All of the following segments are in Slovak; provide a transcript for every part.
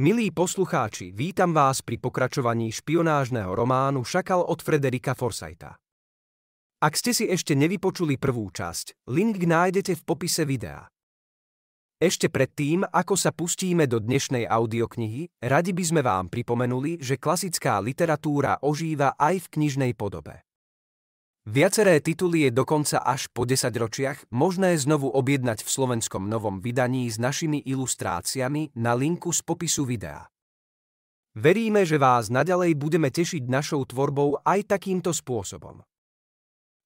Milí poslucháči, vítam vás pri pokračovaní špionážneho románu Šakal od Frederika Forsajta. Ak ste si ešte nevypočuli prvú časť, link nájdete v popise videa. Ešte predtým, ako sa pustíme do dnešnej audioknihy, radi by sme vám pripomenuli, že klasická literatúra ožíva aj v knižnej podobe. Viaceré tituly je dokonca až po 10 ročiach možné znovu objednať v slovenskom novom vydaní s našimi ilustráciami na linku z popisu videa. Veríme, že vás naďalej budeme tešiť našou tvorbou aj takýmto spôsobom.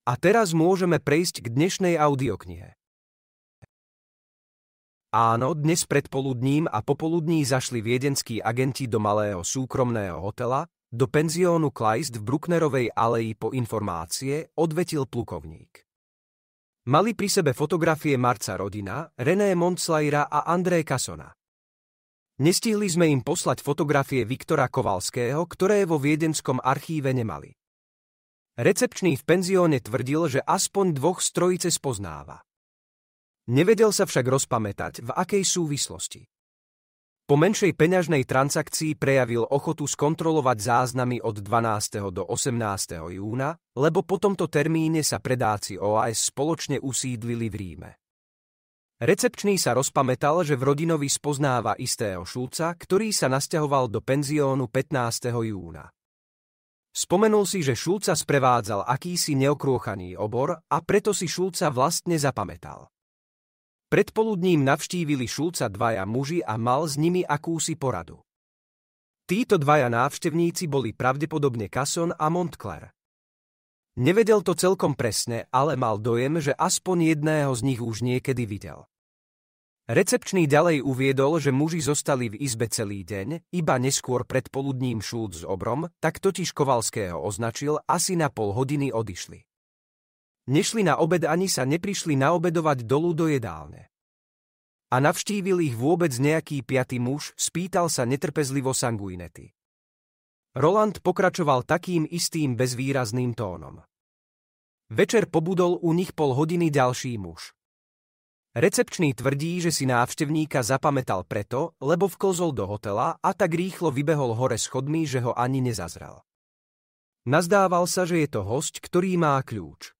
A teraz môžeme prejsť k dnešnej audioknihe. Áno, dnes predpoludním a popoludní zašli viedenskí agenti do malého súkromného hotela, do penziónu Kleist v Brucknerovej aleji po informácie odvetil plukovník. Mali pri sebe fotografie Marca Rodina, René Montslajra a André Kasona. Nestihli sme im poslať fotografie Viktora Kovalského, ktoré vo viedenskom archíve nemali. Recepčný v penzióne tvrdil, že aspoň dvoch z spoznáva. Nevedel sa však rozpamätať, v akej súvislosti. Po menšej peňažnej transakcii prejavil ochotu skontrolovať záznamy od 12. do 18. júna, lebo po tomto termíne sa predáci OAS spoločne usídlili v Ríme. Recepčný sa rozpamätal, že v rodinovi spoznáva istého Šulca, ktorý sa nasťahoval do penziónu 15. júna. Spomenul si, že Šulca sprevádzal akýsi neokrôchaný obor a preto si Šulca vlastne zapamätal. Predpoludním navštívili Šulca dvaja muži a mal s nimi akúsi poradu. Títo dvaja návštevníci boli pravdepodobne Casson a Montclair. Nevedel to celkom presne, ale mal dojem, že aspoň jedného z nich už niekedy videl. Recepčný ďalej uviedol, že muži zostali v izbe celý deň, iba neskôr predpoludním Šulc s obrom, tak totiž Kovalského označil, asi na pol hodiny odišli. Nešli na obed ani sa neprišli naobedovať dolu do jedálne. A navštívil ich vôbec nejaký piatý muž, spýtal sa netrpezlivo sanguinety. Roland pokračoval takým istým bezvýrazným tónom. Večer pobudol u nich pol hodiny ďalší muž. Recepčný tvrdí, že si návštevníka zapamätal preto, lebo vklzol do hotela a tak rýchlo vybehol hore schodmi, že ho ani nezazrel. Nazdával sa, že je to host, ktorý má kľúč.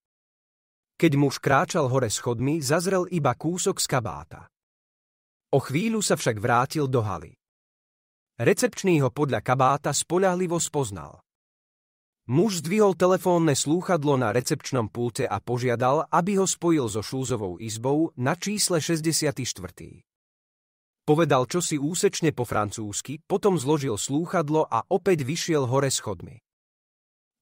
Keď muž kráčal hore schodmi, zazrel iba kúsok z kabáta. O chvíľu sa však vrátil do haly. Recepčný ho podľa kabáta spoľahlivo spoznal. Muž zdvihol telefónne slúchadlo na recepčnom pulte a požiadal, aby ho spojil so šúzovou izbou na čísle 64. Povedal čosi úsečne po francúzsky, potom zložil slúchadlo a opäť vyšiel hore schodmi.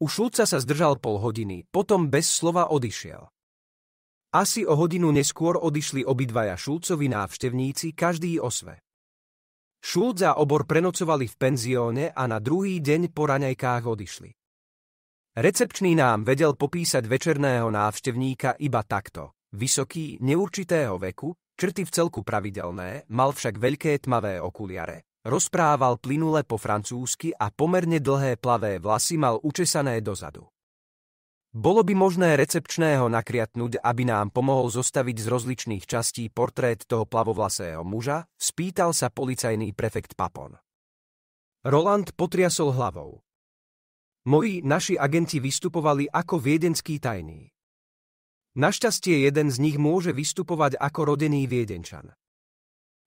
U Šulca sa zdržal pol hodiny, potom bez slova odišiel. Asi o hodinu neskôr odišli obidvaja Šulcovi návštevníci každý osve. Šulc a obor prenocovali v penzióne a na druhý deň po raňajkách odišli. Recepčný nám vedel popísať večerného návštevníka iba takto. Vysoký, neurčitého veku, črty v celku pravidelné, mal však veľké tmavé okuliare. Rozprával plynule po francúzsky a pomerne dlhé plavé vlasy mal učesané dozadu. Bolo by možné recepčného nakriatnúť, aby nám pomohol zostaviť z rozličných častí portrét toho plavovlasého muža, spýtal sa policajný prefekt Papon. Roland potriasol hlavou. Moji naši agenti vystupovali ako viedenský tajný. Našťastie jeden z nich môže vystupovať ako rodený viedenčan.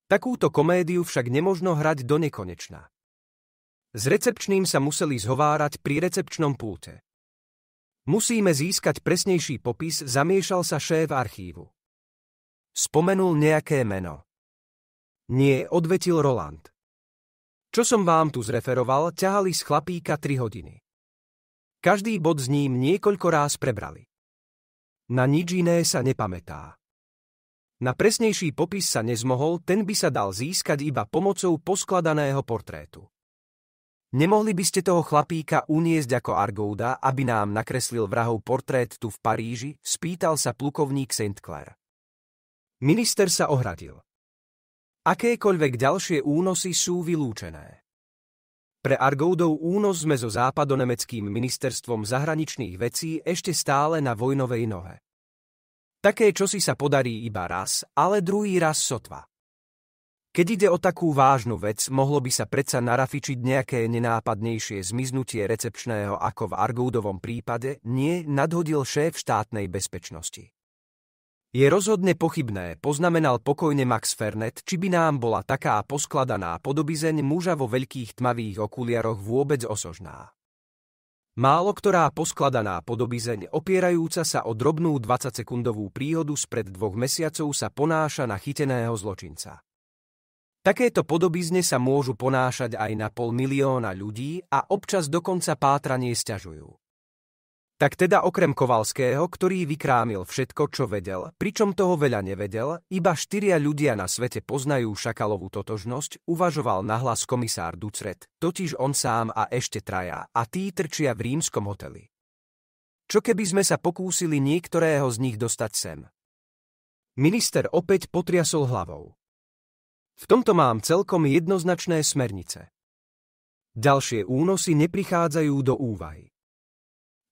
Takúto komédiu však nemožno hrať do nekonečna. S recepčným sa museli zhovárať pri recepčnom púte. Musíme získať presnejší popis, zamiešal sa šéf archívu. Spomenul nejaké meno. Nie, odvetil Roland. Čo som vám tu zreferoval, ťahali z chlapíka 3 hodiny. Každý bod s ním niekoľko ráz prebrali. Na nič iné sa nepamätá. Na presnejší popis sa nezmohol, ten by sa dal získať iba pomocou poskladaného portrétu. Nemohli by ste toho chlapíka uniesť ako Argouda, aby nám nakreslil vrahov portrét tu v Paríži? Spýtal sa plukovník St. Clair. Minister sa ohradil. Akékoľvek ďalšie únosy sú vylúčené. Pre Argoudov únos sme so západonemeckým ministerstvom zahraničných vecí ešte stále na vojnovej nohe. Také čosi sa podarí iba raz, ale druhý raz sotva. Keď ide o takú vážnu vec, mohlo by sa predsa narafičiť nejaké nenápadnejšie zmiznutie recepčného ako v Argoudovom prípade, nie nadhodil šéf štátnej bezpečnosti. Je rozhodne pochybné, poznamenal pokojne Max Fernet, či by nám bola taká poskladaná podobizeň muža vo veľkých tmavých okuliaroch vôbec osožná. Málo ktorá poskladaná podobizeň opierajúca sa o drobnú 20-sekundovú príhodu spred dvoch mesiacov sa ponáša na chyteného zločinca. Takéto podobizne sa môžu ponášať aj na pol milióna ľudí a občas dokonca pátranie sťažujú. Tak teda okrem Kovalského, ktorý vykrámil všetko, čo vedel, pričom toho veľa nevedel, iba štyria ľudia na svete poznajú Šakalovú totožnosť, uvažoval nahlas komisár Ducret, totiž on sám a ešte traja, a tí trčia v rímskom hoteli. Čo keby sme sa pokúsili niektorého z nich dostať sem? Minister opäť potriasol hlavou. V tomto mám celkom jednoznačné smernice. Ďalšie únosy neprichádzajú do úvahy.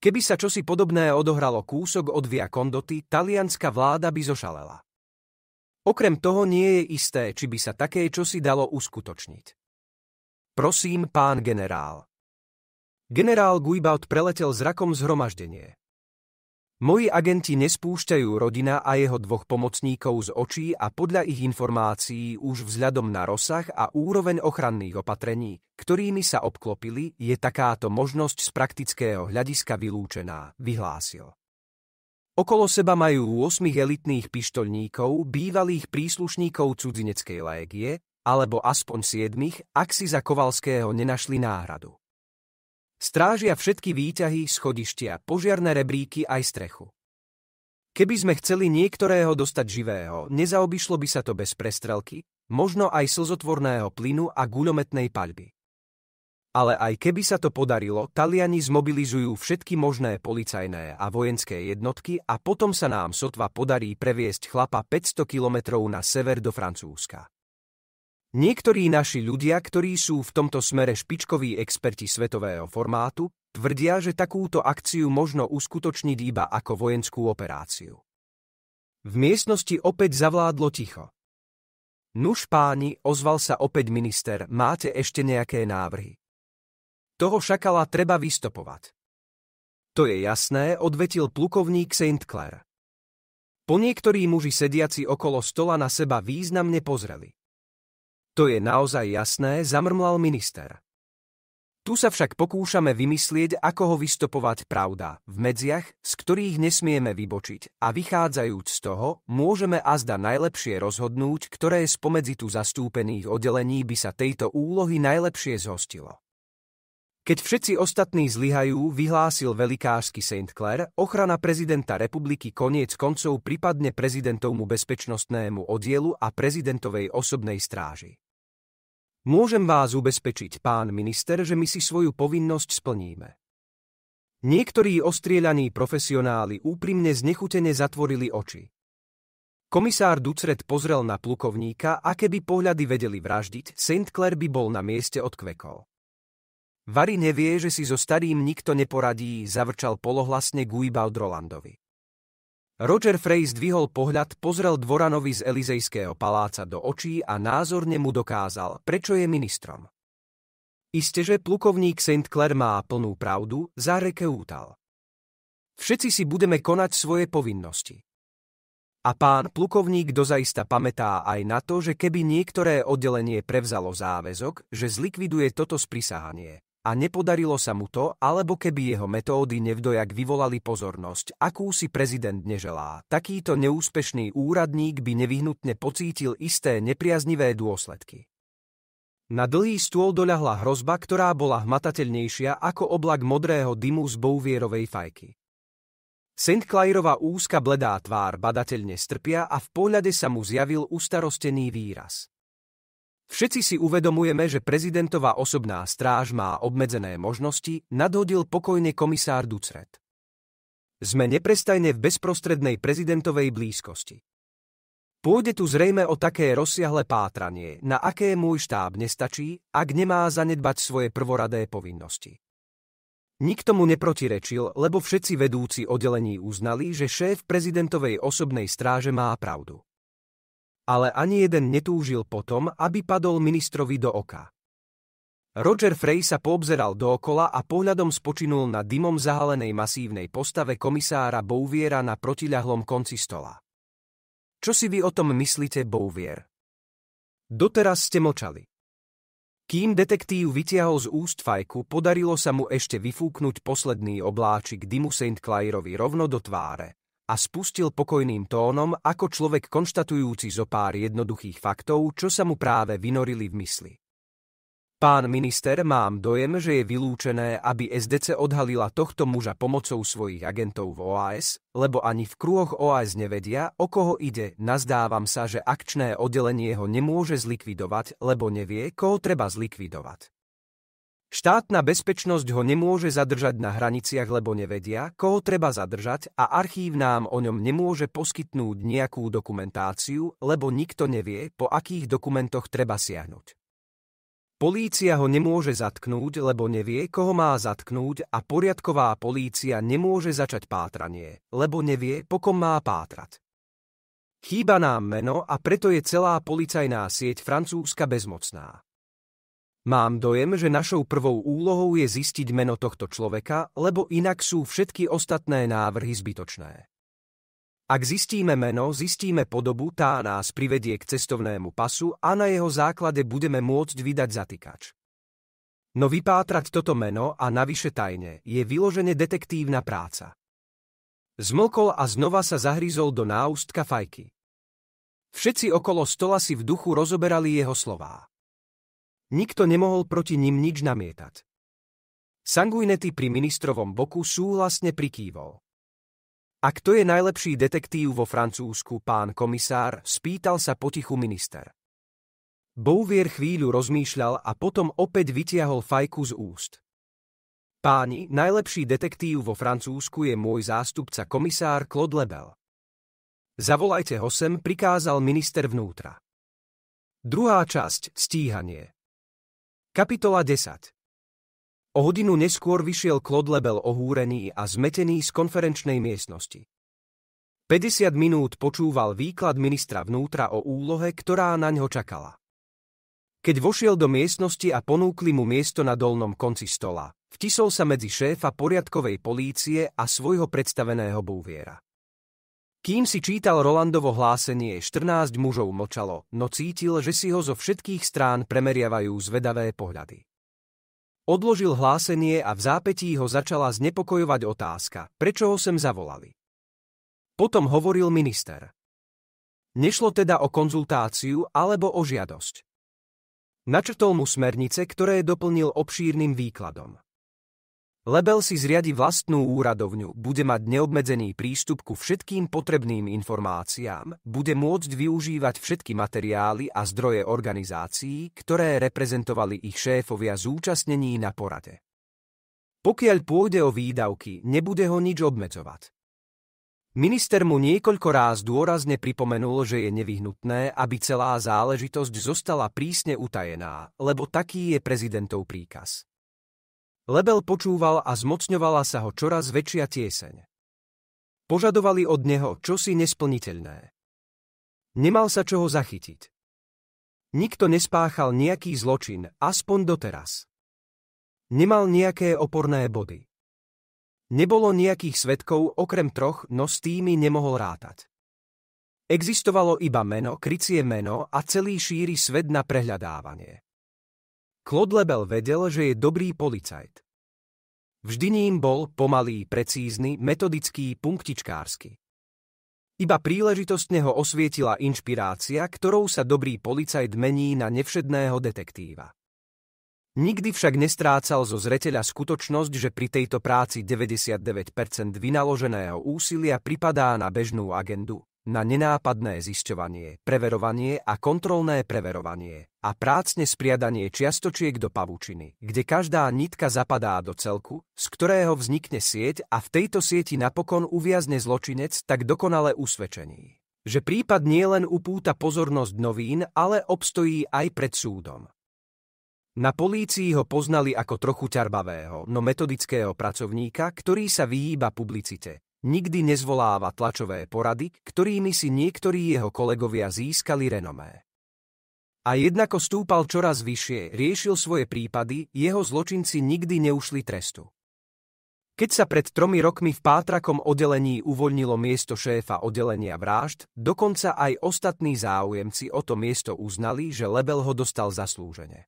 Keby sa čosi podobné odohralo kúsok od Via Condoty, talianská vláda by zošalela. Okrem toho nie je isté, či by sa také čosi dalo uskutočniť. Prosím, pán generál. Generál Guibaut preletel zrakom zhromaždenie. Moji agenti nespúšťajú rodina a jeho dvoch pomocníkov z očí a podľa ich informácií už vzhľadom na rozsah a úroveň ochranných opatrení, ktorými sa obklopili, je takáto možnosť z praktického hľadiska vylúčená, vyhlásil. Okolo seba majú 8 elitných pištoľníkov, bývalých príslušníkov cudzineckej légie, alebo aspoň 7, ak si za Kovalského nenašli náhradu. Strážia všetky výťahy, schodištia, požiarne rebríky aj strechu. Keby sme chceli niektorého dostať živého, nezaobišlo by sa to bez prestrelky, možno aj slzotvorného plynu a guľometnej paľby. Ale aj keby sa to podarilo, Taliani zmobilizujú všetky možné policajné a vojenské jednotky a potom sa nám sotva podarí previesť chlapa 500 kilometrov na sever do Francúzska. Niektorí naši ľudia, ktorí sú v tomto smere špičkoví experti svetového formátu, tvrdia, že takúto akciu možno uskutočniť iba ako vojenskú operáciu. V miestnosti opäť zavládlo ticho. Nuž páni, ozval sa opäť minister, máte ešte nejaké návrhy. Toho šakala treba vystopovať. To je jasné, odvetil plukovník St. Clair. Po niektorí muži sediaci okolo stola na seba významne pozreli. To je naozaj jasné, zamrmlal minister. Tu sa však pokúšame vymyslieť, ako ho vystopovať pravda, v medziach, z ktorých nesmieme vybočiť a vychádzajúc z toho, môžeme azda najlepšie rozhodnúť, ktoré spomedzi tu zastúpených oddelení by sa tejto úlohy najlepšie zhostilo. Keď všetci ostatní zlyhajú, vyhlásil velikársky St. Clair, ochrana prezidenta republiky koniec koncov prípadne prezidentovmu bezpečnostnému oddielu a prezidentovej osobnej stráži. Môžem vás ubezpečiť, pán minister, že my si svoju povinnosť splníme. Niektorí ostrieľaní profesionáli úprimne znechutene zatvorili oči. Komisár Ducret pozrel na plukovníka a keby pohľady vedeli vraždiť, St. Clair by bol na mieste odkvekol. Vary nevie, že si so starým nikto neporadí, zavrčal polohlasne Guibald Rolandovi. Roger Frey zdvihol pohľad, pozrel Dvoranovi z Elizejského paláca do očí a názorne mu dokázal, prečo je ministrom. že plukovník St. Clair má plnú pravdu, záreke útal. Všetci si budeme konať svoje povinnosti. A pán plukovník dozaista pamätá aj na to, že keby niektoré oddelenie prevzalo záväzok, že zlikviduje toto sprisahanie, a nepodarilo sa mu to, alebo keby jeho metódy nevdojak vyvolali pozornosť, akú si prezident neželá, takýto neúspešný úradník by nevyhnutne pocítil isté nepriaznivé dôsledky. Na dlhý stôl doľahla hrozba, ktorá bola hmatateľnejšia ako oblak modrého dymu z bouvierovej fajky. St. Clairova úzka bledá tvár badateľne strpia a v pohľade sa mu zjavil ustarostený výraz. Všetci si uvedomujeme, že prezidentová osobná stráž má obmedzené možnosti, nadhodil pokojne komisár Ducret. Sme neprestajne v bezprostrednej prezidentovej blízkosti. Pôjde tu zrejme o také rozsiahle pátranie, na aké môj štáb nestačí, ak nemá zanedbať svoje prvoradé povinnosti. Nikto mu neprotirečil, lebo všetci vedúci oddelení uznali, že šéf prezidentovej osobnej stráže má pravdu ale ani jeden netúžil potom, aby padol ministrovi do oka. Roger Frey sa poobzeral dookola a pohľadom spočinul na dymom zahalenej masívnej postave komisára Bouviera na protiľahlom konci stola. Čo si vy o tom myslíte, Bouvier? Doteraz ste močali. Kým detektív vytiahol z úst fajku, podarilo sa mu ešte vyfúknuť posledný obláčik dymu St. Clairovi rovno do tváre a spustil pokojným tónom ako človek konštatujúci zo pár jednoduchých faktov, čo sa mu práve vynorili v mysli. Pán minister, mám dojem, že je vylúčené, aby SDC odhalila tohto muža pomocou svojich agentov v OAS, lebo ani v kruhoch OAS nevedia, o koho ide. Nazdávam sa, že akčné oddelenie ho nemôže zlikvidovať, lebo nevie, koho treba zlikvidovať. Štátna bezpečnosť ho nemôže zadržať na hraniciach, lebo nevedia, koho treba zadržať a archív nám o ňom nemôže poskytnúť nejakú dokumentáciu, lebo nikto nevie, po akých dokumentoch treba siahnuť. Polícia ho nemôže zatknúť, lebo nevie, koho má zatknúť a poriadková polícia nemôže začať pátranie, lebo nevie, po kom má pátrať. Chýba nám meno a preto je celá policajná sieť francúzska bezmocná. Mám dojem, že našou prvou úlohou je zistiť meno tohto človeka, lebo inak sú všetky ostatné návrhy zbytočné. Ak zistíme meno, zistíme podobu, tá nás privedie k cestovnému pasu a na jeho základe budeme môcť vydať zatýkač. No vypátrať toto meno a navyše tajne je vyložene detektívna práca. Zmlkol a znova sa zahryzol do náustka fajky. Všetci okolo stola si v duchu rozoberali jeho slová. Nikto nemohol proti nim nič namietať. Sanguinety pri ministrovom boku súhlasne prikývol. A kto je najlepší detektív vo Francúzsku, pán komisár, spýtal sa potichu minister. Bouvier chvíľu rozmýšľal a potom opäť vytiahol fajku z úst. Páni, najlepší detektív vo Francúzsku je môj zástupca komisár Claude Lebel. Zavolajte ho sem, prikázal minister vnútra. Druhá časť, stíhanie. Kapitola 10 O hodinu neskôr vyšiel Claude Lebel ohúrený a zmetený z konferenčnej miestnosti. 50 minút počúval výklad ministra vnútra o úlohe, ktorá na ňo čakala. Keď vošiel do miestnosti a ponúkli mu miesto na dolnom konci stola, vtisol sa medzi šéfa poriadkovej polície a svojho predstaveného búviera. Kým si čítal Rolandovo hlásenie, 14 mužov močalo, no cítil, že si ho zo všetkých strán premeriavajú zvedavé pohľady. Odložil hlásenie a v zápetí ho začala znepokojovať otázka, prečo ho sem zavolali. Potom hovoril minister. Nešlo teda o konzultáciu alebo o žiadosť. Načrtol mu smernice, ktoré doplnil obšírnym výkladom. Lebel si zriadi vlastnú úradovňu, bude mať neobmedzený prístup ku všetkým potrebným informáciám, bude môcť využívať všetky materiály a zdroje organizácií, ktoré reprezentovali ich šéfovia zúčastnení na porade. Pokiaľ pôjde o výdavky, nebude ho nič obmedzovať. Minister mu niekoľko ráz dôrazne pripomenul, že je nevyhnutné, aby celá záležitosť zostala prísne utajená, lebo taký je prezidentov príkaz. Lebel počúval a zmocňovala sa ho čoraz väčšia tieseň. Požadovali od neho čosi nesplniteľné. Nemal sa čoho zachytiť. Nikto nespáchal nejaký zločin, aspoň doteraz. Nemal nejaké oporné body. Nebolo nejakých svetkov okrem troch, no s tými nemohol rátať. Existovalo iba meno, krycie meno a celý šíri svet na prehľadávanie. Claude Lebel vedel, že je dobrý policajt. Vždy ním bol pomalý, precízny, metodický, punktičkársky. Iba príležitostne ho osvietila inšpirácia, ktorou sa dobrý policajt mení na nevšedného detektíva. Nikdy však nestrácal zo zreteľa skutočnosť, že pri tejto práci 99% vynaloženého úsilia pripadá na bežnú agendu na nenápadné zisťovanie, preverovanie a kontrolné preverovanie a prácne spriadanie čiastočiek do pavučiny, kde každá nitka zapadá do celku, z ktorého vznikne sieť a v tejto sieti napokon uviazne zločinec tak dokonale usvedčený. Že prípad nielen upúta pozornosť novín, ale obstojí aj pred súdom. Na polícii ho poznali ako trochu ťarbavého, no metodického pracovníka, ktorý sa vyhýba publicite, nikdy nezvoláva tlačové porady, ktorými si niektorí jeho kolegovia získali renomé. A jednako stúpal čoraz vyššie, riešil svoje prípady, jeho zločinci nikdy neušli trestu. Keď sa pred tromi rokmi v pátrakom oddelení uvoľnilo miesto šéfa oddelenia vražd, dokonca aj ostatní záujemci o to miesto uznali, že Lebel ho dostal zaslúžene.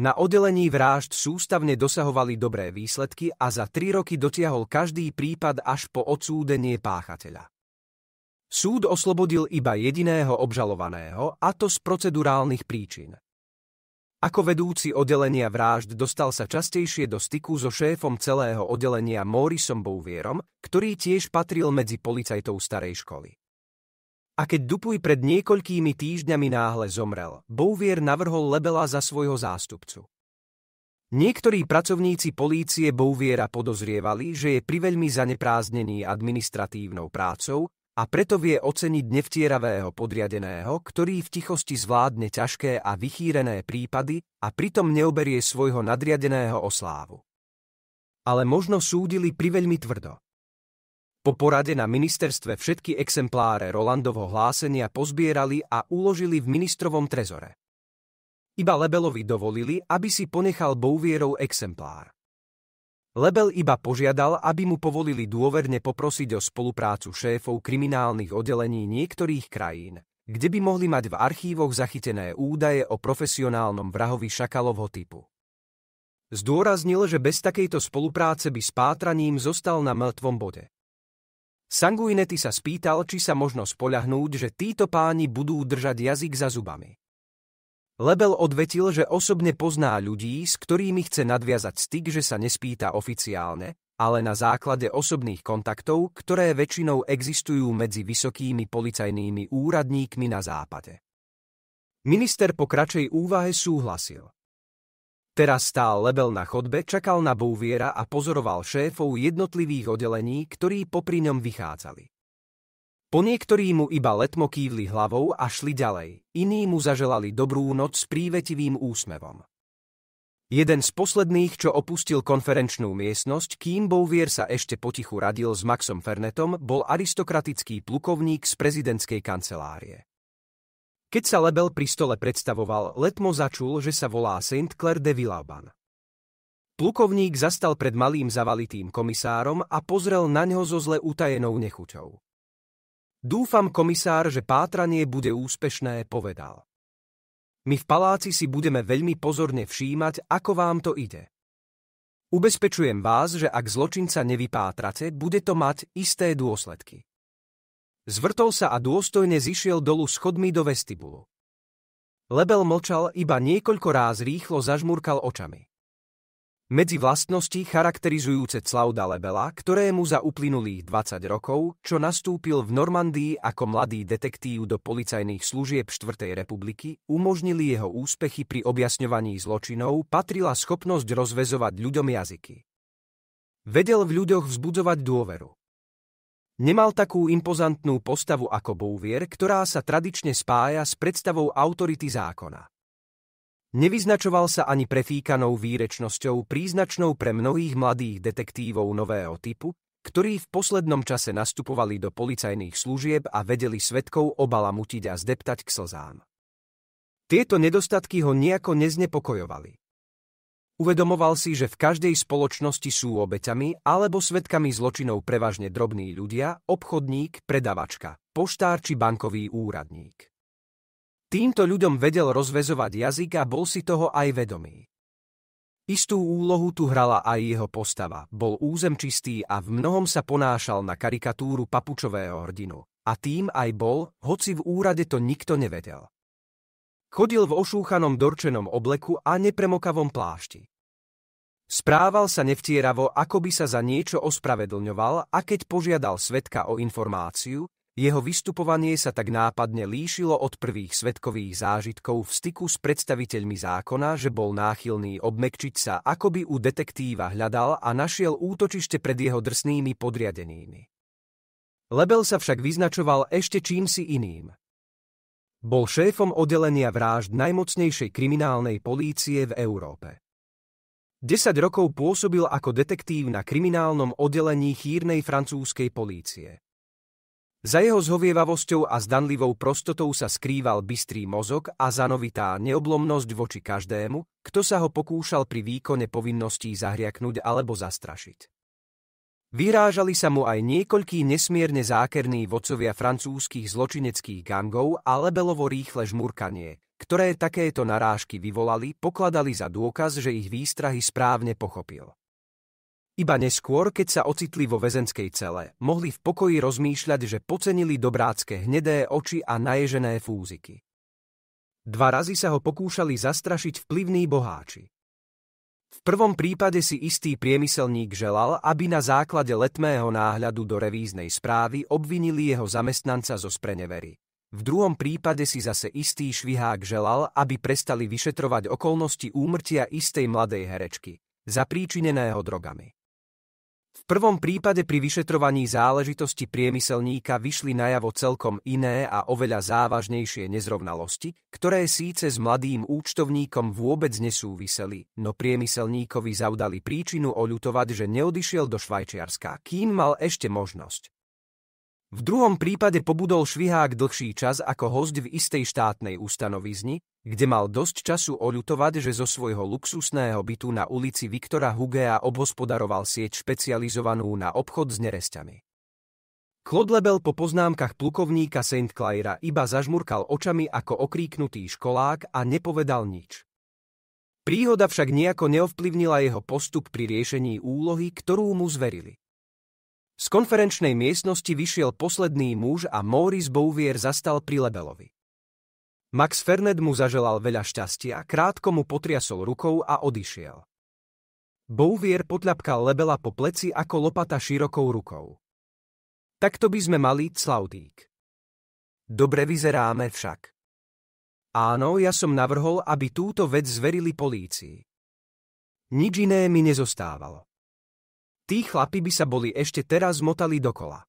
Na oddelení vrážd sústavne dosahovali dobré výsledky a za tri roky dotiahol každý prípad až po odsúdenie páchateľa. Súd oslobodil iba jediného obžalovaného, a to z procedurálnych príčin. Ako vedúci oddelenia vrážd dostal sa častejšie do styku so šéfom celého oddelenia Morrisom Bouvierom, ktorý tiež patril medzi policajtov starej školy. A keď Dupuj pred niekoľkými týždňami náhle zomrel, Bouvier navrhol Lebela za svojho zástupcu. Niektorí pracovníci polície Bouviera podozrievali, že je priveľmi zanepráznený administratívnou prácou a preto vie oceniť nevtieravého podriadeného, ktorý v tichosti zvládne ťažké a vychýrené prípady a pritom neoberie svojho nadriadeného oslávu. Ale možno súdili priveľmi tvrdo. Po porade na ministerstve všetky exempláre Rolandovho hlásenia pozbierali a uložili v ministrovom trezore. Iba Lebelovi dovolili, aby si ponechal Bouvierov exemplár. Lebel iba požiadal, aby mu povolili dôverne poprosiť o spoluprácu šéfov kriminálnych oddelení niektorých krajín, kde by mohli mať v archívoch zachytené údaje o profesionálnom vrahovi šakalovho typu. Zdôraznil, že bez takejto spolupráce by spátraním zostal na mŕtvom bode. Sanguinety sa spýtal, či sa možno spoľahnúť, že títo páni budú držať jazyk za zubami. Lebel odvetil, že osobne pozná ľudí, s ktorými chce nadviazať styk, že sa nespýta oficiálne, ale na základe osobných kontaktov, ktoré väčšinou existujú medzi vysokými policajnými úradníkmi na západe. Minister po kračej úvahe súhlasil. Teraz stál Lebel na chodbe, čakal na Bouviera a pozoroval šéfov jednotlivých oddelení, ktorí popri ňom vychádzali. Po niektorí mu iba letmo kývli hlavou a šli ďalej, iní mu zaželali dobrú noc s prívetivým úsmevom. Jeden z posledných, čo opustil konferenčnú miestnosť, kým Bouvier sa ešte potichu radil s Maxom Fernetom, bol aristokratický plukovník z prezidentskej kancelárie. Keď sa Lebel pri stole predstavoval, Letmo začul, že sa volá St. Clair de Villauban. Plukovník zastal pred malým zavalitým komisárom a pozrel na ňo zo zle utajenou nechuťou. Dúfam, komisár, že pátranie bude úspešné, povedal. My v paláci si budeme veľmi pozorne všímať, ako vám to ide. Ubezpečujem vás, že ak zločinca nevypátrate, bude to mať isté dôsledky. Zvrtol sa a dôstojne zišiel dolu schodmi do vestibulu. Lebel mlčal, iba niekoľko ráz rýchlo zažmurkal očami. Medzi vlastnosti charakterizujúce Clauda Lebela, ktorému za uplynulých 20 rokov, čo nastúpil v Normandii ako mladý detektív do policajných služieb 4. republiky, umožnili jeho úspechy pri objasňovaní zločinov, patrila schopnosť rozvezovať ľuďom jazyky. Vedel v ľuďoch vzbudzovať dôveru. Nemal takú impozantnú postavu ako Bouvier, ktorá sa tradične spája s predstavou autority zákona. Nevyznačoval sa ani prefíkanou výrečnosťou príznačnou pre mnohých mladých detektívov nového typu, ktorí v poslednom čase nastupovali do policajných služieb a vedeli svetkov obalamutiť a zdeptať k slzám. Tieto nedostatky ho nejako neznepokojovali. Uvedomoval si, že v každej spoločnosti sú obeťami alebo svetkami zločinov prevažne drobní ľudia, obchodník, predavačka, poštár či bankový úradník. Týmto ľuďom vedel rozvezovať jazyk a bol si toho aj vedomý. Istú úlohu tu hrala aj jeho postava, bol územčistý a v mnohom sa ponášal na karikatúru papučového hrdinu. A tým aj bol, hoci v úrade to nikto nevedel. Chodil v ošúchanom dorčenom obleku a nepremokavom plášti. Správal sa nevtieravo, ako by sa za niečo ospravedlňoval a keď požiadal svetka o informáciu, jeho vystupovanie sa tak nápadne líšilo od prvých svetkových zážitkov v styku s predstaviteľmi zákona, že bol náchylný obmekčiť sa, ako by u detektíva hľadal a našiel útočište pred jeho drsnými podriadenými. Lebel sa však vyznačoval ešte čímsi iným. Bol šéfom oddelenia vražd najmocnejšej kriminálnej polície v Európe. 10 rokov pôsobil ako detektív na kriminálnom oddelení chýrnej francúzskej polície. Za jeho zhovievavosťou a zdanlivou prostotou sa skrýval bystrý mozog a zanovitá neoblomnosť voči každému, kto sa ho pokúšal pri výkone povinností zahriaknúť alebo zastrašiť. Vyrážali sa mu aj niekoľkí nesmierne zákerní vodcovia francúzskych zločineckých gangov a lebelovo rýchle žmurkanie, ktoré takéto narážky vyvolali, pokladali za dôkaz, že ich výstrahy správne pochopil. Iba neskôr, keď sa ocitli vo väzenskej cele, mohli v pokoji rozmýšľať, že pocenili dobrácké hnedé oči a naježené fúziky. Dva razy sa ho pokúšali zastrašiť vplyvní boháči. V prvom prípade si istý priemyselník želal, aby na základe letmého náhľadu do revíznej správy obvinili jeho zamestnanca zo sprenevery. V druhom prípade si zase istý švihák želal, aby prestali vyšetrovať okolnosti úmrtia istej mladej herečky, zapríčineného drogami. V prvom prípade pri vyšetrovaní záležitosti priemyselníka vyšli najavo celkom iné a oveľa závažnejšie nezrovnalosti, ktoré síce s mladým účtovníkom vôbec nesúviseli, no priemyselníkovi zaudali príčinu oľutovať, že neodišiel do Švajčiarska, kým mal ešte možnosť. V druhom prípade pobudol Švihák dlhší čas ako host v istej štátnej ustanovizni, kde mal dosť času oľutovať, že zo svojho luxusného bytu na ulici Viktora Hugea obhospodaroval sieť špecializovanú na obchod s neresťami. Lebel po poznámkach plukovníka St. Claira iba zažmurkal očami ako okríknutý školák a nepovedal nič. Príhoda však nejako neovplyvnila jeho postup pri riešení úlohy, ktorú mu zverili. Z konferenčnej miestnosti vyšiel posledný muž a Maurice Bouvier zastal pri Lebelovi. Max Fernet mu zaželal veľa šťastia, krátko mu potriasol rukou a odišiel. Bouvier potľapkal Lebela po pleci ako lopata širokou rukou. Takto by sme mali Claudík. Dobre vyzeráme však. Áno, ja som navrhol, aby túto vec zverili polícii. Nič iné mi nezostávalo. Tí chlapi by sa boli ešte teraz motali dokola.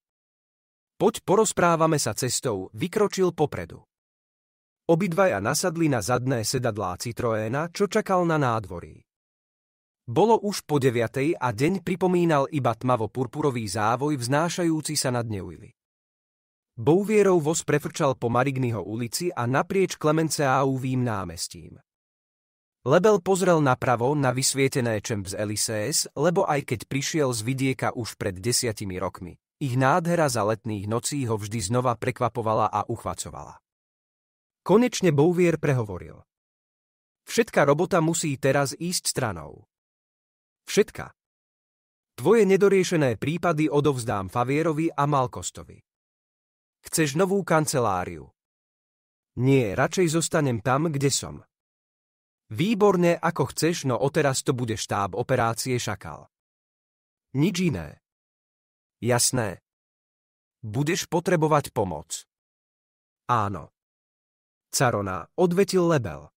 Poď porozprávame sa cestou, vykročil popredu. Obidvaja nasadli na zadné sedadlá Citroéna, čo čakal na nádvorí. Bolo už po deviatej a deň pripomínal iba tmavo-purpurový závoj vznášajúci sa nad neujly. Bouvierov voz prefrčal po Marignyho ulici a naprieč Klemenceauvým námestím. Lebel pozrel napravo na vysvietené z Elisés, lebo aj keď prišiel z vidieka už pred desiatimi rokmi, ich nádhera za letných nocí ho vždy znova prekvapovala a uchvacovala. Konečne Bouvier prehovoril. Všetka robota musí teraz ísť stranou. Všetka. Tvoje nedoriešené prípady odovzdám Favierovi a Malkostovi. Chceš novú kanceláriu? Nie, radšej zostanem tam, kde som. Výborne, ako chceš, no oteraz to bude štáb operácie Šakal. Nič iné. Jasné. Budeš potrebovať pomoc. Áno. Carona, odvetil Lebel.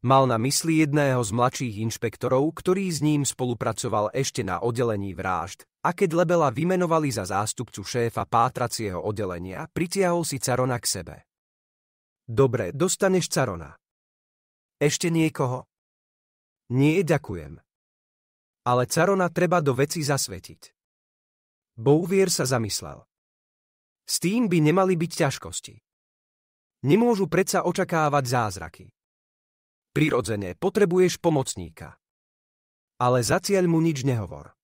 Mal na mysli jedného z mladších inšpektorov, ktorý s ním spolupracoval ešte na oddelení vrážd, a keď Lebela vymenovali za zástupcu šéfa pátracieho oddelenia, pritiahol si Carona k sebe. Dobre, dostaneš Carona. Ešte niekoho? Nie, ďakujem. Ale Carona treba do veci zasvetiť. Bouvier sa zamyslel. S tým by nemali byť ťažkosti. Nemôžu predsa očakávať zázraky. Prirodzene potrebuješ pomocníka. Ale za cieľ mu nič nehovor.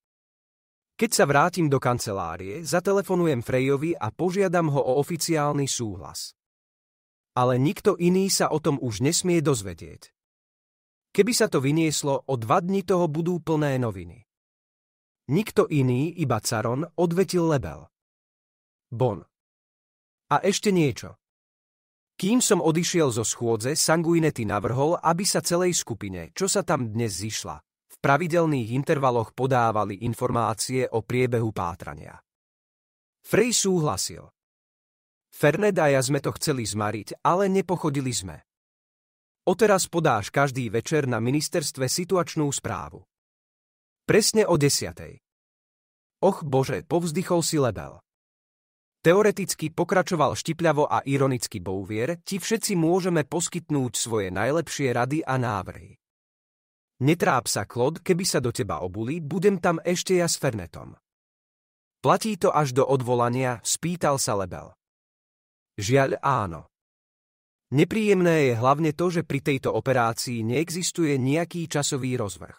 Keď sa vrátim do kancelárie, zatelefonujem Frejovi a požiadam ho o oficiálny súhlas ale nikto iný sa o tom už nesmie dozvedieť. Keby sa to vynieslo, o dva dni toho budú plné noviny. Nikto iný, iba Caron, odvetil lebel. Bon. A ešte niečo. Kým som odišiel zo schôdze, Sanguinetti navrhol, aby sa celej skupine, čo sa tam dnes zišla, v pravidelných intervaloch podávali informácie o priebehu pátrania. Frey súhlasil. Fernet a ja sme to chceli zmariť, ale nepochodili sme. Oteraz podáš každý večer na ministerstve situačnú správu. Presne o desiatej. Och bože, povzdychol si lebel. Teoreticky pokračoval štipľavo a ironicky Bouvier, ti všetci môžeme poskytnúť svoje najlepšie rady a návrhy. Netráp sa, Klod, keby sa do teba obuli, budem tam ešte ja s Fernetom. Platí to až do odvolania, spýtal sa Lebel. Žiaľ áno. Nepríjemné je hlavne to, že pri tejto operácii neexistuje nejaký časový rozvrh.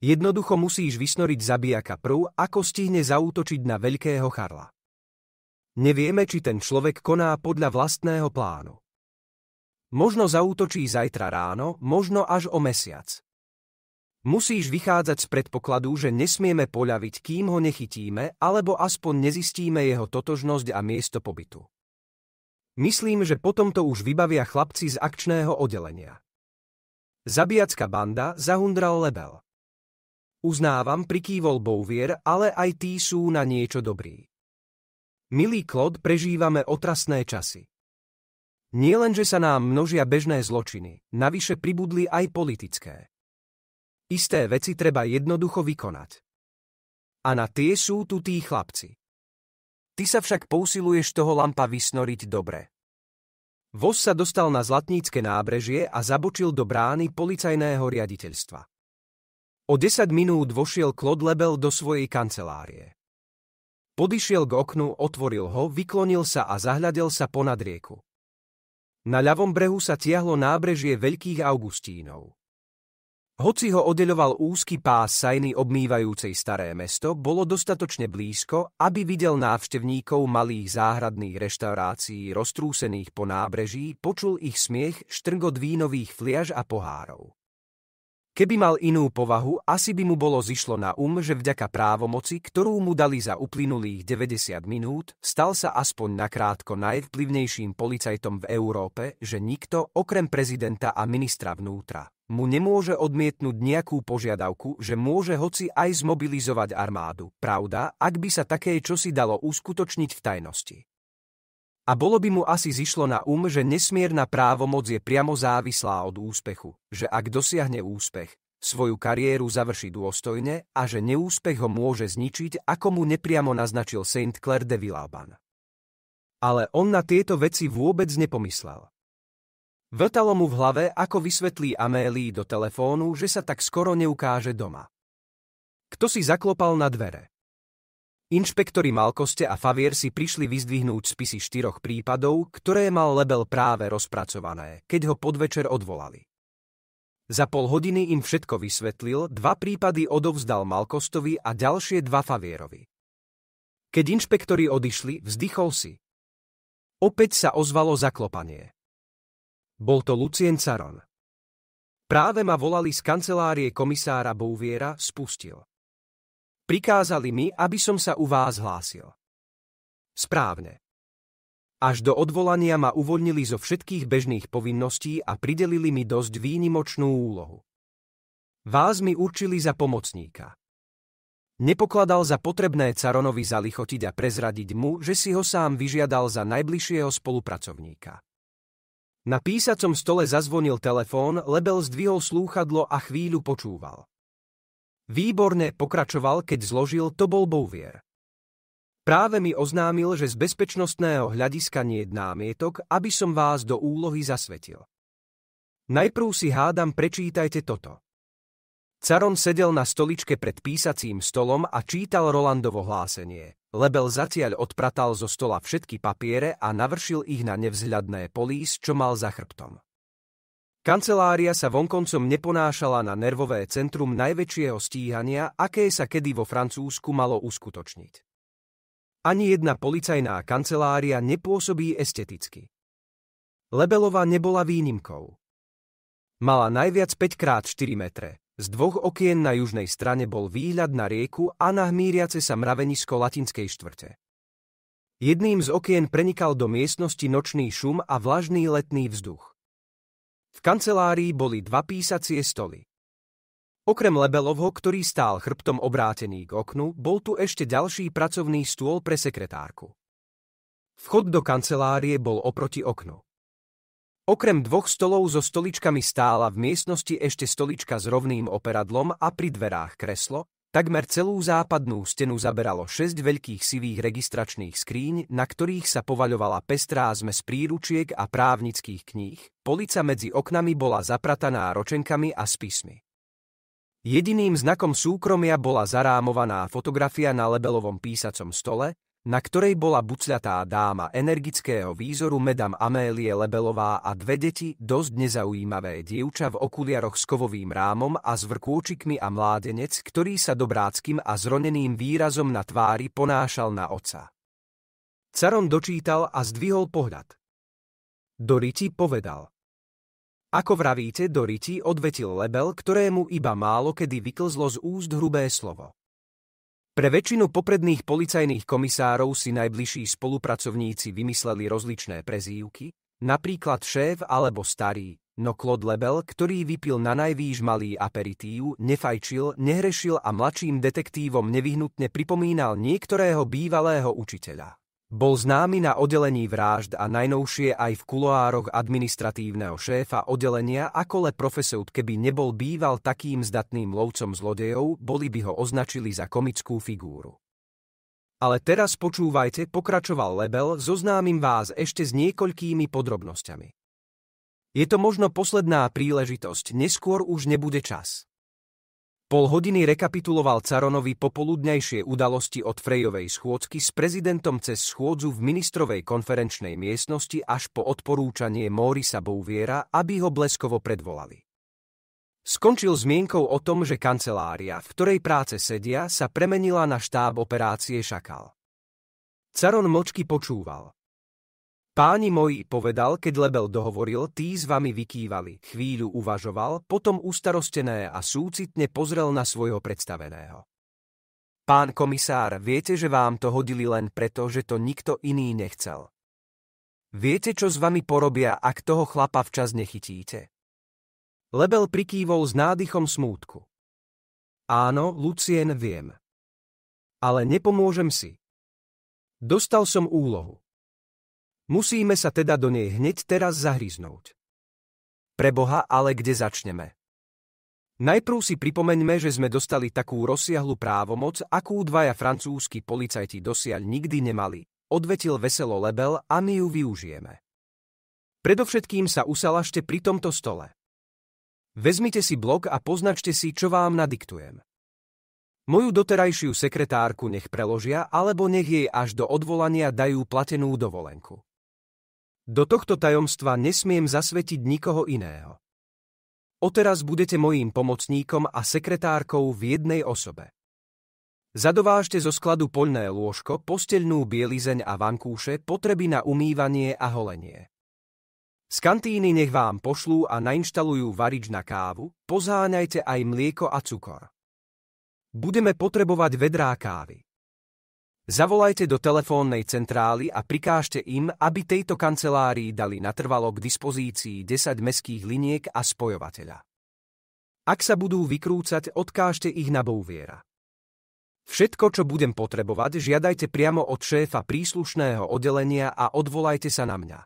Jednoducho musíš vysnoriť zabijaka prv, ako stihne zautočiť na veľkého charla. Nevieme, či ten človek koná podľa vlastného plánu. Možno zautočí zajtra ráno, možno až o mesiac. Musíš vychádzať z predpokladu, že nesmieme poľaviť, kým ho nechytíme, alebo aspoň nezistíme jeho totožnosť a miesto pobytu. Myslím, že potom to už vybavia chlapci z akčného oddelenia. Zabijacká banda zahundral lebel. Uznávam, prikývol Bouvier, ale aj tí sú na niečo dobrí. Milý Klod, prežívame otrasné časy. Nie len, že sa nám množia bežné zločiny, navyše pribudli aj politické. Isté veci treba jednoducho vykonať. A na tie sú tu tí chlapci. Ty sa však pousiluješ toho lampa vysnoriť dobre. Voz sa dostal na Zlatnícke nábrežie a zabočil do brány policajného riaditeľstva. O 10 minút vošiel Claude Lebel do svojej kancelárie. Podišiel k oknu, otvoril ho, vyklonil sa a zahľadel sa ponad rieku. Na ľavom brehu sa tiahlo nábrežie Veľkých Augustínov. Hoci ho oddeľoval úzky pás sajny obmývajúcej staré mesto, bolo dostatočne blízko, aby videl návštevníkov malých záhradných reštaurácií roztrúsených po nábreží, počul ich smiech, štrngot vínových fliaž a pohárov. Keby mal inú povahu, asi by mu bolo zišlo na um, že vďaka právomoci, ktorú mu dali za uplynulých 90 minút, stal sa aspoň nakrátko najvplyvnejším policajtom v Európe, že nikto, okrem prezidenta a ministra vnútra, mu nemôže odmietnúť nejakú požiadavku, že môže hoci aj zmobilizovať armádu. Pravda, ak by sa také čosi dalo uskutočniť v tajnosti. A bolo by mu asi zišlo na um, že nesmierna právomoc je priamo závislá od úspechu, že ak dosiahne úspech, svoju kariéru završí dôstojne a že neúspech ho môže zničiť, ako mu nepriamo naznačil St. Clair de Villalban. Ale on na tieto veci vôbec nepomyslel. Vrtalo mu v hlave, ako vysvetlí Amélii do telefónu, že sa tak skoro neukáže doma. Kto si zaklopal na dvere? Inšpektori Malkoste a Favier si prišli vyzdvihnúť spisy štyroch prípadov, ktoré mal Lebel práve rozpracované, keď ho podvečer odvolali. Za pol hodiny im všetko vysvetlil, dva prípady odovzdal Malkostovi a ďalšie dva Favierovi. Keď inšpektori odišli, vzdychol si. Opäť sa ozvalo zaklopanie. Bol to Lucien Caron. Práve ma volali z kancelárie komisára Bouviera, spustil. Prikázali mi, aby som sa u vás hlásil. Správne. Až do odvolania ma uvoľnili zo všetkých bežných povinností a pridelili mi dosť výnimočnú úlohu. Vás mi určili za pomocníka. Nepokladal za potrebné Caronovi zalichotiť a prezradiť mu, že si ho sám vyžiadal za najbližšieho spolupracovníka. Na písacom stole zazvonil telefón, Lebel zdvihol slúchadlo a chvíľu počúval. Výborne pokračoval, keď zložil to bol Bouvier. Práve mi oznámil, že z bezpečnostného hľadiska nie je námietok, aby som vás do úlohy zasvetil. Najprv si hádam prečítajte toto. Caron sedel na stoličke pred písacím stolom a čítal Rolandovo hlásenie. Lebel zatiaľ odpratal zo stola všetky papiere a navršil ich na nevzhľadné polís, čo mal za chrbtom. Kancelária sa vonkoncom neponášala na nervové centrum najväčšieho stíhania, aké sa kedy vo Francúzsku malo uskutočniť. Ani jedna policajná kancelária nepôsobí esteticky. Lebelova nebola výnimkou. Mala najviac 5x4 metre. Z dvoch okien na južnej strane bol výhľad na rieku a na hmíriace sa mravenisko latinskej štvrte. Jedným z okien prenikal do miestnosti nočný šum a vlažný letný vzduch. V kancelárii boli dva písacie stoly. Okrem Lebelovho, ktorý stál chrbtom obrátený k oknu, bol tu ešte ďalší pracovný stôl pre sekretárku. Vchod do kancelárie bol oproti oknu. Okrem dvoch stolov so stoličkami stála v miestnosti ešte stolička s rovným operadlom a pri dverách kreslo, Takmer celú západnú stenu zaberalo 6 veľkých sivých registračných skríň, na ktorých sa povaľovala pestrá zmes príručiek a právnických kníh. Polica medzi oknami bola zaprataná ročenkami a spismi. Jediným znakom súkromia bola zarámovaná fotografia na lebelovom písacom stole, na ktorej bola bucľatá dáma energického výzoru medam Amélie Lebelová a dve deti, dosť nezaujímavé dievča v okuliaroch s kovovým rámom a s vrkôčikmi a mládenec, ktorý sa dobráckým a zroneným výrazom na tvári ponášal na oca. Caron dočítal a zdvihol pohľad. Doriti povedal. Ako vravíte, Doriti odvetil Lebel, ktorému iba málo kedy vyklzlo z úst hrubé slovo. Pre väčšinu popredných policajných komisárov si najbližší spolupracovníci vymysleli rozličné prezývky, napríklad šéf alebo starý, no Claude Lebel, ktorý vypil na najvýš malý aperitív, nefajčil, nehrešil a mladším detektívom nevyhnutne pripomínal niektorého bývalého učiteľa. Bol známy na oddelení vražd a najnovšie aj v kuloároch administratívneho šéfa oddelenia ako le keby nebol býval takým zdatným lovcom zlodejov, boli by ho označili za komickú figúru. Ale teraz počúvajte, pokračoval Lebel, zoznámim vás ešte s niekoľkými podrobnosťami. Je to možno posledná príležitosť, neskôr už nebude čas. Pol hodiny rekapituloval Caronovi popoludnejšie udalosti od Frejovej schôdzky s prezidentom cez schôdzu v ministrovej konferenčnej miestnosti až po odporúčanie Morisa Bouviera, aby ho bleskovo predvolali. Skončil zmienkou o tom, že kancelária, v ktorej práce sedia, sa premenila na štáb operácie Šakal. Caron mlčky počúval. Páni moji, povedal, keď Lebel dohovoril, tí s vami vykývali. Chvíľu uvažoval, potom ustarostené a súcitne pozrel na svojho predstaveného. Pán komisár, viete, že vám to hodili len preto, že to nikto iný nechcel. Viete, čo s vami porobia, ak toho chlapa včas nechytíte? Lebel prikývol s nádychom smútku. Áno, Lucien, viem. Ale nepomôžem si. Dostal som úlohu. Musíme sa teda do nej hneď teraz zahryznúť. Pre Boha ale kde začneme? Najprv si pripomeňme, že sme dostali takú rozsiahlu právomoc, akú dvaja francúzski policajti dosiaľ nikdy nemali. Odvetil veselo lebel a my ju využijeme. Predovšetkým sa usalašte pri tomto stole. Vezmite si blok a poznačte si, čo vám nadiktujem. Moju doterajšiu sekretárku nech preložia, alebo nech jej až do odvolania dajú platenú dovolenku. Do tohto tajomstva nesmiem zasvetiť nikoho iného. Oteraz budete mojím pomocníkom a sekretárkou v jednej osobe. Zadovážte zo skladu poľné lôžko, posteľnú bielizeň a vankúše, potreby na umývanie a holenie. Z kantíny nech vám pošlú a nainštalujú varič na kávu, pozáňajte aj mlieko a cukor. Budeme potrebovať vedrá kávy. Zavolajte do telefónnej centrály a prikážte im, aby tejto kancelárii dali natrvalo k dispozícii 10 meských liniek a spojovateľa. Ak sa budú vykrúcať, odkážte ich na Bouviera. Všetko, čo budem potrebovať, žiadajte priamo od šéfa príslušného oddelenia a odvolajte sa na mňa.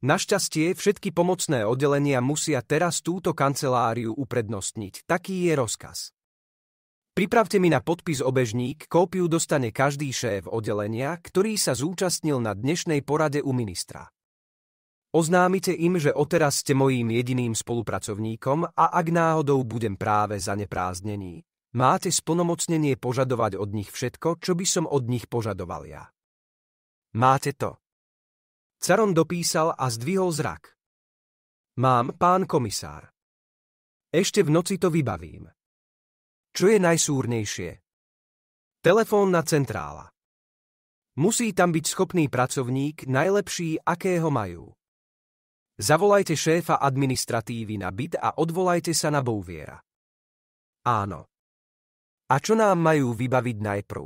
Našťastie, všetky pomocné oddelenia musia teraz túto kanceláriu uprednostniť. Taký je rozkaz. Pripravte mi na podpis obežník, kópiu dostane každý šéf oddelenia, ktorý sa zúčastnil na dnešnej porade u ministra. Oznámite im, že oteraz ste mojím jediným spolupracovníkom a ak náhodou budem práve zaneprázdnený, máte splnomocnenie požadovať od nich všetko, čo by som od nich požadoval ja. Máte to. Caron dopísal a zdvihol zrak. Mám, pán komisár. Ešte v noci to vybavím. Čo je najsúrnejšie? Telefónna centrála. Musí tam byť schopný pracovník, najlepší, akého majú. Zavolajte šéfa administratívy na byt a odvolajte sa na Bouviera. Áno. A čo nám majú vybaviť najprv?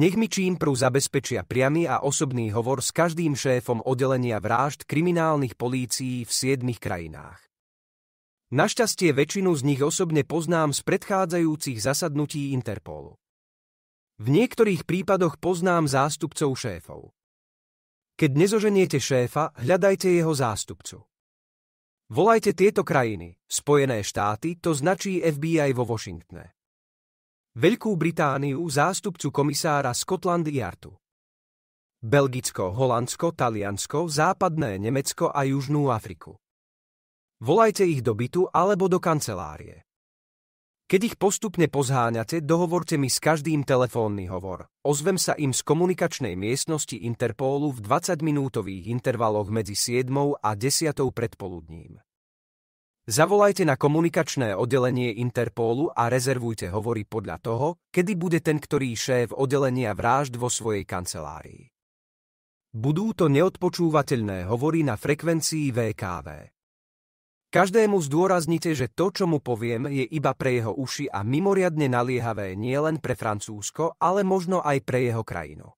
Nech mi prv zabezpečia priamy a osobný hovor s každým šéfom oddelenia vrážd kriminálnych polícií v siedmých krajinách. Našťastie väčšinu z nich osobne poznám z predchádzajúcich zasadnutí Interpolu. V niektorých prípadoch poznám zástupcov šéfov. Keď nezoženiete šéfa, hľadajte jeho zástupcu. Volajte tieto krajiny, Spojené štáty, to značí FBI vo Washingtone. Veľkú Britániu, zástupcu komisára Scotland Yardu. Belgicko, Holandsko, Taliansko, Západné Nemecko a Južnú Afriku. Volajte ich do bytu alebo do kancelárie. Keď ich postupne pozháňate, dohovorte mi s každým telefónny hovor. Ozvem sa im z komunikačnej miestnosti Interpolu v 20-minútových intervaloch medzi 7 a 10 predpoludním. Zavolajte na komunikačné oddelenie Interpolu a rezervujte hovory podľa toho, kedy bude ten ktorý šéf oddelenia vražd vo svojej kancelárii. Budú to neodpočúvateľné hovory na frekvencii VKV. Každému zdôraznite, že to, čo mu poviem, je iba pre jeho uši a mimoriadne naliehavé nie len pre Francúzsko, ale možno aj pre jeho krajinu.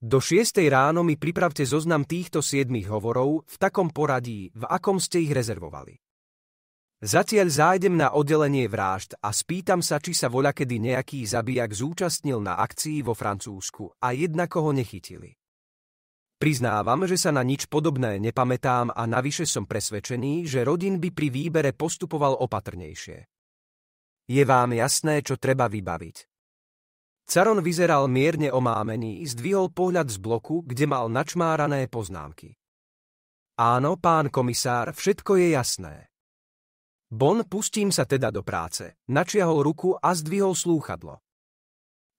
Do 6. ráno mi pripravte zoznam týchto 7 hovorov v takom poradí, v akom ste ich rezervovali. Zatiaľ zájdem na oddelenie vražd a spýtam sa, či sa voľakedy nejaký zabijak zúčastnil na akcii vo Francúzsku a jednako ho nechytili. Priznávam, že sa na nič podobné nepamätám a navyše som presvedčený, že rodin by pri výbere postupoval opatrnejšie. Je vám jasné, čo treba vybaviť. Caron vyzeral mierne omámený, zdvihol pohľad z bloku, kde mal načmárané poznámky. Áno, pán komisár, všetko je jasné. Bon, pustím sa teda do práce. Načiahol ruku a zdvihol slúchadlo.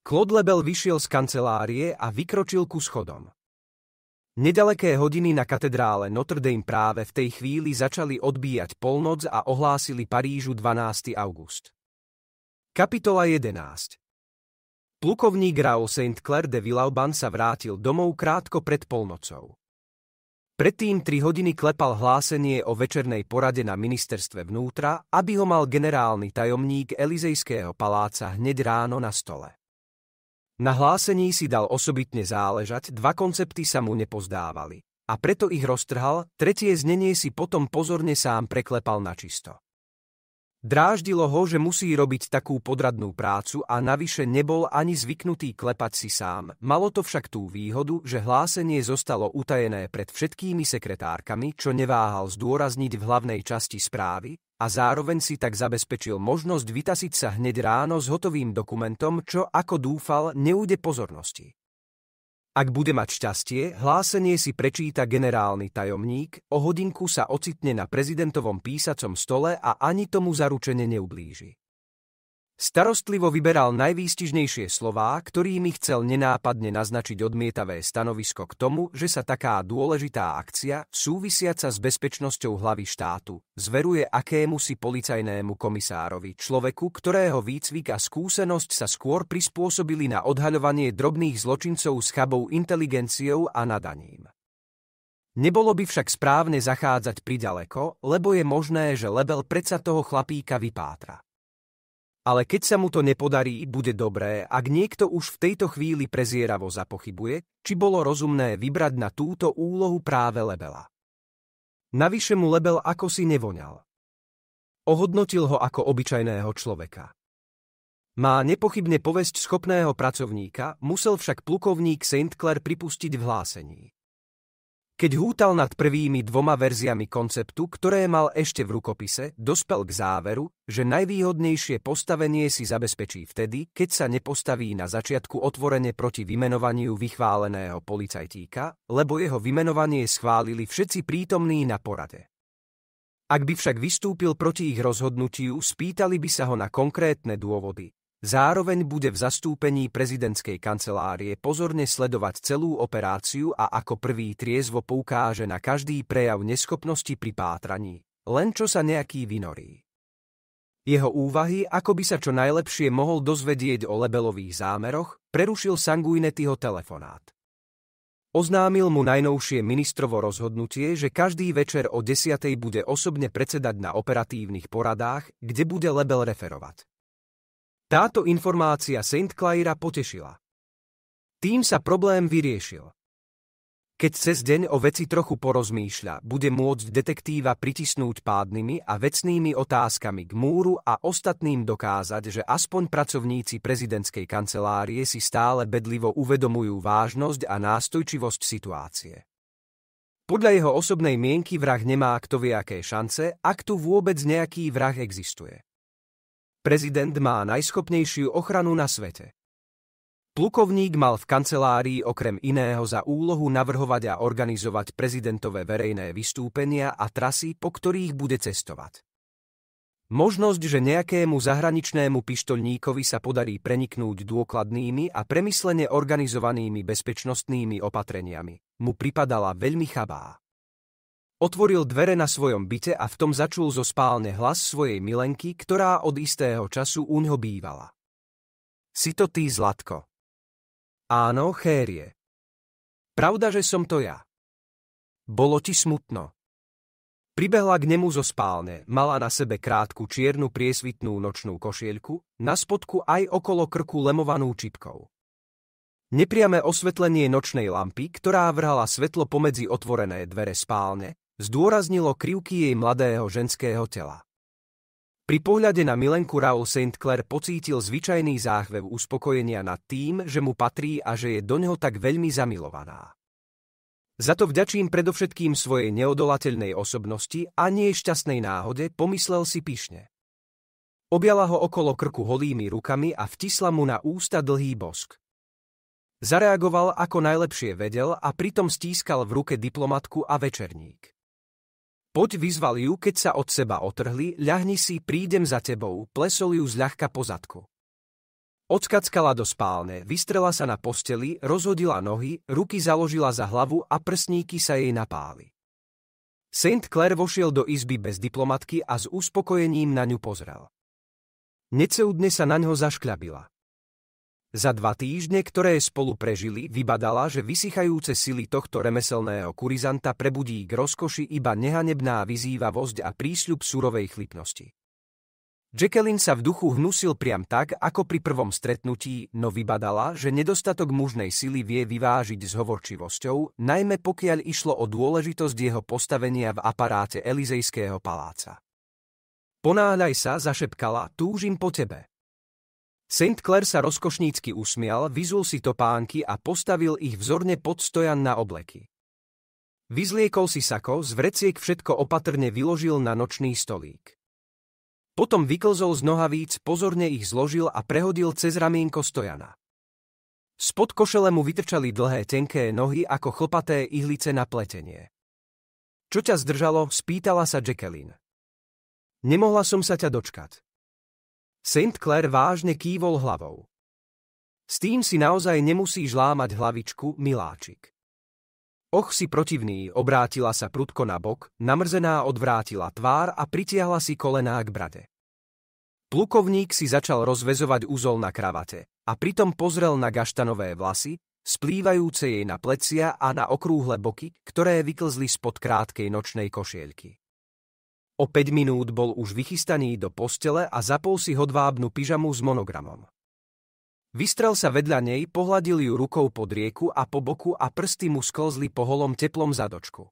Claude Lebel vyšiel z kancelárie a vykročil ku schodom. Nedaleké hodiny na katedrále Notre Dame práve v tej chvíli začali odbíjať polnoc a ohlásili Parížu 12. august. Kapitola 11 Plukovník Rao St. Clair de Villauban sa vrátil domov krátko pred polnocou. Predtým tri hodiny klepal hlásenie o večernej porade na ministerstve vnútra, aby ho mal generálny tajomník Elizejského paláca hneď ráno na stole. Na hlásení si dal osobitne záležať, dva koncepty sa mu nepozdávali. A preto ich roztrhal, tretie znenie si potom pozorne sám preklepal na čisto. Dráždilo ho, že musí robiť takú podradnú prácu a navyše nebol ani zvyknutý klepať si sám. Malo to však tú výhodu, že hlásenie zostalo utajené pred všetkými sekretárkami, čo neváhal zdôrazniť v hlavnej časti správy, a zároveň si tak zabezpečil možnosť vytasiť sa hneď ráno s hotovým dokumentom, čo, ako dúfal, neude pozornosti. Ak bude mať šťastie, hlásenie si prečíta generálny tajomník, o hodinku sa ocitne na prezidentovom písacom stole a ani tomu zaručene neublíži. Starostlivo vyberal najvýstižnejšie slová, ktorými chcel nenápadne naznačiť odmietavé stanovisko k tomu, že sa taká dôležitá akcia, súvisiaca s bezpečnosťou hlavy štátu, zveruje akému si policajnému komisárovi, človeku, ktorého výcvik a skúsenosť sa skôr prispôsobili na odhaľovanie drobných zločincov s chabou inteligenciou a nadaním. Nebolo by však správne zachádzať pridaleko, lebo je možné, že lebel predsa toho chlapíka vypátra. Ale keď sa mu to nepodarí, bude dobré, ak niekto už v tejto chvíli prezieravo zapochybuje, či bolo rozumné vybrať na túto úlohu práve Lebela. Navyše mu Lebel ako si nevoňal. Ohodnotil ho ako obyčajného človeka. Má nepochybne povesť schopného pracovníka, musel však plukovník St. Clair pripustiť v hlásení. Keď hútal nad prvými dvoma verziami konceptu, ktoré mal ešte v rukopise, dospel k záveru, že najvýhodnejšie postavenie si zabezpečí vtedy, keď sa nepostaví na začiatku otvorene proti vymenovaniu vychváleného policajtíka, lebo jeho vymenovanie schválili všetci prítomní na porade. Ak by však vystúpil proti ich rozhodnutiu, spýtali by sa ho na konkrétne dôvody, Zároveň bude v zastúpení prezidentskej kancelárie pozorne sledovať celú operáciu a ako prvý triezvo poukáže na každý prejav neschopnosti pri pátraní, len čo sa nejaký vynorí. Jeho úvahy, ako by sa čo najlepšie mohol dozvedieť o lebelových zámeroch, prerušil Sanguinetyho telefonát. Oznámil mu najnovšie ministrovo rozhodnutie, že každý večer o 10.00 bude osobne predsedať na operatívnych poradách, kde bude Lebel referovať. Táto informácia St. Claira potešila. Tým sa problém vyriešil. Keď cez deň o veci trochu porozmýšľa, bude môcť detektíva pritisnúť pádnymi a vecnými otázkami k múru a ostatným dokázať, že aspoň pracovníci prezidentskej kancelárie si stále bedlivo uvedomujú vážnosť a nástojčivosť situácie. Podľa jeho osobnej mienky vrah nemá kto vie aké šance, ak tu vôbec nejaký vrah existuje. Prezident má najschopnejšiu ochranu na svete. Plukovník mal v kancelárii okrem iného za úlohu navrhovať a organizovať prezidentové verejné vystúpenia a trasy, po ktorých bude cestovať. Možnosť, že nejakému zahraničnému pištolníkovi sa podarí preniknúť dôkladnými a premyslene organizovanými bezpečnostnými opatreniami, mu pripadala veľmi chabá. Otvoril dvere na svojom byte a v tom začul zo spálne hlas svojej milenky, ktorá od istého času u ňo bývala. Si to ty, Zlatko. Áno, chérie. Pravda, že som to ja. Bolo ti smutno. Pribehla k nemu zo spálne, mala na sebe krátku čiernu priesvitnú nočnú košielku, na spodku aj okolo krku lemovanú čipkou. Nepriame osvetlenie nočnej lampy, ktorá vrhala svetlo pomedzi otvorené dvere spálne, zdôraznilo krivky jej mladého ženského tela. Pri pohľade na Milenku Raoul St. Clair pocítil zvyčajný záchvev uspokojenia nad tým, že mu patrí a že je do neho tak veľmi zamilovaná. Za to vďačím predovšetkým svojej neodolateľnej osobnosti a nie šťastnej náhode, pomyslel si pyšne. Objala ho okolo krku holými rukami a vtisla mu na ústa dlhý bosk. Zareagoval ako najlepšie vedel a pritom stískal v ruke diplomatku a večerník. Poď vyzval ju, keď sa od seba otrhli, ľahni si, prídem za tebou, plesol ju zľahka po zadku. Odskackala do spálne, vystrela sa na posteli, rozhodila nohy, ruky založila za hlavu a prsníky sa jej napáli. St. Clair vošiel do izby bez diplomatky a s uspokojením na ňu pozrel. Neceudne sa na ňo zaškľabila. Za dva týždne, ktoré spolu prežili, vybadala, že vysychajúce sily tohto remeselného kurizanta prebudí k rozkoši iba nehanebná vyzývavosť a prísľub surovej chlipnosti. Jacqueline sa v duchu hnusil priam tak, ako pri prvom stretnutí, no vybadala, že nedostatok mužnej sily vie vyvážiť s hovorčivosťou, najmä pokiaľ išlo o dôležitosť jeho postavenia v aparáte Elizejského paláca. Ponáľaj sa, zašepkala, túžim po tebe. St. Clair sa rozkošnícky usmial, vyzul si topánky a postavil ich vzorne pod stojan na obleky. Vyzliekol si sako, z vreciek všetko opatrne vyložil na nočný stolík. Potom vyklzol z nohavíc, pozorne ich zložil a prehodil cez ramienko stojana. Spod košele mu vytrčali dlhé tenké nohy ako chlpaté ihlice na pletenie. Čo ťa zdržalo, spýtala sa Jacqueline. Nemohla som sa ťa dočkať. St. Clair vážne kývol hlavou. S tým si naozaj nemusíš lámať hlavičku, miláčik. Och si protivný, obrátila sa prudko na bok, namrzená odvrátila tvár a pritiahla si kolená k brade. Plukovník si začal rozvezovať úzol na kravate a pritom pozrel na gaštanové vlasy, splývajúce jej na plecia a na okrúhle boky, ktoré vyklzli spod krátkej nočnej košielky. O 5 minút bol už vychystaný do postele a zapol si hodvábnu pyžamu s monogramom. Vystrel sa vedľa nej, pohľadil ju rukou pod rieku a po boku a prsty mu sklzli po holom teplom zadočku.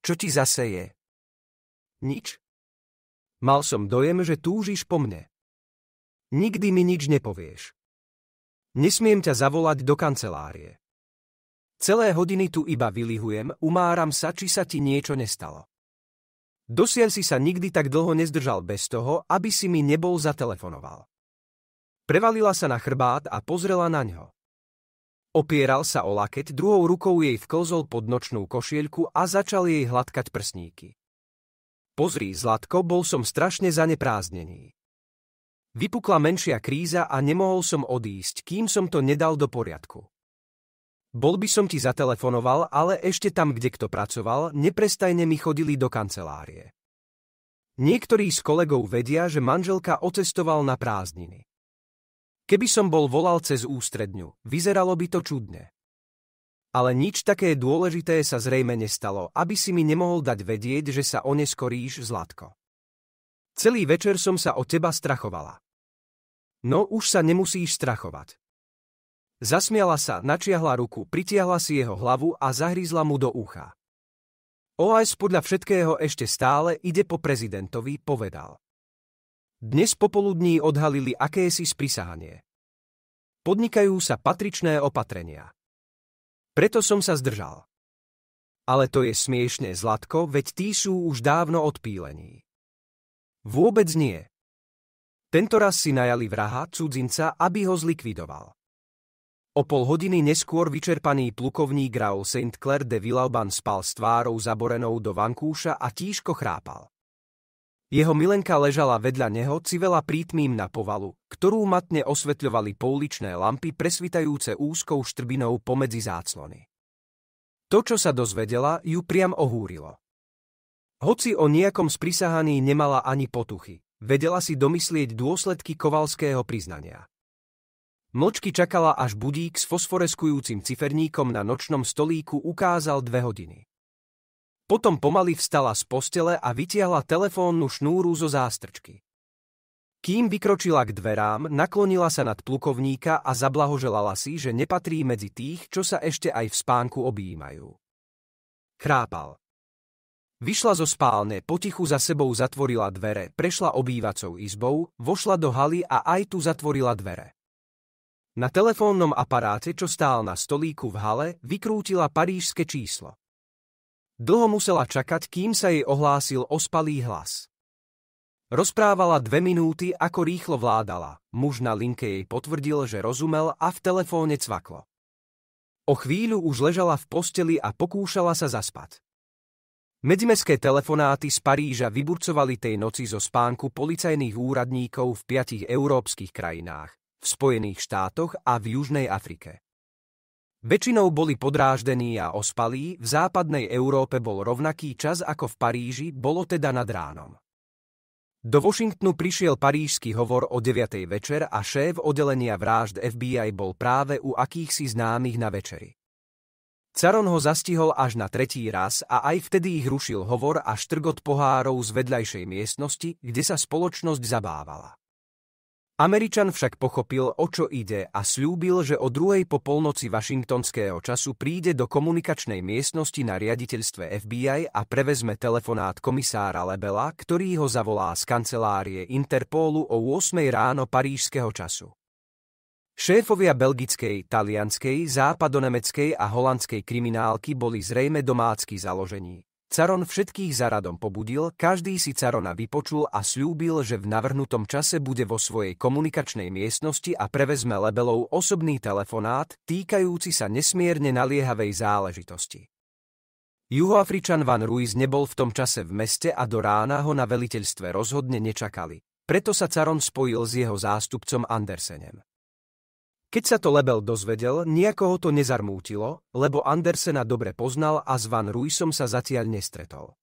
Čo ti zase je? Nič. Mal som dojem, že túžiš po mne. Nikdy mi nič nepovieš. Nesmiem ťa zavolať do kancelárie. Celé hodiny tu iba vylihujem, umáram sa, či sa ti niečo nestalo. Dosiaľ si sa nikdy tak dlho nezdržal bez toho, aby si mi nebol zatelefonoval. Prevalila sa na chrbát a pozrela na ňo. Opieral sa o lakeť, druhou rukou jej vklzol pod nočnú košielku a začal jej hladkať prsníky. Pozri, Zlatko, bol som strašne zanepráznený. Vypukla menšia kríza a nemohol som odísť, kým som to nedal do poriadku. Bol by som ti zatelefonoval, ale ešte tam, kde kto pracoval, neprestajne mi chodili do kancelárie. Niektorí z kolegov vedia, že manželka ocestoval na prázdniny. Keby som bol volal cez ústredňu, vyzeralo by to čudne. Ale nič také dôležité sa zrejme nestalo, aby si mi nemohol dať vedieť, že sa oneskoríš, Zlatko. Celý večer som sa o teba strachovala. No už sa nemusíš strachovať. Zasmiala sa, načiahla ruku, pritiahla si jeho hlavu a zahrízla mu do ucha. OS podľa všetkého ešte stále ide po prezidentovi, povedal. Dnes popoludní odhalili akési sprisahanie. Podnikajú sa patričné opatrenia. Preto som sa zdržal. Ale to je smiešne, Zlatko, veď tí sú už dávno odpílení. Vôbec nie. Tento raz si najali vraha, cudzinca, aby ho zlikvidoval. O pol hodiny neskôr vyčerpaný plukovník Raoul St. Clair de Villalban spal s tvárou zaborenou do vankúša a tížko chrápal. Jeho milenka ležala vedľa neho civela prítmím na povalu, ktorú matne osvetľovali pouličné lampy presvitajúce úzkou štrbinou pomedzi záclony. To, čo sa dozvedela, ju priam ohúrilo. Hoci o nejakom sprisahaní nemala ani potuchy, vedela si domyslieť dôsledky kovalského priznania. Mlčky čakala, až budík s fosforeskujúcim ciferníkom na nočnom stolíku ukázal dve hodiny. Potom pomaly vstala z postele a vytiahla telefónnu šnúru zo zástrčky. Kým vykročila k dverám, naklonila sa nad plukovníka a zablahoželala si, že nepatrí medzi tých, čo sa ešte aj v spánku objímajú. Chrápal. Vyšla zo spálne, potichu za sebou zatvorila dvere, prešla obývacou izbou, vošla do haly a aj tu zatvorila dvere. Na telefónnom aparáte, čo stál na stolíku v hale, vykrútila parížske číslo. Dlho musela čakať, kým sa jej ohlásil ospalý hlas. Rozprávala dve minúty, ako rýchlo vládala. Muž na linke jej potvrdil, že rozumel a v telefóne cvaklo. O chvíľu už ležala v posteli a pokúšala sa zaspať. Medzimeské telefonáty z Paríža vyburcovali tej noci zo spánku policajných úradníkov v piatich európskych krajinách v Spojených štátoch a v Južnej Afrike. Väčšinou boli podráždení a ospalí, v západnej Európe bol rovnaký čas ako v Paríži, bolo teda nad ránom. Do Washingtonu prišiel Parížsky hovor o 9. večer a šéf oddelenia vražd FBI bol práve u akýchsi známych na večeri. Caron ho zastihol až na tretí raz a aj vtedy ich rušil hovor a štrgot pohárov z vedľajšej miestnosti, kde sa spoločnosť zabávala. Američan však pochopil, o čo ide a slúbil, že o druhej po polnoci vašingtonského času príde do komunikačnej miestnosti na riaditeľstve FBI a prevezme telefonát komisára Lebela, ktorý ho zavolá z kancelárie Interpolu o 8 ráno parížského času. Šéfovia belgickej, talianskej, západonemeckej a holandskej kriminálky boli zrejme domácky založení. Caron všetkých zaradom pobudil, každý si Carona vypočul a slúbil, že v navrhnutom čase bude vo svojej komunikačnej miestnosti a prevezme Lebelov osobný telefonát týkajúci sa nesmierne naliehavej záležitosti. Juhoafričan Van Ruiz nebol v tom čase v meste a do rána ho na veliteľstve rozhodne nečakali. Preto sa Caron spojil s jeho zástupcom Andersenem. Keď sa to Lebel dozvedel, nejako ho to nezarmútilo, lebo Andersena dobre poznal a s Van Ruysom sa zatiaľ nestretol.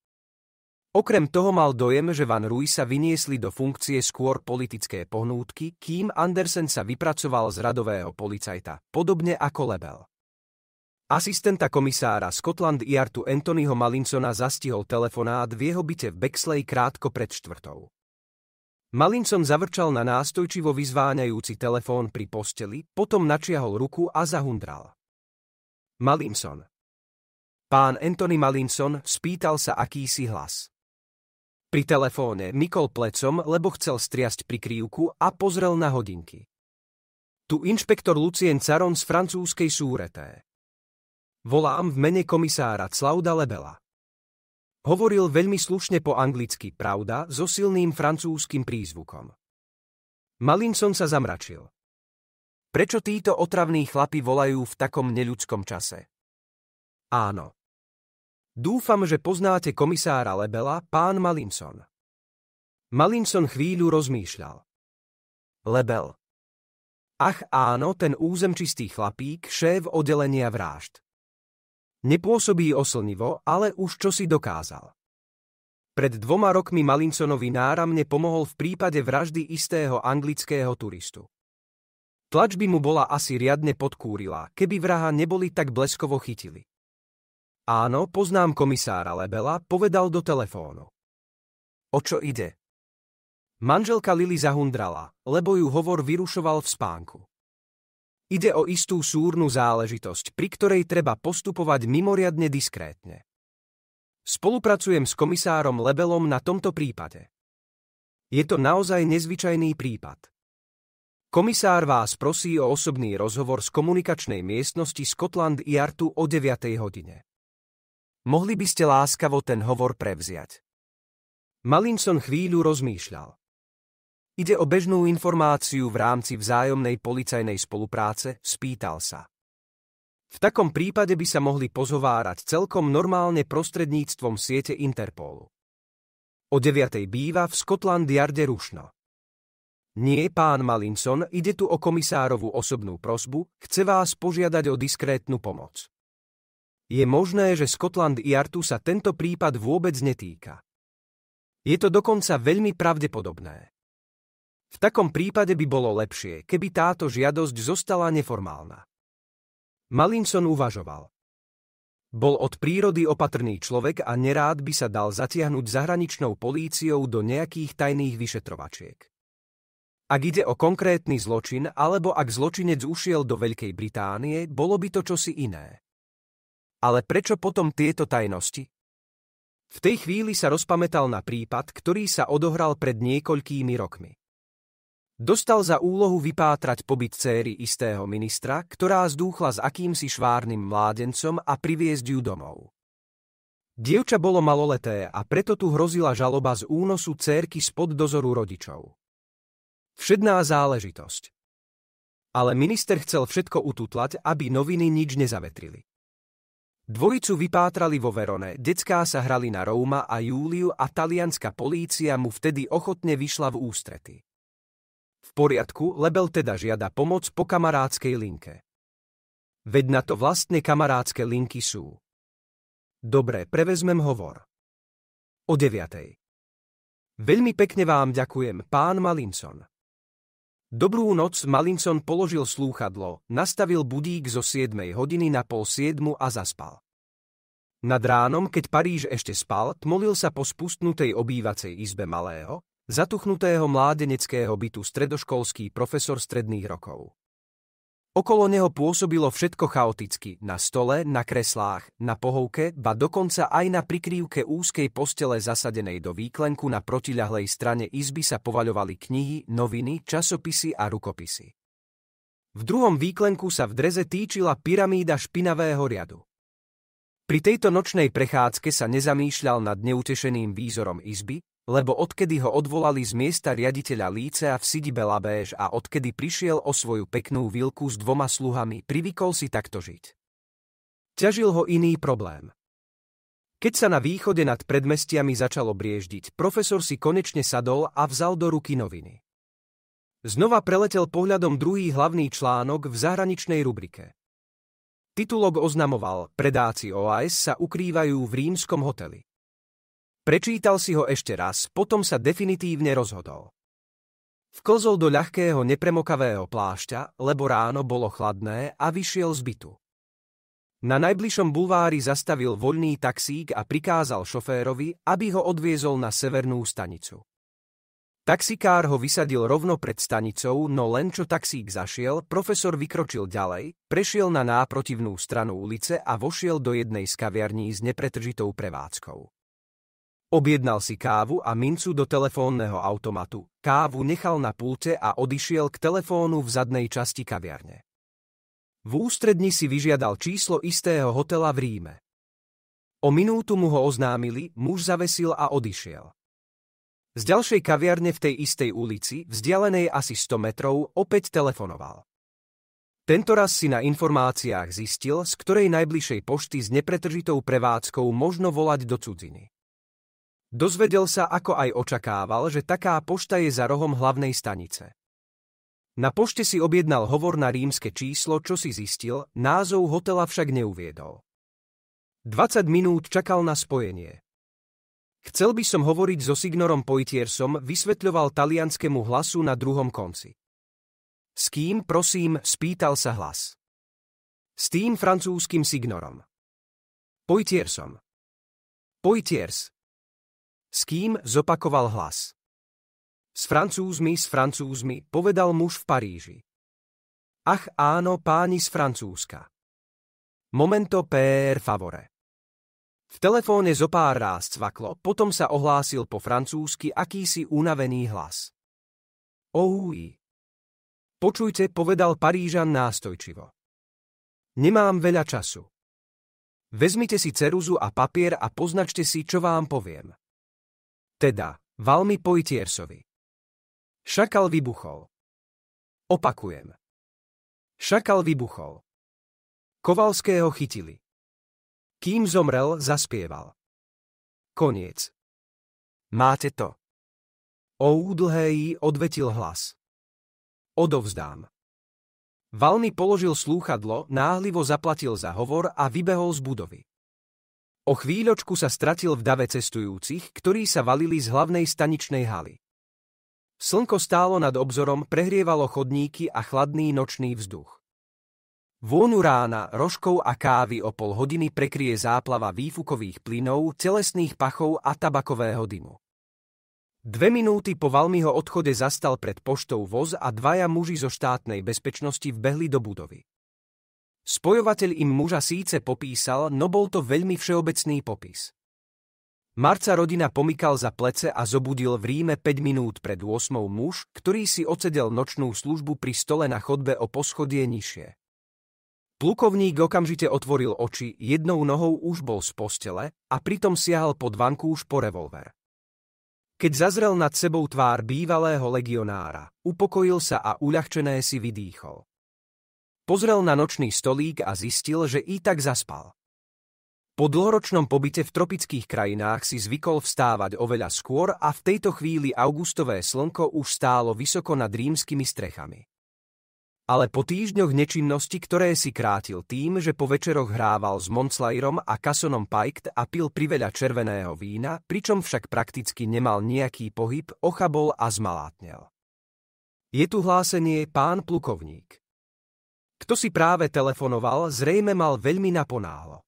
Okrem toho mal dojem, že Van Ruisa vyniesli do funkcie skôr politické pohnútky, kým Andersen sa vypracoval z radového policajta, podobne ako Lebel. Asistenta komisára Scotland Yardu Anthonyho Malinsona zastihol telefonát v jeho byte v Bexley krátko pred štvrtou som zavrčal na nástojčivo vyzváňajúci telefón pri posteli, potom načiahol ruku a zahundral. Malinson. Pán Anthony Malinson spýtal sa akýsi hlas. Pri telefóne mykol plecom, lebo chcel striasť prikrývku a pozrel na hodinky. Tu inšpektor Lucien Caron z francúzskej súreté. Volám v mene komisára Clauda Lebela. Hovoril veľmi slušne po anglicky, pravda, so silným francúzským prízvukom. Malinson sa zamračil. Prečo títo otravní chlapi volajú v takom neľudskom čase? Áno. Dúfam, že poznáte komisára Lebela, pán Malinson. Malinson chvíľu rozmýšľal. Lebel. Ach áno, ten územčistý chlapík, šéf oddelenia vrážd. Nepôsobí oslnivo, ale už čo si dokázal. Pred dvoma rokmi Malinconovi náramne pomohol v prípade vraždy istého anglického turistu. Tlač by mu bola asi riadne podkúrila, keby vraha neboli tak bleskovo chytili. Áno, poznám komisára Lebela, povedal do telefónu. O čo ide? Manželka Lily zahundrala, lebo ju hovor vyrušoval v spánku. Ide o istú súrnu záležitosť, pri ktorej treba postupovať mimoriadne diskrétne. Spolupracujem s komisárom Lebelom na tomto prípade. Je to naozaj nezvyčajný prípad. Komisár vás prosí o osobný rozhovor z komunikačnej miestnosti Scotland Yardu o 9. hodine. Mohli by ste láskavo ten hovor prevziať. Malinson chvíľu rozmýšľal. Ide o bežnú informáciu v rámci vzájomnej policajnej spolupráce, spýtal sa. V takom prípade by sa mohli pozovárať celkom normálne prostredníctvom siete Interpolu. O 9. býva v Scotland Yarde rušno. Nie, pán Malinson, ide tu o komisárovú osobnú prosbu, chce vás požiadať o diskrétnu pomoc. Je možné, že Scotland Yardu sa tento prípad vôbec netýka. Je to dokonca veľmi pravdepodobné. V takom prípade by bolo lepšie, keby táto žiadosť zostala neformálna. Malinson uvažoval. Bol od prírody opatrný človek a nerád by sa dal zatiahnuť zahraničnou políciou do nejakých tajných vyšetrovačiek. Ak ide o konkrétny zločin, alebo ak zločinec ušiel do Veľkej Británie, bolo by to čosi iné. Ale prečo potom tieto tajnosti? V tej chvíli sa rozpamätal na prípad, ktorý sa odohral pred niekoľkými rokmi. Dostal za úlohu vypátrať pobyt céry istého ministra, ktorá zdúchla s akýmsi švárnym mládencom a priviesť ju domov. Dievča bolo maloleté a preto tu hrozila žaloba z únosu cérky spod dozoru rodičov. Všedná záležitosť. Ale minister chcel všetko ututlať, aby noviny nič nezavetrili. Dvojicu vypátrali vo Verone, decká sa hrali na Róma a Júliu a talianská polícia mu vtedy ochotne vyšla v ústrety. V poriadku, Lebel teda žiada pomoc po kamarádskej linke. Veď na to vlastne kamarádske linky sú. Dobre, prevezmem hovor. O deviatej. Veľmi pekne vám ďakujem, pán Malinson. Dobrú noc Malinson položil slúchadlo, nastavil budík zo 7 hodiny na pol 7 a zaspal. Nad ránom, keď Paríž ešte spal, tmolil sa po spustnutej obývacej izbe malého, zatuchnutého mládeneckého bytu stredoškolský profesor stredných rokov. Okolo neho pôsobilo všetko chaoticky, na stole, na kreslách, na pohovke, ba dokonca aj na prikrývke úzkej postele zasadenej do výklenku na protiľahlej strane izby sa povaľovali knihy, noviny, časopisy a rukopisy. V druhom výklenku sa v dreze týčila pyramída špinavého riadu. Pri tejto nočnej prechádzke sa nezamýšľal nad neutešeným výzorom izby, lebo odkedy ho odvolali z miesta riaditeľa Lícea v Sidibe Labéž a odkedy prišiel o svoju peknú vilku s dvoma sluhami, privykol si takto žiť. Ťažil ho iný problém. Keď sa na východe nad predmestiami začalo brieždiť, profesor si konečne sadol a vzal do ruky noviny. Znova preletel pohľadom druhý hlavný článok v zahraničnej rubrike. Titulok oznamoval, predáci OAS sa ukrývajú v rímskom hoteli. Prečítal si ho ešte raz, potom sa definitívne rozhodol. Vklzol do ľahkého nepremokavého plášťa, lebo ráno bolo chladné a vyšiel z bytu. Na najbližšom bulvári zastavil voľný taxík a prikázal šoférovi, aby ho odviezol na severnú stanicu. Taxikár ho vysadil rovno pred stanicou, no len čo taxík zašiel, profesor vykročil ďalej, prešiel na náprotivnú stranu ulice a vošiel do jednej z kaviarní s nepretržitou prevádzkou. Objednal si kávu a mincu do telefónneho automatu. Kávu nechal na pulte a odišiel k telefónu v zadnej časti kaviarne. V ústredni si vyžiadal číslo istého hotela v Ríme. O minútu mu ho oznámili, muž zavesil a odišiel. Z ďalšej kaviarne v tej istej ulici, vzdialenej asi 100 metrov, opäť telefonoval. Tentoraz si na informáciách zistil, z ktorej najbližšej pošty s nepretržitou prevádzkou možno volať do cudziny. Dozvedel sa, ako aj očakával, že taká pošta je za rohom hlavnej stanice. Na pošte si objednal hovor na rímske číslo, čo si zistil, názov hotela však neuviedol. 20 minút čakal na spojenie. Chcel by som hovoriť so Signorom Poitiersom, vysvetľoval talianskému hlasu na druhom konci. S kým, prosím, spýtal sa hlas. S tým francúzským signorom. Poitiersom. Poitiers, s kým zopakoval hlas. S francúzmi, s francúzmi, povedal muž v Paríži. Ach áno, páni z Francúzska. Momento per favore. V telefóne zo pár ráz cvaklo, potom sa ohlásil po francúzsky akýsi unavený hlas. Ohui. Počujte, povedal Parížan nástojčivo. Nemám veľa času. Vezmite si ceruzu a papier a poznačte si, čo vám poviem teda, valmi Poitiersovi. Šakal vybuchol. Opakujem. Šakal vybuchol. Kovalského chytili. Kým zomrel, zaspieval. Koniec. Máte to. O dlhé jí odvetil hlas. Odovzdám. Valny položil slúchadlo, náhlivo zaplatil za hovor a vybehol z budovy. O chvíľočku sa stratil v dave cestujúcich, ktorí sa valili z hlavnej staničnej haly. Slnko stálo nad obzorom, prehrievalo chodníky a chladný nočný vzduch. Vônu rána, rožkov a kávy o pol hodiny prekrie záplava výfukových plynov, telesných pachov a tabakového dymu. Dve minúty po Valmiho odchode zastal pred poštou voz a dvaja muži zo štátnej bezpečnosti vbehli do budovy. Spojovateľ im muža síce popísal, no bol to veľmi všeobecný popis. Marca rodina pomykal za plece a zobudil v Ríme 5 minút pred 8 muž, ktorý si ocedel nočnú službu pri stole na chodbe o poschodie nižšie. Plukovník okamžite otvoril oči, jednou nohou už bol z postele a pritom siahal pod vankúš po revolver. Keď zazrel nad sebou tvár bývalého legionára, upokojil sa a uľahčené si vydýchol. Pozrel na nočný stolík a zistil, že i tak zaspal. Po dlhoročnom pobyte v tropických krajinách si zvykol vstávať oveľa skôr a v tejto chvíli augustové slnko už stálo vysoko nad rímskymi strechami. Ale po týždňoch nečinnosti, ktoré si krátil tým, že po večeroch hrával s Monclairom a Kasonom Pajkt a pil priveľa červeného vína, pričom však prakticky nemal nejaký pohyb, ochabol a zmalátnel. Je tu hlásenie pán plukovník. Kto si práve telefonoval, zrejme mal veľmi naponáhlo.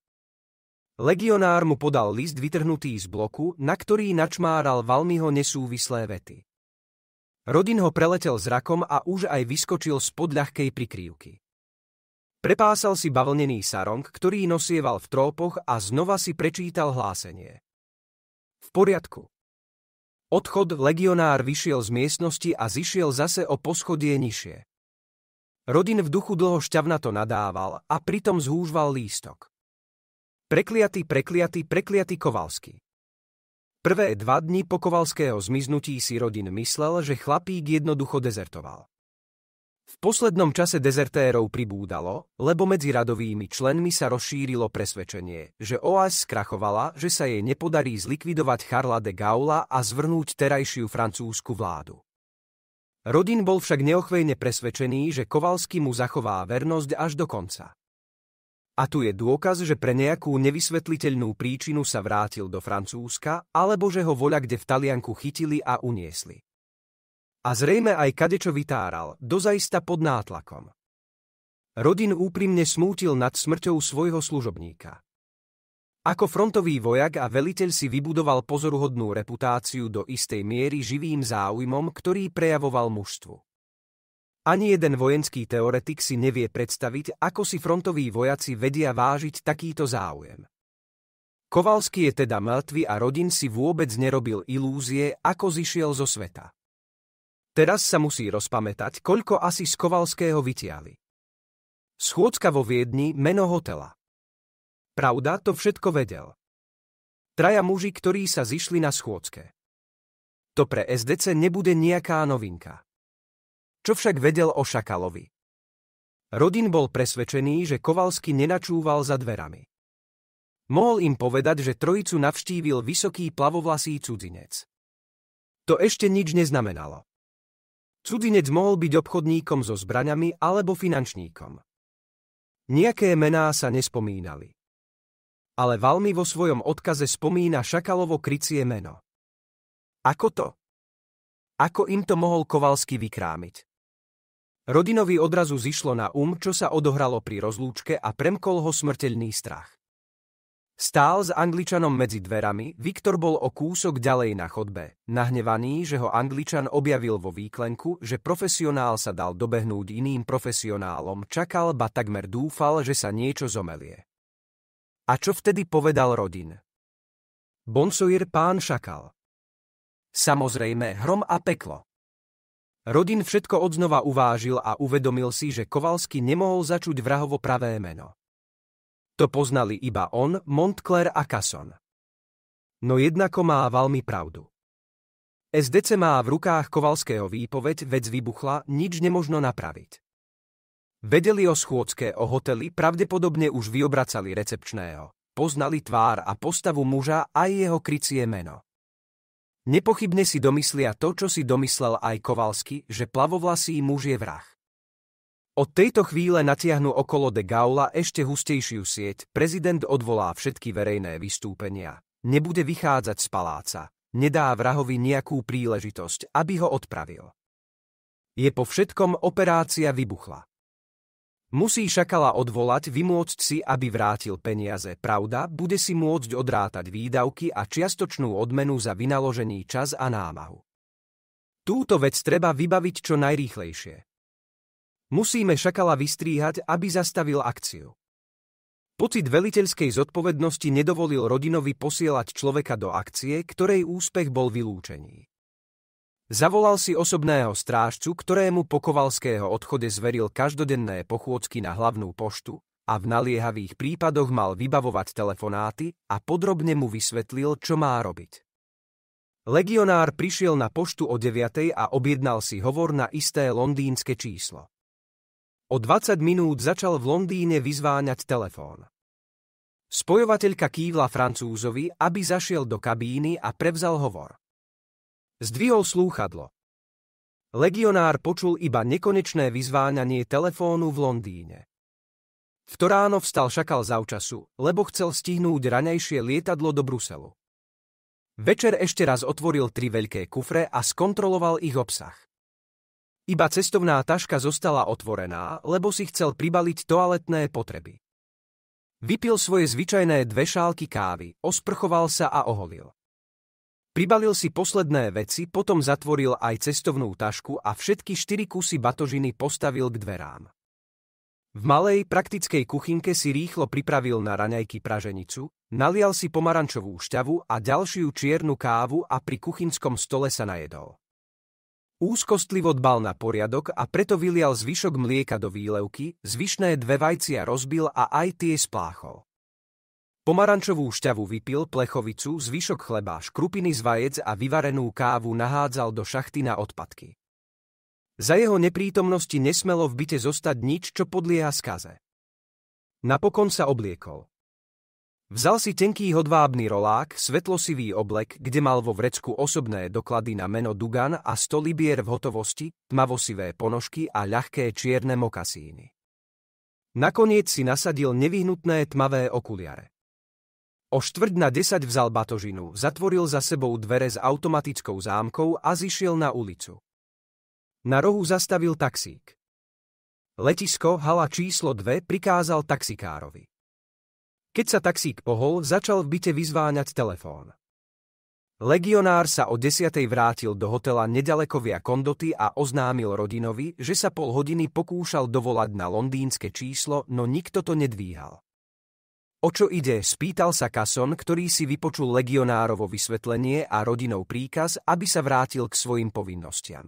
Legionár mu podal list vytrhnutý z bloku, na ktorý načmáral Valmiho nesúvislé vety. Rodin ho preletel zrakom a už aj vyskočil spod ľahkej prikrývky. Prepásal si bavlnený sarong, ktorý nosieval v trópoch a znova si prečítal hlásenie. V poriadku. Odchod legionár vyšiel z miestnosti a zišiel zase o poschodie nižšie. Rodin v duchu dlho šťavnato nadával a pritom zhúžval lístok. Prekliatý, prekliatý, prekliatý Kovalsky. Prvé dva dni po Kovalského zmiznutí si Rodin myslel, že chlapík jednoducho dezertoval. V poslednom čase dezertérov pribúdalo, lebo medzi radovými členmi sa rozšírilo presvedčenie, že OAS skrachovala, že sa jej nepodarí zlikvidovať Charla de Gaula a zvrnúť terajšiu francúzsku vládu. Rodin bol však neochvejne presvedčený, že Kovalský mu zachová vernosť až do konca. A tu je dôkaz, že pre nejakú nevysvetliteľnú príčinu sa vrátil do Francúzska, alebo že ho voľa kde v Talianku chytili a uniesli. A zrejme aj kadečo vytáral, dozajsta pod nátlakom. Rodin úprimne smútil nad smrťou svojho služobníka. Ako frontový vojak a veliteľ si vybudoval pozoruhodnú reputáciu do istej miery živým záujmom, ktorý prejavoval mužstvu. Ani jeden vojenský teoretik si nevie predstaviť, ako si frontoví vojaci vedia vážiť takýto záujem. Kovalský je teda mŕtvy a rodin si vôbec nerobil ilúzie, ako zišiel zo sveta. Teraz sa musí rozpamätať, koľko asi z Kovalského vytiali. Schôdzka vo Viedni, meno hotela. Pravda to všetko vedel. Traja muži, ktorí sa zišli na schôdzke. To pre SDC nebude nejaká novinka. Čo však vedel o Šakalovi? Rodin bol presvedčený, že Kovalsky nenačúval za dverami. Mohol im povedať, že trojicu navštívil vysoký plavovlasý cudzinec. To ešte nič neznamenalo. Cudzinec mohol byť obchodníkom so zbraňami alebo finančníkom. Nejaké mená sa nespomínali ale Valmy vo svojom odkaze spomína Šakalovo krycie meno. Ako to? Ako im to mohol Kovalsky vykrámiť? Rodinovi odrazu zišlo na um, čo sa odohralo pri rozlúčke a premkol ho smrteľný strach. Stál s Angličanom medzi dverami, Viktor bol o kúsok ďalej na chodbe, nahnevaný, že ho Angličan objavil vo výklenku, že profesionál sa dal dobehnúť iným profesionálom, čakal ba takmer dúfal, že sa niečo zomelie. A čo vtedy povedal Rodin? Bonsoir pán Šakal. Samozrejme, hrom a peklo. Rodin všetko odznova uvážil a uvedomil si, že Kovalsky nemohol začuť vrahovo pravé meno. To poznali iba on, Montclair a Casson. No jednako má veľmi pravdu. SDC má v rukách Kovalského výpoveď, vec vybuchla, nič nemožno napraviť. Vedeli o schôdzke o hoteli, pravdepodobne už vyobracali recepčného. Poznali tvár a postavu muža aj jeho krycie meno. Nepochybne si domyslia to, čo si domyslel aj Kovalsky, že plavovlasý muž je vrah. Od tejto chvíle natiahnu okolo de Gaula ešte hustejšiu sieť, prezident odvolá všetky verejné vystúpenia. Nebude vychádzať z paláca, nedá vrahovi nejakú príležitosť, aby ho odpravil. Je po všetkom operácia vybuchla. Musí šakala odvolať, vymôcť si, aby vrátil peniaze. Pravda, bude si môcť odrátať výdavky a čiastočnú odmenu za vynaložený čas a námahu. Túto vec treba vybaviť čo najrýchlejšie. Musíme šakala vystríhať, aby zastavil akciu. Pocit veliteľskej zodpovednosti nedovolil rodinovi posielať človeka do akcie, ktorej úspech bol vylúčený. Zavolal si osobného strážcu, ktorému po Kovalského odchode zveril každodenné pochôdzky na hlavnú poštu a v naliehavých prípadoch mal vybavovať telefonáty a podrobne mu vysvetlil, čo má robiť. Legionár prišiel na poštu o 9 a objednal si hovor na isté londýnske číslo. O 20 minút začal v Londýne vyzváňať telefón. Spojovateľka kývla francúzovi, aby zašiel do kabíny a prevzal hovor. Zdvihol slúchadlo. Legionár počul iba nekonečné vyzváňanie telefónu v Londýne. V to ráno vstal šakal zavčasu, lebo chcel stihnúť ranejšie lietadlo do Bruselu. Večer ešte raz otvoril tri veľké kufre a skontroloval ich obsah. Iba cestovná taška zostala otvorená, lebo si chcel pribaliť toaletné potreby. Vypil svoje zvyčajné dve šálky kávy, osprchoval sa a oholil. Pribalil si posledné veci, potom zatvoril aj cestovnú tašku a všetky štyri kusy batožiny postavil k dverám. V malej, praktickej kuchynke si rýchlo pripravil na raňajky praženicu, nalial si pomarančovú šťavu a ďalšiu čiernu kávu a pri kuchynskom stole sa najedol. Úzkostlivo dbal na poriadok a preto vylial zvyšok mlieka do výlevky, zvyšné dve vajcia rozbil a aj tie spláchol. Pomarančovú šťavu vypil, plechovicu, zvyšok chleba, škrupiny z vajec a vyvarenú kávu nahádzal do šachty na odpadky. Za jeho neprítomnosti nesmelo v byte zostať nič, čo podlieha skaze. Napokon sa obliekol. Vzal si tenký hodvábny rolák, svetlosivý oblek, kde mal vo vrecku osobné doklady na meno Dugan a 100 libier v hotovosti, tmavosivé ponožky a ľahké čierne mokasíny. Nakoniec si nasadil nevyhnutné tmavé okuliare. O štvrť na desať vzal batožinu, zatvoril za sebou dvere s automatickou zámkou a zišiel na ulicu. Na rohu zastavil taxík. Letisko, hala číslo 2, prikázal taxikárovi. Keď sa taxík pohol, začal v byte vyzváňať telefón. Legionár sa o desiatej vrátil do hotela nedaleko Via Kondoty a oznámil rodinovi, že sa pol hodiny pokúšal dovolať na londýnske číslo, no nikto to nedvíhal. O čo ide, spýtal sa Kason, ktorý si vypočul legionárovo vysvetlenie a rodinou príkaz, aby sa vrátil k svojim povinnostiam.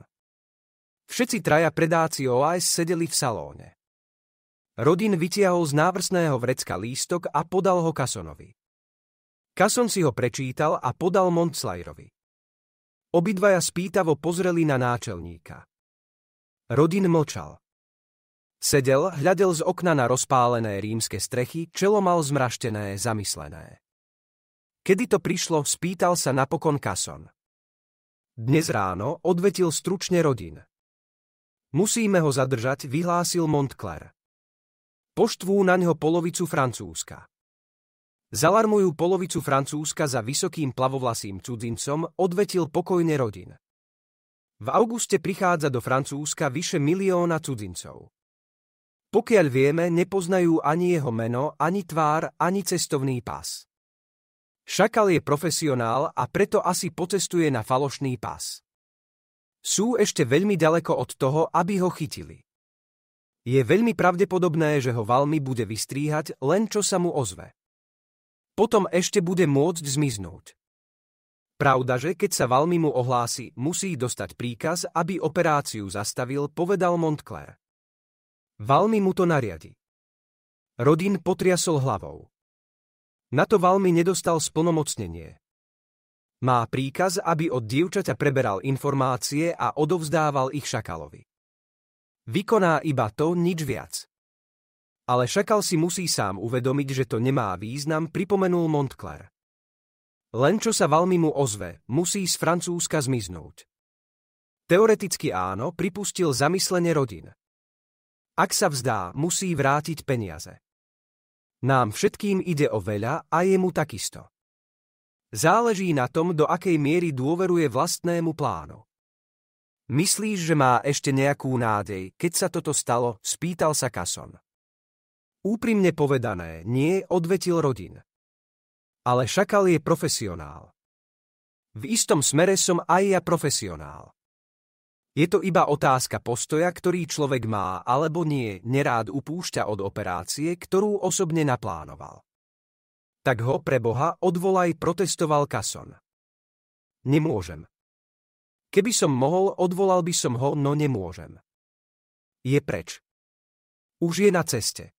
Všetci traja predáci OAS sedeli v salóne. Rodin vytiahol z návrsného vrecka lístok a podal ho Kasonovi. Kason si ho prečítal a podal Montslajrovi. Obidvaja spýtavo pozreli na náčelníka. Rodin mlčal. Sedel, hľadel z okna na rozpálené rímske strechy, čelo mal zmraštené, zamyslené. Kedy to prišlo, spýtal sa napokon Kason. Dnes ráno odvetil stručne rodin. Musíme ho zadržať, vyhlásil Montclair. Poštvú na ňo polovicu Francúzska. Zalarmujú polovicu Francúzska za vysokým plavovlasým cudzincom, odvetil pokojne rodin. V auguste prichádza do Francúzska vyše milióna cudzincov. Pokiaľ vieme, nepoznajú ani jeho meno, ani tvár, ani cestovný pás. Šakal je profesionál a preto asi pocestuje na falošný pás. Sú ešte veľmi ďaleko od toho, aby ho chytili. Je veľmi pravdepodobné, že ho valmi bude vystríhať, len čo sa mu ozve. Potom ešte bude môcť zmiznúť. Pravda, že keď sa valmy mu ohlási, musí dostať príkaz, aby operáciu zastavil, povedal Montclair. Valmy mu to nariadi. Rodín potriasol hlavou. Na to Valmy nedostal splnomocnenie. Má príkaz, aby od dievčaťa preberal informácie a odovzdával ich šakalovi. Vykoná iba to, nič viac. Ale šakal si musí sám uvedomiť, že to nemá význam, pripomenul Montclair. Len čo sa Valmy mu ozve, musí z Francúzska zmiznúť. Teoreticky áno, pripustil zamyslenie rodín. Ak sa vzdá, musí vrátiť peniaze. Nám všetkým ide o veľa a mu takisto. Záleží na tom, do akej miery dôveruje vlastnému plánu. Myslíš, že má ešte nejakú nádej, keď sa toto stalo, spýtal sa Kason. Úprimne povedané, nie, odvetil rodin. Ale šakal je profesionál. V istom smere som aj ja profesionál. Je to iba otázka postoja, ktorý človek má alebo nie, nerád upúšťa od operácie, ktorú osobne naplánoval. Tak ho pre Boha odvolaj, protestoval Kason. Nemôžem. Keby som mohol, odvolal by som ho, no nemôžem. Je preč. Už je na ceste.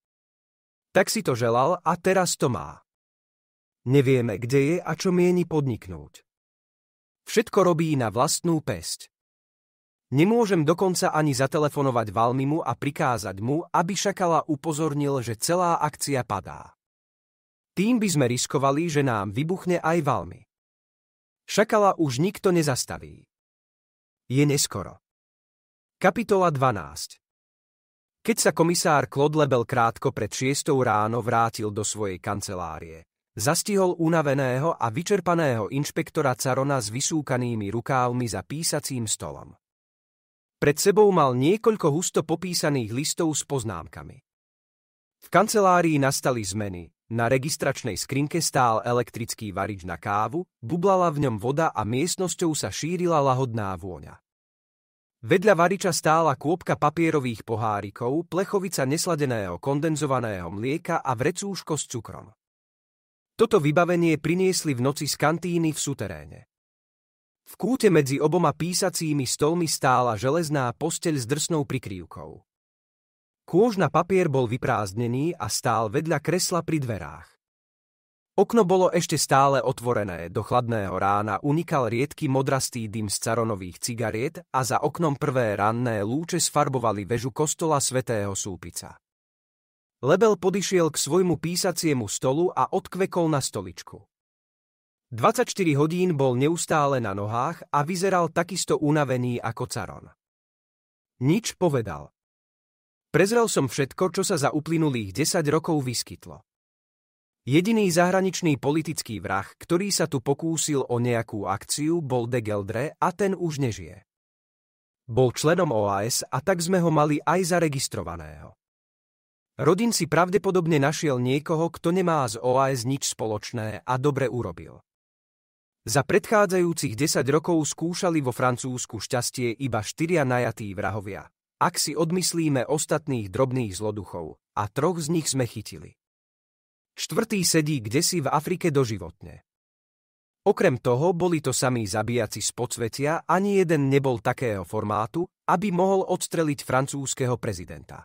Tak si to želal a teraz to má. Nevieme, kde je a čo mieni podniknúť. Všetko robí na vlastnú pesť. Nemôžem dokonca ani zatelefonovať Valmimu a prikázať mu, aby Šakala upozornil, že celá akcia padá. Tým by sme riskovali, že nám vybuchne aj Valmy. Šakala už nikto nezastaví. Je neskoro. Kapitola 12 Keď sa komisár Claude Lebel krátko pred 6 ráno vrátil do svojej kancelárie, zastihol unaveného a vyčerpaného inšpektora Carona s vysúkanými rukávmi za písacím stolom. Pred sebou mal niekoľko husto popísaných listov s poznámkami. V kancelárii nastali zmeny. Na registračnej skrinke stál elektrický varič na kávu, bublala v ňom voda a miestnosťou sa šírila lahodná vôňa. Vedľa variča stála kôpka papierových pohárikov, plechovica nesladeného kondenzovaného mlieka a vrecúško s cukrom. Toto vybavenie priniesli v noci z kantíny v suteréne. V kúte medzi oboma písacími stolmi stála železná posteľ s drsnou prikrývkou. Kôž na papier bol vyprázdnený a stál vedľa kresla pri dverách. Okno bolo ešte stále otvorené, do chladného rána unikal riedky modrastý dym z caronových cigariet a za oknom prvé ranné lúče sfarbovali vežu kostola svätého Súpica. Lebel podišiel k svojmu písaciemu stolu a odkvekol na stoličku. 24 hodín bol neustále na nohách a vyzeral takisto unavený ako Caron. Nič povedal. Prezrel som všetko, čo sa za uplynulých 10 rokov vyskytlo. Jediný zahraničný politický vrah, ktorý sa tu pokúsil o nejakú akciu, bol de Geldre a ten už nežije. Bol členom OAS a tak sme ho mali aj zaregistrovaného. Rodin si pravdepodobne našiel niekoho, kto nemá z OAS nič spoločné a dobre urobil. Za predchádzajúcich 10 rokov skúšali vo Francúzsku šťastie iba štyria najatí vrahovia. Ak si odmyslíme ostatných drobných zloduchov, a troch z nich sme chytili. Štvrtý sedí kde si v Afrike doživotne. Okrem toho boli to samí zabíjaci z podsvetia, ani jeden nebol takého formátu, aby mohol odstreliť francúzskeho prezidenta.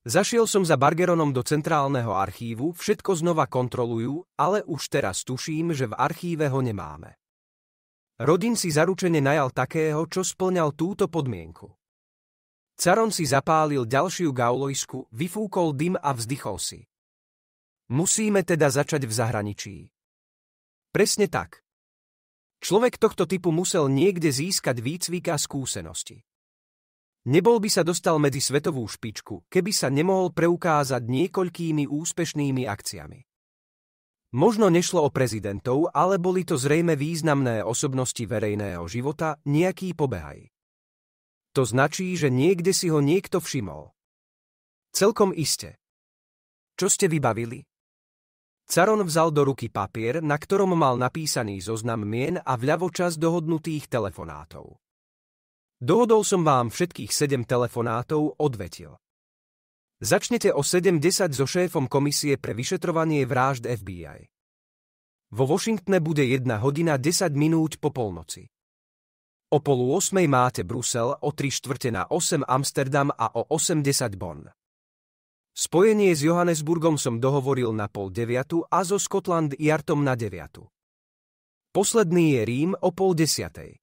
Zašiel som za Bargeronom do centrálneho archívu, všetko znova kontrolujú, ale už teraz tuším, že v archíve ho nemáme. Rodin si zaručene najal takého, čo splňal túto podmienku. Caron si zapálil ďalšiu gaulojsku, vyfúkol dym a vzdychol si. Musíme teda začať v zahraničí. Presne tak. Človek tohto typu musel niekde získať výcvik a skúsenosti. Nebol by sa dostal medzi svetovú špičku, keby sa nemohol preukázať niekoľkými úspešnými akciami. Možno nešlo o prezidentov, ale boli to zrejme významné osobnosti verejného života, nejaký pobehaj. To značí, že niekde si ho niekto všimol. Celkom iste. Čo ste vybavili? Caron vzal do ruky papier, na ktorom mal napísaný zoznam mien a vľavo čas dohodnutých telefonátov. Dohodol som vám všetkých sedem telefonátov, odvetil. Začnete o 7.10 so šéfom komisie pre vyšetrovanie vražd FBI. Vo Washingtone bude 1 hodina 10 minút po polnoci. O polu 8 máte Brusel, o 3 štvrte na 8 Amsterdam a o 80 Bonn. Spojenie s Johannesburgom som dohovoril na pol 9 a so Scotland Yartom na 9. Posledný je Rím o pol desiatej.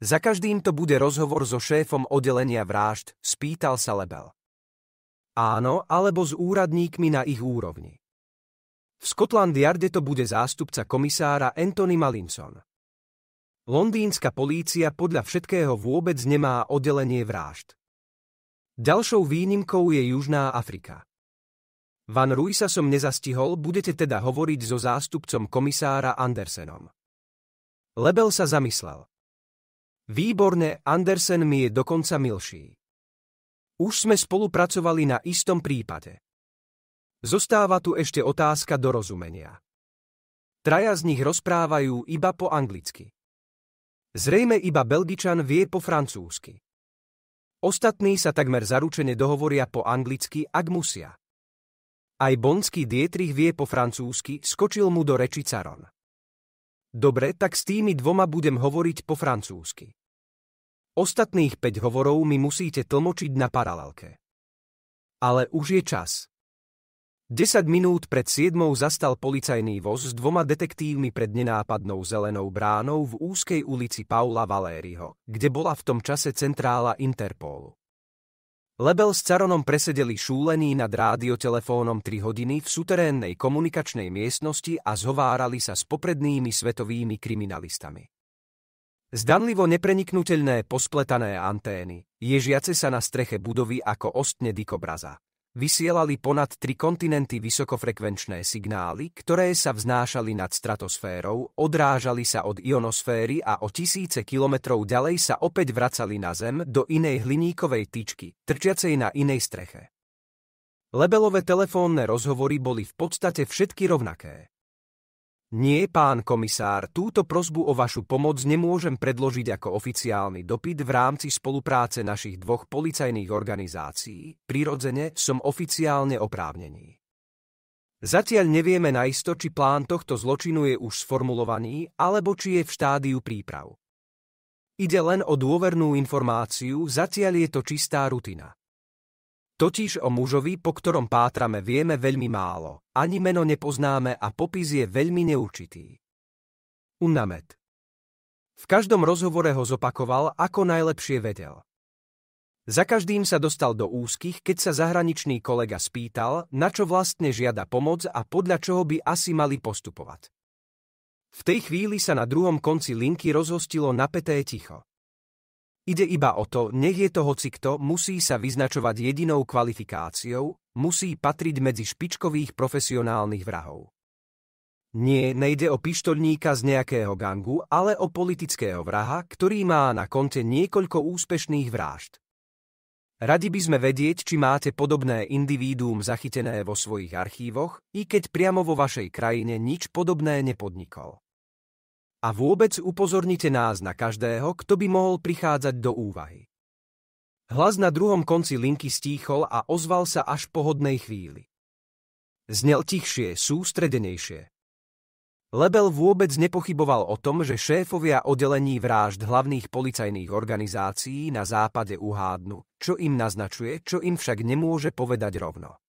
Za každým to bude rozhovor so šéfom oddelenia vrážd, spýtal sa Lebel. Áno, alebo s úradníkmi na ich úrovni. V Scotland Yarde to bude zástupca komisára Anthony Malinson. Londýnska polícia podľa všetkého vôbec nemá oddelenie vrážd. Ďalšou výnimkou je Južná Afrika. Van Ruisa som nezastihol, budete teda hovoriť so zástupcom komisára Andersenom. Lebel sa zamyslel. Výborné, Andersen mi je dokonca milší. Už sme spolupracovali na istom prípade. Zostáva tu ešte otázka dorozumenia. Traja z nich rozprávajú iba po anglicky. Zrejme iba Belgičan vie po francúzsky. Ostatní sa takmer zaručene dohovoria po anglicky, ak musia. Aj bonský Dietrich vie po francúzsky, skočil mu do reči Caron. Dobre, tak s tými dvoma budem hovoriť po francúzsky. Ostatných 5 hovorov mi musíte tlmočiť na paralelke. Ale už je čas. 10 minút pred 7 zastal policajný voz s dvoma detektívmi pred nenápadnou zelenou bránou v úzkej ulici Paula Valériho, kde bola v tom čase centrála Interpolu. Lebel s Caronom presedeli šúlení nad rádiotelefónom 3 hodiny v suterénnej komunikačnej miestnosti a zhovárali sa s poprednými svetovými kriminalistami. Zdanlivo nepreniknutelné pospletané antény, ježiace sa na streche budovy ako ostne dikobraza, vysielali ponad tri kontinenty vysokofrekvenčné signály, ktoré sa vznášali nad stratosférou, odrážali sa od ionosféry a o tisíce kilometrov ďalej sa opäť vracali na Zem do inej hliníkovej tyčky, trčiacej na inej streche. Lebelové telefónne rozhovory boli v podstate všetky rovnaké. Nie, pán komisár, túto prozbu o vašu pomoc nemôžem predložiť ako oficiálny dopyt v rámci spolupráce našich dvoch policajných organizácií. Prirodzene som oficiálne oprávnený. Zatiaľ nevieme naisto, či plán tohto zločinu je už sformulovaný, alebo či je v štádiu príprav. Ide len o dôvernú informáciu, zatiaľ je to čistá rutina. Totiž o mužovi, po ktorom pátrame, vieme veľmi málo. Ani meno nepoznáme a popis je veľmi neurčitý. Unamet. V každom rozhovore ho zopakoval, ako najlepšie vedel. Za každým sa dostal do úzkých, keď sa zahraničný kolega spýtal, na čo vlastne žiada pomoc a podľa čoho by asi mali postupovať. V tej chvíli sa na druhom konci linky rozhostilo napeté ticho. Ide iba o to, nech je to kto, musí sa vyznačovať jedinou kvalifikáciou, musí patriť medzi špičkových profesionálnych vrahov. Nie, nejde o pištolníka z nejakého gangu, ale o politického vraha, ktorý má na konte niekoľko úspešných vražd. Radi by sme vedieť, či máte podobné individuum zachytené vo svojich archívoch, i keď priamo vo vašej krajine nič podobné nepodnikol. A vôbec upozornite nás na každého, kto by mohol prichádzať do úvahy. Hlas na druhom konci linky stíchol a ozval sa až po hodnej chvíli. Znel tichšie, sústredenejšie. Lebel vôbec nepochyboval o tom, že šéfovia oddelení vrážd hlavných policajných organizácií na západe uhádnu, čo im naznačuje, čo im však nemôže povedať rovno.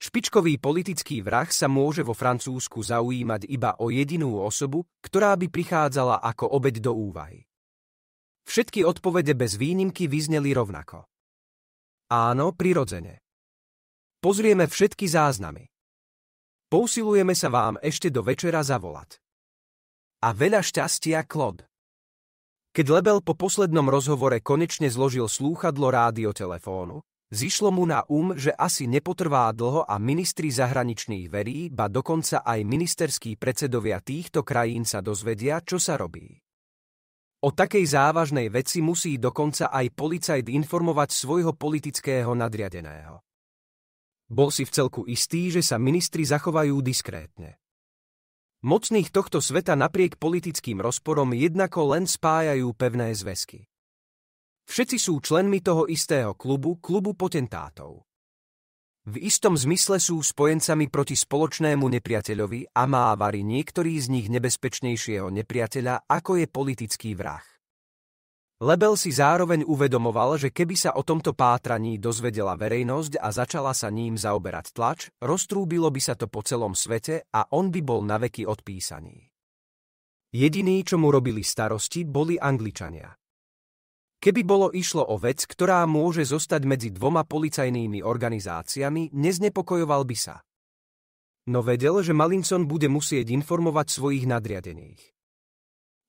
Špičkový politický vrah sa môže vo Francúzsku zaujímať iba o jedinú osobu, ktorá by prichádzala ako obeď do úvahy. Všetky odpovede bez výnimky vyzneli rovnako. Áno, prirodzene. Pozrieme všetky záznamy. Pousilujeme sa vám ešte do večera zavolať. A veľa šťastia, Klod. Keď Lebel po poslednom rozhovore konečne zložil slúchadlo rádiotelefónu, Zišlo mu na um, že asi nepotrvá dlho a ministri zahraničných verí, ba dokonca aj ministerskí predsedovia týchto krajín sa dozvedia, čo sa robí. O takej závažnej veci musí dokonca aj policajt informovať svojho politického nadriadeného. Bol si v celku istý, že sa ministri zachovajú diskrétne. Mocných tohto sveta napriek politickým rozporom jednako len spájajú pevné zväzky. Všetci sú členmi toho istého klubu, klubu potentátov. V istom zmysle sú spojencami proti spoločnému nepriateľovi a má avary niektorý z nich nebezpečnejšieho nepriateľa, ako je politický vrah. Lebel si zároveň uvedomoval, že keby sa o tomto pátraní dozvedela verejnosť a začala sa ním zaoberať tlač, roztrúbilo by sa to po celom svete a on by bol naveky odpísaný. Jediný, čo mu robili starosti, boli Angličania. Keby bolo išlo o vec, ktorá môže zostať medzi dvoma policajnými organizáciami, neznepokojoval by sa. No vedel, že Malinson bude musieť informovať svojich nadriadených.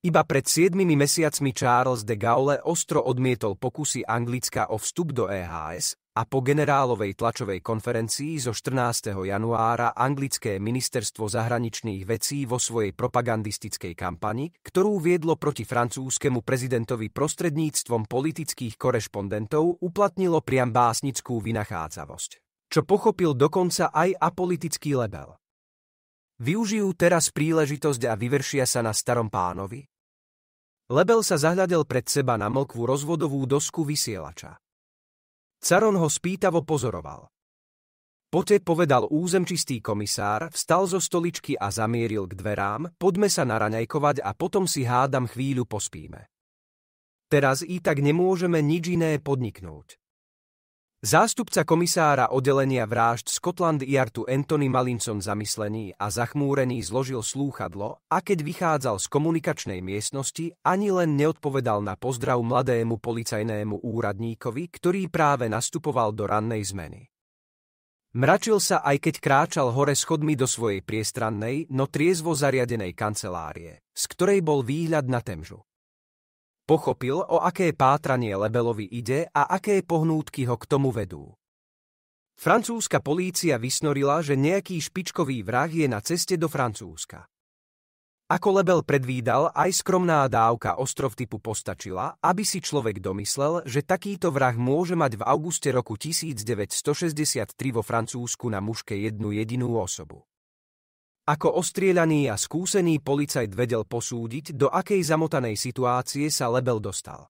Iba pred siedmimi mesiacmi Charles de Gaulle ostro odmietol pokusy Anglicka o vstup do EHS, a po generálovej tlačovej konferencii zo 14. januára anglické ministerstvo zahraničných vecí vo svojej propagandistickej kampani, ktorú viedlo proti francúzskému prezidentovi prostredníctvom politických korešpondentov, uplatnilo priam básnickú vynachádzavosť, čo pochopil dokonca aj apolitický lebel. Využijú teraz príležitosť a vyveršia sa na starom pánovi? Lebel sa zahľadel pred seba na mlkvú rozvodovú dosku vysielača. Caron ho spýtavo pozoroval. Pote povedal územčistý komisár, vstal zo stoličky a zamieril k dverám, poďme sa naraňajkovať a potom si hádam chvíľu pospíme. Teraz i tak nemôžeme nič iné podniknúť. Zástupca komisára oddelenia vrážd Scotland Yardu Anthony Malinson zamyslený a zachmúrený zložil slúchadlo a keď vychádzal z komunikačnej miestnosti, ani len neodpovedal na pozdrav mladému policajnému úradníkovi, ktorý práve nastupoval do rannej zmeny. Mračil sa aj keď kráčal hore schodmi do svojej priestrannej, no triezvo zariadenej kancelárie, z ktorej bol výhľad na Temžu. Pochopil, o aké pátranie Lebelovi ide a aké pohnútky ho k tomu vedú. Francúzska polícia vysnorila, že nejaký špičkový vrah je na ceste do Francúzska. Ako Lebel predvídal, aj skromná dávka ostrov typu postačila, aby si človek domyslel, že takýto vrah môže mať v auguste roku 1963 vo Francúzsku na muške jednu jedinú osobu. Ako ostrieľaný a skúsený policajt vedel posúdiť, do akej zamotanej situácie sa Lebel dostal.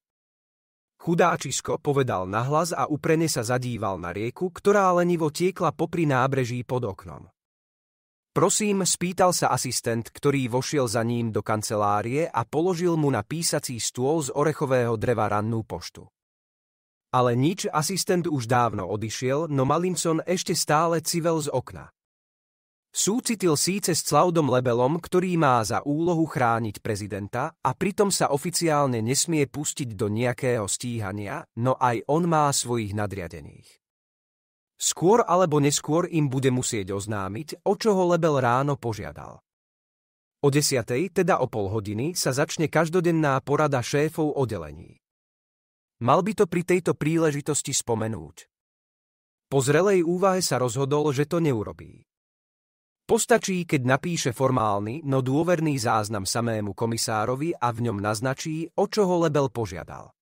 Chudáčisko povedal nahlas a uprene sa zadíval na rieku, ktorá lenivo tiekla popri nábreží pod oknom. Prosím, spýtal sa asistent, ktorý vošiel za ním do kancelárie a položil mu na písací stôl z orechového dreva rannú poštu. Ale nič, asistent už dávno odišiel, no Malinson ešte stále civel z okna. Súcitil síce s Claudom Lebelom, ktorý má za úlohu chrániť prezidenta a pritom sa oficiálne nesmie pustiť do nejakého stíhania, no aj on má svojich nadriadených. Skôr alebo neskôr im bude musieť oznámiť, o čo ho Lebel ráno požiadal. O desiatej, teda o pol hodiny, sa začne každodenná porada šéfov oddelení. Mal by to pri tejto príležitosti spomenúť. Po zrelej úvahe sa rozhodol, že to neurobí. Postačí, keď napíše formálny, no dôverný záznam samému komisárovi a v ňom naznačí, o čo ho Lebel požiadal.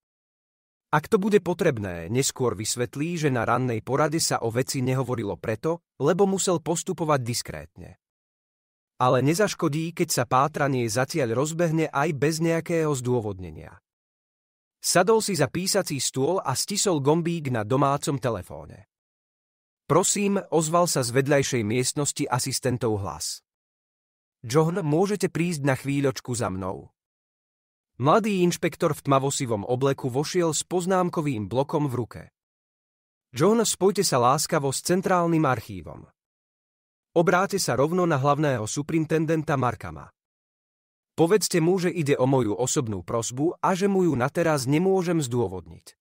Ak to bude potrebné, neskôr vysvetlí, že na rannej porade sa o veci nehovorilo preto, lebo musel postupovať diskrétne. Ale nezaškodí, keď sa pátranie zatiaľ rozbehne aj bez nejakého zdôvodnenia. Sadol si za písací stôl a stisol gombík na domácom telefóne. Prosím, ozval sa z vedľajšej miestnosti asistentov hlas. John, môžete prísť na chvíľočku za mnou. Mladý inšpektor v tmavosivom obleku vošiel s poznámkovým blokom v ruke. John, spojte sa láskavo s centrálnym archívom. Obráte sa rovno na hlavného superintendenta Markama. Povedzte mu, že ide o moju osobnú prosbu a že mu ju nateraz nemôžem zdôvodniť.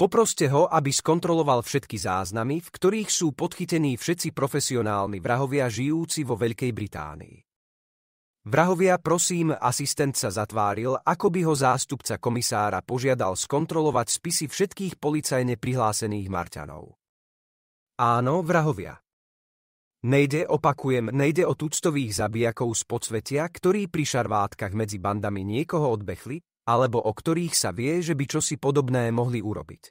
Poproste ho, aby skontroloval všetky záznamy, v ktorých sú podchytení všetci profesionálni vrahovia žijúci vo Veľkej Británii. Vrahovia, prosím, asistent sa zatváril, ako by ho zástupca komisára požiadal skontrolovať spisy všetkých policajne prihlásených Marťanov. Áno, vrahovia. Nejde, opakujem, nejde o tuctových zabijakov z podsvetia, ktorí pri šarvátkach medzi bandami niekoho odbechli, alebo o ktorých sa vie, že by čosi podobné mohli urobiť.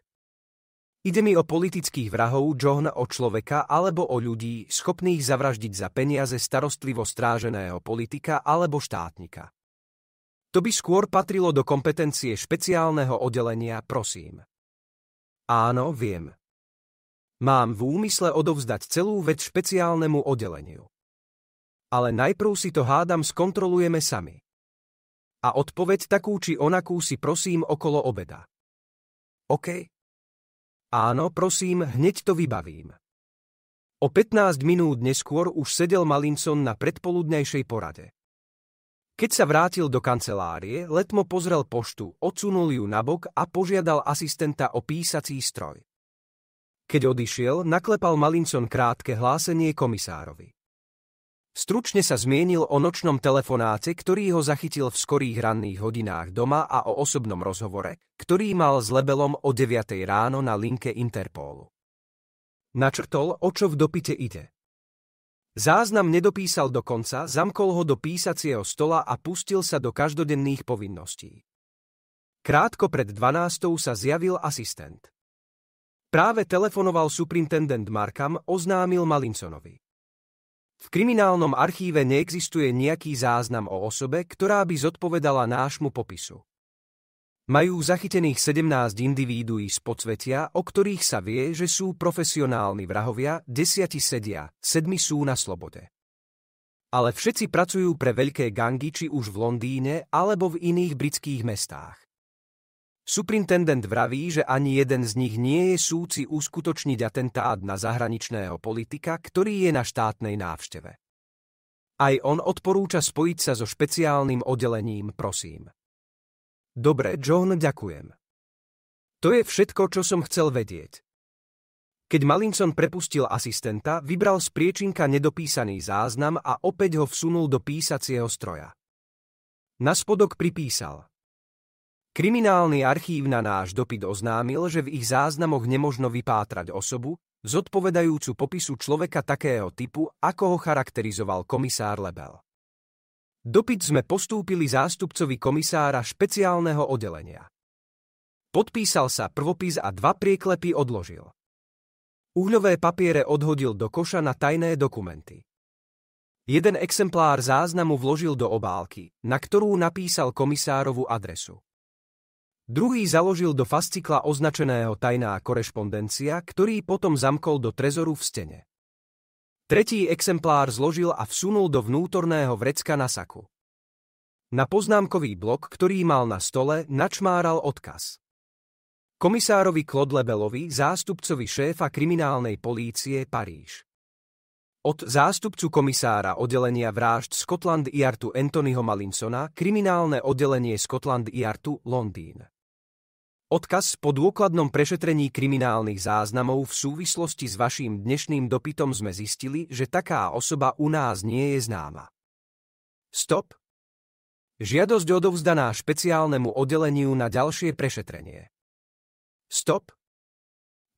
Ide mi o politických vrahov John o človeka alebo o ľudí, schopných zavraždiť za peniaze starostlivo stráženého politika alebo štátnika. To by skôr patrilo do kompetencie špeciálneho oddelenia, prosím. Áno, viem. Mám v úmysle odovzdať celú vec špeciálnemu oddeleniu. Ale najprv si to hádam skontrolujeme sami. A odpoveď takú či onakú si prosím okolo obeda. OK? Áno, prosím, hneď to vybavím. O 15 minút neskôr už sedel Malinson na predpoludnejšej porade. Keď sa vrátil do kancelárie, Letmo pozrel poštu, odsunul ju nabok a požiadal asistenta o písací stroj. Keď odišiel, naklepal Malinson krátke hlásenie komisárovi. Stručne sa zmienil o nočnom telefonáte, ktorý ho zachytil v skorých ranných hodinách doma a o osobnom rozhovore, ktorý mal s Lebelom o 9 ráno na linke Interpolu. Načrtol, o čo v dopite ide. Záznam nedopísal do konca, zamkol ho do písacieho stola a pustil sa do každodenných povinností. Krátko pred 12. sa zjavil asistent. Práve telefonoval superintendent Markam, oznámil Malinconovi. V kriminálnom archíve neexistuje nejaký záznam o osobe, ktorá by zodpovedala nášmu popisu. Majú zachytených 17 individuí z podsvetia, o ktorých sa vie, že sú profesionálni vrahovia, desiati sedia, sedmi sú na slobode. Ale všetci pracujú pre veľké gangy či už v Londýne alebo v iných britských mestách. Superintendent vraví, že ani jeden z nich nie je súci uskutočniť atentát na zahraničného politika, ktorý je na štátnej návšteve. Aj on odporúča spojiť sa so špeciálnym oddelením, prosím. Dobre, John, ďakujem. To je všetko, čo som chcel vedieť. Keď Malinson prepustil asistenta, vybral z priečinka nedopísaný záznam a opäť ho vsunul do písacieho stroja. Na spodok pripísal – Kriminálny archív na náš dopyt oznámil, že v ich záznamoch nemožno vypátrať osobu, zodpovedajúcu popisu človeka takého typu, ako ho charakterizoval komisár Lebel. Dopyt sme postúpili zástupcovi komisára špeciálneho oddelenia. Podpísal sa prvopis a dva prieklepy odložil. Uhľové papiere odhodil do koša na tajné dokumenty. Jeden exemplár záznamu vložil do obálky, na ktorú napísal komisárovu adresu. Druhý založil do fascikla označeného tajná korešpondencia, ktorý potom zamkol do trezoru v stene. Tretí exemplár zložil a vsunul do vnútorného vrecka na saku. Na poznámkový blok, ktorý mal na stole, načmáral odkaz. Komisárovi Claude Lebelovi, zástupcovi šéfa kriminálnej polície Paríž. Od zástupcu komisára oddelenia vražd Scotland Yardu Anthonyho Malinsona, kriminálne oddelenie Scotland Yardu Londýn. Odkaz po dôkladnom prešetrení kriminálnych záznamov v súvislosti s vaším dnešným dopytom sme zistili, že taká osoba u nás nie je známa. Stop. Žiadosť odovzdaná špeciálnemu oddeleniu na ďalšie prešetrenie. Stop.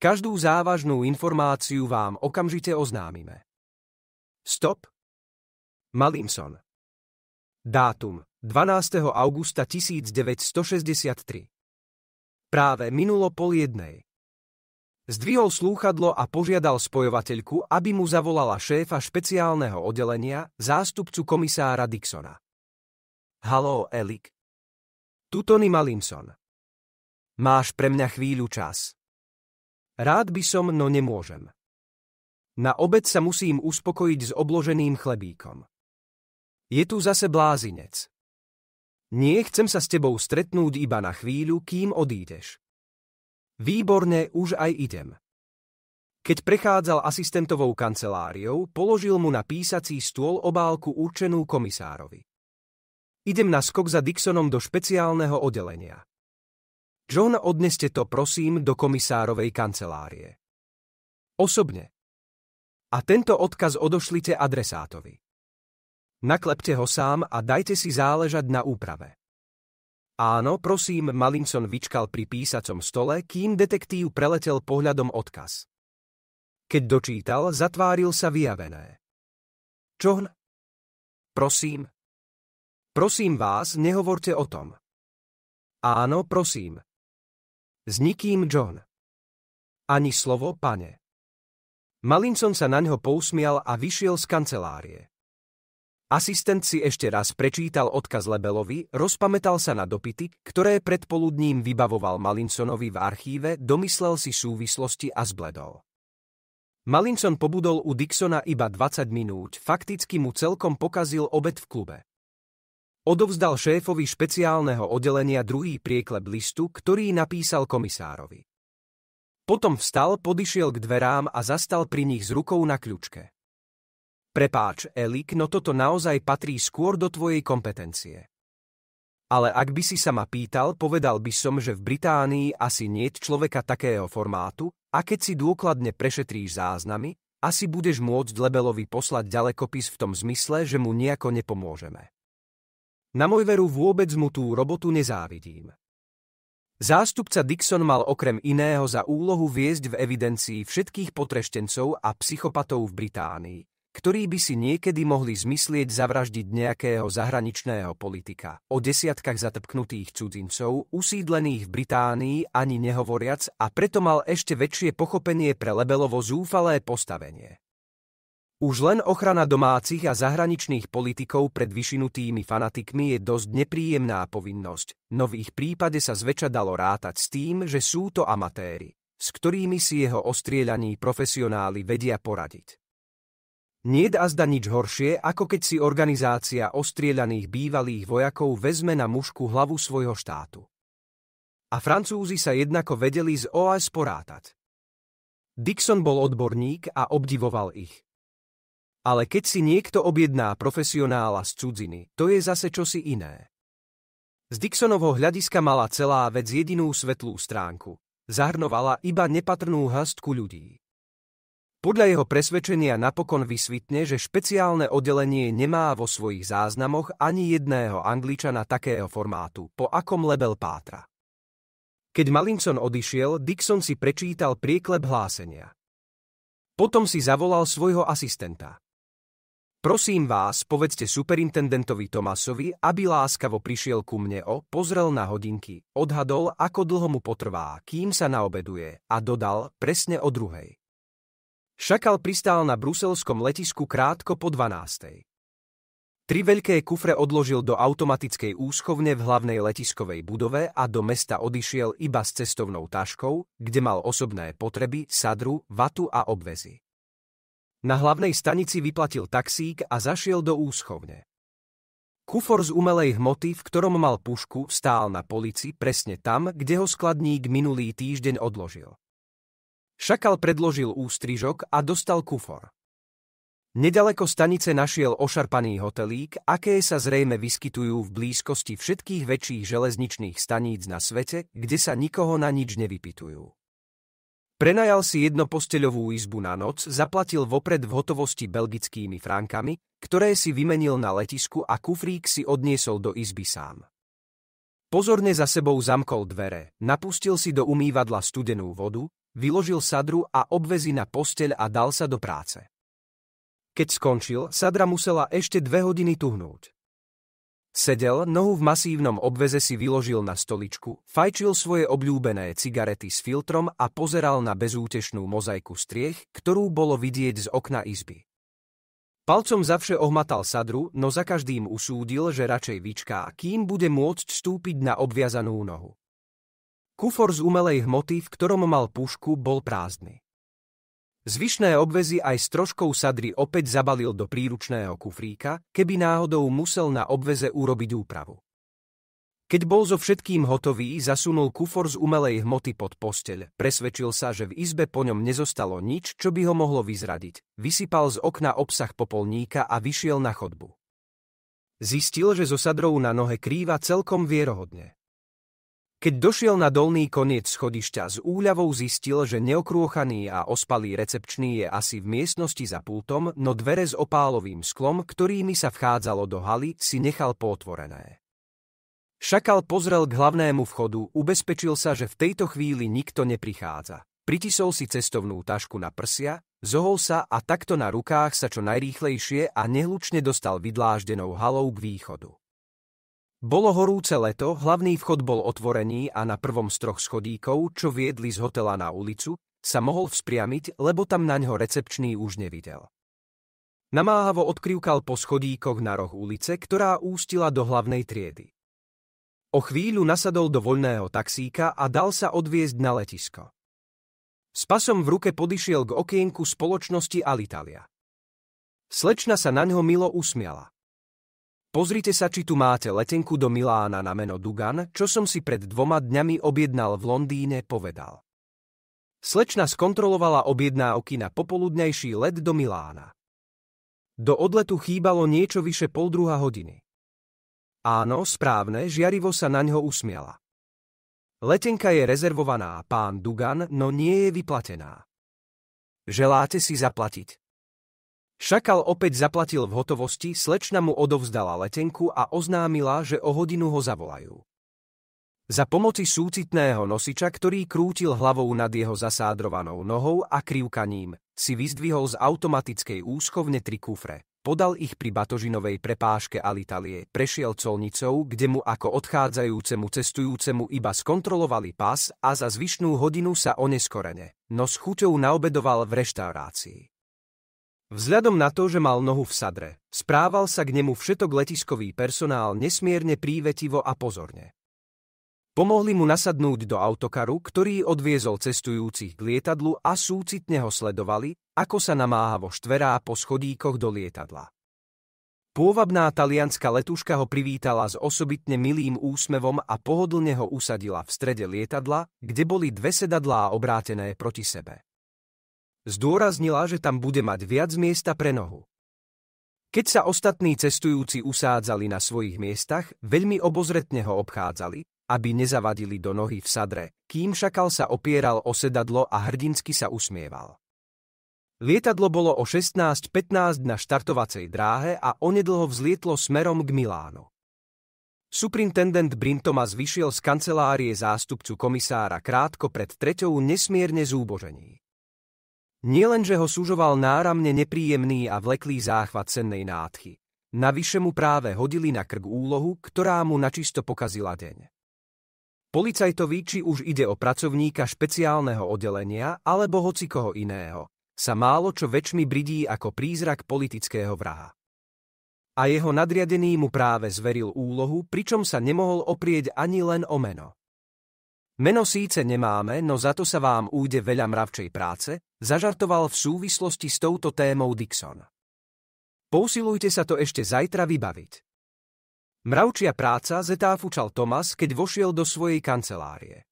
Každú závažnú informáciu vám okamžite oznámime. Stop. Malimson. Dátum 12. augusta 1963. Práve minulo pol jednej. Zdvihol slúchadlo a požiadal spojovateľku, aby mu zavolala šéfa špeciálneho oddelenia, zástupcu komisára Dixona. Haló, Elik. Tu Tony Malinson. Máš pre mňa chvíľu čas. Rád by som, no nemôžem. Na obed sa musím uspokojiť s obloženým chlebíkom. Je tu zase blázinec. Nie, chcem sa s tebou stretnúť iba na chvíľu, kým odídeš. Výborné, už aj idem. Keď prechádzal asistentovou kanceláriou, položil mu na písací stôl obálku určenú komisárovi. Idem na skok za Dixonom do špeciálneho oddelenia. John, odneste to prosím do komisárovej kancelárie. Osobne. A tento odkaz odošlite adresátovi. Naklepte ho sám a dajte si záležať na úprave. Áno, prosím, Malinson vyčkal pri písacom stole, kým detektív preletel pohľadom odkaz. Keď dočítal, zatváril sa vyjavené. Čohn? Prosím. Prosím vás, nehovorte o tom. Áno, prosím. S nikým John. Ani slovo, pane. Malinson sa na ňo pousmial a vyšiel z kancelárie. Asistent si ešte raz prečítal odkaz Lebelovi, rozpamätal sa na dopity, ktoré predpoludním vybavoval Malinsonovi v archíve, domyslel si súvislosti a zbledol. Malinson pobudol u Dixona iba 20 minút, fakticky mu celkom pokazil obed v klube. Odovzdal šéfovi špeciálneho oddelenia druhý priekleb listu, ktorý napísal komisárovi. Potom vstal, podišiel k dverám a zastal pri nich s rukou na kľučke. Prepáč, Elik, no toto naozaj patrí skôr do tvojej kompetencie. Ale ak by si sa ma pýtal, povedal by som, že v Británii asi nie je človeka takého formátu a keď si dôkladne prešetríš záznamy, asi budeš môcť Lebelovi poslať ďalekopis v tom zmysle, že mu nejako nepomôžeme. Na môj veru vôbec mu tú robotu nezávidím. Zástupca Dixon mal okrem iného za úlohu viesť v evidencii všetkých potreštencov a psychopatov v Británii ktorí by si niekedy mohli zmyslieť zavraždiť nejakého zahraničného politika. O desiatkách zatrpknutých cudzincov, usídlených v Británii ani nehovoriac a preto mal ešte väčšie pochopenie pre Lebelovo zúfalé postavenie. Už len ochrana domácich a zahraničných politikov pred vyšinutými fanatikmi je dosť nepríjemná povinnosť, no v ich prípade sa zväčša dalo rátať s tým, že sú to amatéri, s ktorými si jeho ostrieľaní profesionáli vedia poradiť. Nie dá zda nič horšie, ako keď si organizácia ostrieľaných bývalých vojakov vezme na mušku hlavu svojho štátu. A Francúzi sa jednako vedeli z OAS porátať. Dixon bol odborník a obdivoval ich. Ale keď si niekto objedná profesionála z cudziny, to je zase čosi iné. Z Dixonovho hľadiska mala celá vec jedinú svetlú stránku. Zahrnovala iba nepatrnú hastku ľudí. Podľa jeho presvedčenia napokon vysvitne, že špeciálne oddelenie nemá vo svojich záznamoch ani jedného angličana takého formátu, po akom lebel pátra. Keď Malinson odišiel, Dixon si prečítal prieklep hlásenia. Potom si zavolal svojho asistenta. Prosím vás, povedzte superintendentovi Tomasovi, aby láskavo prišiel ku mne o, pozrel na hodinky, odhadol, ako dlho mu potrvá, kým sa naobeduje a dodal presne o druhej. Šakal pristál na bruselskom letisku krátko po 12. Tri veľké kufre odložil do automatickej úschovne v hlavnej letiskovej budove a do mesta odišiel iba s cestovnou taškou, kde mal osobné potreby, sadru, vatu a obvezy. Na hlavnej stanici vyplatil taxík a zašiel do úschovne. Kufor z umelej hmoty, v ktorom mal pušku, stál na polici presne tam, kde ho skladník minulý týždeň odložil. Šakal predložil ústrižok a dostal kufor. Nedaleko stanice našiel ošarpaný hotelík, aké sa zrejme vyskytujú v blízkosti všetkých väčších železničných staníc na svete, kde sa nikoho na nič nevypitujú. Prenajal si jednoposteľovú izbu na noc, zaplatil vopred v hotovosti belgickými frankami, ktoré si vymenil na letisku a kufrík si odniesol do izby sám. Pozorne za sebou zamkol dvere, napustil si do umývadla studenú vodu, Vyložil sadru a obvezy na posteľ a dal sa do práce. Keď skončil, sadra musela ešte dve hodiny tuhnúť. Sedel, nohu v masívnom obveze si vyložil na stoličku, fajčil svoje obľúbené cigarety s filtrom a pozeral na bezútešnú mozaiku striech, ktorú bolo vidieť z okna izby. Palcom zavše ohmatal sadru, no za každým usúdil, že radšej vyčká, kým bude môcť stúpiť na obviazanú nohu. Kufor z umelej hmoty, v ktorom mal pušku, bol prázdny. Zvyšné obvezy aj s troškou sadry opäť zabalil do príručného kufríka, keby náhodou musel na obveze urobiť úpravu. Keď bol so všetkým hotový, zasunul kufor z umelej hmoty pod posteľ, presvedčil sa, že v izbe po ňom nezostalo nič, čo by ho mohlo vyzradiť, vysypal z okna obsah popolníka a vyšiel na chodbu. Zistil, že so sadrou na nohe krýva celkom vierohodne. Keď došiel na dolný koniec schodišťa s úľavou zistil, že neokrôchaný a ospalý recepčný je asi v miestnosti za pultom, no dvere s opálovým sklom, ktorými sa vchádzalo do haly, si nechal potvorené. Šakal pozrel k hlavnému vchodu, ubezpečil sa, že v tejto chvíli nikto neprichádza. Pritisol si cestovnú tašku na prsia, zohol sa a takto na rukách sa čo najrýchlejšie a nehlučne dostal vydláždenou halou k východu. Bolo horúce leto, hlavný vchod bol otvorený a na prvom z troch schodíkov, čo viedli z hotela na ulicu, sa mohol vzpriamiť, lebo tam na ňo recepčný už nevidel. Namáhavo odkrivkal po schodíkoch na roh ulice, ktorá ústila do hlavnej triedy. O chvíľu nasadol do voľného taxíka a dal sa odviezť na letisko. S pasom v ruke podišiel k okienku spoločnosti Alitalia. Slečna sa na ňo milo usmiala. Pozrite sa, či tu máte letenku do Milána na meno Dugan, čo som si pred dvoma dňami objednal v Londýne, povedal. Slečna skontrolovala objednávky na popoludnejší let do Milána. Do odletu chýbalo niečo vyše pol druha hodiny. Áno, správne, žiarivo sa na ňo usmiala. Letenka je rezervovaná, pán Dugan, no nie je vyplatená. Želáte si zaplatiť? Šakal opäť zaplatil v hotovosti, slečna mu odovzdala letenku a oznámila, že o hodinu ho zavolajú. Za pomoci súcitného nosiča, ktorý krútil hlavou nad jeho zasádrovanou nohou a krivkaním, si vyzdvihol z automatickej úschovne tri kufre. Podal ich pri batožinovej prepáške Alitalie, prešiel colnicou, kde mu ako odchádzajúcemu cestujúcemu iba skontrolovali pas a za zvyšnú hodinu sa oneskorene, no s chuťou naobedoval v reštaurácii. Vzhľadom na to, že mal nohu v sadre, správal sa k nemu všetok letiskový personál nesmierne prívetivo a pozorne. Pomohli mu nasadnúť do autokaru, ktorý odviezol cestujúcich k lietadlu a súcitne ho sledovali, ako sa vo štverá po schodíkoch do lietadla. Pôvabná talianská letuška ho privítala s osobitne milým úsmevom a pohodlne ho usadila v strede lietadla, kde boli dve sedadlá obrátené proti sebe. Zdôraznila, že tam bude mať viac miesta pre nohu. Keď sa ostatní cestujúci usádzali na svojich miestach, veľmi obozretne ho obchádzali, aby nezavadili do nohy v sadre, kým šakal sa opieral o sedadlo a hrdinsky sa usmieval. Lietadlo bolo o 16.15 na štartovacej dráhe a onedlho vzlietlo smerom k Milánu. Superintendent Brintomas vyšiel z kancelárie zástupcu komisára krátko pred treťou nesmierne zúbožený. Nielenže ho súžoval náramne nepríjemný a vleklý záchvat sennej nádchy. Navyše mu práve hodili na krk úlohu, ktorá mu načisto pokazila deň. Policajtovi, či už ide o pracovníka špeciálneho oddelenia alebo hoci koho iného, sa málo čo väčšmi bridí ako prízrak politického vraha. A jeho nadriadený mu práve zveril úlohu, pričom sa nemohol oprieť ani len o meno. Meno síce nemáme, no za to sa vám újde veľa mravčej práce, zažartoval v súvislosti s touto témou Dixon. Pousilujte sa to ešte zajtra vybaviť. Mravčia práca zetáfučal Tomas, keď vošiel do svojej kancelárie.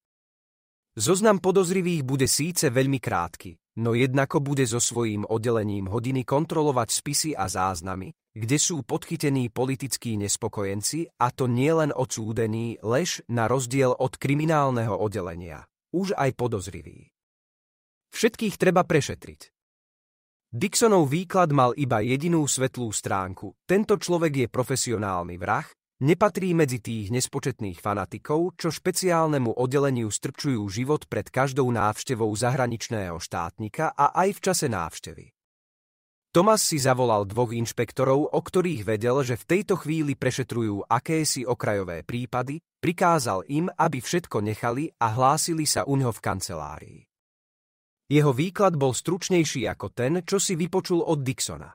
Zoznam podozrivých bude síce veľmi krátky, no jednako bude so svojím oddelením hodiny kontrolovať spisy a záznamy, kde sú podchytení politickí nespokojenci a to nielen odsúdení, lež na rozdiel od kriminálneho oddelenia, už aj podozriví. Všetkých treba prešetriť. Dixonov výklad mal iba jedinú svetlú stránku. Tento človek je profesionálny vrah, nepatrí medzi tých nespočetných fanatikov, čo špeciálnemu oddeleniu strpčujú život pred každou návštevou zahraničného štátnika a aj v čase návštevy. Tomas si zavolal dvoch inšpektorov, o ktorých vedel, že v tejto chvíli prešetrujú akési okrajové prípady, prikázal im, aby všetko nechali a hlásili sa u ňo v kancelárii. Jeho výklad bol stručnejší ako ten, čo si vypočul od Dixona.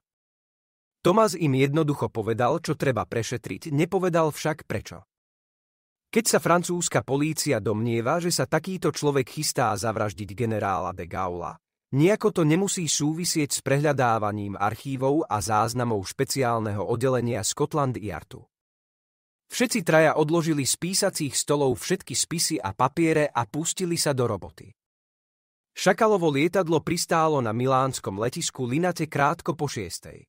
Tomas im jednoducho povedal, čo treba prešetriť, nepovedal však prečo. Keď sa francúzska polícia domnieva, že sa takýto človek chystá zavraždiť generála de Gaula, Nijako to nemusí súvisieť s prehľadávaním archívov a záznamov špeciálneho oddelenia Scotland Yardu. Všetci traja odložili z písacích stolov všetky spisy a papiere a pustili sa do roboty. Šakalovo lietadlo pristálo na milánskom letisku Linate krátko po šiestej.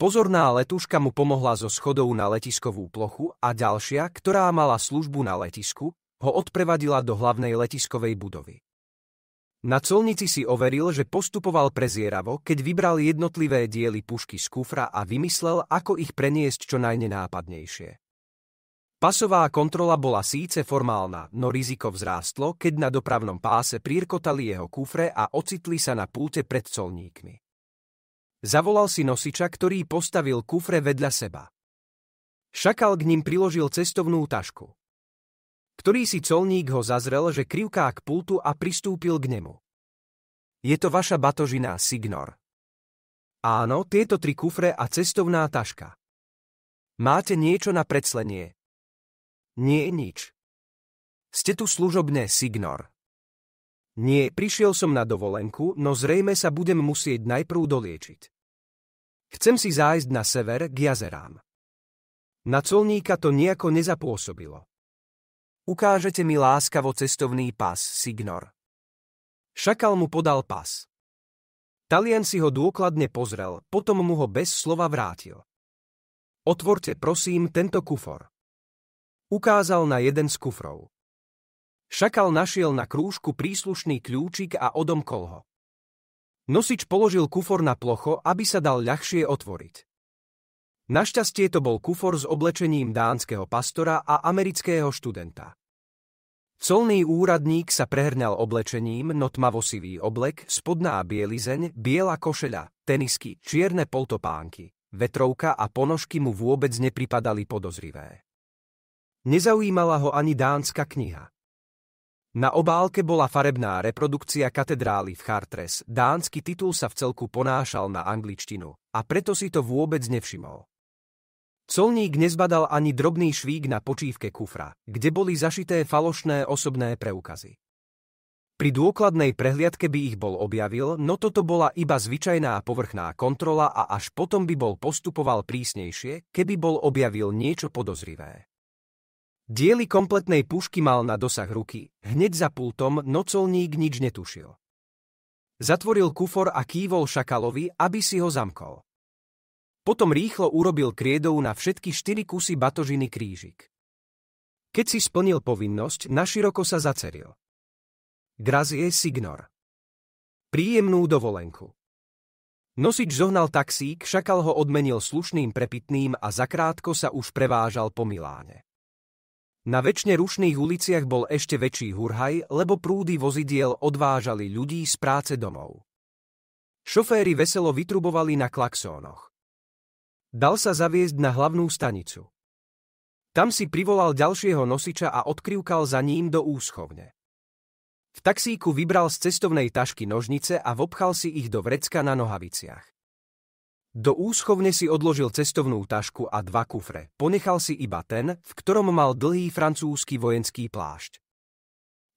Pozorná letuška mu pomohla zo schodov na letiskovú plochu a ďalšia, ktorá mala službu na letisku, ho odprevadila do hlavnej letiskovej budovy. Na colnici si overil, že postupoval prezieravo, keď vybral jednotlivé diely pušky z kufra a vymyslel, ako ich preniesť čo najnenápadnejšie. Pasová kontrola bola síce formálna, no riziko vzrástlo, keď na dopravnom páse prírkotali jeho kufre a ocitli sa na púte pred colníkmi. Zavolal si nosiča, ktorý postavil kufre vedľa seba. Šakal k ním priložil cestovnú tašku ktorý si colník ho zazrel, že krivká k pultu a pristúpil k nemu. Je to vaša batožina, Signor. Áno, tieto tri kufre a cestovná taška. Máte niečo na predslenie? Nie nič. Ste tu služobne, Signor. Nie, prišiel som na dovolenku, no zrejme sa budem musieť najprv doliečiť. Chcem si zájsť na sever k jazerám. Na colníka to nejako nezapôsobilo. Ukážete mi láskavo cestovný pas, signor. Šakal mu podal pas. Talian si ho dôkladne pozrel, potom mu ho bez slova vrátil. Otvorte prosím tento kufor. Ukázal na jeden z kufrov. Šakal našiel na krúžku príslušný kľúčik a odomkol ho. Nosič položil kufor na plocho, aby sa dal ľahšie otvoriť. Našťastie to bol kufor s oblečením dánskeho pastora a amerického študenta. Colný úradník sa prehrňal oblečením, no tmavosivý oblek, spodná bielizeň, biela košeľa, tenisky, čierne poltopánky, vetrovka a ponožky mu vôbec nepripadali podozrivé. Nezaujímala ho ani dánska kniha. Na obálke bola farebná reprodukcia katedrály v Chartres. Dánsky titul sa v celku ponášal na angličtinu a preto si to vôbec nevšimol. Colník nezbadal ani drobný švík na počívke kufra, kde boli zašité falošné osobné preukazy. Pri dôkladnej prehliadke by ich bol objavil, no toto bola iba zvyčajná povrchná kontrola a až potom by bol postupoval prísnejšie, keby bol objavil niečo podozrivé. Diely kompletnej pušky mal na dosah ruky, hneď za pultom, no colník nič netušil. Zatvoril kufor a kývol šakalovi, aby si ho zamkol. Potom rýchlo urobil kriedou na všetky štyri kusy batožiny krížik. Keď si splnil povinnosť, naširoko sa zaceril. Grazie signor. Príjemnú dovolenku. Nosič zohnal taxík, šakal ho odmenil slušným prepitným a zakrátko sa už prevážal po Miláne. Na väčšine rušných uliciach bol ešte väčší hurhaj, lebo prúdy vozidiel odvážali ľudí z práce domov. Šoféry veselo vytrubovali na klaxónoch. Dal sa zaviesť na hlavnú stanicu. Tam si privolal ďalšieho nosiča a odkrivkal za ním do úschovne. V taxíku vybral z cestovnej tašky nožnice a vopchal si ich do vrecka na nohaviciach. Do úschovne si odložil cestovnú tašku a dva kufre. Ponechal si iba ten, v ktorom mal dlhý francúzsky vojenský plášť.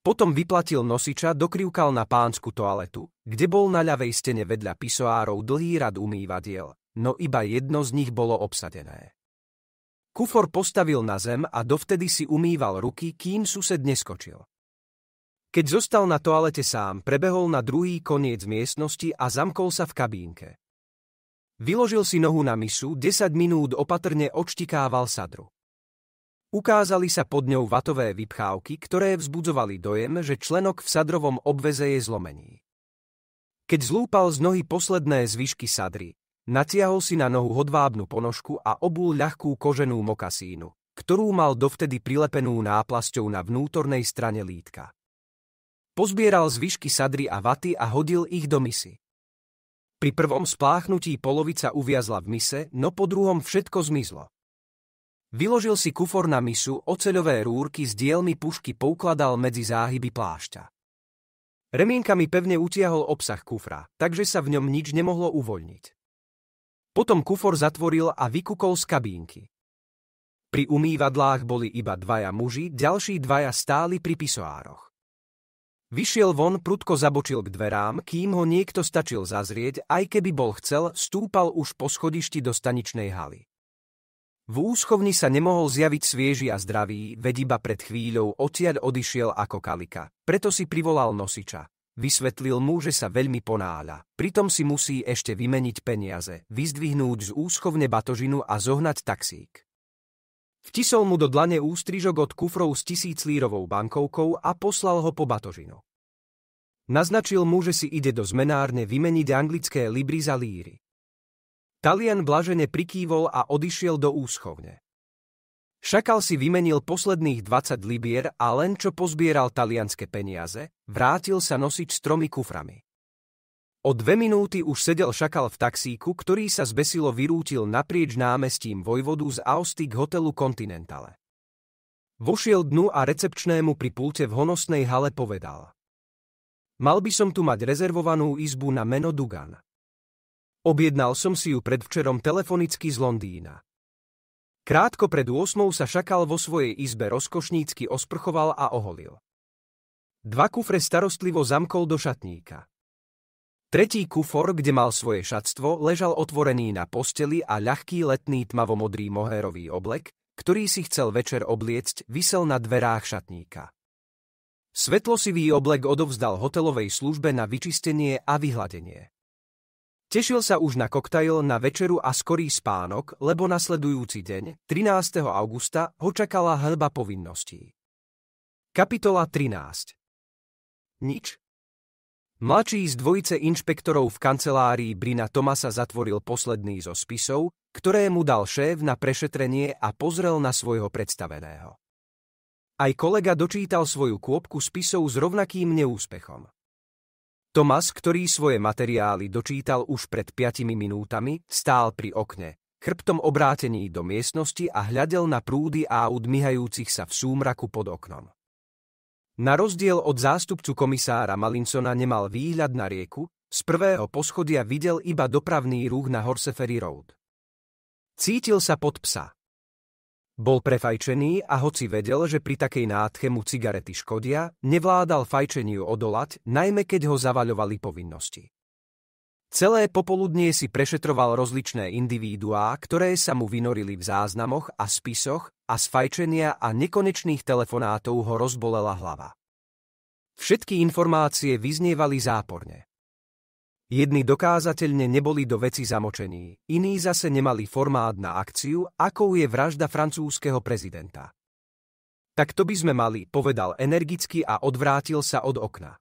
Potom vyplatil nosiča, dokrivkal na pánsku toaletu, kde bol na ľavej stene vedľa pisoárov dlhý rad umývadiel, no iba jedno z nich bolo obsadené. Kufor postavil na zem a dovtedy si umýval ruky, kým sused neskočil. Keď zostal na toalete sám, prebehol na druhý koniec miestnosti a zamkol sa v kabínke. Vyložil si nohu na misu, 10 minút opatrne odštikával sadru. Ukázali sa pod ňou vatové vypchávky, ktoré vzbudzovali dojem, že členok v sadrovom obveze je zlomený. Keď zlúpal z nohy posledné zvyšky sadry, Natiahol si na nohu hodvábnu ponožku a obul ľahkú koženú mokasínu, ktorú mal dovtedy prilepenú náplasťou na vnútornej strane lítka. Pozbieral zvyšky sadry a vaty a hodil ich do misy. Pri prvom spláchnutí polovica uviazla v mise, no po druhom všetko zmizlo. Vyložil si kufor na misu, oceľové rúrky s dielmi pušky poukladal medzi záhyby plášťa. Remienkami pevne utiahol obsah kufra, takže sa v ňom nič nemohlo uvoľniť. Potom kufor zatvoril a vykúkol z kabínky. Pri umývadlách boli iba dvaja muži, ďalší dvaja stáli pri pisoároch. Vyšiel von, prudko zabočil k dverám, kým ho niekto stačil zazrieť, aj keby bol chcel, stúpal už po schodišti do staničnej haly. V úschovni sa nemohol zjaviť svieži a zdravý, veď iba pred chvíľou odtiaľ odišiel ako kalika. Preto si privolal nosiča. Vysvetlil mu, že sa veľmi ponáľa. Pritom si musí ešte vymeniť peniaze, vyzdvihnúť z úschovne batožinu a zohnať taxík. Vtisol mu do dlane ústrižok od kufrov s tisíclírovou bankovkou a poslal ho po batožinu. Naznačil mu, že si ide do zmenárne vymeniť anglické libry za líry. Talian blažene prikývol a odišiel do úschovne. Šakal si vymenil posledných 20 libier a len čo pozbieral talianské peniaze, vrátil sa nosiť s tromi kuframi. O dve minúty už sedel šakal v taxíku, ktorý sa zbesilo vyrútil naprieč námestím vojvodu z Austy k hotelu Continentale. Vošiel dnu a recepčnému pri pulte v honosnej hale povedal. Mal by som tu mať rezervovanú izbu na meno Dugan. Objednal som si ju predvčerom telefonicky z Londýna. Krátko pred 8 sa šakal vo svojej izbe rozkošnícky osprchoval a oholil. Dva kufre starostlivo zamkol do šatníka. Tretí kufor, kde mal svoje šatstvo, ležal otvorený na posteli a ľahký letný tmavomodrý mohérový oblek, ktorý si chcel večer obliecť, vysel na dverách šatníka. Svetlosivý oblek odovzdal hotelovej službe na vyčistenie a vyhladenie. Tešil sa už na koktajl, na večeru a skorý spánok, lebo nasledujúci deň, 13. augusta, ho čakala hľba povinností. Kapitola 13 Nič. Mladší z dvojice inšpektorov v kancelárii Brina Tomasa zatvoril posledný zo spisov, ktoré mu dal šéf na prešetrenie a pozrel na svojho predstaveného. Aj kolega dočítal svoju kôpku spisov s rovnakým neúspechom. Tomas, ktorý svoje materiály dočítal už pred 5 minútami, stál pri okne, chrbtom obrátený do miestnosti a hľadel na prúdy a myhajúcich sa v súmraku pod oknom. Na rozdiel od zástupcu komisára Malinsona nemal výhľad na rieku, z prvého poschodia videl iba dopravný ruch na Horseferry Road. Cítil sa pod psa. Bol prefajčený a hoci vedel, že pri takej nádche mu cigarety škodia, nevládal fajčeniu odolať, najmä keď ho zavaľovali povinnosti. Celé popoludnie si prešetroval rozličné individuá, ktoré sa mu vynorili v záznamoch a spisoch a z fajčenia a nekonečných telefonátov ho rozbolela hlava. Všetky informácie vyznievali záporne. Jedni dokázateľne neboli do veci zamočení, iní zase nemali formát na akciu, akou je vražda francúzského prezidenta. Tak to by sme mali, povedal energicky a odvrátil sa od okna.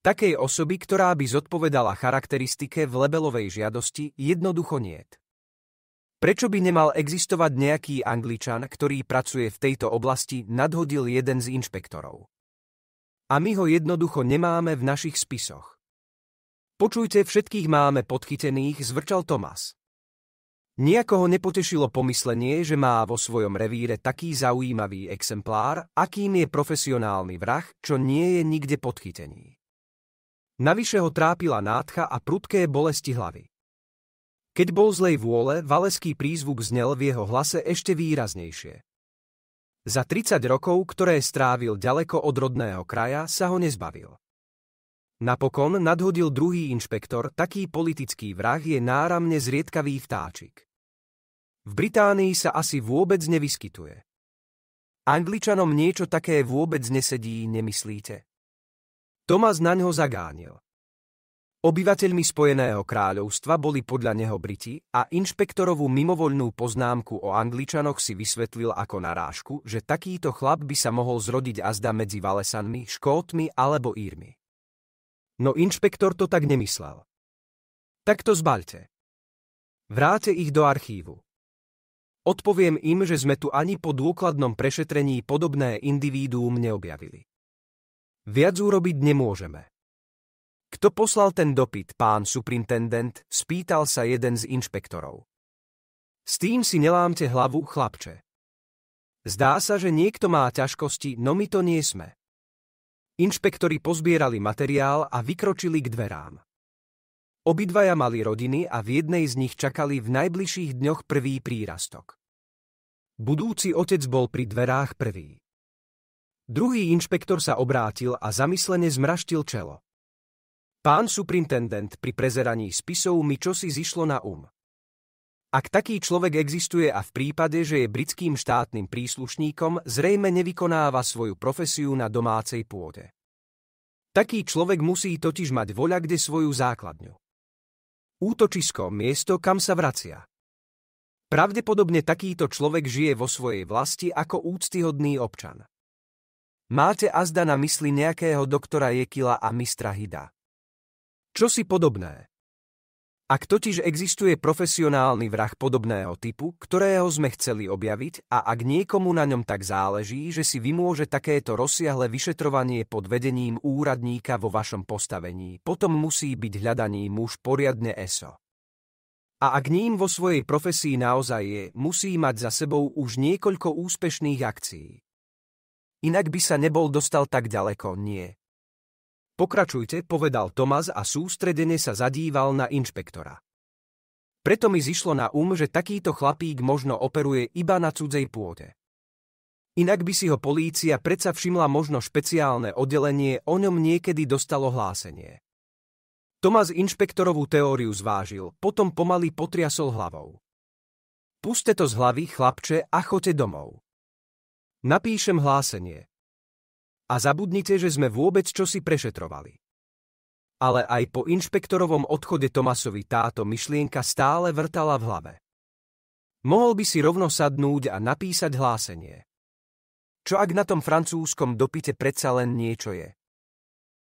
Takej osoby, ktorá by zodpovedala charakteristike v lebelovej žiadosti, jednoducho niet. Prečo by nemal existovať nejaký angličan, ktorý pracuje v tejto oblasti, nadhodil jeden z inšpektorov. A my ho jednoducho nemáme v našich spisoch. Počujte, všetkých máme podchytených, zvrčal Tomas. Nijakoho nepotešilo pomyslenie, že má vo svojom revíre taký zaujímavý exemplár, akým je profesionálny vrah, čo nie je nikde podchytený. Navyše ho trápila nádcha a prudké bolesti hlavy. Keď bol zlej vôle, valeský prízvuk znel v jeho hlase ešte výraznejšie. Za 30 rokov, ktoré strávil ďaleko od rodného kraja, sa ho nezbavil. Napokon nadhodil druhý inšpektor, taký politický vrah je náramne zriedkavý vtáčik. V Británii sa asi vôbec nevyskytuje. Angličanom niečo také vôbec nesedí, nemyslíte? Tomas na ňo zagánil. Obyvateľmi Spojeného kráľovstva boli podľa neho Briti a inšpektorovú mimovoľnú poznámku o Angličanoch si vysvetlil ako narážku, že takýto chlap by sa mohol zrodiť azda medzi Valesanmi, Škótmi alebo Írmi. No inšpektor to tak nemyslel. Tak to zbalte. Vráte ich do archívu. Odpoviem im, že sme tu ani po dôkladnom prešetrení podobné individuum neobjavili. Viac urobiť nemôžeme. Kto poslal ten dopyt, pán superintendent, spýtal sa jeden z inšpektorov. S tým si nelámte hlavu, chlapče. Zdá sa, že niekto má ťažkosti, no my to nie sme. Inšpektori pozbierali materiál a vykročili k dverám. Obidvaja mali rodiny a v jednej z nich čakali v najbližších dňoch prvý prírastok. Budúci otec bol pri dverách prvý. Druhý inšpektor sa obrátil a zamyslene zmraštil čelo. Pán superintendent pri prezeraní spisov mi čosi zišlo na um. Ak taký človek existuje a v prípade, že je britským štátnym príslušníkom, zrejme nevykonáva svoju profesiu na domácej pôde. Taký človek musí totiž mať voľa kde svoju základňu. Útočisko, miesto, kam sa vracia. Pravdepodobne takýto človek žije vo svojej vlasti ako úctyhodný občan. Máte azda na mysli nejakého doktora Jekila a mistra Hida. Čo si podobné? Ak totiž existuje profesionálny vrah podobného typu, ktorého sme chceli objaviť a ak niekomu na ňom tak záleží, že si vymôže takéto rozsiahle vyšetrovanie pod vedením úradníka vo vašom postavení, potom musí byť hľadaný muž poriadne ESO. A ak ním vo svojej profesii naozaj je, musí mať za sebou už niekoľko úspešných akcií. Inak by sa nebol dostal tak ďaleko, nie. Pokračujte, povedal Tomas a sústredene sa zadíval na inšpektora. Preto mi zišlo na um, že takýto chlapík možno operuje iba na cudzej pôde. Inak by si ho polícia predsa všimla možno špeciálne oddelenie, o ňom niekedy dostalo hlásenie. Tomas inšpektorovú teóriu zvážil, potom pomaly potriasol hlavou. Puste to z hlavy, chlapče, a chote domov. Napíšem hlásenie, a zabudnite, že sme vôbec čosi prešetrovali. Ale aj po inšpektorovom odchode Tomasovi táto myšlienka stále vrtala v hlave. Mohol by si rovno sadnúť a napísať hlásenie. Čo ak na tom francúzskom dopite predsa len niečo je?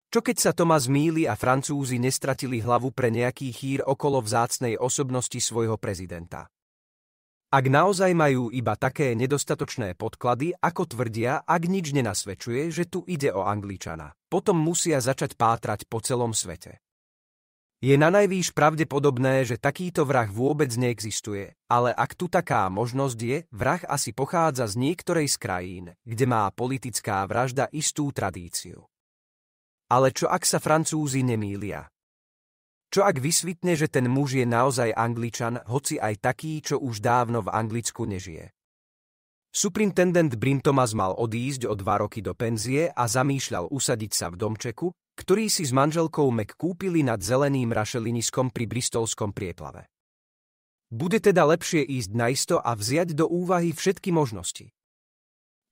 Čo keď sa Tomas míli a Francúzi nestratili hlavu pre nejaký chýr okolo vzácnej osobnosti svojho prezidenta? Ak naozaj majú iba také nedostatočné podklady, ako tvrdia, ak nič nenasvedčuje, že tu ide o Angličana, potom musia začať pátrať po celom svete. Je na najvýš pravdepodobné, že takýto vrah vôbec neexistuje, ale ak tu taká možnosť je, vrah asi pochádza z niektorej z krajín, kde má politická vražda istú tradíciu. Ale čo ak sa Francúzi nemýlia? Čo ak vysvitne, že ten muž je naozaj angličan, hoci aj taký, čo už dávno v Anglicku nežije? Superintendent Brim Thomas mal odísť o dva roky do penzie a zamýšľal usadiť sa v domčeku, ktorý si s manželkou Mac kúpili nad zeleným rašeliniskom pri bristolskom prieplave. Bude teda lepšie ísť najisto a vziať do úvahy všetky možnosti.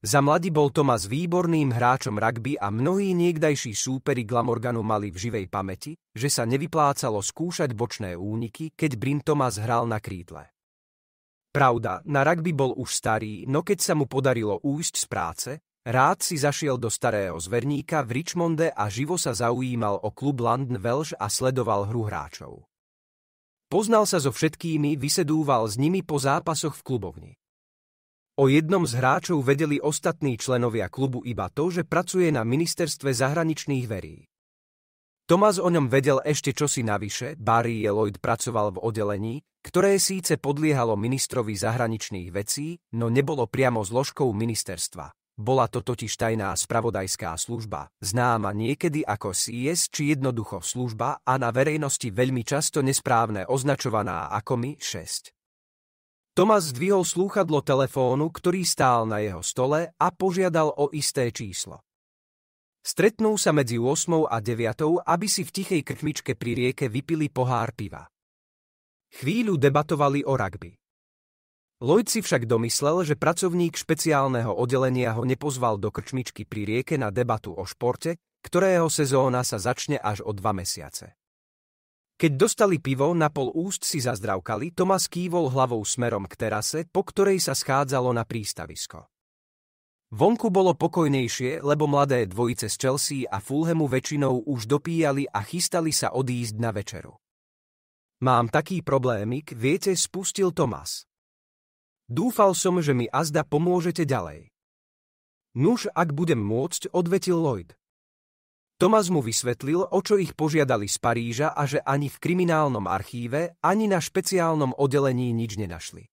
Za mladý bol Tomas výborným hráčom rugby a mnohí niekdajší súperi Glamorganu mali v živej pamäti, že sa nevyplácalo skúšať bočné úniky, keď Brim Tomas hral na krídle. Pravda, na rugby bol už starý, no keď sa mu podarilo újsť z práce, rád si zašiel do starého zverníka v Richmonde a živo sa zaujímal o klub London Welsh a sledoval hru hráčov. Poznal sa so všetkými, vysedúval s nimi po zápasoch v klubovni. O jednom z hráčov vedeli ostatní členovia klubu iba to, že pracuje na ministerstve zahraničných verí. Tomás o ňom vedel ešte čosi navyše, Barry Lloyd pracoval v oddelení, ktoré síce podliehalo ministrovi zahraničných vecí, no nebolo priamo zložkou ministerstva. Bola to totiž tajná spravodajská služba, známa niekedy ako CS či jednoducho služba a na verejnosti veľmi často nesprávne označovaná ako MI 6. Tomas zdvihol slúchadlo telefónu, ktorý stál na jeho stole a požiadal o isté číslo. Stretnú sa medzi 8 a 9, aby si v tichej krtmičke pri rieke vypili pohár piva. Chvíľu debatovali o rugby. Lloyd si však domyslel, že pracovník špeciálneho oddelenia ho nepozval do krčmičky pri rieke na debatu o športe, ktorého sezóna sa začne až o dva mesiace. Keď dostali pivo, na pol úst si zazdravkali, Tomas kývol hlavou smerom k terase, po ktorej sa schádzalo na prístavisko. Vonku bolo pokojnejšie, lebo mladé dvojice z Chelsea a Fulhamu väčšinou už dopíjali a chystali sa odísť na večeru. Mám taký problémik, viete, spustil Tomas. Dúfal som, že mi azda pomôžete ďalej. Nuž, ak budem môcť, odvetil Lloyd. Tomás mu vysvetlil, o čo ich požiadali z Paríža a že ani v kriminálnom archíve, ani na špeciálnom oddelení nič nenašli.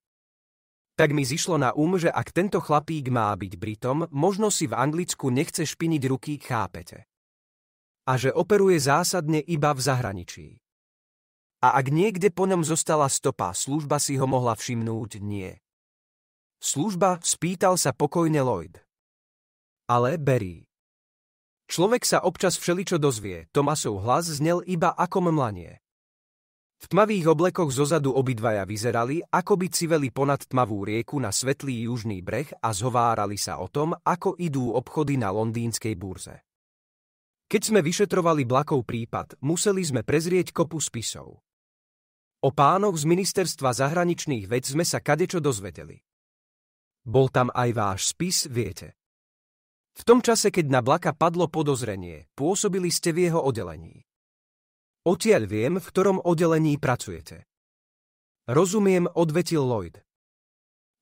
Tak mi zišlo na um, že ak tento chlapík má byť Britom, možno si v Anglicku nechce špiniť ruky, chápete. A že operuje zásadne iba v zahraničí. A ak niekde po ňom zostala stopa, služba si ho mohla všimnúť, nie. Služba, spýtal sa pokojne Lloyd. Ale Berry. Človek sa občas všeličo dozvie, Tomasov hlas znel iba ako mlanie. V tmavých oblekoch zozadu obidvaja vyzerali, ako by civeli ponad tmavú rieku na svetlý južný breh a zhovárali sa o tom, ako idú obchody na londýnskej burze. Keď sme vyšetrovali Blakov prípad, museli sme prezrieť kopu spisov. O pánoch z ministerstva zahraničných vec sme sa kadečo dozvedeli. Bol tam aj váš spis, viete. V tom čase, keď na Blaka padlo podozrenie, pôsobili ste v jeho oddelení. Odtiaľ viem, v ktorom oddelení pracujete. Rozumiem, odvetil Lloyd.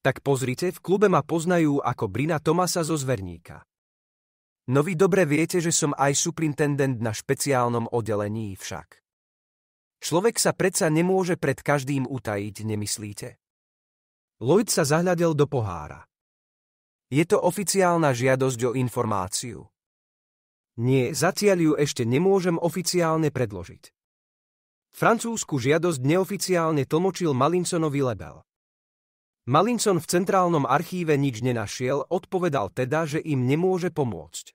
Tak pozrite, v klube ma poznajú ako Brina Tomasa zo Zverníka. No vy dobre viete, že som aj superintendent na špeciálnom oddelení však. Človek sa predsa nemôže pred každým utajiť, nemyslíte? Lloyd sa zahľadel do pohára. Je to oficiálna žiadosť o informáciu. Nie, zatiaľ ju ešte nemôžem oficiálne predložiť. Francúzsku žiadosť neoficiálne tlmočil Malinsonovi Lebel. Malinson v centrálnom archíve nič nenašiel, odpovedal teda, že im nemôže pomôcť.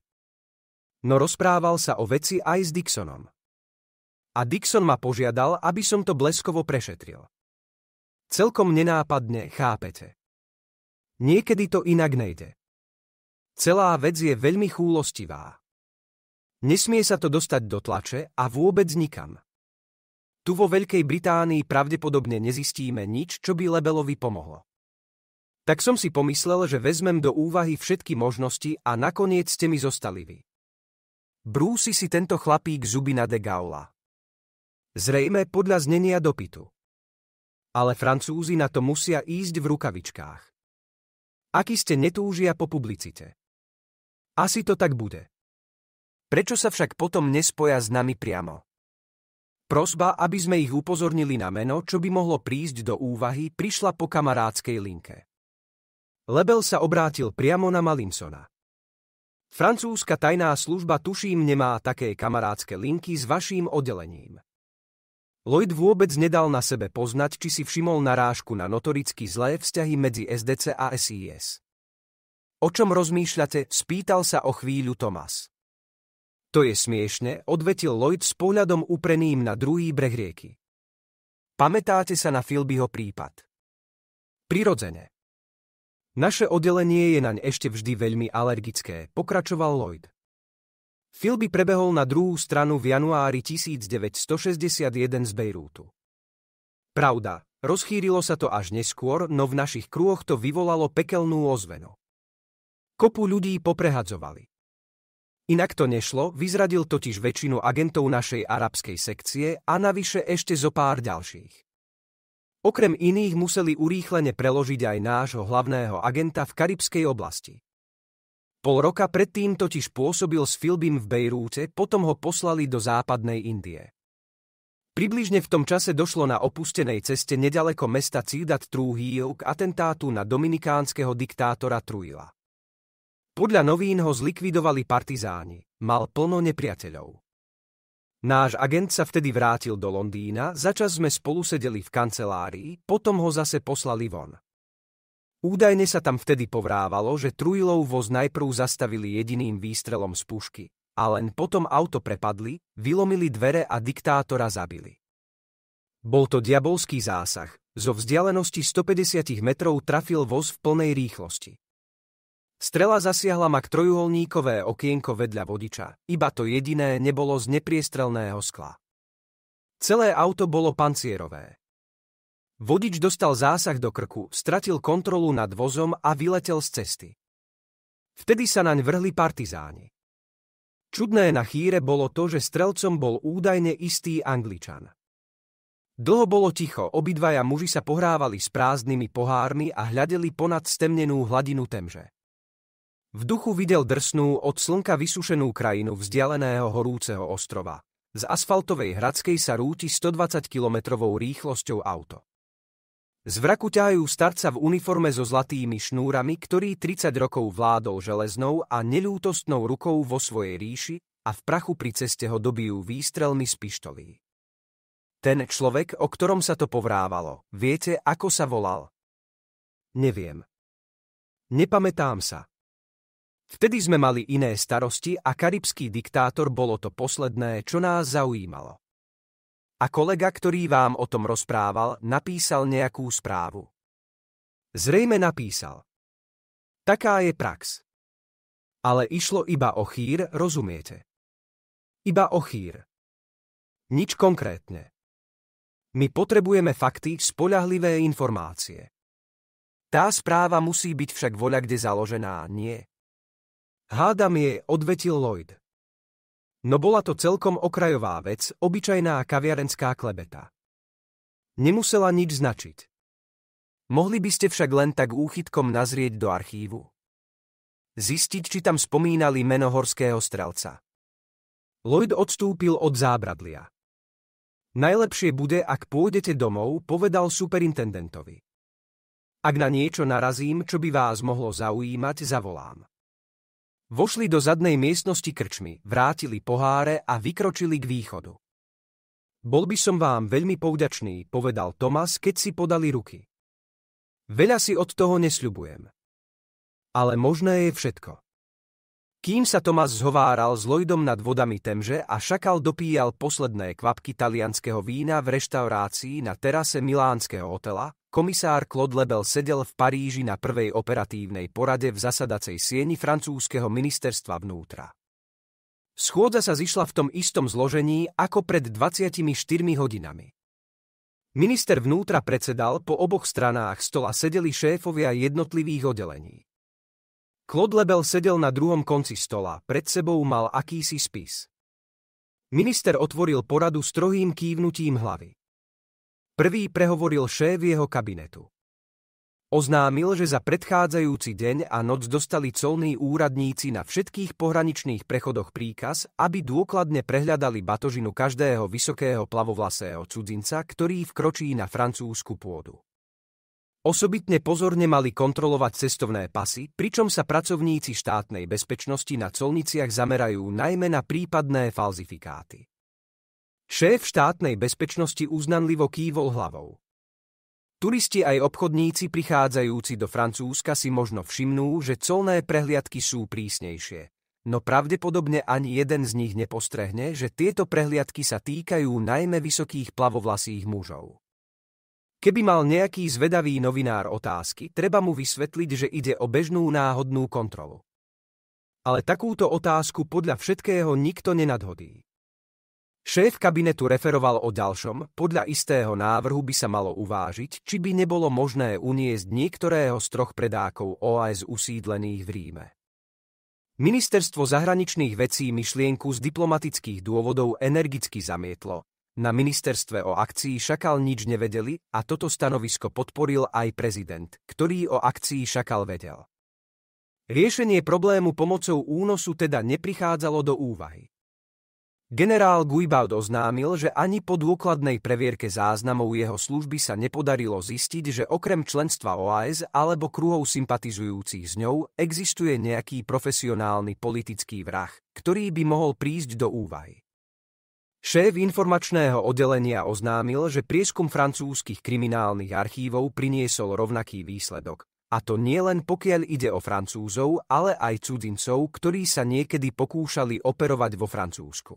No rozprával sa o veci aj s Dixonom. A Dixon ma požiadal, aby som to bleskovo prešetril. Celkom nenápadne, chápete. Niekedy to inak nejde. Celá vec je veľmi chúlostivá. Nesmie sa to dostať do tlače a vôbec nikam. Tu vo Veľkej Británii pravdepodobne nezistíme nič, čo by Lebelovi pomohlo. Tak som si pomyslel, že vezmem do úvahy všetky možnosti a nakoniec ste mi zostali vy. Brúsi si tento chlapík zuby na de Gaula. Zrejme podľa znenia dopytu. Ale Francúzi na to musia ísť v rukavičkách. Aký ste netúžia po publicite. Asi to tak bude. Prečo sa však potom nespoja s nami priamo? Prosba, aby sme ich upozornili na meno, čo by mohlo prísť do úvahy, prišla po kamarádskej linke. Lebel sa obrátil priamo na Malinsona. Francúzska tajná služba tuším nemá také kamarádske linky s vaším oddelením. Lloyd vôbec nedal na sebe poznať, či si všimol narážku na notoricky zlé vzťahy medzi SDC a SIS. O čom rozmýšľate, spýtal sa o chvíľu tomas. To je smiešne, odvetil Lloyd s pohľadom upreným na druhý breh rieky. Pamätáte sa na Filbyho prípad? Prirodzene. Naše oddelenie je naň ešte vždy veľmi alergické, pokračoval Lloyd. Phil by prebehol na druhú stranu v januári 1961 z Bejrútu. Pravda, rozchýrilo sa to až neskôr, no v našich krúhoch to vyvolalo pekelnú ozvenu. Kopu ľudí poprehadzovali. Inak to nešlo, vyzradil totiž väčšinu agentov našej arabskej sekcie a navyše ešte zo pár ďalších. Okrem iných museli urýchlene preložiť aj nášho hlavného agenta v karibskej oblasti. Pol roka predtým totiž pôsobil s Filbim v Bejrúte, potom ho poslali do západnej Indie. Približne v tom čase došlo na opustenej ceste nedaleko mesta Cidat Trúhíjev k atentátu na dominikánskeho diktátora Truila. Podľa novín ho zlikvidovali partizáni, mal plno nepriateľov. Náš agent sa vtedy vrátil do Londýna, začas sme spolu sedeli v kancelárii, potom ho zase poslali von. Údajne sa tam vtedy povrávalo, že Trujlov voz najprv zastavili jediným výstrelom z pušky a len potom auto prepadli, vylomili dvere a diktátora zabili. Bol to diabolský zásah, zo vzdialenosti 150 metrov trafil voz v plnej rýchlosti. Strela zasiahla ma trojuholníkové okienko vedľa vodiča, iba to jediné nebolo z nepriestrelného skla. Celé auto bolo pancierové, Vodič dostal zásah do krku, stratil kontrolu nad vozom a vyletel z cesty. Vtedy sa naň vrhli partizáni. Čudné na chýre bolo to, že strelcom bol údajne istý Angličan. Dlho bolo ticho, obidvaja muži sa pohrávali s prázdnymi pohármi a hľadeli ponad stemnenú hladinu temže. V duchu videl drsnú, od slnka vysušenú krajinu vzdialeného horúceho ostrova. Z asfaltovej hradskej sa rúti 120-kilometrovou rýchlosťou auto. Z vraku ťahajú starca v uniforme so zlatými šnúrami, ktorý 30 rokov vládol železnou a neľútostnou rukou vo svojej ríši a v prachu pri ceste ho dobijú výstrelmi z pištolí. Ten človek, o ktorom sa to povrávalo, viete, ako sa volal? Neviem. Nepamätám sa. Vtedy sme mali iné starosti a karibský diktátor bolo to posledné, čo nás zaujímalo a kolega, ktorý vám o tom rozprával, napísal nejakú správu. Zrejme napísal. Taká je prax. Ale išlo iba o chýr, rozumiete? Iba o chýr. Nič konkrétne. My potrebujeme fakty, spoľahlivé informácie. Tá správa musí byť však voľa kde založená, nie. Hádam je, odvetil Lloyd. No bola to celkom okrajová vec, obyčajná kaviarenská klebeta. Nemusela nič značiť. Mohli by ste však len tak úchytkom nazrieť do archívu. Zistiť, či tam spomínali meno horského strelca. Lloyd odstúpil od zábradlia. Najlepšie bude, ak pôjdete domov, povedal superintendentovi. Ak na niečo narazím, čo by vás mohlo zaujímať, zavolám. Vošli do zadnej miestnosti krčmy, vrátili poháre a vykročili k východu. Bol by som vám veľmi poudačný, povedal Tomas, keď si podali ruky. Veľa si od toho nesľubujem. Ale možné je všetko. Kým sa Tomas zhováral s Lloydom nad vodami Temže a šakal dopíjal posledné kvapky talianského vína v reštaurácii na terase milánskeho hotela, Komisár Claude Lebel sedel v Paríži na prvej operatívnej porade v zasadacej sieni francúzskeho ministerstva vnútra. Schôdza sa zišla v tom istom zložení ako pred 24 hodinami. Minister vnútra predsedal, po oboch stranách stola sedeli šéfovia jednotlivých oddelení. Claude Lebel sedel na druhom konci stola, pred sebou mal akýsi spis. Minister otvoril poradu s trohým kývnutím hlavy. Prvý prehovoril šéf jeho kabinetu. Oznámil, že za predchádzajúci deň a noc dostali colní úradníci na všetkých pohraničných prechodoch príkaz, aby dôkladne prehľadali batožinu každého vysokého plavovlasého cudzinca, ktorý vkročí na francúzsku pôdu. Osobitne pozorne mali kontrolovať cestovné pasy, pričom sa pracovníci štátnej bezpečnosti na colniciach zamerajú najmä na prípadné falzifikáty. Šéf štátnej bezpečnosti uznanlivo kývol hlavou. Turisti aj obchodníci prichádzajúci do Francúzska si možno všimnú, že colné prehliadky sú prísnejšie. No pravdepodobne ani jeden z nich nepostrehne, že tieto prehliadky sa týkajú najmä vysokých plavovlasých mužov. Keby mal nejaký zvedavý novinár otázky, treba mu vysvetliť, že ide o bežnú náhodnú kontrolu. Ale takúto otázku podľa všetkého nikto nenadhodí. Šéf kabinetu referoval o ďalšom, podľa istého návrhu by sa malo uvážiť, či by nebolo možné uniesť niektorého z troch predákov OAS usídlených v Ríme. Ministerstvo zahraničných vecí myšlienku z diplomatických dôvodov energicky zamietlo. Na ministerstve o akcii Šakal nič nevedeli a toto stanovisko podporil aj prezident, ktorý o akcii Šakal vedel. Riešenie problému pomocou únosu teda neprichádzalo do úvahy. Generál Guibaud oznámil, že ani po dôkladnej previerke záznamov jeho služby sa nepodarilo zistiť, že okrem členstva OAS alebo kruhov sympatizujúcich s ňou existuje nejaký profesionálny politický vrah, ktorý by mohol prísť do úvahy. Šéf informačného oddelenia oznámil, že prieskum francúzskych kriminálnych archívov priniesol rovnaký výsledok. A to nie len pokiaľ ide o Francúzov, ale aj cudzincov, ktorí sa niekedy pokúšali operovať vo Francúzsku.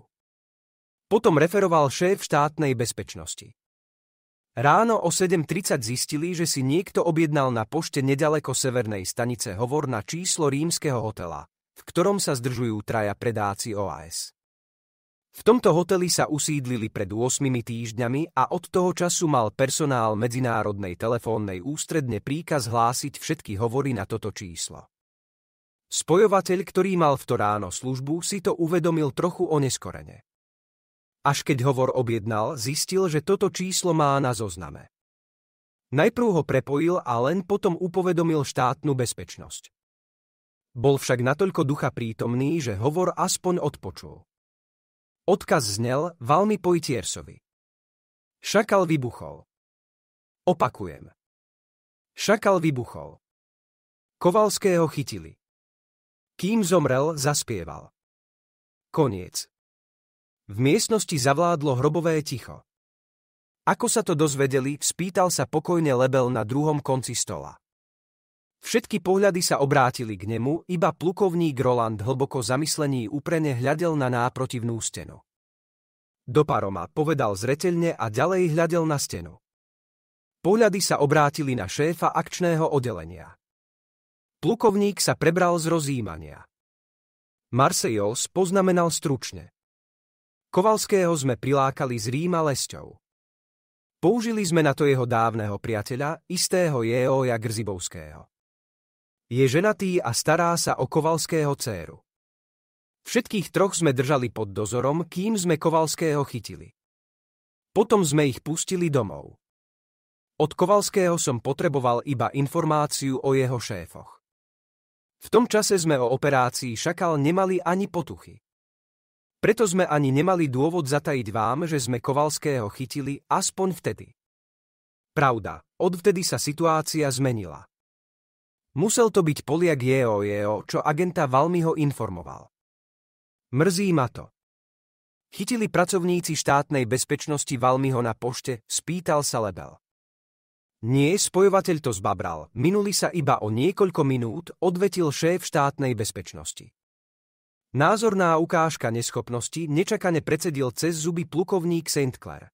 Potom referoval šéf štátnej bezpečnosti. Ráno o 7.30 zistili, že si niekto objednal na pošte nedaleko severnej stanice hovor na číslo rímskeho hotela, v ktorom sa zdržujú traja predáci OAS. V tomto hoteli sa usídlili pred 8 týždňami a od toho času mal personál Medzinárodnej telefónnej ústredne príkaz hlásiť všetky hovory na toto číslo. Spojovateľ, ktorý mal v to ráno službu, si to uvedomil trochu oneskorene. Až keď hovor objednal, zistil, že toto číslo má na zozname. Najprv ho prepojil a len potom upovedomil štátnu bezpečnosť. Bol však natoľko ducha prítomný, že hovor aspoň odpočul. Odkaz znel Valmi Poitiersovi. Šakal vybuchol. Opakujem. Šakal vybuchol. Kovalského chytili. Kým zomrel, zaspieval. Koniec. V miestnosti zavládlo hrobové ticho. Ako sa to dozvedeli, spýtal sa pokojne Lebel na druhom konci stola. Všetky pohľady sa obrátili k nemu, iba plukovník Roland hlboko zamyslený úprene hľadel na náprotivnú stenu. Do paroma povedal zretelne a ďalej hľadel na stenu. Pohľady sa obrátili na šéfa akčného oddelenia. Plukovník sa prebral z rozímania. Marsejos poznamenal stručne. Kovalského sme prilákali z Ríma lesťou. Použili sme na to jeho dávneho priateľa, istého Jeoja Grzibovského. Je ženatý a stará sa o Kovalského céru. Všetkých troch sme držali pod dozorom, kým sme Kovalského chytili. Potom sme ich pustili domov. Od Kovalského som potreboval iba informáciu o jeho šéfoch. V tom čase sme o operácii Šakal nemali ani potuchy. Preto sme ani nemali dôvod zatajiť vám, že sme Kovalského chytili aspoň vtedy. Pravda, odvtedy sa situácia zmenila. Musel to byť Poliak jeho jeho, čo agenta Valmiho informoval. Mrzí ma to. Chytili pracovníci štátnej bezpečnosti Valmiho na pošte, spýtal sa Lebel. Nie, spojovateľ to zbabral, minuli sa iba o niekoľko minút, odvetil šéf štátnej bezpečnosti. Názorná ukážka neschopnosti nečakane precedil cez zuby plukovník St. Clair.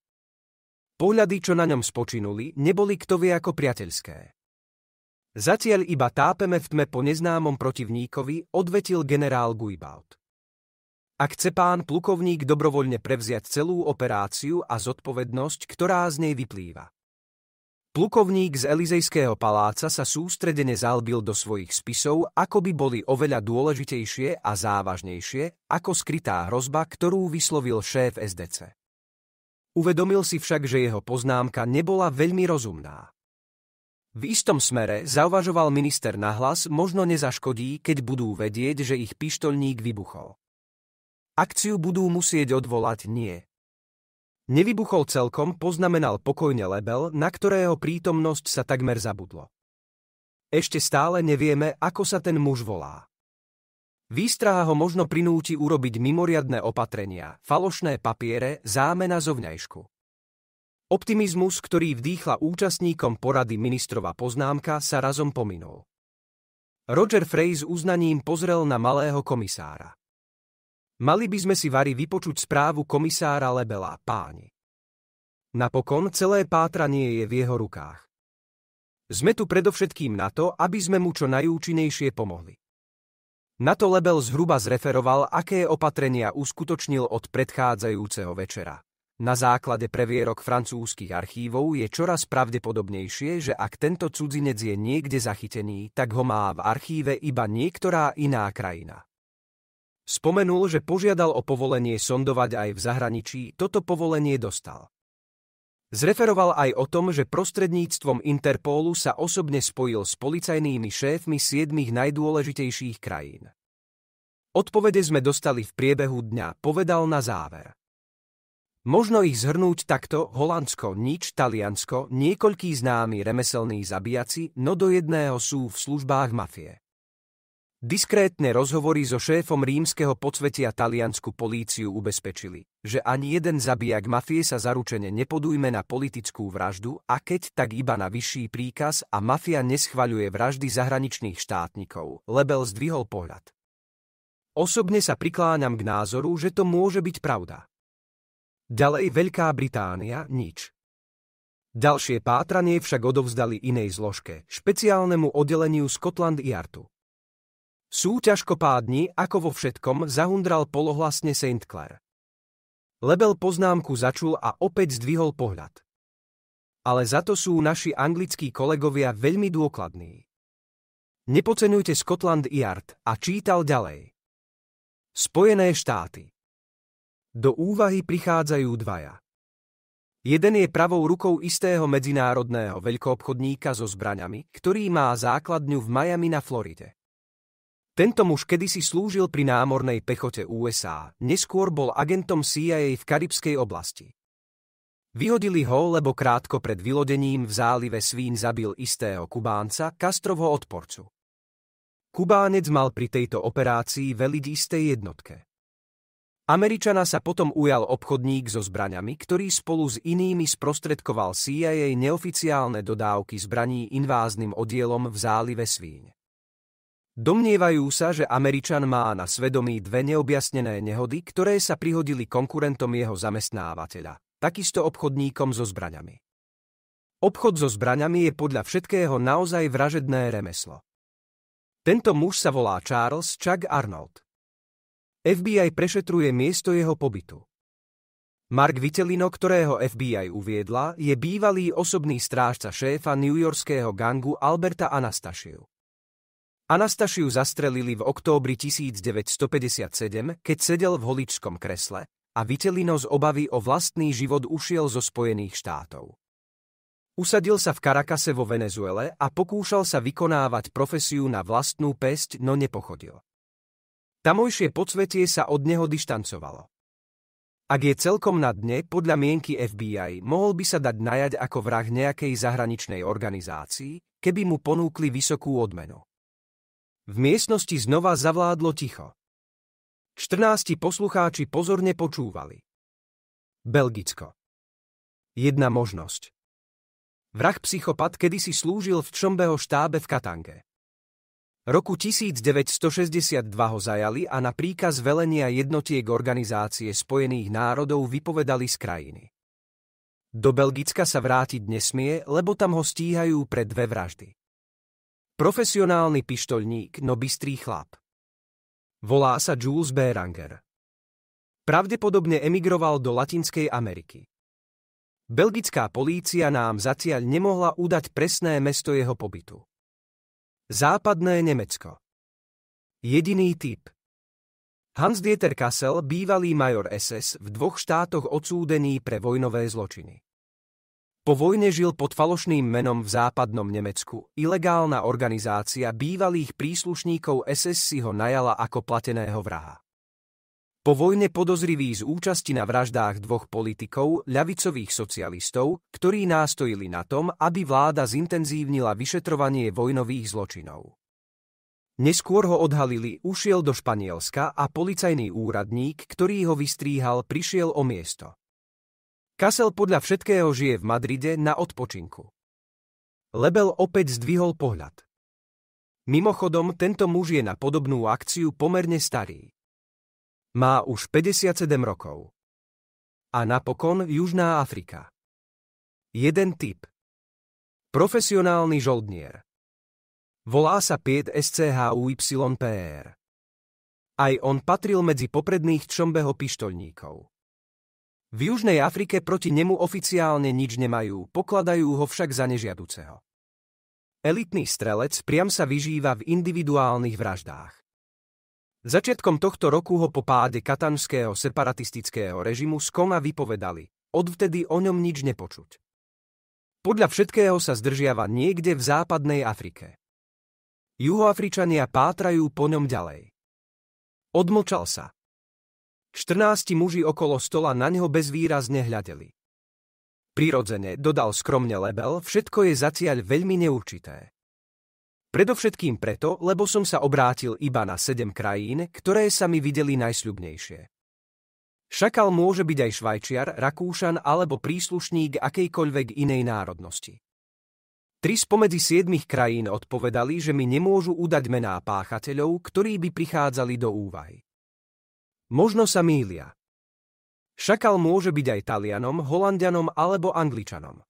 Pohľady, čo na ňom spočinuli, neboli kto vie ako priateľské. Zatiaľ iba tápeme v tme po neznámom protivníkovi, odvetil generál Guibald. Ak chce pán plukovník dobrovoľne prevziať celú operáciu a zodpovednosť, ktorá z nej vyplýva. Plukovník z Elizejského paláca sa sústredene zalbil do svojich spisov, ako by boli oveľa dôležitejšie a závažnejšie ako skrytá hrozba, ktorú vyslovil šéf SDC. Uvedomil si však, že jeho poznámka nebola veľmi rozumná. V istom smere zauvažoval minister nahlas, možno nezaškodí, keď budú vedieť, že ich pištoľník vybuchol. Akciu budú musieť odvolať nie, Nevybuchol celkom, poznamenal pokojne lebel, na ktorého prítomnosť sa takmer zabudlo. Ešte stále nevieme, ako sa ten muž volá. Výstraha ho možno prinúti urobiť mimoriadné opatrenia, falošné papiere, zámena zo vňajšku. Optimizmus, ktorý vdýchla účastníkom porady ministrova poznámka, sa razom pominul. Roger Frey s uznaním pozrel na malého komisára. Mali by sme si Vary vypočuť správu komisára Lebela, páni. Napokon celé pátranie je v jeho rukách. Sme tu predovšetkým na to, aby sme mu čo najúčinnejšie pomohli. Na to Lebel zhruba zreferoval, aké opatrenia uskutočnil od predchádzajúceho večera. Na základe previerok francúzskych archívov je čoraz pravdepodobnejšie, že ak tento cudzinec je niekde zachytený, tak ho má v archíve iba niektorá iná krajina. Spomenul, že požiadal o povolenie sondovať aj v zahraničí, toto povolenie dostal. Zreferoval aj o tom, že prostredníctvom Interpolu sa osobne spojil s policajnými šéfmi siedmých najdôležitejších krajín. Odpovede sme dostali v priebehu dňa, povedal na záver. Možno ich zhrnúť takto Holandsko, nič, Taliansko, niekoľký známy remeselní zabíjaci, no do jedného sú v službách mafie. Diskrétne rozhovory so šéfom rímskeho podsvetia taliansku políciu ubezpečili, že ani jeden zabijak mafie sa zaručene nepodujme na politickú vraždu a keď tak iba na vyšší príkaz a mafia neschvaľuje vraždy zahraničných štátnikov, Lebel zdvihol pohľad. Osobne sa prikláňam k názoru, že to môže byť pravda. Ďalej Veľká Británia nič. Ďalšie pátranie však odovzdali inej zložke, špeciálnemu oddeleniu Scotland Yardu. Sú ťažkopádni, ako vo všetkom, zahundral polohlasne St. Clair. Lebel poznámku začul a opäť zdvihol pohľad. Ale za to sú naši anglickí kolegovia veľmi dôkladní. Nepocenujte Scotland Yard a čítal ďalej. Spojené štáty. Do úvahy prichádzajú dvaja. Jeden je pravou rukou istého medzinárodného veľkoobchodníka so zbraňami, ktorý má základňu v Miami na Floride. Tento muž kedysi slúžil pri námornej pechote USA, neskôr bol agentom CIA v karibskej oblasti. Vyhodili ho, lebo krátko pred vylodením v zálive Svín zabil istého Kubánca, Kastrovho odporcu. Kubánec mal pri tejto operácii veliť istej jednotke. Američana sa potom ujal obchodník so zbraňami, ktorý spolu s inými sprostredkoval CIA neoficiálne dodávky zbraní invázným oddielom v zálive Svíň. Domnievajú sa, že Američan má na svedomí dve neobjasnené nehody, ktoré sa prihodili konkurentom jeho zamestnávateľa, takisto obchodníkom so zbraňami. Obchod so zbraňami je podľa všetkého naozaj vražedné remeslo. Tento muž sa volá Charles Chuck Arnold. FBI prešetruje miesto jeho pobytu. Mark Vitelino, ktorého FBI uviedla, je bývalý osobný strážca šéfa newyorského gangu Alberta Anastasiu. Anastašiu zastrelili v októbri 1957, keď sedel v holičskom kresle a Vitelino z obavy o vlastný život ušiel zo Spojených štátov. Usadil sa v Karakase vo Venezuele a pokúšal sa vykonávať profesiu na vlastnú pesť, no nepochodil. Tamojšie podsvetie sa od neho dištancovalo. Ak je celkom na dne, podľa mienky FBI, mohol by sa dať najať ako vrah nejakej zahraničnej organizácii, keby mu ponúkli vysokú odmenu. V miestnosti znova zavládlo ticho. 14 poslucháči pozorne počúvali. Belgicko. Jedna možnosť. Vrah psychopat kedysi slúžil v Čombeho štábe v Katange. Roku 1962 ho zajali a na príkaz velenia jednotiek Organizácie spojených národov vypovedali z krajiny. Do Belgicka sa vrátiť nesmie, lebo tam ho stíhajú pre dve vraždy. Profesionálny pištoľník, no bystrý chlap. Volá sa Jules Beranger. Pravdepodobne emigroval do Latinskej Ameriky. Belgická polícia nám zatiaľ nemohla udať presné mesto jeho pobytu. Západné Nemecko. Jediný typ. Hans-Dieter Kassel, bývalý major SS, v dvoch štátoch odsúdený pre vojnové zločiny. Po vojne žil pod falošným menom v západnom Nemecku. Ilegálna organizácia bývalých príslušníkov SS si ho najala ako plateného vraha. Po vojne podozrivý z účasti na vraždách dvoch politikov, ľavicových socialistov, ktorí nástojili na tom, aby vláda zintenzívnila vyšetrovanie vojnových zločinov. Neskôr ho odhalili, ušiel do Španielska a policajný úradník, ktorý ho vystríhal, prišiel o miesto. Kasel podľa všetkého žije v Madride na odpočinku. Lebel opäť zdvihol pohľad. Mimochodom, tento muž je na podobnú akciu pomerne starý. Má už 57 rokov. A napokon Južná Afrika. Jeden typ. Profesionálny žoldnier. Volá sa Piet SCHUYPR. Aj on patril medzi popredných čombeho pištoľníkov. V Južnej Afrike proti nemu oficiálne nič nemajú, pokladajú ho však za nežiaduceho. Elitný strelec priam sa vyžíva v individuálnych vraždách. Začiatkom tohto roku ho po páde katanského separatistického režimu z koma vypovedali, odvtedy o ňom nič nepočuť. Podľa všetkého sa zdržiava niekde v západnej Afrike. Juhoafričania pátrajú po ňom ďalej. Odmočal sa. Štrnácti muži okolo stola na neho bezvýrazne hľadeli. Prirodzene, dodal skromne Lebel, všetko je zatiaľ veľmi neurčité. Predovšetkým preto, lebo som sa obrátil iba na sedem krajín, ktoré sa mi videli najsľubnejšie. Šakal môže byť aj švajčiar, rakúšan alebo príslušník akejkoľvek inej národnosti. Tri spomedzi siedmých krajín odpovedali, že mi nemôžu udať mená páchateľov, ktorí by prichádzali do úvahy. Možno sa mýlia. Šakal môže byť aj Talianom, Holandianom alebo Angličanom.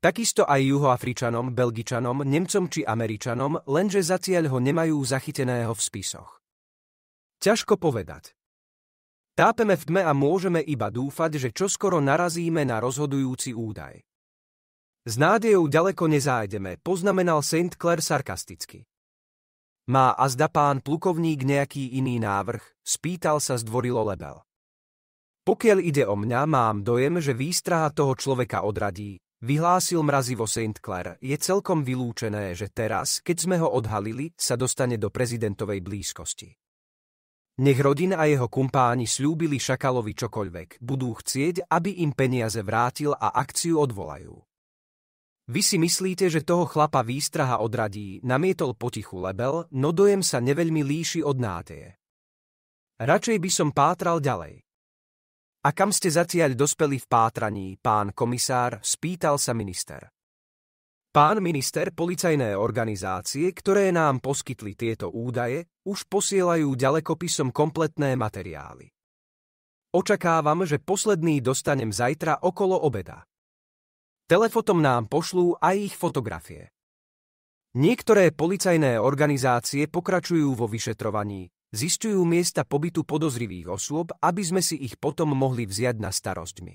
Takisto aj Juhoafričanom, Belgičanom, Nemcom či Američanom, lenže zatiaľ ho nemajú zachyteného v spisoch. Ťažko povedať. Tápeme v tme a môžeme iba dúfať, že čoskoro narazíme na rozhodujúci údaj. S nádejou ďaleko nezájdeme, poznamenal St. Clair sarkasticky. Má azda pán plukovník nejaký iný návrh? Spýtal sa zdvorilo Lebel. Pokiaľ ide o mňa, mám dojem, že výstraha toho človeka odradí, vyhlásil mrazivo St. Clair. Je celkom vylúčené, že teraz, keď sme ho odhalili, sa dostane do prezidentovej blízkosti. Nech rodin a jeho kumpáni slúbili Šakalovi čokoľvek, budú chcieť, aby im peniaze vrátil a akciu odvolajú. Vy si myslíte, že toho chlapa výstraha odradí, namietol potichu lebel, no dojem sa neveľmi líši od náteje. Radšej by som pátral ďalej. A kam ste zatiaľ dospeli v pátraní, pán komisár, spýtal sa minister. Pán minister, policajné organizácie, ktoré nám poskytli tieto údaje, už posielajú ďalekopisom kompletné materiály. Očakávam, že posledný dostanem zajtra okolo obeda. Telefotom nám pošlú aj ich fotografie. Niektoré policajné organizácie pokračujú vo vyšetrovaní, zistujú miesta pobytu podozrivých osôb, aby sme si ich potom mohli vziať na starosť my.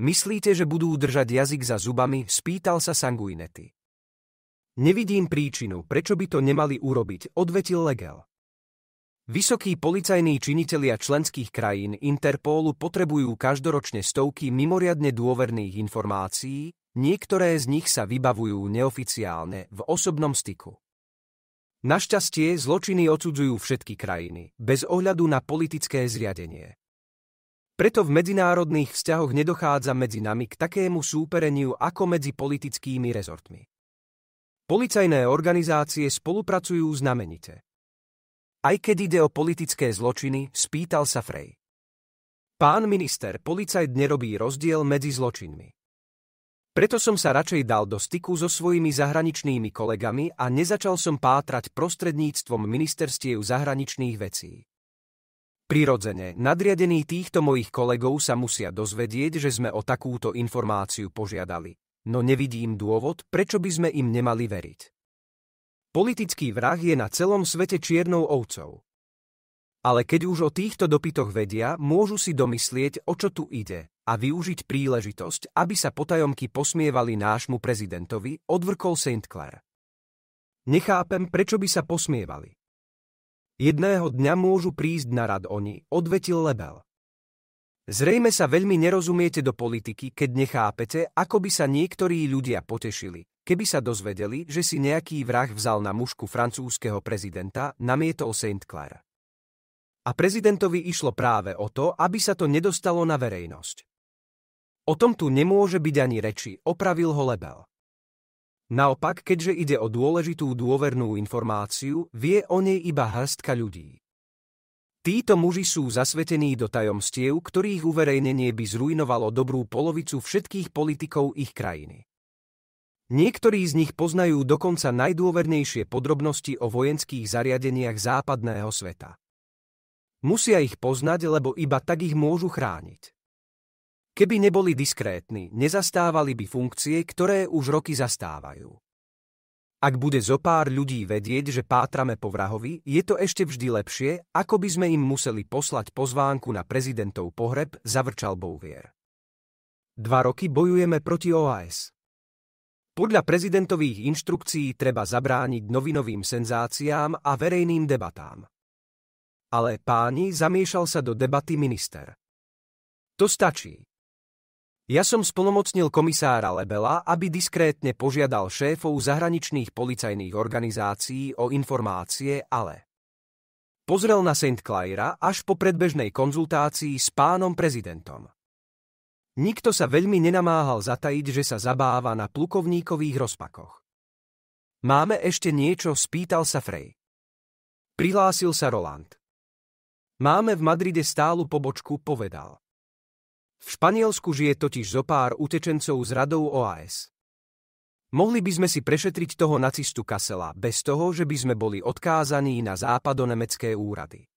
Myslíte, že budú držať jazyk za zubami? Spýtal sa Sanguinetti. Nevidím príčinu, prečo by to nemali urobiť, odvetil Legel. Vysokí policajní činitelia členských krajín Interpolu potrebujú každoročne stovky mimoriadne dôverných informácií, niektoré z nich sa vybavujú neoficiálne v osobnom styku. Našťastie zločiny odsudzujú všetky krajiny, bez ohľadu na politické zriadenie. Preto v medzinárodných vzťahoch nedochádza medzi nami k takému súpereniu ako medzi politickými rezortmi. Policajné organizácie spolupracujú znamenite. Aj keď ide o politické zločiny, spýtal sa Frej. Pán minister, policajt nerobí rozdiel medzi zločinmi. Preto som sa radšej dal do styku so svojimi zahraničnými kolegami a nezačal som pátrať prostredníctvom ministerstiev zahraničných vecí. Prirodzene, nadriadení týchto mojich kolegov sa musia dozvedieť, že sme o takúto informáciu požiadali, no nevidím dôvod, prečo by sme im nemali veriť. Politický vrah je na celom svete čiernou ovcov. Ale keď už o týchto dopytoch vedia, môžu si domyslieť, o čo tu ide a využiť príležitosť, aby sa potajomky posmievali nášmu prezidentovi, odvrkol St. Clair. Nechápem, prečo by sa posmievali. Jedného dňa môžu prísť na rad oni, odvetil Lebel. Zrejme sa veľmi nerozumiete do politiky, keď nechápete, ako by sa niektorí ľudia potešili, Keby sa dozvedeli, že si nejaký vrah vzal na mušku francúzskeho prezidenta, namietol St. Clair. A prezidentovi išlo práve o to, aby sa to nedostalo na verejnosť. O tom tu nemôže byť ani reči, opravil ho Lebel. Naopak, keďže ide o dôležitú dôvernú informáciu, vie o nej iba hrstka ľudí. Títo muži sú zasvetení do tajomstiev, ktorých uverejnenie by zrujnovalo dobrú polovicu všetkých politikov ich krajiny. Niektorí z nich poznajú dokonca najdôvernejšie podrobnosti o vojenských zariadeniach západného sveta. Musia ich poznať, lebo iba tak ich môžu chrániť. Keby neboli diskrétni, nezastávali by funkcie, ktoré už roky zastávajú. Ak bude zo pár ľudí vedieť, že pátrame po vrahovi, je to ešte vždy lepšie, ako by sme im museli poslať pozvánku na prezidentov pohreb, zavrčal Bouvier. Dva roky bojujeme proti OAS. Podľa prezidentových inštrukcií treba zabrániť novinovým senzáciám a verejným debatám. Ale páni, zamiešal sa do debaty minister. To stačí. Ja som splnomocnil komisára Lebela, aby diskrétne požiadal šéfov zahraničných policajných organizácií o informácie, ale... Pozrel na St. Claira až po predbežnej konzultácii s pánom prezidentom. Nikto sa veľmi nenamáhal zatajiť, že sa zabáva na plukovníkových rozpakoch. Máme ešte niečo, spýtal sa Frey. Prihlásil sa Roland. Máme v Madride stálu pobočku, povedal. V Španielsku žije totiž zo pár utečencov z radou OAS. Mohli by sme si prešetriť toho nacistu Kasela bez toho, že by sme boli odkázaní na západonemecké úrady.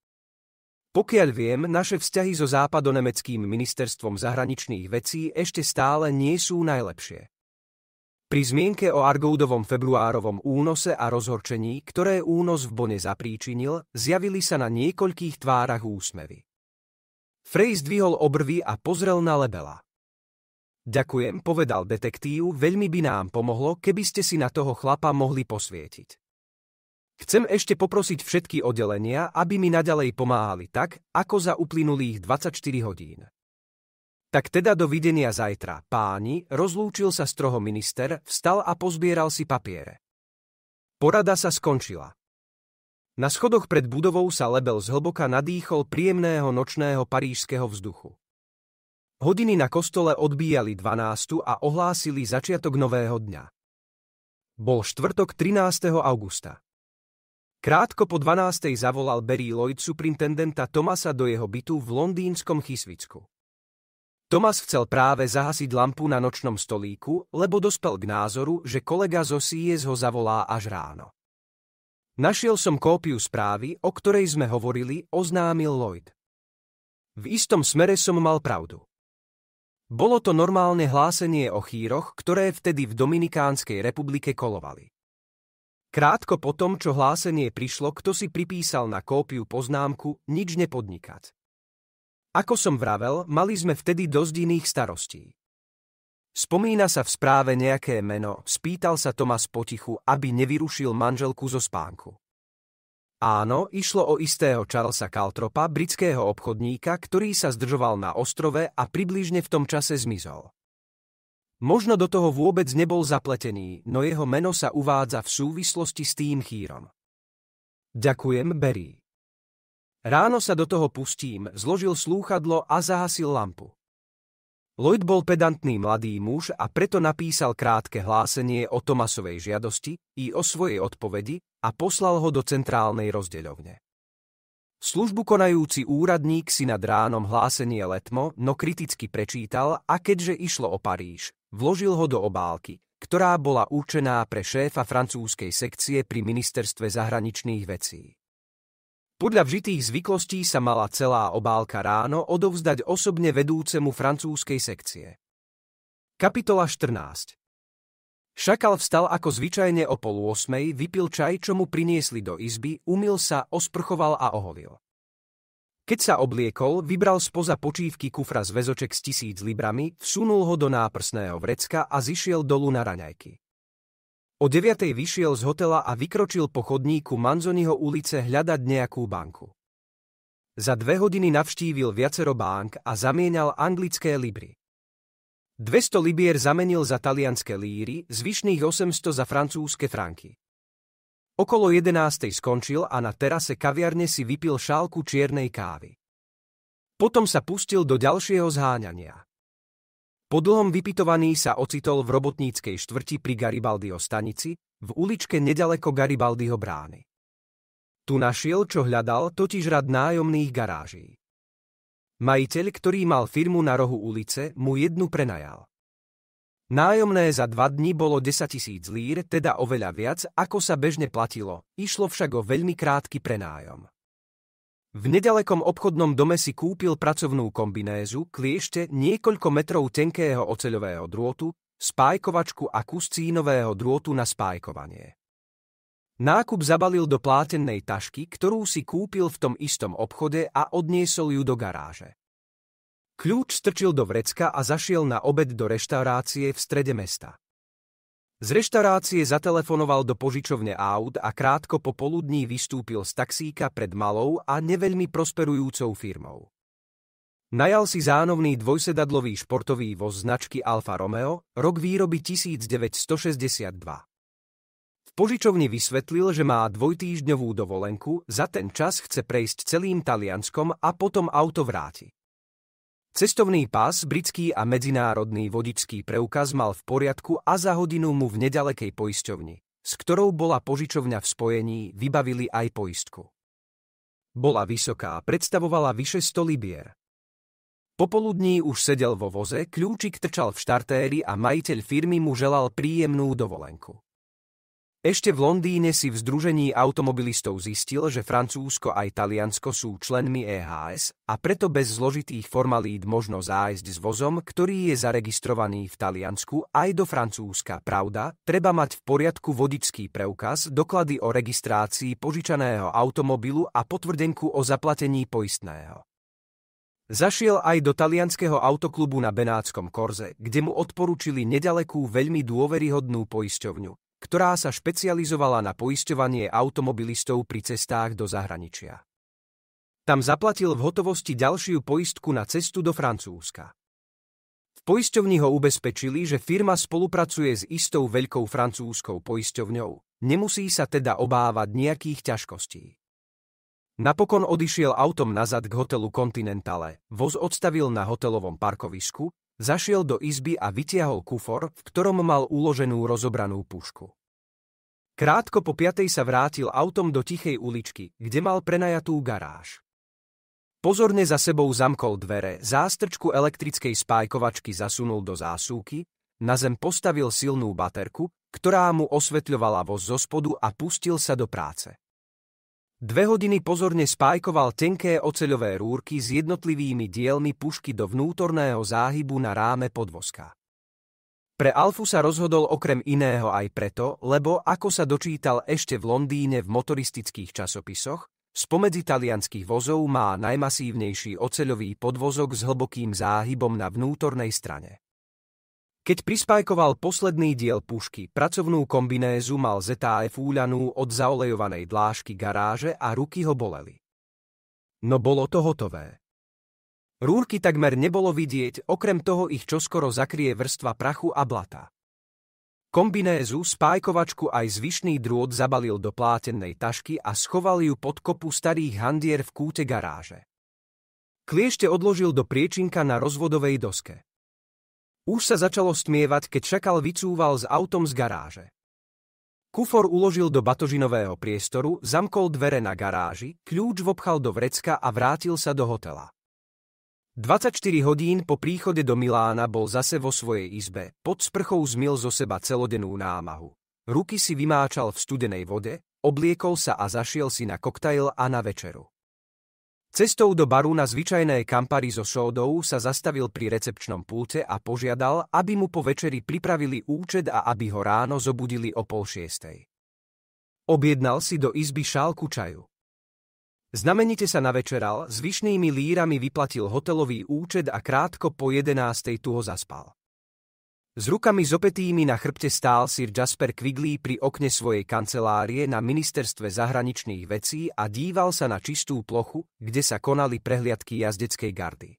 Pokiaľ viem, naše vzťahy so západonemeckým ministerstvom zahraničných vecí ešte stále nie sú najlepšie. Pri zmienke o Argoudovom februárovom únose a rozhorčení, ktoré únos v Bone zapríčinil, zjavili sa na niekoľkých tvárach úsmevy. Frey zdvihol obrvy a pozrel na Lebela. Ďakujem, povedal detektív, veľmi by nám pomohlo, keby ste si na toho chlapa mohli posvietiť. Chcem ešte poprosiť všetky oddelenia, aby mi naďalej pomáhali tak, ako za uplynulých 24 hodín. Tak teda videnia zajtra, páni, rozlúčil sa stroho minister, vstal a pozbieral si papiere. Porada sa skončila. Na schodoch pred budovou sa Lebel zhlboka nadýchol príjemného nočného parížského vzduchu. Hodiny na kostole odbíjali 12 a ohlásili začiatok nového dňa. Bol štvrtok 13. augusta. Krátko po 12. zavolal Barry Lloyd superintendenta Tomasa do jeho bytu v londýnskom Chysvicku. Tomas chcel práve zahasiť lampu na nočnom stolíku, lebo dospel k názoru, že kolega zo CS ho zavolá až ráno. Našiel som kópiu správy, o ktorej sme hovorili, oznámil Lloyd. V istom smere som mal pravdu. Bolo to normálne hlásenie o chýroch, ktoré vtedy v Dominikánskej republike kolovali. Krátko po tom, čo hlásenie prišlo, kto si pripísal na kópiu poznámku nič nepodnikať. Ako som vravel, mali sme vtedy dosť iných starostí. Spomína sa v správe nejaké meno, spýtal sa Tomas potichu, aby nevyrušil manželku zo spánku. Áno, išlo o istého Charlesa Kaltropa, britského obchodníka, ktorý sa zdržoval na ostrove a približne v tom čase zmizol. Možno do toho vôbec nebol zapletený, no jeho meno sa uvádza v súvislosti s tým chýrom. Ďakujem, Berry. Ráno sa do toho pustím, zložil slúchadlo a zahasil lampu. Lloyd bol pedantný mladý muž a preto napísal krátke hlásenie o Tomasovej žiadosti i o svojej odpovedi a poslal ho do centrálnej rozdeľovne. Službu konajúci úradník si nad ránom hlásenie letmo, no kriticky prečítal a keďže išlo o Paríž, vložil ho do obálky, ktorá bola určená pre šéfa francúzskej sekcie pri ministerstve zahraničných vecí. Podľa vžitých zvyklostí sa mala celá obálka ráno odovzdať osobne vedúcemu francúzskej sekcie. Kapitola 14. Šakal vstal ako zvyčajne o pol osmej, vypil čaj, čo mu priniesli do izby, umil sa, osprchoval a oholil. Keď sa obliekol, vybral spoza počívky kufra z väzoček s tisíc librami, vsunul ho do náprsného vrecka a zišiel dolu na raňajky. O 9. vyšiel z hotela a vykročil po chodníku Manzoniho ulice hľadať nejakú banku. Za dve hodiny navštívil viacero bank a zamienal anglické libry. 200 libier zamenil za talianské líry, zvyšných 800 za francúzske franky. Okolo 11. skončil a na terase kaviarne si vypil šálku čiernej kávy. Potom sa pustil do ďalšieho zháňania. Po dlhom vypitovaní sa ocitol v robotníckej štvrti pri Garibaldiho stanici, v uličke nedaleko Garibaldiho brány. Tu našiel, čo hľadal, totiž rad nájomných garáží. Majiteľ, ktorý mal firmu na rohu ulice, mu jednu prenajal. Nájomné za dva dni bolo 10 tisíc lír, teda oveľa viac, ako sa bežne platilo, išlo však o veľmi krátky prenájom. V nedalekom obchodnom dome si kúpil pracovnú kombinézu, kliešte, niekoľko metrov tenkého oceľového drôtu, spájkovačku a kus cínového drôtu na spájkovanie. Nákup zabalil do plátennej tašky, ktorú si kúpil v tom istom obchode a odniesol ju do garáže. Kľúč strčil do vrecka a zašiel na obed do reštaurácie v strede mesta. Z reštaurácie zatelefonoval do požičovne aut a krátko po poludní vystúpil z taxíka pred malou a neveľmi prosperujúcou firmou. Najal si zánovný dvojsedadlový športový voz značky Alfa Romeo, rok výroby 1962 požičovni vysvetlil, že má dvojtýždňovú dovolenku, za ten čas chce prejsť celým Talianskom a potom auto vráti. Cestovný pás, britský a medzinárodný vodičský preukaz mal v poriadku a za hodinu mu v nedalekej poisťovni, s ktorou bola požičovňa v spojení, vybavili aj poistku. Bola vysoká, predstavovala vyše 100 libier. Popoludní už sedel vo voze, kľúčik trčal v štartéri a majiteľ firmy mu želal príjemnú dovolenku. Ešte v Londýne si v Združení automobilistov zistil, že Francúzsko aj Taliansko sú členmi EHS a preto bez zložitých formalít možno zájsť s vozom, ktorý je zaregistrovaný v Taliansku aj do Francúzska. Pravda, treba mať v poriadku vodický preukaz, doklady o registrácii požičaného automobilu a potvrdenku o zaplatení poistného. Zašiel aj do talianského autoklubu na Benátskom Korze, kde mu odporúčili nedalekú veľmi dôveryhodnú poisťovňu, ktorá sa špecializovala na poisťovanie automobilistov pri cestách do zahraničia. Tam zaplatil v hotovosti ďalšiu poistku na cestu do Francúzska. V poisťovni ho ubezpečili, že firma spolupracuje s istou veľkou francúzskou poisťovňou, nemusí sa teda obávať nejakých ťažkostí. Napokon odišiel autom nazad k hotelu Continentale, voz odstavil na hotelovom parkovisku Zašiel do izby a vytiahol kufor, v ktorom mal uloženú rozobranú pušku. Krátko po piatej sa vrátil autom do tichej uličky, kde mal prenajatú garáž. Pozorne za sebou zamkol dvere, zástrčku elektrickej spájkovačky zasunul do zásuvky, na zem postavil silnú baterku, ktorá mu osvetľovala voz zo spodu a pustil sa do práce. Dve hodiny pozorne spájkoval tenké oceľové rúrky s jednotlivými dielmi pušky do vnútorného záhybu na ráme podvozka. Pre Alfu sa rozhodol okrem iného aj preto, lebo ako sa dočítal ešte v Londýne v motoristických časopisoch, spomedzi talianských vozov má najmasívnejší oceľový podvozok s hlbokým záhybom na vnútornej strane. Keď prispajkoval posledný diel pušky, pracovnú kombinézu mal ZAF úľanú od zaolejovanej dlážky garáže a ruky ho boleli. No bolo to hotové. Rúrky takmer nebolo vidieť, okrem toho ich čoskoro zakrie vrstva prachu a blata. Kombinézu, spájkovačku aj zvyšný drôt zabalil do plátennej tašky a schoval ju pod kopu starých handier v kúte garáže. Kliešte odložil do priečinka na rozvodovej doske. Už sa začalo stmievať, keď šakal vycúval s autom z garáže. Kufor uložil do batožinového priestoru, zamkol dvere na garáži, kľúč vopchal do vrecka a vrátil sa do hotela. 24 hodín po príchode do Milána bol zase vo svojej izbe, pod sprchou zmil zo seba celodennú námahu. Ruky si vymáčal v studenej vode, obliekol sa a zašiel si na koktajl a na večeru. Cestou do baru na zvyčajné kampary so sódou sa zastavil pri recepčnom pulte a požiadal, aby mu po večeri pripravili účet a aby ho ráno zobudili o pol šiestej. Objednal si do izby šálku čaju. Znamenite sa večeral s vyšnými lírami vyplatil hotelový účet a krátko po jedenástej tu ho zaspal. S rukami zopetými na chrbte stál sir Jasper Quigley pri okne svojej kancelárie na ministerstve zahraničných vecí a díval sa na čistú plochu, kde sa konali prehliadky jazdeckej gardy.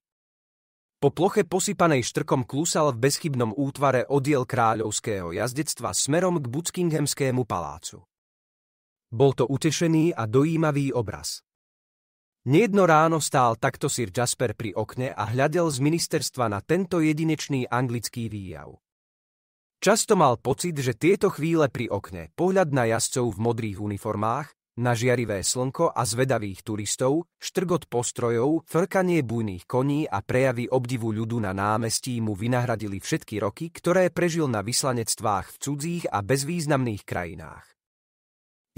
Po ploche posypanej štrkom klusal v bezchybnom útvare odiel kráľovského jazdectva smerom k Buckinghamskému palácu. Bol to utešený a dojímavý obraz. Niedno ráno stál takto sir Jasper pri okne a hľadel z ministerstva na tento jedinečný anglický výjav. Často mal pocit, že tieto chvíle pri okne, pohľad na jazdcov v modrých uniformách, na žiarivé slnko a zvedavých turistov, štrgot postrojov, frkanie bujných koní a prejavy obdivu ľudu na námestí mu vynahradili všetky roky, ktoré prežil na vyslanectvách v cudzích a bezvýznamných krajinách.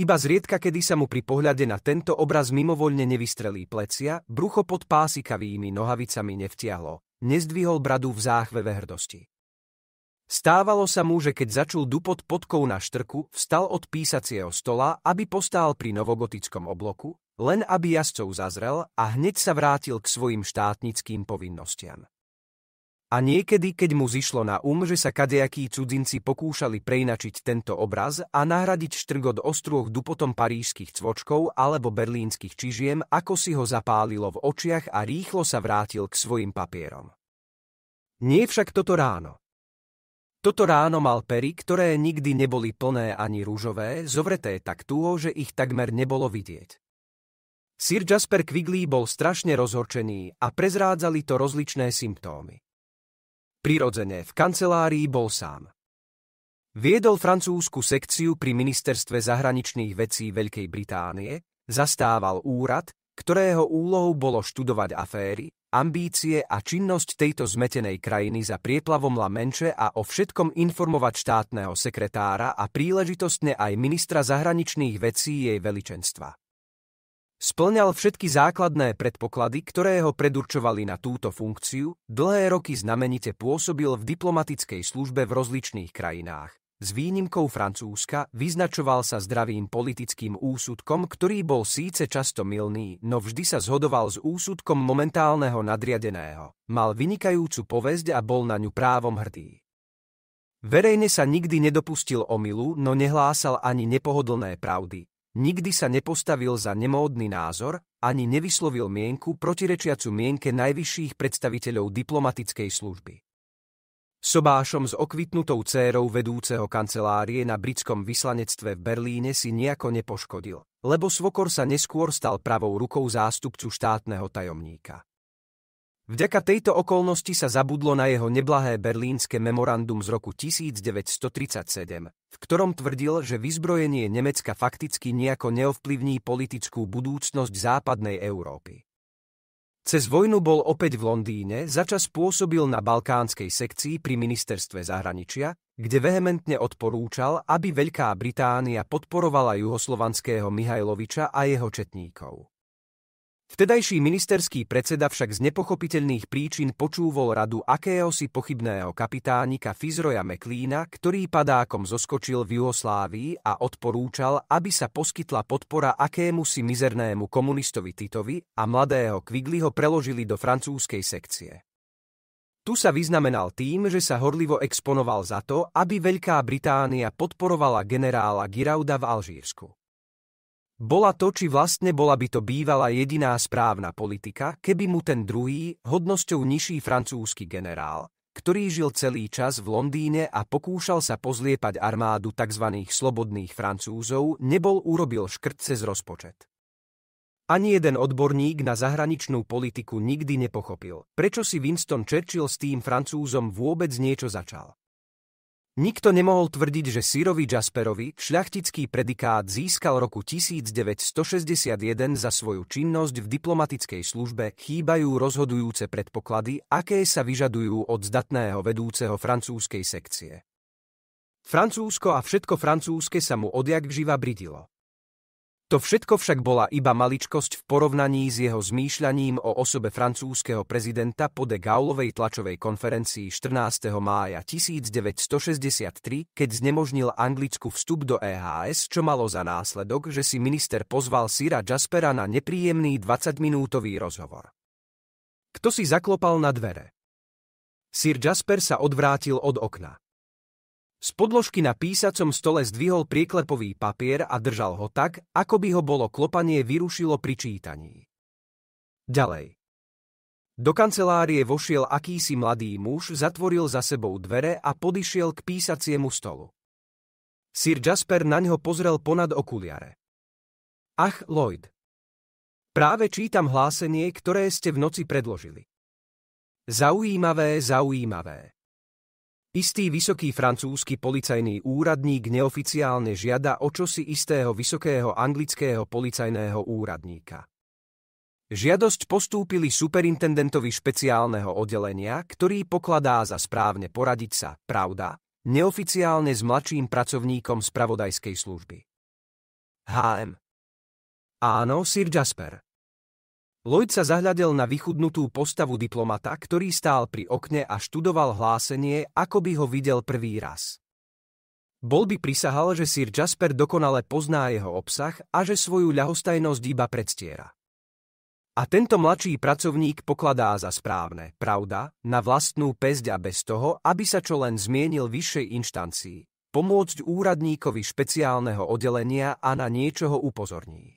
Iba zriedka, kedy sa mu pri pohľade na tento obraz mimovoľne nevystrelí plecia, brucho pod pásikavými nohavicami nevtiahlo, nezdvihol bradu v záchveve hrdosti. Stávalo sa mu, že keď začul dupot podkov na štrku, vstal od písacieho stola, aby postál pri novogotickom obloku, len aby jazdcov zazrel a hneď sa vrátil k svojim štátnickým povinnostiam. A niekedy, keď mu zišlo na um, že sa kadejakí cudzinci pokúšali preinačiť tento obraz a nahradiť štrk od ostrôch dupotom parížských cvočkov alebo berlínskych čižiem, ako si ho zapálilo v očiach a rýchlo sa vrátil k svojim papierom. Nie však toto ráno. Toto ráno mal pery, ktoré nikdy neboli plné ani rúžové, zovreté tak túho, že ich takmer nebolo vidieť. Sir Jasper Quigley bol strašne rozhorčený a prezrádzali to rozličné symptómy. Prirodzene v kancelárii bol sám. Viedol francúzsku sekciu pri ministerstve zahraničných vecí Veľkej Británie, zastával úrad, ktorého úlohou bolo študovať aféry, ambície a činnosť tejto zmetenej krajiny za prieplavom La Menche a o všetkom informovať štátneho sekretára a príležitostne aj ministra zahraničných vecí jej veličenstva. Splňal všetky základné predpoklady, ktoré ho predurčovali na túto funkciu, dlhé roky znamenite pôsobil v diplomatickej službe v rozličných krajinách, s výnimkou Francúzska vyznačoval sa zdravým politickým úsudkom, ktorý bol síce často milný, no vždy sa zhodoval s úsudkom momentálneho nadriadeného. Mal vynikajúcu povesť a bol na ňu právom hrdý. Verejne sa nikdy nedopustil omilu, no nehlásal ani nepohodlné pravdy. Nikdy sa nepostavil za nemódny názor, ani nevyslovil mienku protirečiacu mienke najvyšších predstaviteľov diplomatickej služby. Sobášom s okvitnutou cérou vedúceho kancelárie na britskom vyslanectve v Berlíne si nejako nepoškodil, lebo svokor sa neskôr stal pravou rukou zástupcu štátneho tajomníka. Vďaka tejto okolnosti sa zabudlo na jeho neblahé berlínske memorandum z roku 1937, v ktorom tvrdil, že vyzbrojenie Nemecka fakticky nejako neovplyvní politickú budúcnosť západnej Európy. Cez vojnu bol opäť v Londýne, začas pôsobil na balkánskej sekcii pri ministerstve zahraničia, kde vehementne odporúčal, aby Veľká Británia podporovala juhoslovanského Mihajloviča a jeho četníkov. Vtedajší ministerský predseda však z nepochopiteľných príčin počúvol radu akéhosi pochybného kapitánika Fizroja McLeana, ktorý padákom zoskočil v Juhoslávii a odporúčal, aby sa poskytla podpora akému si mizernému komunistovi Titovi a mladého Quigliho preložili do francúzskej sekcie. Tu sa vyznamenal tým, že sa horlivo exponoval za to, aby Veľká Británia podporovala generála Girauda v Alžírsku. Bola to, či vlastne bola by to bývala jediná správna politika, keby mu ten druhý, hodnosťou nižší francúzsky generál, ktorý žil celý čas v Londýne a pokúšal sa pozliepať armádu tzv. slobodných francúzov, nebol urobil škrt cez rozpočet. Ani jeden odborník na zahraničnú politiku nikdy nepochopil, prečo si Winston Churchill s tým Francúzom vôbec niečo začal. Nikto nemohol tvrdiť, že Sirovi Jasperovi šľachtický predikát získal roku 1961 za svoju činnosť v diplomatickej službe chýbajú rozhodujúce predpoklady, aké sa vyžadujú od zdatného vedúceho francúzskej sekcie. Francúzsko a všetko francúzske sa mu odjak živa bridilo. To všetko však bola iba maličkosť v porovnaní s jeho zmýšľaním o osobe francúzskeho prezidenta po de Gaulovej tlačovej konferencii 14. mája 1963, keď znemožnil Anglicku vstup do EHS, čo malo za následok, že si minister pozval Syra Jaspera na nepríjemný 20-minútový rozhovor. Kto si zaklopal na dvere? Sir Jasper sa odvrátil od okna. Z podložky na písacom stole zdvihol prieklepový papier a držal ho tak, ako by ho bolo klopanie vyrušilo pri čítaní. Ďalej. Do kancelárie vošiel akýsi mladý muž, zatvoril za sebou dvere a podišiel k písaciemu stolu. Sir Jasper na ňo pozrel ponad okuliare. Ach, Lloyd. Práve čítam hlásenie, ktoré ste v noci predložili. Zaujímavé, zaujímavé. Istý vysoký francúzsky policajný úradník neoficiálne žiada o čosi istého vysokého anglického policajného úradníka. Žiadosť postúpili superintendentovi špeciálneho oddelenia, ktorý pokladá za správne poradiť sa, pravda, neoficiálne s mladším pracovníkom spravodajskej služby. HM. Áno, Sir Jasper. Lloyd sa zahľadel na vychudnutú postavu diplomata, ktorý stál pri okne a študoval hlásenie, ako by ho videl prvý raz. Bol by prisahal, že Sir Jasper dokonale pozná jeho obsah a že svoju ľahostajnosť iba predstiera. A tento mladší pracovník pokladá za správne, pravda, na vlastnú pesť a bez toho, aby sa čo len zmienil vyššej inštancii, pomôcť úradníkovi špeciálneho oddelenia a na niečoho upozorní.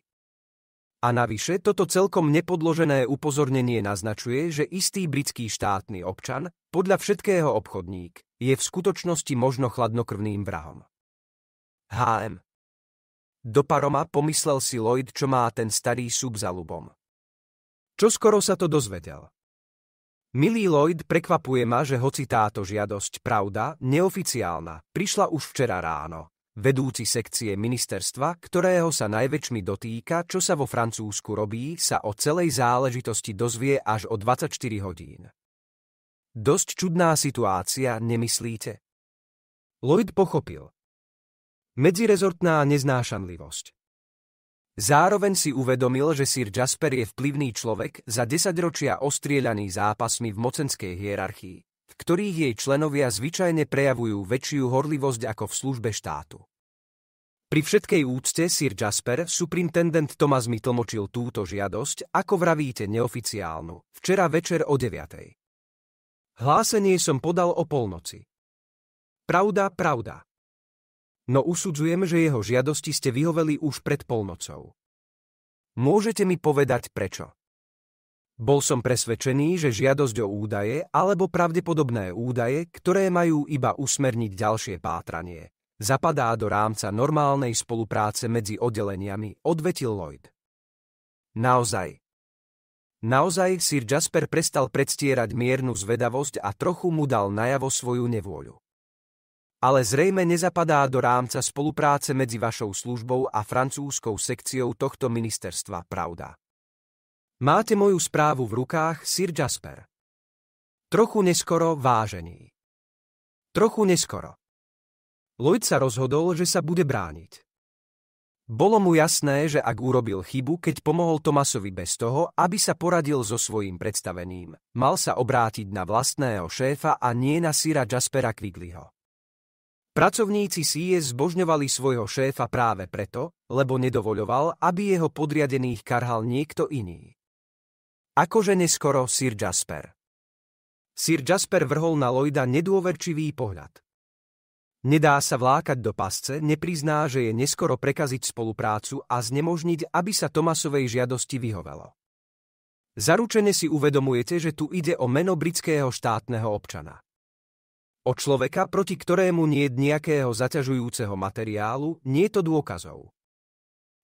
A navyše toto celkom nepodložené upozornenie naznačuje, že istý britský štátny občan, podľa všetkého obchodník, je v skutočnosti možno chladnokrvným vrahom. HM. Do paroma pomyslel si Lloyd, čo má ten starý súb za ľubom. Čo skoro sa to dozvedel. Milý Lloyd, prekvapuje ma, že hoci táto žiadosť, pravda, neoficiálna, prišla už včera ráno, Vedúci sekcie ministerstva, ktorého sa najväčšmi dotýka, čo sa vo Francúzsku robí, sa o celej záležitosti dozvie až o 24 hodín. Dosť čudná situácia, nemyslíte? Lloyd pochopil. Medzirezortná neznášanlivosť. Zároveň si uvedomil, že Sir Jasper je vplyvný človek za desaťročia ostrieľaný zápasmi v mocenskej hierarchii ktorých jej členovia zvyčajne prejavujú väčšiu horlivosť ako v službe štátu. Pri všetkej úcte Sir Jasper, superintendent Thomas mi tlmočil túto žiadosť, ako vravíte neoficiálnu, včera večer o 9. Hlásenie som podal o polnoci. Pravda, pravda. No usudzujem, že jeho žiadosti ste vyhoveli už pred polnocou. Môžete mi povedať prečo? Bol som presvedčený, že žiadosť o údaje alebo pravdepodobné údaje, ktoré majú iba usmerniť ďalšie pátranie, zapadá do rámca normálnej spolupráce medzi oddeleniami, odvetil Lloyd. Naozaj. Naozaj Sir Jasper prestal predstierať miernu zvedavosť a trochu mu dal najavo svoju nevôľu. Ale zrejme nezapadá do rámca spolupráce medzi vašou službou a francúzskou sekciou tohto ministerstva, pravda. Máte moju správu v rukách, Sir Jasper. Trochu neskoro, vážený. Trochu neskoro. Lloyd sa rozhodol, že sa bude brániť. Bolo mu jasné, že ak urobil chybu, keď pomohol Tomasovi bez toho, aby sa poradil so svojím predstaveným, mal sa obrátiť na vlastného šéfa a nie na Sira Jaspera Quigleyho. Pracovníci CS zbožňovali svojho šéfa práve preto, lebo nedovoľoval, aby jeho podriadených karhal niekto iný. Akože neskoro, Sir Jasper. Sir Jasper vrhol na Lloyda nedôverčivý pohľad. Nedá sa vlákať do pasce, neprizná, že je neskoro prekaziť spoluprácu a znemožniť, aby sa Tomasovej žiadosti vyhovelo. Zaručene si uvedomujete, že tu ide o meno britského štátneho občana. O človeka, proti ktorému nie je nejakého zaťažujúceho materiálu, nie je to dôkazov.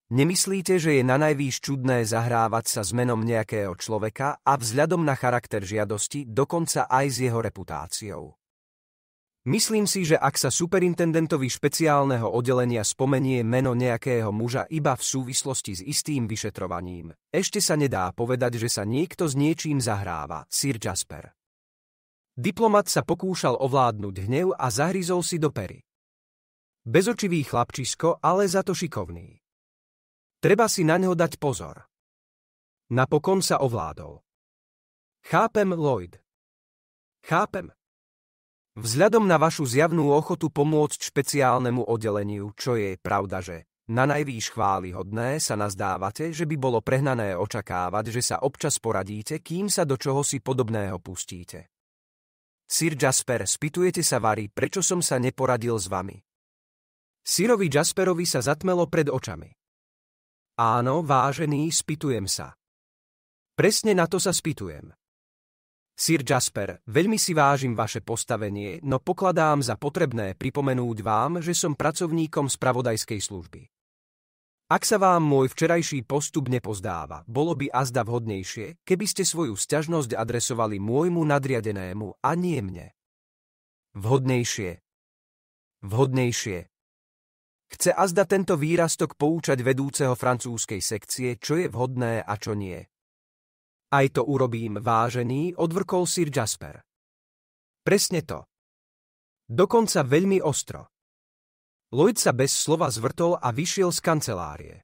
Nemyslíte, že je na najvýš čudné zahrávať sa s menom nejakého človeka a vzhľadom na charakter žiadosti dokonca aj s jeho reputáciou? Myslím si, že ak sa superintendentovi špeciálneho oddelenia spomenie meno nejakého muža iba v súvislosti s istým vyšetrovaním, ešte sa nedá povedať, že sa niekto s niečím zahráva, Sir Jasper. Diplomat sa pokúšal ovládnuť hnev a zahryzol si do pery. Bezočivý chlapčisko, ale za to šikovný. Treba si na ňo dať pozor. Napokon sa ovládol. Chápem, Lloyd. Chápem. Vzhľadom na vašu zjavnú ochotu pomôcť špeciálnemu oddeleniu, čo je pravda, že na najvýš chválihodné sa nazdávate, že by bolo prehnané očakávať, že sa občas poradíte, kým sa do čoho si podobného pustíte. Sir Jasper, spýtujete sa Vary, prečo som sa neporadil s vami. Sirovi Jasperovi sa zatmelo pred očami. Áno, vážený, spýtujem sa. Presne na to sa spýtujem. Sir Jasper, veľmi si vážim vaše postavenie, no pokladám za potrebné pripomenúť vám, že som pracovníkom spravodajskej služby. Ak sa vám môj včerajší postup nepozdáva, bolo by azda vhodnejšie, keby ste svoju sťažnosť adresovali môjmu nadriadenému a nie mne. Vhodnejšie. Vhodnejšie. Chce azda tento výrastok poučať vedúceho francúzskej sekcie, čo je vhodné a čo nie. Aj to urobím, vážený, odvrkol Sir Jasper. Presne to. Dokonca veľmi ostro. Lloyd sa bez slova zvrtol a vyšiel z kancelárie.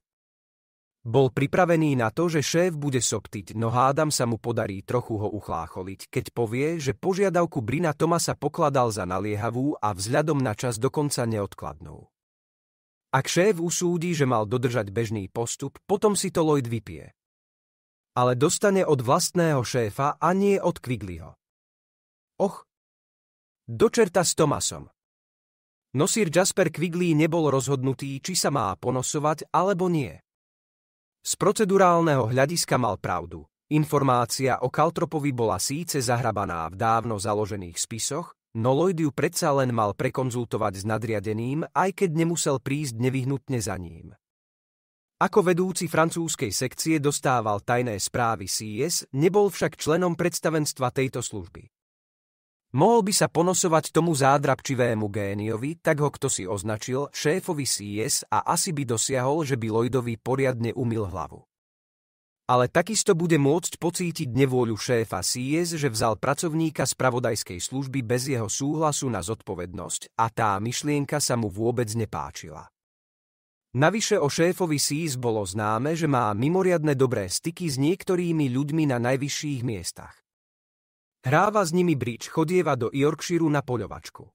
Bol pripravený na to, že šéf bude soptiť, no hádam sa mu podarí trochu ho uchlácholiť, keď povie, že požiadavku Brina Tomasa pokladal za naliehavú a vzhľadom na čas dokonca neodkladnú. Ak šéf usúdi, že mal dodržať bežný postup, potom si to Lloyd vypije. Ale dostane od vlastného šéfa a nie od Quigleyho. Och, dočerta s Tomasom. Nosír Jasper Quigley nebol rozhodnutý, či sa má ponosovať alebo nie. Z procedurálneho hľadiska mal pravdu. Informácia o Kaltropovi bola síce zahrabaná v dávno založených spisoch, no Lloyd ju predsa len mal prekonzultovať s nadriadeným, aj keď nemusel prísť nevyhnutne za ním. Ako vedúci francúzskej sekcie dostával tajné správy CS, nebol však členom predstavenstva tejto služby. Mohol by sa ponosovať tomu zádrabčivému géniovi, tak ho kto si označil, šéfovi CS a asi by dosiahol, že by Lloydovi poriadne umil hlavu ale takisto bude môcť pocítiť nevôľu šéfa Sies, že vzal pracovníka spravodajskej služby bez jeho súhlasu na zodpovednosť a tá myšlienka sa mu vôbec nepáčila. Navyše o šéfovi SIS bolo známe, že má mimoriadne dobré styky s niektorými ľuďmi na najvyšších miestach. Hráva s nimi bridge, chodieva do Yorkshireu na poľovačku.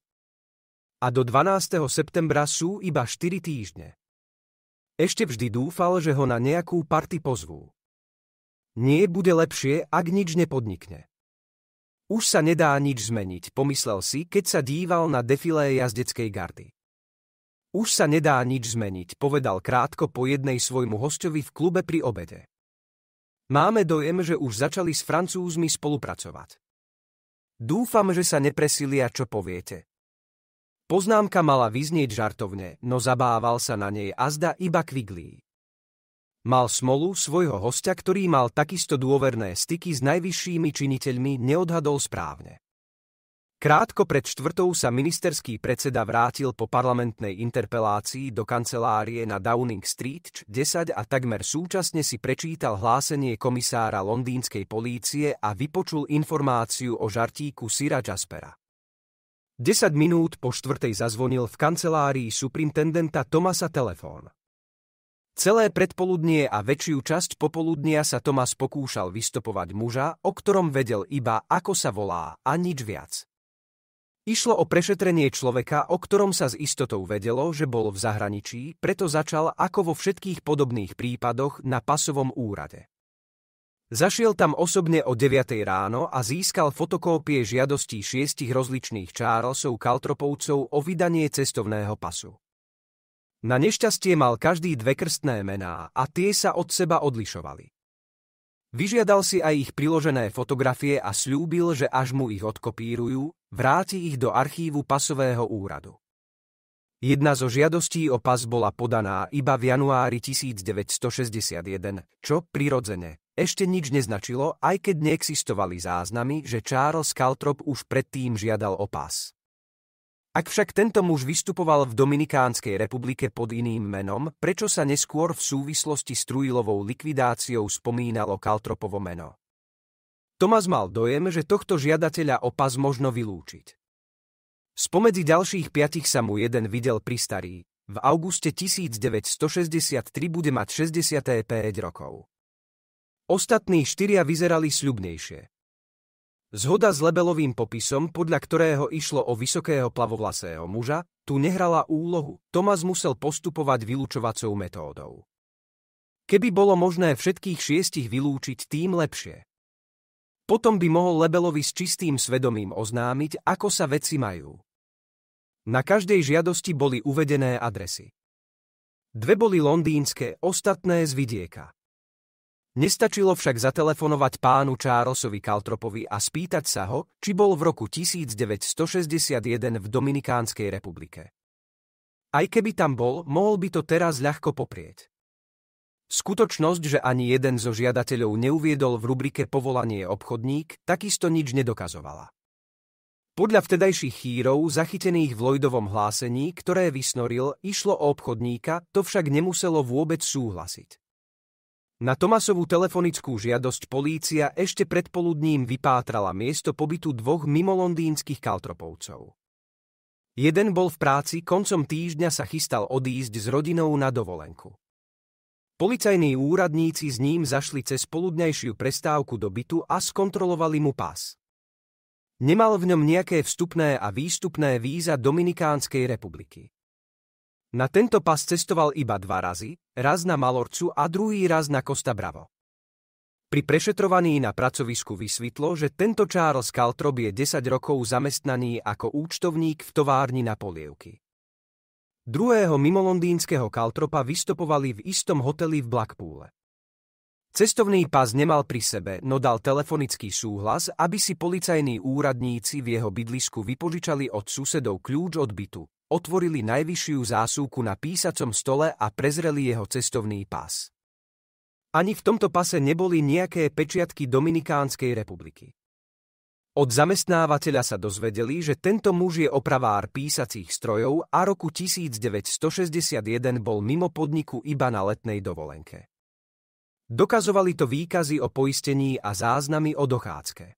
A do 12. septembra sú iba 4 týždne. Ešte vždy dúfal, že ho na nejakú party pozvú. Nie bude lepšie, ak nič nepodnikne. Už sa nedá nič zmeniť, pomyslel si, keď sa díval na defilé jazdeckej gardy. Už sa nedá nič zmeniť, povedal krátko po jednej svojmu hostovi v klube pri obede. Máme dojem, že už začali s Francúzmi spolupracovať. Dúfam, že sa nepresilia, čo poviete. Poznámka mala vyznieť žartovne, no zabával sa na nej azda iba kviglí. Mal smolu svojho hostia, ktorý mal takisto dôverné styky s najvyššími činiteľmi, neodhadol správne. Krátko pred štvrtou sa ministerský predseda vrátil po parlamentnej interpelácii do kancelárie na Downing Street 10 a takmer súčasne si prečítal hlásenie komisára londýnskej polície a vypočul informáciu o žartíku Sira Jaspera. 10 minút po štvrtej zazvonil v kancelárii superintendenta Tomasa telefón. Celé predpoludnie a väčšiu časť popoludnia sa Tomas pokúšal vystopovať muža, o ktorom vedel iba, ako sa volá, a nič viac. Išlo o prešetrenie človeka, o ktorom sa s istotou vedelo, že bol v zahraničí, preto začal ako vo všetkých podobných prípadoch na pasovom úrade. Zašiel tam osobne o 9 ráno a získal fotokópie žiadostí šiestich rozličných Charlesov Kaltropovcov o vydanie cestovného pasu. Na nešťastie mal každý dve krstné mená a tie sa od seba odlišovali. Vyžiadal si aj ich priložené fotografie a slúbil, že až mu ich odkopírujú, vráti ich do archívu pasového úradu. Jedna zo žiadostí o pas bola podaná iba v januári 1961, čo, prirodzene, ešte nič neznačilo, aj keď neexistovali záznamy, že Charles Caltrop už predtým žiadal o pas. Ak však tento muž vystupoval v Dominikánskej republike pod iným menom, prečo sa neskôr v súvislosti s Trujlovou likvidáciou spomínalo Kaltropovo meno? Tomas mal dojem, že tohto žiadateľa opas možno vylúčiť. Spomedzi ďalších piatich sa mu jeden videl pri starý. V auguste 1963 bude mať 65 rokov. Ostatní štyria vyzerali sľubnejšie. Zhoda s Lebelovým popisom, podľa ktorého išlo o vysokého plavovlasého muža, tu nehrala úlohu. Tomas musel postupovať vylúčovacou metódou. Keby bolo možné všetkých šiestich vylúčiť, tým lepšie. Potom by mohol Lebelovi s čistým svedomím oznámiť, ako sa veci majú. Na každej žiadosti boli uvedené adresy. Dve boli londýnske, ostatné z vidieka. Nestačilo však zatelefonovať pánu Čárosovi Kaltropovi a spýtať sa ho, či bol v roku 1961 v Dominikánskej republike. Aj keby tam bol, mohol by to teraz ľahko poprieť. Skutočnosť, že ani jeden zo žiadateľov neuviedol v rubrike povolanie obchodník, takisto nič nedokazovala. Podľa vtedajších chýrov, zachytených v Lloydovom hlásení, ktoré vysnoril, išlo o obchodníka, to však nemuselo vôbec súhlasiť. Na Tomasovú telefonickú žiadosť polícia ešte predpoludním vypátrala miesto pobytu dvoch mimolondýnskych kaltropovcov. Jeden bol v práci, koncom týždňa sa chystal odísť s rodinou na dovolenku. Policajní úradníci s ním zašli cez poludnejšiu prestávku do bytu a skontrolovali mu pás. Nemal v ňom nejaké vstupné a výstupné víza Dominikánskej republiky. Na tento pas cestoval iba dva razy, raz na Malorcu a druhý raz na Costa Bravo. Pri prešetrovaní na pracovisku vysvetlo, že tento Charles Caltrop je 10 rokov zamestnaný ako účtovník v továrni na polievky. Druhého mimolondínskeho Caltropa vystopovali v istom hoteli v Blackpoole. Cestovný pás nemal pri sebe, no dal telefonický súhlas, aby si policajní úradníci v jeho bydlisku vypožičali od susedov kľúč od bytu, otvorili najvyššiu zásuvku na písacom stole a prezreli jeho cestovný pás. Ani v tomto pase neboli nejaké pečiatky Dominikánskej republiky. Od zamestnávateľa sa dozvedeli, že tento muž je opravár písacích strojov a roku 1961 bol mimo podniku iba na letnej dovolenke. Dokazovali to výkazy o poistení a záznamy o dochádzke.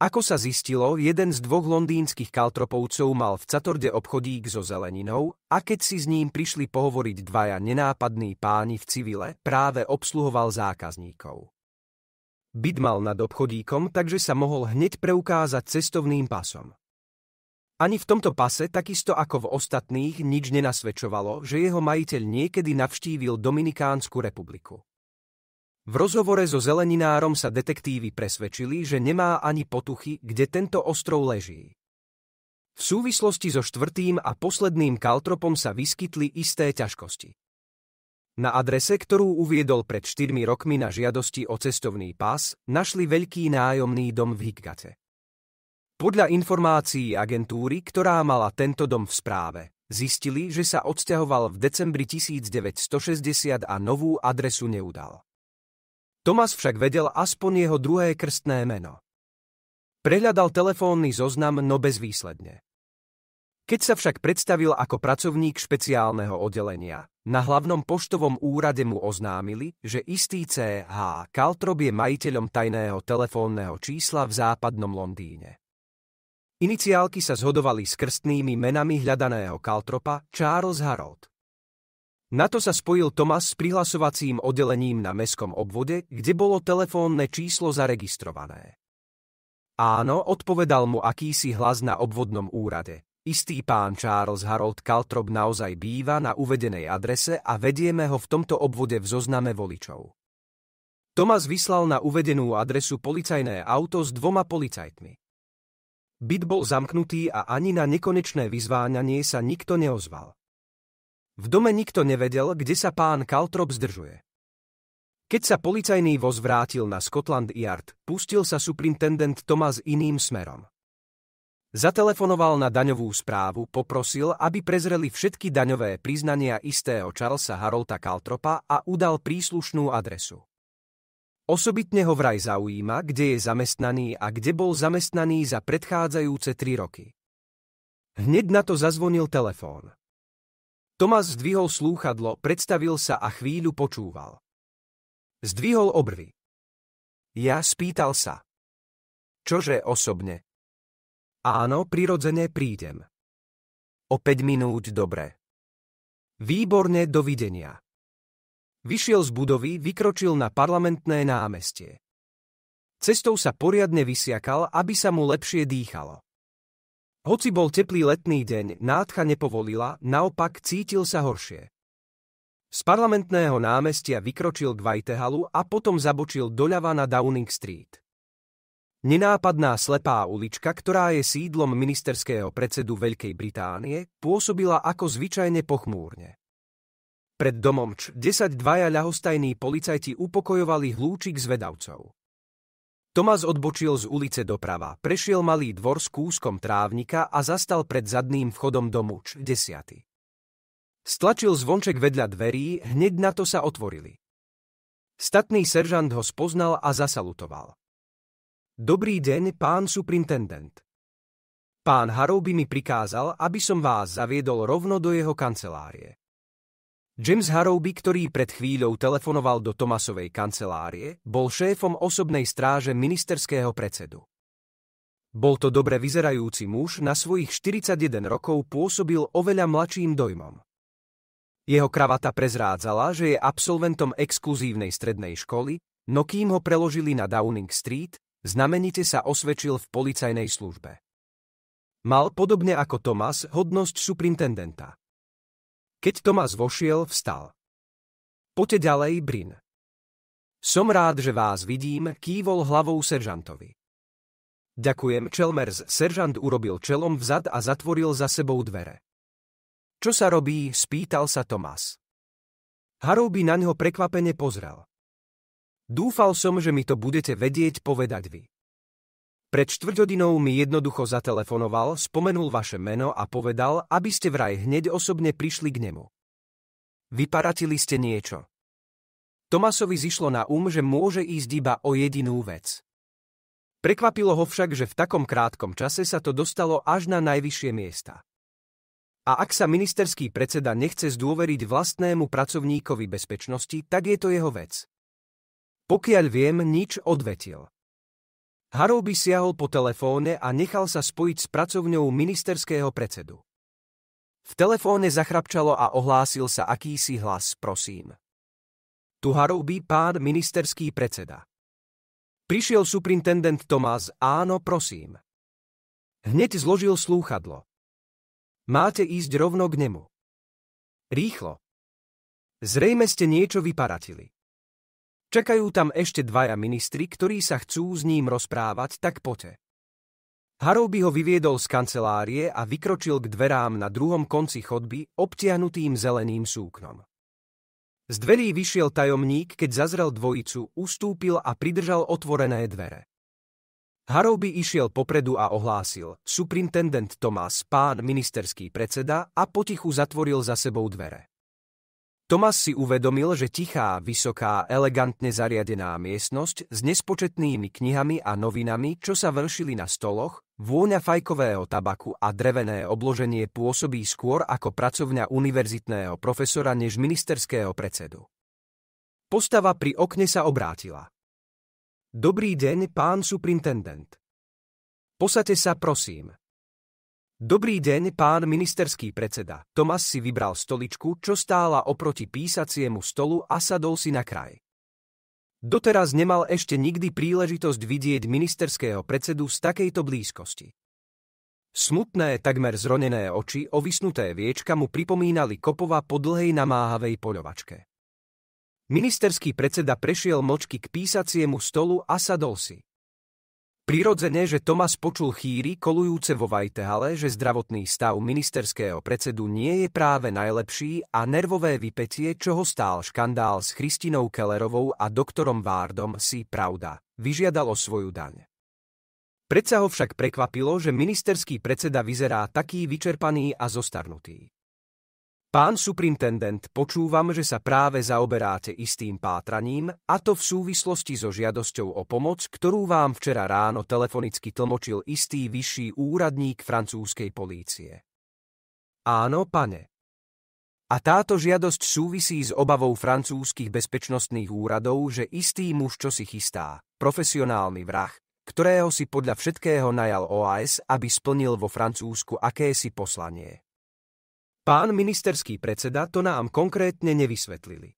Ako sa zistilo, jeden z dvoch londýnskych kaltropovcov mal v Catorde obchodík so zeleninou a keď si s ním prišli pohovoriť dvaja nenápadní páni v civile, práve obsluhoval zákazníkov. Byt mal nad obchodíkom, takže sa mohol hneď preukázať cestovným pasom. Ani v tomto pase, takisto ako v ostatných, nič nenasvedčovalo, že jeho majiteľ niekedy navštívil Dominikánsku republiku. V rozhovore so zeleninárom sa detektívy presvedčili, že nemá ani potuchy, kde tento ostrov leží. V súvislosti so štvrtým a posledným kaltropom sa vyskytli isté ťažkosti. Na adrese, ktorú uviedol pred 4 rokmi na žiadosti o cestovný pás, našli veľký nájomný dom v Higgate. Podľa informácií agentúry, ktorá mala tento dom v správe, zistili, že sa odsťahoval v decembri 1960 a novú adresu neudal. Tomas však vedel aspoň jeho druhé krstné meno. Prehľadal telefónny zoznam, no bezvýsledne. Keď sa však predstavil ako pracovník špeciálneho oddelenia, na hlavnom poštovom úrade mu oznámili, že istý CH Kaltrop je majiteľom tajného telefónneho čísla v západnom Londýne. Iniciálky sa zhodovali s krstnými menami hľadaného Kaltropa Charles Harold. Na to sa spojil Tomas s prihlasovacím oddelením na mestskom obvode, kde bolo telefónne číslo zaregistrované. Áno, odpovedal mu akýsi hlas na obvodnom úrade. Istý pán Charles Harold Kaltrop naozaj býva na uvedenej adrese a vedieme ho v tomto obvode v zozname voličov. Tomas vyslal na uvedenú adresu policajné auto s dvoma policajtmi. Byt bol zamknutý a ani na nekonečné vyzváňanie sa nikto neozval. V dome nikto nevedel, kde sa pán Kaltrop zdržuje. Keď sa policajný voz vrátil na Scotland Yard, pustil sa superintendent Thomas iným smerom. Zatelefonoval na daňovú správu, poprosil, aby prezreli všetky daňové priznania istého Charlesa Harolta Kaltropa a udal príslušnú adresu. Osobitne ho vraj zaujíma, kde je zamestnaný a kde bol zamestnaný za predchádzajúce tri roky. Hneď na to zazvonil telefón. Tomas zdvihol slúchadlo, predstavil sa a chvíľu počúval. Zdvihol obrvy. Ja spýtal sa. Čože osobne? Áno, prirodzene prídem. O 5 minút dobre. Výborné dovidenia. Vyšiel z budovy, vykročil na parlamentné námestie. Cestou sa poriadne vysiakal, aby sa mu lepšie dýchalo. Hoci bol teplý letný deň, nádcha nepovolila, naopak cítil sa horšie. Z parlamentného námestia vykročil k Whitehallu a potom zabočil doľava na Downing Street. Nenápadná slepá ulička, ktorá je sídlom ministerského predsedu Veľkej Británie, pôsobila ako zvyčajne pochmúrne. Pred domom Č10 dvaja ľahostajní policajti upokojovali hlúčik zvedavcov. Tomás odbočil z ulice doprava, prešiel malý dvor s kúskom trávnika a zastal pred zadným vchodom domu č. 10. Stlačil zvonček vedľa dverí, hneď na to sa otvorili. Statný seržant ho spoznal a zasalutoval. Dobrý deň, pán superintendent. Pán by mi prikázal, aby som vás zaviedol rovno do jeho kancelárie. James Harrowby, ktorý pred chvíľou telefonoval do Tomasovej kancelárie, bol šéfom osobnej stráže ministerského predsedu. Bol to dobre vyzerajúci muž, na svojich 41 rokov pôsobil oveľa mladším dojmom. Jeho kravata prezrádzala, že je absolventom exkluzívnej strednej školy, no kým ho preložili na Downing Street, znamenite sa osvedčil v policajnej službe. Mal podobne ako Thomas hodnosť superintendenta. Keď Tomás vošiel, vstal. Poďte ďalej, Brin. Som rád, že vás vidím, kývol hlavou seržantovi. Ďakujem, Čelmers, Seržant urobil čelom vzad a zatvoril za sebou dvere. Čo sa robí, spýtal sa Tomás. by na ňo prekvapene pozrel. Dúfal som, že mi to budete vedieť povedať vy. Pred čtvrťodinou mi jednoducho zatelefonoval, spomenul vaše meno a povedal, aby ste vraj hneď osobne prišli k nemu. Vyparatili ste niečo. Tomasovi zišlo na um, že môže ísť iba o jedinú vec. Prekvapilo ho však, že v takom krátkom čase sa to dostalo až na najvyššie miesta. A ak sa ministerský predseda nechce zdôveriť vlastnému pracovníkovi bezpečnosti, tak je to jeho vec. Pokiaľ viem, nič odvetil by siahol po telefóne a nechal sa spojiť s pracovňou ministerského predsedu. V telefóne zachrapčalo a ohlásil sa akýsi hlas, prosím. Tu by pán ministerský predseda. Prišiel superintendent Tomás, áno, prosím. Hneď zložil slúchadlo. Máte ísť rovno k nemu. Rýchlo. Zrejme ste niečo vyparatili. Čakajú tam ešte dvaja ministri, ktorí sa chcú s ním rozprávať, tak Harov by ho vyviedol z kancelárie a vykročil k dverám na druhom konci chodby, obtiahnutým zeleným súknom. Z dverí vyšiel tajomník, keď zazrel dvojicu, ustúpil a pridržal otvorené dvere. by išiel popredu a ohlásil, superintendent Tomás, pán ministerský predseda a potichu zatvoril za sebou dvere. Tomas si uvedomil, že tichá, vysoká, elegantne zariadená miestnosť s nespočetnými knihami a novinami, čo sa vršili na stoloch, vôňa fajkového tabaku a drevené obloženie pôsobí skôr ako pracovňa univerzitného profesora než ministerského predsedu. Postava pri okne sa obrátila. Dobrý deň, pán superintendent. Posate sa, prosím. Dobrý deň, pán ministerský predseda. Tomas si vybral stoličku, čo stála oproti písaciemu stolu a sadol si na kraj. Doteraz nemal ešte nikdy príležitosť vidieť ministerského predsedu z takejto blízkosti. Smutné, takmer zronené oči, ovisnuté viečka mu pripomínali kopova po dlhej namáhavej poľovačke. Ministerský predseda prešiel močky k písaciemu stolu a sadol si. Prirodzene, že Tomas počul chýry kolujúce vo Vajtehale, že zdravotný stav ministerského predsedu nie je práve najlepší a nervové vypetie, čoho stál škandál s Christinou Kellerovou a doktorom Várdom, si pravda, vyžiadalo svoju daň. Predsa ho však prekvapilo, že ministerský predseda vyzerá taký vyčerpaný a zostarnutý. Pán superintendent, počúvam, že sa práve zaoberáte istým pátraním, a to v súvislosti so žiadosťou o pomoc, ktorú vám včera ráno telefonicky tlmočil istý vyšší úradník francúzskej polície. Áno, pane. A táto žiadosť súvisí s obavou francúzskych bezpečnostných úradov, že istý muž čo si chystá, profesionálny vrah, ktorého si podľa všetkého najal OAS, aby splnil vo Francúzsku akési poslanie. Pán ministerský predseda to nám konkrétne nevysvetlili.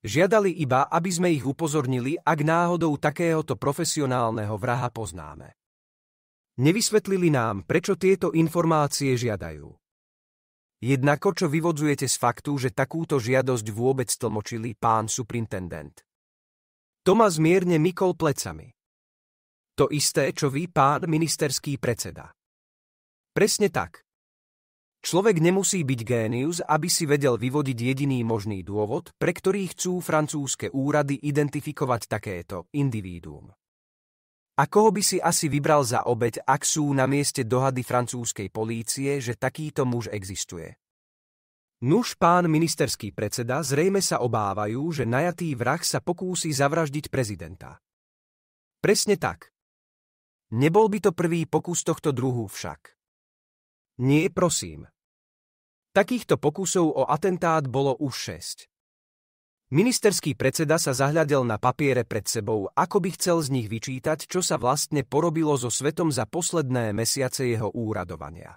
Žiadali iba, aby sme ich upozornili, ak náhodou takéhoto profesionálneho vraha poznáme. Nevysvetlili nám, prečo tieto informácie žiadajú. Jednako, čo vyvodzujete z faktu, že takúto žiadosť vôbec tlmočili pán superintendent. Tomas mierne mykol plecami. To isté, čo vy, pán ministerský predseda. Presne tak. Človek nemusí byť génius, aby si vedel vyvodiť jediný možný dôvod, pre ktorý chcú francúzske úrady identifikovať takéto individuum. A koho by si asi vybral za obeď, ak sú na mieste dohady francúzskej polície, že takýto muž existuje? Nuž pán ministerský predseda zrejme sa obávajú, že najatý vrah sa pokúsi zavraždiť prezidenta. Presne tak. Nebol by to prvý pokus tohto druhu však. Nie, prosím. Takýchto pokusov o atentát bolo už šesť. Ministerský predseda sa zahľadel na papiere pred sebou, ako by chcel z nich vyčítať, čo sa vlastne porobilo so svetom za posledné mesiace jeho úradovania.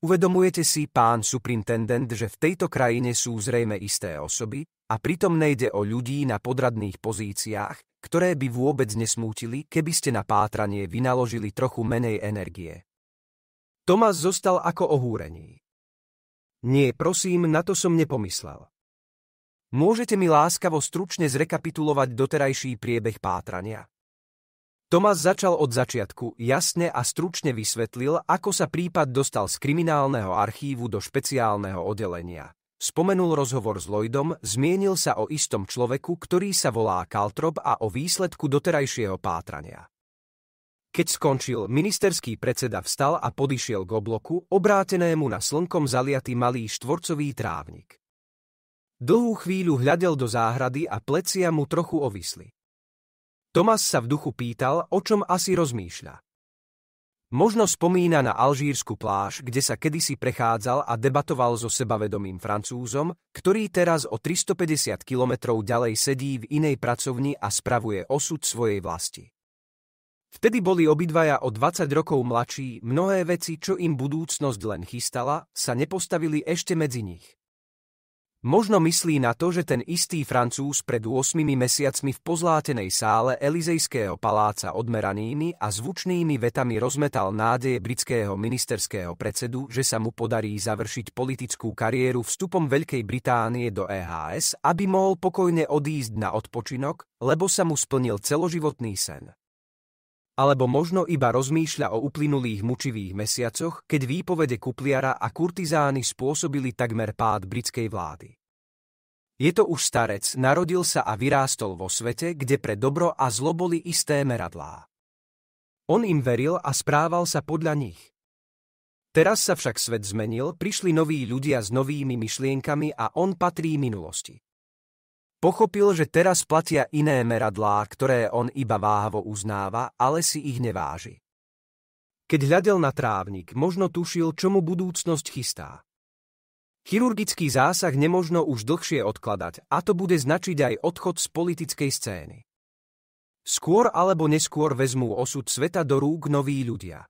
Uvedomujete si, pán superintendent, že v tejto krajine sú zrejme isté osoby a pritom nejde o ľudí na podradných pozíciách, ktoré by vôbec nesmútili, keby ste na pátranie vynaložili trochu menej energie. Tomas zostal ako ohúrený. Nie, prosím, na to som nepomyslel. Môžete mi láskavo stručne zrekapitulovať doterajší priebeh pátrania? Tomas začal od začiatku, jasne a stručne vysvetlil, ako sa prípad dostal z kriminálneho archívu do špeciálneho oddelenia. Spomenul rozhovor s Lloydom, zmienil sa o istom človeku, ktorý sa volá Kaltrop a o výsledku doterajšieho pátrania. Keď skončil, ministerský predseda vstal a podišiel k obloku, obrátenému na slnkom zaliatý malý štvorcový trávnik. Dlhú chvíľu hľadel do záhrady a plecia mu trochu ovisli. Tomas sa v duchu pýtal, o čom asi rozmýšľa. Možno spomína na alžírsku pláž, kde sa kedysi prechádzal a debatoval so sebavedomým Francúzom, ktorý teraz o 350 kilometrov ďalej sedí v inej pracovni a spravuje osud svojej vlasti. Vtedy boli obidvaja o 20 rokov mladší, mnohé veci, čo im budúcnosť len chystala, sa nepostavili ešte medzi nich. Možno myslí na to, že ten istý Francúz pred 8 mesiacmi v pozlátenej sále Elizejského paláca odmeranými a zvučnými vetami rozmetal nádeje britského ministerského predsedu, že sa mu podarí završiť politickú kariéru vstupom Veľkej Británie do EHS, aby mohol pokojne odísť na odpočinok, lebo sa mu splnil celoživotný sen alebo možno iba rozmýšľa o uplynulých mučivých mesiacoch, keď výpovede kupliara a kurtizány spôsobili takmer pád britskej vlády. Je to už starec, narodil sa a vyrástol vo svete, kde pre dobro a zlo boli isté meradlá. On im veril a správal sa podľa nich. Teraz sa však svet zmenil, prišli noví ľudia s novými myšlienkami a on patrí minulosti. Pochopil, že teraz platia iné meradlá, ktoré on iba váhavo uznáva, ale si ich neváži. Keď hľadel na trávnik, možno tušil, čo mu budúcnosť chystá. Chirurgický zásah nemožno už dlhšie odkladať a to bude značiť aj odchod z politickej scény. Skôr alebo neskôr vezmú osud sveta do rúk noví ľudia.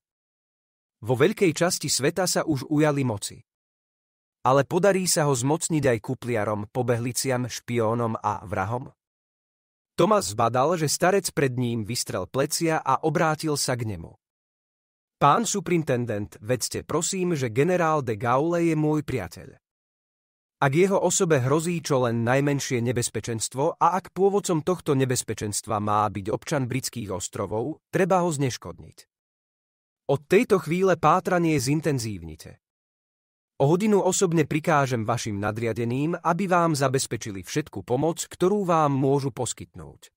Vo veľkej časti sveta sa už ujali moci ale podarí sa ho zmocniť aj kupliarom, pobehliciam, špiónom a vrahom? Tomas zbadal, že starec pred ním vystrel plecia a obrátil sa k nemu. Pán superintendent, vedzte prosím, že generál de Gaulle je môj priateľ. Ak jeho osobe hrozí čo len najmenšie nebezpečenstvo a ak pôvodcom tohto nebezpečenstva má byť občan britských ostrovov, treba ho zneškodniť. Od tejto chvíle pátranie zintenzívnite. O hodinu osobne prikážem vašim nadriadeným, aby vám zabezpečili všetku pomoc, ktorú vám môžu poskytnúť.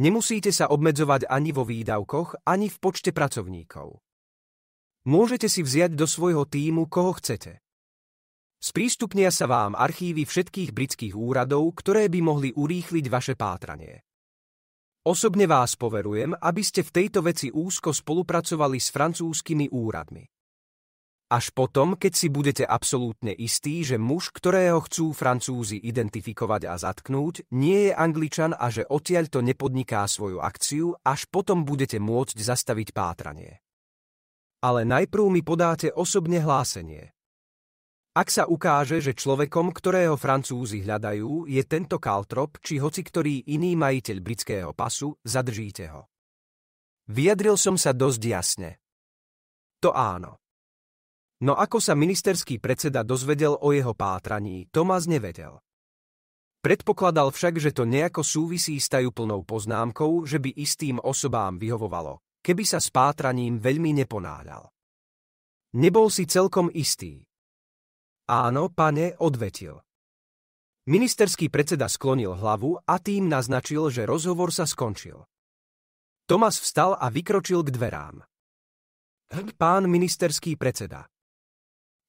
Nemusíte sa obmedzovať ani vo výdavkoch, ani v počte pracovníkov. Môžete si vziať do svojho týmu, koho chcete. Sprístupnia sa vám archívy všetkých britských úradov, ktoré by mohli urýchliť vaše pátranie. Osobne vás poverujem, aby ste v tejto veci úzko spolupracovali s francúzskymi úradmi. Až potom, keď si budete absolútne istí, že muž, ktorého chcú Francúzi identifikovať a zatknúť, nie je Angličan a že odtiaľ to nepodniká svoju akciu, až potom budete môcť zastaviť pátranie. Ale najprv mi podáte osobne hlásenie. Ak sa ukáže, že človekom, ktorého Francúzi hľadajú, je tento Kaltrop, či hoci ktorý iný majiteľ britského pasu, zadržíte ho. Vyjadril som sa dosť jasne. To áno. No ako sa ministerský predseda dozvedel o jeho pátraní, Tomás nevedel. Predpokladal však, že to nejako súvisí s tajúplnou poznámkou, že by istým osobám vyhovovalo, keby sa s pátraním veľmi neponáhľal. Nebol si celkom istý. Áno, pane, odvetil. Ministerský predseda sklonil hlavu a tým naznačil, že rozhovor sa skončil. Tomas vstal a vykročil k dverám. Hm, pán ministerský predseda,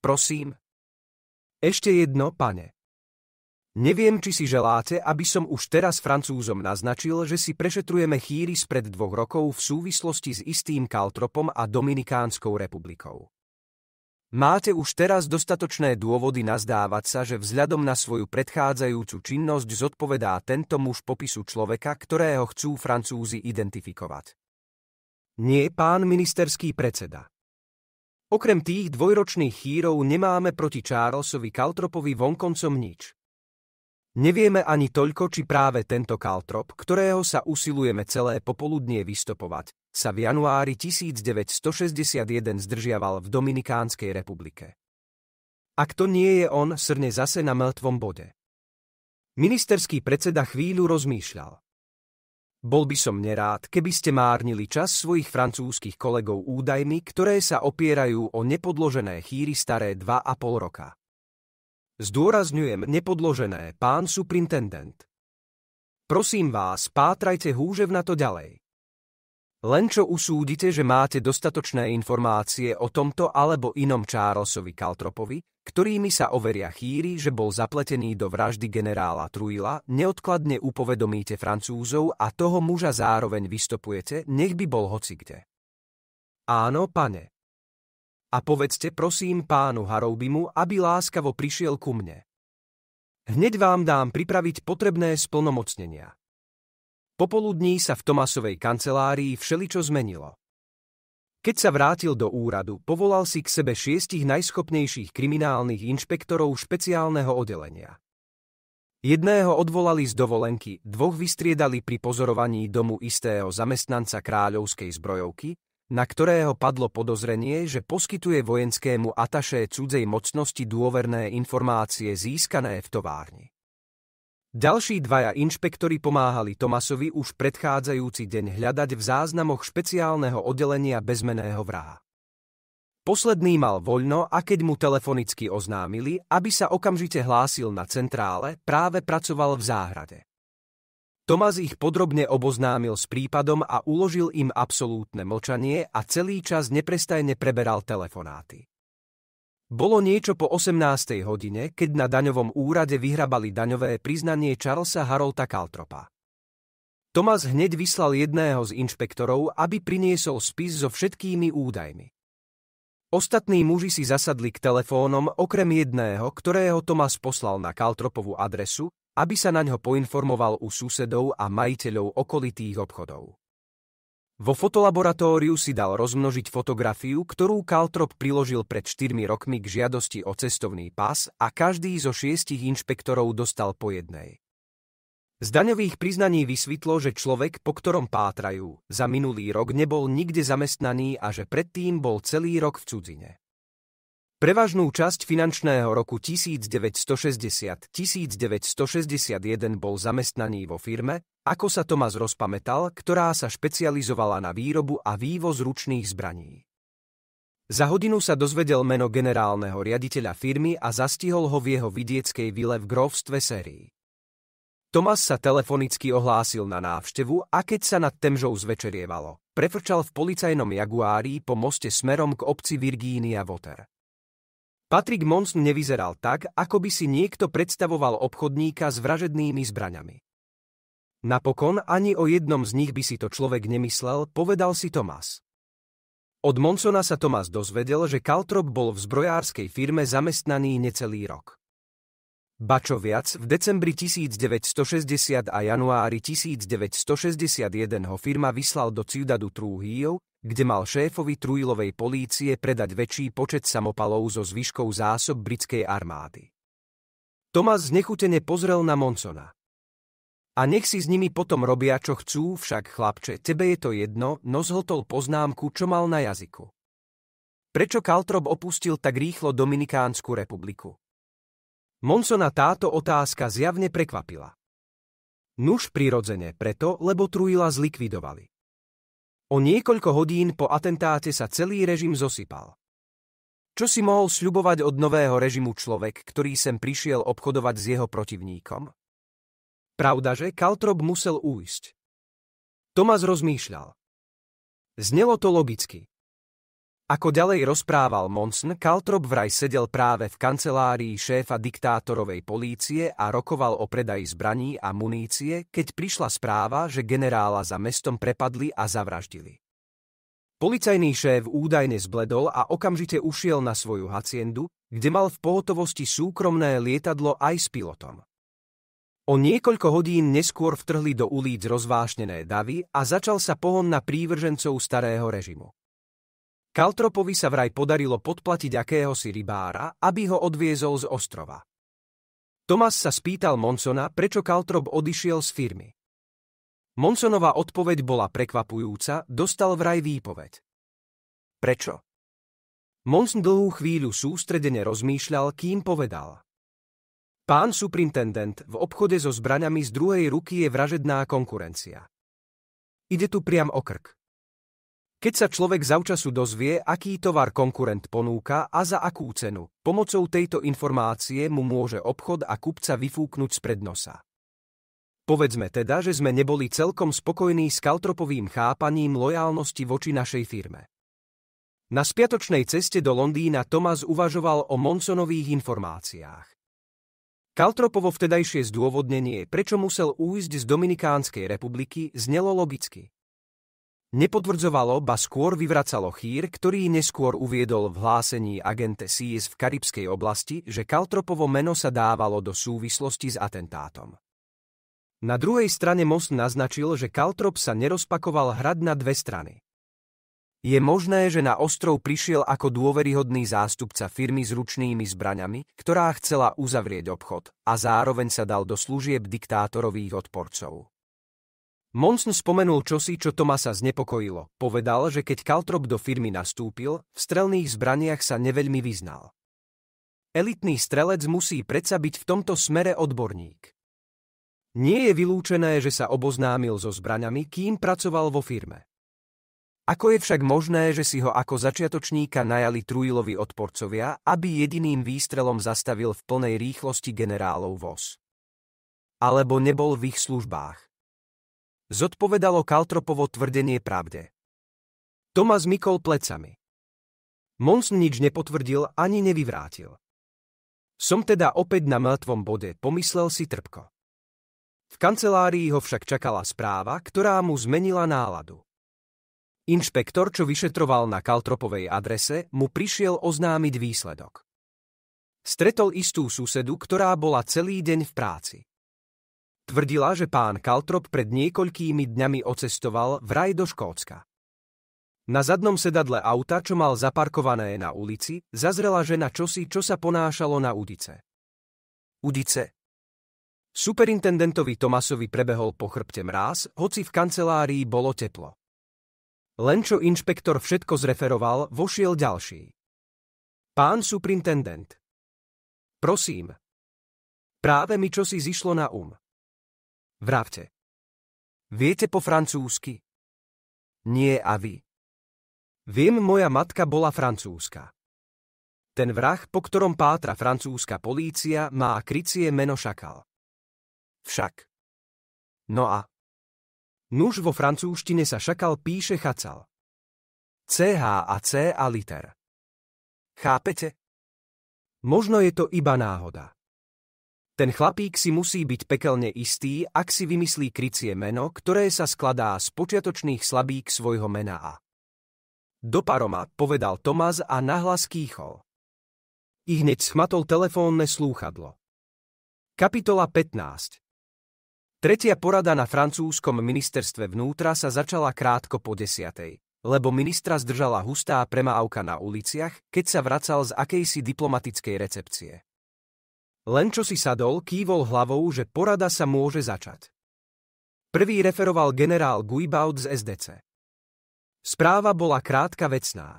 prosím? Ešte jedno, pane. Neviem, či si želáte, aby som už teraz Francúzom naznačil, že si prešetrujeme chýry spred dvoch rokov v súvislosti s istým Kaltropom a Dominikánskou republikou. Máte už teraz dostatočné dôvody nazdávať sa, že vzhľadom na svoju predchádzajúcu činnosť zodpovedá tento muž popisu človeka, ktorého chcú Francúzi identifikovať. Nie pán ministerský predseda. Okrem tých dvojročných chýrov nemáme proti Charlesovi Kaltropovi vonkoncom nič. Nevieme ani toľko, či práve tento Kaltrop, ktorého sa usilujeme celé popoludnie vystopovať, sa v januári 1961 zdržiaval v Dominikánskej republike. Ak to nie je on, srne zase na mŕtvom bode. Ministerský predseda chvíľu rozmýšľal. Bol by som nerád, keby ste márnili čas svojich francúzskych kolegov údajmi, ktoré sa opierajú o nepodložené chýry staré 2,5 roka. Zdôrazňujem nepodložené, pán superintendent. Prosím vás, pátrajte to ďalej. Len čo usúdite, že máte dostatočné informácie o tomto alebo inom Charlesovi Kaltropovi, ktorými sa overia chýry, že bol zapletený do vraždy generála Truila, neodkladne upovedomíte Francúzov a toho muža zároveň vystopujete, nech by bol hocikde. Áno, pane. A povedzte prosím pánu Haroubimu, aby láskavo prišiel ku mne. Hneď vám dám pripraviť potrebné splnomocnenia. Popoludní sa v Tomasovej kancelárii všeličo zmenilo. Keď sa vrátil do úradu, povolal si k sebe šiestich najschopnejších kriminálnych inšpektorov špeciálneho oddelenia. Jedného odvolali z dovolenky, dvoch vystriedali pri pozorovaní domu istého zamestnanca kráľovskej zbrojovky, na ktorého padlo podozrenie, že poskytuje vojenskému ataše cudzej mocnosti dôverné informácie získané v továrni. Ďalší dvaja inšpektori pomáhali Tomasovi už predchádzajúci deň hľadať v záznamoch špeciálneho oddelenia bezmeného vraha. Posledný mal voľno a keď mu telefonicky oznámili, aby sa okamžite hlásil na centrále, práve pracoval v záhrade. Tomas ich podrobne oboznámil s prípadom a uložil im absolútne mlčanie a celý čas neprestajne preberal telefonáty. Bolo niečo po 18. hodine, keď na daňovom úrade vyhrabali daňové priznanie Charlesa Harolta Kaltropa. Tomas hneď vyslal jedného z inšpektorov, aby priniesol spis so všetkými údajmi. Ostatní muži si zasadli k telefónom okrem jedného, ktorého Tomas poslal na Kaltropovú adresu, aby sa na ňo poinformoval u susedov a majiteľov okolitých obchodov. Vo fotolaboratóriu si dal rozmnožiť fotografiu, ktorú Kaltrop priložil pred 4 rokmi k žiadosti o cestovný pás a každý zo šiestich inšpektorov dostal po jednej. Z daňových priznaní vysvetlo, že človek, po ktorom pátrajú, za minulý rok nebol nikde zamestnaný a že predtým bol celý rok v cudzine. Prevažnú časť finančného roku 1960-1961 bol zamestnaný vo firme, ako sa Tomas rozpamätal, ktorá sa špecializovala na výrobu a vývoz ručných zbraní. Za hodinu sa dozvedel meno generálneho riaditeľa firmy a zastihol ho v jeho vidieckej vile v grovstve sérii. Tomas sa telefonicky ohlásil na návštevu a keď sa nad Temžou zvečerievalo, prefrčal v policajnom Jaguári po moste smerom k obci Virgínia Water. Patrick Monson nevyzeral tak, ako by si niekto predstavoval obchodníka s vražednými zbraňami. Napokon ani o jednom z nich by si to človek nemyslel, povedal si Tomás. Od Monsona sa Tomás dozvedel, že Kaltrop bol v zbrojárskej firme zamestnaný necelý rok. Bačo viac, v decembri 1960 a januári 1961 ho firma vyslal do Ciudadu Trúhýjov, kde mal šéfovi trujlovej polície predať väčší počet samopalov so zvyškou zásob britskej armády. Tomas znechutene pozrel na Monsona. A nech si s nimi potom robia, čo chcú, však chlapče, tebe je to jedno, no zhltol poznámku, čo mal na jazyku. Prečo Kaltrop opustil tak rýchlo Dominikánsku republiku? Monsona táto otázka zjavne prekvapila. Nuž prirodzene preto, lebo trujila zlikvidovali. O niekoľko hodín po atentáte sa celý režim zosypal. Čo si mohol sľubovať od nového režimu človek, ktorý sem prišiel obchodovať s jeho protivníkom? Pravda, že Kaltrop musel újsť. Tomas rozmýšľal. Znelo to logicky. Ako ďalej rozprával Monson, Kaltrop vraj sedel práve v kancelárii šéfa diktátorovej polície a rokoval o predaji zbraní a munície, keď prišla správa, že generála za mestom prepadli a zavraždili. Policajný šéf údajne zbledol a okamžite ušiel na svoju haciendu, kde mal v pohotovosti súkromné lietadlo aj s pilotom. O niekoľko hodín neskôr vtrhli do ulic rozvášnené davy a začal sa pohon na prívržencov starého režimu. Kaltropovi sa vraj podarilo podplatiť akéhosi rybára, aby ho odviezol z ostrova. Tomas sa spýtal Monsona, prečo Kaltrop odišiel z firmy. Monsonová odpoveď bola prekvapujúca, dostal vraj výpoveď. Prečo? Monson dlhú chvíľu sústredene rozmýšľal, kým povedal. Pán superintendent, v obchode so zbraňami z druhej ruky je vražedná konkurencia. Ide tu priam o krk. Keď sa človek zaučasu dozvie, aký tovar konkurent ponúka a za akú cenu, pomocou tejto informácie mu môže obchod a kupca vyfúknuť z prednosa. Povedzme teda, že sme neboli celkom spokojní s Kaltropovým chápaním lojálnosti voči našej firme. Na spiatočnej ceste do Londýna Tomas uvažoval o Monsonových informáciách. Kaltropovo vtedajšie zdôvodnenie, prečo musel újsť z Dominikánskej republiky, znelo logicky nepotvrdzovalo, ba skôr vyvracalo Chýr, ktorý neskôr uviedol v hlásení agente SIS v karibskej oblasti, že Kaltropovo meno sa dávalo do súvislosti s atentátom. Na druhej strane most naznačil, že Kaltrop sa nerozpakoval hrad na dve strany. Je možné, že na ostrov prišiel ako dôveryhodný zástupca firmy s ručnými zbraňami, ktorá chcela uzavrieť obchod a zároveň sa dal do služieb diktátorových odporcov. Monson spomenul čosi, čo Tomasa znepokojilo. Povedal, že keď Kaltrop do firmy nastúpil, v strelných zbraniach sa neveľmi vyznal. Elitný strelec musí predsa byť v tomto smere odborník. Nie je vylúčené, že sa oboznámil so zbraňami, kým pracoval vo firme. Ako je však možné, že si ho ako začiatočníka najali Trujlovi odporcovia, aby jediným výstrelom zastavil v plnej rýchlosti generálov voz? Alebo nebol v ich službách? zodpovedalo Kaltropovo tvrdenie pravde. Tomas mykol plecami. Mons nič nepotvrdil ani nevyvrátil. Som teda opäť na mŕtvom bode, pomyslel si trpko. V kancelárii ho však čakala správa, ktorá mu zmenila náladu. Inšpektor, čo vyšetroval na Kaltropovej adrese, mu prišiel oznámiť výsledok. Stretol istú susedu, ktorá bola celý deň v práci. Tvrdila, že pán Kaltrop pred niekoľkými dňami ocestoval raj do Škótska. Na zadnom sedadle auta, čo mal zaparkované na ulici, zazrela žena čosi, čo sa ponášalo na udice. Udice. Superintendentovi Tomasovi prebehol po chrbte mráz, hoci v kancelárii bolo teplo. Len čo inšpektor všetko zreferoval, vošiel ďalší. Pán superintendent. Prosím. Práve mi čosi zišlo na um. Vravte. Viete po francúzsky? Nie a vy. Viem, moja matka bola francúzska. Ten vrah, po ktorom pátra francúzska polícia, má krycie meno šakal. Však. No a? Nuž vo francúzštine sa šakal píše chacal. CH a C a liter. Chápete? Možno je to iba náhoda. Ten chlapík si musí byť pekelne istý, ak si vymyslí krycie meno, ktoré sa skladá z počiatočných slabík svojho mena A. Do paroma, povedal Tomás a nahlas kýchol. I hneď schmatol telefónne slúchadlo. Kapitola 15 Tretia porada na francúzskom ministerstve vnútra sa začala krátko po desiatej, lebo ministra zdržala hustá premávka na uliciach, keď sa vracal z akejsi diplomatickej recepcie. Len čo si sadol, kývol hlavou, že porada sa môže začať. Prvý referoval generál Guibaud z SDC. Správa bola krátka vecná.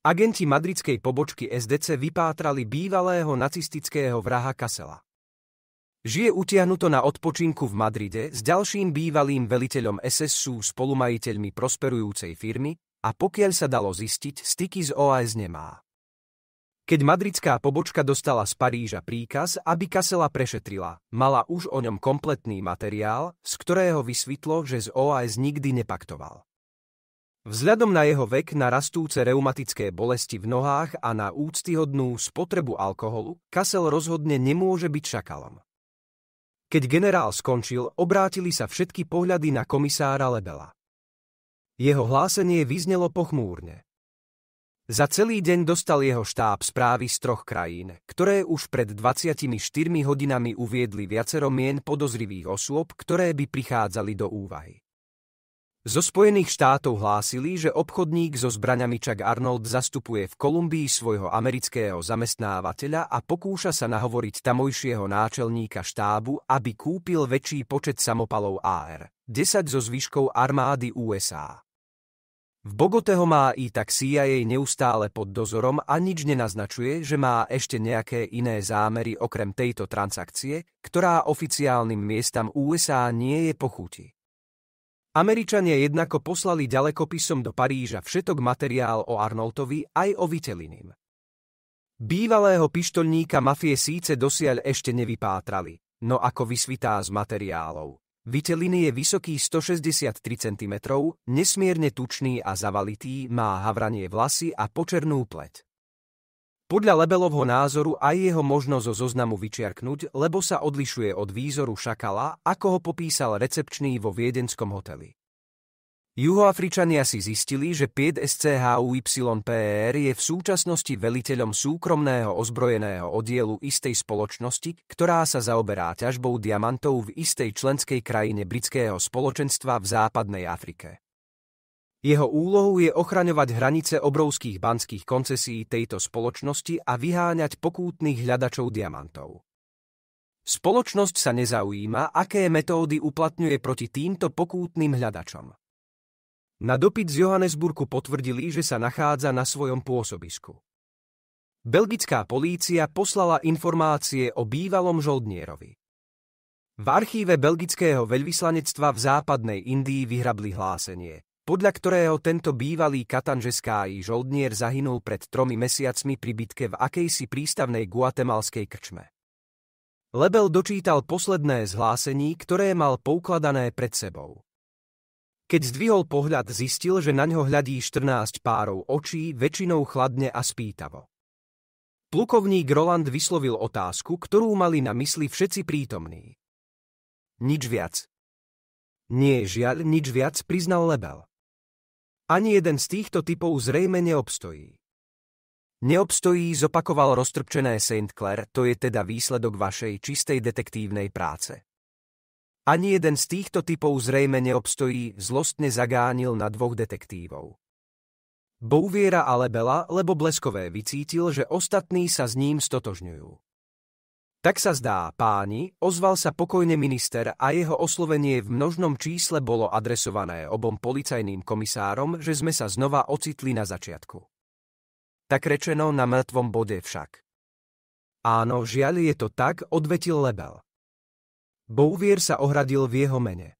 Agenti madridskej pobočky SDC vypátrali bývalého nacistického vraha Kasela. Žije utiahnuto na odpočinku v Madride s ďalším bývalým veliteľom SS sú spolumajiteľmi prosperujúcej firmy a pokiaľ sa dalo zistiť, styky z OAS nemá. Keď madridská pobočka dostala z Paríža príkaz, aby Kasela prešetrila, mala už o ňom kompletný materiál, z ktorého vysvetlo, že z OAS nikdy nepaktoval. Vzhľadom na jeho vek, na rastúce reumatické bolesti v nohách a na úctyhodnú spotrebu alkoholu, Kasel rozhodne nemôže byť šakalom. Keď generál skončil, obrátili sa všetky pohľady na komisára Lebela. Jeho hlásenie vyznelo pochmúrne. Za celý deň dostal jeho štáb správy z troch krajín, ktoré už pred 24 hodinami uviedli viacero mien podozrivých osôb, ktoré by prichádzali do úvahy. Zo Spojených štátov hlásili, že obchodník so zbraňami Chuck Arnold zastupuje v Kolumbii svojho amerického zamestnávateľa a pokúša sa nahovoriť tamojšieho náčelníka štábu, aby kúpil väčší počet samopalov AR-10 so zvyškou armády USA. V Bogote ho má i tak CIA neustále pod dozorom a nič nenaznačuje, že má ešte nejaké iné zámery okrem tejto transakcie, ktorá oficiálnym miestam USA nie je pochutí. Američania jednako poslali ďalekopisom do Paríža všetok materiál o Arnoldovi aj o Vitelinim. Bývalého pištolníka mafie síce dosiaľ ešte nevypátrali, no ako vysvitá z materiálov, Vitelin je vysoký 163 cm, nesmierne tučný a zavalitý, má havranie vlasy a počernú pleť. Podľa Lebelovho názoru aj jeho možno zo zoznamu vyčiarknúť, lebo sa odlišuje od výzoru šakala, ako ho popísal recepčný vo viedenskom hoteli. Juhoafričania si zistili, že 5SCHUYPR e je v súčasnosti veliteľom súkromného ozbrojeného oddielu istej spoločnosti, ktorá sa zaoberá ťažbou diamantov v istej členskej krajine britského spoločenstva v západnej Afrike. Jeho úlohou je ochraňovať hranice obrovských banských koncesí tejto spoločnosti a vyháňať pokútnych hľadačov diamantov. Spoločnosť sa nezaujíma, aké metódy uplatňuje proti týmto pokútnym hľadačom. Na dopyt z Johannesburgu potvrdili, že sa nachádza na svojom pôsobisku. Belgická polícia poslala informácie o bývalom žoldnierovi. V archíve belgického veľvyslanectva v západnej Indii vyhrabli hlásenie, podľa ktorého tento bývalý katanžeskáji žoldnier zahynul pred tromi mesiacmi pri bitke v akejsi prístavnej guatemalskej krčme. Lebel dočítal posledné zhlásení, ktoré mal poukladané pred sebou. Keď zdvihol pohľad, zistil, že na ňo hľadí 14 párov očí, väčšinou chladne a spýtavo. Plukovník Roland vyslovil otázku, ktorú mali na mysli všetci prítomní. Nič viac. Nie, žiaľ, nič viac, priznal Lebel. Ani jeden z týchto typov zrejme neobstojí. Neobstojí, zopakoval roztrpčené St. Clair, to je teda výsledok vašej čistej detektívnej práce. Ani jeden z týchto typov zrejme neobstojí, zlostne zagánil na dvoch detektívov. Bouviera ale Bela, lebo bleskové vycítil, že ostatní sa s ním stotožňujú. Tak sa zdá, páni, ozval sa pokojne minister a jeho oslovenie v množnom čísle bolo adresované obom policajným komisárom, že sme sa znova ocitli na začiatku. Tak rečeno na mŕtvom bode však. Áno, žiaľ je to tak, odvetil Lebel. Bouvier sa ohradil v jeho mene.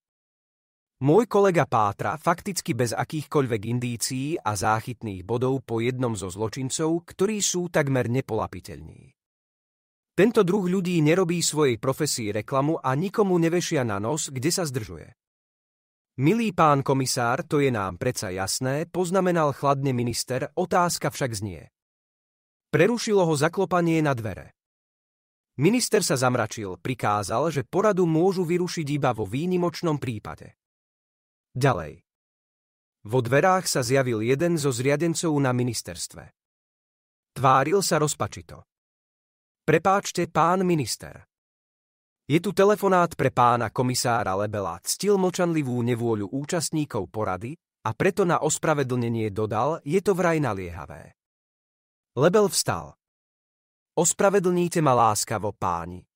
Môj kolega Pátra fakticky bez akýchkoľvek indícií a záchytných bodov po jednom zo zločincov, ktorí sú takmer nepolapiteľní. Tento druh ľudí nerobí svojej profesii reklamu a nikomu nevešia na nos, kde sa zdržuje. Milý pán komisár, to je nám preca jasné, poznamenal chladne minister, otázka však znie. Prerušilo ho zaklopanie na dvere. Minister sa zamračil, prikázal, že poradu môžu vyrušiť iba vo výnimočnom prípade. Ďalej. Vo dverách sa zjavil jeden zo zriadencov na ministerstve. Tváril sa rozpačito. Prepáčte, pán minister. Je tu telefonát pre pána komisára Lebela, ctil mlčanlivú nevôľu účastníkov porady a preto na ospravedlnenie dodal, je to vraj naliehavé. Lebel vstal. Ospravedlníte ma láskavo, páni.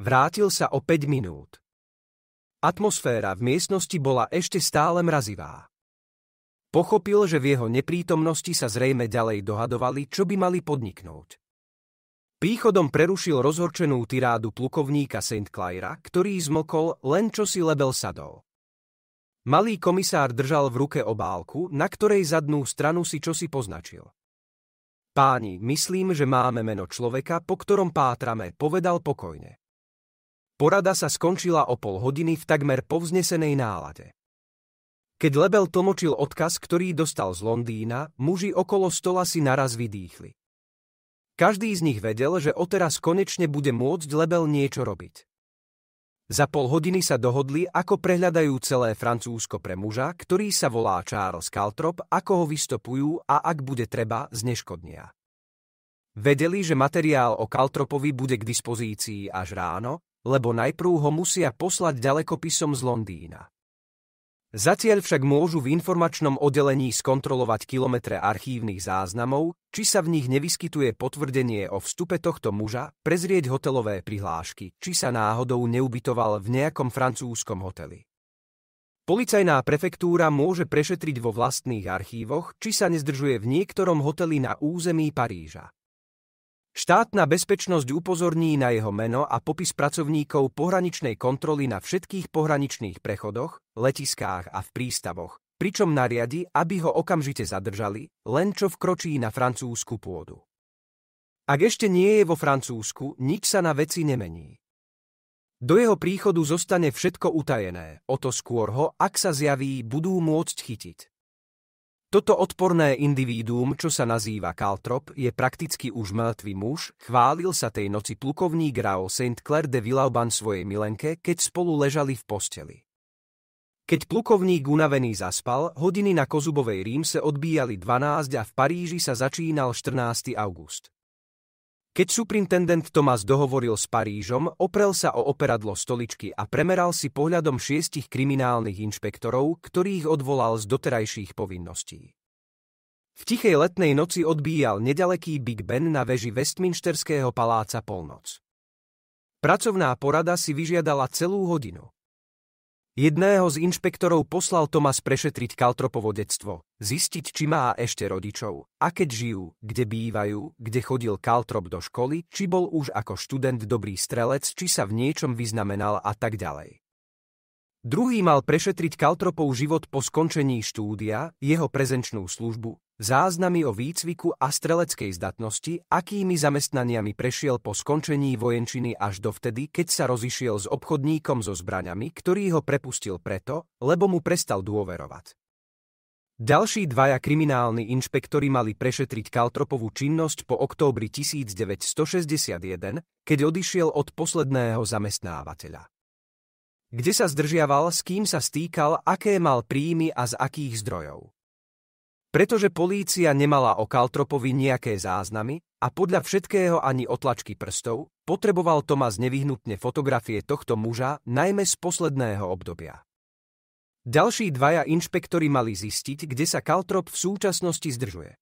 Vrátil sa o 5 minút. Atmosféra v miestnosti bola ešte stále mrazivá. Pochopil, že v jeho neprítomnosti sa zrejme ďalej dohadovali, čo by mali podniknúť. Príchodom prerušil rozhorčenú tirádu plukovníka St. Claira, ktorý zmokol len čo si lebel sadol. Malý komisár držal v ruke obálku, na ktorej zadnú stranu si čosi poznačil. Páni, myslím, že máme meno človeka, po ktorom pátrame, povedal pokojne. Porada sa skončila o pol hodiny v takmer povznesenej nálade. Keď Lebel tlmočil odkaz, ktorý dostal z Londýna, muži okolo stola si naraz vydýchli. Každý z nich vedel, že oteraz konečne bude môcť Lebel niečo robiť. Za pol hodiny sa dohodli, ako prehľadajú celé Francúzsko pre muža, ktorý sa volá Charles Caltrop, ako ho vystopujú a ak bude treba, zneškodnia. Vedeli, že materiál o Caltropovi bude k dispozícii až ráno, lebo najprv ho musia poslať ďalekopisom z Londýna. Zatiaľ však môžu v informačnom oddelení skontrolovať kilometre archívnych záznamov, či sa v nich nevyskytuje potvrdenie o vstupe tohto muža, prezrieť hotelové prihlášky, či sa náhodou neubytoval v nejakom francúzskom hoteli. Policajná prefektúra môže prešetriť vo vlastných archívoch, či sa nezdržuje v niektorom hoteli na území Paríža. Štátna bezpečnosť upozorní na jeho meno a popis pracovníkov pohraničnej kontroly na všetkých pohraničných prechodoch, letiskách a v prístavoch, pričom nariadi, aby ho okamžite zadržali, len čo vkročí na francúzsku pôdu. Ak ešte nie je vo Francúzsku, nič sa na veci nemení. Do jeho príchodu zostane všetko utajené, o to skôr ho, ak sa zjaví, budú môcť chytiť. Toto odporné individuum, čo sa nazýva Kaltrop, je prakticky už mŕtvý muž, chválil sa tej noci plukovník Rao St. Clair de Villauban svojej milenke, keď spolu ležali v posteli. Keď plukovník unavený zaspal, hodiny na Kozubovej Rím se odbíjali 12 a v Paríži sa začínal 14. august. Keď superintendent Tomás dohovoril s Parížom, oprel sa o operadlo stoličky a premeral si pohľadom šiestich kriminálnych inšpektorov, ktorých odvolal z doterajších povinností. V tichej letnej noci odbíjal nedaleký Big Ben na veži Westminsterského paláca polnoc. Pracovná porada si vyžiadala celú hodinu. Jedného z inšpektorov poslal Tomas prešetriť Kaltropovo detstvo, zistiť, či má ešte rodičov, a keď žijú, kde bývajú, kde chodil Kaltrop do školy, či bol už ako študent dobrý strelec, či sa v niečom vyznamenal a tak ďalej. Druhý mal prešetriť Kaltropov život po skončení štúdia, jeho prezenčnú službu, záznamy o výcviku a streleckej zdatnosti, akými zamestnaniami prešiel po skončení vojenčiny až dovtedy, keď sa rozišiel s obchodníkom so zbraňami, ktorý ho prepustil preto, lebo mu prestal dôverovať. Ďalší dvaja kriminálni inšpektori mali prešetriť Kaltropovú činnosť po októbri 1961, keď odišiel od posledného zamestnávateľa. Kde sa zdržiaval, s kým sa stýkal, aké mal príjmy a z akých zdrojov. Pretože polícia nemala o Kaltropovi nejaké záznamy a podľa všetkého ani otlačky prstov, potreboval Tomas nevyhnutne fotografie tohto muža, najmä z posledného obdobia. Ďalší dvaja inšpektori mali zistiť, kde sa Kaltrop v súčasnosti zdržuje.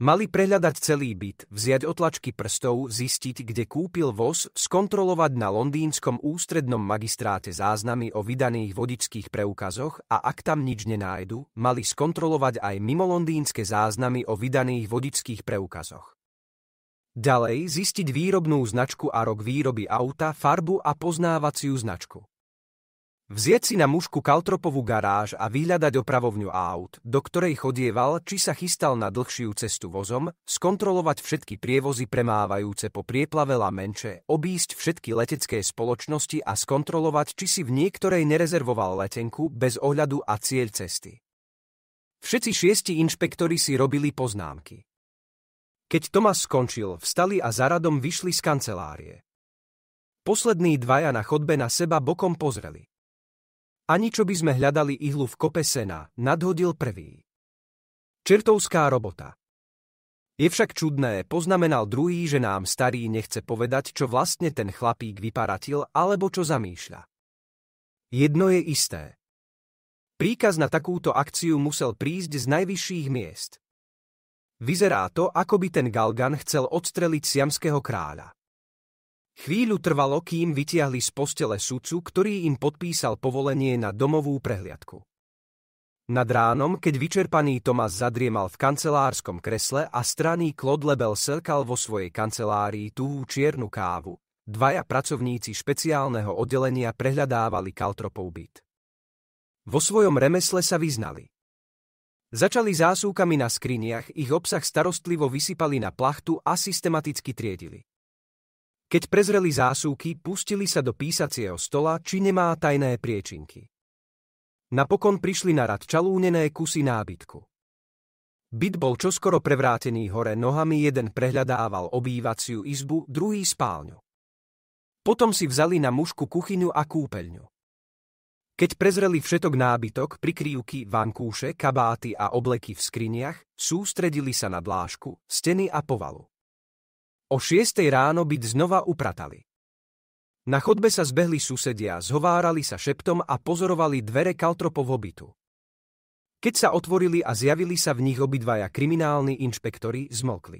Mali prehľadať celý byt, vziať otlačky prstov, zistiť, kde kúpil voz, skontrolovať na londýnskom ústrednom magistráte záznamy o vydaných vodičských preukazoch a ak tam nič nenájdu, mali skontrolovať aj mimolondínske záznamy o vydaných vodičských preukazoch. Ďalej zistiť výrobnú značku a rok výroby auta, farbu a poznávaciu značku. Vzieť si na mušku Kaltropovú garáž a vyhľadať opravovňu aut, do ktorej chodieval, či sa chystal na dlhšiu cestu vozom, skontrolovať všetky prievozy premávajúce po prieplave Menche, obísť všetky letecké spoločnosti a skontrolovať, či si v niektorej nerezervoval letenku bez ohľadu a cieľ cesty. Všetci šiesti inšpektori si robili poznámky. Keď Tomas skončil, vstali a zaradom vyšli z kancelárie. Poslední dvaja na chodbe na seba bokom pozreli. Ani čo by sme hľadali ihlu v kope sena, nadhodil prvý. Čertovská robota. Je však čudné, poznamenal druhý, že nám starý nechce povedať, čo vlastne ten chlapík vyparatil alebo čo zamýšľa. Jedno je isté. Príkaz na takúto akciu musel prísť z najvyšších miest. Vyzerá to, ako by ten Galgan chcel odstreliť siamského kráľa. Chvíľu trvalo, kým vytiahli z postele sudcu, ktorý im podpísal povolenie na domovú prehliadku. Nad ránom, keď vyčerpaný Tomas zadriemal v kancelárskom kresle a straný Claude Lebel selkal vo svojej kancelárii tuhú čiernu kávu, dvaja pracovníci špeciálneho oddelenia prehľadávali Kaltropov byt. Vo svojom remesle sa vyznali. Začali zásúkami na skriniach, ich obsah starostlivo vysypali na plachtu a systematicky triedili. Keď prezreli zásuvky, pustili sa do písacieho stola, či nemá tajné priečinky. Napokon prišli na rad čalúnené kusy nábytku. Byt bol čoskoro prevrátený hore nohami, jeden prehľadával obývaciu izbu, druhý spálňu. Potom si vzali na mušku kuchyňu a kúpeľňu. Keď prezreli všetok nábytok, prikrývky, vankúše, kabáty a obleky v skriniach, sústredili sa na dlášku, steny a povalu. O 6 ráno byt znova upratali. Na chodbe sa zbehli susedia, zhovárali sa šeptom a pozorovali dvere Kaltropovho bytu. Keď sa otvorili a zjavili sa v nich obidvaja kriminálni inšpektori, zmlkli.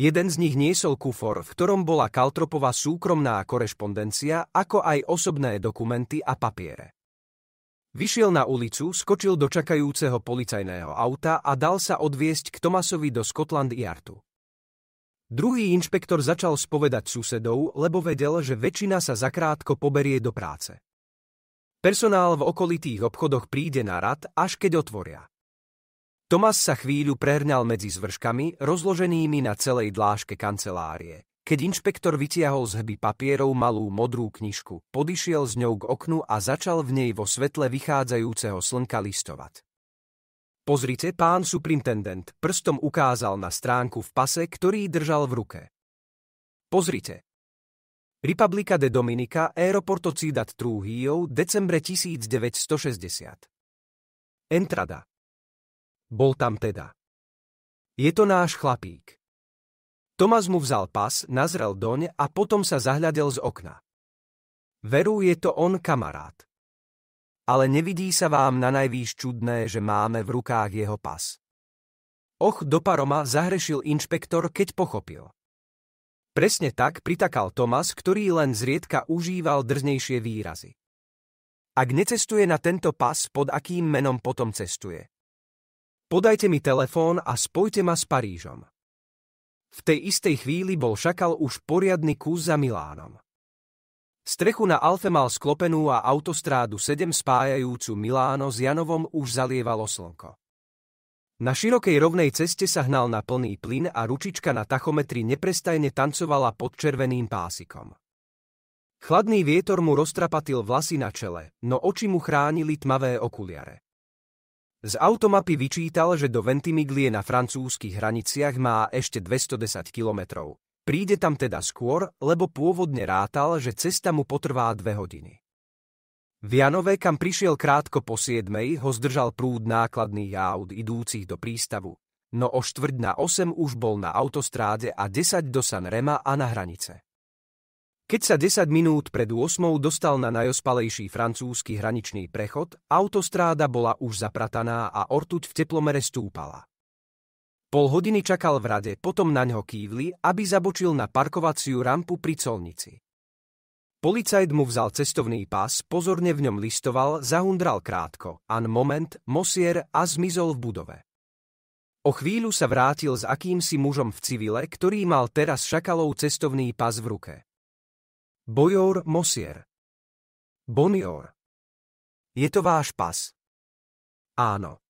Jeden z nich niesol kufor, v ktorom bola Kaltropová súkromná korešpondencia, ako aj osobné dokumenty a papiere. Vyšiel na ulicu, skočil do čakajúceho policajného auta a dal sa odviesť k Tomasovi do Scotland Yardu. Druhý inšpektor začal spovedať susedov, lebo vedel, že väčšina sa zakrátko poberie do práce. Personál v okolitých obchodoch príde na rad, až keď otvoria. Tomas sa chvíľu prehrňal medzi zvrškami, rozloženými na celej dlážke kancelárie. Keď inšpektor vytiahol z hby papierov malú modrú knižku, podišiel z ňou k oknu a začal v nej vo svetle vychádzajúceho slnka listovať. Pozrite, pán superintendent, prstom ukázal na stránku v pase, ktorý držal v ruke. Pozrite. Republika de Dominica Aeroporto Ciudad Trujillo, decembre 1960. Entrada. Bol tam teda. Je to náš chlapík. Tomas mu vzal pas, nazrel doň a potom sa zahľadel z okna. Veru je to on kamarát ale nevidí sa vám na najvýš čudné, že máme v rukách jeho pas. Och do paroma zahrešil inšpektor, keď pochopil. Presne tak pritakal Tomas, ktorý len zriedka užíval drznejšie výrazy. Ak necestuje na tento pas, pod akým menom potom cestuje? Podajte mi telefón a spojte ma s Parížom. V tej istej chvíli bol šakal už poriadny kus za Milánom. Strechu na Alfe mal sklopenú a autostrádu 7 spájajúcu Miláno s Janovom už zalievalo slnko. Na širokej rovnej ceste sa hnal na plný plyn a ručička na tachometri neprestajne tancovala pod červeným pásikom. Chladný vietor mu roztrapatil vlasy na čele, no oči mu chránili tmavé okuliare. Z automapy vyčítal, že do Ventimiglie na francúzskych hraniciach má ešte 210 kilometrov, Príde tam teda skôr, lebo pôvodne rátal, že cesta mu potrvá dve hodiny. V Janove, kam prišiel krátko po siedmej, ho zdržal prúd nákladných aut idúcich do prístavu, no o štvrť na 8 už bol na autostráde a desať do San Rema a na hranice. Keď sa 10 minút pred 8 dostal na najospalejší francúzsky hraničný prechod, autostráda bola už zaprataná a ortuť v teplomere stúpala. Pol hodiny čakal v rade, potom na ňo kývli, aby zabočil na parkovaciu rampu pri colnici. Policajt mu vzal cestovný pás, pozorne v ňom listoval, zahundral krátko, an moment, mosier a zmizol v budove. O chvíľu sa vrátil s akýmsi mužom v civile, ktorý mal teraz šakalov cestovný pás v ruke. Bojor Mosier. Bonior. Je to váš pas? Áno.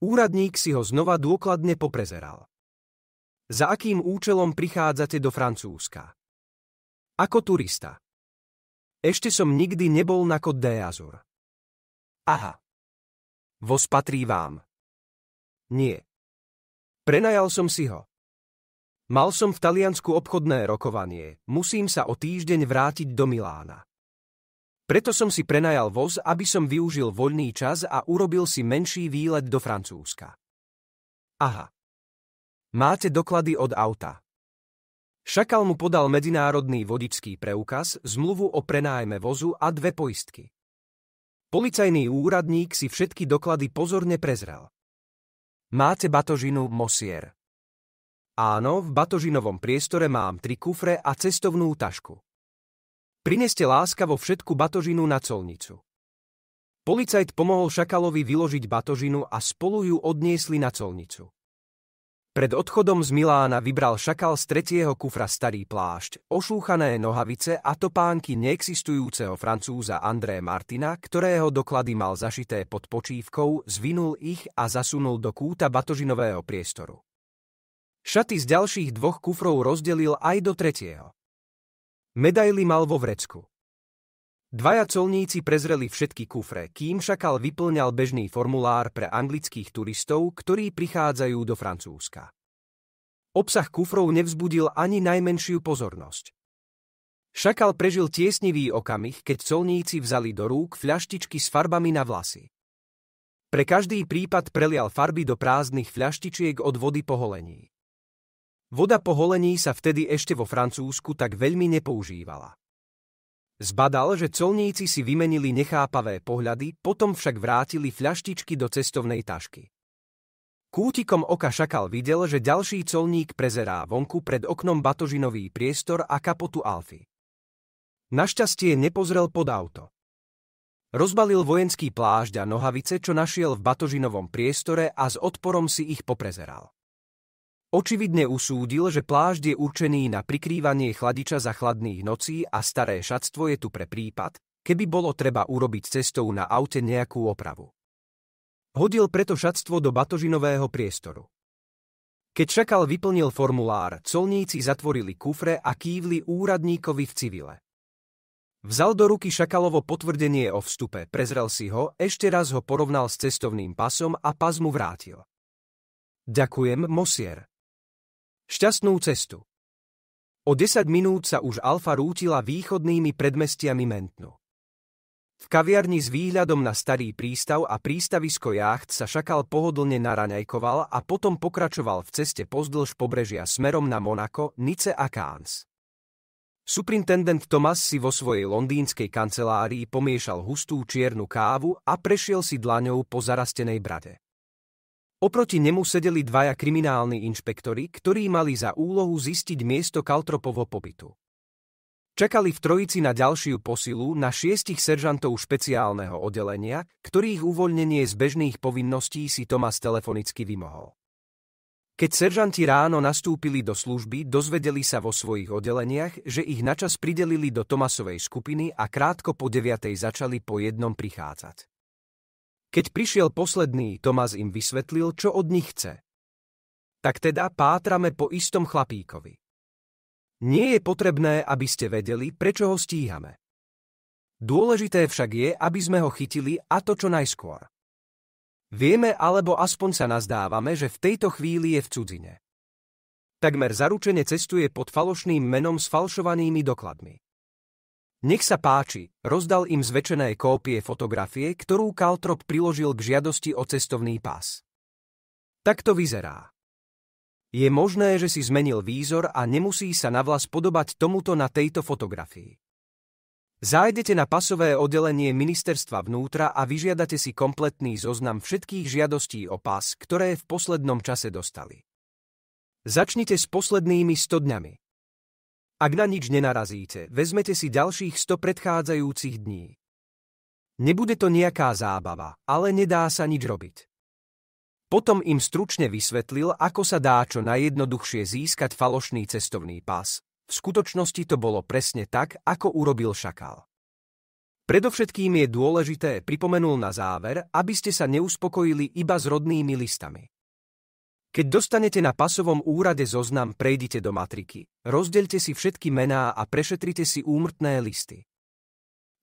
Úradník si ho znova dôkladne poprezeral. Za akým účelom prichádzate do Francúzska? Ako turista. Ešte som nikdy nebol na Côte d'Azur. Aha. Vos patrí vám. Nie. Prenajal som si ho. Mal som v Taliansku obchodné rokovanie, musím sa o týždeň vrátiť do Milána. Preto som si prenajal voz, aby som využil voľný čas a urobil si menší výlet do Francúzska. Aha. Máte doklady od auta. Šakal mu podal medzinárodný vodičský preukaz, zmluvu o prenájme vozu a dve poistky. Policajný úradník si všetky doklady pozorne prezrel. Máte batožinu Mosier. Áno, v batožinovom priestore mám tri kufre a cestovnú tašku. Prineste láskavo všetku batožinu na colnicu. Policajt pomohol šakalovi vyložiť batožinu a spolu ju odniesli na colnicu. Pred odchodom z Milána vybral šakal z tretieho kufra starý plášť, ošúchané nohavice a topánky neexistujúceho francúza André Martina, ktorého doklady mal zašité pod počívkou, zvinul ich a zasunul do kúta batožinového priestoru. Šaty z ďalších dvoch kufrov rozdelil aj do tretieho. Medaily mal vo vrecku. Dvaja colníci prezreli všetky kufre, kým šakal vyplňal bežný formulár pre anglických turistov, ktorí prichádzajú do Francúzska. Obsah kufrov nevzbudil ani najmenšiu pozornosť. Šakal prežil tiesnivý okamih, keď colníci vzali do rúk fľaštičky s farbami na vlasy. Pre každý prípad prelial farby do prázdnych fľaštičiek od vody poholení. Voda po holení sa vtedy ešte vo Francúzsku tak veľmi nepoužívala. Zbadal, že colníci si vymenili nechápavé pohľady, potom však vrátili fľaštičky do cestovnej tašky. Kútikom oka šakal videl, že ďalší colník prezerá vonku pred oknom batožinový priestor a kapotu Alfy. Našťastie nepozrel pod auto. Rozbalil vojenský plášť a nohavice, čo našiel v batožinovom priestore a s odporom si ich poprezeral. Očividne usúdil, že plášť je určený na prikrývanie chladiča za chladných nocí a staré šatstvo je tu pre prípad, keby bolo treba urobiť cestou na aute nejakú opravu. Hodil preto šatstvo do batožinového priestoru. Keď šakal vyplnil formulár, colníci zatvorili kufre a kývli úradníkovi v civile. Vzal do ruky Šakalovo potvrdenie o vstupe, prezrel si ho, ešte raz ho porovnal s cestovným pasom a pas mu vrátil. Ďakujem, mosier, Šťastnú cestu. O 10 minút sa už Alfa rútila východnými predmestiami Mentnu. V kaviarni s výhľadom na starý prístav a prístavisko jacht sa šakal pohodlne naraňajkoval a potom pokračoval v ceste pozdĺž pobrežia smerom na Monako, Nice a Cannes. Superintendent Thomas si vo svojej londýnskej kancelárii pomiešal hustú čiernu kávu a prešiel si dlaňou po zarastenej brade. Oproti nemu sedeli dvaja kriminálni inšpektori, ktorí mali za úlohu zistiť miesto Kaltropovo pobytu. Čakali v trojici na ďalšiu posilu na šiestich seržantov špeciálneho oddelenia, ktorých uvoľnenie z bežných povinností si Tomas telefonicky vymohol. Keď seržanti ráno nastúpili do služby, dozvedeli sa vo svojich oddeleniach, že ich načas pridelili do Tomasovej skupiny a krátko po 9. začali po jednom prichádzať. Keď prišiel posledný, Tomás im vysvetlil, čo od nich chce. Tak teda pátrame po istom chlapíkovi. Nie je potrebné, aby ste vedeli, prečo ho stíhame. Dôležité však je, aby sme ho chytili a to čo najskôr. Vieme alebo aspoň sa nazdávame, že v tejto chvíli je v cudzine. Takmer zaručene cestuje pod falošným menom s falšovanými dokladmi. Nech sa páči, rozdal im zväčšené kópie fotografie, ktorú Kaltrop priložil k žiadosti o cestovný pás. Tak to vyzerá. Je možné, že si zmenil výzor a nemusí sa na vlas podobať tomuto na tejto fotografii. Zájdete na pasové oddelenie ministerstva vnútra a vyžiadate si kompletný zoznam všetkých žiadostí o pás, ktoré v poslednom čase dostali. Začnite s poslednými 100 dňami. Ak na nič nenarazíte, vezmete si ďalších 100 predchádzajúcich dní. Nebude to nejaká zábava, ale nedá sa nič robiť. Potom im stručne vysvetlil, ako sa dá čo najjednoduchšie získať falošný cestovný pás. V skutočnosti to bolo presne tak, ako urobil šakal. Predovšetkým je dôležité, pripomenul na záver, aby ste sa neuspokojili iba s rodnými listami. Keď dostanete na pasovom úrade zoznam, prejdite do matriky, rozdelte si všetky mená a prešetrite si úmrtné listy.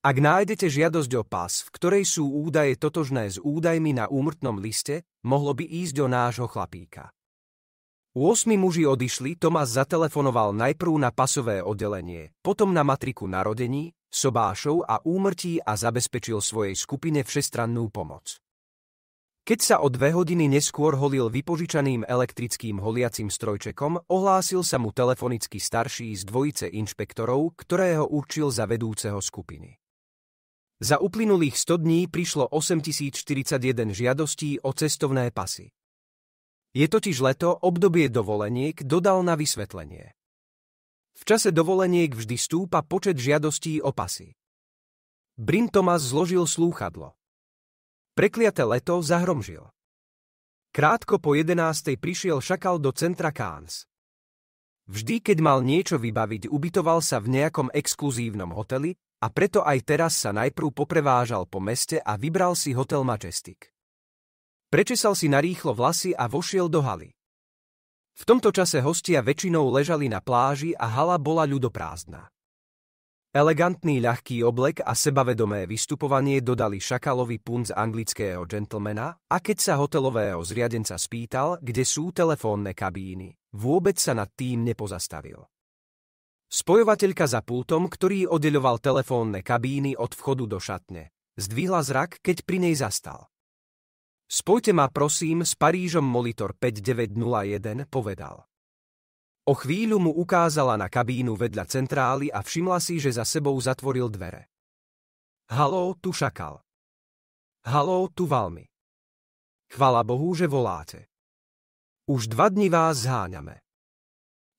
Ak nájdete žiadosť o pas, v ktorej sú údaje totožné s údajmi na úmrtnom liste, mohlo by ísť o nášho chlapíka. U osmi muži odišli, Tomás zatelefonoval najprv na pasové oddelenie, potom na matriku narodení, sobášov a úmrtí a zabezpečil svojej skupine všestrannú pomoc. Keď sa o dve hodiny neskôr holil vypožičaným elektrickým holiacim strojčekom, ohlásil sa mu telefonicky starší z dvojice inšpektorov, ktorého určil za vedúceho skupiny. Za uplynulých 100 dní prišlo 8041 žiadostí o cestovné pasy. Je totiž leto obdobie dovoleniek, dodal na vysvetlenie. V čase dovoleniek vždy stúpa počet žiadostí o pasy. Brin Thomas zložil slúchadlo. Prekliaté leto zahromžil. Krátko po jedenástej prišiel šakal do centra Káns. Vždy, keď mal niečo vybaviť, ubytoval sa v nejakom exkluzívnom hoteli a preto aj teraz sa najprv poprevážal po meste a vybral si hotel Majestic. Prečesal si narýchlo vlasy a vošiel do haly. V tomto čase hostia väčšinou ležali na pláži a hala bola ľudoprázdna. Elegantný ľahký oblek a sebavedomé vystupovanie dodali Šakalovi punc anglického gentlemana a keď sa hotelového zriadenca spýtal, kde sú telefónne kabíny, vôbec sa nad tým nepozastavil. Spojovateľka za pultom, ktorý oddeľoval telefónne kabíny od vchodu do šatne, zdvihla zrak, keď pri nej zastal. Spojte ma prosím s Parížom Molitor 5901, povedal. O chvíľu mu ukázala na kabínu vedľa centrály a všimla si, že za sebou zatvoril dvere. Haló, tu šakal. Haló, tu valmi. Chvala Bohu, že voláte. Už dva dni vás zháňame.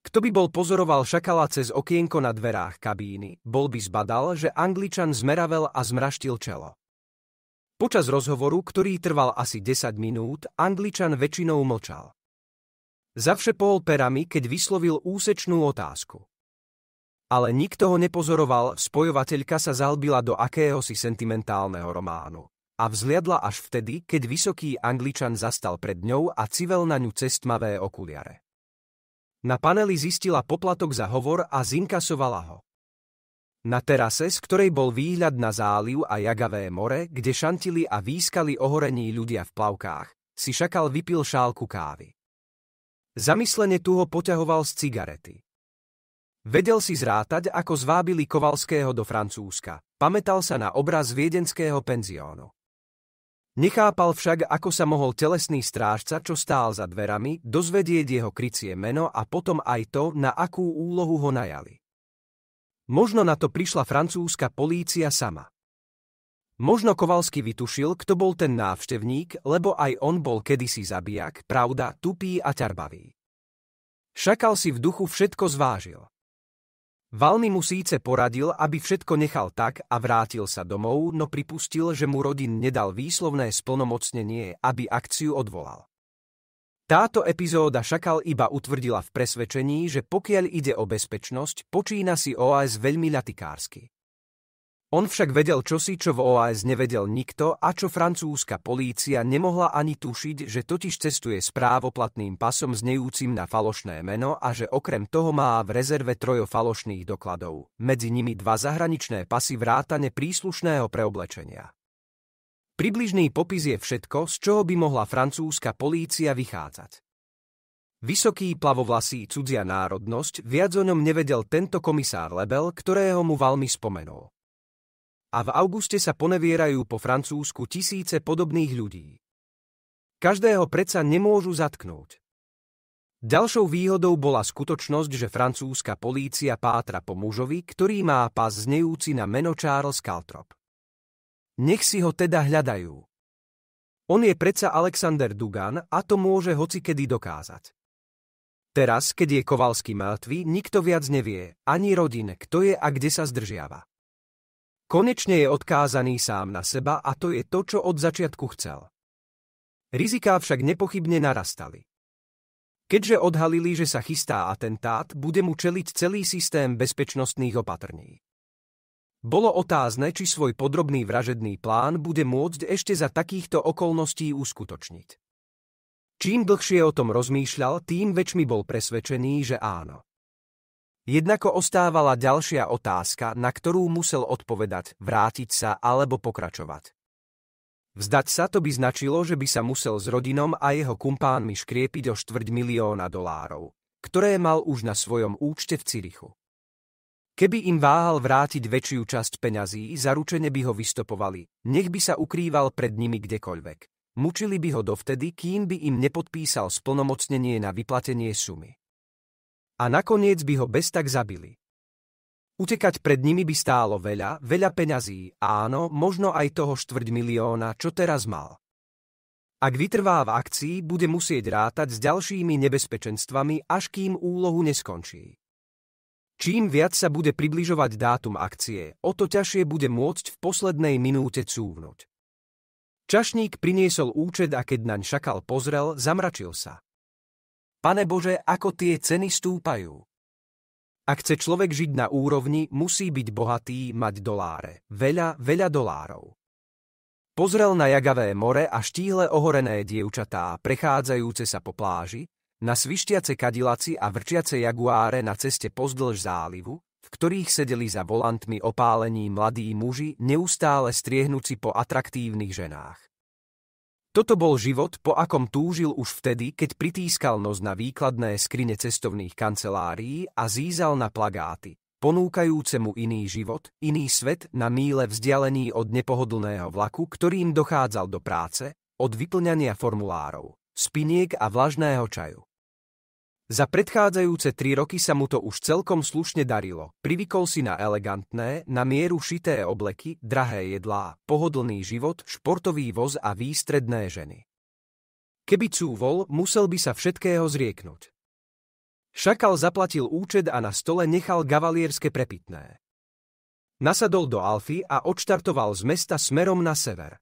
Kto by bol pozoroval šakala cez okienko na dverách kabíny, bol by zbadal, že Angličan zmeravel a zmraštil čelo. Počas rozhovoru, ktorý trval asi 10 minút, Angličan väčšinou mlčal. Zavšepol perami, keď vyslovil úsečnú otázku. Ale nikto ho nepozoroval, spojovateľka sa zalbila do akéhosi sentimentálneho románu. A vzliadla až vtedy, keď vysoký angličan zastal pred ňou a civel na ňu cestmavé okuliare. Na paneli zistila poplatok za hovor a zinkasovala ho. Na terase, z ktorej bol výhľad na záliv a jagavé more, kde šantili a výskali ohorení ľudia v plavkách, si šakal vypil šálku kávy. Zamyslene tu ho poťahoval z cigarety. Vedel si zrátať, ako zvábili Kovalského do Francúzska. Pamätal sa na obraz viedenského penziónu. Nechápal však, ako sa mohol telesný strážca, čo stál za dverami, dozvedieť jeho krycie meno a potom aj to, na akú úlohu ho najali. Možno na to prišla francúzska polícia sama. Možno Kovalsky vytušil, kto bol ten návštevník, lebo aj on bol kedysi zabijak, pravda, tupý a ťarbavý. Šakal si v duchu všetko zvážil. Valny mu síce poradil, aby všetko nechal tak a vrátil sa domov, no pripustil, že mu rodin nedal výslovné splnomocnenie, aby akciu odvolal. Táto epizóda Šakal iba utvrdila v presvedčení, že pokiaľ ide o bezpečnosť, počína si OAS veľmi latikársky. On však vedel čosi, čo v OAS nevedel nikto a čo francúzska polícia nemohla ani tušiť, že totiž cestuje s právoplatným pasom znejúcim na falošné meno a že okrem toho má v rezerve trojo falošných dokladov, medzi nimi dva zahraničné pasy vrátane príslušného preoblečenia. Približný popis je všetko, z čoho by mohla francúzska polícia vychádzať. Vysoký plavovlasý cudzia národnosť viac o ňom nevedel tento komisár Lebel, ktorého mu veľmi spomenul a v auguste sa ponevierajú po Francúzsku tisíce podobných ľudí. Každého predsa nemôžu zatknúť. Ďalšou výhodou bola skutočnosť, že francúzska polícia pátra po mužovi, ktorý má pás znejúci na meno Charles Caltrop. Nech si ho teda hľadajú. On je predsa Alexander Dugan a to môže hocikedy dokázať. Teraz, keď je Kovalský mŕtvý, nikto viac nevie, ani rodin, kto je a kde sa zdržiava. Konečne je odkázaný sám na seba a to je to, čo od začiatku chcel. Riziká však nepochybne narastali. Keďže odhalili, že sa chystá atentát, bude mu čeliť celý systém bezpečnostných opatrní. Bolo otázne, či svoj podrobný vražedný plán bude môcť ešte za takýchto okolností uskutočniť. Čím dlhšie o tom rozmýšľal, tým väčšmi bol presvedčený, že áno. Jednako ostávala ďalšia otázka, na ktorú musel odpovedať, vrátiť sa alebo pokračovať. Vzdať sa to by značilo, že by sa musel s rodinom a jeho kumpánmi škriepiť o štvrť milióna dolárov, ktoré mal už na svojom účte v Cirichu. Keby im váhal vrátiť väčšiu časť peňazí, zaručene by ho vystopovali, nech by sa ukrýval pred nimi kdekoľvek. Mučili by ho dovtedy, kým by im nepodpísal splnomocnenie na vyplatenie sumy a nakoniec by ho bez tak zabili. Utekať pred nimi by stálo veľa, veľa peňazí áno, možno aj toho štvrť milióna, čo teraz mal. Ak vytrvá v akcii, bude musieť rátať s ďalšími nebezpečenstvami, až kým úlohu neskončí. Čím viac sa bude približovať dátum akcie, o to ťažšie bude môcť v poslednej minúte cúvnuť. Čašník priniesol účet a keď naň šakal pozrel, zamračil sa. Pane Bože, ako tie ceny stúpajú. Ak chce človek žiť na úrovni, musí byť bohatý, mať doláre. Veľa, veľa dolárov. Pozrel na jagavé more a štíhle ohorené dievčatá, prechádzajúce sa po pláži, na svišťace kadilaci a vrčiace jaguáre na ceste pozdĺž zálivu, v ktorých sedeli za volantmi opálení mladí muži, neustále striehnúci po atraktívnych ženách. Toto bol život, po akom túžil už vtedy, keď pritískal nos na výkladné skrine cestovných kancelárií a zízal na plagáty, ponúkajúce mu iný život, iný svet na míle vzdialený od nepohodlného vlaku, ktorým dochádzal do práce, od vyplňania formulárov, spiniek a vlažného čaju. Za predchádzajúce tri roky sa mu to už celkom slušne darilo. Privykol si na elegantné, na mieru šité obleky, drahé jedlá, pohodlný život, športový voz a výstredné ženy. Keby cúvol, musel by sa všetkého zrieknúť. Šakal zaplatil účet a na stole nechal gavalierske prepitné. Nasadol do Alfy a odštartoval z mesta smerom na sever.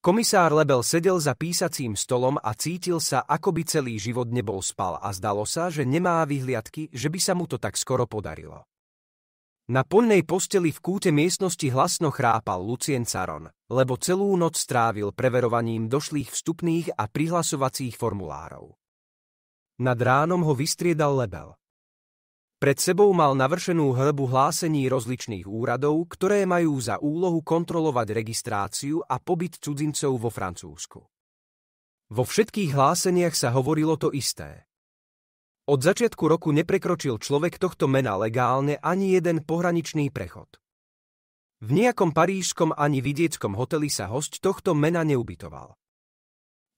Komisár Lebel sedel za písacím stolom a cítil sa, ako by celý život nebol spal a zdalo sa, že nemá vyhliadky, že by sa mu to tak skoro podarilo. Na poľnej posteli v kúte miestnosti hlasno chrápal Lucien Caron, lebo celú noc strávil preverovaním došlých vstupných a prihlasovacích formulárov. Nad ránom ho vystriedal Lebel. Pred sebou mal navršenú hrbu hlásení rozličných úradov, ktoré majú za úlohu kontrolovať registráciu a pobyt cudzincov vo Francúzsku. Vo všetkých hláseniach sa hovorilo to isté. Od začiatku roku neprekročil človek tohto mena legálne ani jeden pohraničný prechod. V nejakom parížskom ani vidieckom hoteli sa host tohto mena neubytoval.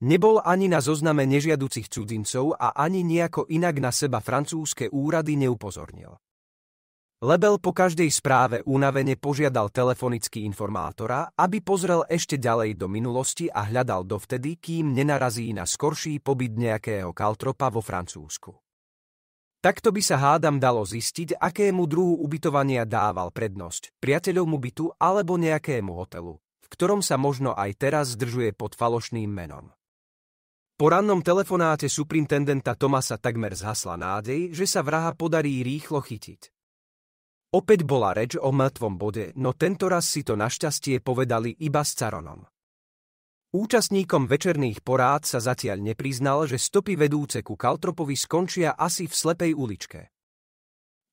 Nebol ani na zozname nežiaducich cudzincov a ani nejako inak na seba francúzske úrady neupozornil. Lebel po každej správe únavene požiadal telefonický informátora, aby pozrel ešte ďalej do minulosti a hľadal dovtedy, kým nenarazí na skorší pobyt nejakého kaltropa vo Francúzsku. Takto by sa hádam dalo zistiť, akému druhu ubytovania dával prednosť, priateľovmu bytu alebo nejakému hotelu, v ktorom sa možno aj teraz zdržuje pod falošným menom. Po rannom telefonáte superintendenta Tomasa takmer zhasla nádej, že sa vraha podarí rýchlo chytiť. Opäť bola reč o mŕtvom bode, no tento raz si to našťastie povedali iba s Caronom. Účastníkom večerných porád sa zatiaľ nepriznal, že stopy vedúce ku Kaltropovi skončia asi v slepej uličke.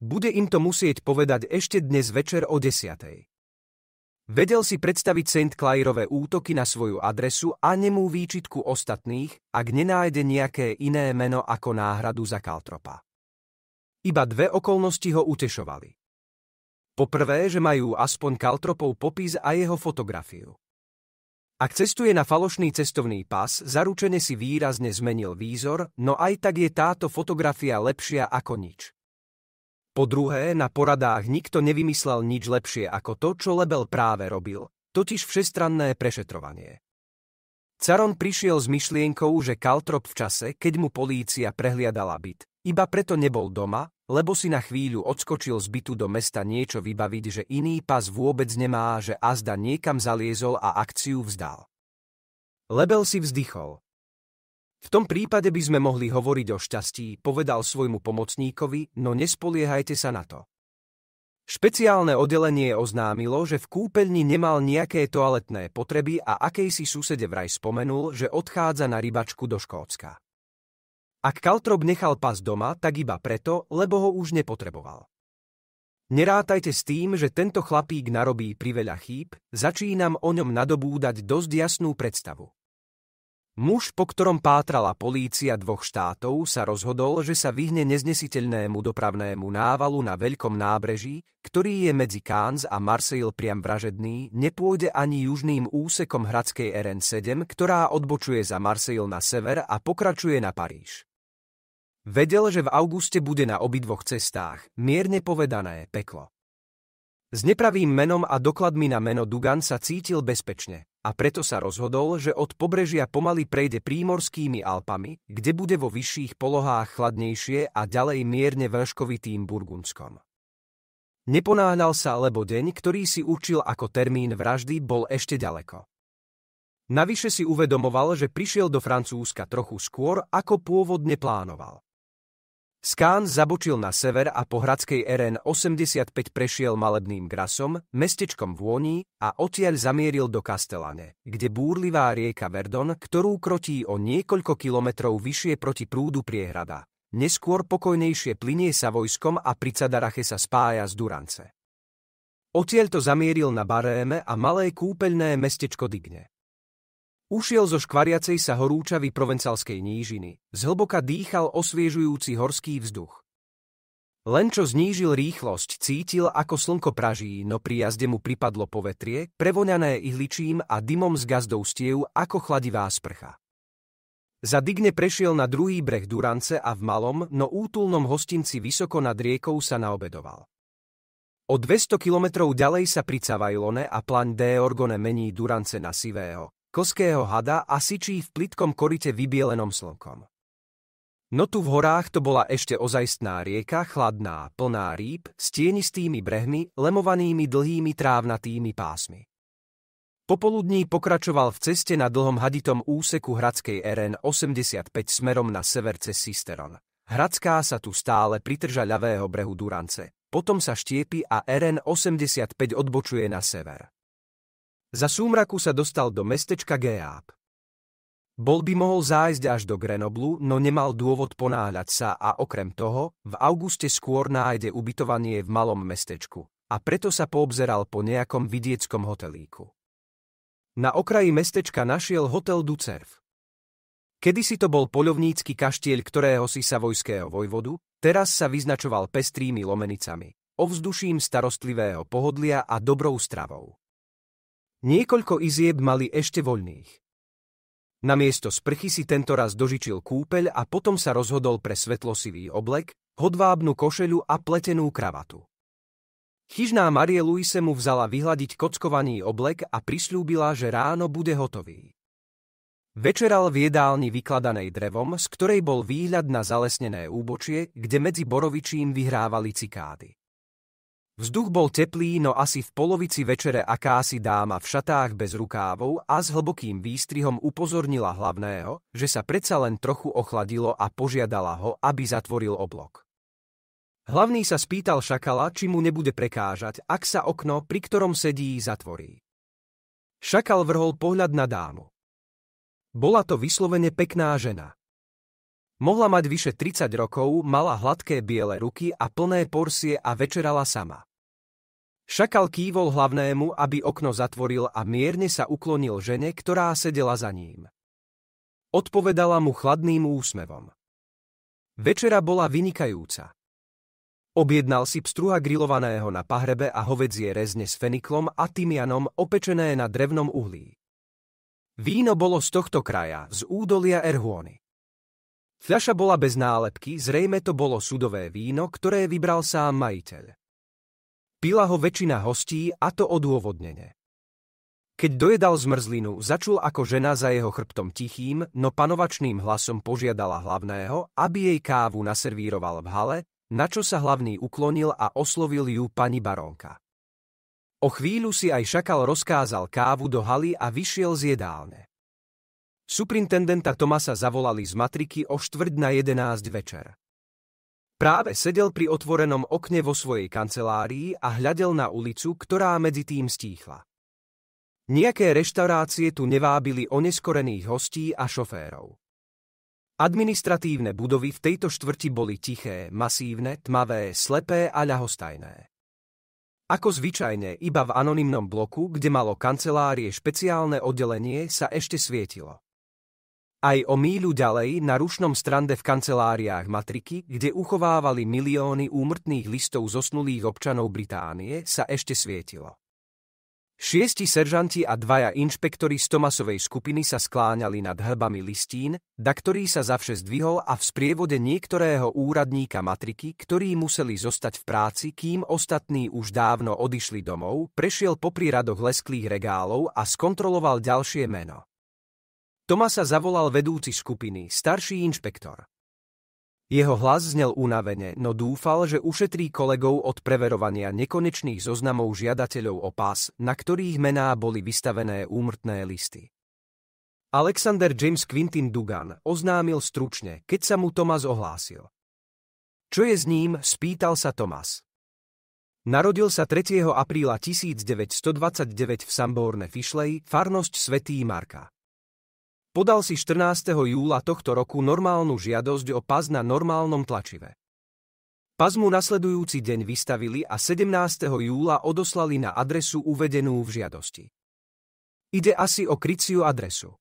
Bude im to musieť povedať ešte dnes večer o desiatej. Vedel si predstaviť St. Clairové útoky na svoju adresu a nemú výčitku ostatných, ak nenájde nejaké iné meno ako náhradu za Kaltropa. Iba dve okolnosti ho utešovali. Poprvé, že majú aspoň Kaltropov popis a jeho fotografiu. Ak cestuje na falošný cestovný pas, zaručene si výrazne zmenil výzor, no aj tak je táto fotografia lepšia ako nič. Po druhé, na poradách nikto nevymyslel nič lepšie ako to, čo Lebel práve robil, totiž všestranné prešetrovanie. Caron prišiel s myšlienkou, že Kaltrop v čase, keď mu polícia prehliadala byt, iba preto nebol doma, lebo si na chvíľu odskočil z bytu do mesta niečo vybaviť, že iný pas vôbec nemá, že azda niekam zaliezol a akciu vzdal. Lebel si vzdychol, v tom prípade by sme mohli hovoriť o šťastí, povedal svojmu pomocníkovi, no nespoliehajte sa na to. Špeciálne oddelenie oznámilo, že v kúpeľni nemal nejaké toaletné potreby a akejsi susede vraj spomenul, že odchádza na rybačku do Škótska. Ak Kaltrop nechal pas doma, tak iba preto, lebo ho už nepotreboval. Nerátajte s tým, že tento chlapík narobí priveľa chýb, začínam o ňom nadobúdať dosť jasnú predstavu. Muž, po ktorom pátrala polícia dvoch štátov, sa rozhodol, že sa vyhne neznesiteľnému dopravnému návalu na veľkom nábreží, ktorý je medzi Kánz a Marseille priam vražedný, nepôjde ani južným úsekom hradskej RN7, ktorá odbočuje za Marseille na sever a pokračuje na Paríž. Vedel, že v auguste bude na obidvoch cestách, mierne povedané, peklo. S nepravým menom a dokladmi na meno Dugan sa cítil bezpečne a preto sa rozhodol, že od pobrežia pomaly prejde prímorskými Alpami, kde bude vo vyšších polohách chladnejšie a ďalej mierne vrškovitým Burgundskom. Neponáhľal sa, lebo deň, ktorý si určil ako termín vraždy, bol ešte ďaleko. Navyše si uvedomoval, že prišiel do Francúzska trochu skôr, ako pôvodne plánoval. Skán zabočil na sever a po hradskej RN 85 prešiel malebným grasom, mestečkom Vôni a odtiaľ zamieril do Kastelane, kde búrlivá rieka Verdon, ktorú krotí o niekoľko kilometrov vyššie proti prúdu priehrada. Neskôr pokojnejšie plinie sa vojskom a pri Cadarache sa spája z Durance. Otiel to zamieril na Baréme a malé kúpeľné mestečko Digne. Ušiel zo škvariacej sa horúčavy provencalskej nížiny. Zhlboka dýchal osviežujúci horský vzduch. Len čo znížil rýchlosť, cítil, ako slnko praží, no pri jazde mu pripadlo povetrie, prevoňané ihličím a dymom z gazdou stiev ako chladivá sprcha. Za digne prešiel na druhý breh Durance a v malom, no útulnom hostinci vysoko nad riekou sa naobedoval. O 200 kilometrov ďalej sa pricavajlone a plaň Orgone mení Durance na Sivého, koského hada a syčí v plitkom korite vybielenom slnkom. No tu v horách to bola ešte ozajstná rieka, chladná, plná rýb, s tienistými brehmi, lemovanými dlhými trávnatými pásmi. Popoludní pokračoval v ceste na dlhom haditom úseku Hradskej RN 85 smerom na sever cez Sisteron. Hradská sa tu stále pritrža ľavého brehu Durance. Potom sa štiepi a RN 85 odbočuje na sever. Za súmraku sa dostal do mestečka Geáp. Bol by mohol zájsť až do Grenoblu, no nemal dôvod ponáhľať sa a okrem toho, v auguste skôr nájde ubytovanie v malom mestečku a preto sa poobzeral po nejakom vidieckom hotelíku. Na okraji mestečka našiel hotel Ducerv. Kedysi to bol poľovnícky kaštieľ ktorého si sa vojského vojvodu, teraz sa vyznačoval pestrými lomenicami, ovzduším starostlivého pohodlia a dobrou stravou. Niekoľko izieb mali ešte voľných. Namiesto sprchy si tento raz dožičil kúpeľ a potom sa rozhodol pre svetlosivý oblek, hodvábnu košelu a pletenú kravatu. Chyžná Marie Luise mu vzala vyhľadiť kockovaný oblek a prislúbila, že ráno bude hotový. Večeral v jedálni vykladanej drevom, z ktorej bol výhľad na zalesnené úbočie, kde medzi borovičím vyhrávali cikády. Vzduch bol teplý, no asi v polovici večere akási dáma v šatách bez rukávov a s hlbokým výstrihom upozornila hlavného, že sa predsa len trochu ochladilo a požiadala ho, aby zatvoril oblok. Hlavný sa spýtal šakala, či mu nebude prekážať, ak sa okno, pri ktorom sedí, zatvorí. Šakal vrhol pohľad na dámu. Bola to vyslovene pekná žena. Mohla mať vyše 30 rokov, mala hladké biele ruky a plné porsie a večerala sama. Šakal kývol hlavnému, aby okno zatvoril a mierne sa uklonil žene, ktorá sedela za ním. Odpovedala mu chladným úsmevom. Večera bola vynikajúca. Objednal si pstruha grilovaného na pahrebe a hovedzie rezne s feniklom a tymianom opečené na drevnom uhlí. Víno bolo z tohto kraja, z údolia Erhuony. Fľaša bola bez nálepky, zrejme to bolo sudové víno, ktoré vybral sám majiteľ. Pila ho väčšina hostí a to odôvodnene. Keď dojedal zmrzlinu, začul ako žena za jeho chrbtom tichým, no panovačným hlasom požiadala hlavného, aby jej kávu naservíroval v hale, na čo sa hlavný uklonil a oslovil ju pani barónka. O chvíľu si aj šakal rozkázal kávu do haly a vyšiel z jedálne. Suprintendenta Tomasa zavolali z matriky o štvrť na jedenáct večer. Práve sedel pri otvorenom okne vo svojej kancelárii a hľadel na ulicu, ktorá medzi tým stíchla. Nejaké reštaurácie tu nevábili oneskorených hostí a šoférov. Administratívne budovy v tejto štvrti boli tiché, masívne, tmavé, slepé a ľahostajné. Ako zvyčajne, iba v anonymnom bloku, kde malo kancelárie špeciálne oddelenie, sa ešte svietilo. Aj o míľu ďalej, na rušnom strande v kanceláriách matriky, kde uchovávali milióny úmrtných listov zosnulých občanov Británie, sa ešte svietilo. Šiesti seržanti a dvaja inšpektori z Tomasovej skupiny sa skláňali nad hrbami listín, da ktorý sa zavše zdvihol a v sprievode niektorého úradníka matriky, ktorí museli zostať v práci, kým ostatní už dávno odišli domov, prešiel popri radoch lesklých regálov a skontroloval ďalšie meno. Tomasa zavolal vedúci skupiny, starší inšpektor. Jeho hlas znel unavene, no dúfal, že ušetrí kolegov od preverovania nekonečných zoznamov žiadateľov o pás, na ktorých mená boli vystavené úmrtné listy. Alexander James Quintin Dugan oznámil stručne, keď sa mu Tomas ohlásil. Čo je s ním, spýtal sa Tomas. Narodil sa 3. apríla 1929 v Samborne Fišlej, farnosť Svetý Marka. Podal si 14. júla tohto roku normálnu žiadosť o pas na normálnom tlačive. Pas mu nasledujúci deň vystavili a 17. júla odoslali na adresu uvedenú v žiadosti. Ide asi o kryciu adresu.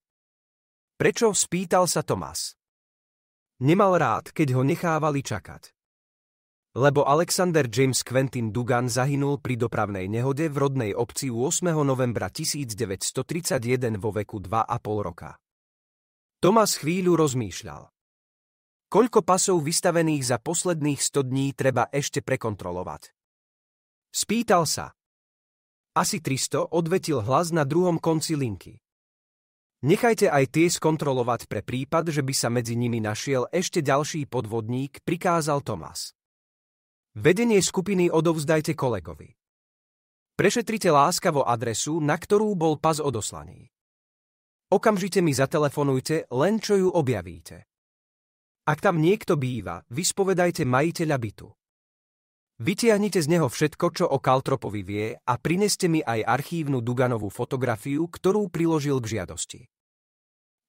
Prečo? spýtal sa Tomás. Nemal rád, keď ho nechávali čakať. Lebo Alexander James Quentin Dugan zahynul pri dopravnej nehode v rodnej obci 8. novembra 1931 vo veku 2,5 roka. Tomas chvíľu rozmýšľal. Koľko pasov vystavených za posledných 100 dní treba ešte prekontrolovať? Spýtal sa. Asi 300 odvetil hlas na druhom konci linky. Nechajte aj tie skontrolovať pre prípad, že by sa medzi nimi našiel ešte ďalší podvodník, prikázal Tomas. Vedenie skupiny odovzdajte kolegovi. Prešetrite láskavo adresu, na ktorú bol pas odoslaný. Okamžite mi zatelefonujte, len čo ju objavíte. Ak tam niekto býva, vyspovedajte majiteľa bytu. Vytiahnite z neho všetko, čo o Kaltropovi vie a prineste mi aj archívnu Duganovú fotografiu, ktorú priložil k žiadosti.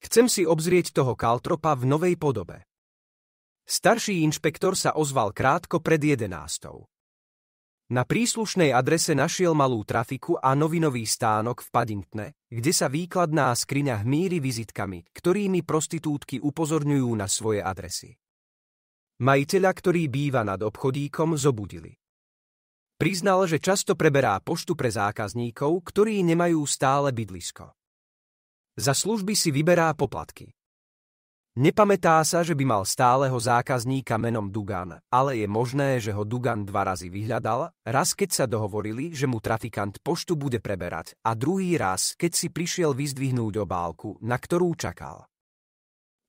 Chcem si obzrieť toho Kaltropa v novej podobe. Starší inšpektor sa ozval krátko pred jedenástou. Na príslušnej adrese našiel malú trafiku a novinový stánok v Padintne, kde sa výkladná skriňa hmíri vizitkami, ktorými prostitútky upozorňujú na svoje adresy. Majiteľa, ktorý býva nad obchodíkom, zobudili. Priznal, že často preberá poštu pre zákazníkov, ktorí nemajú stále bydlisko. Za služby si vyberá poplatky. Nepamätá sa, že by mal stáleho zákazníka menom Dugan, ale je možné, že ho Dugan dva razy vyhľadal, raz keď sa dohovorili, že mu trafikant poštu bude preberať a druhý raz, keď si prišiel vyzdvihnúť obálku, na ktorú čakal.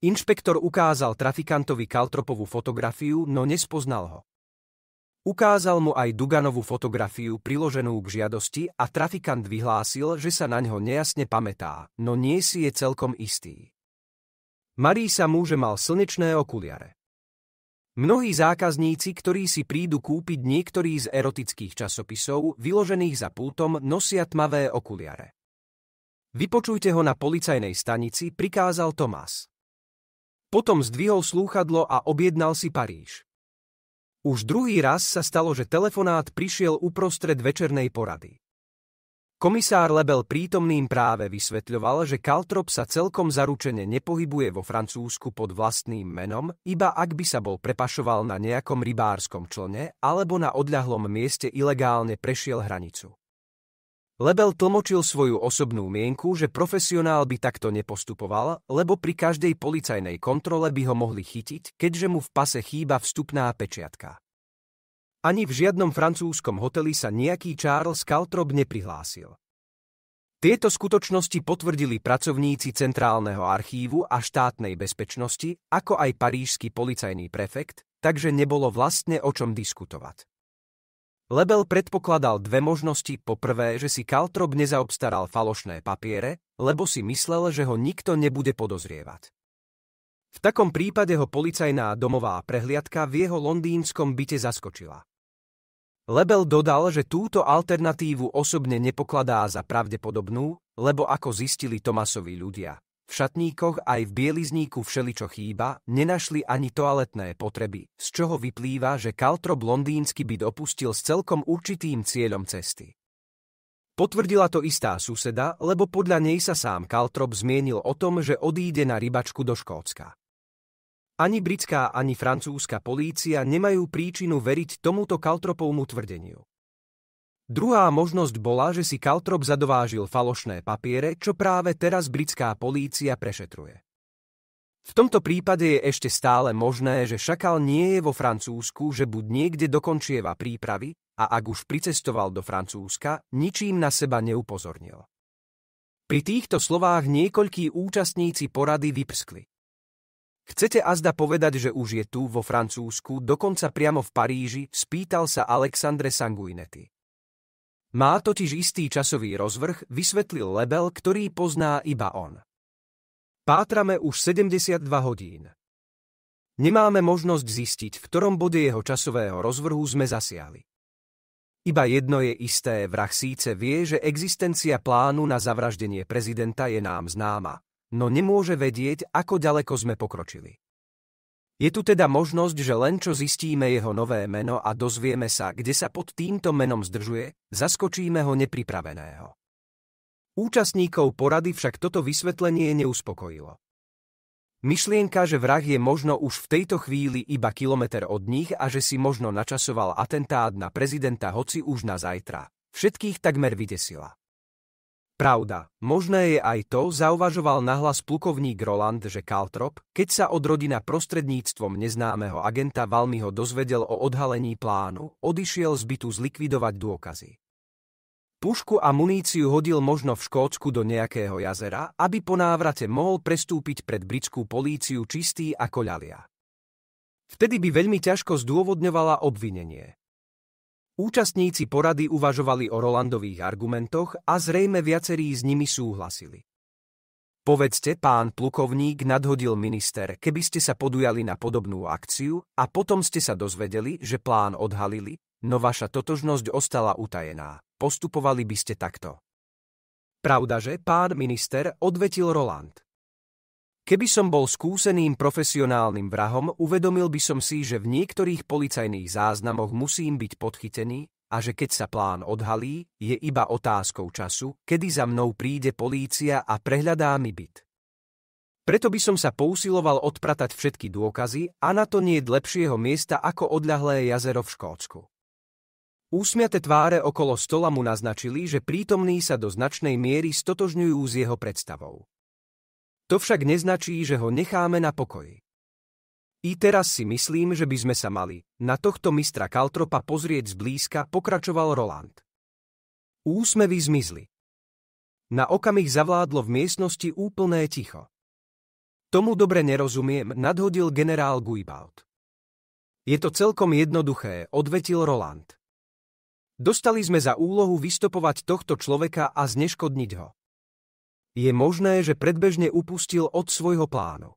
Inšpektor ukázal trafikantovi Kaltropovú fotografiu, no nespoznal ho. Ukázal mu aj Duganovú fotografiu priloženú k žiadosti a trafikant vyhlásil, že sa na ňo nejasne pamätá, no nie si je celkom istý. Marí sa muže mal slnečné okuliare. Mnohí zákazníci, ktorí si prídu kúpiť niektorý z erotických časopisov, vyložených za pultom, nosia tmavé okuliare. Vypočujte ho na policajnej stanici, prikázal Tomás. Potom zdvihol slúchadlo a objednal si Paríž. Už druhý raz sa stalo, že telefonát prišiel uprostred večernej porady. Komisár Lebel prítomným práve vysvetľoval, že Kaltrop sa celkom zaručene nepohybuje vo Francúzsku pod vlastným menom, iba ak by sa bol prepašoval na nejakom rybárskom člne alebo na odľahlom mieste ilegálne prešiel hranicu. Lebel tlmočil svoju osobnú mienku, že profesionál by takto nepostupoval, lebo pri každej policajnej kontrole by ho mohli chytiť, keďže mu v pase chýba vstupná pečiatka. Ani v žiadnom francúzskom hoteli sa nejaký Charles Caltrob neprihlásil. Tieto skutočnosti potvrdili pracovníci Centrálneho archívu a štátnej bezpečnosti, ako aj parížský policajný prefekt, takže nebolo vlastne o čom diskutovať. Lebel predpokladal dve možnosti. Po prvé, že si Kaltrop nezaobstaral falošné papiere, lebo si myslel, že ho nikto nebude podozrievať. V takom prípade ho policajná domová prehliadka v jeho londýnskom byte zaskočila. Lebel dodal, že túto alternatívu osobne nepokladá za pravdepodobnú, lebo ako zistili Tomasovi ľudia, v šatníkoch aj v bielizníku všeličo chýba, nenašli ani toaletné potreby, z čoho vyplýva, že Kaltro blondínsky byt opustil s celkom určitým cieľom cesty. Potvrdila to istá suseda, lebo podľa nej sa sám Kaltrop zmienil o tom, že odíde na rybačku do Škótska. Ani britská, ani francúzska polícia nemajú príčinu veriť tomuto Kaltropovmu tvrdeniu. Druhá možnosť bola, že si Kaltrop zadovážil falošné papiere, čo práve teraz britská polícia prešetruje. V tomto prípade je ešte stále možné, že šakal nie je vo Francúzsku, že buď niekde dokončieva prípravy a ak už pricestoval do Francúzska, ničím na seba neupozornil. Pri týchto slovách niekoľkí účastníci porady vyprskli. Chcete azda povedať, že už je tu vo Francúzsku, dokonca priamo v Paríži, spýtal sa Alexandre Sanguinetti. Má totiž istý časový rozvrh, vysvetlil Lebel, ktorý pozná iba on. Pátrame už 72 hodín. Nemáme možnosť zistiť, v ktorom bode jeho časového rozvrhu sme zasiali. Iba jedno je isté, vrah síce vie, že existencia plánu na zavraždenie prezidenta je nám známa no nemôže vedieť, ako ďaleko sme pokročili. Je tu teda možnosť, že len čo zistíme jeho nové meno a dozvieme sa, kde sa pod týmto menom zdržuje, zaskočíme ho nepripraveného. Účastníkov porady však toto vysvetlenie neuspokojilo. Myšlienka, že vrah je možno už v tejto chvíli iba kilometr od nich a že si možno načasoval atentát na prezidenta hoci už na zajtra, všetkých takmer vydesila. Pravda, možné je aj to, zauvažoval nahlas plukovník Roland, že Kaltrop, keď sa od rodina prostredníctvom neznámeho agenta Valmyho dozvedel o odhalení plánu, odišiel z bytu zlikvidovať dôkazy. Pušku a muníciu hodil možno v Škótsku do nejakého jazera, aby po návrate mohol prestúpiť pred britskú políciu čistý ako ľalia. Vtedy by veľmi ťažko zdôvodňovala obvinenie. Účastníci porady uvažovali o Rolandových argumentoch a zrejme viacerí s nimi súhlasili. Povedzte, pán plukovník, nadhodil minister, keby ste sa podujali na podobnú akciu a potom ste sa dozvedeli, že plán odhalili, no vaša totožnosť ostala utajená. Postupovali by ste takto. Pravda, že pán minister, odvetil Roland. Keby som bol skúseným profesionálnym vrahom, uvedomil by som si, že v niektorých policajných záznamoch musím byť podchytený a že keď sa plán odhalí, je iba otázkou času, kedy za mnou príde polícia a prehľadá mi byt. Preto by som sa pousiloval odpratať všetky dôkazy a na to nie je lepšieho miesta ako odľahlé jazero v Škótsku. Úsmiate tváre okolo stola mu naznačili, že prítomní sa do značnej miery stotožňujú s jeho predstavou. To však neznačí, že ho necháme na pokoji. I teraz si myslím, že by sme sa mali na tohto mistra Kaltropa pozrieť zblízka, pokračoval Roland. Úsmevy zmizli. Na okamih zavládlo v miestnosti úplné ticho. Tomu dobre nerozumiem, nadhodil generál Guibaut. Je to celkom jednoduché, odvetil Roland. Dostali sme za úlohu vystopovať tohto človeka a zneškodniť ho je možné, že predbežne upustil od svojho plánu.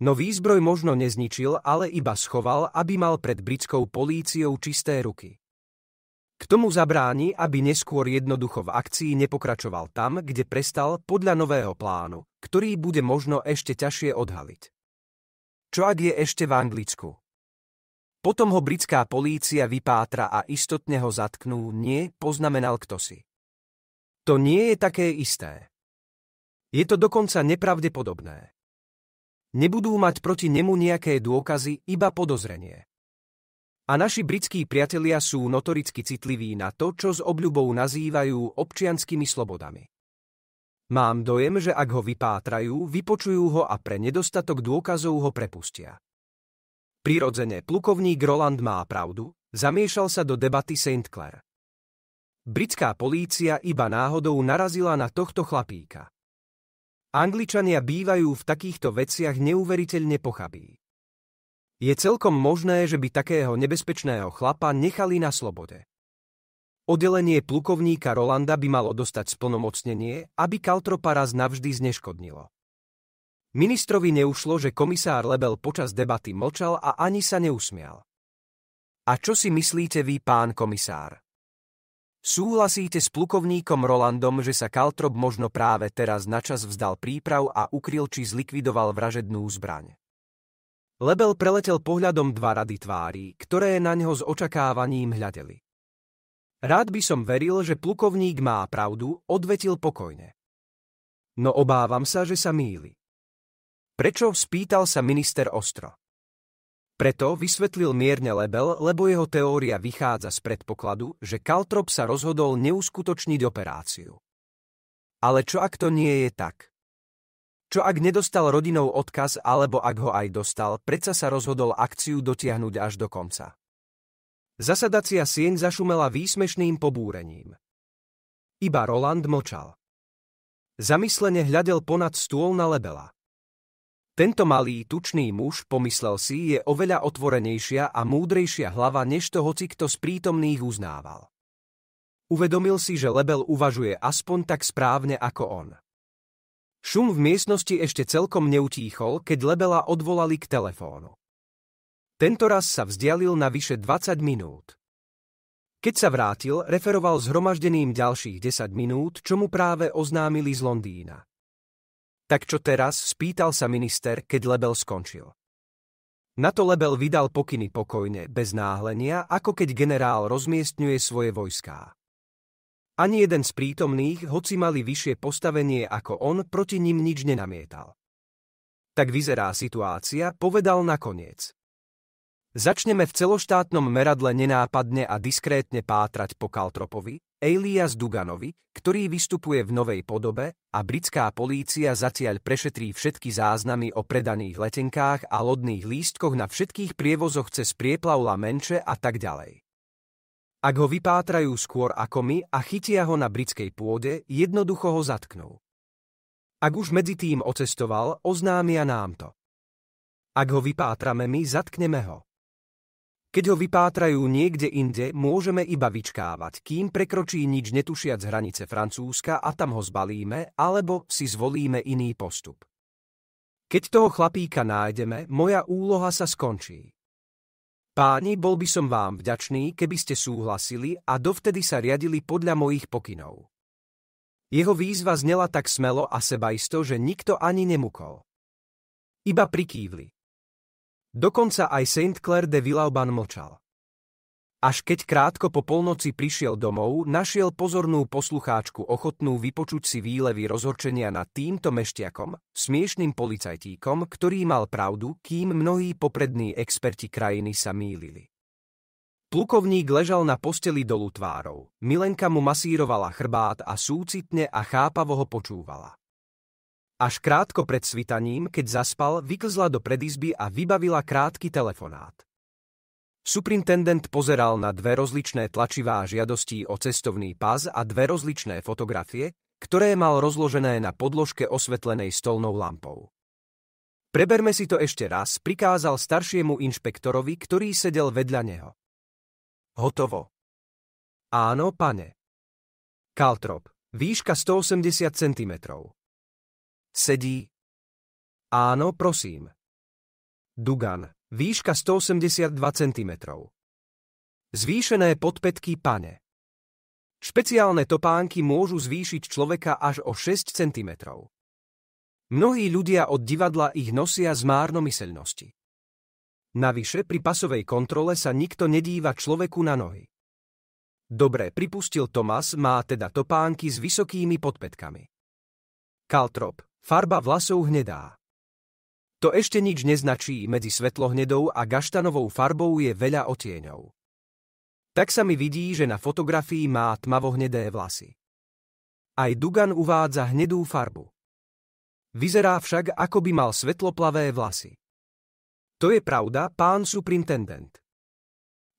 No výzbroj možno nezničil, ale iba schoval, aby mal pred britskou políciou čisté ruky. K tomu zabráni, aby neskôr jednoducho v akcii nepokračoval tam, kde prestal podľa nového plánu, ktorý bude možno ešte ťažšie odhaliť. Čo ak je ešte v Anglicku? Potom ho britská polícia vypátra a istotne ho zatknú, nie, poznamenal kto si. To nie je také isté. Je to dokonca nepravdepodobné. Nebudú mať proti nemu nejaké dôkazy, iba podozrenie. A naši britskí priatelia sú notoricky citliví na to, čo s obľubou nazývajú občianskými slobodami. Mám dojem, že ak ho vypátrajú, vypočujú ho a pre nedostatok dôkazov ho prepustia. Prirodzene plukovník Roland má pravdu, zamiešal sa do debaty St. Clair. Britská polícia iba náhodou narazila na tohto chlapíka. Angličania bývajú v takýchto veciach neuveriteľne pochabí. Je celkom možné, že by takého nebezpečného chlapa nechali na slobode. Oddelenie plukovníka Rolanda by malo dostať splnomocnenie, aby Kaltropa raz navždy zneškodnilo. Ministrovi neušlo, že komisár Lebel počas debaty mlčal a ani sa neusmial. A čo si myslíte vy, pán komisár? Súhlasíte s plukovníkom Rolandom, že sa Kaltrop možno práve teraz načas vzdal príprav a ukryl či zlikvidoval vražednú zbraň? Lebel preletel pohľadom dva rady tvári, ktoré na neho s očakávaním hľadeli. Rád by som veril, že plukovník má pravdu, odvetil pokojne. No obávam sa, že sa míli. Prečo? spýtal sa minister ostro. Preto vysvetlil mierne Lebel, lebo jeho teória vychádza z predpokladu, že Kaltrop sa rozhodol neuskutočniť operáciu. Ale čo ak to nie je tak? Čo ak nedostal rodinou odkaz, alebo ak ho aj dostal, predsa sa rozhodol akciu dotiahnuť až do konca. Zasadacia sieň zašumela výsmešným pobúrením. Iba Roland močal. Zamyslene hľadel ponad stôl na Lebela. Tento malý, tučný muž, pomyslel si, je oveľa otvorenejšia a múdrejšia hlava, než to hoci kto z prítomných uznával. Uvedomil si, že Lebel uvažuje aspoň tak správne ako on. Šum v miestnosti ešte celkom neutíchol, keď Lebela odvolali k telefónu. Tentoraz sa vzdialil na vyše 20 minút. Keď sa vrátil, referoval zhromaždeným ďalších 10 minút, čo mu práve oznámili z Londýna. Tak čo teraz, spýtal sa minister, keď Lebel skončil. Na to Lebel vydal pokyny pokojne, bez náhlenia, ako keď generál rozmiestňuje svoje vojská. Ani jeden z prítomných, hoci mali vyššie postavenie ako on, proti ním nič nenamietal. Tak vyzerá situácia, povedal nakoniec. Začneme v celoštátnom meradle nenápadne a diskrétne pátrať po Kaltropovi, Elias Duganovi, ktorý vystupuje v novej podobe a britská polícia zatiaľ prešetrí všetky záznamy o predaných letenkách a lodných lístkoch na všetkých prievozoch cez prieplav La Menche a tak ďalej. Ak ho vypátrajú skôr ako my a chytia ho na britskej pôde, jednoducho ho zatknú. Ak už medzi tým ocestoval, oznámia nám to. Ak ho vypátrame my, zatkneme ho. Keď ho vypátrajú niekde inde, môžeme iba vyčkávať, kým prekročí nič netušiac hranice Francúzska a tam ho zbalíme, alebo si zvolíme iný postup. Keď toho chlapíka nájdeme, moja úloha sa skončí. Páni, bol by som vám vďačný, keby ste súhlasili a dovtedy sa riadili podľa mojich pokynov. Jeho výzva znela tak smelo a sebaisto, že nikto ani nemukol. Iba prikývli. Dokonca aj St. Clair de Villalban močal. Až keď krátko po polnoci prišiel domov, našiel pozornú poslucháčku ochotnú vypočuť si výlevy rozhorčenia nad týmto mešťakom, smiešným policajtíkom, ktorý mal pravdu, kým mnohí poprední experti krajiny sa mýlili. Plukovník ležal na posteli dolu tvárov, Milenka mu masírovala chrbát a súcitne a chápavo ho počúvala. Až krátko pred svitaním, keď zaspal, vyklzla do predizby a vybavila krátky telefonát. Superintendent pozeral na dve rozličné tlačivá žiadostí o cestovný pás a dve rozličné fotografie, ktoré mal rozložené na podložke osvetlenej stolnou lampou. Preberme si to ešte raz, prikázal staršiemu inšpektorovi, ktorý sedel vedľa neho. Hotovo. Áno, pane. Kaltrop, výška 180 cm. Sedí. Áno, prosím. Dugan. Výška 182 cm. Zvýšené podpetky pane. Špeciálne topánky môžu zvýšiť človeka až o 6 cm. Mnohí ľudia od divadla ich nosia z márnomyselnosti. Navyše pri pasovej kontrole sa nikto nedíva človeku na nohy. Dobre, pripustil Tomas, má teda topánky s vysokými podpätkami. Kaltrop, Farba vlasov hnedá. To ešte nič neznačí, medzi svetlohnedou a gaštanovou farbou je veľa otieňov. Tak sa mi vidí, že na fotografii má tmavohnedé vlasy. Aj Dugan uvádza hnedú farbu. Vyzerá však, ako by mal svetloplavé vlasy. To je pravda, pán superintendent.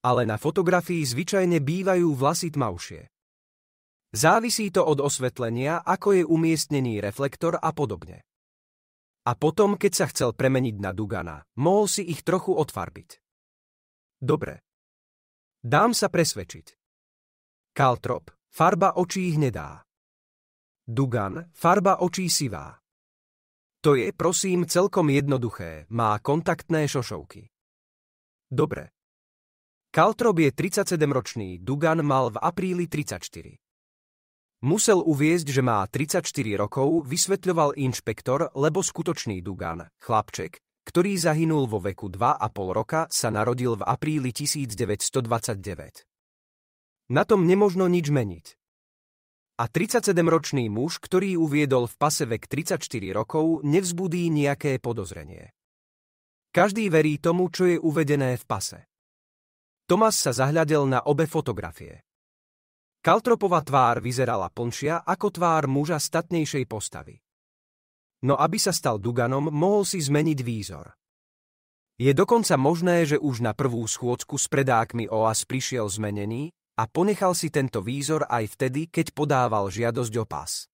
Ale na fotografii zvyčajne bývajú vlasy tmavšie. Závisí to od osvetlenia, ako je umiestnený reflektor a podobne. A potom, keď sa chcel premeniť na Dugana, mohol si ich trochu odfarbiť. Dobre. Dám sa presvedčiť. Kaltrop, farba očí hnedá. Dugan, farba očí sivá. To je, prosím, celkom jednoduché, má kontaktné šošovky. Dobre. Kaltrop je 37-ročný, Dugan mal v apríli 34. Musel uviezť, že má 34 rokov, vysvetľoval inšpektor, lebo skutočný Dugan, chlapček, ktorý zahynul vo veku 2,5 roka, sa narodil v apríli 1929. Na tom nemožno nič meniť. A 37-ročný muž, ktorý uviedol v pase vek 34 rokov, nevzbudí nejaké podozrenie. Každý verí tomu, čo je uvedené v pase. Tomas sa zahľadel na obe fotografie. Kaltropova tvár vyzerala plnšia ako tvár muža statnejšej postavy. No aby sa stal Duganom, mohol si zmeniť výzor. Je dokonca možné, že už na prvú schôdzku s predákmi OAS prišiel zmenený a ponechal si tento výzor aj vtedy, keď podával žiadosť o pas.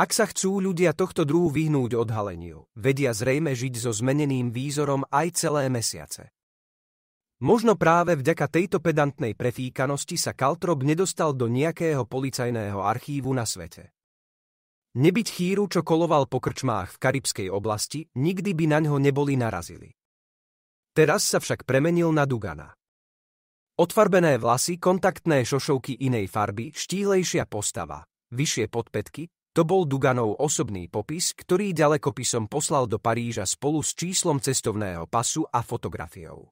Ak sa chcú ľudia tohto druhu vyhnúť odhaleniu, vedia zrejme žiť so zmeneným výzorom aj celé mesiace. Možno práve vďaka tejto pedantnej prefíkanosti sa Kaltrop nedostal do nejakého policajného archívu na svete. Nebyť chýru, čo koloval po krčmách v karibskej oblasti, nikdy by na ňo neboli narazili. Teraz sa však premenil na Dugana. Otfarbené vlasy, kontaktné šošovky inej farby, štíhlejšia postava, vyššie podpetky, to bol Duganov osobný popis, ktorý ďalekopisom poslal do Paríža spolu s číslom cestovného pasu a fotografiou.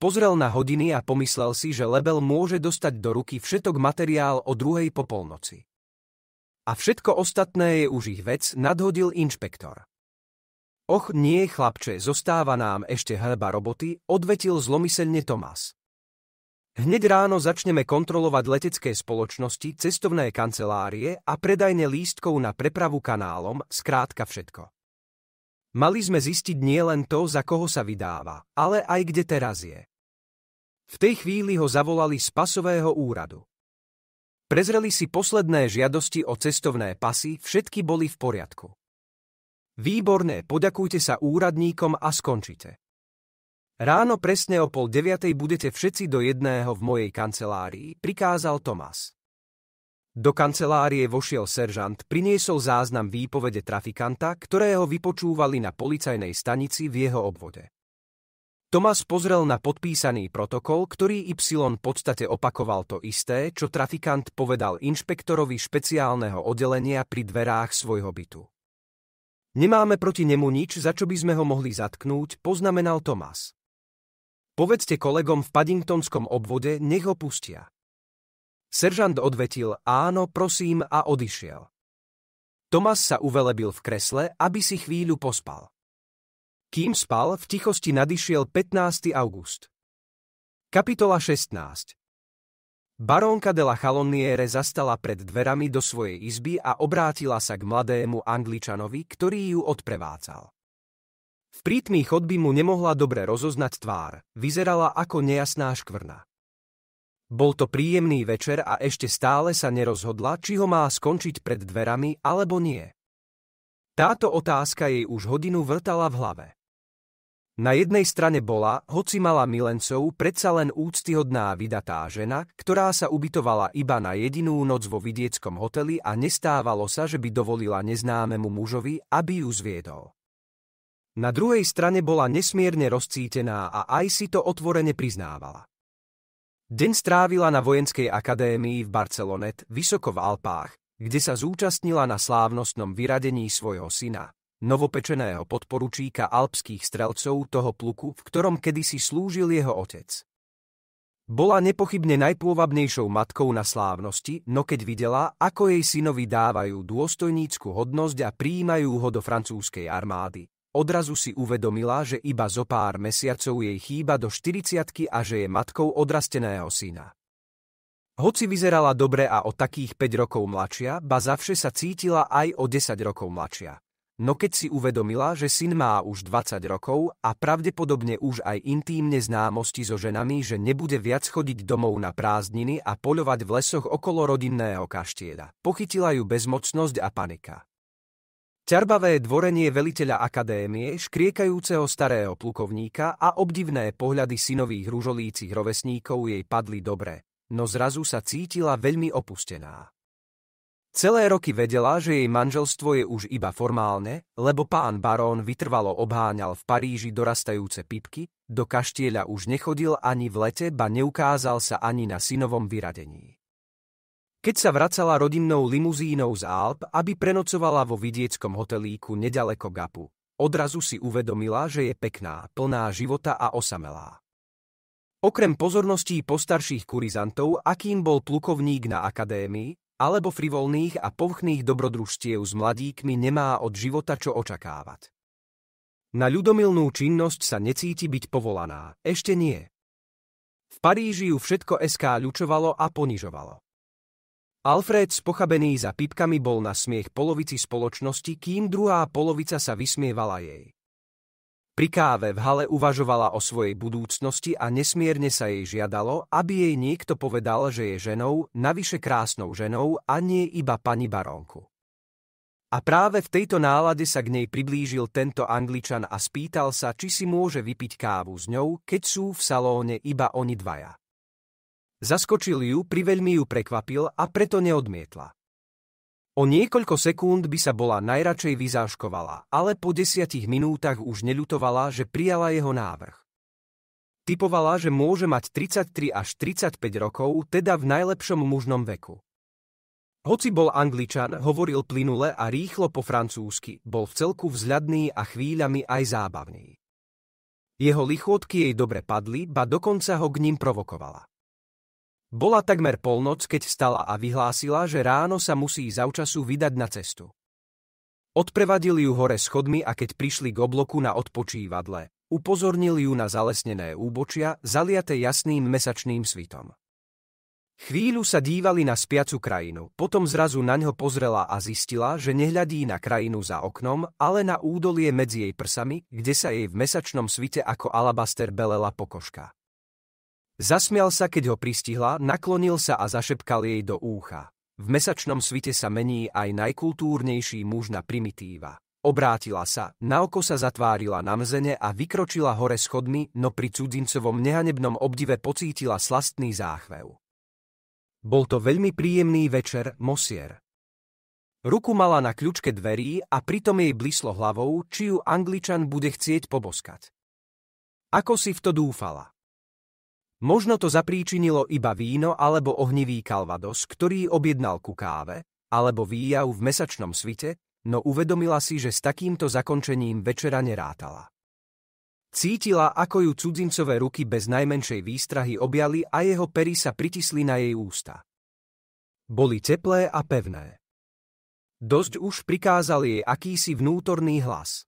Pozrel na hodiny a pomyslel si, že Lebel môže dostať do ruky všetok materiál o druhej po polnoci. A všetko ostatné je už ich vec, nadhodil inšpektor. Och nie, chlapče, zostáva nám ešte hrba roboty, odvetil zlomyselne Tomás. Hneď ráno začneme kontrolovať letecké spoločnosti, cestovné kancelárie a predajne lístkov na prepravu kanálom, skrátka všetko. Mali sme zistiť nielen to, za koho sa vydáva, ale aj kde teraz je. V tej chvíli ho zavolali z pasového úradu. Prezreli si posledné žiadosti o cestovné pasy, všetky boli v poriadku. Výborné, poďakujte sa úradníkom a skončite. Ráno presne o pol deviatej budete všetci do jedného v mojej kancelárii, prikázal Tomás. Do kancelárie vošiel seržant, priniesol záznam výpovede trafikanta, ktorého vypočúvali na policajnej stanici v jeho obvode. Tomas pozrel na podpísaný protokol, ktorý Y v podstate opakoval to isté, čo trafikant povedal inšpektorovi špeciálneho oddelenia pri dverách svojho bytu. Nemáme proti nemu nič, za čo by sme ho mohli zatknúť, poznamenal Tomas. Povedzte kolegom v Paddingtonskom obvode, nech ho pustia. Seržant odvetil áno, prosím a odišiel. Tomas sa uvelebil v kresle, aby si chvíľu pospal. Kým spal, v tichosti nadišiel 15. august. Kapitola 16 Barónka de la Chaloniere zastala pred dverami do svojej izby a obrátila sa k mladému angličanovi, ktorý ju odprevácal. V prítmi chodby mu nemohla dobre rozoznať tvár, vyzerala ako nejasná škvrna. Bol to príjemný večer a ešte stále sa nerozhodla, či ho má skončiť pred dverami alebo nie. Táto otázka jej už hodinu vrtala v hlave. Na jednej strane bola, hoci mala milencov, predsa len úctyhodná vydatá žena, ktorá sa ubytovala iba na jedinú noc vo vidieckom hoteli a nestávalo sa, že by dovolila neznámemu mužovi, aby ju zviedol. Na druhej strane bola nesmierne rozcítená a aj si to otvorene priznávala. Deň strávila na vojenskej akadémii v Barcelonet, vysoko v Alpách, kde sa zúčastnila na slávnostnom vyradení svojho syna, novopečeného podporučíka alpských strelcov toho pluku, v ktorom kedysi slúžil jeho otec. Bola nepochybne najpôvabnejšou matkou na slávnosti, no keď videla, ako jej synovi dávajú dôstojnícku hodnosť a prijímajú ho do francúzskej armády, Odrazu si uvedomila, že iba zo pár mesiacov jej chýba do 40 a že je matkou odrasteného syna. Hoci vyzerala dobre a o takých 5 rokov mladšia, ba zavše sa cítila aj o 10 rokov mladšia. No keď si uvedomila, že syn má už 20 rokov a pravdepodobne už aj intímne známosti so ženami, že nebude viac chodiť domov na prázdniny a poľovať v lesoch okolo rodinného kaštieda, pochytila ju bezmocnosť a panika. Ťarbavé dvorenie veliteľa akadémie, škriekajúceho starého plukovníka a obdivné pohľady synových ružolícich rovesníkov jej padli dobre, no zrazu sa cítila veľmi opustená. Celé roky vedela, že jej manželstvo je už iba formálne, lebo pán barón vytrvalo obháňal v Paríži dorastajúce pipky, do kaštieľa už nechodil ani v lete, ba neukázal sa ani na synovom vyradení. Keď sa vracala rodinnou limuzínou z Alp, aby prenocovala vo vidieckom hotelíku nedaleko Gapu, odrazu si uvedomila, že je pekná, plná života a osamelá. Okrem pozorností postarších kurizantov, akým bol plukovník na akadémii, alebo frivolných a povchných dobrodružstiev s mladíkmi nemá od života čo očakávať. Na ľudomilnú činnosť sa necíti byť povolaná, ešte nie. V Paríži ju všetko SK ľučovalo a ponižovalo. Alfred spochabený za pipkami bol na smiech polovici spoločnosti, kým druhá polovica sa vysmievala jej. Pri káve v hale uvažovala o svojej budúcnosti a nesmierne sa jej žiadalo, aby jej niekto povedal, že je ženou, navyše krásnou ženou a nie iba pani barónku. A práve v tejto nálade sa k nej priblížil tento angličan a spýtal sa, či si môže vypiť kávu s ňou, keď sú v salóne iba oni dvaja. Zaskočil ju, priveľmi ju prekvapil a preto neodmietla. O niekoľko sekúnd by sa bola najradšej vyzáškovala, ale po desiatich minútach už neľutovala, že prijala jeho návrh. Typovala, že môže mať 33 až 35 rokov, teda v najlepšom mužnom veku. Hoci bol angličan, hovoril plynule a rýchlo po francúzsky, bol v celku vzľadný a chvíľami aj zábavný. Jeho lichotky jej dobre padli, ba dokonca ho k ním provokovala. Bola takmer polnoc, keď vstala a vyhlásila, že ráno sa musí zaučasu vydať na cestu. Odprevadili ju hore schodmi a keď prišli k obloku na odpočívadle, upozornili ju na zalesnené úbočia, zaliate jasným mesačným svitom. Chvíľu sa dívali na spiacu krajinu, potom zrazu na ňo pozrela a zistila, že nehľadí na krajinu za oknom, ale na údolie medzi jej prsami, kde sa jej v mesačnom svite ako alabaster belela pokožka. Zasmial sa, keď ho pristihla, naklonil sa a zašepkal jej do úcha. V mesačnom svite sa mení aj najkultúrnejší muž na primitíva. Obrátila sa, na oko sa zatvárila na mzene a vykročila hore schodmi, no pri cudzincovom nehanebnom obdive pocítila slastný záchvev. Bol to veľmi príjemný večer, mosier. Ruku mala na kľučke dverí a pritom jej blíslo hlavou, či ju angličan bude chcieť poboskať. Ako si v to dúfala. Možno to zapríčinilo iba víno alebo ohnivý kalvados, ktorý objednal ku káve, alebo výjav v mesačnom svite, no uvedomila si, že s takýmto zakončením večera nerátala. Cítila, ako ju cudzincové ruky bez najmenšej výstrahy objali a jeho pery sa pritisli na jej ústa. Boli teplé a pevné. Dosť už prikázal jej akýsi vnútorný hlas.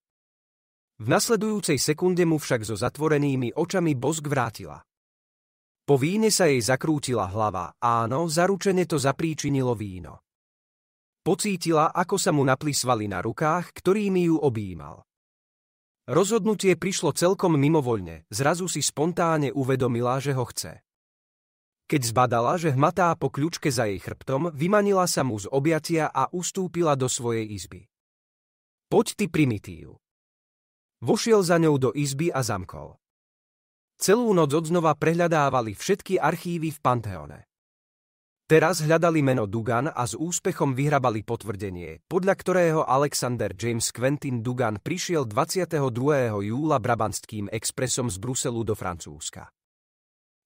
V nasledujúcej sekunde mu však so zatvorenými očami bosk vrátila. Po víne sa jej zakrútila hlava, áno, zaručene to zapríčinilo víno. Pocítila, ako sa mu naplisvali na rukách, ktorými ju objímal. Rozhodnutie prišlo celkom mimovoľne, zrazu si spontáne uvedomila, že ho chce. Keď zbadala, že hmatá po kľučke za jej chrbtom, vymanila sa mu z objatia a ustúpila do svojej izby. Poď ty primitív. Vošiel za ňou do izby a zamkol. Celú noc odznova prehľadávali všetky archívy v Panteone. Teraz hľadali meno Dugan a s úspechom vyhrabali potvrdenie, podľa ktorého Alexander James Quentin Dugan prišiel 22. júla Brabantským expresom z Bruselu do Francúzska.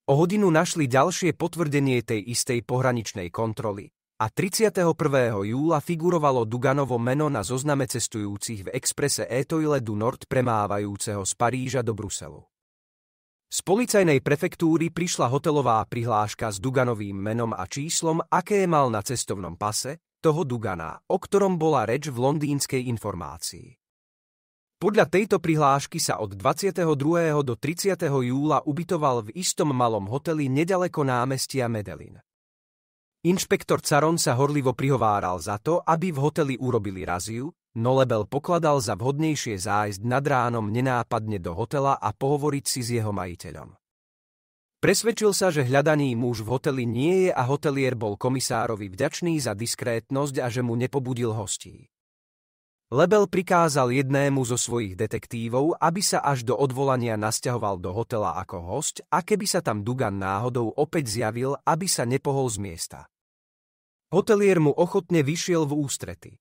O hodinu našli ďalšie potvrdenie tej istej pohraničnej kontroly a 31. júla figurovalo Duganovo meno na zozname cestujúcich v exprese Etoile du Nord premávajúceho z Paríža do Bruselu. Z policajnej prefektúry prišla hotelová prihláška s Duganovým menom a číslom, aké mal na cestovnom pase, toho Dugana, o ktorom bola reč v londýnskej informácii. Podľa tejto prihlášky sa od 22. do 30. júla ubytoval v istom malom hoteli nedaleko námestia Medelin. Inšpektor Caron sa horlivo prihováral za to, aby v hoteli urobili raziu, no Lebel pokladal za vhodnejšie zájsť nad ránom nenápadne do hotela a pohovoriť si s jeho majiteľom. Presvedčil sa, že hľadaný muž v hoteli nie je a hotelier bol komisárovi vďačný za diskrétnosť a že mu nepobudil hostí. Lebel prikázal jednému zo svojich detektívov, aby sa až do odvolania nasťahoval do hotela ako host a keby sa tam Dugan náhodou opäť zjavil, aby sa nepohol z miesta. Hotelier mu ochotne vyšiel v ústrety.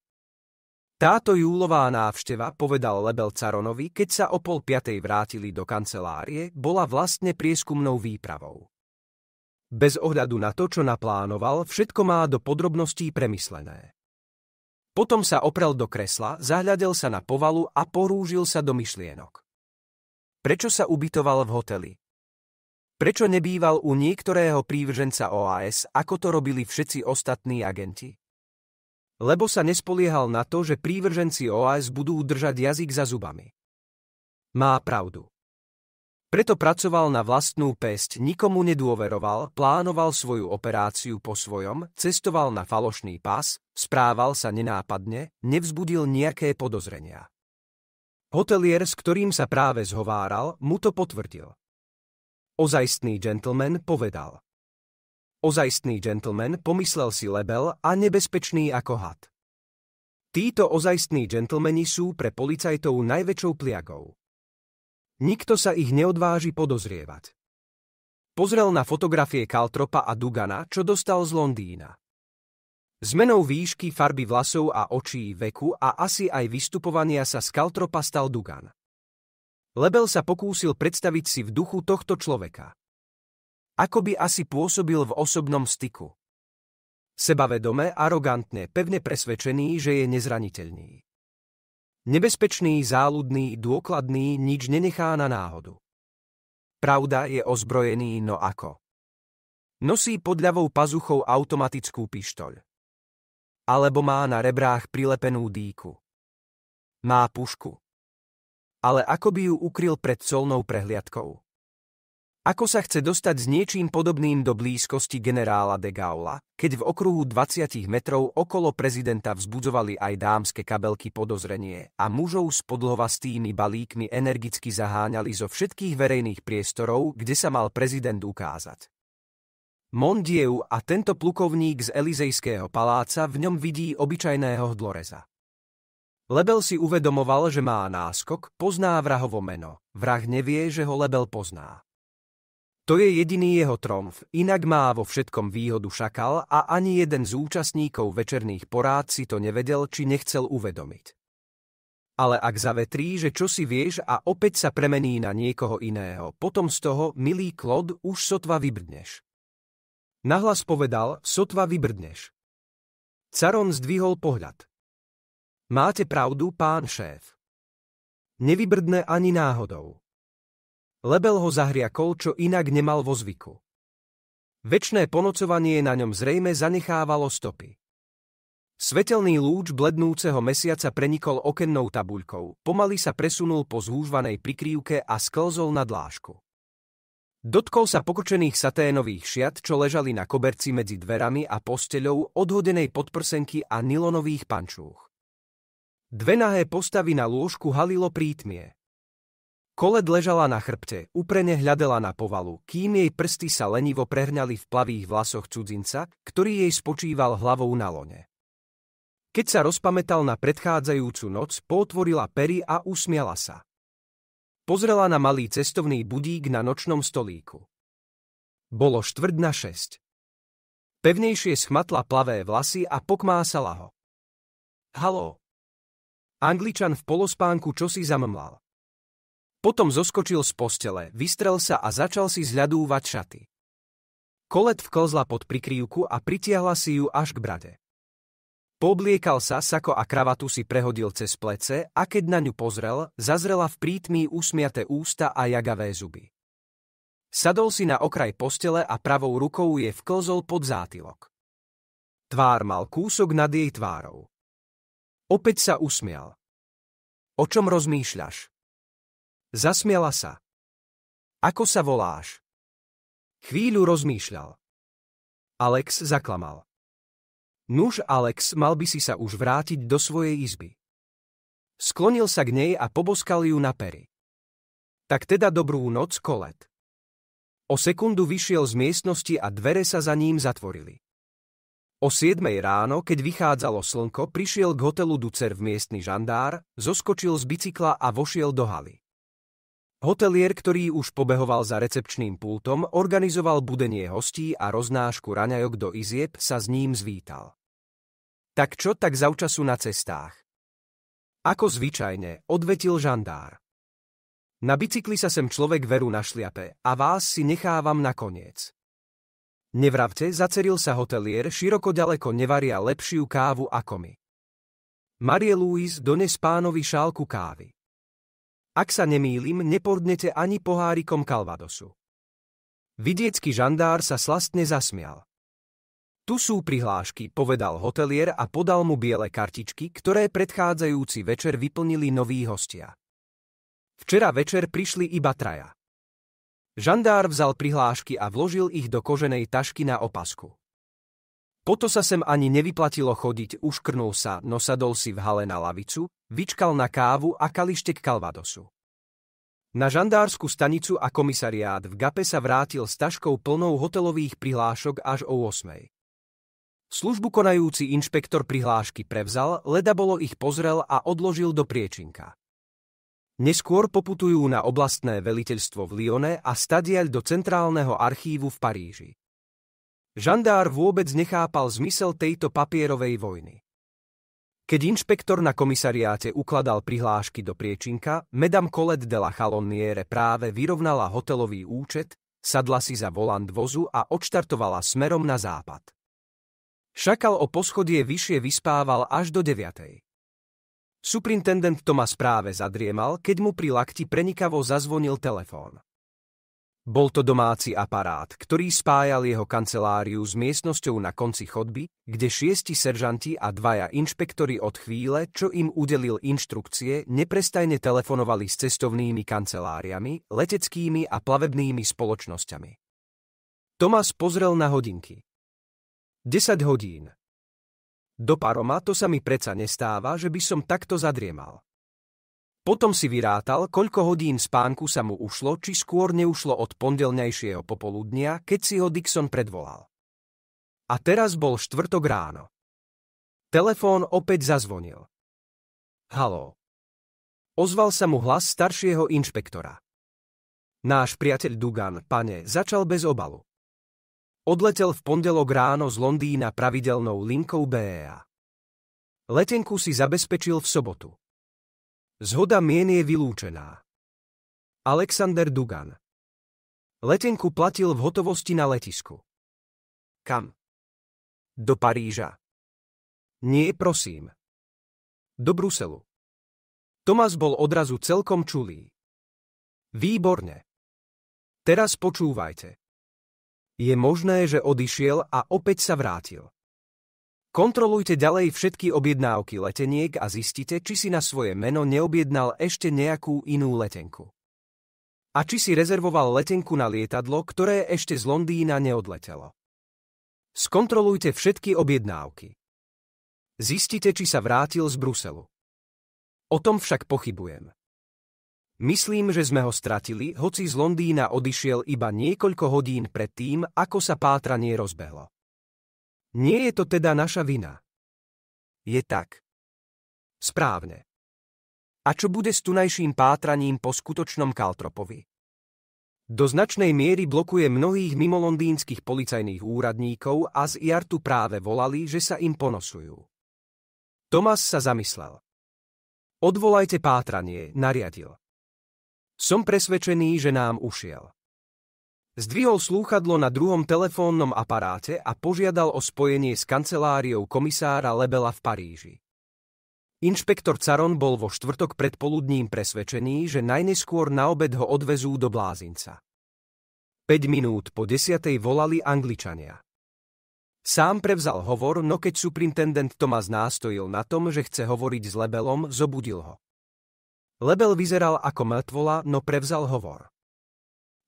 Táto júlová návšteva, povedal Lebel Caronovi, keď sa o pol piatej vrátili do kancelárie, bola vlastne prieskumnou výpravou. Bez ohľadu na to, čo naplánoval, všetko má do podrobností premyslené. Potom sa oprel do kresla, zahľadel sa na povalu a porúžil sa do myšlienok. Prečo sa ubytoval v hoteli? Prečo nebýval u niektorého prívrženca OAS, ako to robili všetci ostatní agenti? lebo sa nespoliehal na to, že prívrženci OAS budú držať jazyk za zubami. Má pravdu. Preto pracoval na vlastnú pesť, nikomu nedôveroval, plánoval svoju operáciu po svojom, cestoval na falošný pás, správal sa nenápadne, nevzbudil nejaké podozrenia. Hotelier, s ktorým sa práve zhováral, mu to potvrdil. Ozajstný gentleman povedal. Ozajstný gentleman pomyslel si Lebel a nebezpečný ako had. Títo ozajstní gentlemani sú pre policajtov najväčšou pliagou. Nikto sa ich neodváži podozrievať. Pozrel na fotografie Kaltropa a Dugana, čo dostal z Londýna. Zmenou výšky, farby vlasov a očí, veku a asi aj vystupovania sa z Kaltropa stal Dugan. Lebel sa pokúsil predstaviť si v duchu tohto človeka. Ako by asi pôsobil v osobnom styku. Sebavedome, arogantne, pevne presvedčený, že je nezraniteľný. Nebezpečný, záludný, dôkladný, nič nenechá na náhodu. Pravda je ozbrojený, no ako. Nosí pod ľavou pazuchou automatickú pištoľ. Alebo má na rebrách prilepenú dýku. Má pušku. Ale ako by ju ukryl pred colnou prehliadkou. Ako sa chce dostať s niečím podobným do blízkosti generála de Gaula, keď v okruhu 20 metrov okolo prezidenta vzbudzovali aj dámske kabelky podozrenie a mužov s podlhovastými balíkmi energicky zaháňali zo všetkých verejných priestorov, kde sa mal prezident ukázať. Mondieu a tento plukovník z Elizejského paláca v ňom vidí obyčajného hdloreza. Lebel si uvedomoval, že má náskok, pozná vrahovo meno. Vrah nevie, že ho Lebel pozná. To je jediný jeho tromf, inak má vo všetkom výhodu šakal a ani jeden z účastníkov večerných porád si to nevedel či nechcel uvedomiť. Ale ak zavetrí, že čo si vieš a opäť sa premení na niekoho iného, potom z toho, milý Klod, už sotva vybrdneš. Nahlas povedal, sotva vybrdneš. Caron zdvihol pohľad. Máte pravdu, pán šéf. Nevybrdne ani náhodou. Lebel ho zahriakol, čo inak nemal vo zvyku. Večné ponocovanie na ňom zrejme zanechávalo stopy. Svetelný lúč blednúceho mesiaca prenikol okennou tabuľkou, pomaly sa presunul po zúžvanej prikrývke a sklzol na dlášku. Dotkol sa pokočených saténových šiat, čo ležali na koberci medzi dverami a posteľou odhodenej podprsenky a nylonových pančúch. Dve nahé postavy na lôžku halilo prítmie. Koled ležala na chrbte, uprene hľadela na povalu, kým jej prsty sa lenivo prehňali v plavých vlasoch cudzinca, ktorý jej spočíval hlavou na lone. Keď sa rozpamätal na predchádzajúcu noc, potvorila pery a usmiala sa. Pozrela na malý cestovný budík na nočnom stolíku. Bolo štvrť na šesť. Pevnejšie schmatla plavé vlasy a pokmásala ho. Halo. Angličan v polospánku čosi zamlal. Potom zoskočil z postele, vystrel sa a začal si zľadúvať šaty. Kolet vklzla pod prikryvku a pritiahla si ju až k brade. Pobliekal sa, sako a kravatu si prehodil cez plece a keď na ňu pozrel, zazrela v prítmí usmiaté ústa a jagavé zuby. Sadol si na okraj postele a pravou rukou je vklzol pod zátilok. Tvár mal kúsok nad jej tvárou. Opäť sa usmial. O čom rozmýšľaš? Zasmiala sa. Ako sa voláš? Chvíľu rozmýšľal. Alex zaklamal. Nuž Alex, mal by si sa už vrátiť do svojej izby. Sklonil sa k nej a poboskal ju na pery. Tak teda dobrú noc, Kolet. O sekundu vyšiel z miestnosti a dvere sa za ním zatvorili. O 7 ráno, keď vychádzalo slnko, prišiel k hotelu Ducer v miestny žandár, zoskočil z bicykla a vošiel do haly. Hotelier, ktorý už pobehoval za recepčným pultom, organizoval budenie hostí a roznášku raňajok do izieb sa s ním zvítal. Tak čo tak času na cestách? Ako zvyčajne, odvetil žandár. Na bicykli sa sem človek veru našliape a vás si nechávam na koniec. Nevravte, zaceril sa hotelier, široko ďaleko nevaria lepšiu kávu ako my. Marie Louise dones pánovi šálku kávy. Ak sa nemýlim, nepordnete ani pohárikom Kalvadosu. Vidiecký žandár sa slastne zasmial. Tu sú prihlášky, povedal hotelier a podal mu biele kartičky, ktoré predchádzajúci večer vyplnili noví hostia. Včera večer prišli iba traja. Žandár vzal prihlášky a vložil ich do koženej tašky na opasku. Toto sa sem ani nevyplatilo chodiť, uškrnul sa, no sadol si v hale na lavicu, vyčkal na kávu a kalištek kalvadosu. Na žandársku stanicu a komisariát v Gape sa vrátil s taškou plnou hotelových prihlášok až o 8. Službu konajúci inšpektor prihlášky prevzal, leda bolo ich pozrel a odložil do priečinka. Neskôr poputujú na oblastné veliteľstvo v Lione a stadiaľ do centrálneho archívu v Paríži. Žandár vôbec nechápal zmysel tejto papierovej vojny. Keď inšpektor na komisariáte ukladal prihlášky do priečinka, Medam Colette de la Chaloniere práve vyrovnala hotelový účet, sadla si za volant vozu a odštartovala smerom na západ. Šakal o poschodie vyššie vyspával až do 9. Suprintendent Tomas práve zadriemal, keď mu pri lakti prenikavo zazvonil telefón. Bol to domáci aparát, ktorý spájal jeho kanceláriu s miestnosťou na konci chodby, kde šiesti seržanti a dvaja inšpektori od chvíle, čo im udelil inštrukcie, neprestajne telefonovali s cestovnými kanceláriami, leteckými a plavebnými spoločnosťami. Tomas pozrel na hodinky. 10 hodín. Do paroma to sa mi preca nestáva, že by som takto zadriemal. Potom si vyrátal, koľko hodín spánku sa mu ušlo, či skôr neušlo od pondelnejšieho popoludnia, keď si ho Dixon predvolal. A teraz bol štvrtok ráno. Telefón opäť zazvonil. Haló. Ozval sa mu hlas staršieho inšpektora. Náš priateľ Dugan, pane, začal bez obalu. Odletel v pondelok ráno z Londýna pravidelnou linkou BEA. Letenku si zabezpečil v sobotu. Zhoda mien je vylúčená. Alexander Dugan Letenku platil v hotovosti na letisku. Kam? Do Paríža. Nie, prosím. Do Bruselu. Tomas bol odrazu celkom čulý. Výborne. Teraz počúvajte. Je možné, že odišiel a opäť sa vrátil. Kontrolujte ďalej všetky objednávky leteniek a zistite, či si na svoje meno neobjednal ešte nejakú inú letenku. A či si rezervoval letenku na lietadlo, ktoré ešte z Londýna neodletelo. Skontrolujte všetky objednávky. Zistite, či sa vrátil z Bruselu. O tom však pochybujem. Myslím, že sme ho stratili, hoci z Londýna odišiel iba niekoľko hodín pred tým, ako sa pátranie rozbehlo. Nie je to teda naša vina. Je tak. Správne. A čo bude s tunajším pátraním po skutočnom Kaltropovi? Do značnej miery blokuje mnohých mimolondýnskych policajných úradníkov a z IARTu práve volali, že sa im ponosujú. Tomas sa zamyslel. Odvolajte pátranie, nariadil. Som presvedčený, že nám ušiel. Zdvihol slúchadlo na druhom telefónnom aparáte a požiadal o spojenie s kanceláriou komisára Lebela v Paríži. Inšpektor Caron bol vo štvrtok predpoludním presvedčený, že najneskôr na obed ho odvezú do blázinca. 5 minút po desiatej volali Angličania. Sám prevzal hovor, no keď superintendent Tomas nástojil na tom, že chce hovoriť s Lebelom, zobudil ho. Lebel vyzeral ako mŕtvola, no prevzal hovor.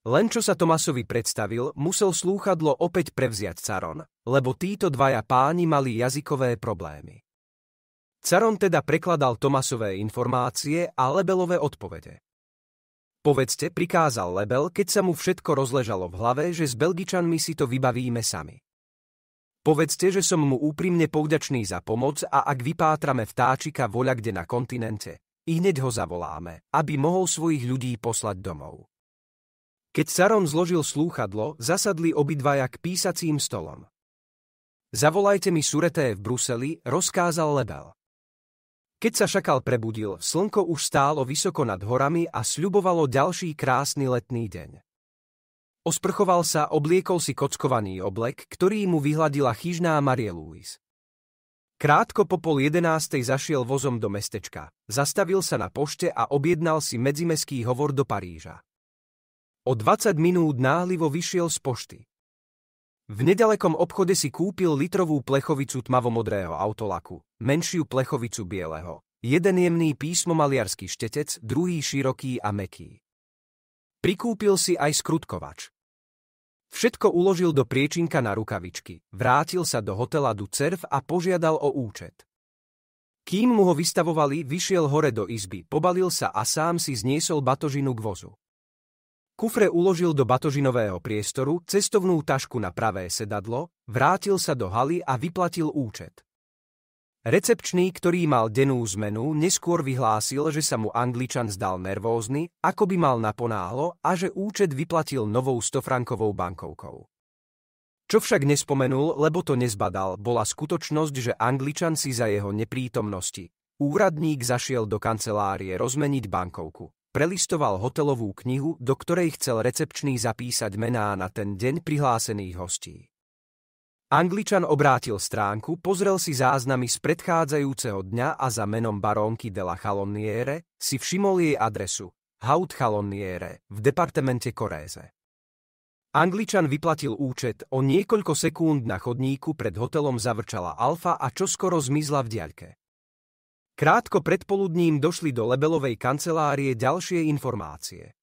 Len čo sa Tomasovi predstavil, musel slúchadlo opäť prevziať Caron, lebo títo dvaja páni mali jazykové problémy. Caron teda prekladal Tomasové informácie a Lebelové odpovede. Povedzte, prikázal Lebel, keď sa mu všetko rozležalo v hlave, že s Belgičanmi si to vybavíme sami. Povedzte, že som mu úprimne poudačný za pomoc a ak vypátrame vtáčika voľa kde na kontinente, i hneď ho zavoláme, aby mohol svojich ľudí poslať domov. Keď Saron zložil slúchadlo, zasadli obidvaja k písacím stolom. Zavolajte mi sureté v Bruseli, rozkázal Lebel. Keď sa šakal prebudil, slnko už stálo vysoko nad horami a sľubovalo ďalší krásny letný deň. Osprchoval sa, obliekol si kockovaný oblek, ktorý mu vyhladila chyžná Marie Louise. Krátko po pol jedenástej zašiel vozom do mestečka, zastavil sa na pošte a objednal si medzimeský hovor do Paríža. O 20 minút náhlivo vyšiel z pošty. V nedalekom obchode si kúpil litrovú plechovicu tmavomodrého autolaku, menšiu plechovicu bieleho. Jeden jemný písmomaliarský štetec, druhý široký a meký. Prikúpil si aj skrutkovač. Všetko uložil do priečinka na rukavičky, vrátil sa do hotela Ducerv a požiadal o účet. Kým mu ho vystavovali, vyšiel hore do izby, pobalil sa a sám si zniesol batožinu k vozu. Kufre uložil do batožinového priestoru, cestovnú tašku na pravé sedadlo, vrátil sa do haly a vyplatil účet. Recepčný, ktorý mal denú zmenu, neskôr vyhlásil, že sa mu Angličan zdal nervózny, ako by mal naponáhlo a že účet vyplatil novou 100-frankovou bankovkou. Čo však nespomenul, lebo to nezbadal, bola skutočnosť, že Angličan si za jeho neprítomnosti úradník zašiel do kancelárie rozmeniť bankovku. Prelistoval hotelovú knihu, do ktorej chcel recepčný zapísať mená na ten deň prihlásených hostí. Angličan obrátil stránku, pozrel si záznamy z predchádzajúceho dňa a za menom barónky de la Chaloniere si všimol jej adresu Haut Chaloniere v departamente Koréze. Angličan vyplatil účet, o niekoľko sekúnd na chodníku pred hotelom zavrčala Alfa a čoskoro zmizla v diaľke. Krátko predpoludním došli do Lebelovej kancelárie ďalšie informácie.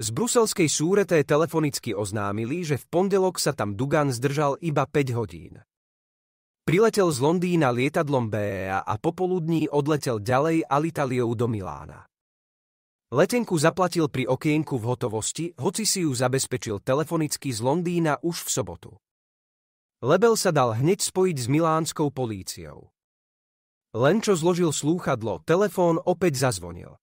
Z bruselskej súreté telefonicky oznámili, že v pondelok sa tam Dugan zdržal iba 5 hodín. Priletel z Londýna lietadlom BEA a popoludní odletel ďalej Alitaliou do Milána. Letenku zaplatil pri okienku v hotovosti, hoci si ju zabezpečil telefonicky z Londýna už v sobotu. Lebel sa dal hneď spojiť s milánskou políciou. Len čo zložil slúchadlo, telefón opäť zazvonil.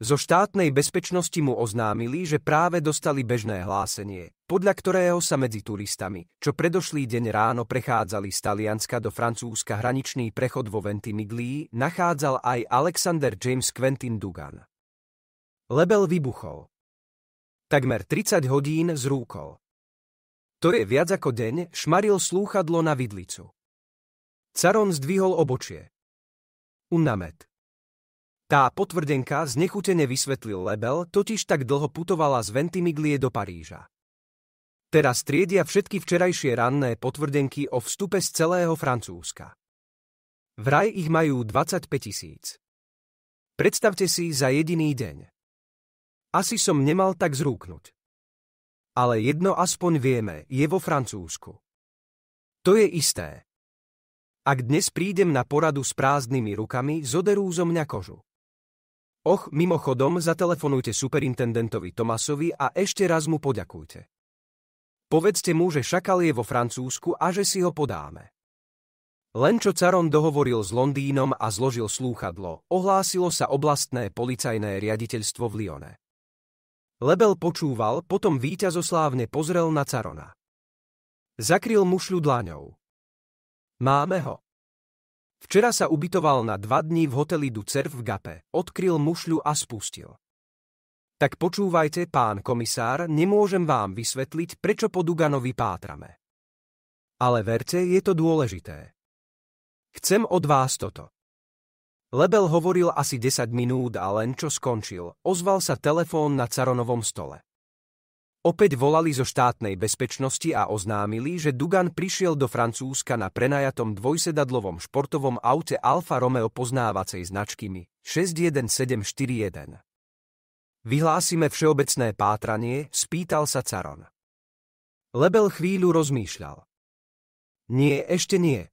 Zo štátnej bezpečnosti mu oznámili, že práve dostali bežné hlásenie, podľa ktorého sa medzi turistami, čo predošlý deň ráno prechádzali z Talianska do Francúzska hraničný prechod vo Ventimiglii, nachádzal aj Alexander James Quentin Dugan. Lebel vybuchol. Takmer 30 hodín zrúkol. To je viac ako deň, šmaril slúchadlo na vidlicu. Caron zdvihol obočie. Unamet. Tá potvrdenka znechutene vysvetlil Lebel, totiž tak dlho putovala z Ventimiglie do Paríža. Teraz triedia všetky včerajšie ranné potvrdenky o vstupe z celého Francúzska. Vraj ich majú 25 tisíc. Predstavte si za jediný deň. Asi som nemal tak zrúknuť. Ale jedno aspoň vieme, je vo Francúzsku. To je isté. Ak dnes prídem na poradu s prázdnymi rukami, zoderú zo mňa kožu. Och, mimochodom, zatelefonujte superintendentovi Tomasovi a ešte raz mu poďakujte. Povedzte mu, že šakal je vo Francúzsku a že si ho podáme. Len čo Caron dohovoril s Londýnom a zložil slúchadlo, ohlásilo sa oblastné policajné riaditeľstvo v Lione. Lebel počúval, potom víťazoslávne pozrel na Carona. Zakryl mušľu dlaňou. Máme ho. Včera sa ubytoval na dva dní v hoteli Ducer v Gape, odkryl mušľu a spustil. Tak počúvajte, pán komisár, nemôžem vám vysvetliť, prečo po Duganovi pátrame. Ale verte, je to dôležité. Chcem od vás toto. Lebel hovoril asi 10 minút a len čo skončil, ozval sa telefón na caronovom stole. Opäť volali zo štátnej bezpečnosti a oznámili, že Dugan prišiel do Francúzska na prenajatom dvojsedadlovom športovom aute Alfa Romeo poznávacej značkými 61741. Vyhlásime všeobecné pátranie, spýtal sa Caron. Lebel chvíľu rozmýšľal. Nie, ešte nie.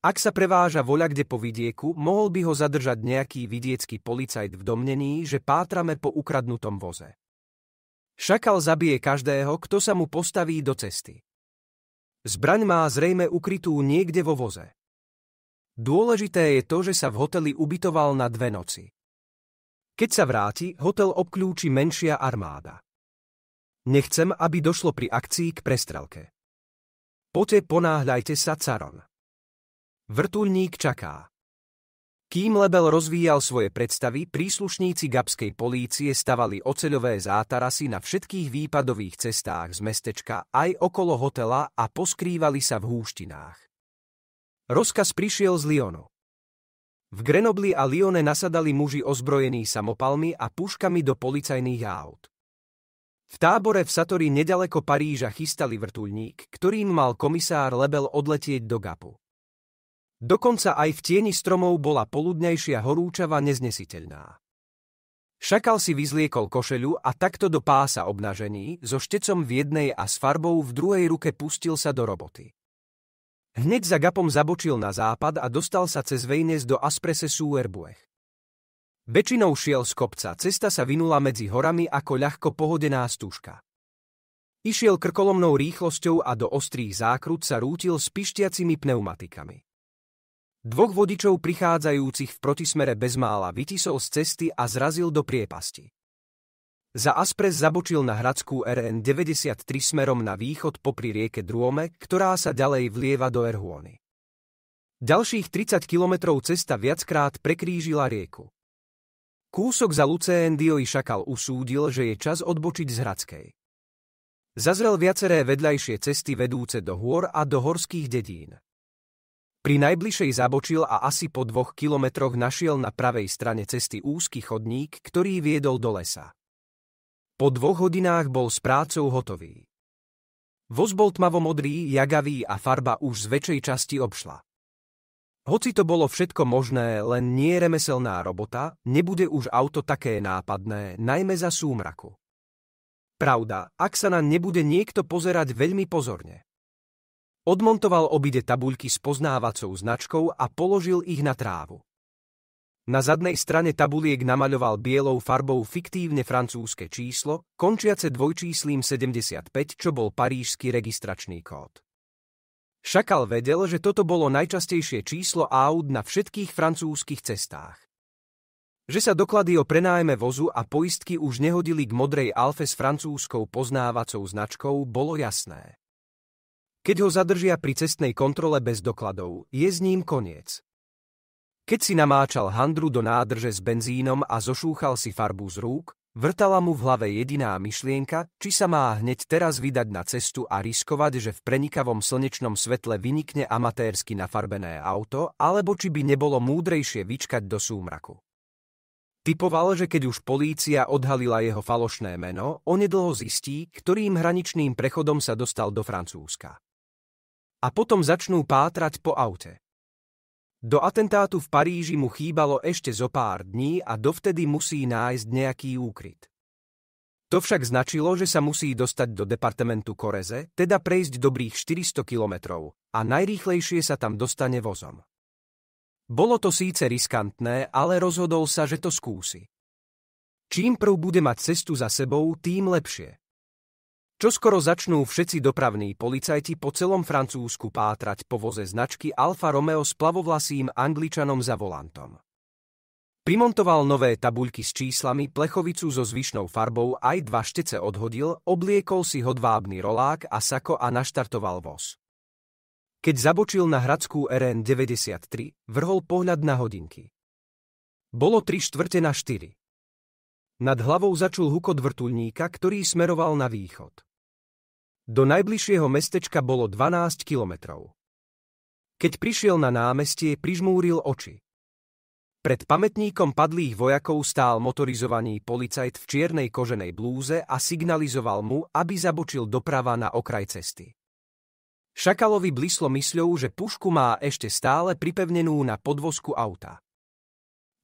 Ak sa preváža voľa kde po vidieku, mohol by ho zadržať nejaký vidiecký policajt v domnení, že pátrame po ukradnutom voze. Šakal zabije každého, kto sa mu postaví do cesty. Zbraň má zrejme ukrytú niekde vo voze. Dôležité je to, že sa v hoteli ubytoval na dve noci. Keď sa vráti, hotel obklúči menšia armáda. Nechcem, aby došlo pri akcii k prestrelke. Pote ponáhľajte sa, Caron. Vrtulník čaká. Kým Lebel rozvíjal svoje predstavy, príslušníci gabskej polície stavali oceľové zátarasy na všetkých výpadových cestách z mestečka aj okolo hotela a poskrývali sa v húštinách. Rozkaz prišiel z Lyonu. V Grenobli a Lyone nasadali muži ozbrojení samopalmi a puškami do policajných aut. V tábore v Satori nedaleko Paríža chystali vrtuľník, ktorým mal komisár Lebel odletieť do Gapu. Dokonca aj v tieni stromov bola poludnejšia horúčava neznesiteľná. Šakal si vyzliekol košelu a takto do pása obnažený, so štecom v jednej a s farbou v druhej ruke pustil sa do roboty. Hneď za gapom zabočil na západ a dostal sa cez Vejnes do Asprese Suerbuech. Väčšinou šiel z kopca, cesta sa vinula medzi horami ako ľahko pohodená stúžka. Išiel krkolomnou rýchlosťou a do ostrých zákrut sa rútil s pišťacimi pneumatikami. Dvoch vodičov prichádzajúcich v protismere bezmála vytisol z cesty a zrazil do priepasti. Za Aspres zabočil na hradskú RN 93 smerom na východ popri rieke Drôme, ktorá sa ďalej vlieva do Erhuony. Ďalších 30 kilometrov cesta viackrát prekrížila rieku. Kúsok za Lucén i Šakal usúdil, že je čas odbočiť z Hradskej. Zazrel viaceré vedľajšie cesty vedúce do hôr a do horských dedín. Pri najbližšej zabočil a asi po dvoch kilometroch našiel na pravej strane cesty úzky chodník, ktorý viedol do lesa. Po dvoch hodinách bol s prácou hotový. Voz bol tmavomodrý, jagavý a farba už z väčšej časti obšla. Hoci to bolo všetko možné, len nie remeselná robota, nebude už auto také nápadné, najmä za súmraku. Pravda, ak sa na nebude niekto pozerať veľmi pozorne. Odmontoval obide tabuľky s poznávacou značkou a položil ich na trávu. Na zadnej strane tabuliek namaľoval bielou farbou fiktívne francúzske číslo, končiace dvojčíslím 75, čo bol parížsky registračný kód. Šakal vedel, že toto bolo najčastejšie číslo aut na všetkých francúzskych cestách. Že sa doklady o prenájme vozu a poistky už nehodili k modrej alfe s francúzskou poznávacou značkou, bolo jasné. Keď ho zadržia pri cestnej kontrole bez dokladov, je s ním koniec. Keď si namáčal handru do nádrže s benzínom a zošúchal si farbu z rúk, vrtala mu v hlave jediná myšlienka, či sa má hneď teraz vydať na cestu a riskovať, že v prenikavom slnečnom svetle vynikne amatérsky nafarbené auto, alebo či by nebolo múdrejšie vyčkať do súmraku. Typoval, že keď už polícia odhalila jeho falošné meno, onedlho zistí, ktorým hraničným prechodom sa dostal do Francúzska a potom začnú pátrať po aute. Do atentátu v Paríži mu chýbalo ešte zo pár dní a dovtedy musí nájsť nejaký úkryt. To však značilo, že sa musí dostať do departamentu Koreze, teda prejsť dobrých 400 kilometrov a najrýchlejšie sa tam dostane vozom. Bolo to síce riskantné, ale rozhodol sa, že to skúsi. Čím prv bude mať cestu za sebou, tým lepšie. Čo skoro začnú všetci dopravní policajti po celom Francúzsku pátrať po voze značky Alfa Romeo s plavovlasým angličanom za volantom. Primontoval nové tabuľky s číslami, plechovicu so zvyšnou farbou aj dva štece odhodil, obliekol si hodvábny rolák a sako a naštartoval voz. Keď zabočil na hradskú RN 93, vrhol pohľad na hodinky. Bolo tri štvrte na štyri. Nad hlavou začul hukot vrtulníka, ktorý smeroval na východ. Do najbližšieho mestečka bolo 12 kilometrov. Keď prišiel na námestie, prižmúril oči. Pred pamätníkom padlých vojakov stál motorizovaný policajt v čiernej koženej blúze a signalizoval mu, aby zabočil doprava na okraj cesty. Šakalovi blíslo mysľou, že pušku má ešte stále pripevnenú na podvozku auta.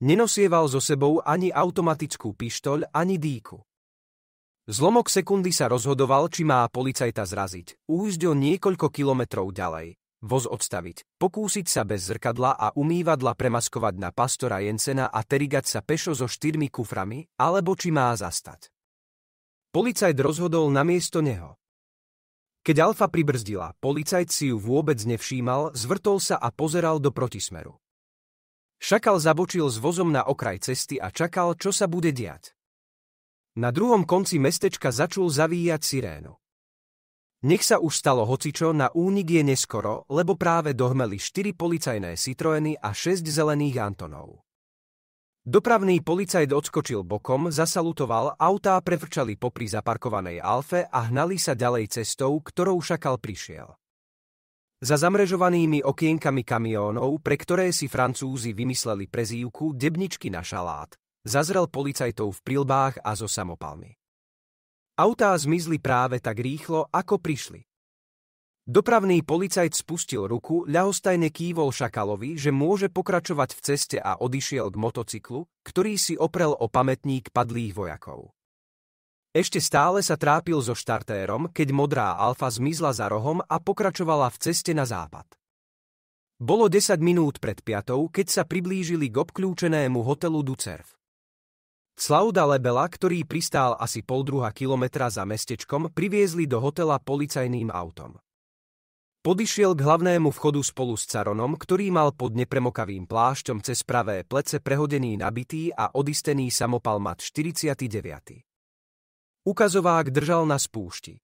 Nenosieval so sebou ani automatickú pištoľ, ani dýku. Zlomok sekundy sa rozhodoval, či má policajta zraziť. o niekoľko kilometrov ďalej. Voz odstaviť. Pokúsiť sa bez zrkadla a umývadla premaskovať na pastora Jensena a terigať sa pešo so štyrmi kuframi, alebo či má zastať. Policajt rozhodol na miesto neho. Keď Alfa pribrzdila, policajt si ju vôbec nevšímal, zvrtol sa a pozeral do protismeru. Šakal zabočil s vozom na okraj cesty a čakal, čo sa bude diať. Na druhom konci mestečka začul zavíjať sirénu. Nech sa už stalo hocičo, na únik je neskoro, lebo práve dohmeli štyri policajné Citroeny a 6 zelených Antonov. Dopravný policajt odskočil bokom, zasalutoval, autá prevrčali popri zaparkovanej Alfe a hnali sa ďalej cestou, ktorou šakal prišiel. Za zamrežovanými okienkami kamiónov, pre ktoré si Francúzi vymysleli prezývku debničky na šalát, Zazrel policajtov v prilbách a zo samopalmi. Autá zmizli práve tak rýchlo, ako prišli. Dopravný policajt spustil ruku, ľahostajne kývol šakalovi, že môže pokračovať v ceste a odišiel k motocyklu, ktorý si oprel o pamätník padlých vojakov. Ešte stále sa trápil so štartérom, keď modrá alfa zmizla za rohom a pokračovala v ceste na západ. Bolo 10 minút pred piatou, keď sa priblížili k obklúčenému hotelu Ducerv. Clauda Lebela, ktorý pristál asi pol druha kilometra za mestečkom, priviezli do hotela policajným autom. Podišiel k hlavnému vchodu spolu s Caronom, ktorý mal pod nepremokavým plášťom cez pravé plece prehodený nabitý a odistený samopal mat 49. Ukazovák držal na spúšti.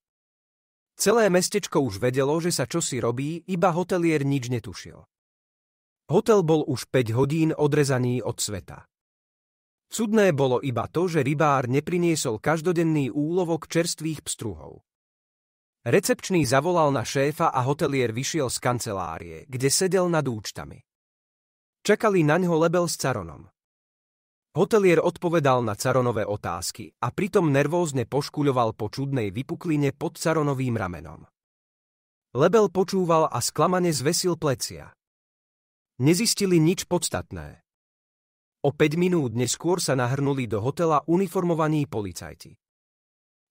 Celé mestečko už vedelo, že sa čosi robí, iba hotelier nič netušil. Hotel bol už 5 hodín odrezaný od sveta. Cudné bolo iba to, že rybár nepriniesol každodenný úlovok čerstvých pstruhov. Recepčný zavolal na šéfa a hotelier vyšiel z kancelárie, kde sedel nad účtami. Čakali na ňo lebel s caronom. Hotelier odpovedal na caronové otázky a pritom nervózne poškuľoval po čudnej vypukline pod caronovým ramenom. Lebel počúval a sklamane zvesil plecia. Nezistili nič podstatné. O 5 minút neskôr sa nahrnuli do hotela uniformovaní policajti.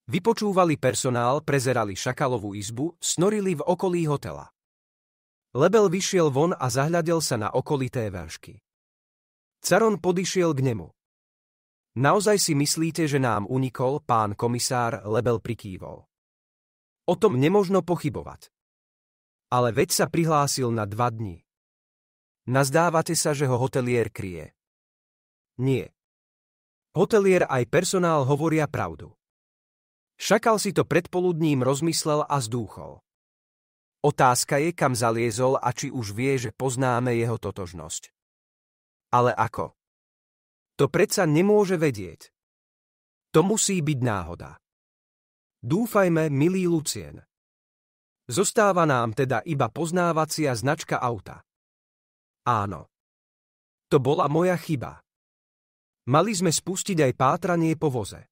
Vypočúvali personál, prezerali šakalovú izbu, snorili v okolí hotela. Lebel vyšiel von a zahľadel sa na okolité vážky. Caron podišiel k nemu. Naozaj si myslíte, že nám unikol, pán komisár Lebel prikývol. O tom nemožno pochybovať. Ale veď sa prihlásil na dva dni. Nazdávate sa, že ho hotelier kryje. Nie. Hotelier aj personál hovoria pravdu. Šakal si to predpoludním rozmyslel a zdúchol. Otázka je, kam zaliezol a či už vie, že poznáme jeho totožnosť. Ale ako? To predsa nemôže vedieť. To musí byť náhoda. Dúfajme, milý Lucien. Zostáva nám teda iba poznávacia značka auta. Áno. To bola moja chyba. Mali sme spustiť aj pátranie po voze.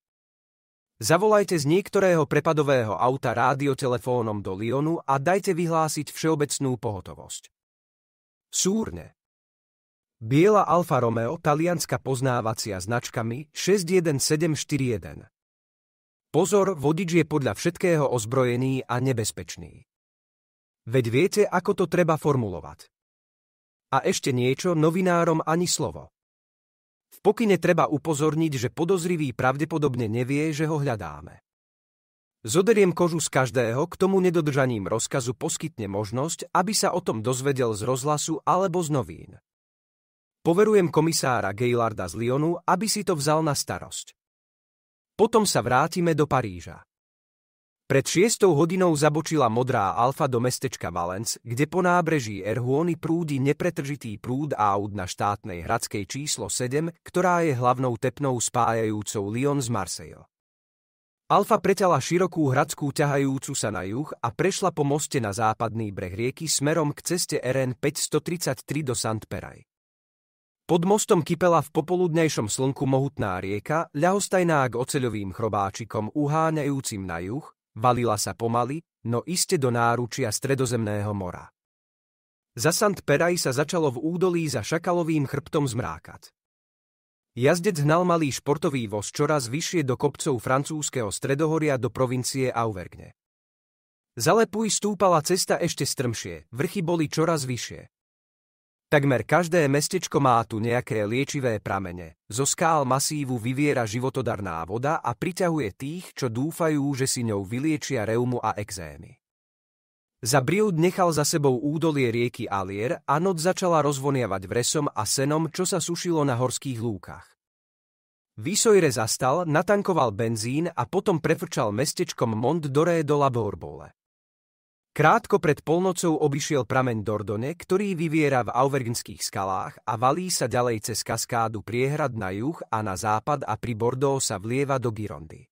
Zavolajte z niektorého prepadového auta rádiotelefónom do Lyonu a dajte vyhlásiť všeobecnú pohotovosť. Súrne. Biela Alfa Romeo, talianska poznávacia značkami 61741. Pozor, vodič je podľa všetkého ozbrojený a nebezpečný. Veď viete, ako to treba formulovať. A ešte niečo novinárom ani slovo. V pokyne treba upozorniť, že podozrivý pravdepodobne nevie, že ho hľadáme. Zoderiem kožu z každého, k tomu nedodržaním rozkazu poskytne možnosť, aby sa o tom dozvedel z rozhlasu alebo z novín. Poverujem komisára Gejlarda z Lyonu, aby si to vzal na starosť. Potom sa vrátime do Paríža. Pred šiestou hodinou zabočila modrá alfa do mestečka Valens, kde po nábreží Erhuony prúdi nepretržitý prúd aut na štátnej hradskej číslo 7, ktorá je hlavnou tepnou spájajúcou Lyon z Marseille. Alfa preťala širokú hradskú ťahajúcu sa na juh a prešla po moste na západný breh rieky smerom k ceste RN 533 do Sant peraj Pod mostom kypela v popoludnejšom slnku mohutná rieka, ľahostajná k oceľovým chrobáčikom uháňajúcim na juh, Valila sa pomaly, no iste do náručia stredozemného mora. Za Sant Peraj sa začalo v údolí za šakalovým chrbtom zmrákať. Jazdec hnal malý športový voz čoraz vyššie do kopcov francúzskeho stredohoria do provincie Auvergne. Za Lepuj stúpala cesta ešte strmšie, vrchy boli čoraz vyššie. Takmer každé mestečko má tu nejaké liečivé pramene. Zo skál masívu vyviera životodarná voda a priťahuje tých, čo dúfajú, že si ňou vyliečia reumu a exémy. Za Briud nechal za sebou údolie rieky Alier a noc začala rozvoniavať vresom a senom, čo sa sušilo na horských lúkach. Výsojre zastal, natankoval benzín a potom prefrčal mestečkom Mont Doré do Laborbole. Krátko pred polnocou obišiel prameň Dordone, ktorý vyviera v Auvergnských skalách a valí sa ďalej cez kaskádu priehrad na juh a na západ a pri Bordeaux sa vlieva do Girondy.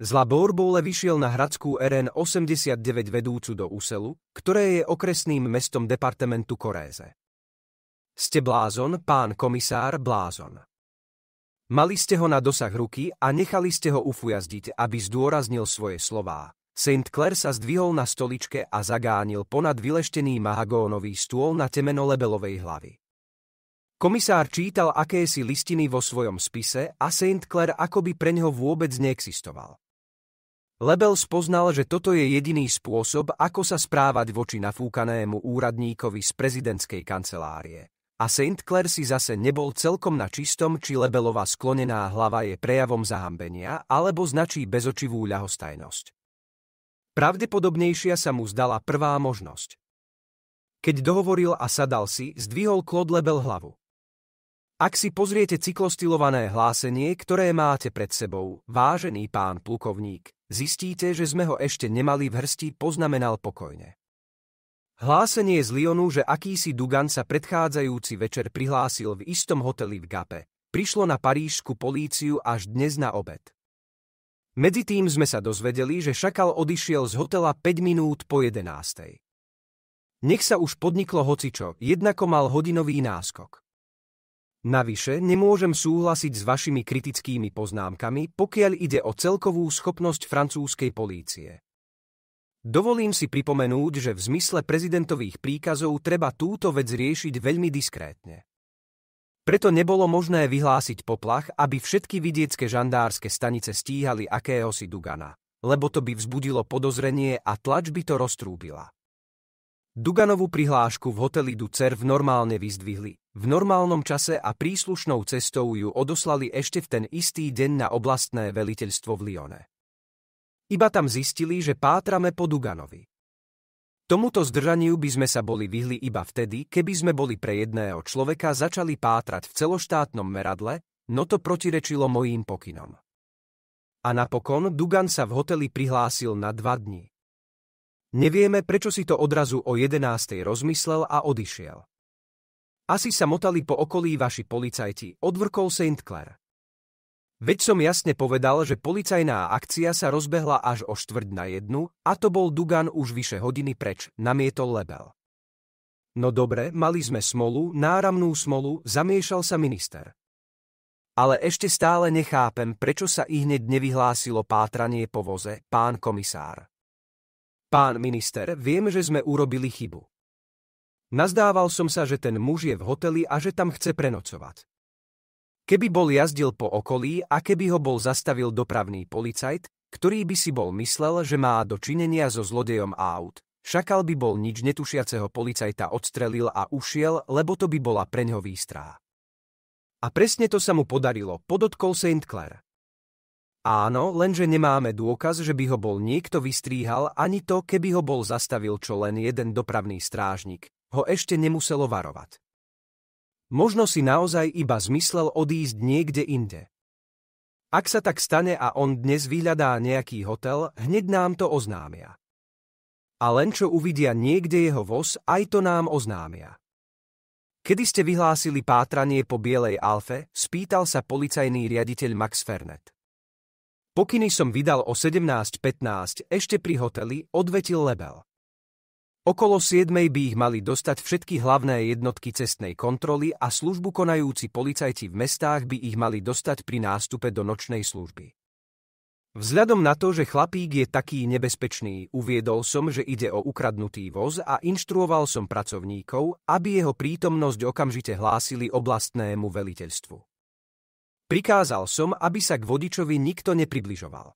Z La vyšiel na hradskú RN 89 vedúcu do úselu, ktoré je okresným mestom departementu Koréze. Ste blázon, pán komisár blázon. Mali ste ho na dosah ruky a nechali ste ho ufujazdiť, aby zdôraznil svoje slová. St. Clair sa zdvihol na stoličke a zagánil ponad vyleštený mahagónový stôl na temeno lebelovej hlavy. Komisár čítal akési listiny vo svojom spise a St. Clair akoby pre neho vôbec neexistoval. Lebel spoznal, že toto je jediný spôsob, ako sa správať voči nafúkanému úradníkovi z prezidentskej kancelárie. A St. Clair si zase nebol celkom na čistom, či Lebelová sklonená hlava je prejavom zahambenia alebo značí bezočivú ľahostajnosť. Pravdepodobnejšia sa mu zdala prvá možnosť. Keď dohovoril a sadal si, zdvihol Claude Lebel hlavu. Ak si pozriete cyklostilované hlásenie, ktoré máte pred sebou, vážený pán plukovník, zistíte, že sme ho ešte nemali v hrsti, poznamenal pokojne. Hlásenie z Lyonu, že akýsi Dugan sa predchádzajúci večer prihlásil v istom hoteli v Gape, prišlo na parížsku políciu až dnes na obed. Medzitým sme sa dozvedeli, že šakal odišiel z hotela 5 minút po 11. Nech sa už podniklo hocičo, jednako mal hodinový náskok. Navyše nemôžem súhlasiť s vašimi kritickými poznámkami, pokiaľ ide o celkovú schopnosť francúzskej polície. Dovolím si pripomenúť, že v zmysle prezidentových príkazov treba túto vec riešiť veľmi diskrétne. Preto nebolo možné vyhlásiť poplach, aby všetky vidiecké žandárske stanice stíhali akéhosi Dugana, lebo to by vzbudilo podozrenie a tlač by to roztrúbila. Duganovú prihlášku v hoteli Ducer v normálne vyzdvihli. V normálnom čase a príslušnou cestou ju odoslali ešte v ten istý deň na oblastné veliteľstvo v Lione. Iba tam zistili, že pátrame po Duganovi. Tomuto zdržaniu by sme sa boli vyhli iba vtedy, keby sme boli pre jedného človeka začali pátrať v celoštátnom meradle, no to protirečilo mojím pokynom. A napokon Dugan sa v hoteli prihlásil na dva dní. Nevieme, prečo si to odrazu o 11. rozmyslel a odišiel. Asi sa motali po okolí vaši policajti, odvrkol St. Clair. Veď som jasne povedal, že policajná akcia sa rozbehla až o štvrť na jednu a to bol Dugan už vyše hodiny preč, namietol Lebel. No dobre, mali sme smolu, náramnú smolu, zamiešal sa minister. Ale ešte stále nechápem, prečo sa i hneď nevyhlásilo pátranie po voze, pán komisár. Pán minister, viem, že sme urobili chybu. Nazdával som sa, že ten muž je v hoteli a že tam chce prenocovať. Keby bol jazdil po okolí a keby ho bol zastavil dopravný policajt, ktorý by si bol myslel, že má dočinenia so zlodejom aut. Šakal by bol nič netušiaceho policajta odstrelil a ušiel, lebo to by bola ňo výstra. A presne to sa mu podarilo, podotkol St. Clair. Áno, lenže nemáme dôkaz, že by ho bol niekto vystríhal, ani to, keby ho bol zastavil čo len jeden dopravný strážnik. Ho ešte nemuselo varovať. Možno si naozaj iba zmyslel odísť niekde inde. Ak sa tak stane a on dnes vyhľadá nejaký hotel, hneď nám to oznámia. A len čo uvidia niekde jeho voz, aj to nám oznámia. Kedy ste vyhlásili pátranie po Bielej Alfe, spýtal sa policajný riaditeľ Max Fernet. Pokyny som vydal o 17.15 ešte pri hoteli, odvetil Lebel. Okolo 7 by ich mali dostať všetky hlavné jednotky cestnej kontroly a službu konajúci policajti v mestách by ich mali dostať pri nástupe do nočnej služby. Vzhľadom na to, že chlapík je taký nebezpečný, uviedol som, že ide o ukradnutý voz a inštruoval som pracovníkov, aby jeho prítomnosť okamžite hlásili oblastnému veliteľstvu. Prikázal som, aby sa k vodičovi nikto nepribližoval.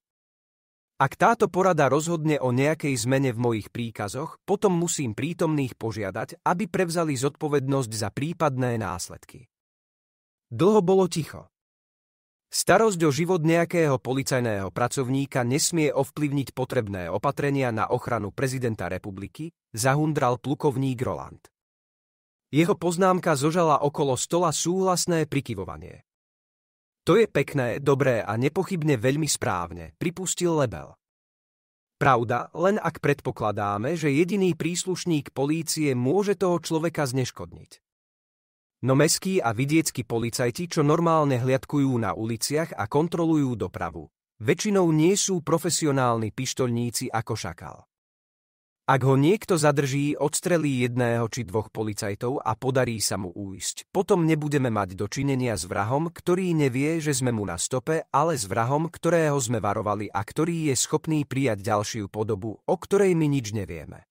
Ak táto porada rozhodne o nejakej zmene v mojich príkazoch, potom musím prítomných požiadať, aby prevzali zodpovednosť za prípadné následky. Dlho bolo ticho. Starosť o život nejakého policajného pracovníka nesmie ovplyvniť potrebné opatrenia na ochranu prezidenta republiky, zahundral plukovník Roland. Jeho poznámka zožala okolo stola súhlasné prikyvovanie. To je pekné, dobré a nepochybne veľmi správne, pripustil Lebel. Pravda, len ak predpokladáme, že jediný príslušník polície môže toho človeka zneškodniť. No meskí a vidieckí policajti, čo normálne hliadkujú na uliciach a kontrolujú dopravu, väčšinou nie sú profesionálni pištoľníci ako šakal. Ak ho niekto zadrží, odstrelí jedného či dvoch policajtov a podarí sa mu újsť. Potom nebudeme mať dočinenia s vrahom, ktorý nevie, že sme mu na stope, ale s vrahom, ktorého sme varovali a ktorý je schopný prijať ďalšiu podobu, o ktorej my nič nevieme.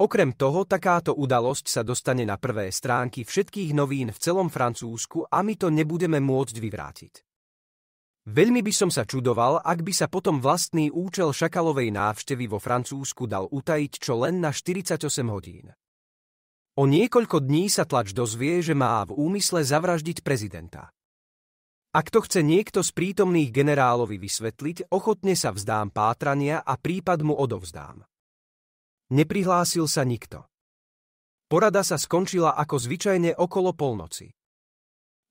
Okrem toho, takáto udalosť sa dostane na prvé stránky všetkých novín v celom Francúzsku a my to nebudeme môcť vyvrátiť. Veľmi by som sa čudoval, ak by sa potom vlastný účel Šakalovej návštevy vo Francúzsku dal utajiť čo len na 48 hodín. O niekoľko dní sa tlač dozvie, že má v úmysle zavraždiť prezidenta. Ak to chce niekto z prítomných generálovi vysvetliť, ochotne sa vzdám pátrania a prípad mu odovzdám. Neprihlásil sa nikto. Porada sa skončila ako zvyčajne okolo polnoci.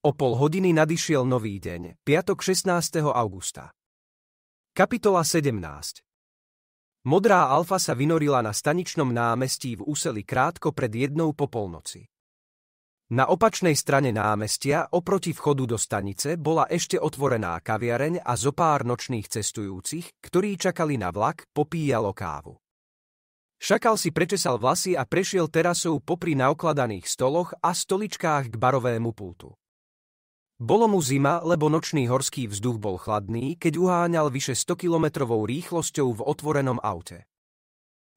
O pol hodiny nadišiel nový deň, piatok 16. augusta. Kapitola 17 Modrá alfa sa vynorila na staničnom námestí v úseli krátko pred jednou po polnoci. Na opačnej strane námestia, oproti vchodu do stanice, bola ešte otvorená kaviareň a zopár nočných cestujúcich, ktorí čakali na vlak, popíjalo kávu. Šakal si prečesal vlasy a prešiel terasou popri naokladaných stoloch a stoličkách k barovému pultu. Bolo mu zima, lebo nočný horský vzduch bol chladný, keď uháňal vyše 100-kilometrovou rýchlosťou v otvorenom aute.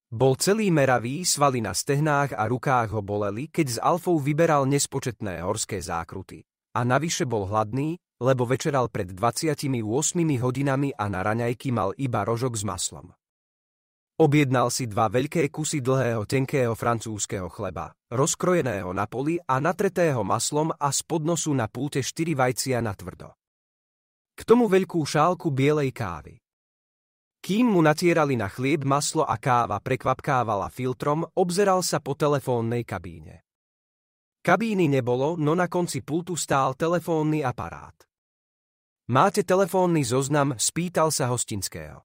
Bol celý meravý, svaly na stehnách a rukách ho boleli, keď s Alfou vyberal nespočetné horské zákruty. A navyše bol hladný, lebo večeral pred 28 hodinami a na raňajky mal iba rožok s maslom. Objednal si dva veľké kusy dlhého tenkého francúzského chleba, rozkrojeného na poli a natretého maslom a z podnosu na pulte štyri vajcia na tvrdo. K tomu veľkú šálku bielej kávy. Kým mu natierali na chlieb maslo a káva prekvapkávala filtrom, obzeral sa po telefónnej kabíne. Kabíny nebolo, no na konci pultu stál telefónny aparát. Máte telefónny zoznam, spýtal sa hostinského.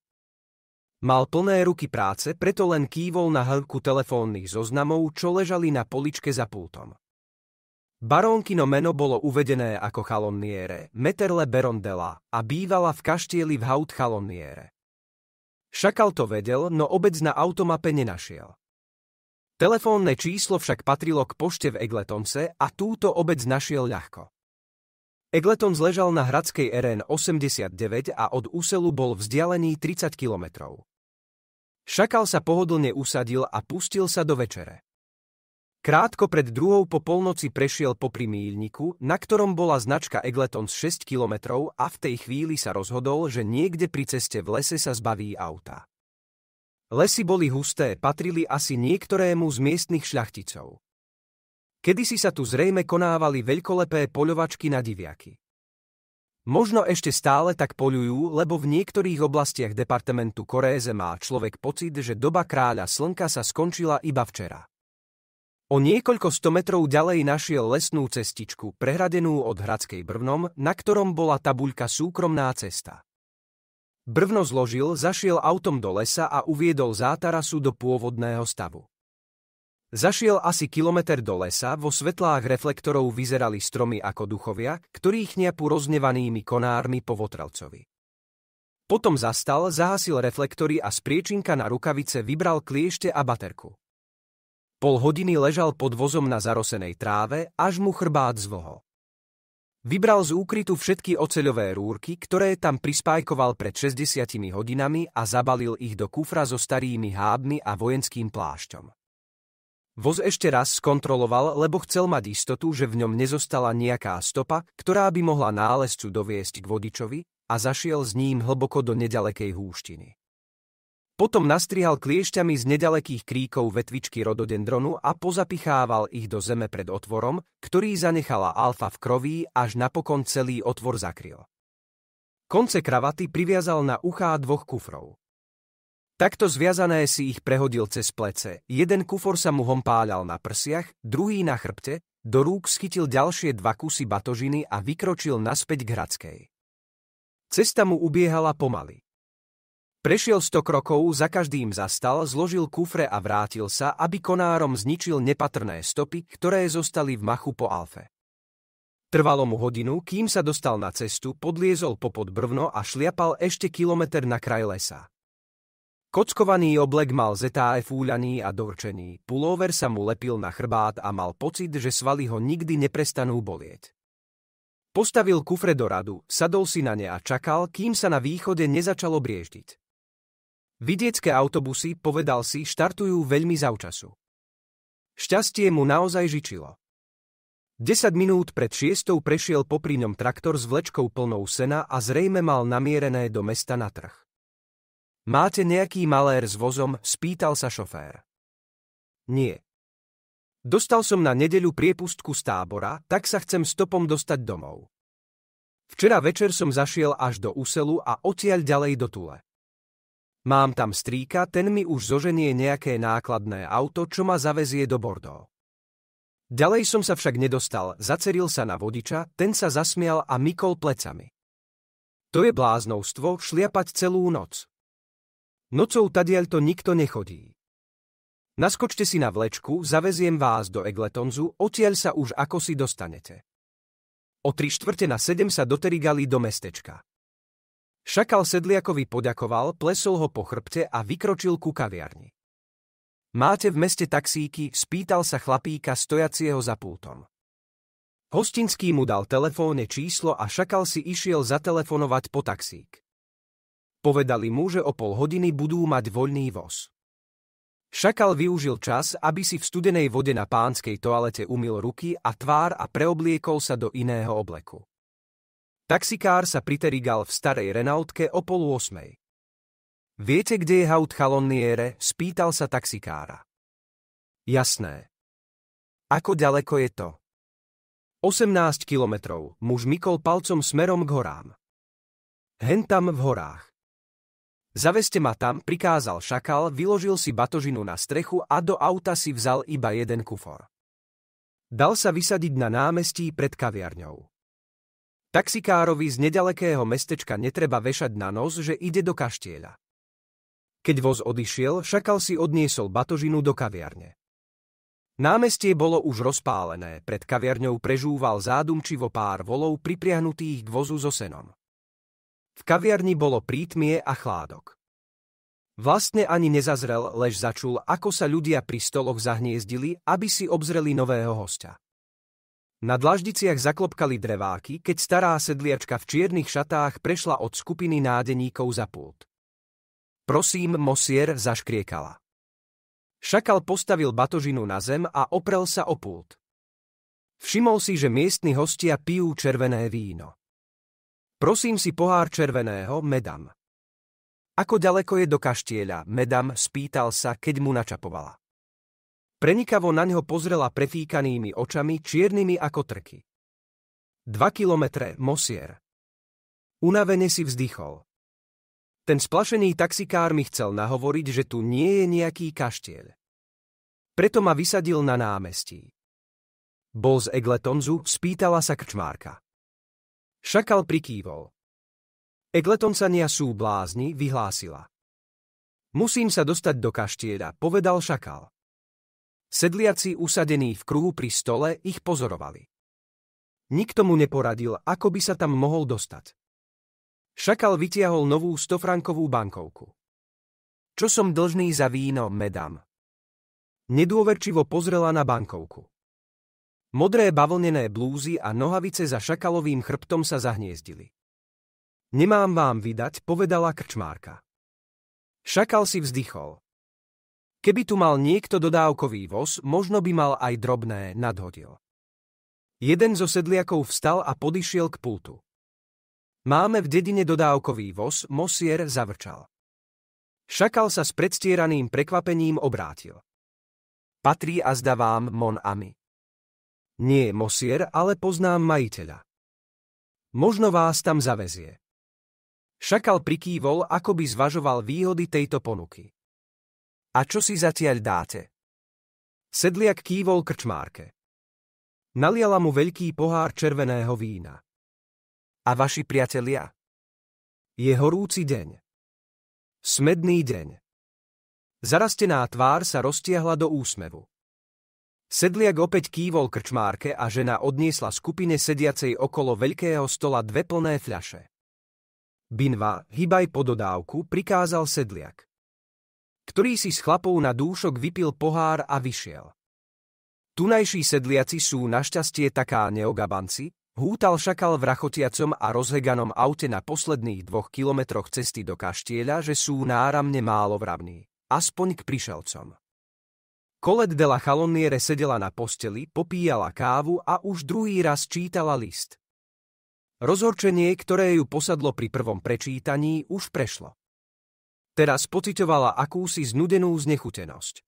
Mal plné ruky práce, preto len kývol na hĺbku telefónnych zoznamov, čo ležali na poličke za pultom. Barónkino meno bolo uvedené ako Chalonniere, Meterle Berondela a bývala v kaštieli v Haut Chalonniere. Šakal to vedel, no obec na automape nenašiel. Telefónne číslo však patrilo k pošte v Egletonse a túto obec našiel ľahko. Egleton zležal na hradskej RN 89 a od úselu bol vzdialený 30 kilometrov. Šakal sa pohodlne usadil a pustil sa do večere. Krátko pred druhou po polnoci prešiel popri míľniku, na ktorom bola značka Egleton z 6 kilometrov a v tej chvíli sa rozhodol, že niekde pri ceste v lese sa zbaví auta. Lesy boli husté, patrili asi niektorému z miestnych šľachticov. Kedysi sa tu zrejme konávali veľkolepé poľovačky na diviaky. Možno ešte stále tak poľujú, lebo v niektorých oblastiach departamentu Koréze má človek pocit, že doba kráľa slnka sa skončila iba včera. O niekoľko sto metrov ďalej našiel lesnú cestičku, prehradenú od Hradskej Brvnom, na ktorom bola tabuľka súkromná cesta. Brvno zložil, zašiel autom do lesa a uviedol zátarasu do pôvodného stavu. Zašiel asi kilometr do lesa, vo svetlách reflektorov vyzerali stromy ako duchovia, ktorých chňapú roznevanými konármi po votralcovi. Potom zastal, zahasil reflektory a z priečinka na rukavice vybral kliešte a baterku. Pol hodiny ležal pod vozom na zarosenej tráve, až mu chrbát zvohol. Vybral z úkrytu všetky oceľové rúrky, ktoré tam prispajkoval pred 60 hodinami a zabalil ich do kufra so starými hábmi a vojenským plášťom. Voz ešte raz skontroloval, lebo chcel mať istotu, že v ňom nezostala nejaká stopa, ktorá by mohla nálezcu doviesť k vodičovi a zašiel s ním hlboko do nedalekej húštiny. Potom nastrihal kliešťami z nedalekých kríkov vetvičky rododendronu a pozapichával ich do zeme pred otvorom, ktorý zanechala alfa v kroví, až napokon celý otvor zakryl. Konce kravaty priviazal na uchá dvoch kufrov. Takto zviazané si ich prehodil cez plece. Jeden kufor sa mu hompáľal na prsiach, druhý na chrbte, do rúk schytil ďalšie dva kusy batožiny a vykročil naspäť k Hradskej. Cesta mu ubiehala pomaly. Prešiel sto krokov, za každým zastal, zložil kufre a vrátil sa, aby konárom zničil nepatrné stopy, ktoré zostali v machu po Alfe. Trvalo mu hodinu, kým sa dostal na cestu, podliezol popod brvno a šliapal ešte kilometr na kraj lesa. Kockovaný oblek mal ZAF úľaný a dorčený, pulóver sa mu lepil na chrbát a mal pocit, že svaly ho nikdy neprestanú bolieť. Postavil kufre do radu, sadol si na ne a čakal, kým sa na východe nezačalo brieždiť. Vidiecké autobusy, povedal si, štartujú veľmi zaučasu. Šťastie mu naozaj žičilo. 10 minút pred šiestou prešiel popri ňom traktor s vlečkou plnou sena a zrejme mal namierené do mesta na trh. Máte nejaký malér s vozom? spýtal sa šofér. Nie. Dostal som na nedeľu priepustku z tábora, tak sa chcem stopom dostať domov. Včera večer som zašiel až do úselu a odtiaľ ďalej do Tule. Mám tam strýka, ten mi už zoženie nejaké nákladné auto, čo ma zavezie do Bordeaux. Ďalej som sa však nedostal, zaceril sa na vodiča, ten sa zasmial a mykol plecami. To je bláznovstvo, šliapať celú noc. Nocou tadiaľto nikto nechodí. Naskočte si na vlečku, zaveziem vás do Egletonzu, odtiaľ sa už ako si dostanete. O tri štvrte na sedem sa doterigali do mestečka. Šakal sedliakovi poďakoval, plesol ho po chrbte a vykročil ku kaviarni. Máte v meste taxíky, spýtal sa chlapíka stojacieho za pultom. Hostinský mu dal telefónne číslo a Šakal si išiel zatelefonovať po taxík. Povedali mu, že o pol hodiny budú mať voľný voz. Šakal využil čas, aby si v studenej vode na pánskej toalete umil ruky a tvár a preobliekol sa do iného obleku. Taxikár sa priterigal v starej Renaultke o pol osmej. Viete, kde je haut Chalonniere? Spýtal sa taxikára. Jasné. Ako ďaleko je to? 18 kilometrov, muž mykol palcom smerom k horám. Hentam v horách. Zaveste ma tam, prikázal šakal, vyložil si batožinu na strechu a do auta si vzal iba jeden kufor. Dal sa vysadiť na námestí pred kaviarňou. Taxikárovi z nedalekého mestečka netreba vešať na nos, že ide do kaštieľa. Keď voz odišiel, šakal si odniesol batožinu do kaviarne. Námestie bolo už rozpálené, pred kaviarňou prežúval zádumčivo pár volov pripriahnutých k vozu so senom. V kaviarni bolo prítmie a chládok. Vlastne ani nezazrel, lež začul, ako sa ľudia pri stoloch zahniezdili, aby si obzreli nového hostia. Na dlaždiciach zaklopkali dreváky, keď stará sedliačka v čiernych šatách prešla od skupiny nádeníkov za pult. Prosím, mosier zaškriekala. Šakal postavil batožinu na zem a oprel sa o pult. Všimol si, že miestni hostia pijú červené víno. Prosím si pohár červeného, medam. Ako ďaleko je do kaštieľa, medam spýtal sa, keď mu načapovala. Prenikavo na ňo pozrela prefíkanými očami, čiernymi ako trky. Dva kilometre, mosier. Unavene si vzdychol. Ten splašený taxikár mi chcel nahovoriť, že tu nie je nejaký kaštieľ. Preto ma vysadil na námestí. Bol z Egletonzu, spýtala sa krčmárka. Šakal prikývol. Egletoncania sú blázni, vyhlásila. Musím sa dostať do kaštieda, povedal šakal. Sedliaci usadení v kruhu pri stole ich pozorovali. Nikto mu neporadil, ako by sa tam mohol dostať. Šakal vytiahol novú stofrankovú bankovku. Čo som dlžný za víno, medam? Nedôverčivo pozrela na bankovku. Modré bavlnené blúzy a nohavice za šakalovým chrbtom sa zahniezdili. Nemám vám vydať, povedala krčmárka. Šakal si vzdychol. Keby tu mal niekto dodávkový voz, možno by mal aj drobné, nadhodil. Jeden zo sedliakov vstal a podišiel k pultu. Máme v dedine dodávkový voz, Mosier zavrčal. Šakal sa s predstieraným prekvapením obrátil. Patrí a zdá mon ami. Nie mosier, ale poznám majiteľa. Možno vás tam zavezie. Šakal prikývol, ako by zvažoval výhody tejto ponuky. A čo si zatiaľ dáte? Sedliak kývol krčmárke. Naliala mu veľký pohár červeného vína. A vaši priatelia? Je horúci deň. Smedný deň. Zarastená tvár sa roztiahla do úsmevu. Sedliak opäť kývol krčmárke a žena odniesla skupine sediacej okolo veľkého stola dve plné fľaše. Binva, hýbaj po dodávku, prikázal sedliak. Ktorý si s chlapou na dúšok vypil pohár a vyšiel. Tunajší sedliaci sú našťastie taká neogabanci, Hútal šakal v rachotiacom a rozheganom aute na posledných dvoch kilometroch cesty do kaštieľa, že sú náramne málo vravní, aspoň k prišelcom. Kolet de la Chaloniere sedela na posteli, popíjala kávu a už druhý raz čítala list. Rozhorčenie, ktoré ju posadlo pri prvom prečítaní, už prešlo. Teraz pocitovala akúsi znudenú znechutenosť.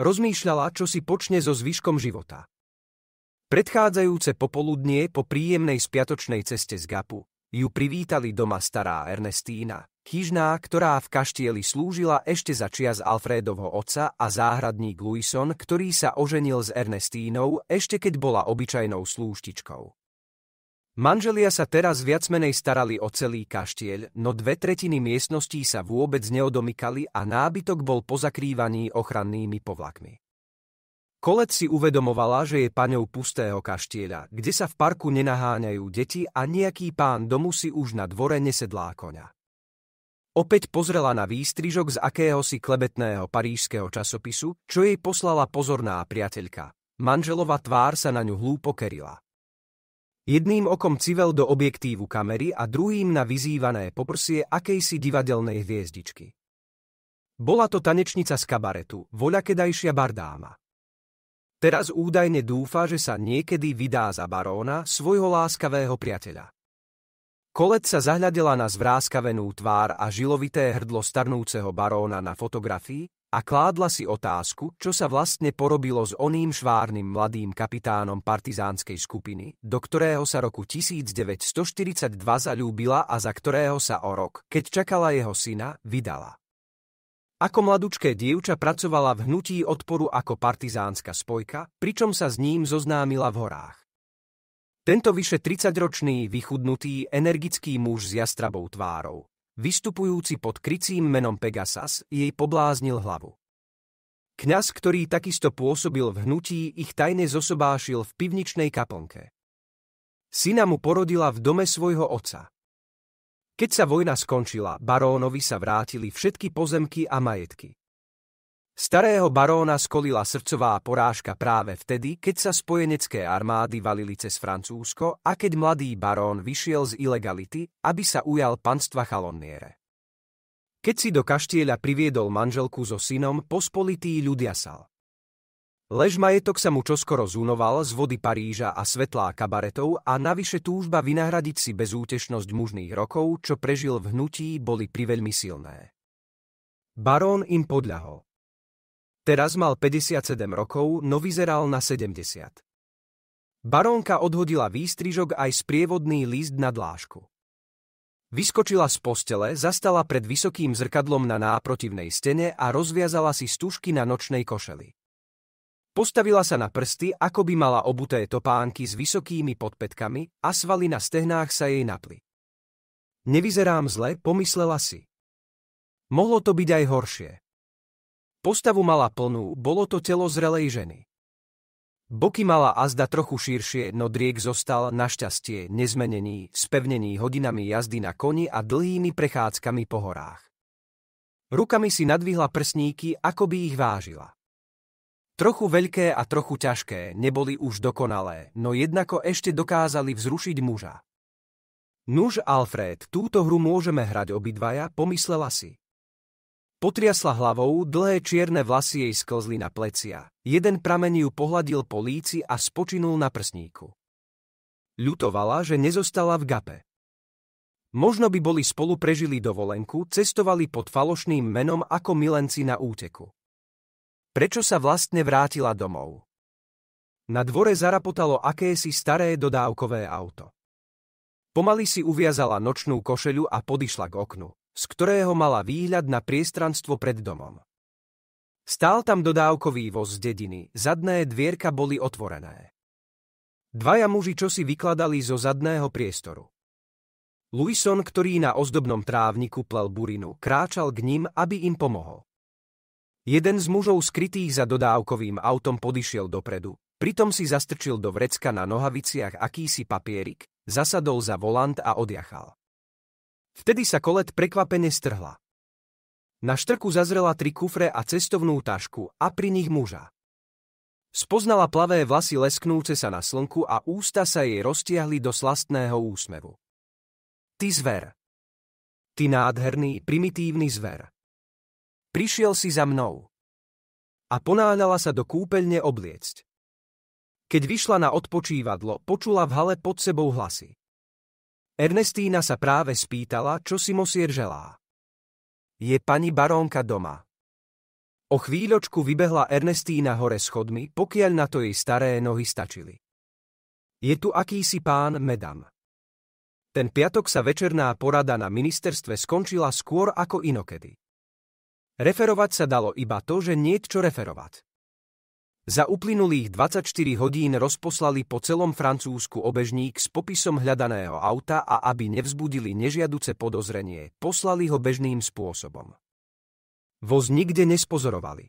Rozmýšľala, čo si počne so zvyškom života. Predchádzajúce popoludnie po príjemnej spiatočnej ceste z Gapu ju privítali doma stará Ernestína, chyžná, ktorá v kaštieli slúžila ešte za čias Alfredovho otca a záhradník Luison, ktorý sa oženil s Ernestínou ešte keď bola obyčajnou slúštičkou. Manželia sa teraz viac menej starali o celý kaštieľ, no dve tretiny miestností sa vôbec neodomykali a nábytok bol pozakrývaný ochrannými povlakmi. Kolet si uvedomovala, že je paňou pustého kaštieľa, kde sa v parku nenaháňajú deti a nejaký pán domu si už na dvore nesedlá koňa. Opäť pozrela na výstrižok z akéhosi klebetného parížského časopisu, čo jej poslala pozorná priateľka. Manželova tvár sa na ňu hlúpo kerila. Jedným okom civel do objektívu kamery a druhým na vyzývané poprsie akejsi divadelnej hviezdičky. Bola to tanečnica z kabaretu, voľakedajšia bardáma. Teraz údajne dúfa, že sa niekedy vydá za baróna, svojho láskavého priateľa. Kolet sa zahľadila na zvráskavenú tvár a žilovité hrdlo starnúceho baróna na fotografii a kládla si otázku, čo sa vlastne porobilo s oným švárnym mladým kapitánom partizánskej skupiny, do ktorého sa roku 1942 zalúbila a za ktorého sa o rok, keď čakala jeho syna, vydala. Ako mladučké dievča pracovala v hnutí odporu ako partizánska spojka, pričom sa s ním zoznámila v horách. Tento vyše 30-ročný, vychudnutý, energický muž s jastrabou tvárou, vystupujúci pod krycím menom Pegasas, jej pobláznil hlavu. Kňaz, ktorý takisto pôsobil v hnutí, ich tajne zosobášil v pivničnej kaponke. Syna mu porodila v dome svojho otca. Keď sa vojna skončila, barónovi sa vrátili všetky pozemky a majetky. Starého baróna skolila srdcová porážka práve vtedy, keď sa spojenecké armády valili cez Francúzsko a keď mladý barón vyšiel z ilegality, aby sa ujal panstva Chalonniere. Keď si do kaštieľa priviedol manželku so synom, pospolitý ľudia sal. Lež majetok sa mu čoskoro zúnoval z vody Paríža a svetlá kabaretov a navyše túžba vynahradiť si bezútešnosť mužných rokov, čo prežil v hnutí, boli priveľmi silné. Barón im podľahol. Teraz mal 57 rokov, no vyzeral na 70. Barónka odhodila výstrižok aj sprievodný líst na dlášku. Vyskočila z postele, zastala pred vysokým zrkadlom na náprotivnej stene a rozviazala si stužky na nočnej košeli. Postavila sa na prsty, ako by mala obuté topánky s vysokými podpetkami a svaly na stehnách sa jej napli. Nevyzerám zle, pomyslela si. Mohlo to byť aj horšie. Postavu mala plnú, bolo to telo zrelej ženy. Boky mala azda trochu širšie, no driek zostal našťastie nezmenený, spevnený hodinami jazdy na koni a dlhými prechádzkami po horách. Rukami si nadvihla prsníky, ako by ich vážila. Trochu veľké a trochu ťažké, neboli už dokonalé, no jednako ešte dokázali vzrušiť muža. Nuž Alfred, túto hru môžeme hrať obidvaja, pomyslela si. Potriasla hlavou, dlhé čierne vlasy jej sklzli na plecia. Jeden pramen ju pohľadil po líci a spočinul na prsníku. Ľutovala, že nezostala v gape. Možno by boli spolu prežili dovolenku, cestovali pod falošným menom ako milenci na úteku. Prečo sa vlastne vrátila domov? Na dvore zarapotalo akési staré dodávkové auto. Pomaly si uviazala nočnú košeľu a podišla k oknu, z ktorého mala výhľad na priestranstvo pred domom. Stál tam dodávkový voz z dediny, zadné dvierka boli otvorené. Dvaja muži čo si vykladali zo zadného priestoru. Luison, ktorý na ozdobnom trávniku plel burinu, kráčal k ním, aby im pomohol. Jeden z mužov skrytých za dodávkovým autom podišiel dopredu. Pritom si zastrčil do vrecka na nohaviciach akýsi papierik, zasadol za volant a odjachal. Vtedy sa kolet prekvapene strhla. Na štrku zazrela tri kufre a cestovnú tašku a pri nich muža. Spoznala plavé vlasy lesknúce sa na slnku a ústa sa jej roztiahli do slastného úsmevu. Ty zver. Ty nádherný, primitívny zver. Prišiel si za mnou. A ponáhľala sa do kúpeľne obliecť. Keď vyšla na odpočívadlo, počula v hale pod sebou hlasy. Ernestína sa práve spýtala, čo si mosier želá. Je pani barónka doma. O chvíľočku vybehla Ernestína hore schodmi, pokiaľ na to jej staré nohy stačili. Je tu akýsi pán Medam. Ten piatok sa večerná porada na ministerstve skončila skôr ako inokedy. Referovať sa dalo iba to, že niečo referovať. Za uplynulých 24 hodín rozposlali po celom Francúzsku obežník s popisom hľadaného auta a aby nevzbudili nežiaduce podozrenie, poslali ho bežným spôsobom. Voz nikde nespozorovali.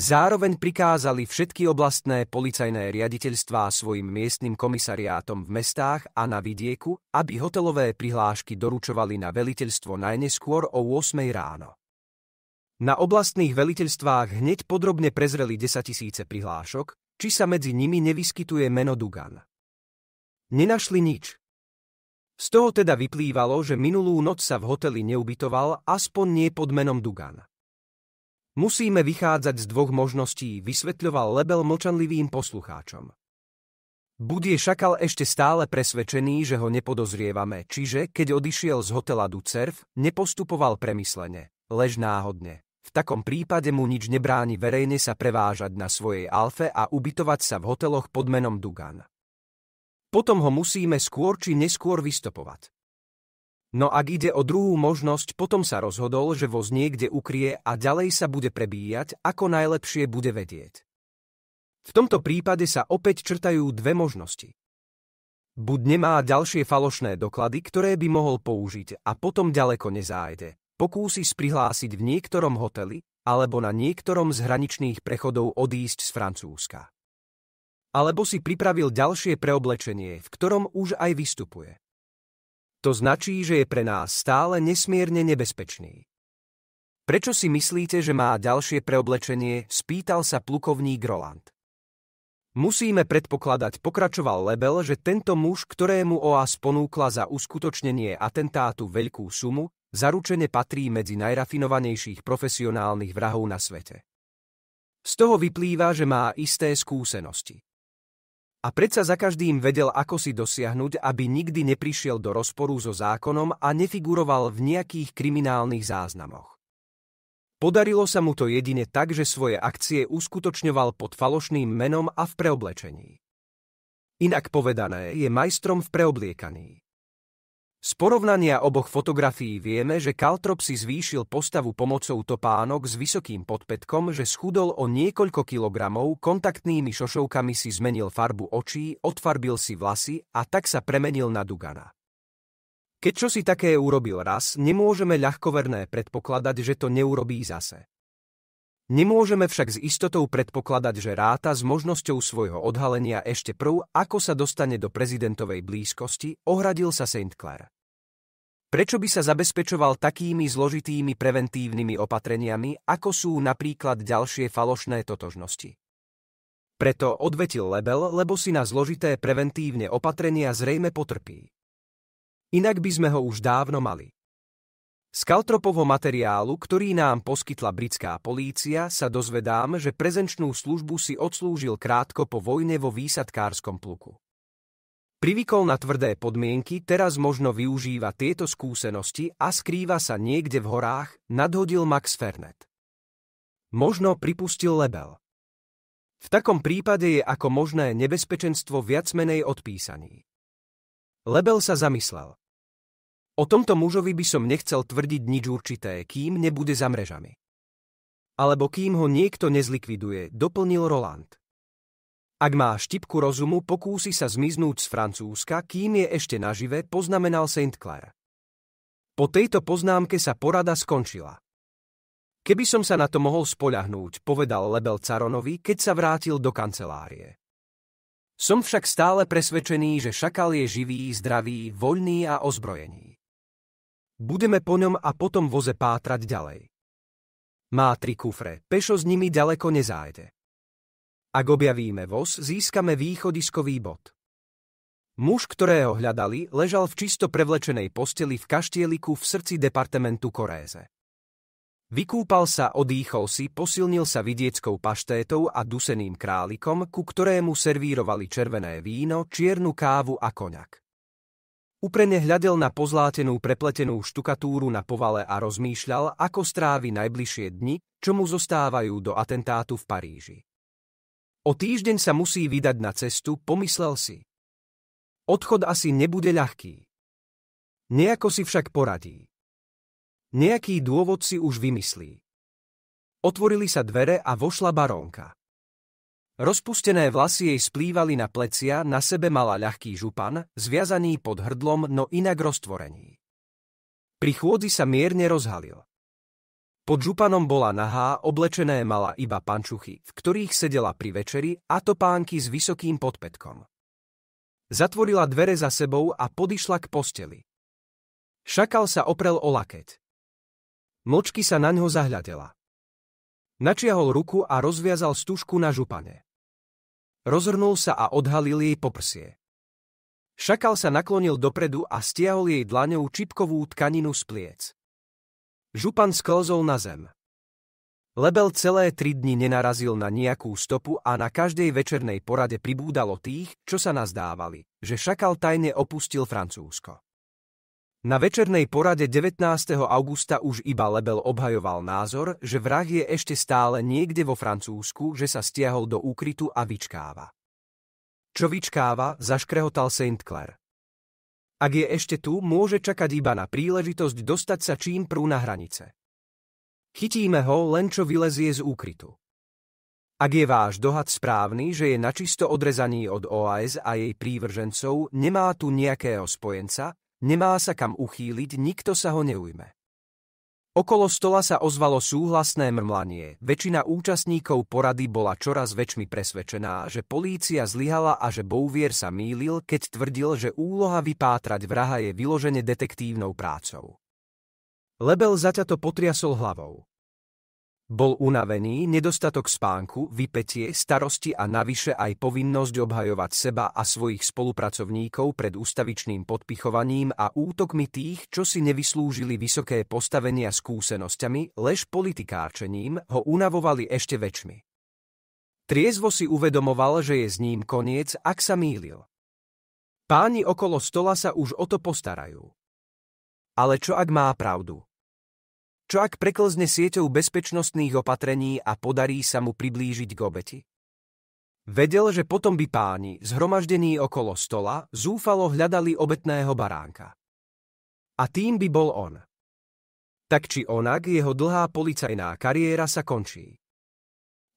Zároveň prikázali všetky oblastné policajné riaditeľstvá svojim miestnym komisariátom v mestách a na vidieku, aby hotelové prihlášky doručovali na veliteľstvo najneskôr o 8 ráno. Na oblastných veliteľstvách hneď podrobne prezreli 10 tisíce prihlášok, či sa medzi nimi nevyskytuje meno Dugan. Nenašli nič. Z toho teda vyplývalo, že minulú noc sa v hoteli neubytoval, aspoň nie pod menom Dugan. Musíme vychádzať z dvoch možností, vysvetľoval Lebel mlčanlivým poslucháčom. Bud je šakal ešte stále presvedčený, že ho nepodozrievame, čiže keď odišiel z hotela Ducerv, nepostupoval premyslene, lež náhodne. V takom prípade mu nič nebráni verejne sa prevážať na svojej alfe a ubytovať sa v hoteloch pod menom Dugan. Potom ho musíme skôr či neskôr vystopovať. No ak ide o druhú možnosť, potom sa rozhodol, že voz niekde ukrie a ďalej sa bude prebíjať, ako najlepšie bude vedieť. V tomto prípade sa opäť črtajú dve možnosti. Buď nemá ďalšie falošné doklady, ktoré by mohol použiť a potom ďaleko nezájde, pokúsi prihlásiť v niektorom hoteli alebo na niektorom z hraničných prechodov odísť z Francúzska. Alebo si pripravil ďalšie preoblečenie, v ktorom už aj vystupuje. To značí, že je pre nás stále nesmierne nebezpečný. Prečo si myslíte, že má ďalšie preoblečenie, spýtal sa plukovník Roland. Musíme predpokladať, pokračoval Lebel, že tento muž, ktorému OAS ponúkla za uskutočnenie atentátu veľkú sumu, zaručene patrí medzi najrafinovanejších profesionálnych vrahov na svete. Z toho vyplýva, že má isté skúsenosti. A predsa za každým vedel, ako si dosiahnuť, aby nikdy neprišiel do rozporu so zákonom a nefiguroval v nejakých kriminálnych záznamoch. Podarilo sa mu to jedine tak, že svoje akcie uskutočňoval pod falošným menom a v preoblečení. Inak povedané, je majstrom v preobliekaní. Z porovnania oboch fotografií vieme, že Kaltrop si zvýšil postavu pomocou topánok s vysokým podpetkom, že schudol o niekoľko kilogramov, kontaktnými šošovkami si zmenil farbu očí, odfarbil si vlasy a tak sa premenil na Dugana. Keď čo si také urobil raz, nemôžeme ľahkoverné predpokladať, že to neurobí zase. Nemôžeme však s istotou predpokladať, že ráta s možnosťou svojho odhalenia ešte prv, ako sa dostane do prezidentovej blízkosti, ohradil sa St. Clair. Prečo by sa zabezpečoval takými zložitými preventívnymi opatreniami, ako sú napríklad ďalšie falošné totožnosti? Preto odvetil Lebel, lebo si na zložité preventívne opatrenia zrejme potrpí. Inak by sme ho už dávno mali. Z Kaltropovho materiálu, ktorý nám poskytla britská polícia, sa dozvedám, že prezenčnú službu si odslúžil krátko po vojne vo výsadkárskom pluku. Privykol na tvrdé podmienky, teraz možno využíva tieto skúsenosti a skrýva sa niekde v horách, nadhodil Max Fernet. Možno pripustil lebel. V takom prípade je ako možné nebezpečenstvo viacmenej odpísaní. Lebel sa zamyslel. O tomto mužovi by som nechcel tvrdiť nič určité, kým nebude za mrežami. Alebo kým ho niekto nezlikviduje, doplnil Roland. Ak má štipku rozumu, pokúsi sa zmiznúť z Francúzska, kým je ešte nažive, poznamenal St. Clair. Po tejto poznámke sa porada skončila. Keby som sa na to mohol spoľahnúť, povedal Lebel Caronovi, keď sa vrátil do kancelárie. Som však stále presvedčený, že šakal je živý, zdravý, voľný a ozbrojený. Budeme po ňom a potom voze pátrať ďalej. Má tri kufre, pešo s nimi ďaleko nezájde. Ak objavíme voz, získame východiskový bod. Muž, ktorého hľadali, ležal v čisto prevlečenej posteli v kaštieliku v srdci departementu Koréze. Vykúpal sa, odýchol si, posilnil sa vidieckou paštétou a duseným králikom, ku ktorému servírovali červené víno, čiernu kávu a koňak. Uprene hľadel na pozlátenú prepletenú štukatúru na povale a rozmýšľal, ako strávi najbližšie dni, čo mu zostávajú do atentátu v Paríži. O týždeň sa musí vydať na cestu, pomyslel si. Odchod asi nebude ľahký. Nejako si však poradí. Nejaký dôvod si už vymyslí. Otvorili sa dvere a vošla barónka. Rozpustené vlasy jej splývali na plecia, na sebe mala ľahký župan, zviazaný pod hrdlom, no inak roztvorený. Pri chôdzi sa mierne rozhalil. Pod županom bola nahá, oblečené mala iba pančuchy, v ktorých sedela pri večeri a topánky s vysokým podpetkom. Zatvorila dvere za sebou a podišla k posteli. Šakal sa oprel o lakeť. Mlčky sa na ňo zahľadela. Načiahol ruku a rozviazal stužku na župane. Rozhrnul sa a odhalil jej poprsie. Šakal sa naklonil dopredu a stiahol jej dlaňou čipkovú tkaninu z pliec. Župan sklzol na zem. Lebel celé tri dni nenarazil na nejakú stopu a na každej večernej porade pribúdalo tých, čo sa nazdávali, že šakal tajne opustil Francúzsko. Na večernej porade 19. augusta už iba Lebel obhajoval názor, že vrah je ešte stále niekde vo Francúzsku, že sa stiahol do úkrytu a vyčkáva. Čo vyčkáva, zaškrehotal St. Clair. Ak je ešte tu, môže čakať iba na príležitosť dostať sa čím prú na hranice. Chytíme ho, len čo vylezie z úkrytu. Ak je váš dohad správny, že je načisto odrezaný od OAS a jej prívržencov, nemá tu nejakého spojenca, Nemá sa kam uchýliť, nikto sa ho neujme. Okolo stola sa ozvalo súhlasné mrmlanie. Väčšina účastníkov porady bola čoraz väčšmi presvedčená, že polícia zlyhala a že Bouvier sa mýlil, keď tvrdil, že úloha vypátrať vraha je vyložene detektívnou prácou. Lebel zaťato potriasol hlavou. Bol unavený, nedostatok spánku, vypetie, starosti a navyše aj povinnosť obhajovať seba a svojich spolupracovníkov pred ústavičným podpichovaním a útokmi tých, čo si nevyslúžili vysoké postavenia skúsenosťami, lež politikáčením, ho unavovali ešte väčšmi. Triezvo si uvedomoval, že je s ním koniec, ak sa mýlil. Páni okolo stola sa už o to postarajú. Ale čo ak má pravdu? Čo ak preklzne sieťou bezpečnostných opatrení a podarí sa mu priblížiť k obeti? Vedel, že potom by páni, zhromaždení okolo stola, zúfalo hľadali obetného baránka. A tým by bol on. Tak či onak, jeho dlhá policajná kariéra sa končí.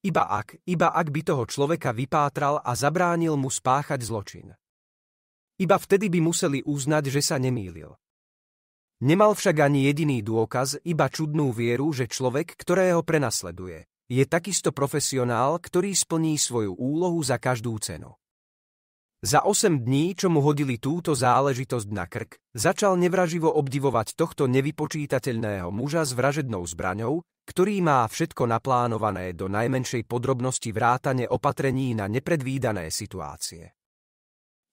Iba ak, iba ak by toho človeka vypátral a zabránil mu spáchať zločin. Iba vtedy by museli uznať, že sa nemýlil. Nemal však ani jediný dôkaz, iba čudnú vieru, že človek, ktorého prenasleduje, je takisto profesionál, ktorý splní svoju úlohu za každú cenu. Za 8 dní, čo mu hodili túto záležitosť na krk, začal nevraživo obdivovať tohto nevypočítateľného muža s vražednou zbraňou, ktorý má všetko naplánované do najmenšej podrobnosti vrátane opatrení na nepredvídané situácie.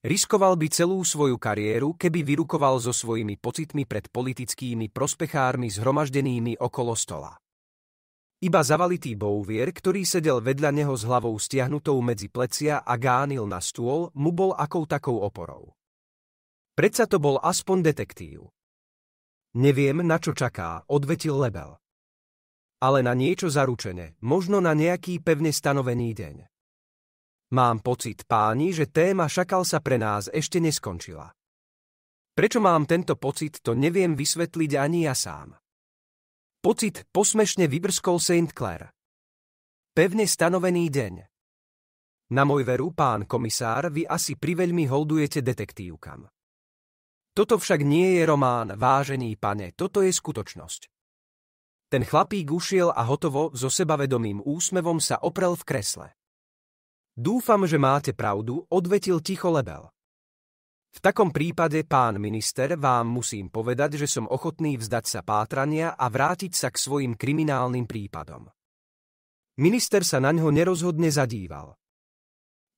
Riskoval by celú svoju kariéru, keby vyrukoval so svojimi pocitmi pred politickými prospechármi zhromaždenými okolo stola. Iba zavalitý Bouvier, ktorý sedel vedľa neho s hlavou stiahnutou medzi plecia a gánil na stôl, mu bol akou takou oporou. Predsa to bol aspoň detektív. Neviem, na čo čaká, odvetil Lebel. Ale na niečo zaručené, možno na nejaký pevne stanovený deň. Mám pocit, páni, že téma šakal sa pre nás ešte neskončila. Prečo mám tento pocit, to neviem vysvetliť ani ja sám. Pocit posmešne vybrskol St. Clair. Pevne stanovený deň. Na môj veru, pán komisár, vy asi priveľmi holdujete detektívkam. Toto však nie je román, vážený pane, toto je skutočnosť. Ten chlapík ušiel a hotovo, so sebavedomým úsmevom sa oprel v kresle. Dúfam, že máte pravdu, odvetil ticho Lebel. V takom prípade, pán minister, vám musím povedať, že som ochotný vzdať sa pátrania a vrátiť sa k svojim kriminálnym prípadom. Minister sa na ňo nerozhodne zadíval.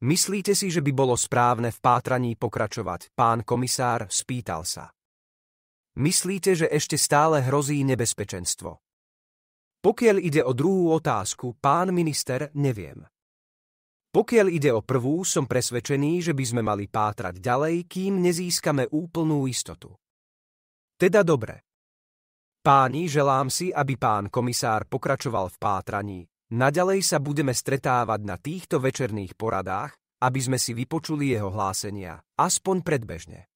Myslíte si, že by bolo správne v pátraní pokračovať, pán komisár, spýtal sa. Myslíte, že ešte stále hrozí nebezpečenstvo? Pokiaľ ide o druhú otázku, pán minister, neviem. Pokiaľ ide o prvú, som presvedčený, že by sme mali pátrať ďalej, kým nezískame úplnú istotu. Teda dobre. Páni, želám si, aby pán komisár pokračoval v pátraní. Naďalej sa budeme stretávať na týchto večerných poradách, aby sme si vypočuli jeho hlásenia, aspoň predbežne.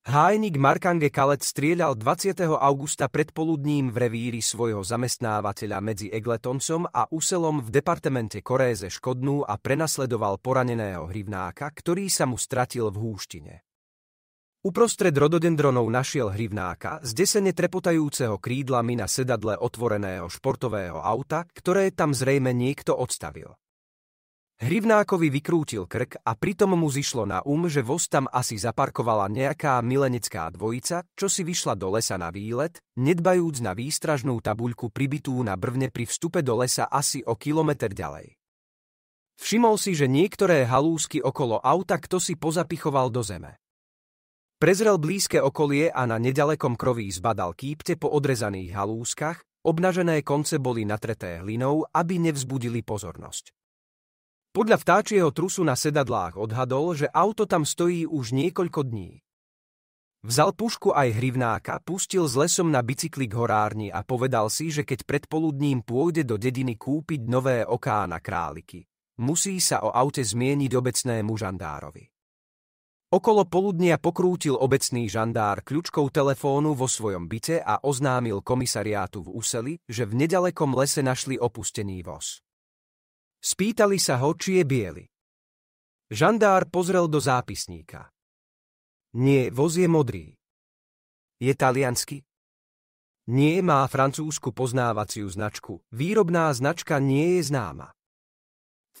Hájnik Markange Kalet strieľal 20. augusta predpoludním v revíri svojho zamestnávateľa medzi Egletoncom a Uselom v departamente Koréze Škodnú a prenasledoval poraneného hrivnáka, ktorý sa mu stratil v húštine. Uprostred rododendronov našiel hrivnáka z desene trepotajúceho krídlami na sedadle otvoreného športového auta, ktoré tam zrejme niekto odstavil. Hrivnákovi vykrútil krk a pritom mu zišlo na um, že voz tam asi zaparkovala nejaká milenecká dvojica, čo si vyšla do lesa na výlet, nedbajúc na výstražnú tabuľku pribitú na brvne pri vstupe do lesa asi o kilometr ďalej. Všimol si, že niektoré halúsky okolo auta kto si pozapichoval do zeme. Prezrel blízke okolie a na nedalekom kroví zbadal kýpte po odrezaných halúskach, obnažené konce boli natreté hlinou, aby nevzbudili pozornosť. Podľa vtáčieho trusu na sedadlách odhadol, že auto tam stojí už niekoľko dní. Vzal pušku aj hrivnáka, pustil s lesom na bicykli k horárni a povedal si, že keď predpoludním pôjde do dediny kúpiť nové oká na králiky, musí sa o aute zmieniť obecnému žandárovi. Okolo poludnia pokrútil obecný žandár kľúčkou telefónu vo svojom byte a oznámil komisariátu v Úseli, že v nedalekom lese našli opustený voz. Spýtali sa ho, či je biely. Žandár pozrel do zápisníka. Nie, voz je modrý. Je taliansky? Nie má francúzsku poznávaciu značku. Výrobná značka nie je známa.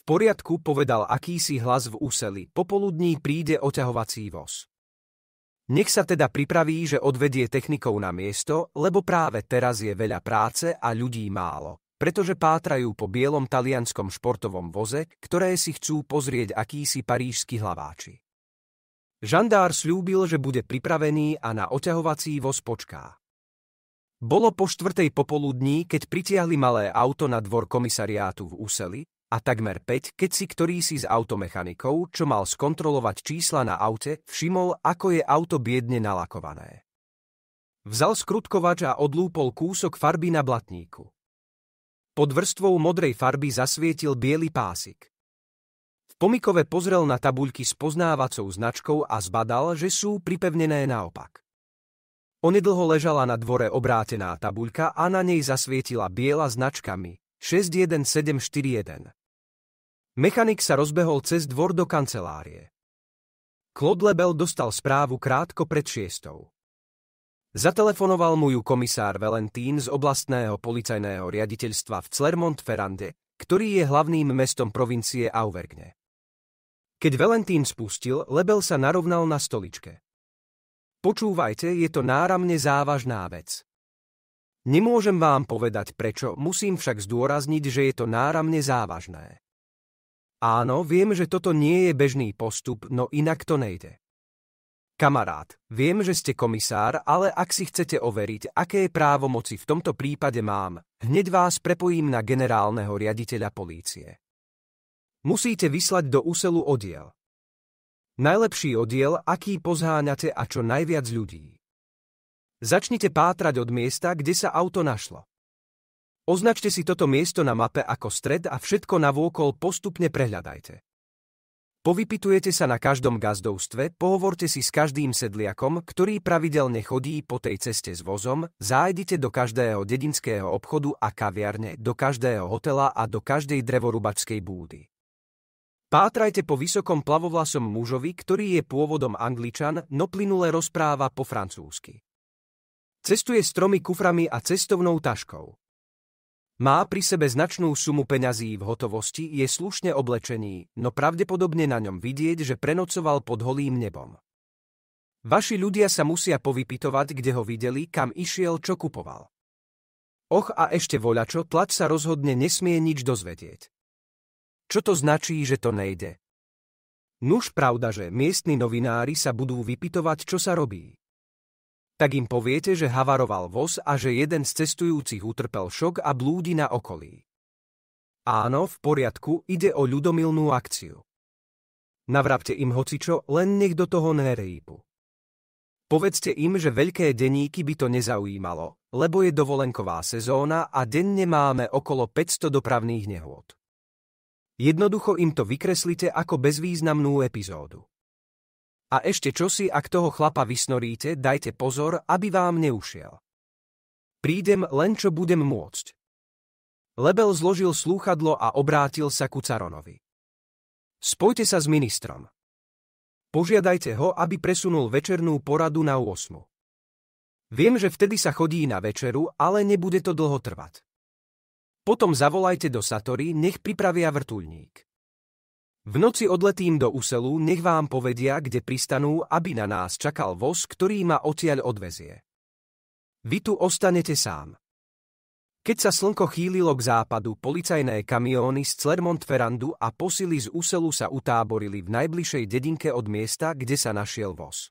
V poriadku povedal akýsi hlas v úseli. Popoludní príde oťahovací voz. Nech sa teda pripraví, že odvedie technikou na miesto, lebo práve teraz je veľa práce a ľudí málo pretože pátrajú po bielom talianskom športovom voze, ktoré si chcú pozrieť akýsi parížsky hlaváči. Žandár slúbil, že bude pripravený a na oťahovací voz počká. Bolo po štvrtej popoludní, keď pritiahli malé auto na dvor komisariátu v Úseli a takmer 5, keď si ktorý si z automechanikou, čo mal skontrolovať čísla na aute, všimol, ako je auto biedne nalakované. Vzal skrutkovač a odlúpol kúsok farby na blatníku. Pod vrstvou modrej farby zasvietil biely pásik. V pomikove pozrel na tabuľky s poznávacou značkou a zbadal, že sú pripevnené naopak. Onedlho ležala na dvore obrátená tabuľka a na nej zasvietila biela značkami 61741. Mechanik sa rozbehol cez dvor do kancelárie. Claude Lebel dostal správu krátko pred šiestou. Zatelefonoval mu ju komisár Valentín z oblastného policajného riaditeľstva v Clermont-Ferrande, ktorý je hlavným mestom provincie Auvergne. Keď Valentín spustil, Lebel sa narovnal na stoličke. Počúvajte, je to náramne závažná vec. Nemôžem vám povedať prečo, musím však zdôrazniť, že je to náramne závažné. Áno, viem, že toto nie je bežný postup, no inak to nejde. Kamarát, viem, že ste komisár, ale ak si chcete overiť, aké právomoci v tomto prípade mám, hneď vás prepojím na generálneho riaditeľa polície. Musíte vyslať do úselu odiel. Najlepší odiel, aký pozháňate a čo najviac ľudí. Začnite pátrať od miesta, kde sa auto našlo. Označte si toto miesto na mape ako stred a všetko navôkol postupne prehľadajte. Povypitujete sa na každom gazdovstve, pohovorte si s každým sedliakom, ktorý pravidelne chodí po tej ceste s vozom, zájdite do každého dedinského obchodu a kaviarne, do každého hotela a do každej drevorubačskej búdy. Pátrajte po vysokom plavovlasom mužovi, ktorý je pôvodom angličan, no plynule rozpráva po francúzsky. Cestuje s tromi kuframi a cestovnou taškou. Má pri sebe značnú sumu peňazí v hotovosti, je slušne oblečený, no pravdepodobne na ňom vidieť, že prenocoval pod holým nebom. Vaši ľudia sa musia povypitovať, kde ho videli, kam išiel, čo kupoval. Och a ešte voľačo, tlač sa rozhodne nesmie nič dozvedieť. Čo to značí, že to nejde? Nuž pravda, že miestni novinári sa budú vypitovať, čo sa robí tak im poviete, že havaroval voz a že jeden z cestujúcich utrpel šok a blúdi na okolí. Áno, v poriadku, ide o ľudomilnú akciu. Navrapte im hocičo, len nech do toho nerejpu. Povedzte im, že veľké denníky by to nezaujímalo, lebo je dovolenková sezóna a denne máme okolo 500 dopravných nehôd. Jednoducho im to vykreslite ako bezvýznamnú epizódu. A ešte čosi, ak toho chlapa vysnoríte, dajte pozor, aby vám neušiel. Prídem len, čo budem môcť. Lebel zložil slúchadlo a obrátil sa ku Caronovi. Spojte sa s ministrom. Požiadajte ho, aby presunul večernú poradu na 8. Viem, že vtedy sa chodí na večeru, ale nebude to dlho trvať. Potom zavolajte do Satory, nech pripravia vrtulník. V noci odletím do Uselu, nech vám povedia, kde pristanú, aby na nás čakal voz, ktorý ma odtiaľ odvezie. Vy tu ostanete sám. Keď sa slnko chýlilo k západu, policajné kamióny z Clermont-Ferrandu a posily z Uselu sa utáborili v najbližšej dedinke od miesta, kde sa našiel voz.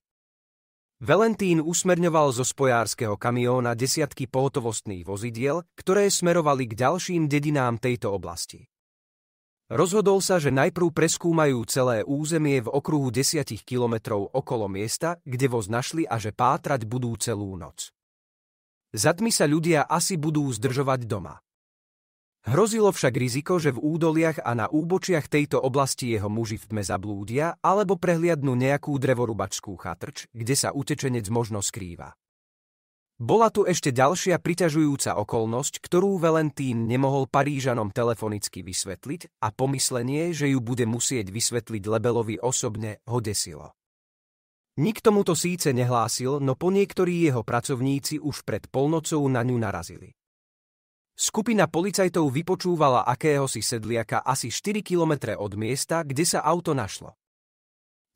Valentín usmerňoval zo spojárskeho kamióna desiatky pohotovostných vozidiel, ktoré smerovali k ďalším dedinám tejto oblasti. Rozhodol sa, že najprv preskúmajú celé územie v okruhu 10 kilometrov okolo miesta, kde voz našli a že pátrať budú celú noc. Zadmi sa ľudia asi budú zdržovať doma. Hrozilo však riziko, že v údoliach a na úbočiach tejto oblasti jeho muži v tme zablúdia alebo prehliadnú nejakú drevorubačskú chatrč, kde sa utečenec možno skrýva. Bola tu ešte ďalšia priťažujúca okolnosť, ktorú Valentín nemohol Parížanom telefonicky vysvetliť a pomyslenie, že ju bude musieť vysvetliť Lebelovi osobne, ho desilo. Nikto mu to síce nehlásil, no po niektorí jeho pracovníci už pred polnocou na ňu narazili. Skupina policajtov vypočúvala akéhosi sedliaka asi 4 kilometre od miesta, kde sa auto našlo.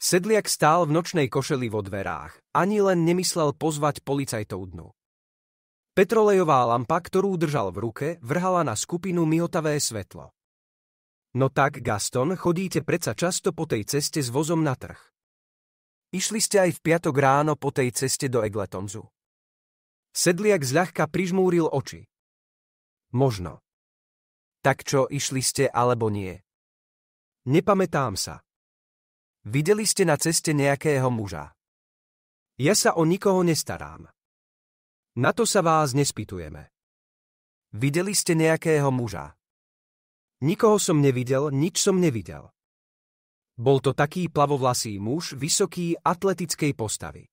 Sedliak stál v nočnej košeli vo dverách. Ani len nemyslel pozvať policajtov dnu. Petrolejová lampa, ktorú držal v ruke, vrhala na skupinu mihotavé svetlo. No tak, Gaston, chodíte predsa často po tej ceste s vozom na trh. Išli ste aj v piatok ráno po tej ceste do Egletonzu. Sedliak zľahka prižmúril oči. Možno. Tak čo, išli ste alebo nie? Nepamätám sa. Videli ste na ceste nejakého muža. Ja sa o nikoho nestarám. Na to sa vás nespýtujeme. Videli ste nejakého muža. Nikoho som nevidel, nič som nevidel. Bol to taký plavovlasý muž, vysoký, atletickej postavy.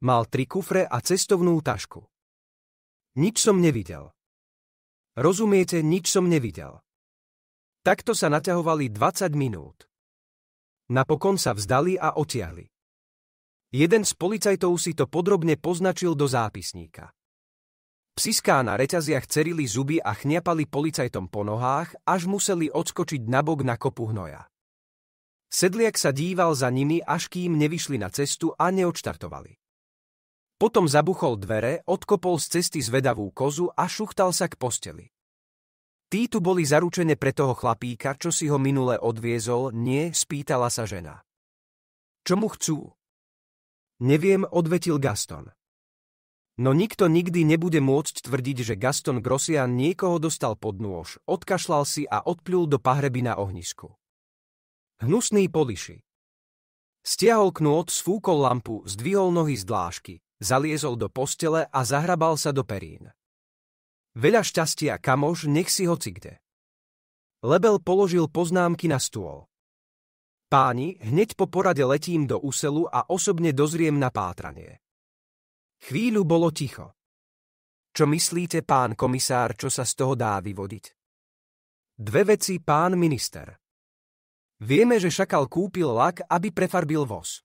Mal tri kufre a cestovnú tašku. Nič som nevidel. Rozumiete, nič som nevidel. Takto sa naťahovali 20 minút. Napokon sa vzdali a otiahli. Jeden z policajtov si to podrobne poznačil do zápisníka. Psiská na reťaziach cerili zuby a chňapali policajtom po nohách, až museli odskočiť nabok na kopu hnoja. Sedliak sa díval za nimi, až kým nevyšli na cestu a neodštartovali. Potom zabuchol dvere, odkopol z cesty zvedavú kozu a šuchtal sa k posteli. Tí tu boli zaručené pre toho chlapíka, čo si ho minule odviezol, nie, spýtala sa žena. Čo mu chcú? Neviem, odvetil Gaston. No nikto nikdy nebude môcť tvrdiť, že Gaston Grossian niekoho dostal pod nôž, odkašlal si a odplul do pahreby na ohnisku. Hnusný poliši. Stiahol knôt, sfúkol lampu, zdvihol nohy z dlážky, zaliezol do postele a zahrabal sa do perín. Veľa šťastia, kamoš, nech si hoci kde. Lebel položil poznámky na stôl. Páni, hneď po porade letím do úselu a osobne dozriem na pátranie. Chvíľu bolo ticho. Čo myslíte, pán komisár, čo sa z toho dá vyvodiť? Dve veci, pán minister. Vieme, že šakal kúpil lak, aby prefarbil voz.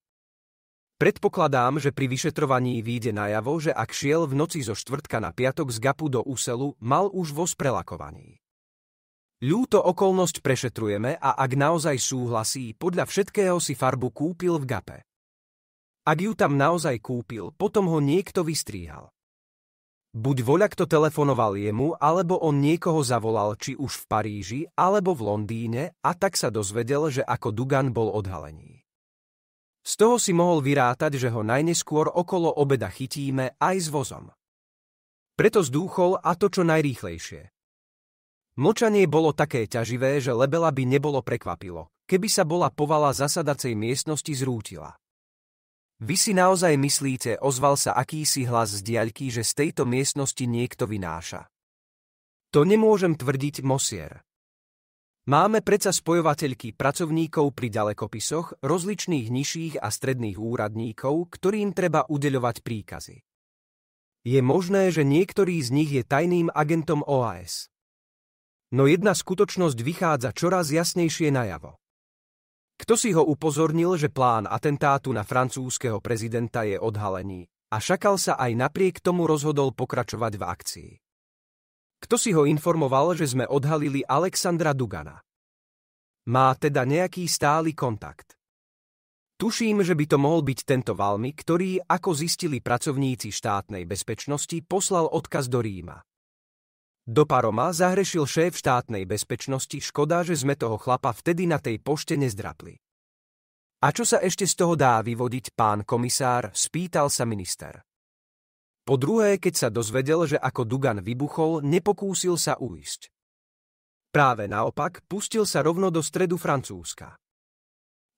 Predpokladám, že pri vyšetrovaní výjde najavo, že ak šiel v noci zo štvrtka na piatok z Gapu do Úselu, mal už voz prelakovaný. Ľúto okolnosť prešetrujeme a ak naozaj súhlasí, podľa všetkého si farbu kúpil v Gape. Ak ju tam naozaj kúpil, potom ho niekto vystriehal. Buď voľak to telefonoval jemu, alebo on niekoho zavolal či už v Paríži, alebo v Londýne a tak sa dozvedel, že ako Dugan bol odhalený. Z toho si mohol vyrátať, že ho najneskôr okolo obeda chytíme aj s vozom. Preto zdúchol a to čo najrýchlejšie. Mlčanie bolo také ťaživé, že Lebela by nebolo prekvapilo, keby sa bola povala zasadacej miestnosti zrútila. Vy si naozaj myslíte, ozval sa akýsi hlas z diaľky, že z tejto miestnosti niekto vynáša. To nemôžem tvrdiť, mosier. Máme predsa spojovateľky pracovníkov pri ďalekopisoch, rozličných nižších a stredných úradníkov, ktorým treba udeľovať príkazy. Je možné, že niektorý z nich je tajným agentom OAS. No jedna skutočnosť vychádza čoraz jasnejšie najavo. Kto si ho upozornil, že plán atentátu na francúzského prezidenta je odhalený a Šakal sa aj napriek tomu rozhodol pokračovať v akcii. Kto si ho informoval, že sme odhalili Alexandra Dugana? Má teda nejaký stály kontakt. Tuším, že by to mohol byť tento Valmy, ktorý, ako zistili pracovníci štátnej bezpečnosti, poslal odkaz do Ríma. Do Paroma zahrešil šéf štátnej bezpečnosti, škoda, že sme toho chlapa vtedy na tej pošte nezdrapli. A čo sa ešte z toho dá vyvodiť, pán komisár, spýtal sa minister. Po druhé, keď sa dozvedel, že ako Dugan vybuchol, nepokúsil sa uísť. Práve naopak, pustil sa rovno do stredu Francúzska.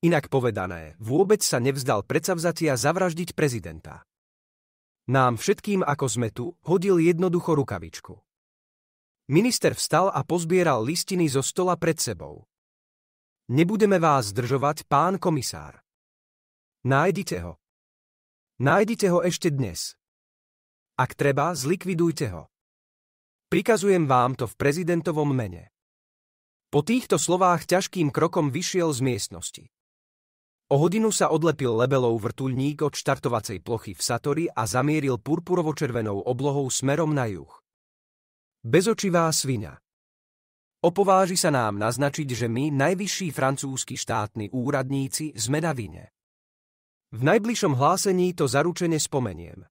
Inak povedané, vôbec sa nevzdal predsavzatia zavraždiť prezidenta. Nám všetkým, ako sme tu, hodil jednoducho rukavičku. Minister vstal a pozbieral listiny zo stola pred sebou. Nebudeme vás zdržovať, pán komisár. Nájdite ho. Nájdite ho ešte dnes, ak treba, zlikvidujte ho. Prikazujem vám to v prezidentovom mene. Po týchto slovách ťažkým krokom vyšiel z miestnosti. O hodinu sa odlepil lebelov vrtuľník od štartovacej plochy v Satori a zamieril purpurovo-červenou oblohou smerom na juh. Bezočivá svina. Opováži sa nám naznačiť, že my, najvyšší francúzski štátni úradníci, sme na vine. V najbližšom hlásení to zaručene spomeniem.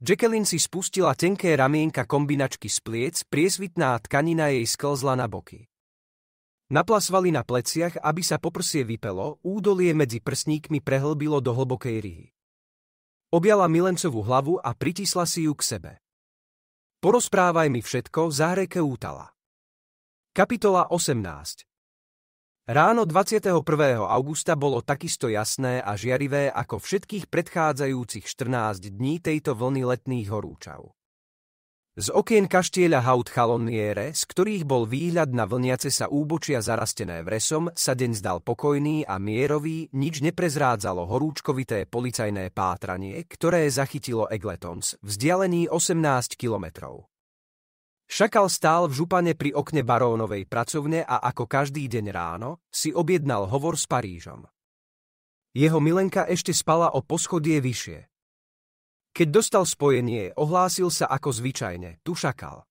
Jacqueline si spustila tenké ramienka kombinačky z pliec, priesvitná tkanina jej sklzla na boky. Naplasvali na pleciach, aby sa poprsie vypelo, údolie medzi prsníkmi prehlbilo do hlbokej ryhy. Objala milencovú hlavu a pritisla si ju k sebe. Porozprávaj mi všetko, zahreke útala. Kapitola 18. Ráno 21. augusta bolo takisto jasné a žiarivé ako všetkých predchádzajúcich 14 dní tejto vlny letných horúčav. Z okien kaštieľa Haut Chaloniere, z ktorých bol výhľad na vlniace sa úbočia zarastené vresom, sa deň zdal pokojný a mierový, nič neprezrádzalo horúčkovité policajné pátranie, ktoré zachytilo Egletons, vzdialený 18 kilometrov. Šakal stál v župane pri okne barónovej pracovne a ako každý deň ráno si objednal hovor s Parížom. Jeho milenka ešte spala o poschodie vyššie. Keď dostal spojenie, ohlásil sa ako zvyčajne, tu šakal.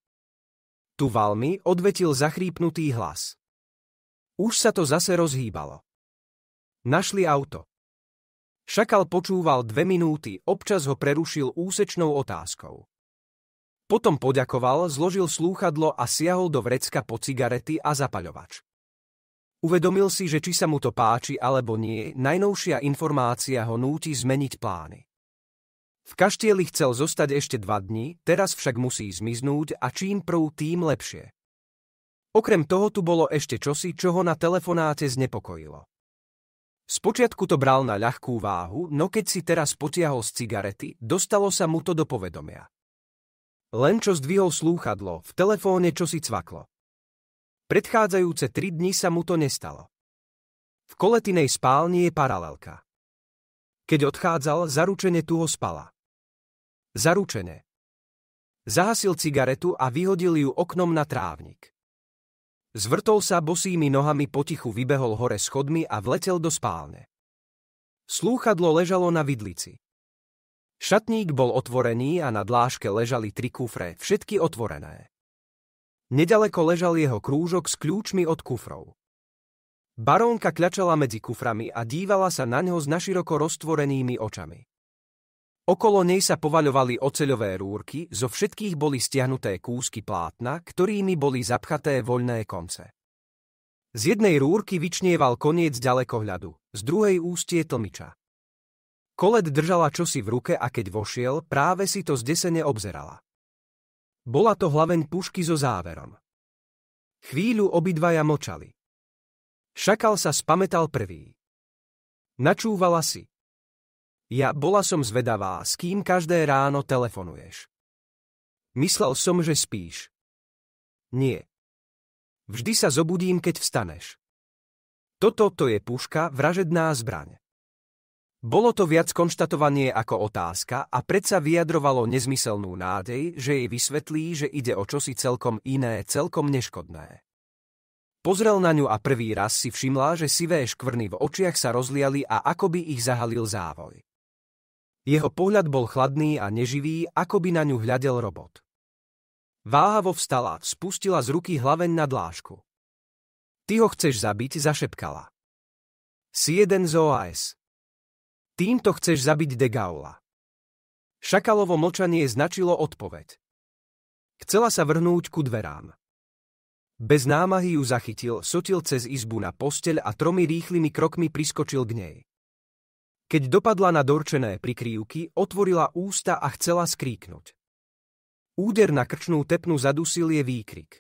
Tu valmi odvetil zachrípnutý hlas. Už sa to zase rozhýbalo. Našli auto. Šakal počúval dve minúty, občas ho prerušil úsečnou otázkou. Potom poďakoval, zložil slúchadlo a siahol do vrecka po cigarety a zapaľovač. Uvedomil si, že či sa mu to páči alebo nie, najnovšia informácia ho núti zmeniť plány. V kaštieli chcel zostať ešte dva dni, teraz však musí zmiznúť a čím prv, tým lepšie. Okrem toho tu bolo ešte čosi, čo ho na telefonáte znepokojilo. Spočiatku to bral na ľahkú váhu, no keď si teraz potiahol z cigarety, dostalo sa mu to do povedomia. Len čo zdvihol slúchadlo, v telefóne čosi cvaklo. Predchádzajúce tri dni sa mu to nestalo. V koletinej spálni je paralelka. Keď odchádzal, zaručene tu ho spala. Zaručene. Zahasil cigaretu a vyhodil ju oknom na trávnik. Zvrtol sa bosými nohami potichu vybehol hore schodmi a vletel do spálne. Slúchadlo ležalo na vidlici. Šatník bol otvorený a na dláške ležali tri kufre, všetky otvorené. Nedaleko ležal jeho krúžok s kľúčmi od kufrov. Barónka kľačala medzi kuframi a dívala sa na ňo s naširoko roztvorenými očami. Okolo nej sa povaľovali oceľové rúrky, zo všetkých boli stiahnuté kúsky plátna, ktorými boli zapchaté voľné konce. Z jednej rúrky vyčnieval koniec ďalekohľadu, z druhej ústie tlmiča. Kolet držala čosi v ruke a keď vošiel, práve si to zdesene obzerala. Bola to hlaveň pušky so záverom. Chvíľu obidvaja močali. Šakal sa spametal prvý. Načúvala si. Ja bola som zvedavá, s kým každé ráno telefonuješ. Myslel som, že spíš. Nie. Vždy sa zobudím, keď vstaneš. Toto to je puška, vražedná zbraň. Bolo to viac konštatovanie ako otázka a predsa vyjadrovalo nezmyselnú nádej, že jej vysvetlí, že ide o čosi celkom iné, celkom neškodné. Pozrel na ňu a prvý raz si všimla, že sivé škvrny v očiach sa rozliali a akoby ich zahalil závoj. Jeho pohľad bol chladný a neživý, ako by na ňu hľadel robot. Váhavo vstala, spustila z ruky hlaveň na dlášku. Ty ho chceš zabiť, zašepkala. Si jeden OAS. Týmto chceš zabiť de Gaula. Šakalovo mlčanie značilo odpoveď. Chcela sa vrhnúť ku dverám. Bez námahy ju zachytil, sotil cez izbu na posteľ a tromi rýchlymi krokmi priskočil k nej. Keď dopadla na dorčené prikrývky, otvorila ústa a chcela skríknuť. Úder na krčnú tepnu zadusil jej výkrik.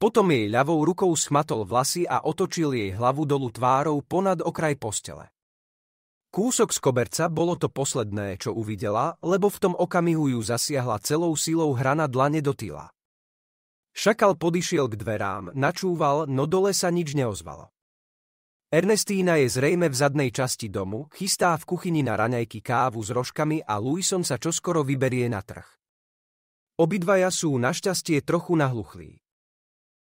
Potom jej ľavou rukou schmatol vlasy a otočil jej hlavu dolu tvárou ponad okraj postele. Kúsok z koberca bolo to posledné, čo uvidela, lebo v tom okamihu ju zasiahla celou silou hrana dlane do tyla. Šakal podišiel k dverám, načúval, no dole sa nič neozvalo. Ernestína je zrejme v zadnej časti domu, chystá v kuchyni na raňajky kávu s rožkami a Luison sa čoskoro vyberie na trh. Obidvaja sú našťastie trochu nahluchlí.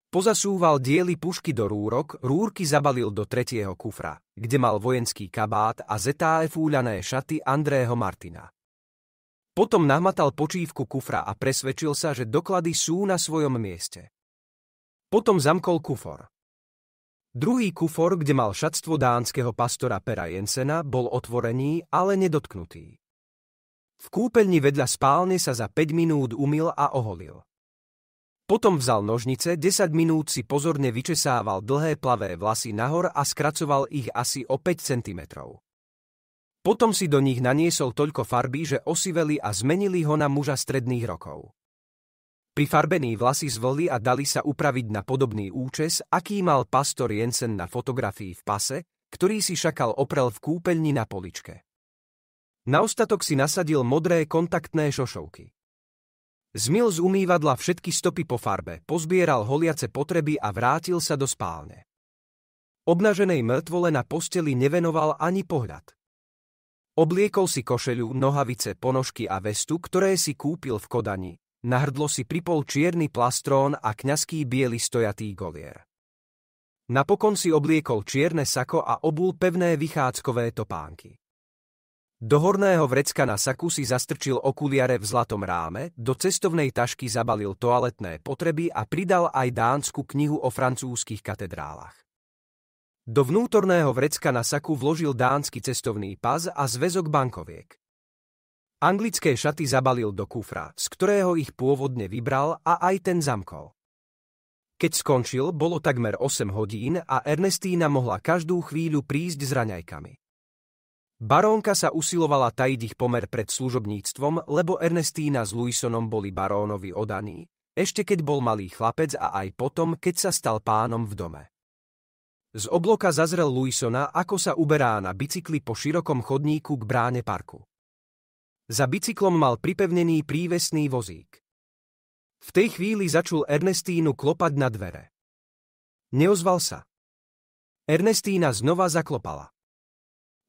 Pozasúval diely pušky do rúrok, rúrky zabalil do tretieho kufra, kde mal vojenský kabát a ZAF úľané šaty Andrého Martina. Potom nahmatal počívku kufra a presvedčil sa, že doklady sú na svojom mieste. Potom zamkol kufor. Druhý kufor, kde mal šatstvo dánskeho pastora Pera Jensena, bol otvorený, ale nedotknutý. V kúpeľni vedľa spálne sa za 5 minút umil a oholil. Potom vzal nožnice, 10 minút si pozorne vyčesával dlhé plavé vlasy nahor a skracoval ich asi o 5 cm. Potom si do nich naniesol toľko farby, že osiveli a zmenili ho na muža stredných rokov. Prifarbení vlasy zvoli a dali sa upraviť na podobný účes, aký mal pastor Jensen na fotografii v pase, ktorý si šakal oprel v kúpeľni na poličke. Na ostatok si nasadil modré kontaktné šošovky. Zmil z umývadla všetky stopy po farbe, pozbieral holiace potreby a vrátil sa do spálne. Obnaženej mŕtvole na posteli nevenoval ani pohľad. Obliekol si košeľu, nohavice, ponožky a vestu, ktoré si kúpil v Kodani. Na hrdlo si pripol čierny plastrón a kňazský biely stojatý golier. Napokon si obliekol čierne sako a obul pevné vychádzkové topánky. Do horného vrecka na saku si zastrčil okuliare v zlatom ráme, do cestovnej tašky zabalil toaletné potreby a pridal aj dánsku knihu o francúzskych katedrálach. Do vnútorného vrecka na saku vložil dánsky cestovný pas a zväzok bankoviek. Anglické šaty zabalil do kufra, z ktorého ich pôvodne vybral a aj ten zamkol. Keď skončil, bolo takmer 8 hodín a Ernestína mohla každú chvíľu prísť s raňajkami. Barónka sa usilovala tajiť ich pomer pred služobníctvom, lebo Ernestína s Luisonom boli barónovi odaní, ešte keď bol malý chlapec a aj potom, keď sa stal pánom v dome. Z obloka zazrel Luisona, ako sa uberá na bicykli po širokom chodníku k bráne parku. Za bicyklom mal pripevnený prívesný vozík. V tej chvíli začul Ernestínu klopať na dvere. Neozval sa. Ernestína znova zaklopala.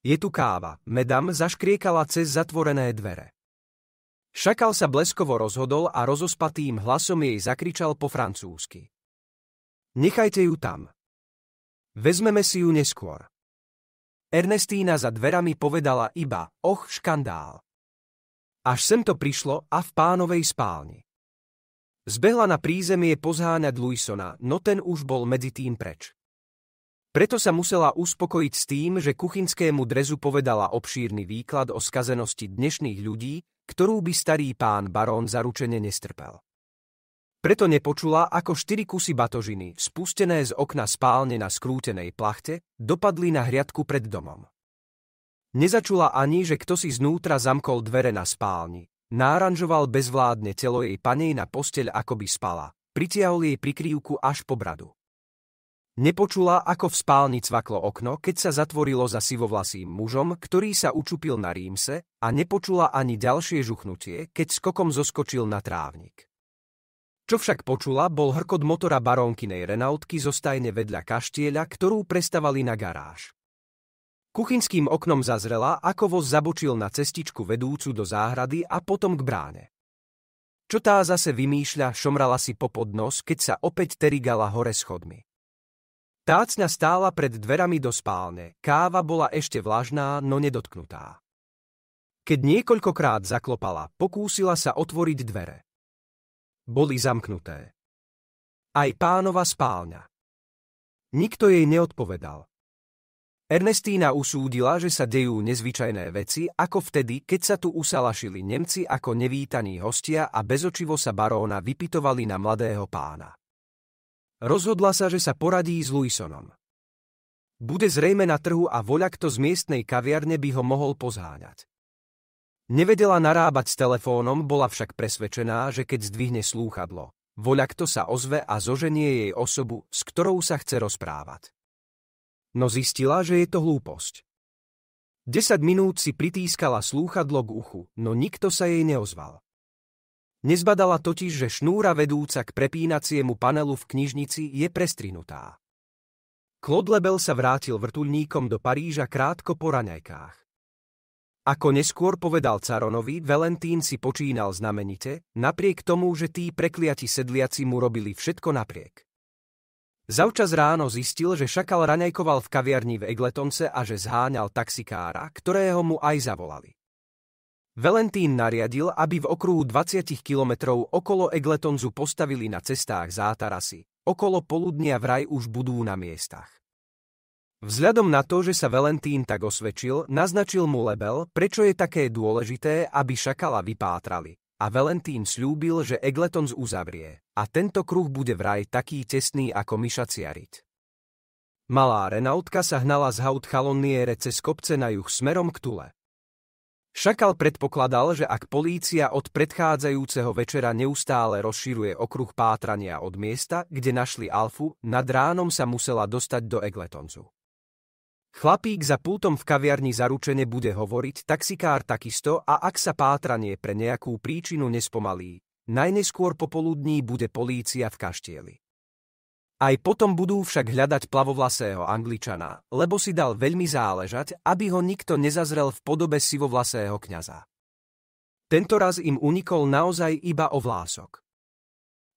Je tu káva, medam zaškriekala cez zatvorené dvere. Šakal sa bleskovo rozhodol a rozospatým hlasom jej zakričal po francúzsky. Nechajte ju tam. Vezmeme si ju neskôr. Ernestína za dverami povedala iba, och škandál. Až sem to prišlo a v pánovej spálni. Zbehla na prízemie pozháňať Luisona, no ten už bol medzi tým preč. Preto sa musela uspokojiť s tým, že kuchynskému drezu povedala obšírny výklad o skazenosti dnešných ľudí, ktorú by starý pán barón zaručene nestrpel. Preto nepočula, ako štyri kusy batožiny, spustené z okna spálne na skrútenej plachte, dopadli na hriadku pred domom. Nezačula ani, že kto si znútra zamkol dvere na spálni, náranžoval bezvládne telo jej panej na posteľ, ako by spala, pritiahol jej prikryvku až po bradu. Nepočula, ako v spálni cvaklo okno, keď sa zatvorilo za sivovlasým mužom, ktorý sa učupil na rímse a nepočula ani ďalšie žuchnutie, keď skokom zoskočil na trávnik. Čo však počula, bol hrkot motora barónkinej Renaultky zo stajne vedľa kaštieľa, ktorú prestavali na garáž. Kuchynským oknom zazrela, ako voz zabočil na cestičku vedúcu do záhrady a potom k bráne. Čo tá zase vymýšľa, šomrala si popod nos, keď sa opäť terigala hore schodmi. Tácňa stála pred dverami do spálne, káva bola ešte vlažná, no nedotknutá. Keď niekoľkokrát zaklopala, pokúsila sa otvoriť dvere. Boli zamknuté. Aj pánova spálňa. Nikto jej neodpovedal. Ernestína usúdila, že sa dejú nezvyčajné veci, ako vtedy, keď sa tu usalašili Nemci ako nevítaní hostia a bezočivo sa baróna vypitovali na mladého pána. Rozhodla sa, že sa poradí s Luisonom. Bude zrejme na trhu a voľakto z miestnej kaviarne by ho mohol pozháňať. Nevedela narábať s telefónom, bola však presvedčená, že keď zdvihne slúchadlo, voľakto sa ozve a zoženie jej osobu, s ktorou sa chce rozprávať. No zistila, že je to hlúposť. 10 minút si pritískala slúchadlo k uchu, no nikto sa jej neozval. Nezbadala totiž, že šnúra vedúca k prepínaciemu panelu v knižnici je prestrinutá. Claude Lebel sa vrátil vrtuľníkom do Paríža krátko po raňajkách. Ako neskôr povedal Caronovi, Valentín si počínal znamenite, napriek tomu, že tí prekliati sedliaci mu robili všetko napriek. Zaučas ráno zistil, že šakal raňajkoval v kaviarni v Egletonce a že zháňal taxikára, ktorého mu aj zavolali. Valentín nariadil, aby v okruhu 20 kilometrov okolo Egletonzu postavili na cestách zátarasy. Okolo poludnia vraj už budú na miestach. Vzhľadom na to, že sa Valentín tak osvedčil, naznačil mu Lebel, prečo je také dôležité, aby šakala vypátrali. A Valentín slúbil, že Egletons uzavrie. A tento kruh bude vraj taký tesný ako myšaciarit. Malá Renautka sa hnala z haut Chalonniere cez kopce na juh smerom k Tule. Šakal predpokladal, že ak polícia od predchádzajúceho večera neustále rozširuje okruh pátrania od miesta, kde našli Alfu, nad ránom sa musela dostať do Egletoncu. Chlapík za pultom v kaviarni zaručene bude hovoriť, taxikár takisto a ak sa pátranie pre nejakú príčinu nespomalí, najneskôr popoludní bude polícia v kaštieli. Aj potom budú však hľadať plavovlasého Angličana, lebo si dal veľmi záležať, aby ho nikto nezazrel v podobe sivovlasého kňaza. raz im unikol naozaj iba o vlások.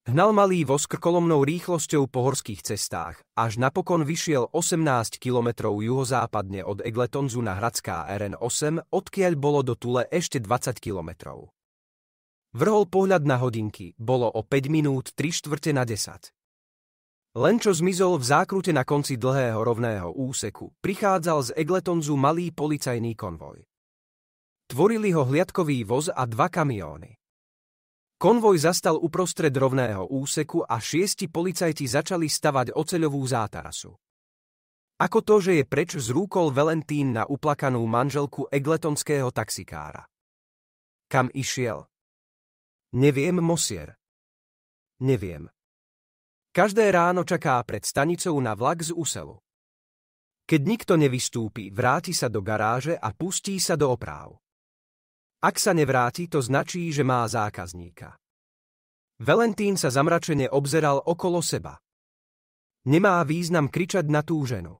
Hnal malý voz kolomnou rýchlosťou po horských cestách, až napokon vyšiel 18 kilometrov juhozápadne od Egletonzu na Hradská RN8, odkiaľ bolo do Tule ešte 20 kilometrov. Vrhol pohľad na hodinky, bolo o 5 minút 3 štvrte na 10. Len čo zmizol v zákrute na konci dlhého rovného úseku, prichádzal z Egletonzu malý policajný konvoj. Tvorili ho hliadkový voz a dva kamióny. Konvoj zastal uprostred rovného úseku a šiesti policajti začali stavať oceľovú zátarasu. Ako to, že je preč zrúkol Valentín na uplakanú manželku egletonského taxikára. Kam išiel? Neviem, mosier. Neviem. Každé ráno čaká pred stanicou na vlak z úselu. Keď nikto nevystúpi, vráti sa do garáže a pustí sa do opráv. Ak sa nevráti, to značí, že má zákazníka. Valentín sa zamračene obzeral okolo seba. Nemá význam kričať na tú ženu.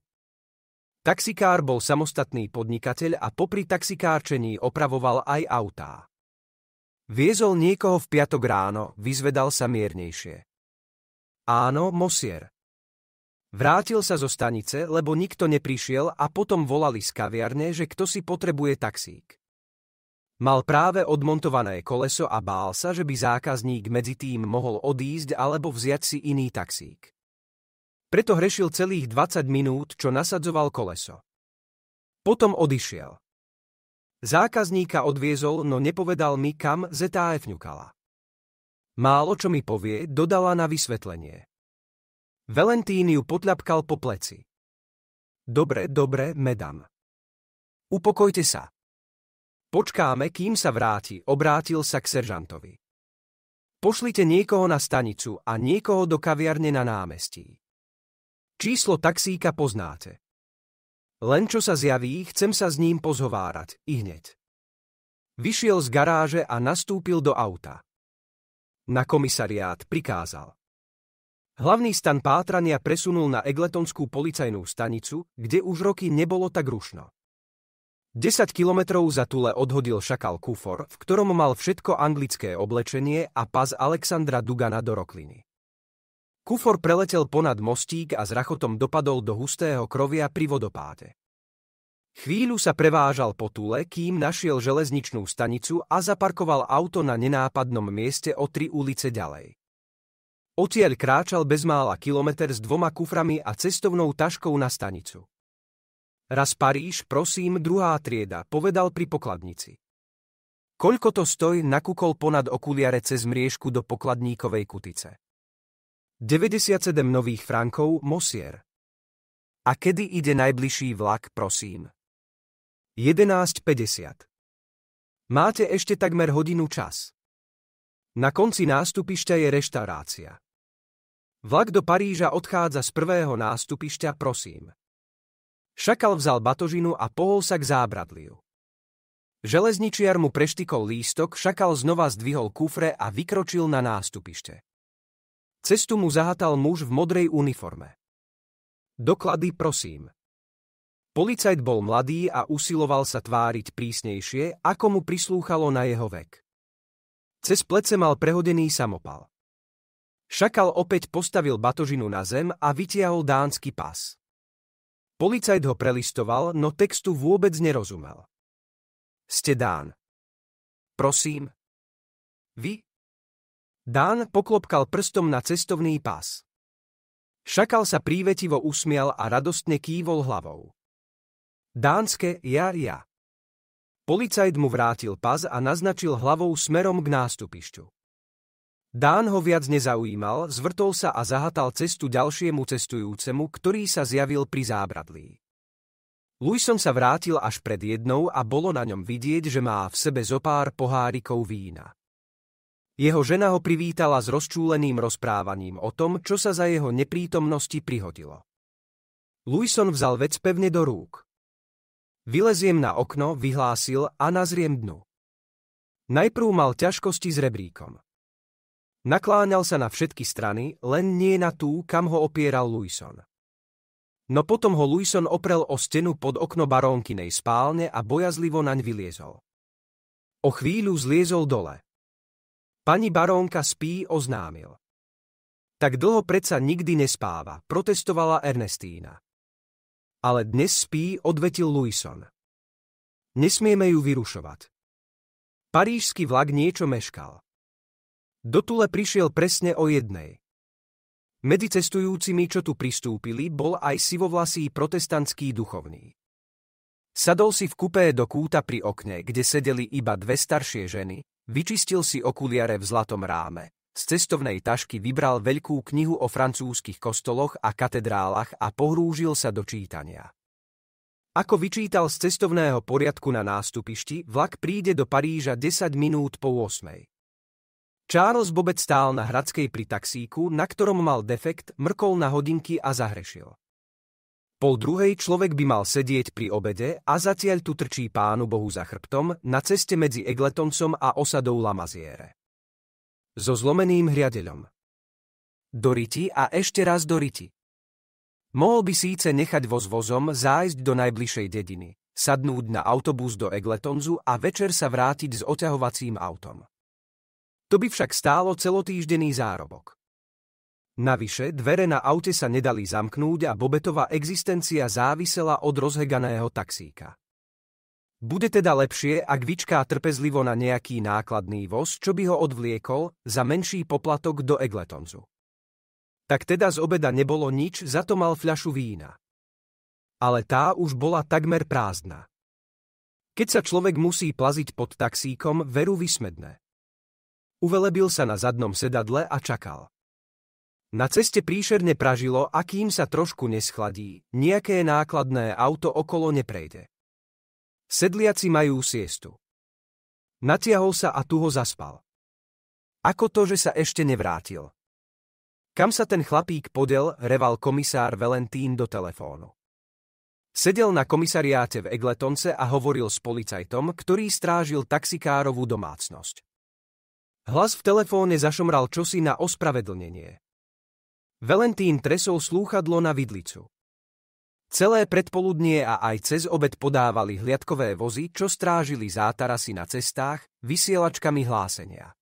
Taxikár bol samostatný podnikateľ a popri taxikárčení opravoval aj autá. Viezol niekoho v piatok ráno, vyzvedal sa miernejšie. Áno, mosier. Vrátil sa zo stanice, lebo nikto neprišiel a potom volali z kaviarne, že kto si potrebuje taxík. Mal práve odmontované koleso a bál sa, že by zákazník medzi tým mohol odísť alebo vziať si iný taxík. Preto hrešil celých 20 minút, čo nasadzoval koleso. Potom odišiel. Zákazníka odviezol, no nepovedal mi, kam ZTF Málo čo mi povie, dodala na vysvetlenie. Valentín ju potľapkal po pleci. Dobre, dobre, medam. Upokojte sa. Počkáme, kým sa vráti, obrátil sa k seržantovi. Pošlite niekoho na stanicu a niekoho do kaviarne na námestí. Číslo taxíka poznáte. Len čo sa zjaví, chcem sa s ním pozhovárať, i hneď. Vyšiel z garáže a nastúpil do auta na komisariát prikázal. Hlavný stan pátrania presunul na Egletonskú policajnú stanicu, kde už roky nebolo tak rušno. 10 kilometrov za Tule odhodil šakal kufor, v ktorom mal všetko anglické oblečenie a pas Alexandra Dugana do rokliny. Kufor preletel ponad mostík a s rachotom dopadol do hustého krovia pri vodopáde. Chvíľu sa prevážal po Tule, kým našiel železničnú stanicu a zaparkoval auto na nenápadnom mieste o tri ulice ďalej. Odtiaľ kráčal bezmála kilometr s dvoma kuframi a cestovnou taškou na stanicu. Raz Paríž, prosím, druhá trieda, povedal pri pokladnici. Koľko to stoj, nakúkol ponad okuliare cez mriežku do pokladníkovej kutice. 97 nových frankov, mosier. A kedy ide najbližší vlak, prosím? 11.50. Máte ešte takmer hodinu čas. Na konci nástupišťa je reštaurácia. Vlak do Paríža odchádza z prvého nástupišťa, prosím. Šakal vzal batožinu a pohol sa k zábradliu. Železničiar mu preštikol lístok, šakal znova zdvihol kufre a vykročil na nástupište. Cestu mu zahatal muž v modrej uniforme. Doklady, prosím. Policajt bol mladý a usiloval sa tváriť prísnejšie, ako mu prislúchalo na jeho vek. Cez plece mal prehodený samopal. Šakal opäť postavil batožinu na zem a vytiahol dánsky pas. Policajt ho prelistoval, no textu vôbec nerozumel. Ste Dán. Prosím. Vy? Dán poklopkal prstom na cestovný pas. Šakal sa prívetivo usmial a radostne kývol hlavou. Dánske jaria. Policajt mu vrátil pas a naznačil hlavou smerom k nástupišťu. Dán ho viac nezaujímal, zvrtol sa a zahatal cestu ďalšiemu cestujúcemu, ktorý sa zjavil pri zábradlí. Luison sa vrátil až pred jednou a bolo na ňom vidieť, že má v sebe zopár pohárikov vína. Jeho žena ho privítala s rozčúleným rozprávaním o tom, čo sa za jeho neprítomnosti prihodilo. Luison vzal vec pevne do rúk. Vyleziem na okno, vyhlásil a nazriem dnu. Najprv mal ťažkosti s rebríkom. Nakláňal sa na všetky strany, len nie na tú, kam ho opieral Luison. No potom ho Luison oprel o stenu pod okno barónkynej spálne a bojazlivo naň vyliezol. O chvíľu zliezol dole. Pani barónka spí, oznámil. Tak dlho predsa nikdy nespáva, protestovala Ernestína. Ale dnes spí, odvetil Luison. Nesmieme ju vyrušovať. Parížský vlak niečo meškal. Do Tule prišiel presne o jednej. Medzi cestujúcimi, čo tu pristúpili, bol aj sivovlasý protestantský duchovný. Sadol si v kupé do kúta pri okne, kde sedeli iba dve staršie ženy, vyčistil si okuliare v zlatom ráme. Z cestovnej tašky vybral veľkú knihu o francúzskych kostoloch a katedrálach a pohrúžil sa do čítania. Ako vyčítal z cestovného poriadku na nástupišti, vlak príde do Paríža 10 minút po 8. Charles Bobet stál na Hradskej pri taxíku, na ktorom mal defekt, mrkol na hodinky a zahrešil. Pol druhej človek by mal sedieť pri obede a zatiaľ tu trčí pánu Bohu za chrbtom na ceste medzi Egletoncom a osadou Lamaziere so zlomeným hriadeľom. Do riti a ešte raz doriti. Mohol by síce nechať voz vozom zájsť do najbližšej dediny, sadnúť na autobus do Egletonzu a večer sa vrátiť s oťahovacím autom. To by však stálo celotýždený zárobok. Navyše, dvere na aute sa nedali zamknúť a Bobetová existencia závisela od rozheganého taxíka. Bude teda lepšie, ak vyčká trpezlivo na nejaký nákladný voz, čo by ho odvliekol za menší poplatok do Egletonzu. Tak teda z obeda nebolo nič, za to mal fľašu vína. Ale tá už bola takmer prázdna. Keď sa človek musí plaziť pod taxíkom, veru vysmedne. Uvelebil sa na zadnom sedadle a čakal. Na ceste príšerne pražilo a kým sa trošku neschladí, nejaké nákladné auto okolo neprejde. Sedliaci majú siestu. Natiahol sa a tu ho zaspal. Ako to, že sa ešte nevrátil? Kam sa ten chlapík podel, reval komisár Valentín do telefónu. Sedel na komisariáte v Egletonce a hovoril s policajtom, ktorý strážil taxikárovú domácnosť. Hlas v telefóne zašomral čosi na ospravedlnenie. Valentín tresol slúchadlo na vidlicu. Celé predpoludnie a aj cez obed podávali hliadkové vozy, čo strážili zátarasy na cestách, vysielačkami hlásenia.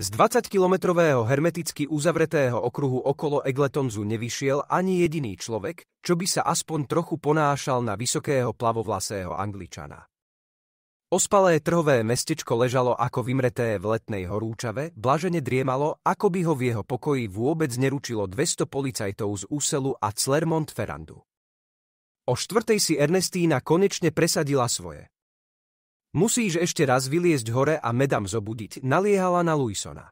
Z 20-kilometrového hermeticky uzavretého okruhu okolo Egletonzu nevyšiel ani jediný človek, čo by sa aspoň trochu ponášal na vysokého plavovlasého Angličana. Ospalé trhové mestečko ležalo ako vymreté v letnej horúčave, blažene driemalo, ako by ho v jeho pokoji vôbec neručilo 200 policajtov z Úselu a Clermont-Ferrandu. O štvrtej si Ernestína konečne presadila svoje. Musíš ešte raz vyliezť hore a medam zobudiť, naliehala na Luisona.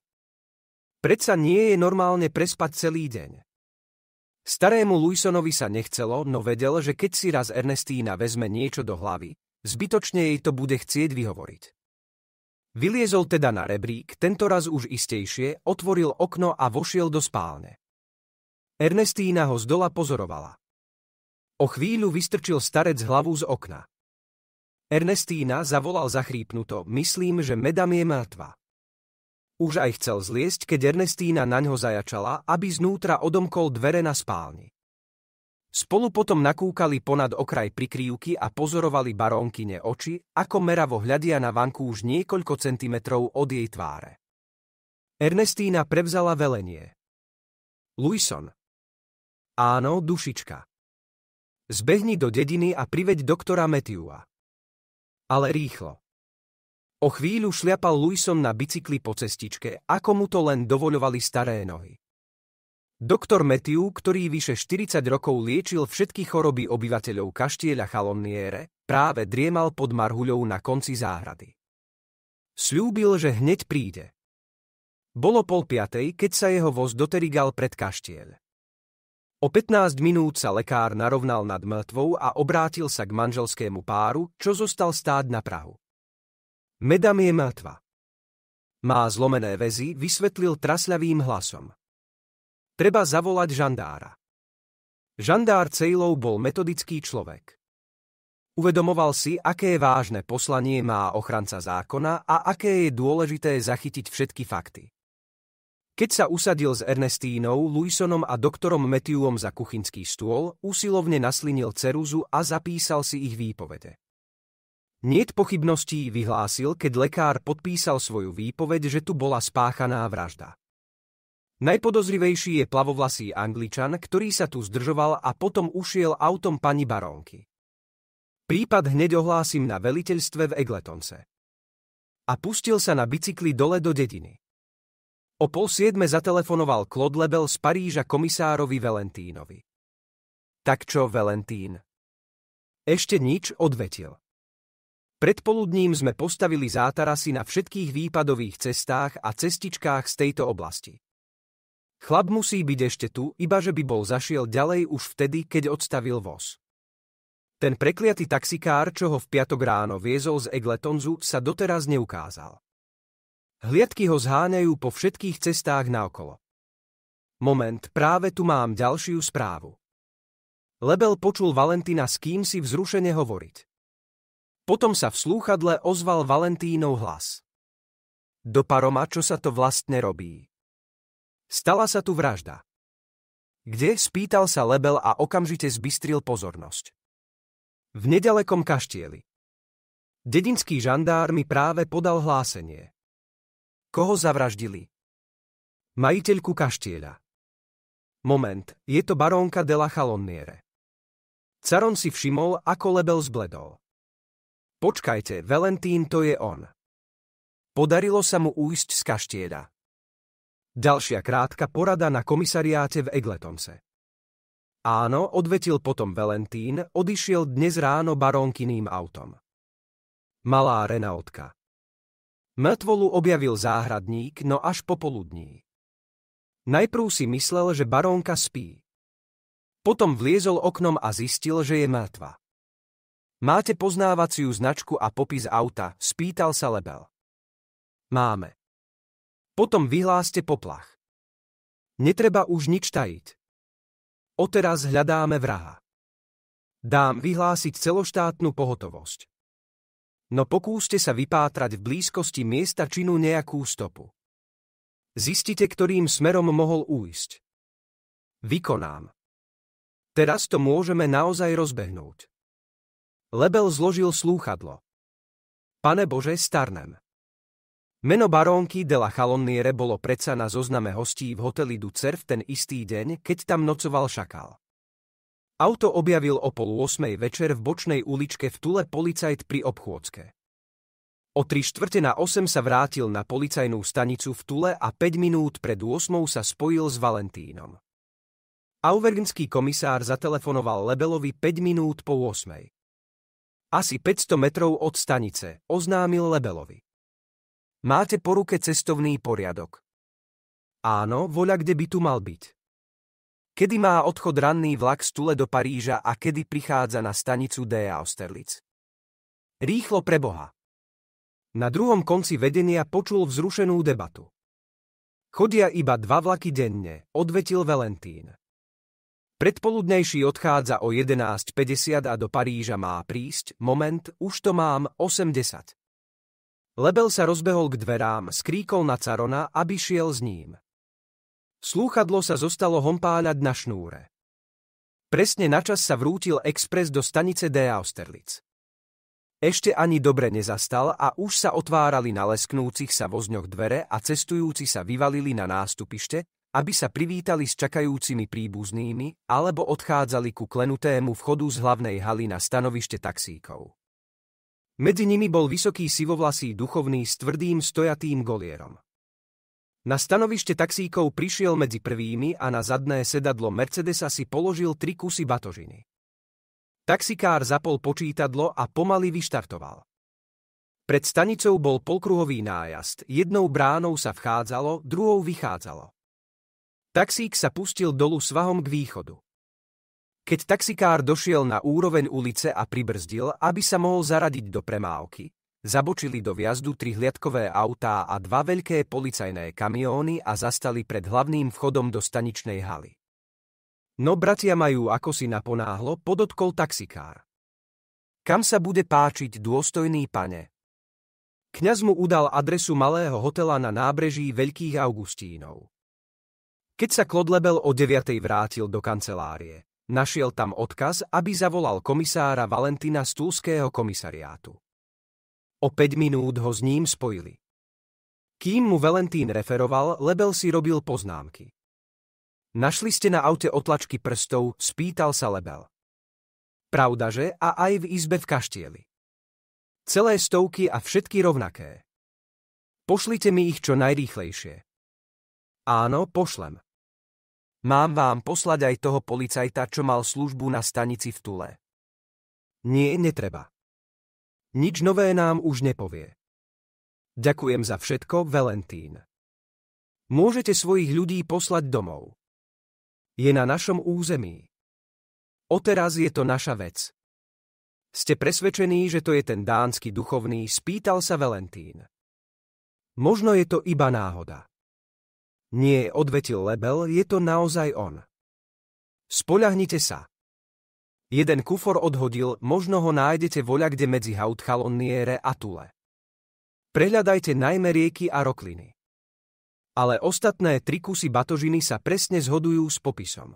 Predsa nie je normálne prespať celý deň. Starému Luisonovi sa nechcelo, no vedel, že keď si raz Ernestína vezme niečo do hlavy, zbytočne jej to bude chcieť vyhovoriť. Vyliezol teda na rebrík, tento raz už istejšie, otvoril okno a vošiel do spálne. Ernestína ho zdola pozorovala. O chvíľu vystrčil starec hlavu z okna. Ernestína zavolal zachrípnuto, myslím, že medam je mŕtva. Už aj chcel zliesť, keď Ernestína na ňo zajačala, aby znútra odomkol dvere na spálni. Spolu potom nakúkali ponad okraj prikrývky a pozorovali barónkyne oči, ako meravo hľadia na vanku už niekoľko centimetrov od jej tváre. Ernestína prevzala velenie. Luison. Áno, dušička. Zbehni do dediny a priveď doktora Metiua. Ale rýchlo. O chvíľu šliapal Luisom na bicykli po cestičke, ako mu to len dovoľovali staré nohy. Doktor Matthew, ktorý vyše 40 rokov liečil všetky choroby obyvateľov kaštieľa Chalonniere, práve driemal pod marhuľou na konci záhrady. Sľúbil, že hneď príde. Bolo pol piatej, keď sa jeho voz doterigal pred kaštieľ. O 15 minút sa lekár narovnal nad mŕtvou a obrátil sa k manželskému páru, čo zostal stáť na prahu. Medam je mŕtva. Má zlomené väzy, vysvetlil trasľavým hlasom. Treba zavolať žandára. Žandár Cejlov bol metodický človek. Uvedomoval si, aké vážne poslanie má ochranca zákona a aké je dôležité zachytiť všetky fakty. Keď sa usadil s Ernestínou, Luisonom a doktorom Metiuom za kuchynský stôl, úsilovne naslinil ceruzu a zapísal si ich výpovede. Niet pochybností vyhlásil, keď lekár podpísal svoju výpoveď, že tu bola spáchaná vražda. Najpodozrivejší je plavovlasý Angličan, ktorý sa tu zdržoval a potom ušiel autom pani barónky. Prípad hneď ohlásim na veliteľstve v Egletonce. A pustil sa na bicykli dole do dediny. O pol siedme zatelefonoval Claude Lebel z Paríža komisárovi Valentínovi. Tak čo, Valentín? Ešte nič odvetil. Predpoludním sme postavili zátarasy na všetkých výpadových cestách a cestičkách z tejto oblasti. Chlap musí byť ešte tu, iba že by bol zašiel ďalej už vtedy, keď odstavil voz. Ten prekliatý taxikár, čo ho v piatok ráno viezol z Egletonzu, sa doteraz neukázal. Hliadky ho zháňajú po všetkých cestách naokolo. Moment, práve tu mám ďalšiu správu. Lebel počul Valentína s kým si vzrušene hovoriť. Potom sa v slúchadle ozval Valentínov hlas. Do paroma, čo sa to vlastne robí? Stala sa tu vražda. Kde? Spýtal sa Lebel a okamžite zbystril pozornosť. V nedalekom kaštieli. Dedinský žandár mi práve podal hlásenie. Koho zavraždili? Majiteľku kaštieľa. Moment, je to barónka de la Chalonniere. Caron si všimol, ako lebel zbledol. Počkajte, Valentín to je on. Podarilo sa mu újsť z kaštieľa. Ďalšia krátka porada na komisariáte v Egletonce. Áno, odvetil potom Valentín, odišiel dnes ráno barónkyným autom. Malá Renaultka. Mŕtvolu objavil záhradník, no až popoludní. Najprv si myslel, že barónka spí. Potom vliezol oknom a zistil, že je mŕtva. Máte poznávaciu značku a popis auta, spýtal sa Lebel. Máme. Potom vyhláste poplach. Netreba už nič tajiť. Oteraz hľadáme vraha. Dám vyhlásiť celoštátnu pohotovosť no pokúste sa vypátrať v blízkosti miesta činu nejakú stopu. Zistite, ktorým smerom mohol újsť. Vykonám. Teraz to môžeme naozaj rozbehnúť. Lebel zložil slúchadlo. Pane Bože, starnem. Meno barónky de la Chalonniere bolo predsa na zozname hostí v hoteli Ducer v ten istý deň, keď tam nocoval šakal. Auto objavil o pol 8 večer v bočnej uličke v Tule policajt pri obchôdzke. O 3 čtvrte na 8 sa vrátil na policajnú stanicu v Tule a 5 minút pred 8 sa spojil s Valentínom. Auvergnský komisár zatelefonoval Lebelovi 5 minút po 8. Asi 500 metrov od stanice, oznámil Lebelovi. Máte po ruke cestovný poriadok. Áno, voľa kde by tu mal byť. Kedy má odchod ranný vlak z Tule do Paríža a kedy prichádza na stanicu D. Austerlitz? Rýchlo pre Boha. Na druhom konci vedenia počul vzrušenú debatu. Chodia iba dva vlaky denne, odvetil Valentín. Predpoludnejší odchádza o 11.50 a do Paríža má prísť, moment, už to mám, 80. Lebel sa rozbehol k dverám, skríkol na Carona, aby šiel s ním. Slúchadlo sa zostalo hompáľať na šnúre. Presne načas sa vrútil expres do stanice D. Austerlitz. Ešte ani dobre nezastal a už sa otvárali na lesknúcich sa vozňoch dvere a cestujúci sa vyvalili na nástupište, aby sa privítali s čakajúcimi príbuznými alebo odchádzali ku klenutému vchodu z hlavnej haly na stanovište taxíkov. Medzi nimi bol vysoký sivovlasý duchovný s tvrdým stojatým golierom. Na stanovište taxíkov prišiel medzi prvými a na zadné sedadlo Mercedesa si položil tri kusy batožiny. Taxikár zapol počítadlo a pomaly vyštartoval. Pred stanicou bol polkruhový nájazd, jednou bránou sa vchádzalo, druhou vychádzalo. Taxík sa pustil dolu svahom k východu. Keď taxikár došiel na úroveň ulice a pribrzdil, aby sa mohol zaradiť do premávky, Zabočili do viazdu tri hliadkové autá a dva veľké policajné kamióny a zastali pred hlavným vchodom do staničnej haly. No bratia majú ako si naponáhlo, podotkol taxikár. Kam sa bude páčiť dôstojný pane? Kňaz mu udal adresu malého hotela na nábreží Veľkých Augustínov. Keď sa Klodlebel o 9. vrátil do kancelárie, našiel tam odkaz, aby zavolal komisára Valentina z komisariátu. O 5 minút ho s ním spojili. Kým mu Valentín referoval, Lebel si robil poznámky. Našli ste na aute otlačky prstov, spýtal sa Lebel. Pravdaže a aj v izbe v kaštieli. Celé stovky a všetky rovnaké. Pošlite mi ich čo najrýchlejšie. Áno, pošlem. Mám vám poslať aj toho policajta, čo mal službu na stanici v Tule. Nie, netreba. Nič nové nám už nepovie. Ďakujem za všetko, Valentín. Môžete svojich ľudí poslať domov. Je na našom území. Oteraz je to naša vec. Ste presvedčení, že to je ten dánsky duchovný, spýtal sa Valentín. Možno je to iba náhoda. Nie, odvetil Lebel, je to naozaj on. Spoľahnite sa. Jeden kufor odhodil, možno ho nájdete voľa kde medzi Hautchalonniere a Tule. Prehľadajte najmä rieky a rokliny. Ale ostatné tri kusy batožiny sa presne zhodujú s popisom.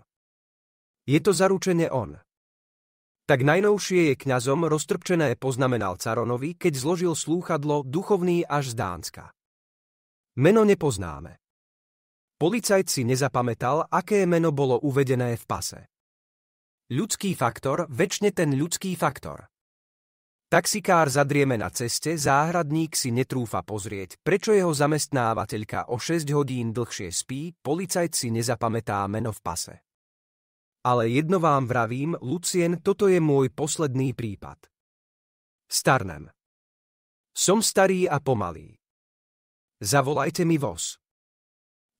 Je to zaručene on. Tak najnovšie je kňazom roztrpčené poznamenal Caronovi, keď zložil slúchadlo duchovný až z Dánska. Meno nepoznáme. Policajt si nezapamätal, aké meno bolo uvedené v pase. Ľudský faktor, väčšine ten ľudský faktor. Taxikár zadrieme na ceste, záhradník si netrúfa pozrieť, prečo jeho zamestnávateľka o 6 hodín dlhšie spí, policajt si nezapamätá meno v pase. Ale jedno vám vravím, Lucien, toto je môj posledný prípad. Starnem. Som starý a pomalý. Zavolajte mi voz.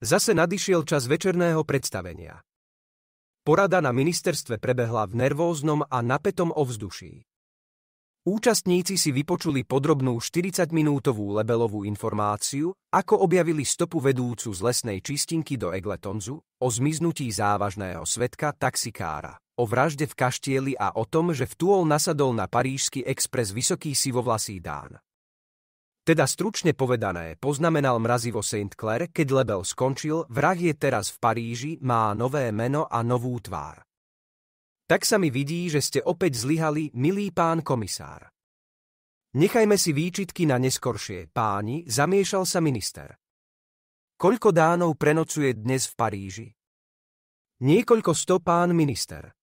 Zase nadišiel čas večerného predstavenia. Porada na ministerstve prebehla v nervóznom a napätom ovzduší. Účastníci si vypočuli podrobnú 40-minútovú lebelovú informáciu, ako objavili stopu vedúcu z lesnej čistinky do Egletonzu, o zmiznutí závažného svetka taxikára, o vražde v kaštieli a o tom, že v Tuol nasadol na parížsky expres vysoký sivovlasý dán. Teda stručne povedané, poznamenal mrazivo St. Clair, keď lebel skončil, vrah je teraz v Paríži, má nové meno a novú tvár. Tak sa mi vidí, že ste opäť zlyhali, milý pán komisár. Nechajme si výčitky na neskoršie, páni, zamiešal sa minister. Koľko dánov prenocuje dnes v Paríži? Niekoľko sto pán minister.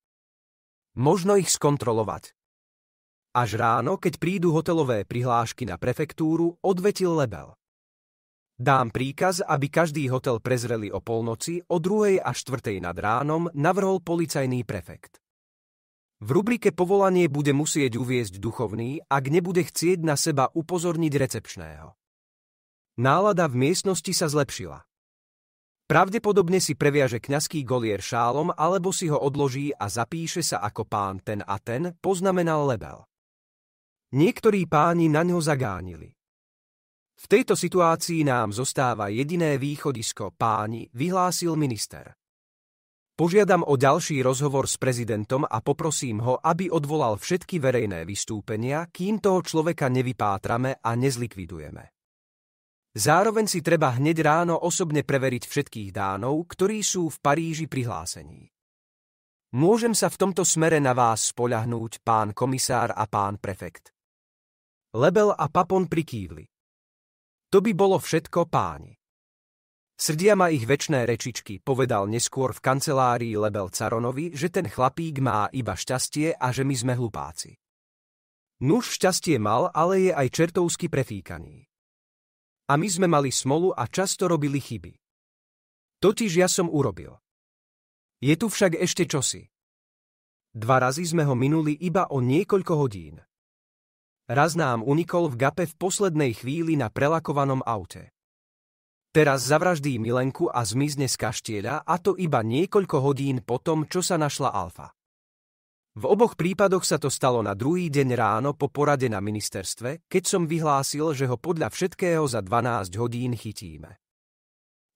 Možno ich skontrolovať. Až ráno, keď prídu hotelové prihlášky na prefektúru, odvetil Lebel. Dám príkaz, aby každý hotel prezreli o polnoci, o druhej až 4. nad ránom, navrhol policajný prefekt. V rubrike povolanie bude musieť uviezť duchovný, ak nebude chcieť na seba upozorniť recepčného. Nálada v miestnosti sa zlepšila. Pravdepodobne si previaže kňazský golier šálom alebo si ho odloží a zapíše sa ako pán ten a ten, poznamenal Lebel. Niektorí páni na ňo zagánili. V tejto situácii nám zostáva jediné východisko páni, vyhlásil minister. Požiadam o ďalší rozhovor s prezidentom a poprosím ho, aby odvolal všetky verejné vystúpenia, kým toho človeka nevypátrame a nezlikvidujeme. Zároveň si treba hneď ráno osobne preveriť všetkých dánov, ktorí sú v Paríži prihlásení. Môžem sa v tomto smere na vás spoľahnúť, pán komisár a pán prefekt. Lebel a Papon prikývli. To by bolo všetko, páni. Srdia ma ich väčšie rečičky, povedal neskôr v kancelárii Lebel Caronovi, že ten chlapík má iba šťastie a že my sme hlupáci. Nuž šťastie mal, ale je aj čertovsky prefíkaný. A my sme mali smolu a často robili chyby. Totiž ja som urobil. Je tu však ešte čosi. Dva razy sme ho minuli iba o niekoľko hodín. Raz nám unikol v gape v poslednej chvíli na prelakovanom aute. Teraz zavraždí Milenku a zmizne z kaštieľa a to iba niekoľko hodín po tom, čo sa našla Alfa. V oboch prípadoch sa to stalo na druhý deň ráno po porade na ministerstve, keď som vyhlásil, že ho podľa všetkého za 12 hodín chytíme.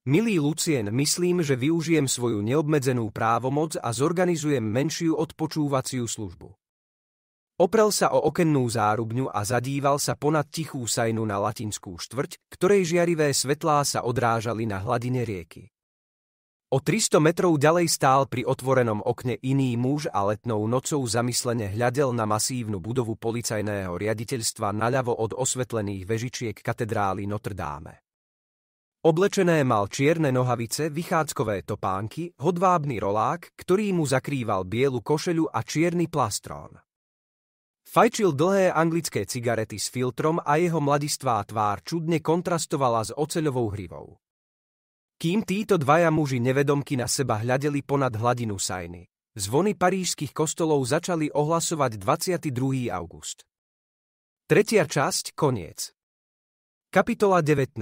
Milý Lucien, myslím, že využijem svoju neobmedzenú právomoc a zorganizujem menšiu odpočúvaciu službu. Oprel sa o okennú zárubňu a zadíval sa ponad tichú sajnu na latinskú štvrť, ktorej žiarivé svetlá sa odrážali na hladine rieky. O 300 metrov ďalej stál pri otvorenom okne iný muž a letnou nocou zamyslene hľadel na masívnu budovu policajného riaditeľstva naľavo od osvetlených vežičiek katedrály Notre Dame. Oblečené mal čierne nohavice, vychádzkové topánky, hodvábny rolák, ktorý mu zakrýval bielu košelu a čierny plastrón. Fajčil dlhé anglické cigarety s filtrom a jeho mladistvá tvár čudne kontrastovala s oceľovou hrivou. Kým títo dvaja muži nevedomky na seba hľadeli ponad hladinu Sajny, zvony parížských kostolov začali ohlasovať 22. august. Tretia časť, koniec. Kapitola 19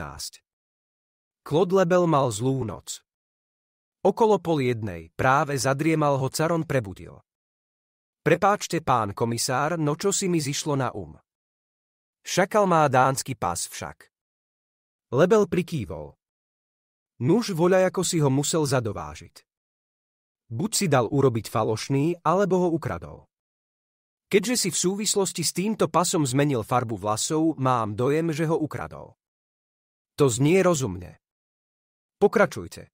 Claude Lebel mal zlú noc. Okolo pol jednej práve zadriemal ho Caron prebudil. Prepáčte, pán komisár, no čo si mi zišlo na um? Šakal má dánsky pás však. Lebel prikývol. Nuž voľa, ako si ho musel zadovážiť. Buď si dal urobiť falošný, alebo ho ukradol. Keďže si v súvislosti s týmto pasom zmenil farbu vlasov, mám dojem, že ho ukradol. To znie rozumne. Pokračujte.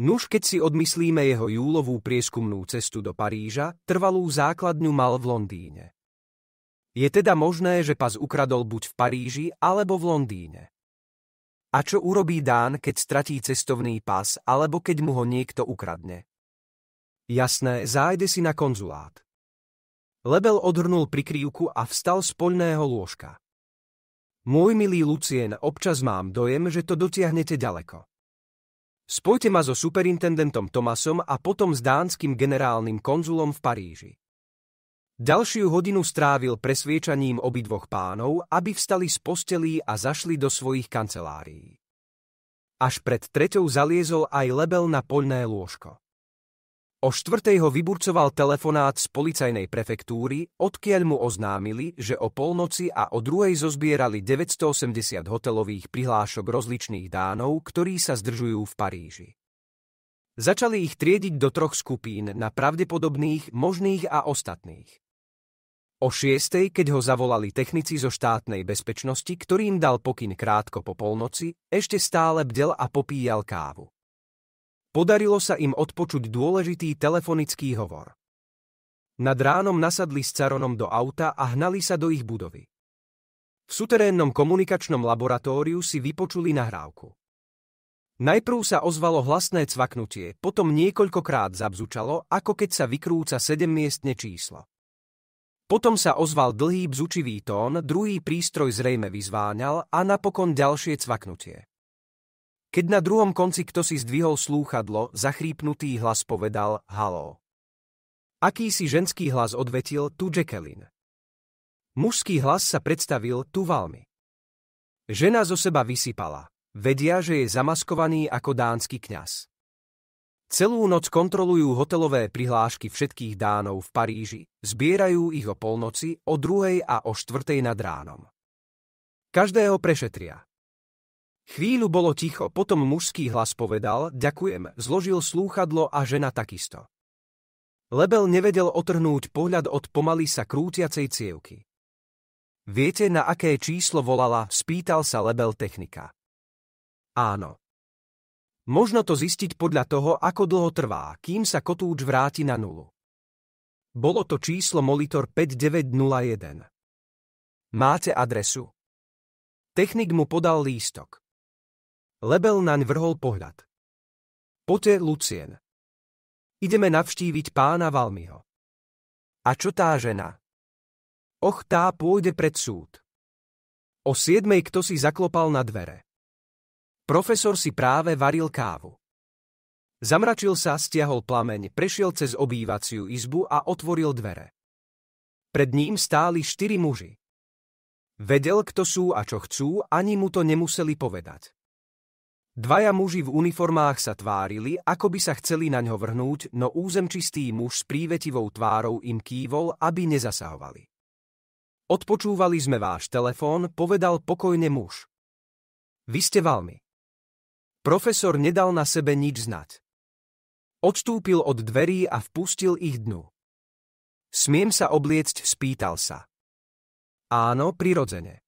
Nuž keď si odmyslíme jeho júlovú prieskumnú cestu do Paríža, trvalú základňu mal v Londýne. Je teda možné, že pas ukradol buď v Paríži alebo v Londýne. A čo urobí Dán, keď stratí cestovný pas alebo keď mu ho niekto ukradne? Jasné, zájde si na konzulát. Lebel odhrnul prikrývku a vstal z poľného lôžka. Môj milý Lucien, občas mám dojem, že to dotiahnete ďaleko. Spojte ma so superintendentom Tomasom a potom s dánskym generálnym konzulom v Paríži. Ďalšiu hodinu strávil presviečaním obidvoch pánov, aby vstali z postelí a zašli do svojich kancelárií. Až pred treťou zaliezol aj lebel na poľné lôžko. O štvrtej ho vyburcoval telefonát z policajnej prefektúry, odkiaľ mu oznámili, že o polnoci a o druhej zozbierali 980 hotelových prihlášok rozličných dánov, ktorí sa zdržujú v Paríži. Začali ich triediť do troch skupín na pravdepodobných, možných a ostatných. O šiestej, keď ho zavolali technici zo štátnej bezpečnosti, ktorým dal pokyn krátko po polnoci, ešte stále bdel a popíjal kávu. Podarilo sa im odpočuť dôležitý telefonický hovor. Nad ránom nasadli s Caronom do auta a hnali sa do ich budovy. V suterénnom komunikačnom laboratóriu si vypočuli nahrávku. Najprv sa ozvalo hlasné cvaknutie, potom niekoľkokrát zabzučalo, ako keď sa vykrúca sedemmiestne číslo. Potom sa ozval dlhý bzučivý tón, druhý prístroj zrejme vyzváňal a napokon ďalšie cvaknutie. Keď na druhom konci kto si zdvihol slúchadlo, zachrípnutý hlas povedal haló. Aký si ženský hlas odvetil tu Jacqueline. Mužský hlas sa predstavil tu Valmy. Žena zo seba vysypala. Vedia, že je zamaskovaný ako dánsky kňaz. Celú noc kontrolujú hotelové prihlášky všetkých dánov v Paríži, zbierajú ich o polnoci, o druhej a o štvrtej nad ránom. Každého prešetria, Chvíľu bolo ticho, potom mužský hlas povedal, ďakujem, zložil slúchadlo a žena takisto. Lebel nevedel otrhnúť pohľad od pomaly sa krútiacej cievky. Viete, na aké číslo volala, spýtal sa Lebel technika. Áno. Možno to zistiť podľa toho, ako dlho trvá, kým sa kotúč vráti na nulu. Bolo to číslo molitor 5901. Máte adresu? Technik mu podal lístok. Lebel naň vrhol pohľad. Pote Lucien. Ideme navštíviť pána Valmiho. A čo tá žena? Och tá pôjde pred súd. O siedmej kto si zaklopal na dvere. Profesor si práve varil kávu. Zamračil sa, stiahol plameň, prešiel cez obývaciu izbu a otvoril dvere. Pred ním stáli štyri muži. Vedel, kto sú a čo chcú, ani mu to nemuseli povedať. Dvaja muži v uniformách sa tvárili, ako by sa chceli na ňo vrhnúť, no územčistý muž s prívetivou tvárou im kývol, aby nezasahovali. Odpočúvali sme váš telefón, povedal pokojne muž. Vy ste valmi. Profesor nedal na sebe nič znať. Odstúpil od dverí a vpustil ich dnu. Smiem sa obliecť, spýtal sa. Áno, prirodzene.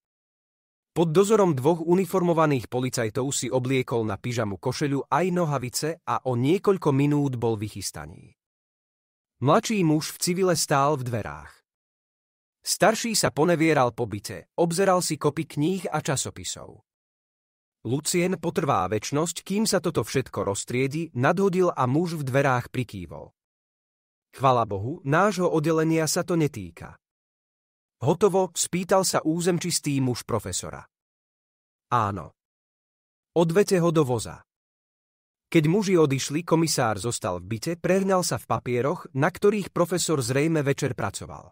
Pod dozorom dvoch uniformovaných policajtov si obliekol na pyžamu košeľu aj nohavice a o niekoľko minút bol vychystaný. Mladší muž v civile stál v dverách. Starší sa ponevieral po byte, obzeral si kopy kníh a časopisov. Lucien potrvá väčnosť, kým sa toto všetko roztriedi, nadhodil a muž v dverách prikývol. Chvala Bohu, nášho oddelenia sa to netýka. Hotovo, spýtal sa územčistý muž profesora. Áno. Odvete ho do voza. Keď muži odišli, komisár zostal v byte, prehnal sa v papieroch, na ktorých profesor zrejme večer pracoval.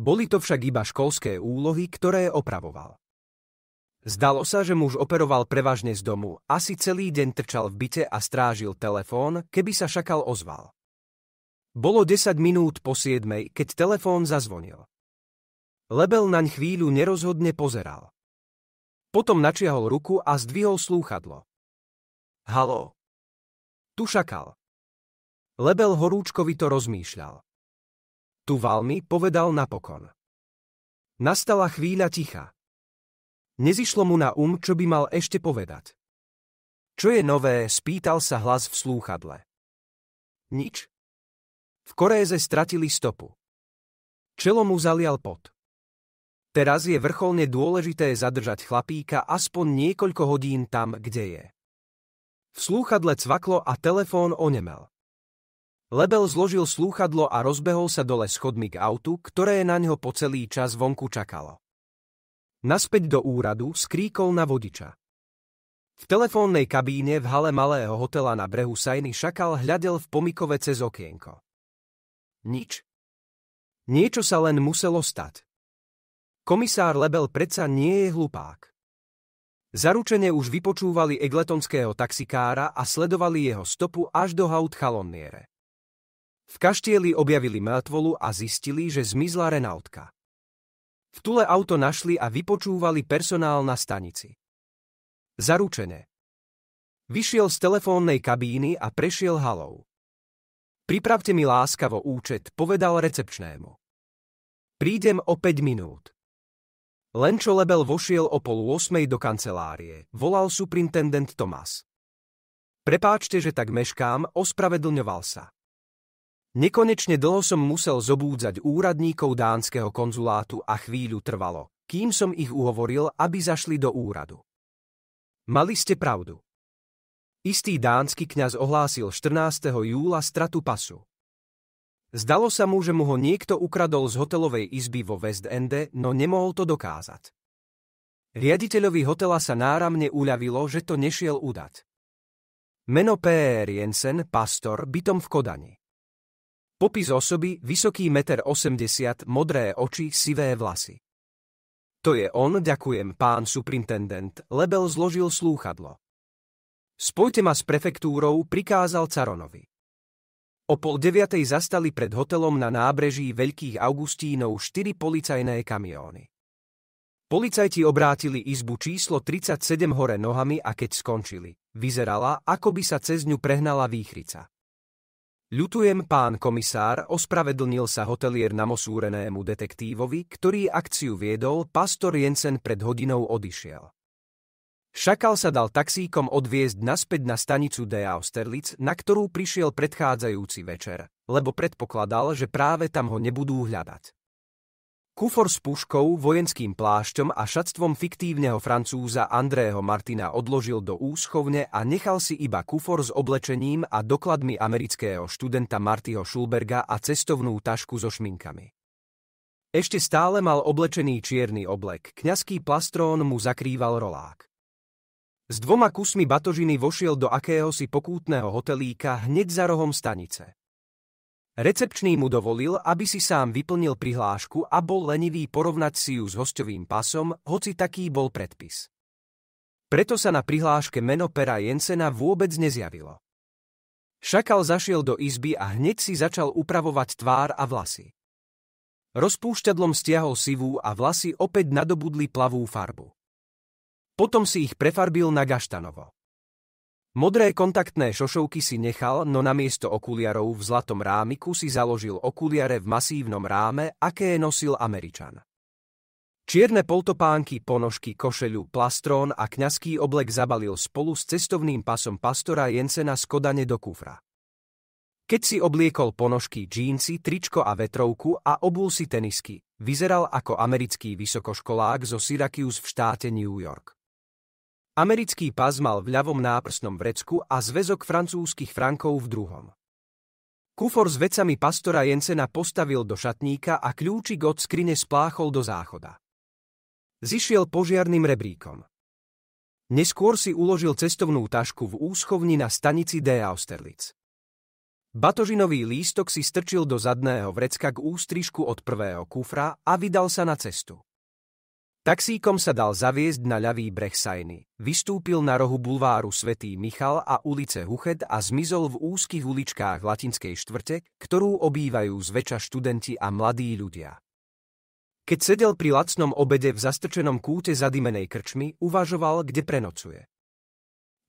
Boli to však iba školské úlohy, ktoré opravoval. Zdalo sa, že muž operoval prevažne z domu, asi celý deň trčal v byte a strážil telefón, keby sa šakal ozval. Bolo 10 minút po 7, keď telefón zazvonil. Lebel naň chvíľu nerozhodne pozeral. Potom načiahol ruku a zdvihol slúchadlo. Halo. Tu šakal. Lebel horúčkovito rozmýšľal. Tu valmi povedal napokon. Nastala chvíľa ticha. Nezišlo mu na um, čo by mal ešte povedať. Čo je nové, spýtal sa hlas v slúchadle. Nič. V koréze stratili stopu. Čelo mu zalial pot. Teraz je vrcholne dôležité zadržať chlapíka aspoň niekoľko hodín tam, kde je. V slúchadle cvaklo a telefón onemel. Lebel zložil slúchadlo a rozbehol sa dole schodmi k autu, ktoré na ňo po celý čas vonku čakalo. Naspäť do úradu skríkol na vodiča. V telefónnej kabíne v hale malého hotela na brehu Sajny šakal hľadel v pomikove cez okienko. Nič. Niečo sa len muselo stať. Komisár Lebel predsa nie je hlupák. Zaručene už vypočúvali egletonského taxikára a sledovali jeho stopu až do haut Chalonniere. V kaštieli objavili mŕtvolu a zistili, že zmizla Renautka. V Tule auto našli a vypočúvali personál na stanici. Zaručené. Vyšiel z telefónnej kabíny a prešiel halou. Pripravte mi láskavo účet, povedal recepčnému. Prídem o 5 minút. Len čo Lebel vošiel o pol 8 do kancelárie, volal superintendent Tomás. Prepáčte, že tak meškám, ospravedlňoval sa. Nekonečne dlho som musel zobúdzať úradníkov dánskeho konzulátu a chvíľu trvalo, kým som ich uhovoril, aby zašli do úradu. Mali ste pravdu. Istý dánsky kňaz ohlásil 14. júla stratu pasu. Zdalo sa mu, že mu ho niekto ukradol z hotelovej izby vo West Ende, no nemohol to dokázať. Riaditeľovi hotela sa náramne uľavilo, že to nešiel udať. Meno P.R. Jensen, pastor, bytom v Kodani. Popis osoby, vysoký 1,80 m, modré oči, sivé vlasy. To je on, ďakujem, pán superintendent, Lebel zložil slúchadlo. Spojte ma s prefektúrou, prikázal Caronovi. O pol deviatej zastali pred hotelom na nábreží Veľkých Augustínov štyri policajné kamióny. Policajti obrátili izbu číslo 37 hore nohami a keď skončili, vyzerala, ako by sa cez ňu prehnala výchrica. Ľutujem, pán komisár, ospravedlnil sa hotelier namosúrenému detektívovi, ktorý akciu viedol, pastor Jensen pred hodinou odišiel. Šakal sa dal taxíkom odviezť naspäť na stanicu D. Austerlitz, na ktorú prišiel predchádzajúci večer, lebo predpokladal, že práve tam ho nebudú hľadať. Kufor s puškou, vojenským plášťom a šatstvom fiktívneho francúza Andrého Martina odložil do úschovne a nechal si iba kufor s oblečením a dokladmi amerického študenta Martyho Schulberga a cestovnú tašku so šminkami. Ešte stále mal oblečený čierny oblek, kňazský plastrón mu zakrýval rolák. S dvoma kusmi batožiny vošiel do akéhosi pokútneho hotelíka hneď za rohom stanice. Recepčný mu dovolil, aby si sám vyplnil prihlášku a bol lenivý porovnať si ju s hostovým pasom, hoci taký bol predpis. Preto sa na prihláške meno pera Jensena vôbec nezjavilo. Šakal zašiel do izby a hneď si začal upravovať tvár a vlasy. Rozpúšťadlom stiahol sivú a vlasy opäť nadobudli plavú farbu. Potom si ich prefarbil na gaštanovo. Modré kontaktné šošovky si nechal, no namiesto okuliarov v zlatom rámiku si založil okuliare v masívnom ráme, aké nosil Američan. Čierne poltopánky, ponožky, košeľu, plastrón a kňazský oblek zabalil spolu s cestovným pasom pastora Jensena z Kodane do kufra. Keď si obliekol ponožky, džínsy, tričko a vetrovku a obul si tenisky, vyzeral ako americký vysokoškolák zo Syracuse v štáte New York. Americký pás mal v ľavom náprsnom vrecku a zväzok francúzskych frankov v druhom. Kufor s vecami pastora Jensena postavil do šatníka a kľúčik od skrine spláchol do záchoda. Zišiel požiarným rebríkom. Neskôr si uložil cestovnú tašku v úschovni na stanici D. Austerlitz. Batožinový lístok si strčil do zadného vrecka k ústrižku od prvého kufra a vydal sa na cestu. Taxíkom sa dal zaviesť na ľavý breh Sajny. Vystúpil na rohu bulváru Svetý Michal a ulice Huched a zmizol v úzkých uličkách latinskej štvrte, ktorú obývajú zväčša študenti a mladí ľudia. Keď sedel pri lacnom obede v zastrčenom kúte zadimenej krčmi, uvažoval, kde prenocuje.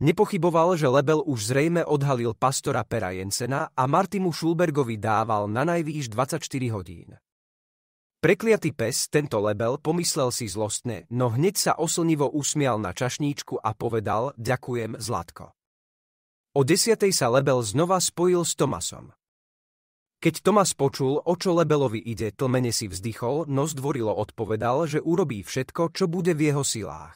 Nepochyboval, že Lebel už zrejme odhalil pastora Pera Jensena a Martimu Schulbergovi dával na najvýš 24 hodín. Prekliatý pes tento lebel pomyslel si zlostne, no hneď sa oslnivo usmial na čašníčku a povedal ďakujem Zlatko. O desiatej sa lebel znova spojil s Tomasom. Keď Tomas počul, o čo lebelovi ide, tlmene si vzdychol, no zdvorilo odpovedal, že urobí všetko, čo bude v jeho silách.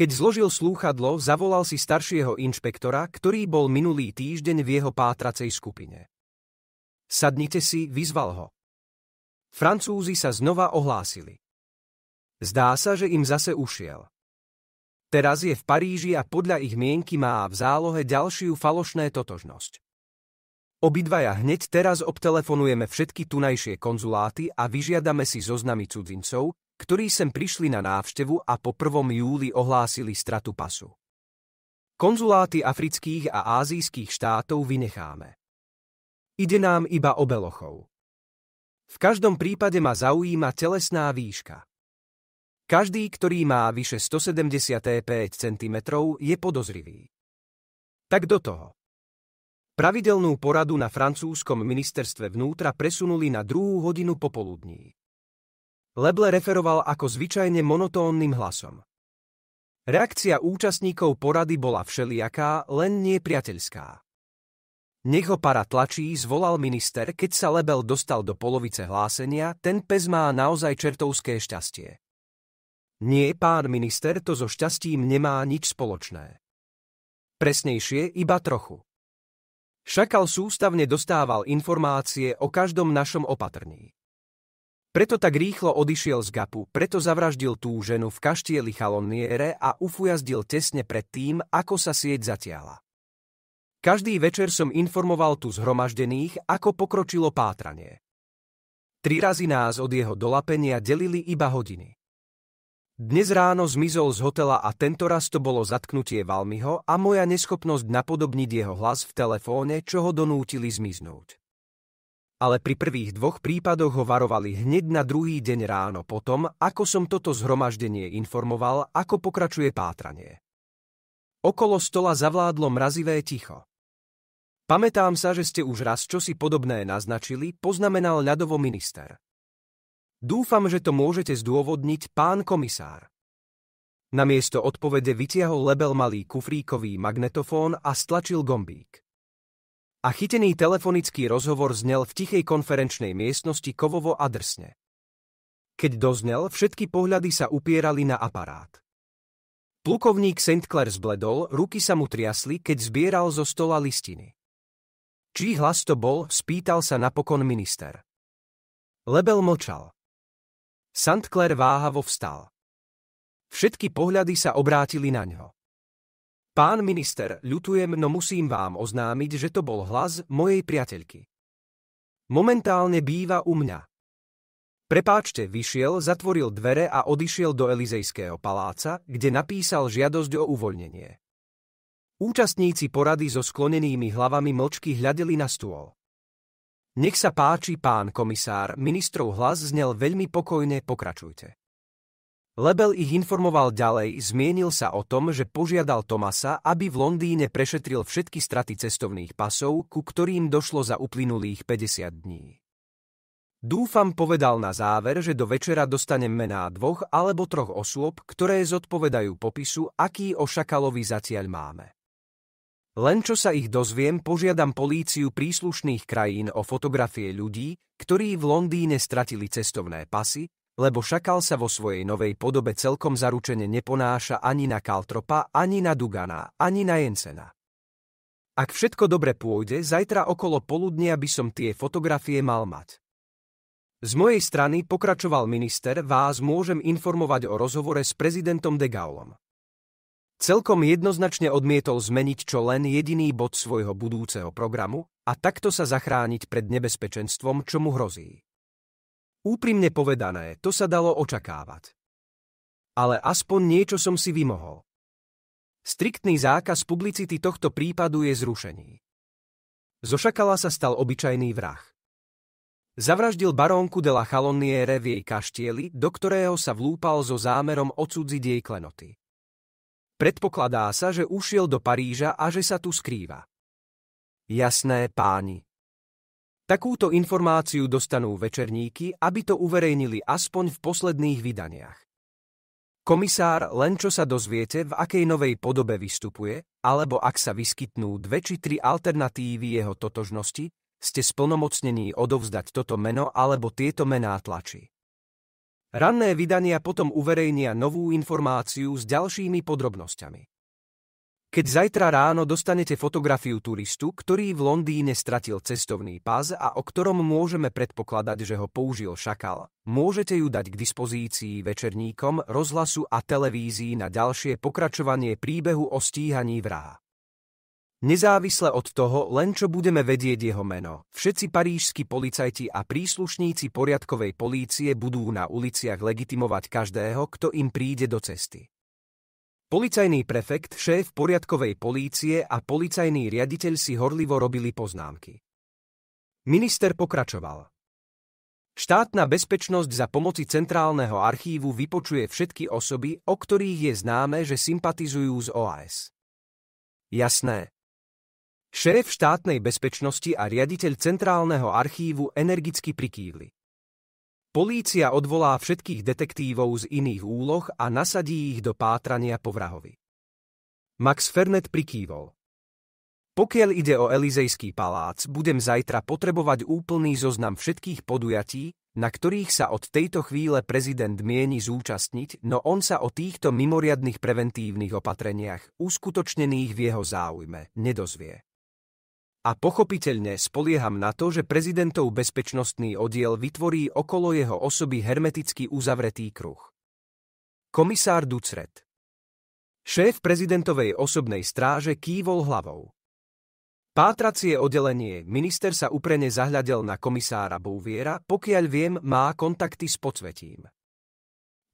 Keď zložil slúchadlo, zavolal si staršieho inšpektora, ktorý bol minulý týždeň v jeho pátracej skupine. Sadnite si, vyzval ho. Francúzi sa znova ohlásili. Zdá sa, že im zase ušiel. Teraz je v Paríži a podľa ich mienky má v zálohe ďalšiu falošné totožnosť. Obidvaja hneď teraz obtelefonujeme všetky tunajšie konzuláty a vyžiadame si zoznamy cudzincov, ktorí sem prišli na návštevu a po 1. júli ohlásili stratu pasu. Konzuláty afrických a ázijských štátov vynecháme. Ide nám iba o belochov. V každom prípade ma zaujíma telesná výška. Každý, ktorý má vyše 175 cm, je podozrivý. Tak do toho. Pravidelnú poradu na francúzskom ministerstve vnútra presunuli na druhú hodinu popoludní. Leble referoval ako zvyčajne monotónnym hlasom. Reakcia účastníkov porady bola všelijaká, len nie priateľská. Nech ho para tlačí, zvolal minister, keď sa Lebel dostal do polovice hlásenia, ten pes má naozaj čertovské šťastie. Nie, pán minister, to so šťastím nemá nič spoločné. Presnejšie, iba trochu. Šakal sústavne dostával informácie o každom našom opatrní. Preto tak rýchlo odišiel z Gapu, preto zavraždil tú ženu v kaštieli Chaloniere a ufujazdil tesne pred tým, ako sa sieť zatiala. Každý večer som informoval tu zhromaždených, ako pokročilo pátranie. Tri razy nás od jeho dolapenia delili iba hodiny. Dnes ráno zmizol z hotela a tento raz to bolo zatknutie Valmiho a moja neschopnosť napodobniť jeho hlas v telefóne, čo ho donútili zmiznúť ale pri prvých dvoch prípadoch ho varovali hneď na druhý deň ráno potom, ako som toto zhromaždenie informoval, ako pokračuje pátranie. Okolo stola zavládlo mrazivé ticho. Pamätám sa, že ste už raz čosi podobné naznačili, poznamenal ľadovo minister. Dúfam, že to môžete zdôvodniť, pán komisár. Namiesto odpovede vytiahol lebel malý kufríkový magnetofón a stlačil gombík. A chytený telefonický rozhovor znel v tichej konferenčnej miestnosti kovovo a drsne. Keď doznel, všetky pohľady sa upierali na aparát. Plukovník St. Clair zbledol, ruky sa mu triasli, keď zbieral zo stola listiny. Čí hlas to bol, spýtal sa napokon minister. Lebel mlčal. St. Clair váhavo vstal. Všetky pohľady sa obrátili na ňo. Pán minister, ľutujem, no musím vám oznámiť, že to bol hlas mojej priateľky. Momentálne býva u mňa. Prepáčte, vyšiel, zatvoril dvere a odišiel do Elizejského paláca, kde napísal žiadosť o uvoľnenie. Účastníci porady so sklonenými hlavami mlčky hľadeli na stôl. Nech sa páči, pán komisár, ministrov hlas znel veľmi pokojne, pokračujte. Lebel ich informoval ďalej, zmienil sa o tom, že požiadal Tomasa, aby v Londýne prešetril všetky straty cestovných pasov, ku ktorým došlo za uplynulých 50 dní. Dúfam povedal na záver, že do večera dostanem mená dvoch alebo troch osôb, ktoré zodpovedajú popisu, aký o Šakalovi zatiaľ máme. Len čo sa ich dozviem, požiadam políciu príslušných krajín o fotografie ľudí, ktorí v Londýne stratili cestovné pasy, lebo šakal sa vo svojej novej podobe celkom zaručene neponáša ani na Kaltropa, ani na Dugana, ani na Jensena. Ak všetko dobre pôjde, zajtra okolo poludnia by som tie fotografie mal mať. Z mojej strany, pokračoval minister, vás môžem informovať o rozhovore s prezidentom de Gaulom. Celkom jednoznačne odmietol zmeniť čo len jediný bod svojho budúceho programu a takto sa zachrániť pred nebezpečenstvom, čo mu hrozí. Úprimne povedané, to sa dalo očakávať. Ale aspoň niečo som si vymohol. Striktný zákaz publicity tohto prípadu je zrušený. Zo šakala sa stal obyčajný vrah. Zavraždil barónku de la Chalonniere v jej kaštieli, do ktorého sa vlúpal so zámerom odsudziť jej klenoty. Predpokladá sa, že ušiel do Paríža a že sa tu skrýva. Jasné páni. Takúto informáciu dostanú večerníky, aby to uverejnili aspoň v posledných vydaniach. Komisár len čo sa dozviete, v akej novej podobe vystupuje, alebo ak sa vyskytnú dve či tri alternatívy jeho totožnosti, ste splnomocnení odovzdať toto meno alebo tieto mená tlači. Ranné vydania potom uverejnia novú informáciu s ďalšími podrobnosťami. Keď zajtra ráno dostanete fotografiu turistu, ktorý v Londýne stratil cestovný pás a o ktorom môžeme predpokladať, že ho použil šakal, môžete ju dať k dispozícii večerníkom, rozhlasu a televízii na ďalšie pokračovanie príbehu o stíhaní vraha. Nezávisle od toho, len čo budeme vedieť jeho meno, všetci parížskí policajti a príslušníci poriadkovej polície budú na uliciach legitimovať každého, kto im príde do cesty. Policajný prefekt, šéf poriadkovej polície a policajný riaditeľ si horlivo robili poznámky. Minister pokračoval. Štátna bezpečnosť za pomoci Centrálneho archívu vypočuje všetky osoby, o ktorých je známe, že sympatizujú z OAS. Jasné, Šéf štátnej bezpečnosti a riaditeľ centrálneho archívu energicky prikývli. Polícia odvolá všetkých detektívov z iných úloh a nasadí ich do pátrania po vrahovi. Max Fernet prikývol. Pokiaľ ide o Elizejský palác, budem zajtra potrebovať úplný zoznam všetkých podujatí, na ktorých sa od tejto chvíle prezident mieni zúčastniť, no on sa o týchto mimoriadných preventívnych opatreniach, uskutočnených v jeho záujme, nedozvie. A pochopiteľne spolieham na to, že prezidentov bezpečnostný oddiel vytvorí okolo jeho osoby hermeticky uzavretý kruh. Komisár Ducret Šéf prezidentovej osobnej stráže kývol hlavou. Pátracie oddelenie, minister sa uprene zahľadel na komisára Bouviera, pokiaľ viem, má kontakty s podsvetím.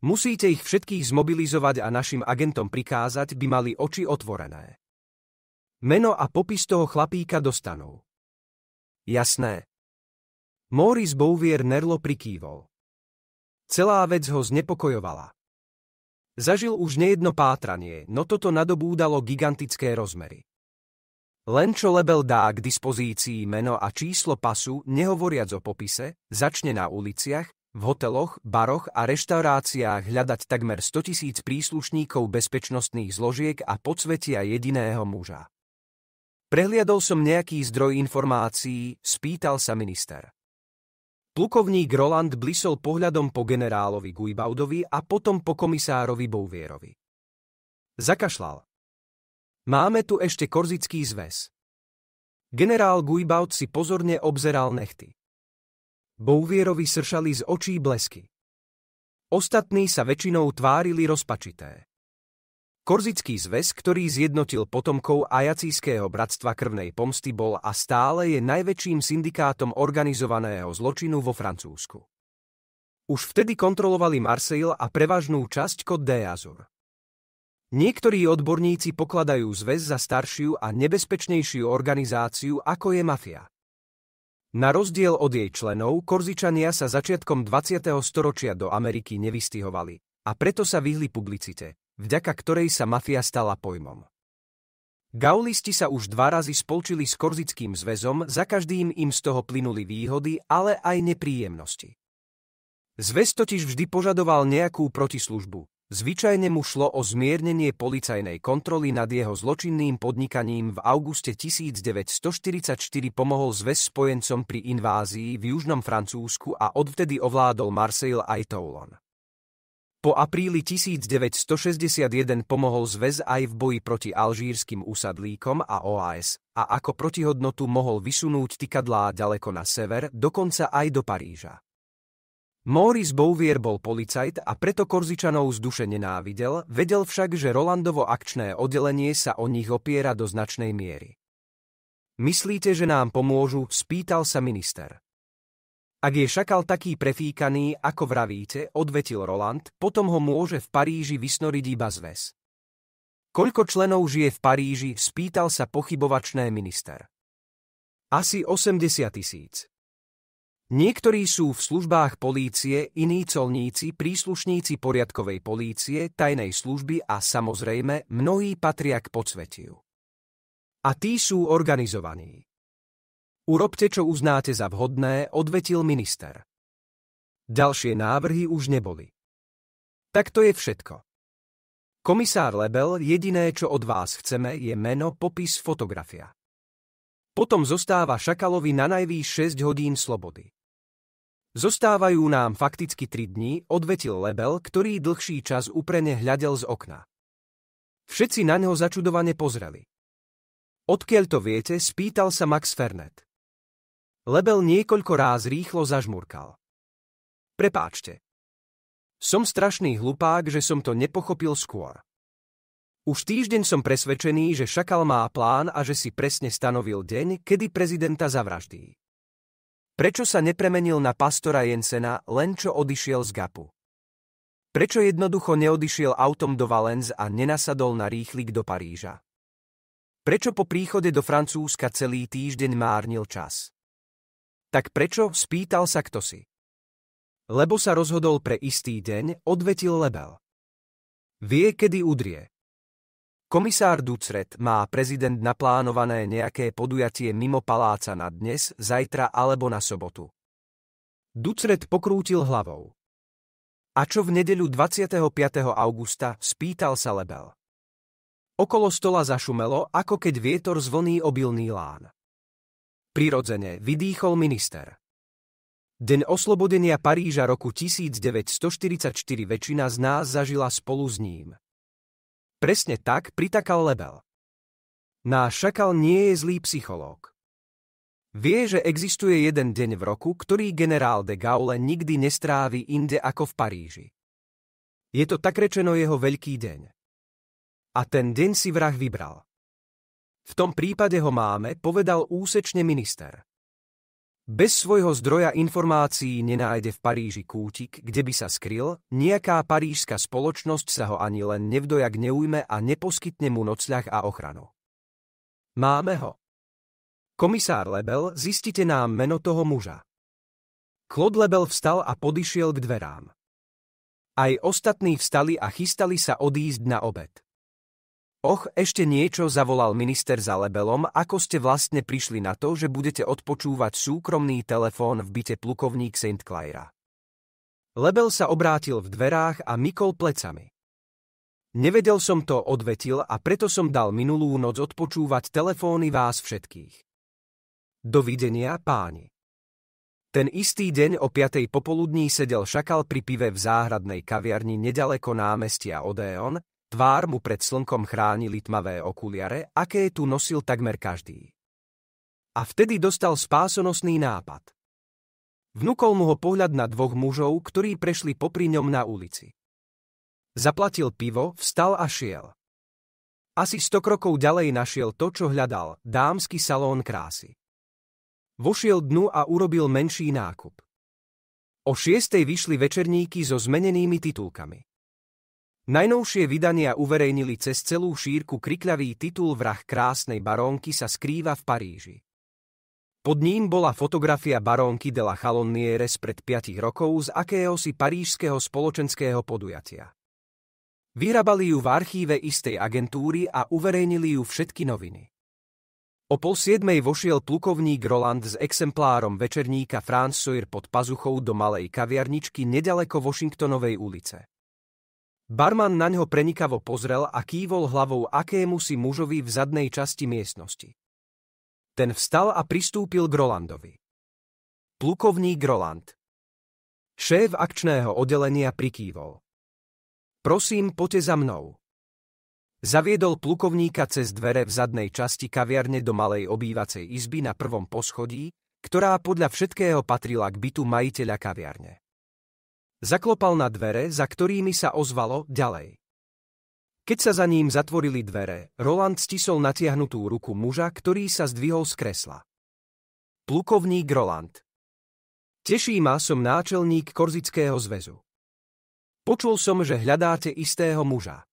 Musíte ich všetkých zmobilizovať a našim agentom prikázať, by mali oči otvorené. Meno a popis toho chlapíka dostanú. Jasné. Maurice Bouvier Nerlo prikývol. Celá vec ho znepokojovala. Zažil už nejedno pátranie, no toto nadobúdalo gigantické rozmery. Len čo Lebel dá k dispozícii meno a číslo pasu, nehovoriac o popise, začne na uliciach, v hoteloch, baroch a reštauráciách hľadať takmer 100 tisíc príslušníkov bezpečnostných zložiek a podsvetia jediného muža. Prehliadol som nejaký zdroj informácií, spýtal sa minister. Plukovník Roland blisol pohľadom po generálovi Guibaudovi a potom po komisárovi Bouvierovi. Zakašlal. Máme tu ešte korzický zväz. Generál Guibaud si pozorne obzeral nechty. Bouvierovi sršali z očí blesky. Ostatní sa väčšinou tvárili rozpačité. Korzický zväz, ktorý zjednotil potomkov Ajacíského bratstva krvnej pomsty, bol a stále je najväčším syndikátom organizovaného zločinu vo Francúzsku. Už vtedy kontrolovali Marseille a prevažnú časť Côte d'Azur. Niektorí odborníci pokladajú zväz za staršiu a nebezpečnejšiu organizáciu, ako je mafia. Na rozdiel od jej členov, Korzičania sa začiatkom 20. storočia do Ameriky nevystihovali a preto sa vyhli publicite, vďaka ktorej sa mafia stala pojmom. Gaulisti sa už dva razy spolčili s Korzickým zväzom, za každým im z toho plynuli výhody, ale aj nepríjemnosti. Zväz totiž vždy požadoval nejakú protislužbu. Zvyčajne mu šlo o zmiernenie policajnej kontroly nad jeho zločinným podnikaním v auguste 1944 pomohol zväz spojencom pri invázii v južnom Francúzsku a odvtedy ovládol Marseille aj Toulon. Po apríli 1961 pomohol zväz aj v boji proti alžírskym usadlíkom a OAS a ako protihodnotu mohol vysunúť tykadlá ďaleko na sever, dokonca aj do Paríža. Maurice Bouvier bol policajt a preto Korzičanov z duše nenávidel, vedel však, že Rolandovo akčné oddelenie sa o nich opiera do značnej miery. Myslíte, že nám pomôžu? spýtal sa minister. Ak je šakal taký prefíkaný, ako vravíte, odvetil Roland, potom ho môže v Paríži vysnoriť iba zväz. Koľko členov žije v Paríži, spýtal sa pochybovačné minister. Asi 80 tisíc. Niektorí sú v službách polície, iní colníci, príslušníci poriadkovej polície, tajnej služby a samozrejme mnohí patria k podsvetiu. A tí sú organizovaní. Urobte, čo uznáte za vhodné, odvetil minister. Ďalšie návrhy už neboli. Tak to je všetko. Komisár Lebel, jediné, čo od vás chceme, je meno, popis, fotografia. Potom zostáva Šakalovi na najvýš 6 hodín slobody. Zostávajú nám fakticky 3 dní, odvetil Lebel, ktorý dlhší čas uprene hľadel z okna. Všetci na neho začudovane pozreli. Odkiaľ to viete, spýtal sa Max Fernet. Lebel niekoľko ráz rýchlo zažmurkal. Prepáčte. Som strašný hlupák, že som to nepochopil skôr. Už týždeň som presvedčený, že Šakal má plán a že si presne stanovil deň, kedy prezidenta zavraždí. Prečo sa nepremenil na pastora Jensena, len čo odišiel z Gapu? Prečo jednoducho neodišiel autom do Valens a nenasadol na rýchlik do Paríža? Prečo po príchode do Francúzska celý týždeň márnil čas? Tak prečo spýtal sa kto si? Lebo sa rozhodol pre istý deň, odvetil Lebel. Vie, kedy udrie. Komisár Ducret má prezident naplánované nejaké podujatie mimo paláca na dnes, zajtra alebo na sobotu. Ducret pokrútil hlavou. A čo v nedeľu 25. augusta, spýtal sa Lebel. Okolo stola zašumelo, ako keď vietor zvoní obilný lán prirodzene vydýchol minister. Den oslobodenia Paríža roku 1944 väčšina z nás zažila spolu s ním. Presne tak pritakal Lebel. Náš šakal nie je zlý psychológ. Vie, že existuje jeden deň v roku, ktorý generál de Gaulle nikdy nestrávi inde ako v Paríži. Je to tak rečeno jeho veľký deň. A ten deň si vrah vybral. V tom prípade ho máme, povedal úsečne minister. Bez svojho zdroja informácií nenájde v Paríži kútik, kde by sa skryl, nejaká parížska spoločnosť sa ho ani len nevdojak neujme a neposkytne mu nocľah a ochranu. Máme ho. Komisár Lebel, zistite nám meno toho muža. Claude Lebel vstal a podišiel k dverám. Aj ostatní vstali a chystali sa odísť na obed. Och, ešte niečo, zavolal minister za lebelom, ako ste vlastne prišli na to, že budete odpočúvať súkromný telefón v byte plukovník St. Claira. Lebel sa obrátil v dverách a mykol plecami. Nevedel som to, odvetil a preto som dal minulú noc odpočúvať telefóny vás všetkých. Dovidenia, páni. Ten istý deň o 5. popoludní sedel šakal pri pive v záhradnej kaviarni nedaleko námestia Odeon Tvár mu pred slnkom chránili tmavé okuliare, aké tu nosil takmer každý. A vtedy dostal spásonosný nápad. Vnúkol mu ho pohľad na dvoch mužov, ktorí prešli popri ňom na ulici. Zaplatil pivo, vstal a šiel. Asi sto krokov ďalej našiel to, čo hľadal, dámsky salón krásy. Vošiel dnu a urobil menší nákup. O šiestej vyšli večerníky so zmenenými titulkami. Najnovšie vydania uverejnili cez celú šírku krikľavý titul Vrah krásnej barónky sa skrýva v Paríži. Pod ním bola fotografia barónky de la Chalonniere spred 5 rokov z akéhosi parížského spoločenského podujatia. Vyrábali ju v archíve istej agentúry a uverejnili ju všetky noviny. O pol siedmej vošiel plukovník Roland s exemplárom večerníka Francoir pod pazuchou do malej kaviarničky nedaleko Washingtonovej ulice. Barman na ňo prenikavo pozrel a kývol hlavou akému si mužovi v zadnej časti miestnosti. Ten vstal a pristúpil k Rolandovi. Plukovník Roland. Šéf akčného oddelenia prikývol. Prosím, poďte za mnou. Zaviedol plukovníka cez dvere v zadnej časti kaviarne do malej obývacej izby na prvom poschodí, ktorá podľa všetkého patrila k bytu majiteľa kaviarne. Zaklopal na dvere, za ktorými sa ozvalo ďalej. Keď sa za ním zatvorili dvere, Roland stisol natiahnutú ruku muža, ktorý sa zdvihol z kresla. Plukovník Roland. Teší ma, som náčelník Korzického zväzu. Počul som, že hľadáte istého muža.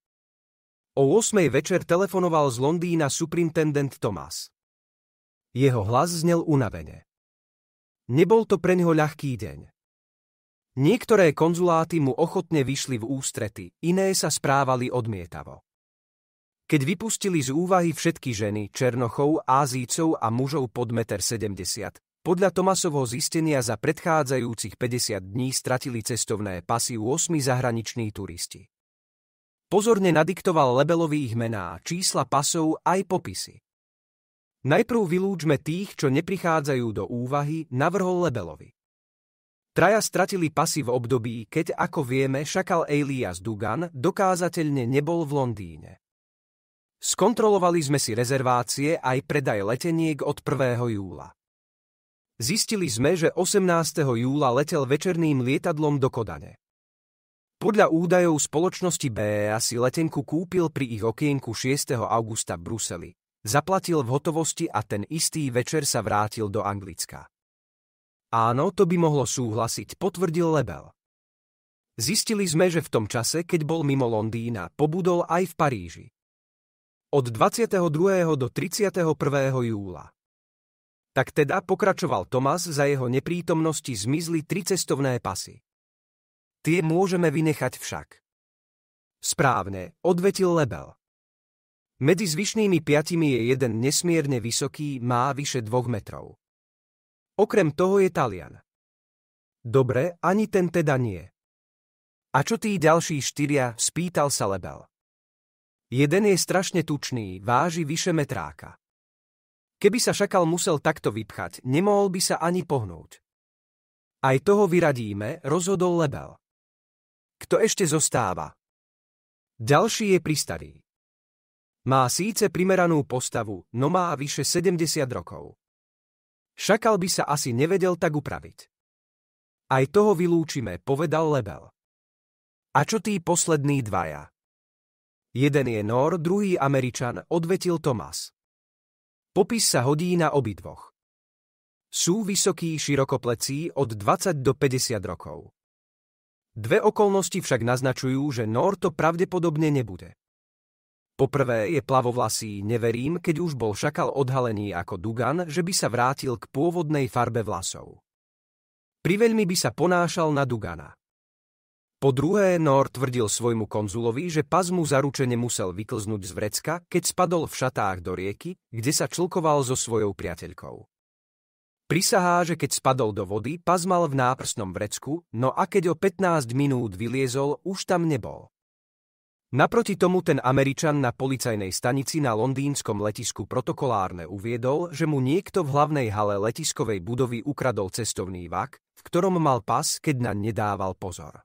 O 8. večer telefonoval z Londýna superintendent Thomas. Jeho hlas znel unavene. Nebol to pre neho ľahký deň. Niektoré konzuláty mu ochotne vyšli v ústrety, iné sa správali odmietavo. Keď vypustili z úvahy všetky ženy, Černochov, Ázícov a mužov pod 1,70 podľa Tomasovho zistenia za predchádzajúcich 50 dní stratili cestovné pasy 8 zahraniční turisti. Pozorne nadiktoval Lebelovi ich mená, čísla pasov aj popisy. Najprv vylúčme tých, čo neprichádzajú do úvahy, navrhol Lebelovi. Traja stratili pasy v období, keď ako vieme šakal Elias Dugan dokázateľne nebol v Londýne. Skontrolovali sme si rezervácie aj predaj leteniek od 1. júla. Zistili sme, že 18. júla letel večerným lietadlom do Kodane. Podľa údajov spoločnosti BEA si letenku kúpil pri ich okienku 6. augusta v Bruseli, zaplatil v hotovosti a ten istý večer sa vrátil do Anglicka. Áno, to by mohlo súhlasiť, potvrdil Lebel. Zistili sme, že v tom čase, keď bol mimo Londýna, pobudol aj v Paríži. Od 22. do 31. júla. Tak teda pokračoval Tomás, za jeho neprítomnosti zmizli tri cestovné pasy. Tie môžeme vynechať však. Správne, odvetil Lebel. Medzi zvyšnými piatimi je jeden nesmierne vysoký, má vyše dvoch metrov. Okrem toho je Talian. Dobre, ani ten teda nie. A čo tí ďalší štyria, spýtal sa Lebel. Jeden je strašne tučný, váži vyše metráka. Keby sa šakal musel takto vypchať, nemohol by sa ani pohnúť. Aj toho vyradíme, rozhodol Lebel. Kto ešte zostáva? Ďalší je pristarý. Má síce primeranú postavu, no má vyše 70 rokov. Šakal by sa asi nevedel tak upraviť. Aj toho vylúčime, povedal Lebel. A čo tí poslední dvaja? Jeden je Nor, druhý Američan, odvetil Tomás. Popis sa hodí na obidvoch. Sú vysokí širokoplecí od 20 do 50 rokov. Dve okolnosti však naznačujú, že Nor to pravdepodobne nebude. Poprvé je plavovlasý neverím, keď už bol šakal odhalený ako Dugan, že by sa vrátil k pôvodnej farbe vlasov. Priveľmi by sa ponášal na Dugana. Po druhé, Nor tvrdil svojmu konzulovi, že pas mu zaručene musel vyklznúť z vrecka, keď spadol v šatách do rieky, kde sa člkoval so svojou priateľkou. Prisahá, že keď spadol do vody, pas mal v náprsnom vrecku, no a keď o 15 minút vyliezol, už tam nebol. Naproti tomu ten Američan na policajnej stanici na londýnskom letisku protokolárne uviedol, že mu niekto v hlavnej hale letiskovej budovy ukradol cestovný vak, v ktorom mal pas, keď na nedával pozor.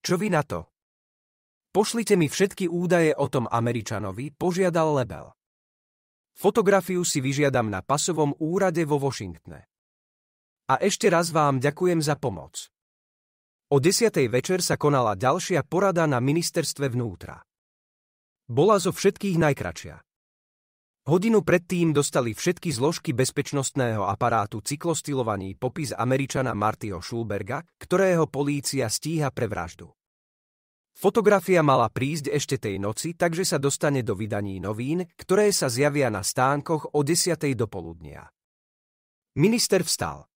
Čo vy na to? Pošlite mi všetky údaje o tom Američanovi, požiadal Lebel. Fotografiu si vyžiadam na pasovom úrade vo Washingtone. A ešte raz vám ďakujem za pomoc. O 10. večer sa konala ďalšia porada na ministerstve vnútra. Bola zo všetkých najkračia. Hodinu predtým dostali všetky zložky bezpečnostného aparátu cyklostilovaný popis američana Martyho Schulberga, ktorého polícia stíha pre vraždu. Fotografia mala prísť ešte tej noci, takže sa dostane do vydaní novín, ktoré sa zjavia na stánkoch o 10. do poludnia. Minister vstal.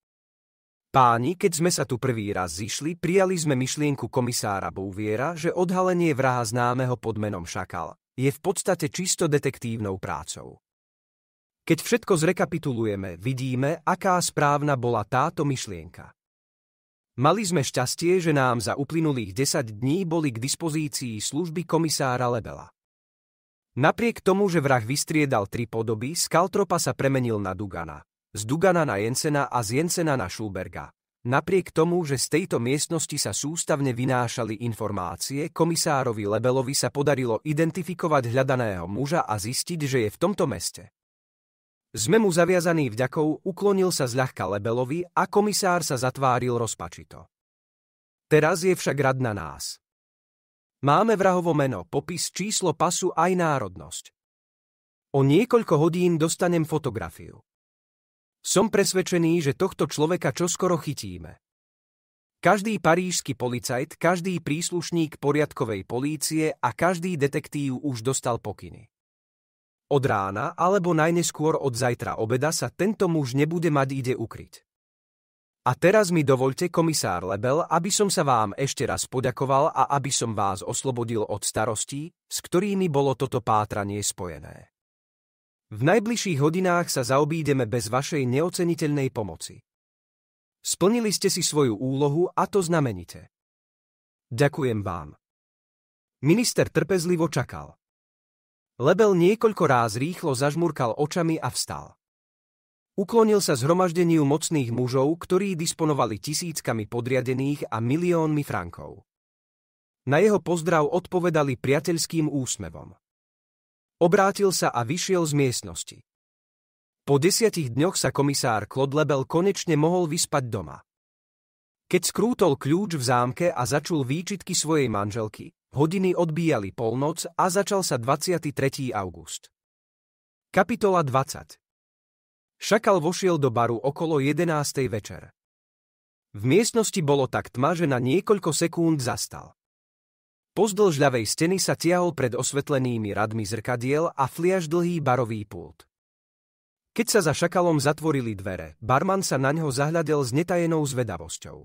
Páni, keď sme sa tu prvý raz zišli, prijali sme myšlienku komisára Bouviera, že odhalenie vraha známeho pod menom Šakal je v podstate čisto detektívnou prácou. Keď všetko zrekapitulujeme, vidíme, aká správna bola táto myšlienka. Mali sme šťastie, že nám za uplynulých 10 dní boli k dispozícii služby komisára Lebela. Napriek tomu, že vrah vystriedal tri podoby, Skaltropa sa premenil na Dugana, z Dugana na Jensena a z Jensena na Schulberga. Napriek tomu, že z tejto miestnosti sa sústavne vynášali informácie, komisárovi Lebelovi sa podarilo identifikovať hľadaného muža a zistiť, že je v tomto meste. Sme mu zaviazaný vďakou, uklonil sa zľahka Lebelovi a komisár sa zatváril rozpačito. Teraz je však rad na nás. Máme vrahovo meno, popis, číslo pasu aj národnosť. O niekoľko hodín dostanem fotografiu. Som presvedčený, že tohto človeka čoskoro chytíme. Každý parížsky policajt, každý príslušník poriadkovej polície a každý detektív už dostal pokyny. Od rána alebo najneskôr od zajtra obeda sa tento muž nebude mať ide ukryť. A teraz mi dovolte, komisár Lebel, aby som sa vám ešte raz poďakoval a aby som vás oslobodil od starostí, s ktorými bolo toto pátranie spojené. V najbližších hodinách sa zaobídeme bez vašej neoceniteľnej pomoci. Splnili ste si svoju úlohu a to znamenite. Ďakujem vám. Minister trpezlivo čakal. Lebel niekoľko ráz rýchlo zažmurkal očami a vstal. Uklonil sa zhromaždeniu mocných mužov, ktorí disponovali tisíckami podriadených a miliónmi frankov. Na jeho pozdrav odpovedali priateľským úsmevom. Obrátil sa a vyšiel z miestnosti. Po desiatich dňoch sa komisár Claude Lebel konečne mohol vyspať doma. Keď skrútol kľúč v zámke a začul výčitky svojej manželky, hodiny odbíjali polnoc a začal sa 23. august. Kapitola 20 Šakal vošiel do baru okolo 11. večer. V miestnosti bolo tak tma, že na niekoľko sekúnd zastal. Pozdĺž ľavej steny sa tiahol pred osvetlenými radmi zrkadiel a fliaž dlhý barový pult. Keď sa za šakalom zatvorili dvere, barman sa na ňo zahľadel s netajenou zvedavosťou.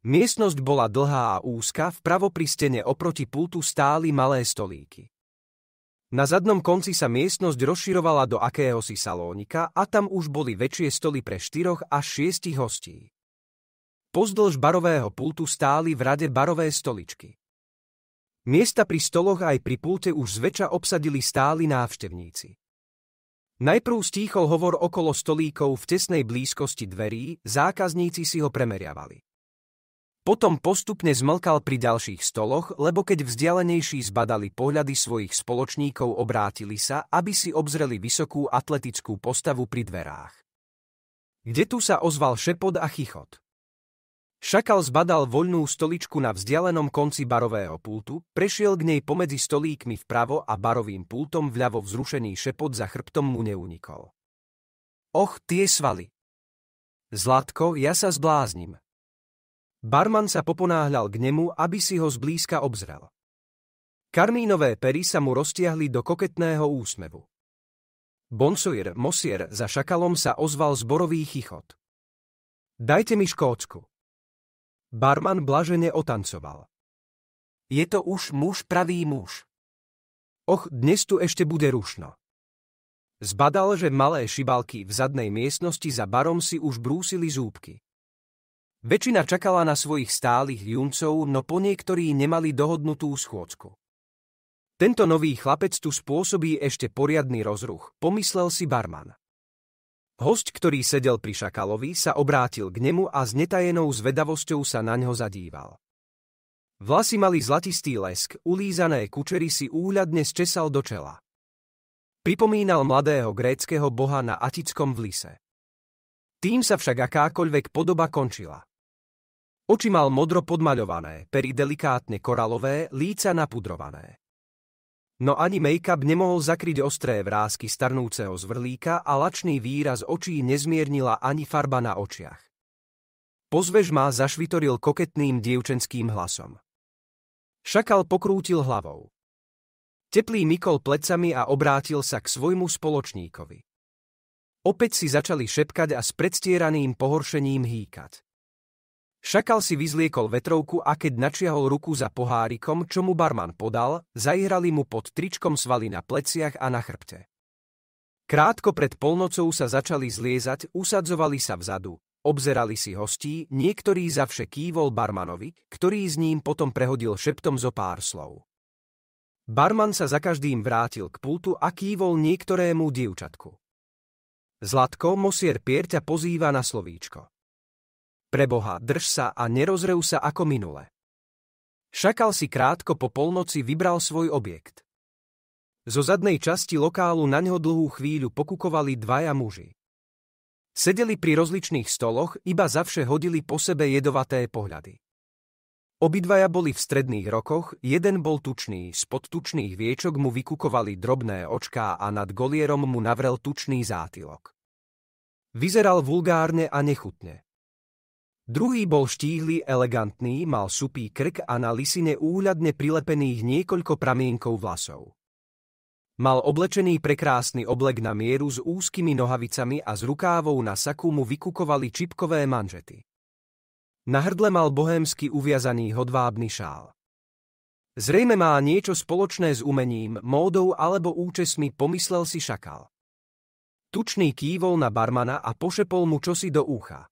Miestnosť bola dlhá a úzka, vpravo pri stene oproti pultu stáli malé stolíky. Na zadnom konci sa miestnosť rozširovala do akéhosi salónika a tam už boli väčšie stoly pre štyroch až šiestich hostí. Pozdĺž barového pultu stáli v rade barové stoličky. Miesta pri stoloch aj pri pulte už zväčša obsadili stáli návštevníci. Najprv stíchol hovor okolo stolíkov v tesnej blízkosti dverí, zákazníci si ho premeriavali. Potom postupne zmlkal pri ďalších stoloch, lebo keď vzdialenejší zbadali pohľady svojich spoločníkov, obrátili sa, aby si obzreli vysokú atletickú postavu pri dverách. Kde tu sa ozval šepot a chichot. Šakal zbadal voľnú stoličku na vzdialenom konci barového pultu, prešiel k nej pomedzi stolíkmi vpravo a barovým pultom vľavo vzrušený šepot za chrbtom mu neunikol. Och, tie svaly! Zlatko, ja sa zbláznim. Barman sa poponáhľal k nemu, aby si ho zblízka obzrel. Karmínové pery sa mu roztiahli do koketného úsmevu. Bonsoir, mosier, za šakalom sa ozval zborový chichot. Dajte mi škótsku. Barman blažene otancoval. Je to už muž pravý muž. Och, dnes tu ešte bude rušno. Zbadal, že malé šibalky v zadnej miestnosti za barom si už brúsili zúbky. Väčšina čakala na svojich stálych juncov, no po niektorí nemali dohodnutú schôdzku. Tento nový chlapec tu spôsobí ešte poriadny rozruch, pomyslel si barman. Host, ktorý sedel pri šakalovi, sa obrátil k nemu a s netajenou zvedavosťou sa na ňo zadíval. Vlasy mali zlatistý lesk, ulízané kučery si úhľadne stesal do čela. Pripomínal mladého gréckého boha na Atickom vlise. Tým sa však akákoľvek podoba končila. Oči mal modro podmaľované, pery delikátne koralové, líca napudrované. No ani make-up nemohol zakryť ostré vrázky starnúceho zvrlíka a lačný výraz očí nezmiernila ani farba na očiach. Pozvež ma zašvitoril koketným dievčenským hlasom. Šakal pokrútil hlavou. Teplý mykol plecami a obrátil sa k svojmu spoločníkovi. Opäť si začali šepkať a s predstieraným pohoršením hýkať. Šakal si vyzliekol vetrovku a keď načiahol ruku za pohárikom, čo mu barman podal, zaihrali mu pod tričkom svaly na pleciach a na chrbte. Krátko pred polnocou sa začali zliezať, usadzovali sa vzadu, obzerali si hostí, niektorý vše kývol barmanovi, ktorý s ním potom prehodil šeptom zo pár slov. Barman sa za každým vrátil k pultu a kývol niektorému dievčatku. Zlatko, mosier Pierťa pozýva na slovíčko. Preboha, drž sa a nerozreu sa ako minule. Šakal si krátko po polnoci vybral svoj objekt. Zo zadnej časti lokálu na ňo dlhú chvíľu pokukovali dvaja muži. Sedeli pri rozličných stoloch, iba za vše hodili po sebe jedovaté pohľady. Obidvaja boli v stredných rokoch, jeden bol tučný, spod tučných viečok mu vykukovali drobné očká a nad golierom mu navrel tučný zátilok. Vyzeral vulgárne a nechutne. Druhý bol štíhly, elegantný, mal supý krk a na lisine úhľadne prilepených niekoľko pramienkov vlasov. Mal oblečený prekrásny oblek na mieru s úzkými nohavicami a z rukávou na saku mu vykukovali čipkové manžety. Na hrdle mal bohémsky uviazaný hodvábny šál. Zrejme má niečo spoločné s umením, módou alebo účesmi, pomyslel si šakal. Tučný kývol na barmana a pošepol mu čosi do ucha.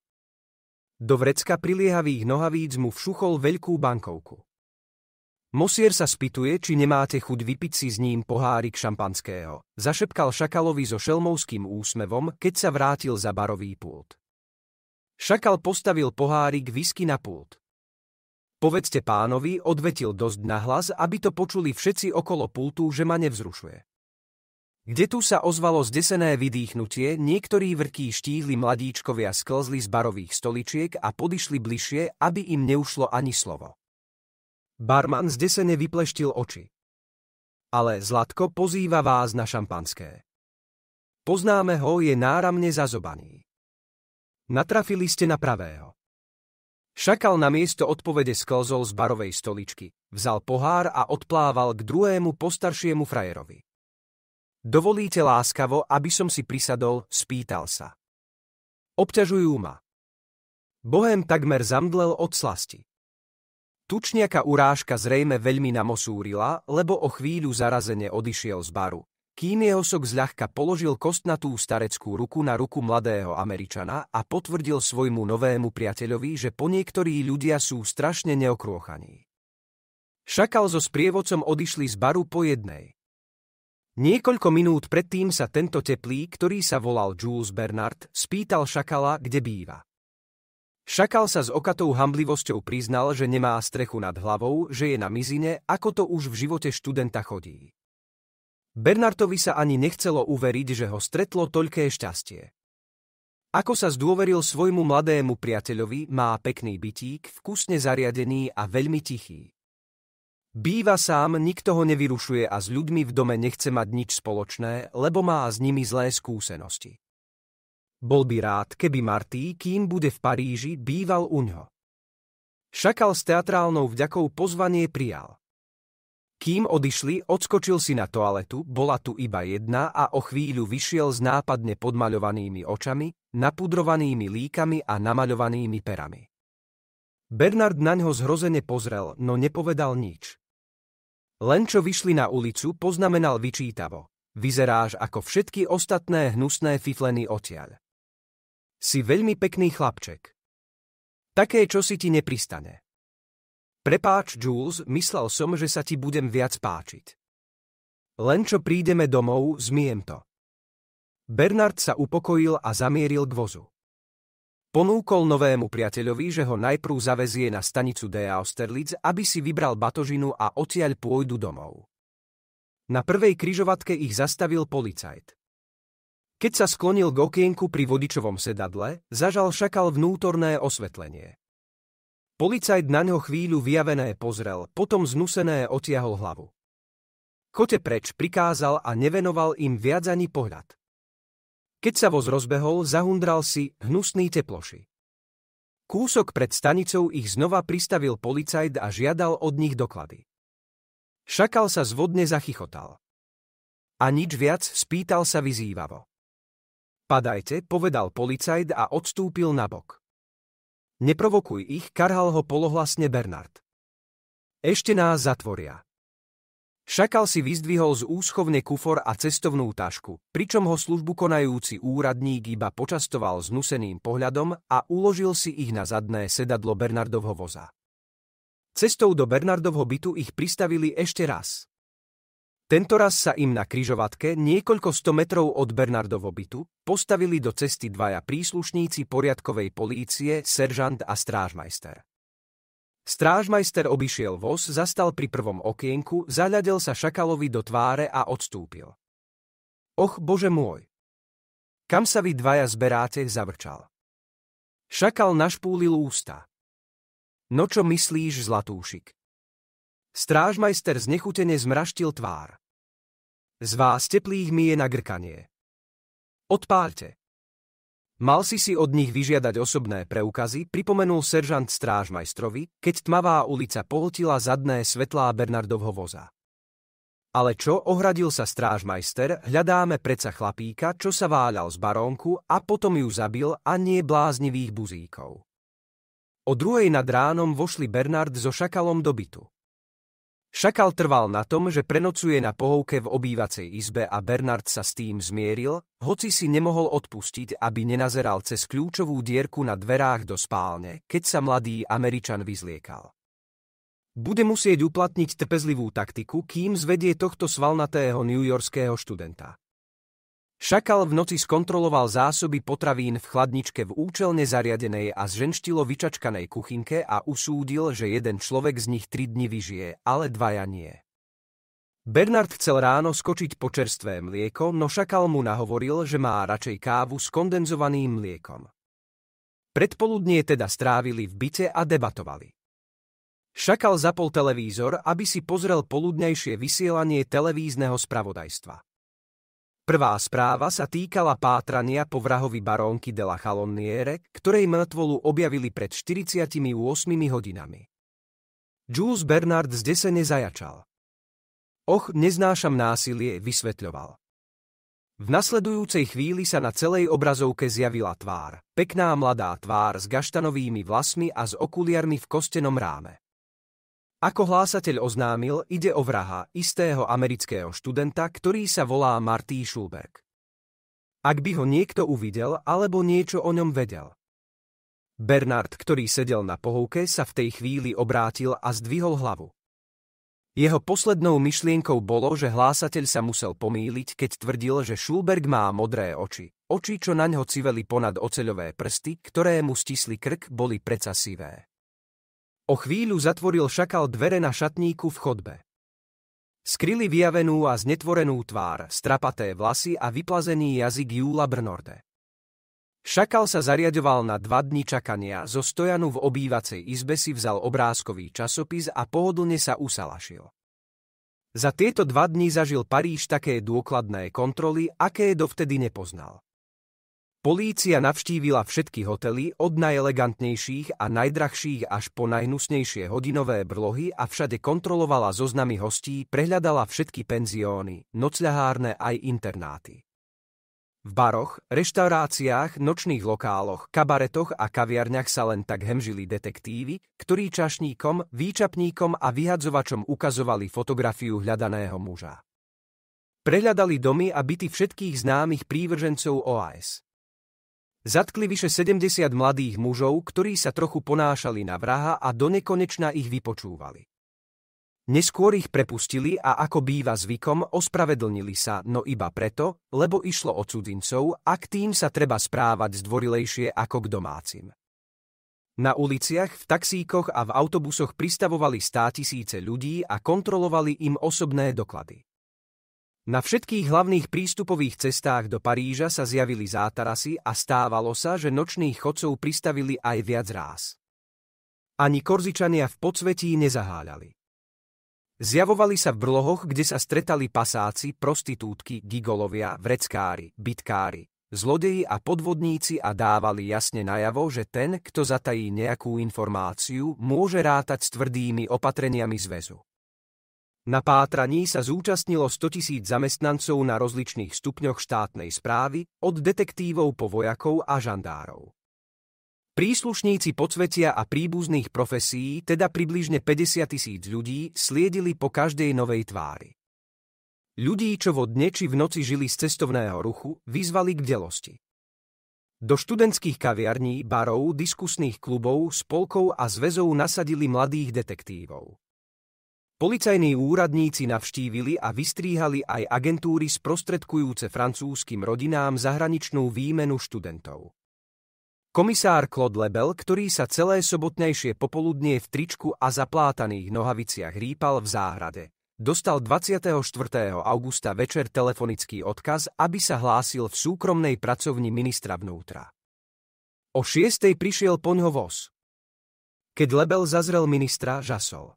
Do vrecka priliehavých nohavíc mu všuchol veľkú bankovku. Mosier sa spýtuje, či nemáte chuť vypiť si s ním pohárik šampanského. Zašepkal Šakalovi so šelmovským úsmevom, keď sa vrátil za barový pult. Šakal postavil pohárik whisky na pult. Povedzte pánovi, odvetil dosť nahlas, aby to počuli všetci okolo pultu, že ma nevzrušuje. Kde tu sa ozvalo zdesené vydýchnutie, niektorí vrkí štíhli mladíčkovia sklzli z barových stoličiek a podišli bližšie, aby im neušlo ani slovo. Barman zdesene vypleštil oči. Ale Zlatko pozýva vás na šampanské. Poznáme ho, je náramne zazobaný. Natrafili ste na pravého. Šakal na miesto odpovede sklzol z barovej stoličky, vzal pohár a odplával k druhému postaršiemu frajerovi. Dovolíte láskavo, aby som si prisadol, spýtal sa. Obťažujú ma. Bohem takmer zamdlel od slasti. Tučniaka urážka zrejme veľmi namosúrila, lebo o chvíľu zarazene odišiel z baru. Kým jeho sok zľahka položil kostnatú stareckú ruku na ruku mladého Američana a potvrdil svojmu novému priateľovi, že po niektorí ľudia sú strašne neokrôchaní. Šakal so sprievodcom odišli z baru po jednej. Niekoľko minút predtým sa tento teplý, ktorý sa volal Jules Bernard, spýtal šakala, kde býva. Šakal sa s okatou hamblivosťou priznal, že nemá strechu nad hlavou, že je na mizine, ako to už v živote študenta chodí. Bernardovi sa ani nechcelo uveriť, že ho stretlo toľké šťastie. Ako sa zdôveril svojmu mladému priateľovi, má pekný bytík, vkusne zariadený a veľmi tichý. Býva sám, nikto ho nevyrušuje a s ľuďmi v dome nechce mať nič spoločné, lebo má s nimi zlé skúsenosti. Bol by rád, keby Martý, kým bude v Paríži, býval u ňo. Šakal s teatrálnou vďakou pozvanie prijal. Kým odišli, odskočil si na toaletu, bola tu iba jedna a o chvíľu vyšiel s nápadne podmaľovanými očami, napudrovanými líkami a namaľovanými perami. Bernard na ňo zhrozene pozrel, no nepovedal nič. Len čo vyšli na ulicu, poznamenal vyčítavo. Vyzeráš ako všetky ostatné hnusné fifleny odtiaľ. Si veľmi pekný chlapček. Také, čo si ti nepristane. Prepáč, Jules, myslel som, že sa ti budem viac páčiť. Len čo prídeme domov, zmiem to. Bernard sa upokojil a zamieril k vozu. Ponúkol novému priateľovi, že ho najprv zavezie na stanicu D. Austerlitz, aby si vybral batožinu a odtiaľ pôjdu domov. Na prvej kryžovatke ich zastavil policajt. Keď sa sklonil k okienku pri vodičovom sedadle, zažal šakal vnútorné osvetlenie. Policajt na ňo chvíľu vyjavené pozrel, potom znusené otiahol hlavu. Kote preč prikázal a nevenoval im viac ani pohľad. Keď sa voz rozbehol, zahundral si hnusný teploši. Kúsok pred stanicou ich znova pristavil policajt a žiadal od nich doklady. Šakal sa zvodne zachichotal. A nič viac spýtal sa vyzývavo. Padajte, povedal policajt a odstúpil nabok. Neprovokuj ich, karhal ho polohlasne Bernard. Ešte nás zatvoria. Šakal si vyzdvihol z úschovne kufor a cestovnú tašku, pričom ho službu konajúci úradník iba počastoval znuseným pohľadom a uložil si ich na zadné sedadlo Bernardovho voza. Cestou do Bernardovho bytu ich pristavili ešte raz. Tentoraz sa im na kryžovatke, niekoľko sto metrov od Bernardovho bytu, postavili do cesty dvaja príslušníci poriadkovej polície, seržant a strážmajster. Strážmajster obišiel voz, zastal pri prvom okienku, zaľadel sa šakalovi do tváre a odstúpil. Och, bože môj! Kam sa vy dvaja zberáte, zavrčal. Šakal našpúlil ústa. No čo myslíš, zlatúšik? Strážmajster znechutene zmraštil tvár. Z vás teplých mi je grkanie. Odpálte. Mal si si od nich vyžiadať osobné preukazy, pripomenul seržant strážmajstrovi, keď tmavá ulica pohltila zadné svetlá Bernardovho voza. Ale čo, ohradil sa strážmajster, hľadáme preca chlapíka, čo sa váľal z barónku a potom ju zabil a nie bláznivých buzíkov. O druhej nad ránom vošli Bernard so šakalom do bytu. Šakal trval na tom, že prenocuje na pohovke v obývacej izbe a Bernard sa s tým zmieril, hoci si nemohol odpustiť, aby nenazeral cez kľúčovú dierku na dverách do spálne, keď sa mladý Američan vyzliekal. Bude musieť uplatniť trpezlivú taktiku, kým zvedie tohto svalnatého newyorského študenta. Šakal v noci skontroloval zásoby potravín v chladničke v účelne zariadenej a zženštilo vyčačkanej kuchynke a usúdil, že jeden človek z nich tri dni vyžije, ale dvaja nie. Bernard chcel ráno skočiť po čerstvé mlieko, no Šakal mu nahovoril, že má radšej kávu s kondenzovaným mliekom. Predpoludnie teda strávili v byte a debatovali. Šakal zapol televízor, aby si pozrel poludnejšie vysielanie televízneho spravodajstva. Prvá správa sa týkala pátrania po vrahovi barónky de la Chalonniere, ktorej mŕtvolu objavili pred 48 hodinami. Jules Bernard zdesene zajačal. Och, neznášam násilie, vysvetľoval. V nasledujúcej chvíli sa na celej obrazovke zjavila tvár. Pekná mladá tvár s gaštanovými vlasmi a s okuliarmi v kostenom ráme. Ako hlásateľ oznámil, ide o vraha, istého amerického študenta, ktorý sa volá Martý Schulberg. Ak by ho niekto uvidel alebo niečo o ňom vedel. Bernard, ktorý sedel na pohovke, sa v tej chvíli obrátil a zdvihol hlavu. Jeho poslednou myšlienkou bolo, že hlásateľ sa musel pomýliť, keď tvrdil, že Schulberg má modré oči. Oči, čo na ňo civeli ponad oceľové prsty, ktoré mu stisli krk, boli predsa sivé. O chvíľu zatvoril šakal dvere na šatníku v chodbe. Skryli vyjavenú a znetvorenú tvár, strapaté vlasy a vyplazený jazyk Júla Brnorde. Šakal sa zariadoval na dva dni čakania, zo stojanu v obývacej izbe si vzal obrázkový časopis a pohodlne sa usalašil. Za tieto dva dni zažil Paríž také dôkladné kontroly, aké dovtedy nepoznal. Polícia navštívila všetky hotely od najelegantnejších a najdrahších až po najhnusnejšie hodinové brlohy a všade kontrolovala zoznamy hostí, prehľadala všetky penzióny, nocľahárne aj internáty. V baroch, reštauráciách, nočných lokáloch, kabaretoch a kaviarniach sa len tak hemžili detektívy, ktorí čašníkom, výčapníkom a vyhadzovačom ukazovali fotografiu hľadaného muža. Prehľadali domy a byty všetkých známych prívržencov OAS. Zatkli vyše 70 mladých mužov, ktorí sa trochu ponášali na vraha a donekonečna ich vypočúvali. Neskôr ich prepustili a ako býva zvykom, ospravedlnili sa, no iba preto, lebo išlo o cudzincov a k tým sa treba správať zdvorilejšie ako k domácim. Na uliciach, v taxíkoch a v autobusoch pristavovali stá tisíce ľudí a kontrolovali im osobné doklady. Na všetkých hlavných prístupových cestách do Paríža sa zjavili zátarasy a stávalo sa, že nočných chodcov pristavili aj viac ráz. Ani korzičania v podsvetí nezaháľali. Zjavovali sa v brlohoch, kde sa stretali pasáci, prostitútky, gigolovia, vreckári, bitkári, zlodeji a podvodníci a dávali jasne najavo, že ten, kto zatají nejakú informáciu, môže rátať s tvrdými opatreniami zväzu. Na pátraní sa zúčastnilo 100 tisíc zamestnancov na rozličných stupňoch štátnej správy, od detektívov po vojakov a žandárov. Príslušníci podsvetia a príbuzných profesí, teda približne 50 tisíc ľudí, sliedili po každej novej tvári. Ľudí, čo vo dne či v noci žili z cestovného ruchu, vyzvali k delosti. Do študentských kaviarní, barov, diskusných klubov, spolkov a zväzov nasadili mladých detektívov. Policajní úradníci navštívili a vystríhali aj agentúry sprostredkujúce francúzskym rodinám zahraničnú výmenu študentov. Komisár Claude Lebel, ktorý sa celé sobotnejšie popoludnie v tričku a zaplátaných nohaviciach rýpal v záhrade, dostal 24. augusta večer telefonický odkaz, aby sa hlásil v súkromnej pracovni ministra vnútra. O 6. prišiel poňho voz. Keď Lebel zazrel ministra, žasol.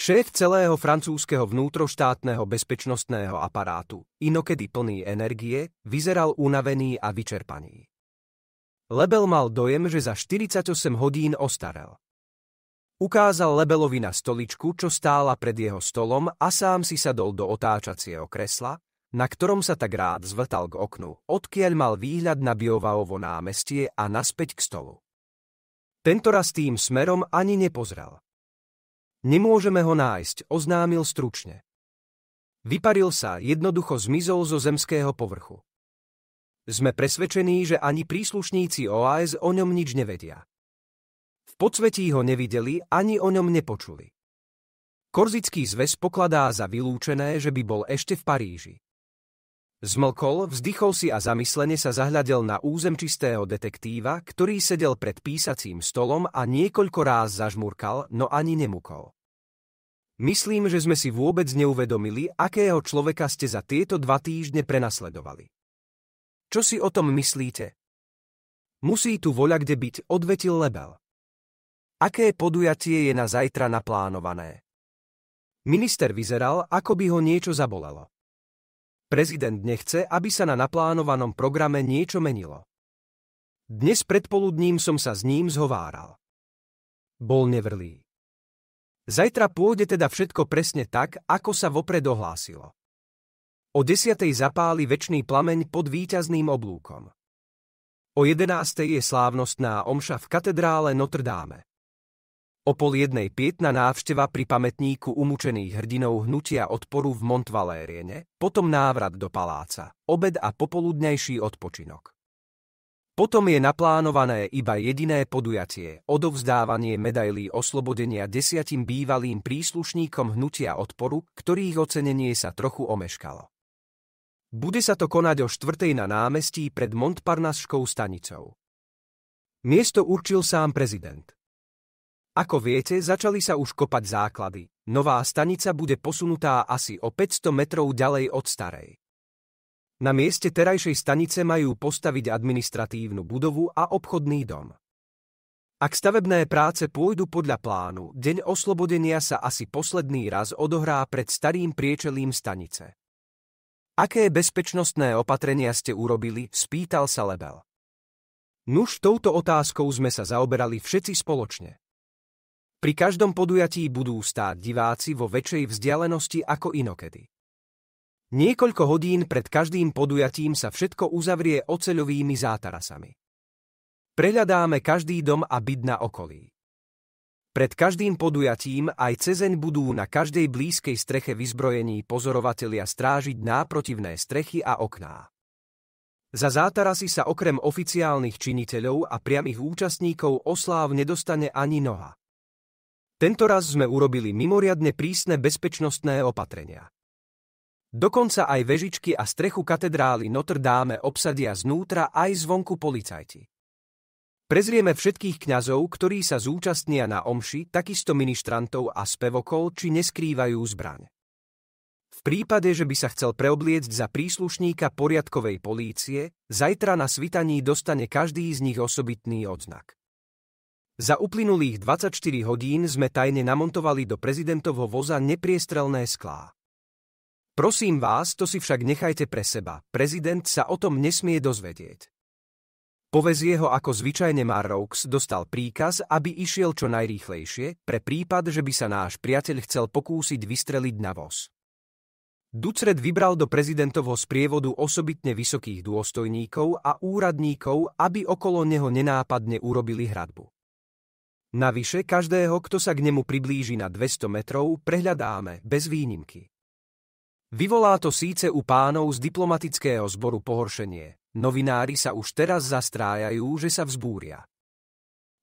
Šéf celého francúzskeho vnútroštátneho bezpečnostného aparátu, inokedy plný energie, vyzeral unavený a vyčerpaný. Lebel mal dojem, že za 48 hodín ostarel. Ukázal Lebelovi na stoličku, čo stála pred jeho stolom a sám si sadol do otáčacieho kresla, na ktorom sa tak rád zvrtal k oknu, odkiaľ mal výhľad na Biovaovo námestie a naspäť k stolu. Tentoraz tým smerom ani nepozrel. Nemôžeme ho nájsť, oznámil stručne. Vyparil sa, jednoducho zmizol zo zemského povrchu. Sme presvedčení, že ani príslušníci OAS o ňom nič nevedia. V podsvetí ho nevideli, ani o ňom nepočuli. Korzický zväz pokladá za vylúčené, že by bol ešte v Paríži. Zmlkol, vzdychol si a zamyslene sa zahľadel na územčistého detektíva, ktorý sedel pred písacím stolom a niekoľko ráz zažmurkal, no ani nemukol. Myslím, že sme si vôbec neuvedomili, akého človeka ste za tieto dva týždne prenasledovali. Čo si o tom myslíte? Musí tu voľa kde byť, odvetil Lebel. Aké podujatie je na zajtra naplánované? Minister vyzeral, ako by ho niečo zabolelo. Prezident nechce, aby sa na naplánovanom programe niečo menilo. Dnes predpoludním som sa s ním zhováral. Bol nevrlý. Zajtra pôjde teda všetko presne tak, ako sa vopred ohlásilo. O desiatej zapáli väčší plameň pod víťazným oblúkom. O jedenástej je slávnostná omša v katedrále Notre Dame. O pol jednej pietna návšteva pri pamätníku umúčených hrdinov hnutia odporu v Montvalériene, potom návrat do paláca, obed a popoludnejší odpočinok. Potom je naplánované iba jediné podujatie, odovzdávanie medailí oslobodenia desiatim bývalým príslušníkom hnutia odporu, ktorých ocenenie sa trochu omeškalo. Bude sa to konať o štvrtej na námestí pred Montparnasskou stanicou. Miesto určil sám prezident. Ako viete, začali sa už kopať základy. Nová stanica bude posunutá asi o 500 metrov ďalej od starej. Na mieste terajšej stanice majú postaviť administratívnu budovu a obchodný dom. Ak stavebné práce pôjdu podľa plánu, deň oslobodenia sa asi posledný raz odohrá pred starým priečelím stanice. Aké bezpečnostné opatrenia ste urobili, spýtal sa Lebel. Nuž touto otázkou sme sa zaoberali všetci spoločne. Pri každom podujatí budú stáť diváci vo väčšej vzdialenosti ako inokedy. Niekoľko hodín pred každým podujatím sa všetko uzavrie oceľovými zátarasami. Prehľadáme každý dom a byt na okolí. Pred každým podujatím aj cezeň budú na každej blízkej streche vyzbrojení pozorovatelia strážiť náprotivné strechy a okná. Za zátarasy sa okrem oficiálnych činiteľov a priamých účastníkov osláv nedostane ani noha. Tento raz sme urobili mimoriadne prísne bezpečnostné opatrenia. Dokonca aj vežičky a strechu katedrály Notre Dame obsadia znútra aj zvonku policajti. Prezrieme všetkých kňazov, ktorí sa zúčastnia na omši, takisto ministrantov a spevokol, či neskrývajú zbraň. V prípade, že by sa chcel preobliecť za príslušníka poriadkovej polície, zajtra na svitaní dostane každý z nich osobitný odznak. Za uplynulých 24 hodín sme tajne namontovali do prezidentovho voza nepriestrelné sklá. Prosím vás, to si však nechajte pre seba. Prezident sa o tom nesmie dozvedieť. Povezie ho ako zvyčajne Marroux dostal príkaz, aby išiel čo najrýchlejšie, pre prípad, že by sa náš priateľ chcel pokúsiť vystreliť na voz. Ducred vybral do prezidentovho sprievodu osobitne vysokých dôstojníkov a úradníkov, aby okolo neho nenápadne urobili hradbu. Navyše každého, kto sa k nemu priblíži na 200 metrov, prehľadáme bez výnimky. Vyvolá to síce u pánov z diplomatického zboru pohoršenie. Novinári sa už teraz zastrájajú, že sa vzbúria.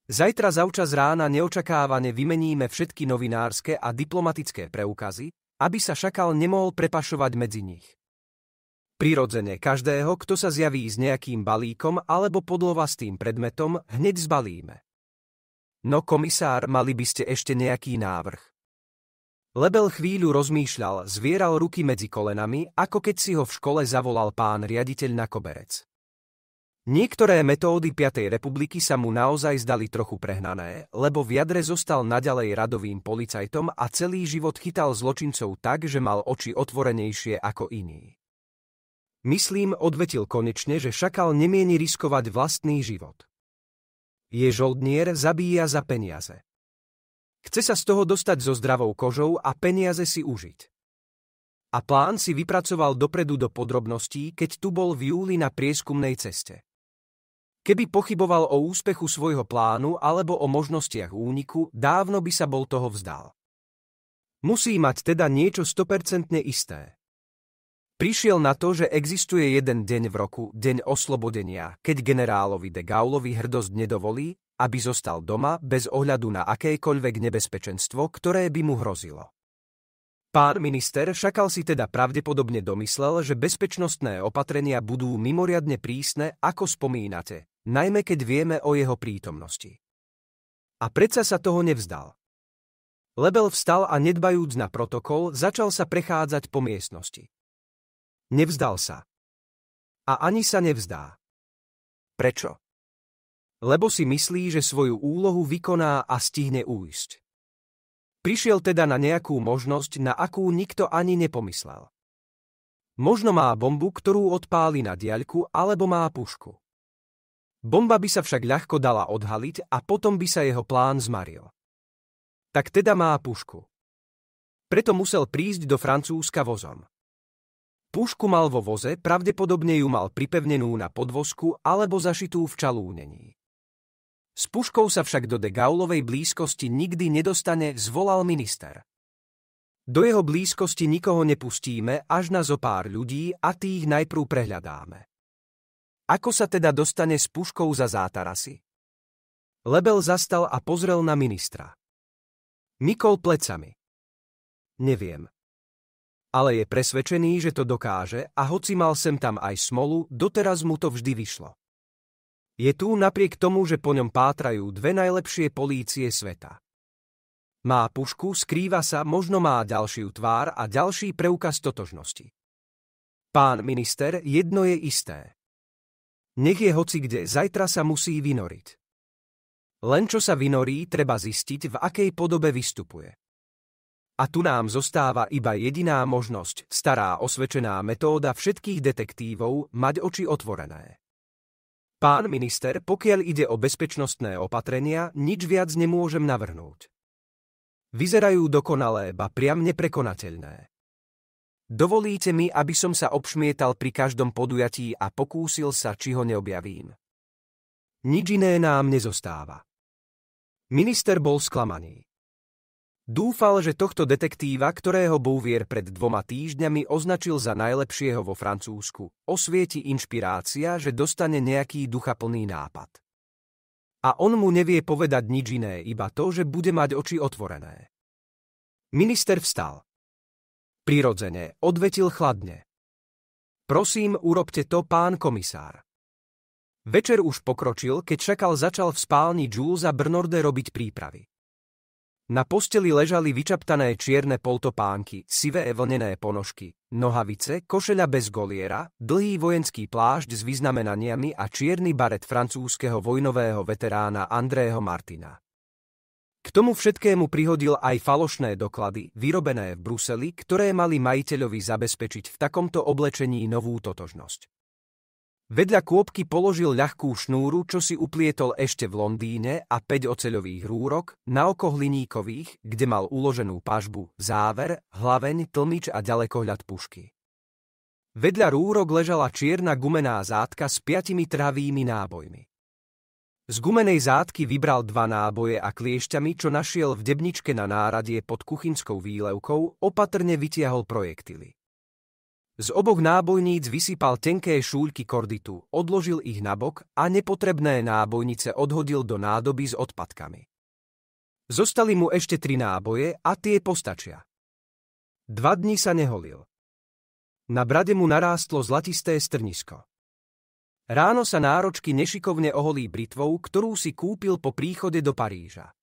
Zajtra za účas rána neočakávane vymeníme všetky novinárske a diplomatické preukazy, aby sa šakal nemohol prepašovať medzi nich. Prirodzene každého, kto sa zjaví s nejakým balíkom alebo podlova s tým predmetom, hneď zbalíme. No komisár, mali by ste ešte nejaký návrh. Lebel chvíľu rozmýšľal, zvieral ruky medzi kolenami, ako keď si ho v škole zavolal pán riaditeľ na koberec. Niektoré metódy 5. republiky sa mu naozaj zdali trochu prehnané, lebo v jadre zostal naďalej radovým policajtom a celý život chytal zločincov tak, že mal oči otvorenejšie ako iní. Myslím, odvetil konečne, že šakal nemieni riskovať vlastný život. Je žoldnier, zabíja za peniaze. Chce sa z toho dostať so zdravou kožou a peniaze si užiť. A plán si vypracoval dopredu do podrobností, keď tu bol v júli na prieskumnej ceste. Keby pochyboval o úspechu svojho plánu alebo o možnostiach úniku, dávno by sa bol toho vzdal. Musí mať teda niečo 100% isté. Prišiel na to, že existuje jeden deň v roku, deň oslobodenia, keď generálovi de Gaulovi hrdosť nedovolí, aby zostal doma bez ohľadu na akékoľvek nebezpečenstvo, ktoré by mu hrozilo. Pán minister Šakal si teda pravdepodobne domyslel, že bezpečnostné opatrenia budú mimoriadne prísne, ako spomínate, najmä keď vieme o jeho prítomnosti. A predsa sa toho nevzdal. Lebel vstal a nedbajúc na protokol, začal sa prechádzať po miestnosti. Nevzdal sa. A ani sa nevzdá. Prečo? Lebo si myslí, že svoju úlohu vykoná a stihne újsť. Prišiel teda na nejakú možnosť, na akú nikto ani nepomyslel. Možno má bombu, ktorú odpáli na diaľku, alebo má pušku. Bomba by sa však ľahko dala odhaliť a potom by sa jeho plán zmaril. Tak teda má pušku. Preto musel prísť do Francúzska vozom. Pušku mal vo voze, pravdepodobne ju mal pripevnenú na podvozku alebo zašitú v čalúnení. S puškou sa však do de Gaulovej blízkosti nikdy nedostane, zvolal minister. Do jeho blízkosti nikoho nepustíme, až na zo pár ľudí a tých najprv prehľadáme. Ako sa teda dostane s puškou za zátarasy? Lebel zastal a pozrel na ministra. Mikol plecami. Neviem ale je presvedčený, že to dokáže a hoci mal sem tam aj smolu, doteraz mu to vždy vyšlo. Je tu napriek tomu, že po ňom pátrajú dve najlepšie polície sveta. Má pušku, skrýva sa, možno má ďalšiu tvár a ďalší preukaz totožnosti. Pán minister, jedno je isté. Nech je hoci kde, zajtra sa musí vynoriť. Len čo sa vynorí, treba zistiť, v akej podobe vystupuje. A tu nám zostáva iba jediná možnosť, stará osvečená metóda všetkých detektívov, mať oči otvorené. Pán minister, pokiaľ ide o bezpečnostné opatrenia, nič viac nemôžem navrhnúť. Vyzerajú dokonalé, ba priam neprekonateľné. Dovolíte mi, aby som sa obšmietal pri každom podujatí a pokúsil sa, či ho neobjavím. Nič iné nám nezostáva. Minister bol sklamaný. Dúfal, že tohto detektíva, ktorého Bouvier pred dvoma týždňami označil za najlepšieho vo Francúzsku, osvieti inšpirácia, že dostane nejaký duchaplný nápad. A on mu nevie povedať nič iné, iba to, že bude mať oči otvorené. Minister vstal. Prirodzene, odvetil chladne. Prosím, urobte to, pán komisár. Večer už pokročil, keď čakal začal v spálni Julesa Brnorde robiť prípravy. Na posteli ležali vyčaptané čierne poltopánky, sivé vlnené ponožky, nohavice, košeľa bez goliera, dlhý vojenský plášť s vyznamenaniami a čierny baret francúzskeho vojnového veterána Andrého Martina. K tomu všetkému prihodil aj falošné doklady, vyrobené v Bruseli, ktoré mali majiteľovi zabezpečiť v takomto oblečení novú totožnosť. Vedľa kôpky položil ľahkú šnúru, čo si uplietol ešte v Londýne a 5 oceľových rúrok, na oko hliníkových, kde mal uloženú pažbu, záver, hlaveň, tlmič a ďalekohľad pušky. Vedľa rúrok ležala čierna gumená zátka s piatimi travými nábojmi. Z gumenej zátky vybral dva náboje a kliešťami, čo našiel v debničke na náradie pod kuchynskou výlevkou, opatrne vytiahol projektily. Z oboch nábojníc vysypal tenké šúľky korditu, odložil ich nabok a nepotrebné nábojnice odhodil do nádoby s odpadkami. Zostali mu ešte tri náboje a tie postačia. Dva dni sa neholil. Na brade mu narástlo zlatisté strnisko. Ráno sa náročky nešikovne oholí britvou, ktorú si kúpil po príchode do Paríža.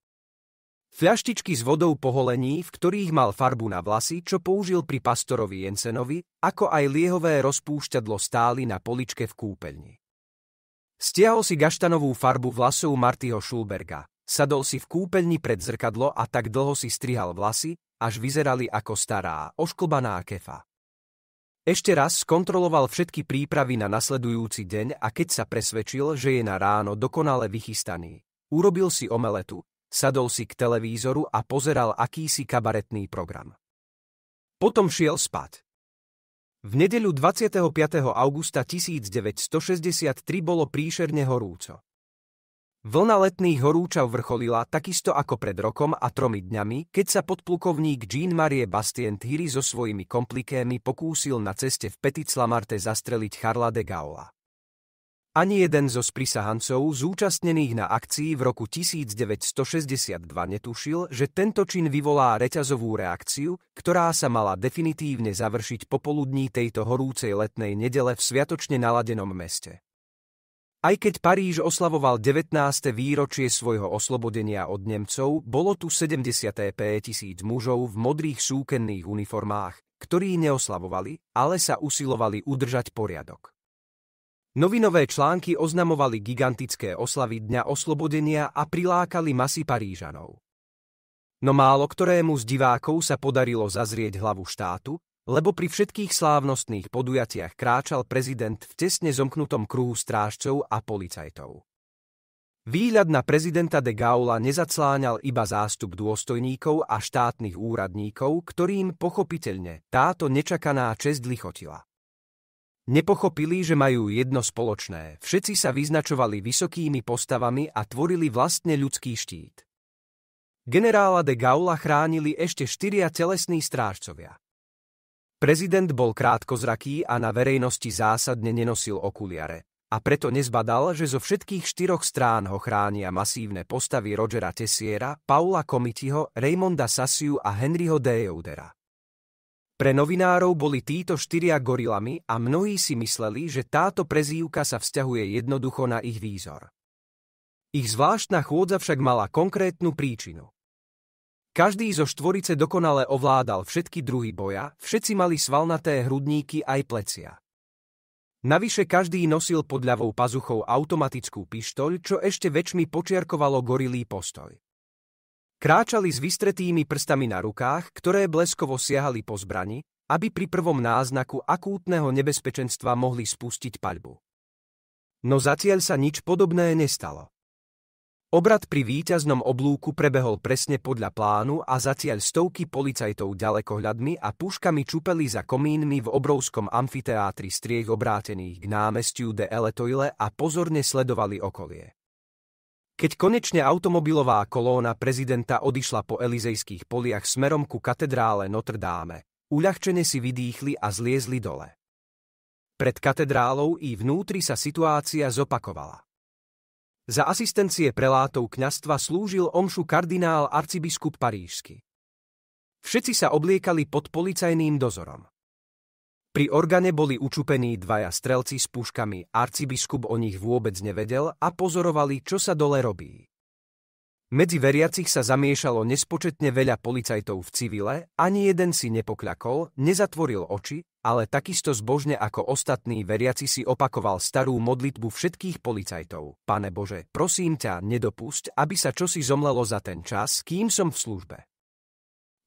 Fľaštičky s vodou poholení, v ktorých mal farbu na vlasy, čo použil pri pastorovi Jensenovi, ako aj liehové rozpúšťadlo stáli na poličke v kúpeľni. Stiahol si gaštanovú farbu vlasov Martyho Schulberga, sadol si v kúpeľni pred zrkadlo a tak dlho si strihal vlasy, až vyzerali ako stará, ošklbaná kefa. Ešte raz skontroloval všetky prípravy na nasledujúci deň a keď sa presvedčil, že je na ráno dokonale vychystaný, urobil si omeletu, sadol si k televízoru a pozeral akýsi kabaretný program. Potom šiel spať. V nedeľu 25. augusta 1963 bolo príšerne horúco. Vlna letných horúčav vrcholila takisto ako pred rokom a tromi dňami, keď sa podplukovník Jean-Marie Bastien Thierry so svojimi komplikémi pokúsil na ceste v Petit Slamarte zastreliť Charla de Gaula. Ani jeden zo sprisahancov zúčastnených na akcii v roku 1962 netušil, že tento čin vyvolá reťazovú reakciu, ktorá sa mala definitívne završiť popoludní tejto horúcej letnej nedele v sviatočne naladenom meste. Aj keď Paríž oslavoval 19. výročie svojho oslobodenia od Nemcov, bolo tu 75 tisíc mužov v modrých súkenných uniformách, ktorí neoslavovali, ale sa usilovali udržať poriadok. Novinové články oznamovali gigantické oslavy Dňa oslobodenia a prilákali masy Parížanov. No málo ktorému z divákov sa podarilo zazrieť hlavu štátu, lebo pri všetkých slávnostných podujatiach kráčal prezident v tesne zomknutom kruhu strážcov a policajtov. Výhľad na prezidenta de Gaula nezacláňal iba zástup dôstojníkov a štátnych úradníkov, ktorým pochopiteľne táto nečakaná čest lichotila. Nepochopili, že majú jedno spoločné, všetci sa vyznačovali vysokými postavami a tvorili vlastne ľudský štít. Generála de Gaula chránili ešte štyria telesní strážcovia. Prezident bol krátkozraký a na verejnosti zásadne nenosil okuliare a preto nezbadal, že zo všetkých štyroch strán ho chránia masívne postavy Rogera Tessiera, Paula Komitiho, Raymonda Sassiu a Henryho Eudera. Pre novinárov boli títo štyria gorilami a mnohí si mysleli, že táto prezývka sa vzťahuje jednoducho na ich výzor. Ich zvláštna chôdza však mala konkrétnu príčinu. Každý zo štvorice dokonale ovládal všetky druhy boja, všetci mali svalnaté hrudníky aj plecia. Navyše každý nosil pod ľavou pazuchou automatickú pištoľ, čo ešte väčšmi počiarkovalo gorilý postoj. Kráčali s vystretými prstami na rukách, ktoré bleskovo siahali po zbrani, aby pri prvom náznaku akútneho nebezpečenstva mohli spustiť paľbu. No zatiaľ sa nič podobné nestalo. Obrad pri výťaznom oblúku prebehol presne podľa plánu a zatiaľ stovky policajtov ďalekohľadmi a puškami čupeli za komínmi v obrovskom amfiteátri striech obrátených k námestiu de Eletoile a pozorne sledovali okolie. Keď konečne automobilová kolóna prezidenta odišla po elizejských poliach smerom ku katedrále Notre Dame, uľahčene si vydýchli a zliezli dole. Pred katedrálou i vnútri sa situácia zopakovala. Za asistencie prelátov kňastva slúžil omšu kardinál arcibiskup Parížsky. Všetci sa obliekali pod policajným dozorom. Pri orgáne boli učupení dvaja strelci s puškami, arcibiskup o nich vôbec nevedel a pozorovali, čo sa dole robí. Medzi veriacich sa zamiešalo nespočetne veľa policajtov v civile, ani jeden si nepokľakol, nezatvoril oči, ale takisto zbožne ako ostatní veriaci si opakoval starú modlitbu všetkých policajtov. Pane Bože, prosím ťa, nedopusť, aby sa čosi zomlelo za ten čas, kým som v službe.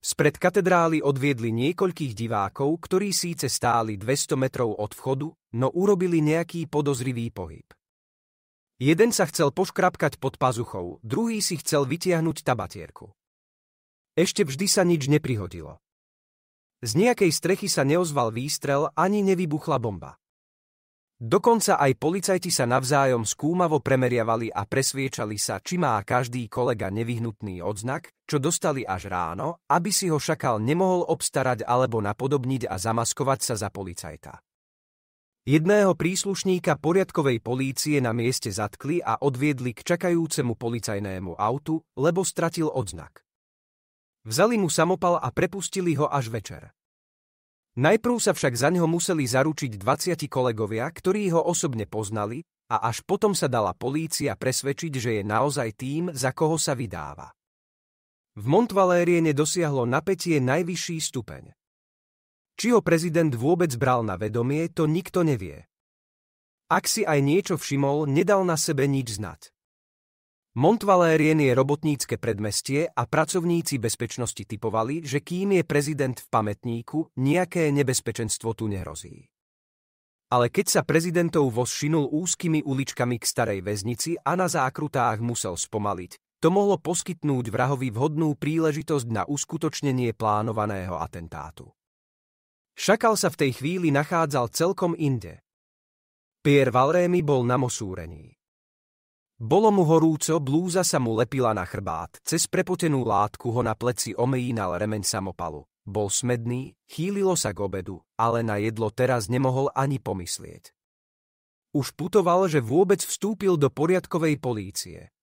Spred katedrály odviedli niekoľkých divákov, ktorí síce stáli 200 metrov od vchodu, no urobili nejaký podozrivý pohyb. Jeden sa chcel poškrapkať pod pazuchou, druhý si chcel vytiahnuť tabatierku. Ešte vždy sa nič neprihodilo. Z nejakej strechy sa neozval výstrel ani nevybuchla bomba. Dokonca aj policajti sa navzájom skúmavo premeriavali a presviečali sa, či má každý kolega nevyhnutný odznak, čo dostali až ráno, aby si ho šakal nemohol obstarať alebo napodobniť a zamaskovať sa za policajta. Jedného príslušníka poriadkovej polície na mieste zatkli a odviedli k čakajúcemu policajnému autu, lebo stratil odznak. Vzali mu samopal a prepustili ho až večer. Najprv sa však za neho museli zaručiť 20 kolegovia, ktorí ho osobne poznali a až potom sa dala polícia presvedčiť, že je naozaj tým, za koho sa vydáva. V Montvalérie nedosiahlo napätie najvyšší stupeň. Či ho prezident vôbec bral na vedomie, to nikto nevie. Ak si aj niečo všimol, nedal na sebe nič znať. Montvalérien je robotnícke predmestie a pracovníci bezpečnosti typovali, že kým je prezident v pamätníku, nejaké nebezpečenstvo tu nehrozí. Ale keď sa prezidentov voz šinul úzkými uličkami k starej väznici a na zákrutách musel spomaliť, to mohlo poskytnúť vrahovi vhodnú príležitosť na uskutočnenie plánovaného atentátu. Šakal sa v tej chvíli nachádzal celkom inde. Pierre Valrémy bol namosúrený. Bolo mu horúco, blúza sa mu lepila na chrbát, cez prepotenú látku ho na pleci omejínal remeň samopalu. Bol smedný, chýlilo sa k obedu, ale na jedlo teraz nemohol ani pomyslieť. Už putoval, že vôbec vstúpil do poriadkovej polície.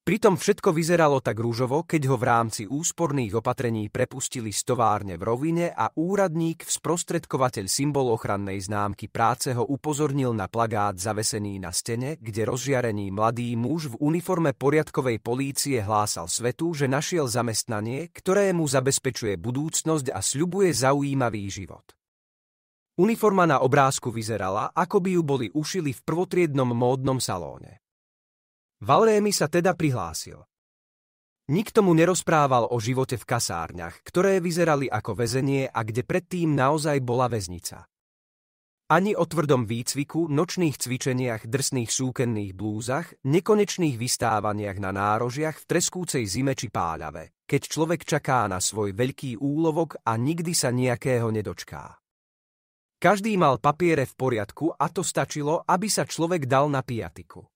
Pritom všetko vyzeralo tak rúžovo, keď ho v rámci úsporných opatrení prepustili z továrne v rovine a úradník, sprostredkovateľ symbol ochrannej známky práce ho upozornil na plagát zavesený na stene, kde rozžiarený mladý muž v uniforme poriadkovej polície hlásal svetu, že našiel zamestnanie, ktoré mu zabezpečuje budúcnosť a sľubuje zaujímavý život. Uniforma na obrázku vyzerala, ako by ju boli ušili v prvotriednom módnom salóne. Valémi sa teda prihlásil. Nikto mu nerozprával o živote v kasárňach, ktoré vyzerali ako väzenie a kde predtým naozaj bola väznica. Ani o tvrdom výcviku, nočných cvičeniach, drsných súkenných blúzach, nekonečných vystávaniach na nárožiach v treskúcej zime či páľave, keď človek čaká na svoj veľký úlovok a nikdy sa nejakého nedočká. Každý mal papiere v poriadku a to stačilo, aby sa človek dal na piatiku.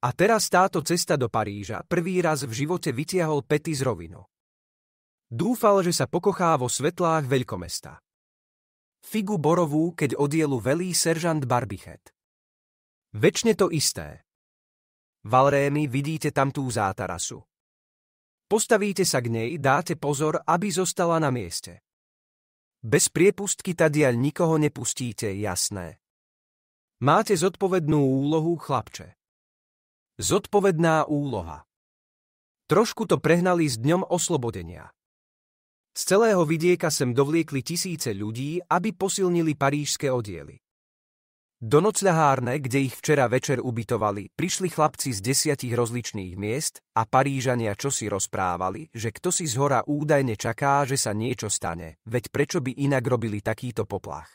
A teraz táto cesta do Paríža prvý raz v živote vytiahol pety z rovino. Dúfal, že sa pokochá vo svetlách veľkomesta. Figu borovú, keď odielu velí seržant Barbichet. Večne to isté. Valrémy vidíte tam tú zátarasu. Postavíte sa k nej, dáte pozor, aby zostala na mieste. Bez priepustky tadiaľ nikoho nepustíte, jasné. Máte zodpovednú úlohu, chlapče. Zodpovedná úloha Trošku to prehnali s dňom oslobodenia. Z celého vidieka sem dovliekli tisíce ľudí, aby posilnili parížské oddiely. Do nocľahárne, kde ich včera večer ubytovali, prišli chlapci z desiatich rozličných miest a Parížania čosi rozprávali, že kto si z hora údajne čaká, že sa niečo stane, veď prečo by inak robili takýto poplach.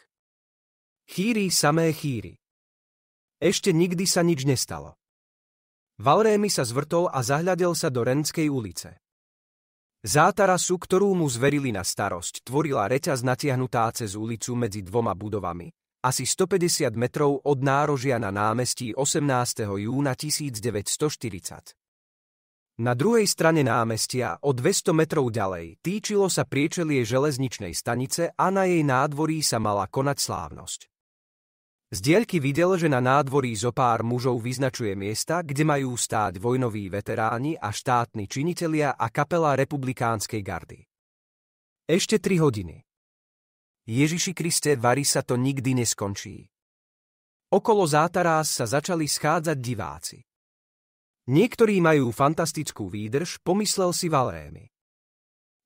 Chýri samé chýri. Ešte nikdy sa nič nestalo. Valrémy sa zvrtol a zahľadel sa do Renskej ulice. Zátarasu, ktorú mu zverili na starosť, tvorila reťaz natiahnutá cez ulicu medzi dvoma budovami, asi 150 metrov od nárožia na námestí 18. júna 1940. Na druhej strane námestia, o 200 metrov ďalej, týčilo sa priečelie železničnej stanice a na jej nádvorí sa mala konať slávnosť. Z dielky videl, že na nádvorí zo pár mužov vyznačuje miesta, kde majú stáť vojnoví veteráni a štátni činitelia a kapela republikánskej gardy. Ešte tri hodiny. Ježiši Kriste, vary sa to nikdy neskončí. Okolo zátarás sa začali schádzať diváci. Niektorí majú fantastickú výdrž, pomyslel si Valémy.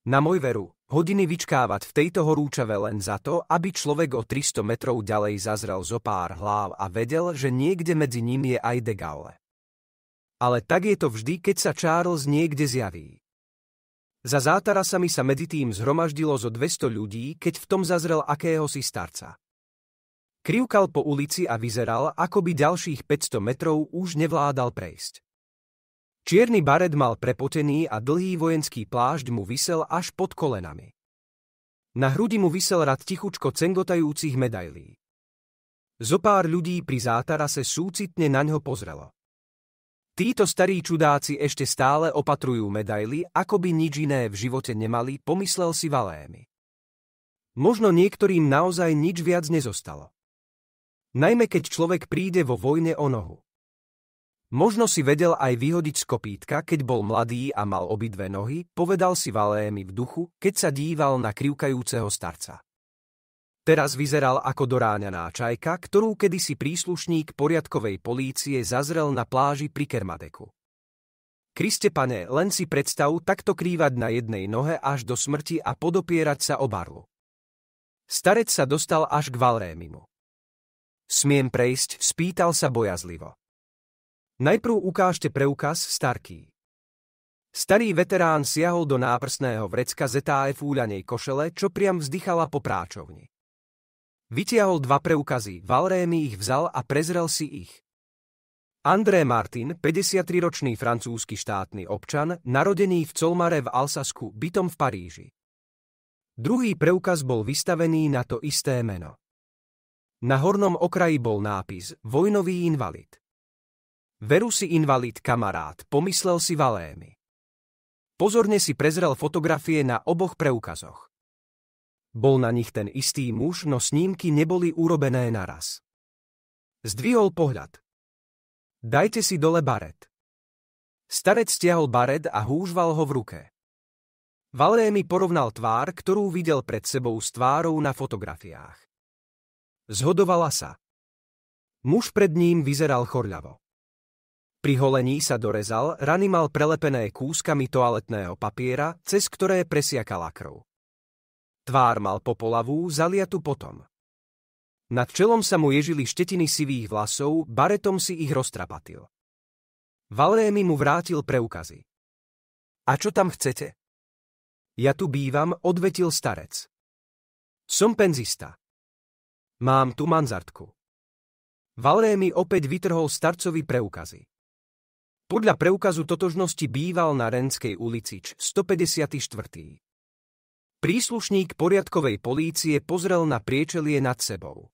Na môj veru, Hodiny vyčkávať v tejto horúčave len za to, aby človek o 300 metrov ďalej zazrel zo pár hlav a vedel, že niekde medzi ním je aj de Gaulle. Ale tak je to vždy, keď sa Charles niekde zjaví. Za zátarasami sa medzi tým zhromaždilo zo 200 ľudí, keď v tom zazrel akéhosi starca. Krivkal po ulici a vyzeral, ako by ďalších 500 metrov už nevládal prejsť. Čierny baret mal prepotený a dlhý vojenský plášť mu vysel až pod kolenami. Na hrudi mu vysel rad tichučko cengotajúcich medailí. Zopár ľudí pri zátarase súcitne na ňo pozrelo. Títo starí čudáci ešte stále opatrujú medaily, ako by nič iné v živote nemali, pomyslel si Valémy. Možno niektorým naozaj nič viac nezostalo. Najmä keď človek príde vo vojne o nohu. Možno si vedel aj vyhodiť z kopítka, keď bol mladý a mal obidve nohy, povedal si Valémy v duchu, keď sa díval na krivkajúceho starca. Teraz vyzeral ako doráňaná čajka, ktorú kedysi príslušník poriadkovej polície zazrel na pláži pri Kermadeku. Kriste pane, len si predstav takto krývať na jednej nohe až do smrti a podopierať sa o barlu. Starec sa dostal až k Valrémimu. Smiem prejsť, spýtal sa bojazlivo. Najprv ukážte preukaz Starký. Starý veterán siahol do náprsného vrecka ZAF úľanej košele, čo priam vzdychala po práčovni. Vytiahol dva preukazy, Valrémy ich vzal a prezrel si ich. André Martin, 53-ročný francúzsky štátny občan, narodený v Colmare v Alsasku, bytom v Paríži. Druhý preukaz bol vystavený na to isté meno. Na hornom okraji bol nápis Vojnový invalid. Veru si invalid kamarát, pomyslel si Valémy. Pozorne si prezrel fotografie na oboch preukazoch. Bol na nich ten istý muž, no snímky neboli urobené naraz. Zdvihol pohľad. Dajte si dole baret. Starec stiahol baret a húžval ho v ruke. Valémy porovnal tvár, ktorú videl pred sebou s tvárou na fotografiách. Zhodovala sa. Muž pred ním vyzeral chorľavo. Pri holení sa dorezal, rany mal prelepené kúskami toaletného papiera, cez ktoré presiakala krv. Tvár mal popolavú, zaliatu potom. Nad čelom sa mu ježili štetiny sivých vlasov, baretom si ich roztrapatil. Valrémy mu vrátil preukazy. A čo tam chcete? Ja tu bývam, odvetil starec. Som penzista. Mám tu manzartku. Valrémy opäť vytrhol starcovi preukazy. Podľa preukazu totožnosti býval na Renskej ulici 154. Príslušník poriadkovej polície pozrel na priečelie nad sebou.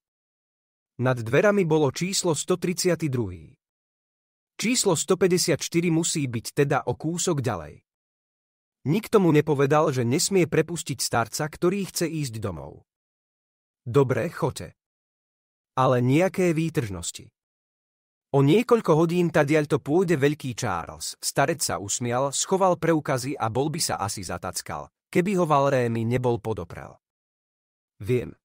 Nad dverami bolo číslo 132. Číslo 154 musí byť teda o kúsok ďalej. Nikto mu nepovedal, že nesmie prepustiť starca, ktorý chce ísť domov. Dobre, chote. Ale nejaké výtržnosti. O niekoľko hodín tadiaľto pôjde veľký Charles. Starec sa usmial, schoval preukazy a bol by sa asi zatackal, keby ho Valrémy nebol podoprel. Viem.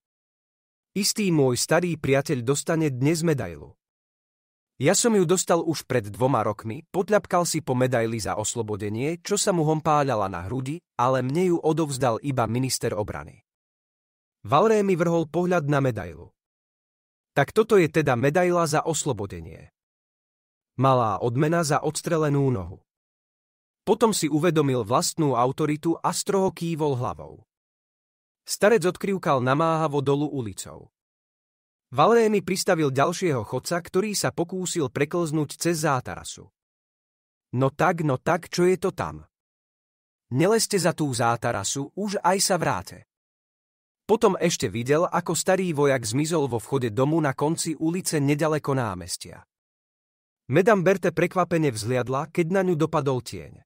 Istý môj starý priateľ dostane dnes medailu. Ja som ju dostal už pred dvoma rokmi, potľapkal si po medaili za oslobodenie, čo sa mu hompáľala na hrudi, ale mne ju odovzdal iba minister obrany. Valrémy vrhol pohľad na medailu. Tak toto je teda medaila za oslobodenie. Malá odmena za odstrelenú nohu. Potom si uvedomil vlastnú autoritu a stroho kývol hlavou. Starec odkrivkal namáhavo dolu ulicou. Valény pristavil ďalšieho chodca, ktorý sa pokúsil preklznúť cez zátarasu. No tak, no tak, čo je to tam? Neleste za tú zátarasu, už aj sa vráte. Potom ešte videl, ako starý vojak zmizol vo vchode domu na konci ulice nedaleko námestia. Medam Berte prekvapene vzliadla, keď na ňu dopadol tieň.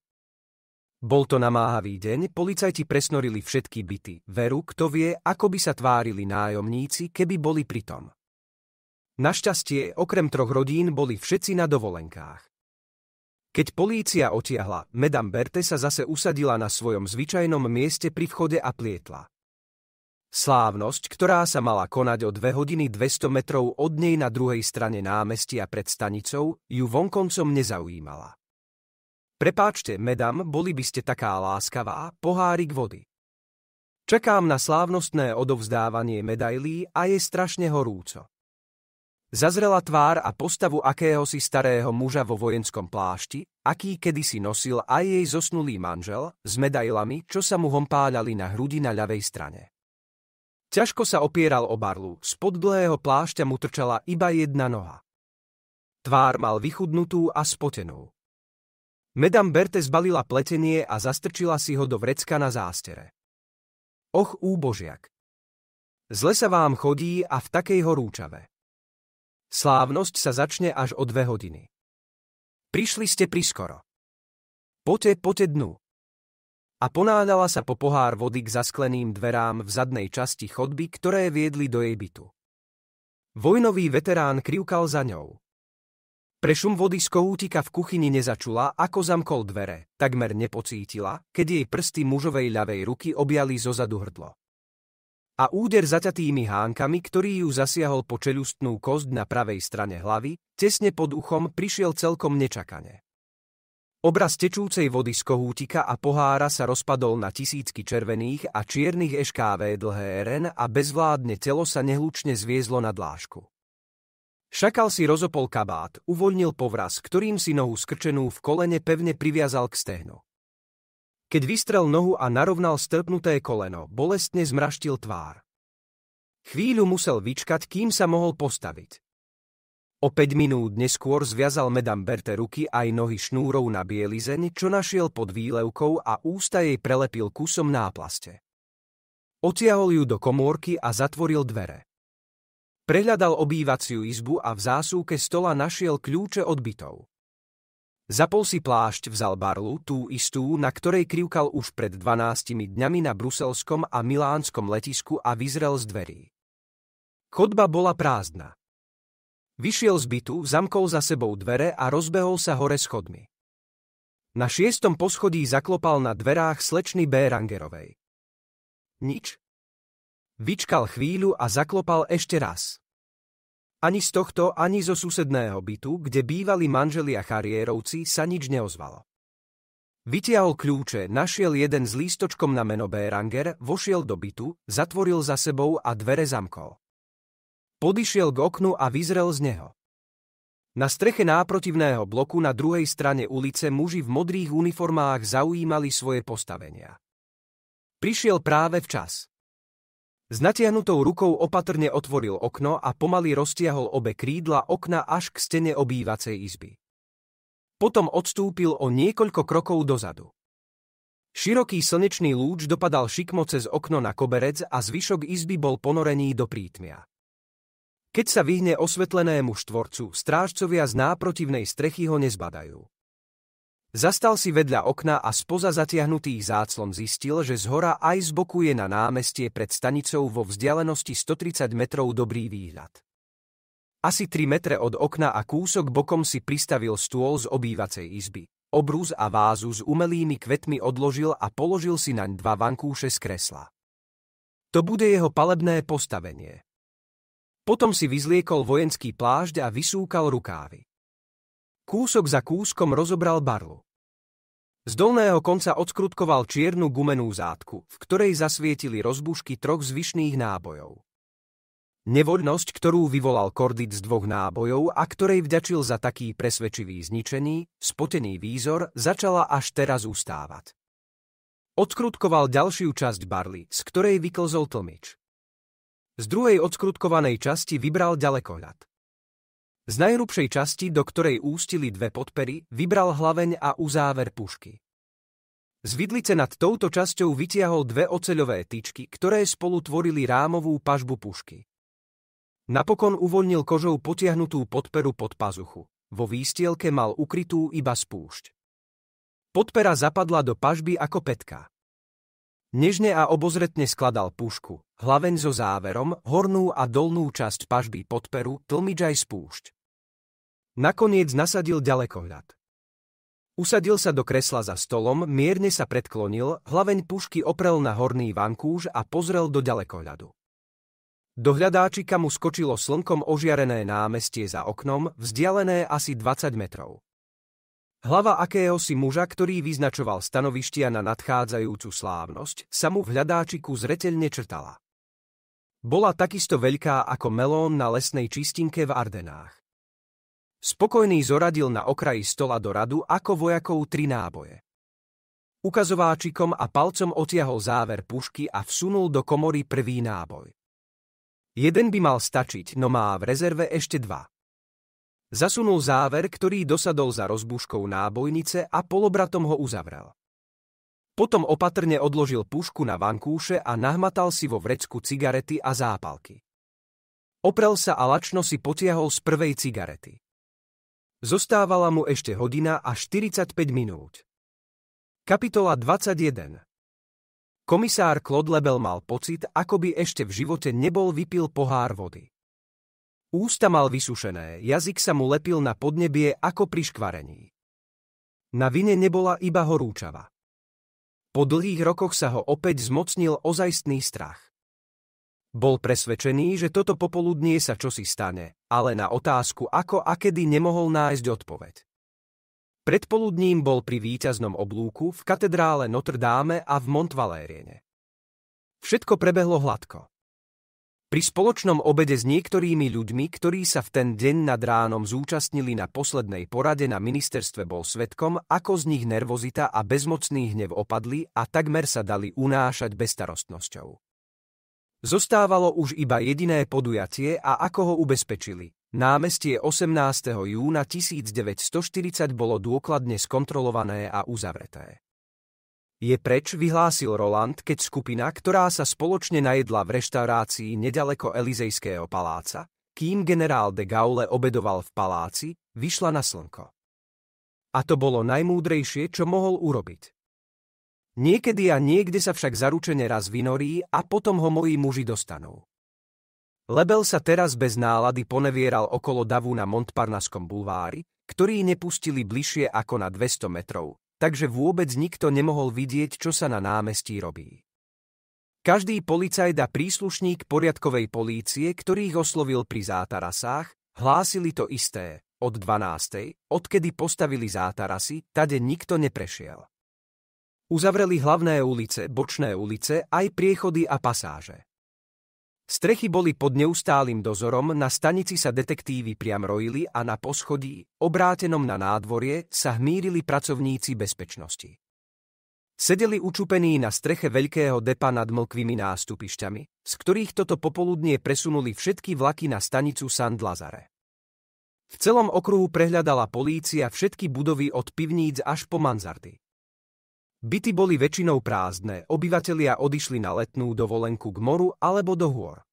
Bol to namáhavý deň, policajti presnorili všetky byty. Veru, kto vie, ako by sa tvárili nájomníci, keby boli pritom. Našťastie, okrem troch rodín, boli všetci na dovolenkách. Keď polícia otiahla, Madame Berte sa zase usadila na svojom zvyčajnom mieste pri vchode a plietla. Slávnosť, ktorá sa mala konať o 2 hodiny 200 metrov od nej na druhej strane námestia pred stanicou, ju vonkoncom nezaujímala. Prepáčte, medam, boli by ste taká láskavá, pohárik vody. Čakám na slávnostné odovzdávanie medailí a je strašne horúco. Zazrela tvár a postavu akéhosi starého muža vo vojenskom plášti, aký kedysi nosil aj jej zosnulý manžel, s medailami, čo sa mu hompáľali na hrudi na ľavej strane. Ťažko sa opieral o barlu, spod dlhého plášťa mu trčala iba jedna noha. Tvár mal vychudnutú a spotenú. Medam Berte zbalila pletenie a zastrčila si ho do vrecka na zástere. Och úbožiak. Zle sa vám chodí a v takej horúčave. Slávnosť sa začne až o dve hodiny. Prišli ste priskoro. Pote, pote dnu a ponáhľala sa po pohár vody k zaskleným dverám v zadnej časti chodby, ktoré viedli do jej bytu. Vojnový veterán krivkal za ňou. Prešum vody z kohútika v kuchyni nezačula, ako zamkol dvere, takmer nepocítila, keď jej prsty mužovej ľavej ruky objali zozadu hrdlo. A úder zaťatými hánkami, ktorý ju zasiahol po čelustnú kosť na pravej strane hlavy, tesne pod uchom prišiel celkom nečakane. Obraz tečúcej vody z kohútika a pohára sa rozpadol na tisícky červených a čiernych eškávé dlhé ren a bezvládne telo sa nehlučne zviezlo na dlášku. Šakal si rozopol kabát, uvoľnil povraz, ktorým si nohu skrčenú v kolene pevne priviazal k stehnu. Keď vystrel nohu a narovnal strpnuté koleno, bolestne zmraštil tvár. Chvíľu musel vyčkať, kým sa mohol postaviť. O 5 minút neskôr zviazal Medam Berte ruky aj nohy šnúrov na bielizeň, čo našiel pod výlevkou a ústa jej prelepil kusom náplaste. Otiahol ju do komórky a zatvoril dvere. Prehľadal obývaciu izbu a v zásuvke stola našiel kľúče od bytov. Zapol si plášť vzal barlu, tú istú, na ktorej krivkal už pred 12 dňami na bruselskom a milánskom letisku a vyzrel z dverí. Chodba bola prázdna. Vyšiel z bytu, zamkol za sebou dvere a rozbehol sa hore schodmi. Na šiestom poschodí zaklopal na dverách slečny B. Rangerovej. Nič. Vyčkal chvíľu a zaklopal ešte raz. Ani z tohto, ani zo susedného bytu, kde bývali manželia charierovci, sa nič neozvalo. Vytiahol kľúče, našiel jeden s lístočkom na meno Ranger, vošiel do bytu, zatvoril za sebou a dvere zamkol. Podišiel k oknu a vyzrel z neho. Na streche náprotivného bloku na druhej strane ulice muži v modrých uniformách zaujímali svoje postavenia. Prišiel práve včas. S natiahnutou rukou opatrne otvoril okno a pomaly roztiahol obe krídla okna až k stene obývacej izby. Potom odstúpil o niekoľko krokov dozadu. Široký slnečný lúč dopadal šikmo cez okno na koberec a zvyšok izby bol ponorený do prítmia. Keď sa vyhne osvetlenému štvorcu, strážcovia z náprotivnej strechy ho nezbadajú. Zastal si vedľa okna a spoza zatiahnutých záclon zistil, že z hora aj z boku je na námestie pred stanicou vo vzdialenosti 130 metrov dobrý výhľad. Asi 3 metre od okna a kúsok bokom si pristavil stôl z obývacej izby. Obrúz a vázu s umelými kvetmi odložil a položil si naň dva vankúše z kresla. To bude jeho palebné postavenie. Potom si vyzliekol vojenský plášť a vysúkal rukávy. Kúsok za kúskom rozobral barlu. Z dolného konca odskrutkoval čiernu gumenú zátku, v ktorej zasvietili rozbušky troch zvyšných nábojov. Nevodnosť, ktorú vyvolal kordit z dvoch nábojov a ktorej vďačil za taký presvedčivý zničený, spotený výzor, začala až teraz ustávať. Odskrutkoval ďalšiu časť barly, z ktorej vyklzol tlmič. Z druhej odskrutkovanej časti vybral ďalekohľad. Z najhrubšej časti, do ktorej ústili dve podpery, vybral hlaveň a uzáver pušky. Z vidlice nad touto časťou vytiahol dve oceľové tyčky, ktoré spolu tvorili rámovú pažbu pušky. Napokon uvoľnil kožou potiahnutú podperu pod pazuchu. Vo výstielke mal ukrytú iba spúšť. Podpera zapadla do pažby ako petka. Nežne a obozretne skladal pušku, hlaveň so záverom, hornú a dolnú časť pažby podperu tlmič aj spúšť. Nakoniec nasadil ďalekohľad. Usadil sa do kresla za stolom, mierne sa predklonil, hlaveň pušky oprel na horný vankúš a pozrel do ďalekohľadu. Do hľadáčika mu skočilo slnkom ožiarené námestie za oknom, vzdialené asi 20 metrov. Hlava akéhosi muža, ktorý vyznačoval stanovištia na nadchádzajúcu slávnosť, sa mu v hľadáčiku zreteľne črtala. Bola takisto veľká ako melón na lesnej čistinke v Ardenách. Spokojný zoradil na okraji stola do radu ako vojakov tri náboje. Ukazováčikom a palcom otiahol záver pušky a vsunul do komory prvý náboj. Jeden by mal stačiť, no má v rezerve ešte dva. Zasunul záver, ktorý dosadol za rozbuškou nábojnice a polobratom ho uzavrel. Potom opatrne odložil pušku na vankúše a nahmatal si vo vrecku cigarety a zápalky. Oprel sa a lačno si potiahol z prvej cigarety. Zostávala mu ešte hodina a 45 minút. Kapitola 21 Komisár Lebel mal pocit, ako by ešte v živote nebol vypil pohár vody. Ústa mal vysušené, jazyk sa mu lepil na podnebie ako pri škvarení. Na vine nebola iba horúčava. Po dlhých rokoch sa ho opäť zmocnil ozajstný strach. Bol presvedčený, že toto popoludnie sa čosi stane, ale na otázku ako a kedy nemohol nájsť odpoveď. Predpoludním bol pri víťaznom oblúku v katedrále Notre Dame a v Montvalériene. Všetko prebehlo hladko. Pri spoločnom obede s niektorými ľuďmi, ktorí sa v ten deň nad ránom zúčastnili na poslednej porade na ministerstve bol svetkom, ako z nich nervozita a bezmocný hnev opadli a takmer sa dali unášať bestarostnosťou. Zostávalo už iba jediné podujatie a ako ho ubezpečili. Námestie 18. júna 1940 bolo dôkladne skontrolované a uzavreté je preč, vyhlásil Roland, keď skupina, ktorá sa spoločne najedla v reštaurácii nedaleko Elizejského paláca, kým generál de Gaulle obedoval v paláci, vyšla na slnko. A to bolo najmúdrejšie, čo mohol urobiť. Niekedy a niekde sa však zaručene raz vynorí a potom ho moji muži dostanú. Lebel sa teraz bez nálady ponevieral okolo davu na Montparnaskom bulvári, ktorý nepustili bližšie ako na 200 metrov, takže vôbec nikto nemohol vidieť, čo sa na námestí robí. Každý policajt a príslušník poriadkovej polície, ktorých oslovil pri zátarasách, hlásili to isté. Od 12. odkedy postavili zátarasy, tade nikto neprešiel. Uzavreli hlavné ulice, bočné ulice, aj priechody a pasáže. Strechy boli pod neustálým dozorom, na stanici sa detektívy priam rojili a na poschodí, obrátenom na nádvorie, sa hmírili pracovníci bezpečnosti. Sedeli učupení na streche veľkého depa nad mlkvými nástupišťami, z ktorých toto popoludnie presunuli všetky vlaky na stanicu San Lazare. V celom okruhu prehľadala polícia všetky budovy od pivníc až po manzardy. Byty boli väčšinou prázdne, obyvatelia odišli na letnú dovolenku k moru alebo do hôr.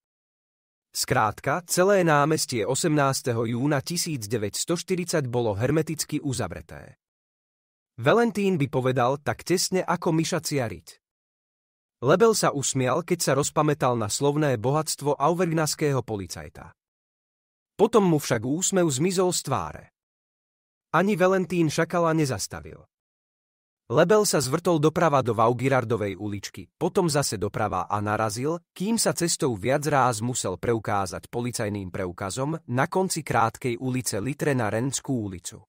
Skrátka, celé námestie 18. júna 1940 bolo hermeticky uzavreté. Valentín by povedal tak tesne ako Miša Ciariť. Lebel sa usmial, keď sa rozpamätal na slovné bohatstvo auvergnaského policajta. Potom mu však úsmev zmizol z tváre. Ani Valentín šakala nezastavil. Lebel sa zvrtol doprava do Vaugirardovej uličky, potom zase doprava a narazil, kým sa cestou viac ráz musel preukázať policajným preukazom na konci krátkej ulice Litre na Renskú ulicu.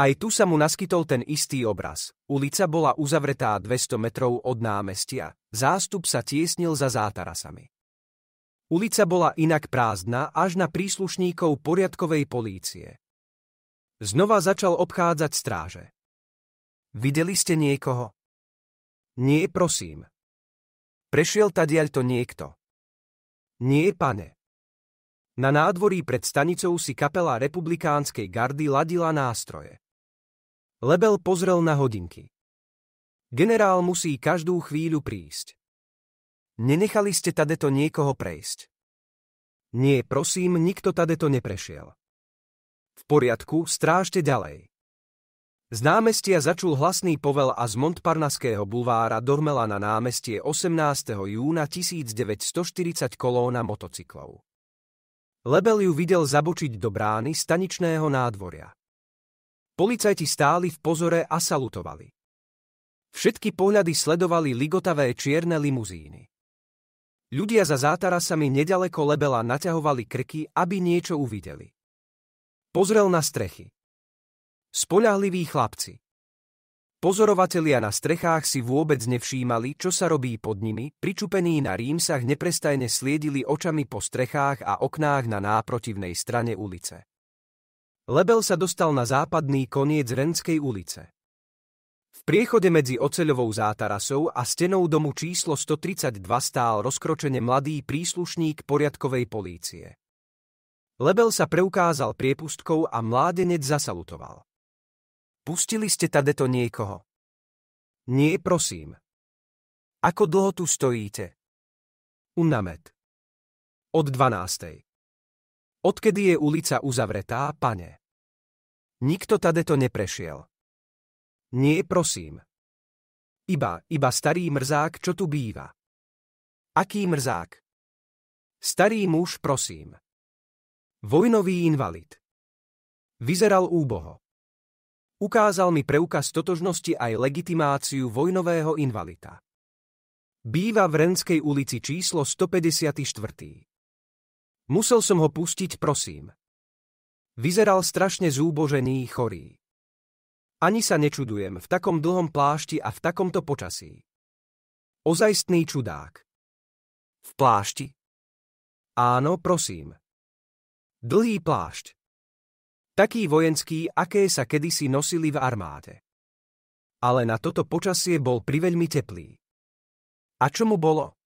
Aj tu sa mu naskytol ten istý obraz. Ulica bola uzavretá 200 metrov od námestia. Zástup sa tiesnil za zátarasami. Ulica bola inak prázdna až na príslušníkov poriadkovej polície. Znova začal obchádzať stráže. Videli ste niekoho? Nie, prosím. Prešiel tadiaľ to niekto. Nie, pane. Na nádvorí pred stanicou si kapela republikánskej gardy ladila nástroje. Lebel pozrel na hodinky. Generál musí každú chvíľu prísť. Nenechali ste tadeto niekoho prejsť. Nie, prosím, nikto tadeto neprešiel. V poriadku, strážte ďalej. Z námestia začul hlasný povel a z Montparnaského bulvára dormela na námestie 18. júna 1940 kolóna motocyklov. Lebel ju videl zabočiť do brány staničného nádvoria. Policajti stáli v pozore a salutovali. Všetky pohľady sledovali ligotavé čierne limuzíny. Ľudia za zátarasami nedaleko Lebela naťahovali krky, aby niečo uvideli. Pozrel na strechy. Spoľahliví chlapci. Pozorovatelia na strechách si vôbec nevšímali, čo sa robí pod nimi, pričupení na rímsach neprestajne sliedili očami po strechách a oknách na náprotivnej strane ulice. Lebel sa dostal na západný koniec Renskej ulice. V priechode medzi oceľovou zátarasou a stenou domu číslo 132 stál rozkročene mladý príslušník poriadkovej polície. Lebel sa preukázal priepustkou a mládenec zasalutoval. Pustili ste tadeto niekoho? Nie, prosím. Ako dlho tu stojíte? Unamet. Od 12. Odkedy je ulica uzavretá, pane? Nikto tadeto neprešiel. Nie, prosím. Iba, iba starý mrzák, čo tu býva. Aký mrzák? Starý muž, prosím. Vojnový invalid. Vyzeral úboho. Ukázal mi preukaz totožnosti aj legitimáciu vojnového invalida. Býva v Renskej ulici číslo 154. Musel som ho pustiť, prosím. Vyzeral strašne zúbožený, chorý. Ani sa nečudujem v takom dlhom plášti a v takomto počasí. Ozajstný čudák. V plášti? Áno, prosím. Dlhý plášť taký vojenský, aké sa kedysi nosili v armáde. Ale na toto počasie bol priveľmi teplý. A čo mu bolo?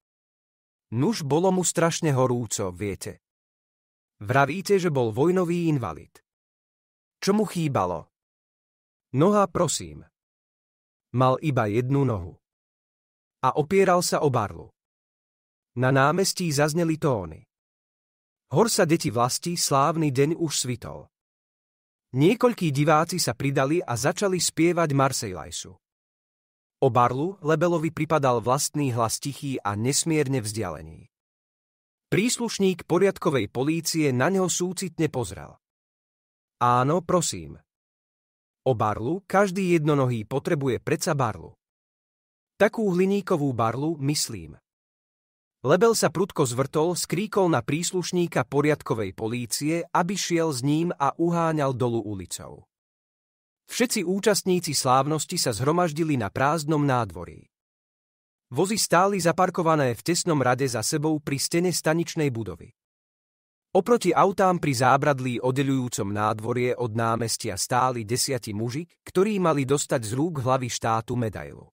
Nuž bolo mu strašne horúco, viete. Vravíte, že bol vojnový invalid. Čo mu chýbalo? Noha, prosím. Mal iba jednu nohu. A opieral sa o barlu. Na námestí zazneli tóny. Hor sa deti vlasti slávny deň už svitol. Niekoľkí diváci sa pridali a začali spievať Marseillaisu. O Barlu Lebelovi pripadal vlastný hlas tichý a nesmierne vzdialený. Príslušník poriadkovej polície na neho súcitne pozrel. Áno, prosím. O barlu každý jednonohý potrebuje predsa barlu. Takú hliníkovú barlu, myslím. Lebel sa prudko zvrtol, skríkol na príslušníka poriadkovej polície, aby šiel s ním a uháňal dolu ulicou. Všetci účastníci slávnosti sa zhromaždili na prázdnom nádvorí. Vozy stáli zaparkované v tesnom rade za sebou pri stene staničnej budovy. Oproti autám pri zábradlí oddelujúcom nádvorie od námestia stáli desiati muži, ktorí mali dostať z rúk hlavy štátu medailu.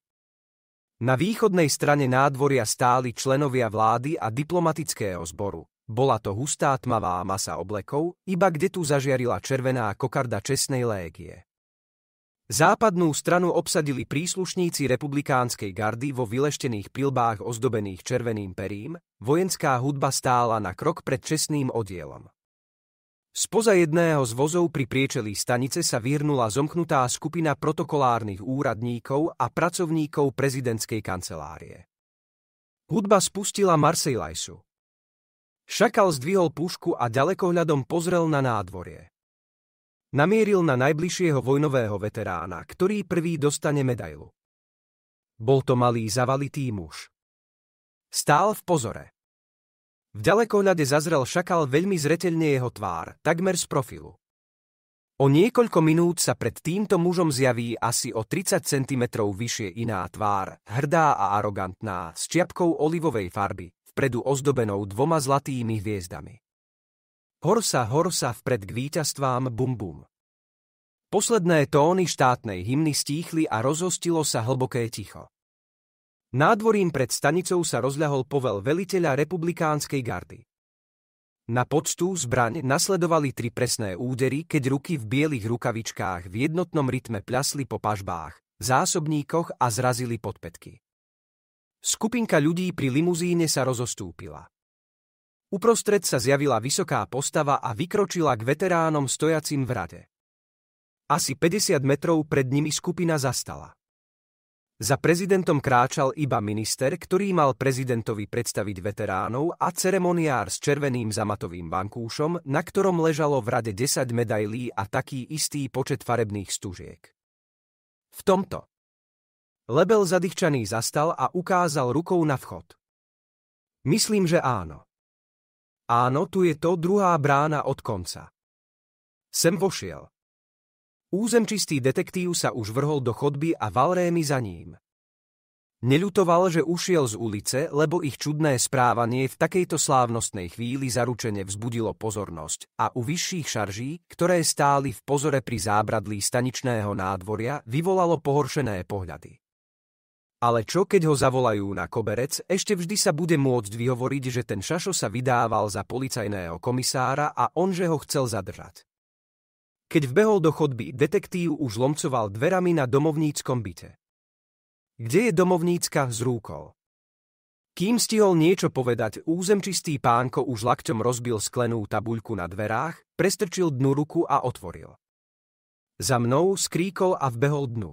Na východnej strane nádvoria stáli členovia vlády a diplomatického zboru. Bola to hustá tmavá masa oblekov, iba kde tu zažiarila červená kokarda česnej légie. Západnú stranu obsadili príslušníci republikánskej gardy vo vyleštených prilbách ozdobených červeným perím, vojenská hudba stála na krok pred čestným odielom. Spoza jedného z vozov pri priečelí stanice sa vyrnula zomknutá skupina protokolárnych úradníkov a pracovníkov prezidentskej kancelárie. Hudba spustila Marseillaisu. Šakal zdvihol pušku a ďalekohľadom pozrel na nádvorie. Namieril na najbližšieho vojnového veterána, ktorý prvý dostane medailu. Bol to malý zavalitý muž. Stál v pozore. V ďalekohľade zazrel šakal veľmi zretelne jeho tvár, takmer z profilu. O niekoľko minút sa pred týmto mužom zjaví asi o 30 cm vyššie iná tvár, hrdá a arogantná, s čiapkou olivovej farby, vpredu ozdobenou dvoma zlatými hviezdami. Horsa, horsa vpred k víťazstvám bum bum. Posledné tóny štátnej hymny stíchli a rozhostilo sa hlboké ticho. Nádvorím pred stanicou sa rozľahol povel veliteľa republikánskej gardy. Na poctu zbraň nasledovali tri presné údery, keď ruky v bielých rukavičkách v jednotnom rytme plasli po pažbách, zásobníkoch a zrazili podpetky. Skupinka ľudí pri limuzíne sa rozostúpila. Uprostred sa zjavila vysoká postava a vykročila k veteránom stojacim v rade. Asi 50 metrov pred nimi skupina zastala. Za prezidentom kráčal iba minister, ktorý mal prezidentovi predstaviť veteránov a ceremoniár s červeným zamatovým bankúšom, na ktorom ležalo v rade 10 medailí a taký istý počet farebných stužiek. V tomto. Lebel zadýchčaný zastal a ukázal rukou na vchod. Myslím, že áno. Áno, tu je to druhá brána od konca. Sem vošiel. Územčistý detektív sa už vrhol do chodby a Valrémy za ním. Neľutoval, že ušiel z ulice, lebo ich čudné správanie v takejto slávnostnej chvíli zaručene vzbudilo pozornosť a u vyšších šarží, ktoré stáli v pozore pri zábradlí staničného nádvoria, vyvolalo pohoršené pohľady. Ale čo keď ho zavolajú na koberec, ešte vždy sa bude môcť vyhovoriť, že ten šašo sa vydával za policajného komisára a on že ho chcel zadržať. Keď vbehol do chodby, detektív už lomcoval dverami na domovníckom byte. Kde je domovnícka z rúkou? Kým stihol niečo povedať, územčistý pánko už lakťom rozbil sklenú tabuľku na dverách, prestrčil dnu ruku a otvoril. Za mnou skríkol a vbehol dnu.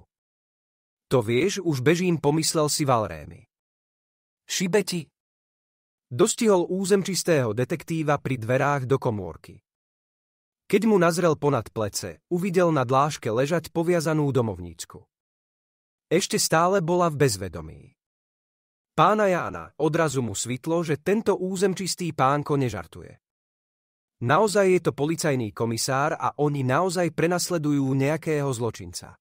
To vieš, už bežím, pomyslel si Valrémy. Šibeti. Dostihol územčistého detektíva pri dverách do komórky. Keď mu nazrel ponad plece, uvidel na dláške ležať poviazanú domovníčku. Ešte stále bola v bezvedomí. Pána Jána odrazu mu svitlo, že tento územčistý pánko nežartuje. Naozaj je to policajný komisár a oni naozaj prenasledujú nejakého zločinca.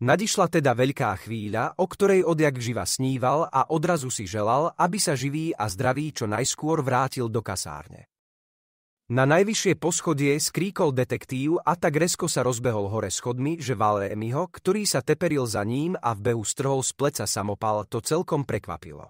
Nadišla teda veľká chvíľa, o ktorej odjak živa sníval a odrazu si želal, aby sa živý a zdravý čo najskôr vrátil do kasárne. Na najvyššie poschodie skríkol detektív a tak resko sa rozbehol hore schodmi, že Valémiho, ktorý sa teperil za ním a v behu strhol z pleca samopal, to celkom prekvapilo.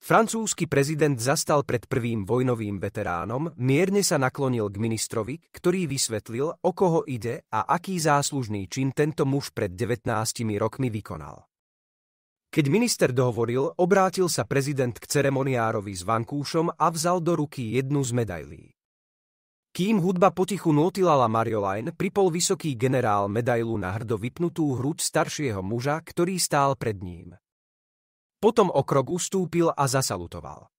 Francúzsky prezident zastal pred prvým vojnovým veteránom, mierne sa naklonil k ministrovi, ktorý vysvetlil, o koho ide a aký záslužný čin tento muž pred 19 rokmi vykonal. Keď minister dohovoril, obrátil sa prezident k ceremoniárovi s vankúšom a vzal do ruky jednu z medailí. Kým hudba potichu notilala Marioline, pripol vysoký generál medailu na hrdo vypnutú hruď staršieho muža, ktorý stál pred ním. Potom o krok ustúpil a zasalutoval.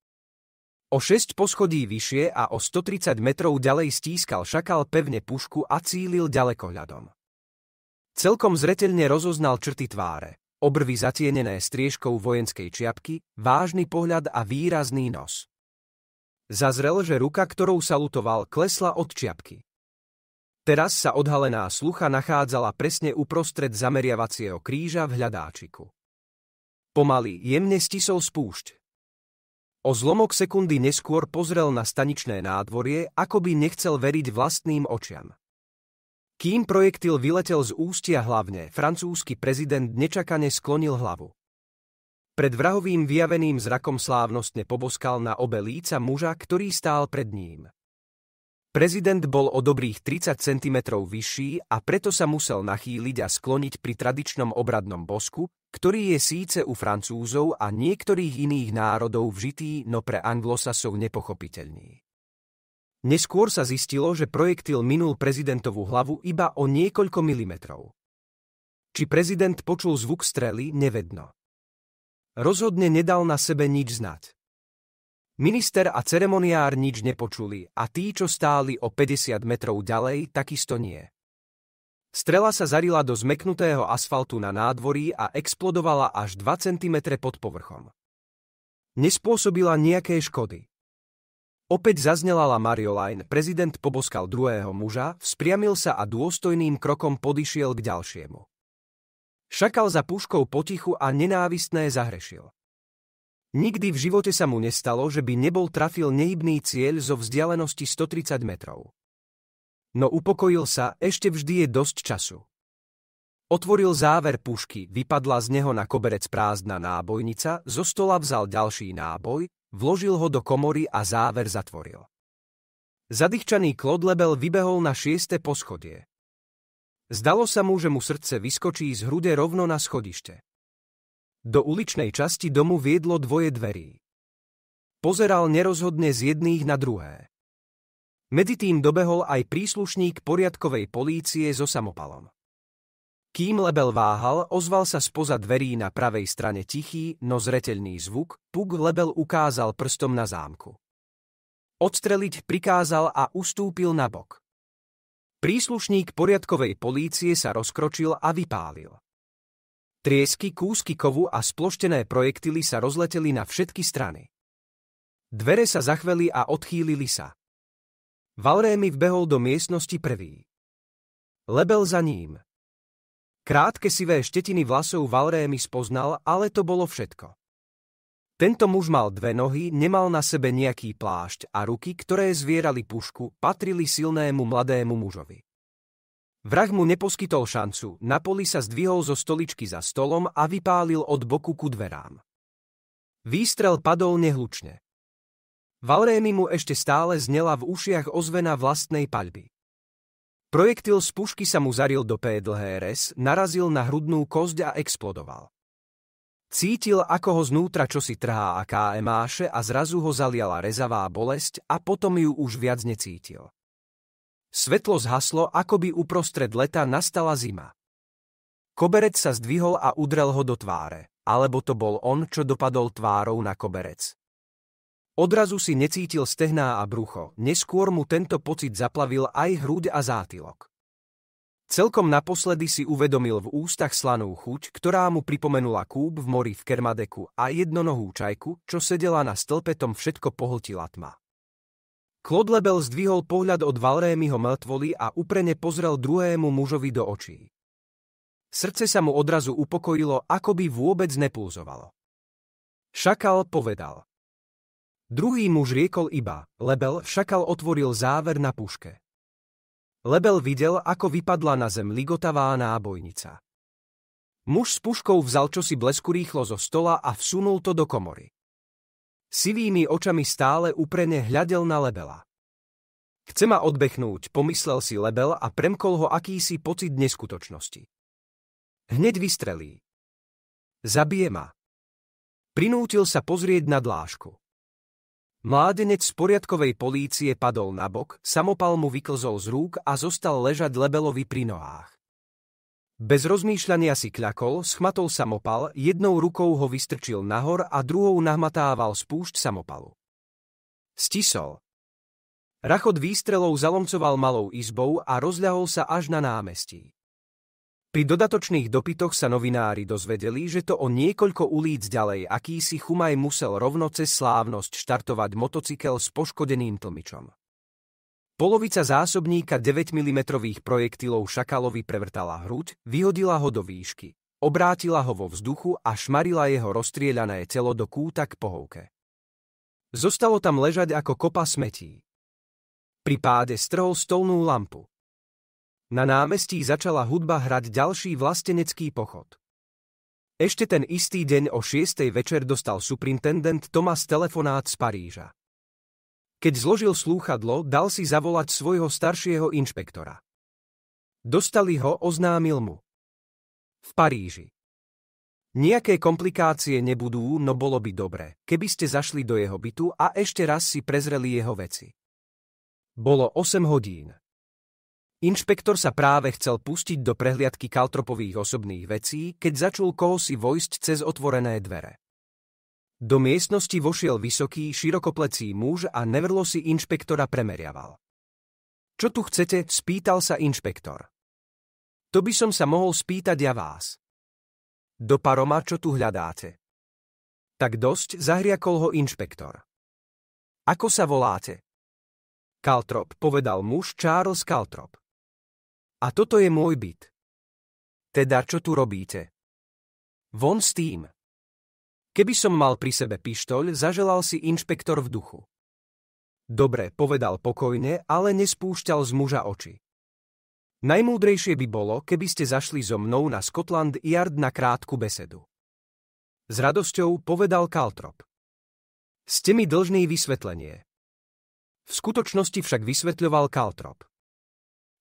O 6 poschodí vyššie a o 130 metrov ďalej stískal šakal pevne pušku a cílil ďalekohľadom. Celkom zretelne rozoznal črty tváre, obrvy zatienené striežkou vojenskej čiapky, vážny pohľad a výrazný nos. Zazrel, že ruka, ktorou salutoval, klesla od čiapky. Teraz sa odhalená slucha nachádzala presne uprostred zameriavacieho kríža v hľadáčiku. Pomaly, jemne stisol spúšť. O zlomok sekundy neskôr pozrel na staničné nádvorie, ako by nechcel veriť vlastným očiam. Kým projektil vyletel z ústia hlavne, francúzsky prezident nečakane sklonil hlavu. Pred vrahovým vyjaveným zrakom slávnostne poboskal na obe líca muža, ktorý stál pred ním. Prezident bol o dobrých 30 cm vyšší a preto sa musel nachýliť a skloniť pri tradičnom obradnom bosku, ktorý je síce u Francúzov a niektorých iných národov vžitý, no pre anglosasov nepochopiteľný. Neskôr sa zistilo, že projektil minul prezidentovú hlavu iba o niekoľko milimetrov. Či prezident počul zvuk strely, nevedno rozhodne nedal na sebe nič znať. Minister a ceremoniár nič nepočuli a tí, čo stáli o 50 metrov ďalej, takisto nie. Strela sa zarila do zmeknutého asfaltu na nádvorí a explodovala až 2 cm pod povrchom. Nespôsobila nejaké škody. Opäť zaznelala Marioline, prezident poboskal druhého muža, vzpriamil sa a dôstojným krokom podišiel k ďalšiemu. Šakal za puškou potichu a nenávistné zahrešil. Nikdy v živote sa mu nestalo, že by nebol trafil nehybný cieľ zo vzdialenosti 130 metrov. No upokojil sa, ešte vždy je dosť času. Otvoril záver pušky, vypadla z neho na koberec prázdna nábojnica, zo stola vzal ďalší náboj, vložil ho do komory a záver zatvoril. Zadýchčaný Klodlebel vybehol na šieste poschodie. Zdalo sa mu, že mu srdce vyskočí z hrude rovno na schodište. Do uličnej časti domu viedlo dvoje dverí. Pozeral nerozhodne z jedných na druhé. Medzi tým dobehol aj príslušník poriadkovej polície so samopalom. Kým lebel váhal, ozval sa spoza dverí na pravej strane tichý, no zreteľný zvuk, Puk lebel ukázal prstom na zámku. Odstreliť prikázal a ustúpil nabok. Príslušník poriadkovej polície sa rozkročil a vypálil. Triesky, kúsky kovu a sploštené projektily sa rozleteli na všetky strany. Dvere sa zachveli a odchýlili sa. Valrémy vbehol do miestnosti prvý. Lebel za ním. Krátke sivé štetiny vlasov Valrémy spoznal, ale to bolo všetko. Tento muž mal dve nohy, nemal na sebe nejaký plášť a ruky, ktoré zvierali pušku, patrili silnému mladému mužovi. Vrah mu neposkytol šancu, na poli sa zdvihol zo stoličky za stolom a vypálil od boku ku dverám. Výstrel padol nehlučne. Valrémy mu ešte stále znela v ušiach ozvena vlastnej paľby. Projektil z pušky sa mu zaril do P dlhé res, narazil na hrudnú kosť a explodoval. Cítil, ako ho znútra čosi trhá a káemáše a zrazu ho zaliala rezavá bolesť a potom ju už viac necítil. Svetlo zhaslo, ako by uprostred leta nastala zima. Koberec sa zdvihol a udrel ho do tváre, alebo to bol on, čo dopadol tvárou na koberec. Odrazu si necítil stehná a brucho, neskôr mu tento pocit zaplavil aj hrúď a zátilok. Celkom naposledy si uvedomil v ústach slanú chuť, ktorá mu pripomenula kúb v mori v Kermadeku a jednonohú čajku, čo sedela na stĺpetom všetko pohltila tma. Claude Lebel zdvihol pohľad od Valrémyho mŕtvoly a uprene pozrel druhému mužovi do očí. Srdce sa mu odrazu upokojilo, ako by vôbec nepulzovalo. Šakal povedal. Druhý muž riekol iba, Lebel šakal otvoril záver na puške. Lebel videl, ako vypadla na zem ligotavá nábojnica. Muž s puškou vzal čosi blesku rýchlo zo stola a vsunul to do komory. Sivými očami stále uprene hľadel na Lebela. Chce ma odbechnúť, pomyslel si Lebel a premkol ho akýsi pocit neskutočnosti. Hneď vystrelí. Zabije ma. Prinútil sa pozrieť na dlášku. Mládenec z poriadkovej polície padol na bok, samopal mu vyklzol z rúk a zostal ležať lebelovi pri nohách. Bez rozmýšľania si kľakol, schmatol samopal, jednou rukou ho vystrčil nahor a druhou nahmatával spúšť samopalu. Stisol. Rachod výstrelov zalomcoval malou izbou a rozľahol sa až na námestí. Pri dodatočných dopytoch sa novinári dozvedeli, že to o niekoľko ulíc ďalej akýsi Chumaj musel rovno cez slávnosť štartovať motocykel s poškodeným tlmičom. Polovica zásobníka 9 mm projektilov Šakalovi prevrtala hruď, vyhodila ho do výšky, obrátila ho vo vzduchu a šmarila jeho rozstrieľané telo do kúta k pohovke. Zostalo tam ležať ako kopa smetí. Pri páde strhol stolnú lampu. Na námestí začala hudba hrať ďalší vlastenecký pochod. Ešte ten istý deň o 6. večer dostal superintendent Tomas telefonát z Paríža. Keď zložil slúchadlo, dal si zavolať svojho staršieho inšpektora. Dostali ho, oznámil mu. V Paríži. Nejaké komplikácie nebudú, no bolo by dobre, keby ste zašli do jeho bytu a ešte raz si prezreli jeho veci. Bolo 8 hodín. Inšpektor sa práve chcel pustiť do prehliadky Kaltropových osobných vecí, keď začul koho si vojsť cez otvorené dvere. Do miestnosti vošiel vysoký, širokoplecí muž a nevrlo si inšpektora premeriaval. Čo tu chcete? spýtal sa inšpektor. To by som sa mohol spýtať ja vás. Do paroma, čo tu hľadáte? Tak dosť zahriakol ho inšpektor. Ako sa voláte? Kaltrop, povedal muž Charles Kaltrop. A toto je môj byt. Teda čo tu robíte? Von s tým. Keby som mal pri sebe pištoľ, zaželal si inšpektor v duchu. Dobre, povedal pokojne, ale nespúšťal z muža oči. Najmúdrejšie by bolo, keby ste zašli so mnou na Scotland Yard na krátku besedu. S radosťou povedal Kaltrop. Ste mi dlžný vysvetlenie. V skutočnosti však vysvetľoval Kaltrop.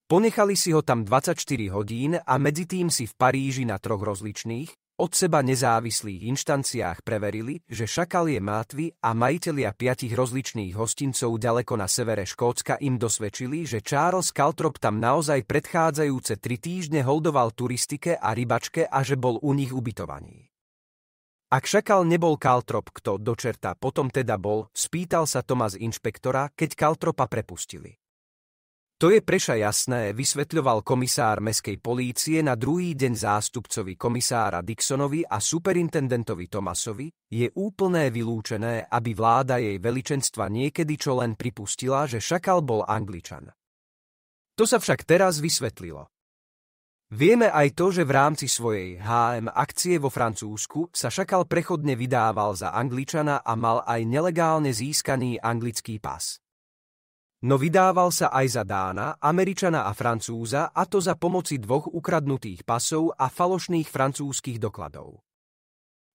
Ponechali si ho tam 24 hodín a medzi tým si v Paríži na troch rozličných, od seba nezávislých inštanciách preverili, že šakal je mátvy a majitelia piatich rozličných hostincov ďaleko na severe Škótska im dosvedčili, že Charles Caltrop tam naozaj predchádzajúce tri týždne holdoval turistike a rybačke a že bol u nich ubytovaný. Ak šakal nebol Kaltrop, kto dočerta potom teda bol, spýtal sa Tomás inšpektora, keď Kaltropa prepustili. To je preša jasné, vysvetľoval komisár meskej polície na druhý deň zástupcovi komisára Dixonovi a superintendentovi Tomasovi, je úplné vylúčené, aby vláda jej veličenstva niekedy čo len pripustila, že šakal bol angličan. To sa však teraz vysvetlilo. Vieme aj to, že v rámci svojej HM akcie vo Francúzsku sa šakal prechodne vydával za angličana a mal aj nelegálne získaný anglický pas. No vydával sa aj za Dána, Američana a Francúza, a to za pomoci dvoch ukradnutých pasov a falošných francúzskych dokladov.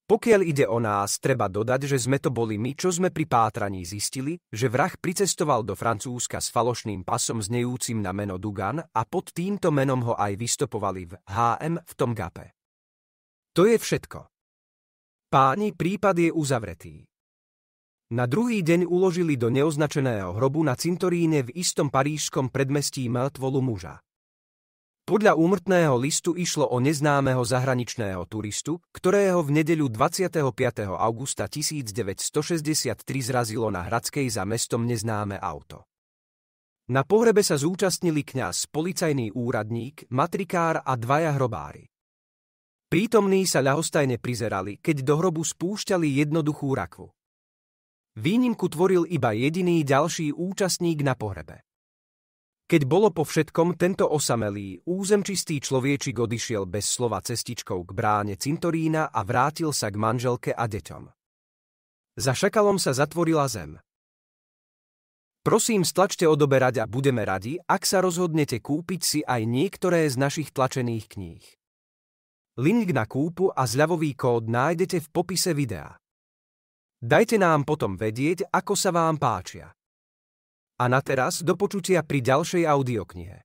Pokiaľ ide o nás, treba dodať, že sme to boli my, čo sme pri pátraní zistili, že vrah pricestoval do Francúzska s falošným pasom znejúcim na meno Dugan a pod týmto menom ho aj vystopovali v HM v tom gape. To je všetko. Páni, prípad je uzavretý. Na druhý deň uložili do neoznačeného hrobu na cintoríne v istom parížskom predmestí mŕtvolu muža. Podľa úmrtného listu išlo o neznámeho zahraničného turistu, ktorého v nedeľu 25. augusta 1963 zrazilo na Hradskej za mestom neznáme auto. Na pohrebe sa zúčastnili kňaz, policajný úradník, matrikár a dvaja hrobári. Prítomní sa ľahostajne prizerali, keď do hrobu spúšťali jednoduchú rakvu. Výnimku tvoril iba jediný ďalší účastník na pohrebe. Keď bolo po všetkom, tento osamelý, územčistý človečik odišiel bez slova cestičkou k bráne cintorína a vrátil sa k manželke a deťom. Za šakalom sa zatvorila zem. Prosím, stlačte odoberať a budeme radi, ak sa rozhodnete kúpiť si aj niektoré z našich tlačených kníh. Link na kúpu a zľavový kód nájdete v popise videa. Dajte nám potom vedieť, ako sa vám páčia. A na teraz do počutia pri ďalšej audioknihe.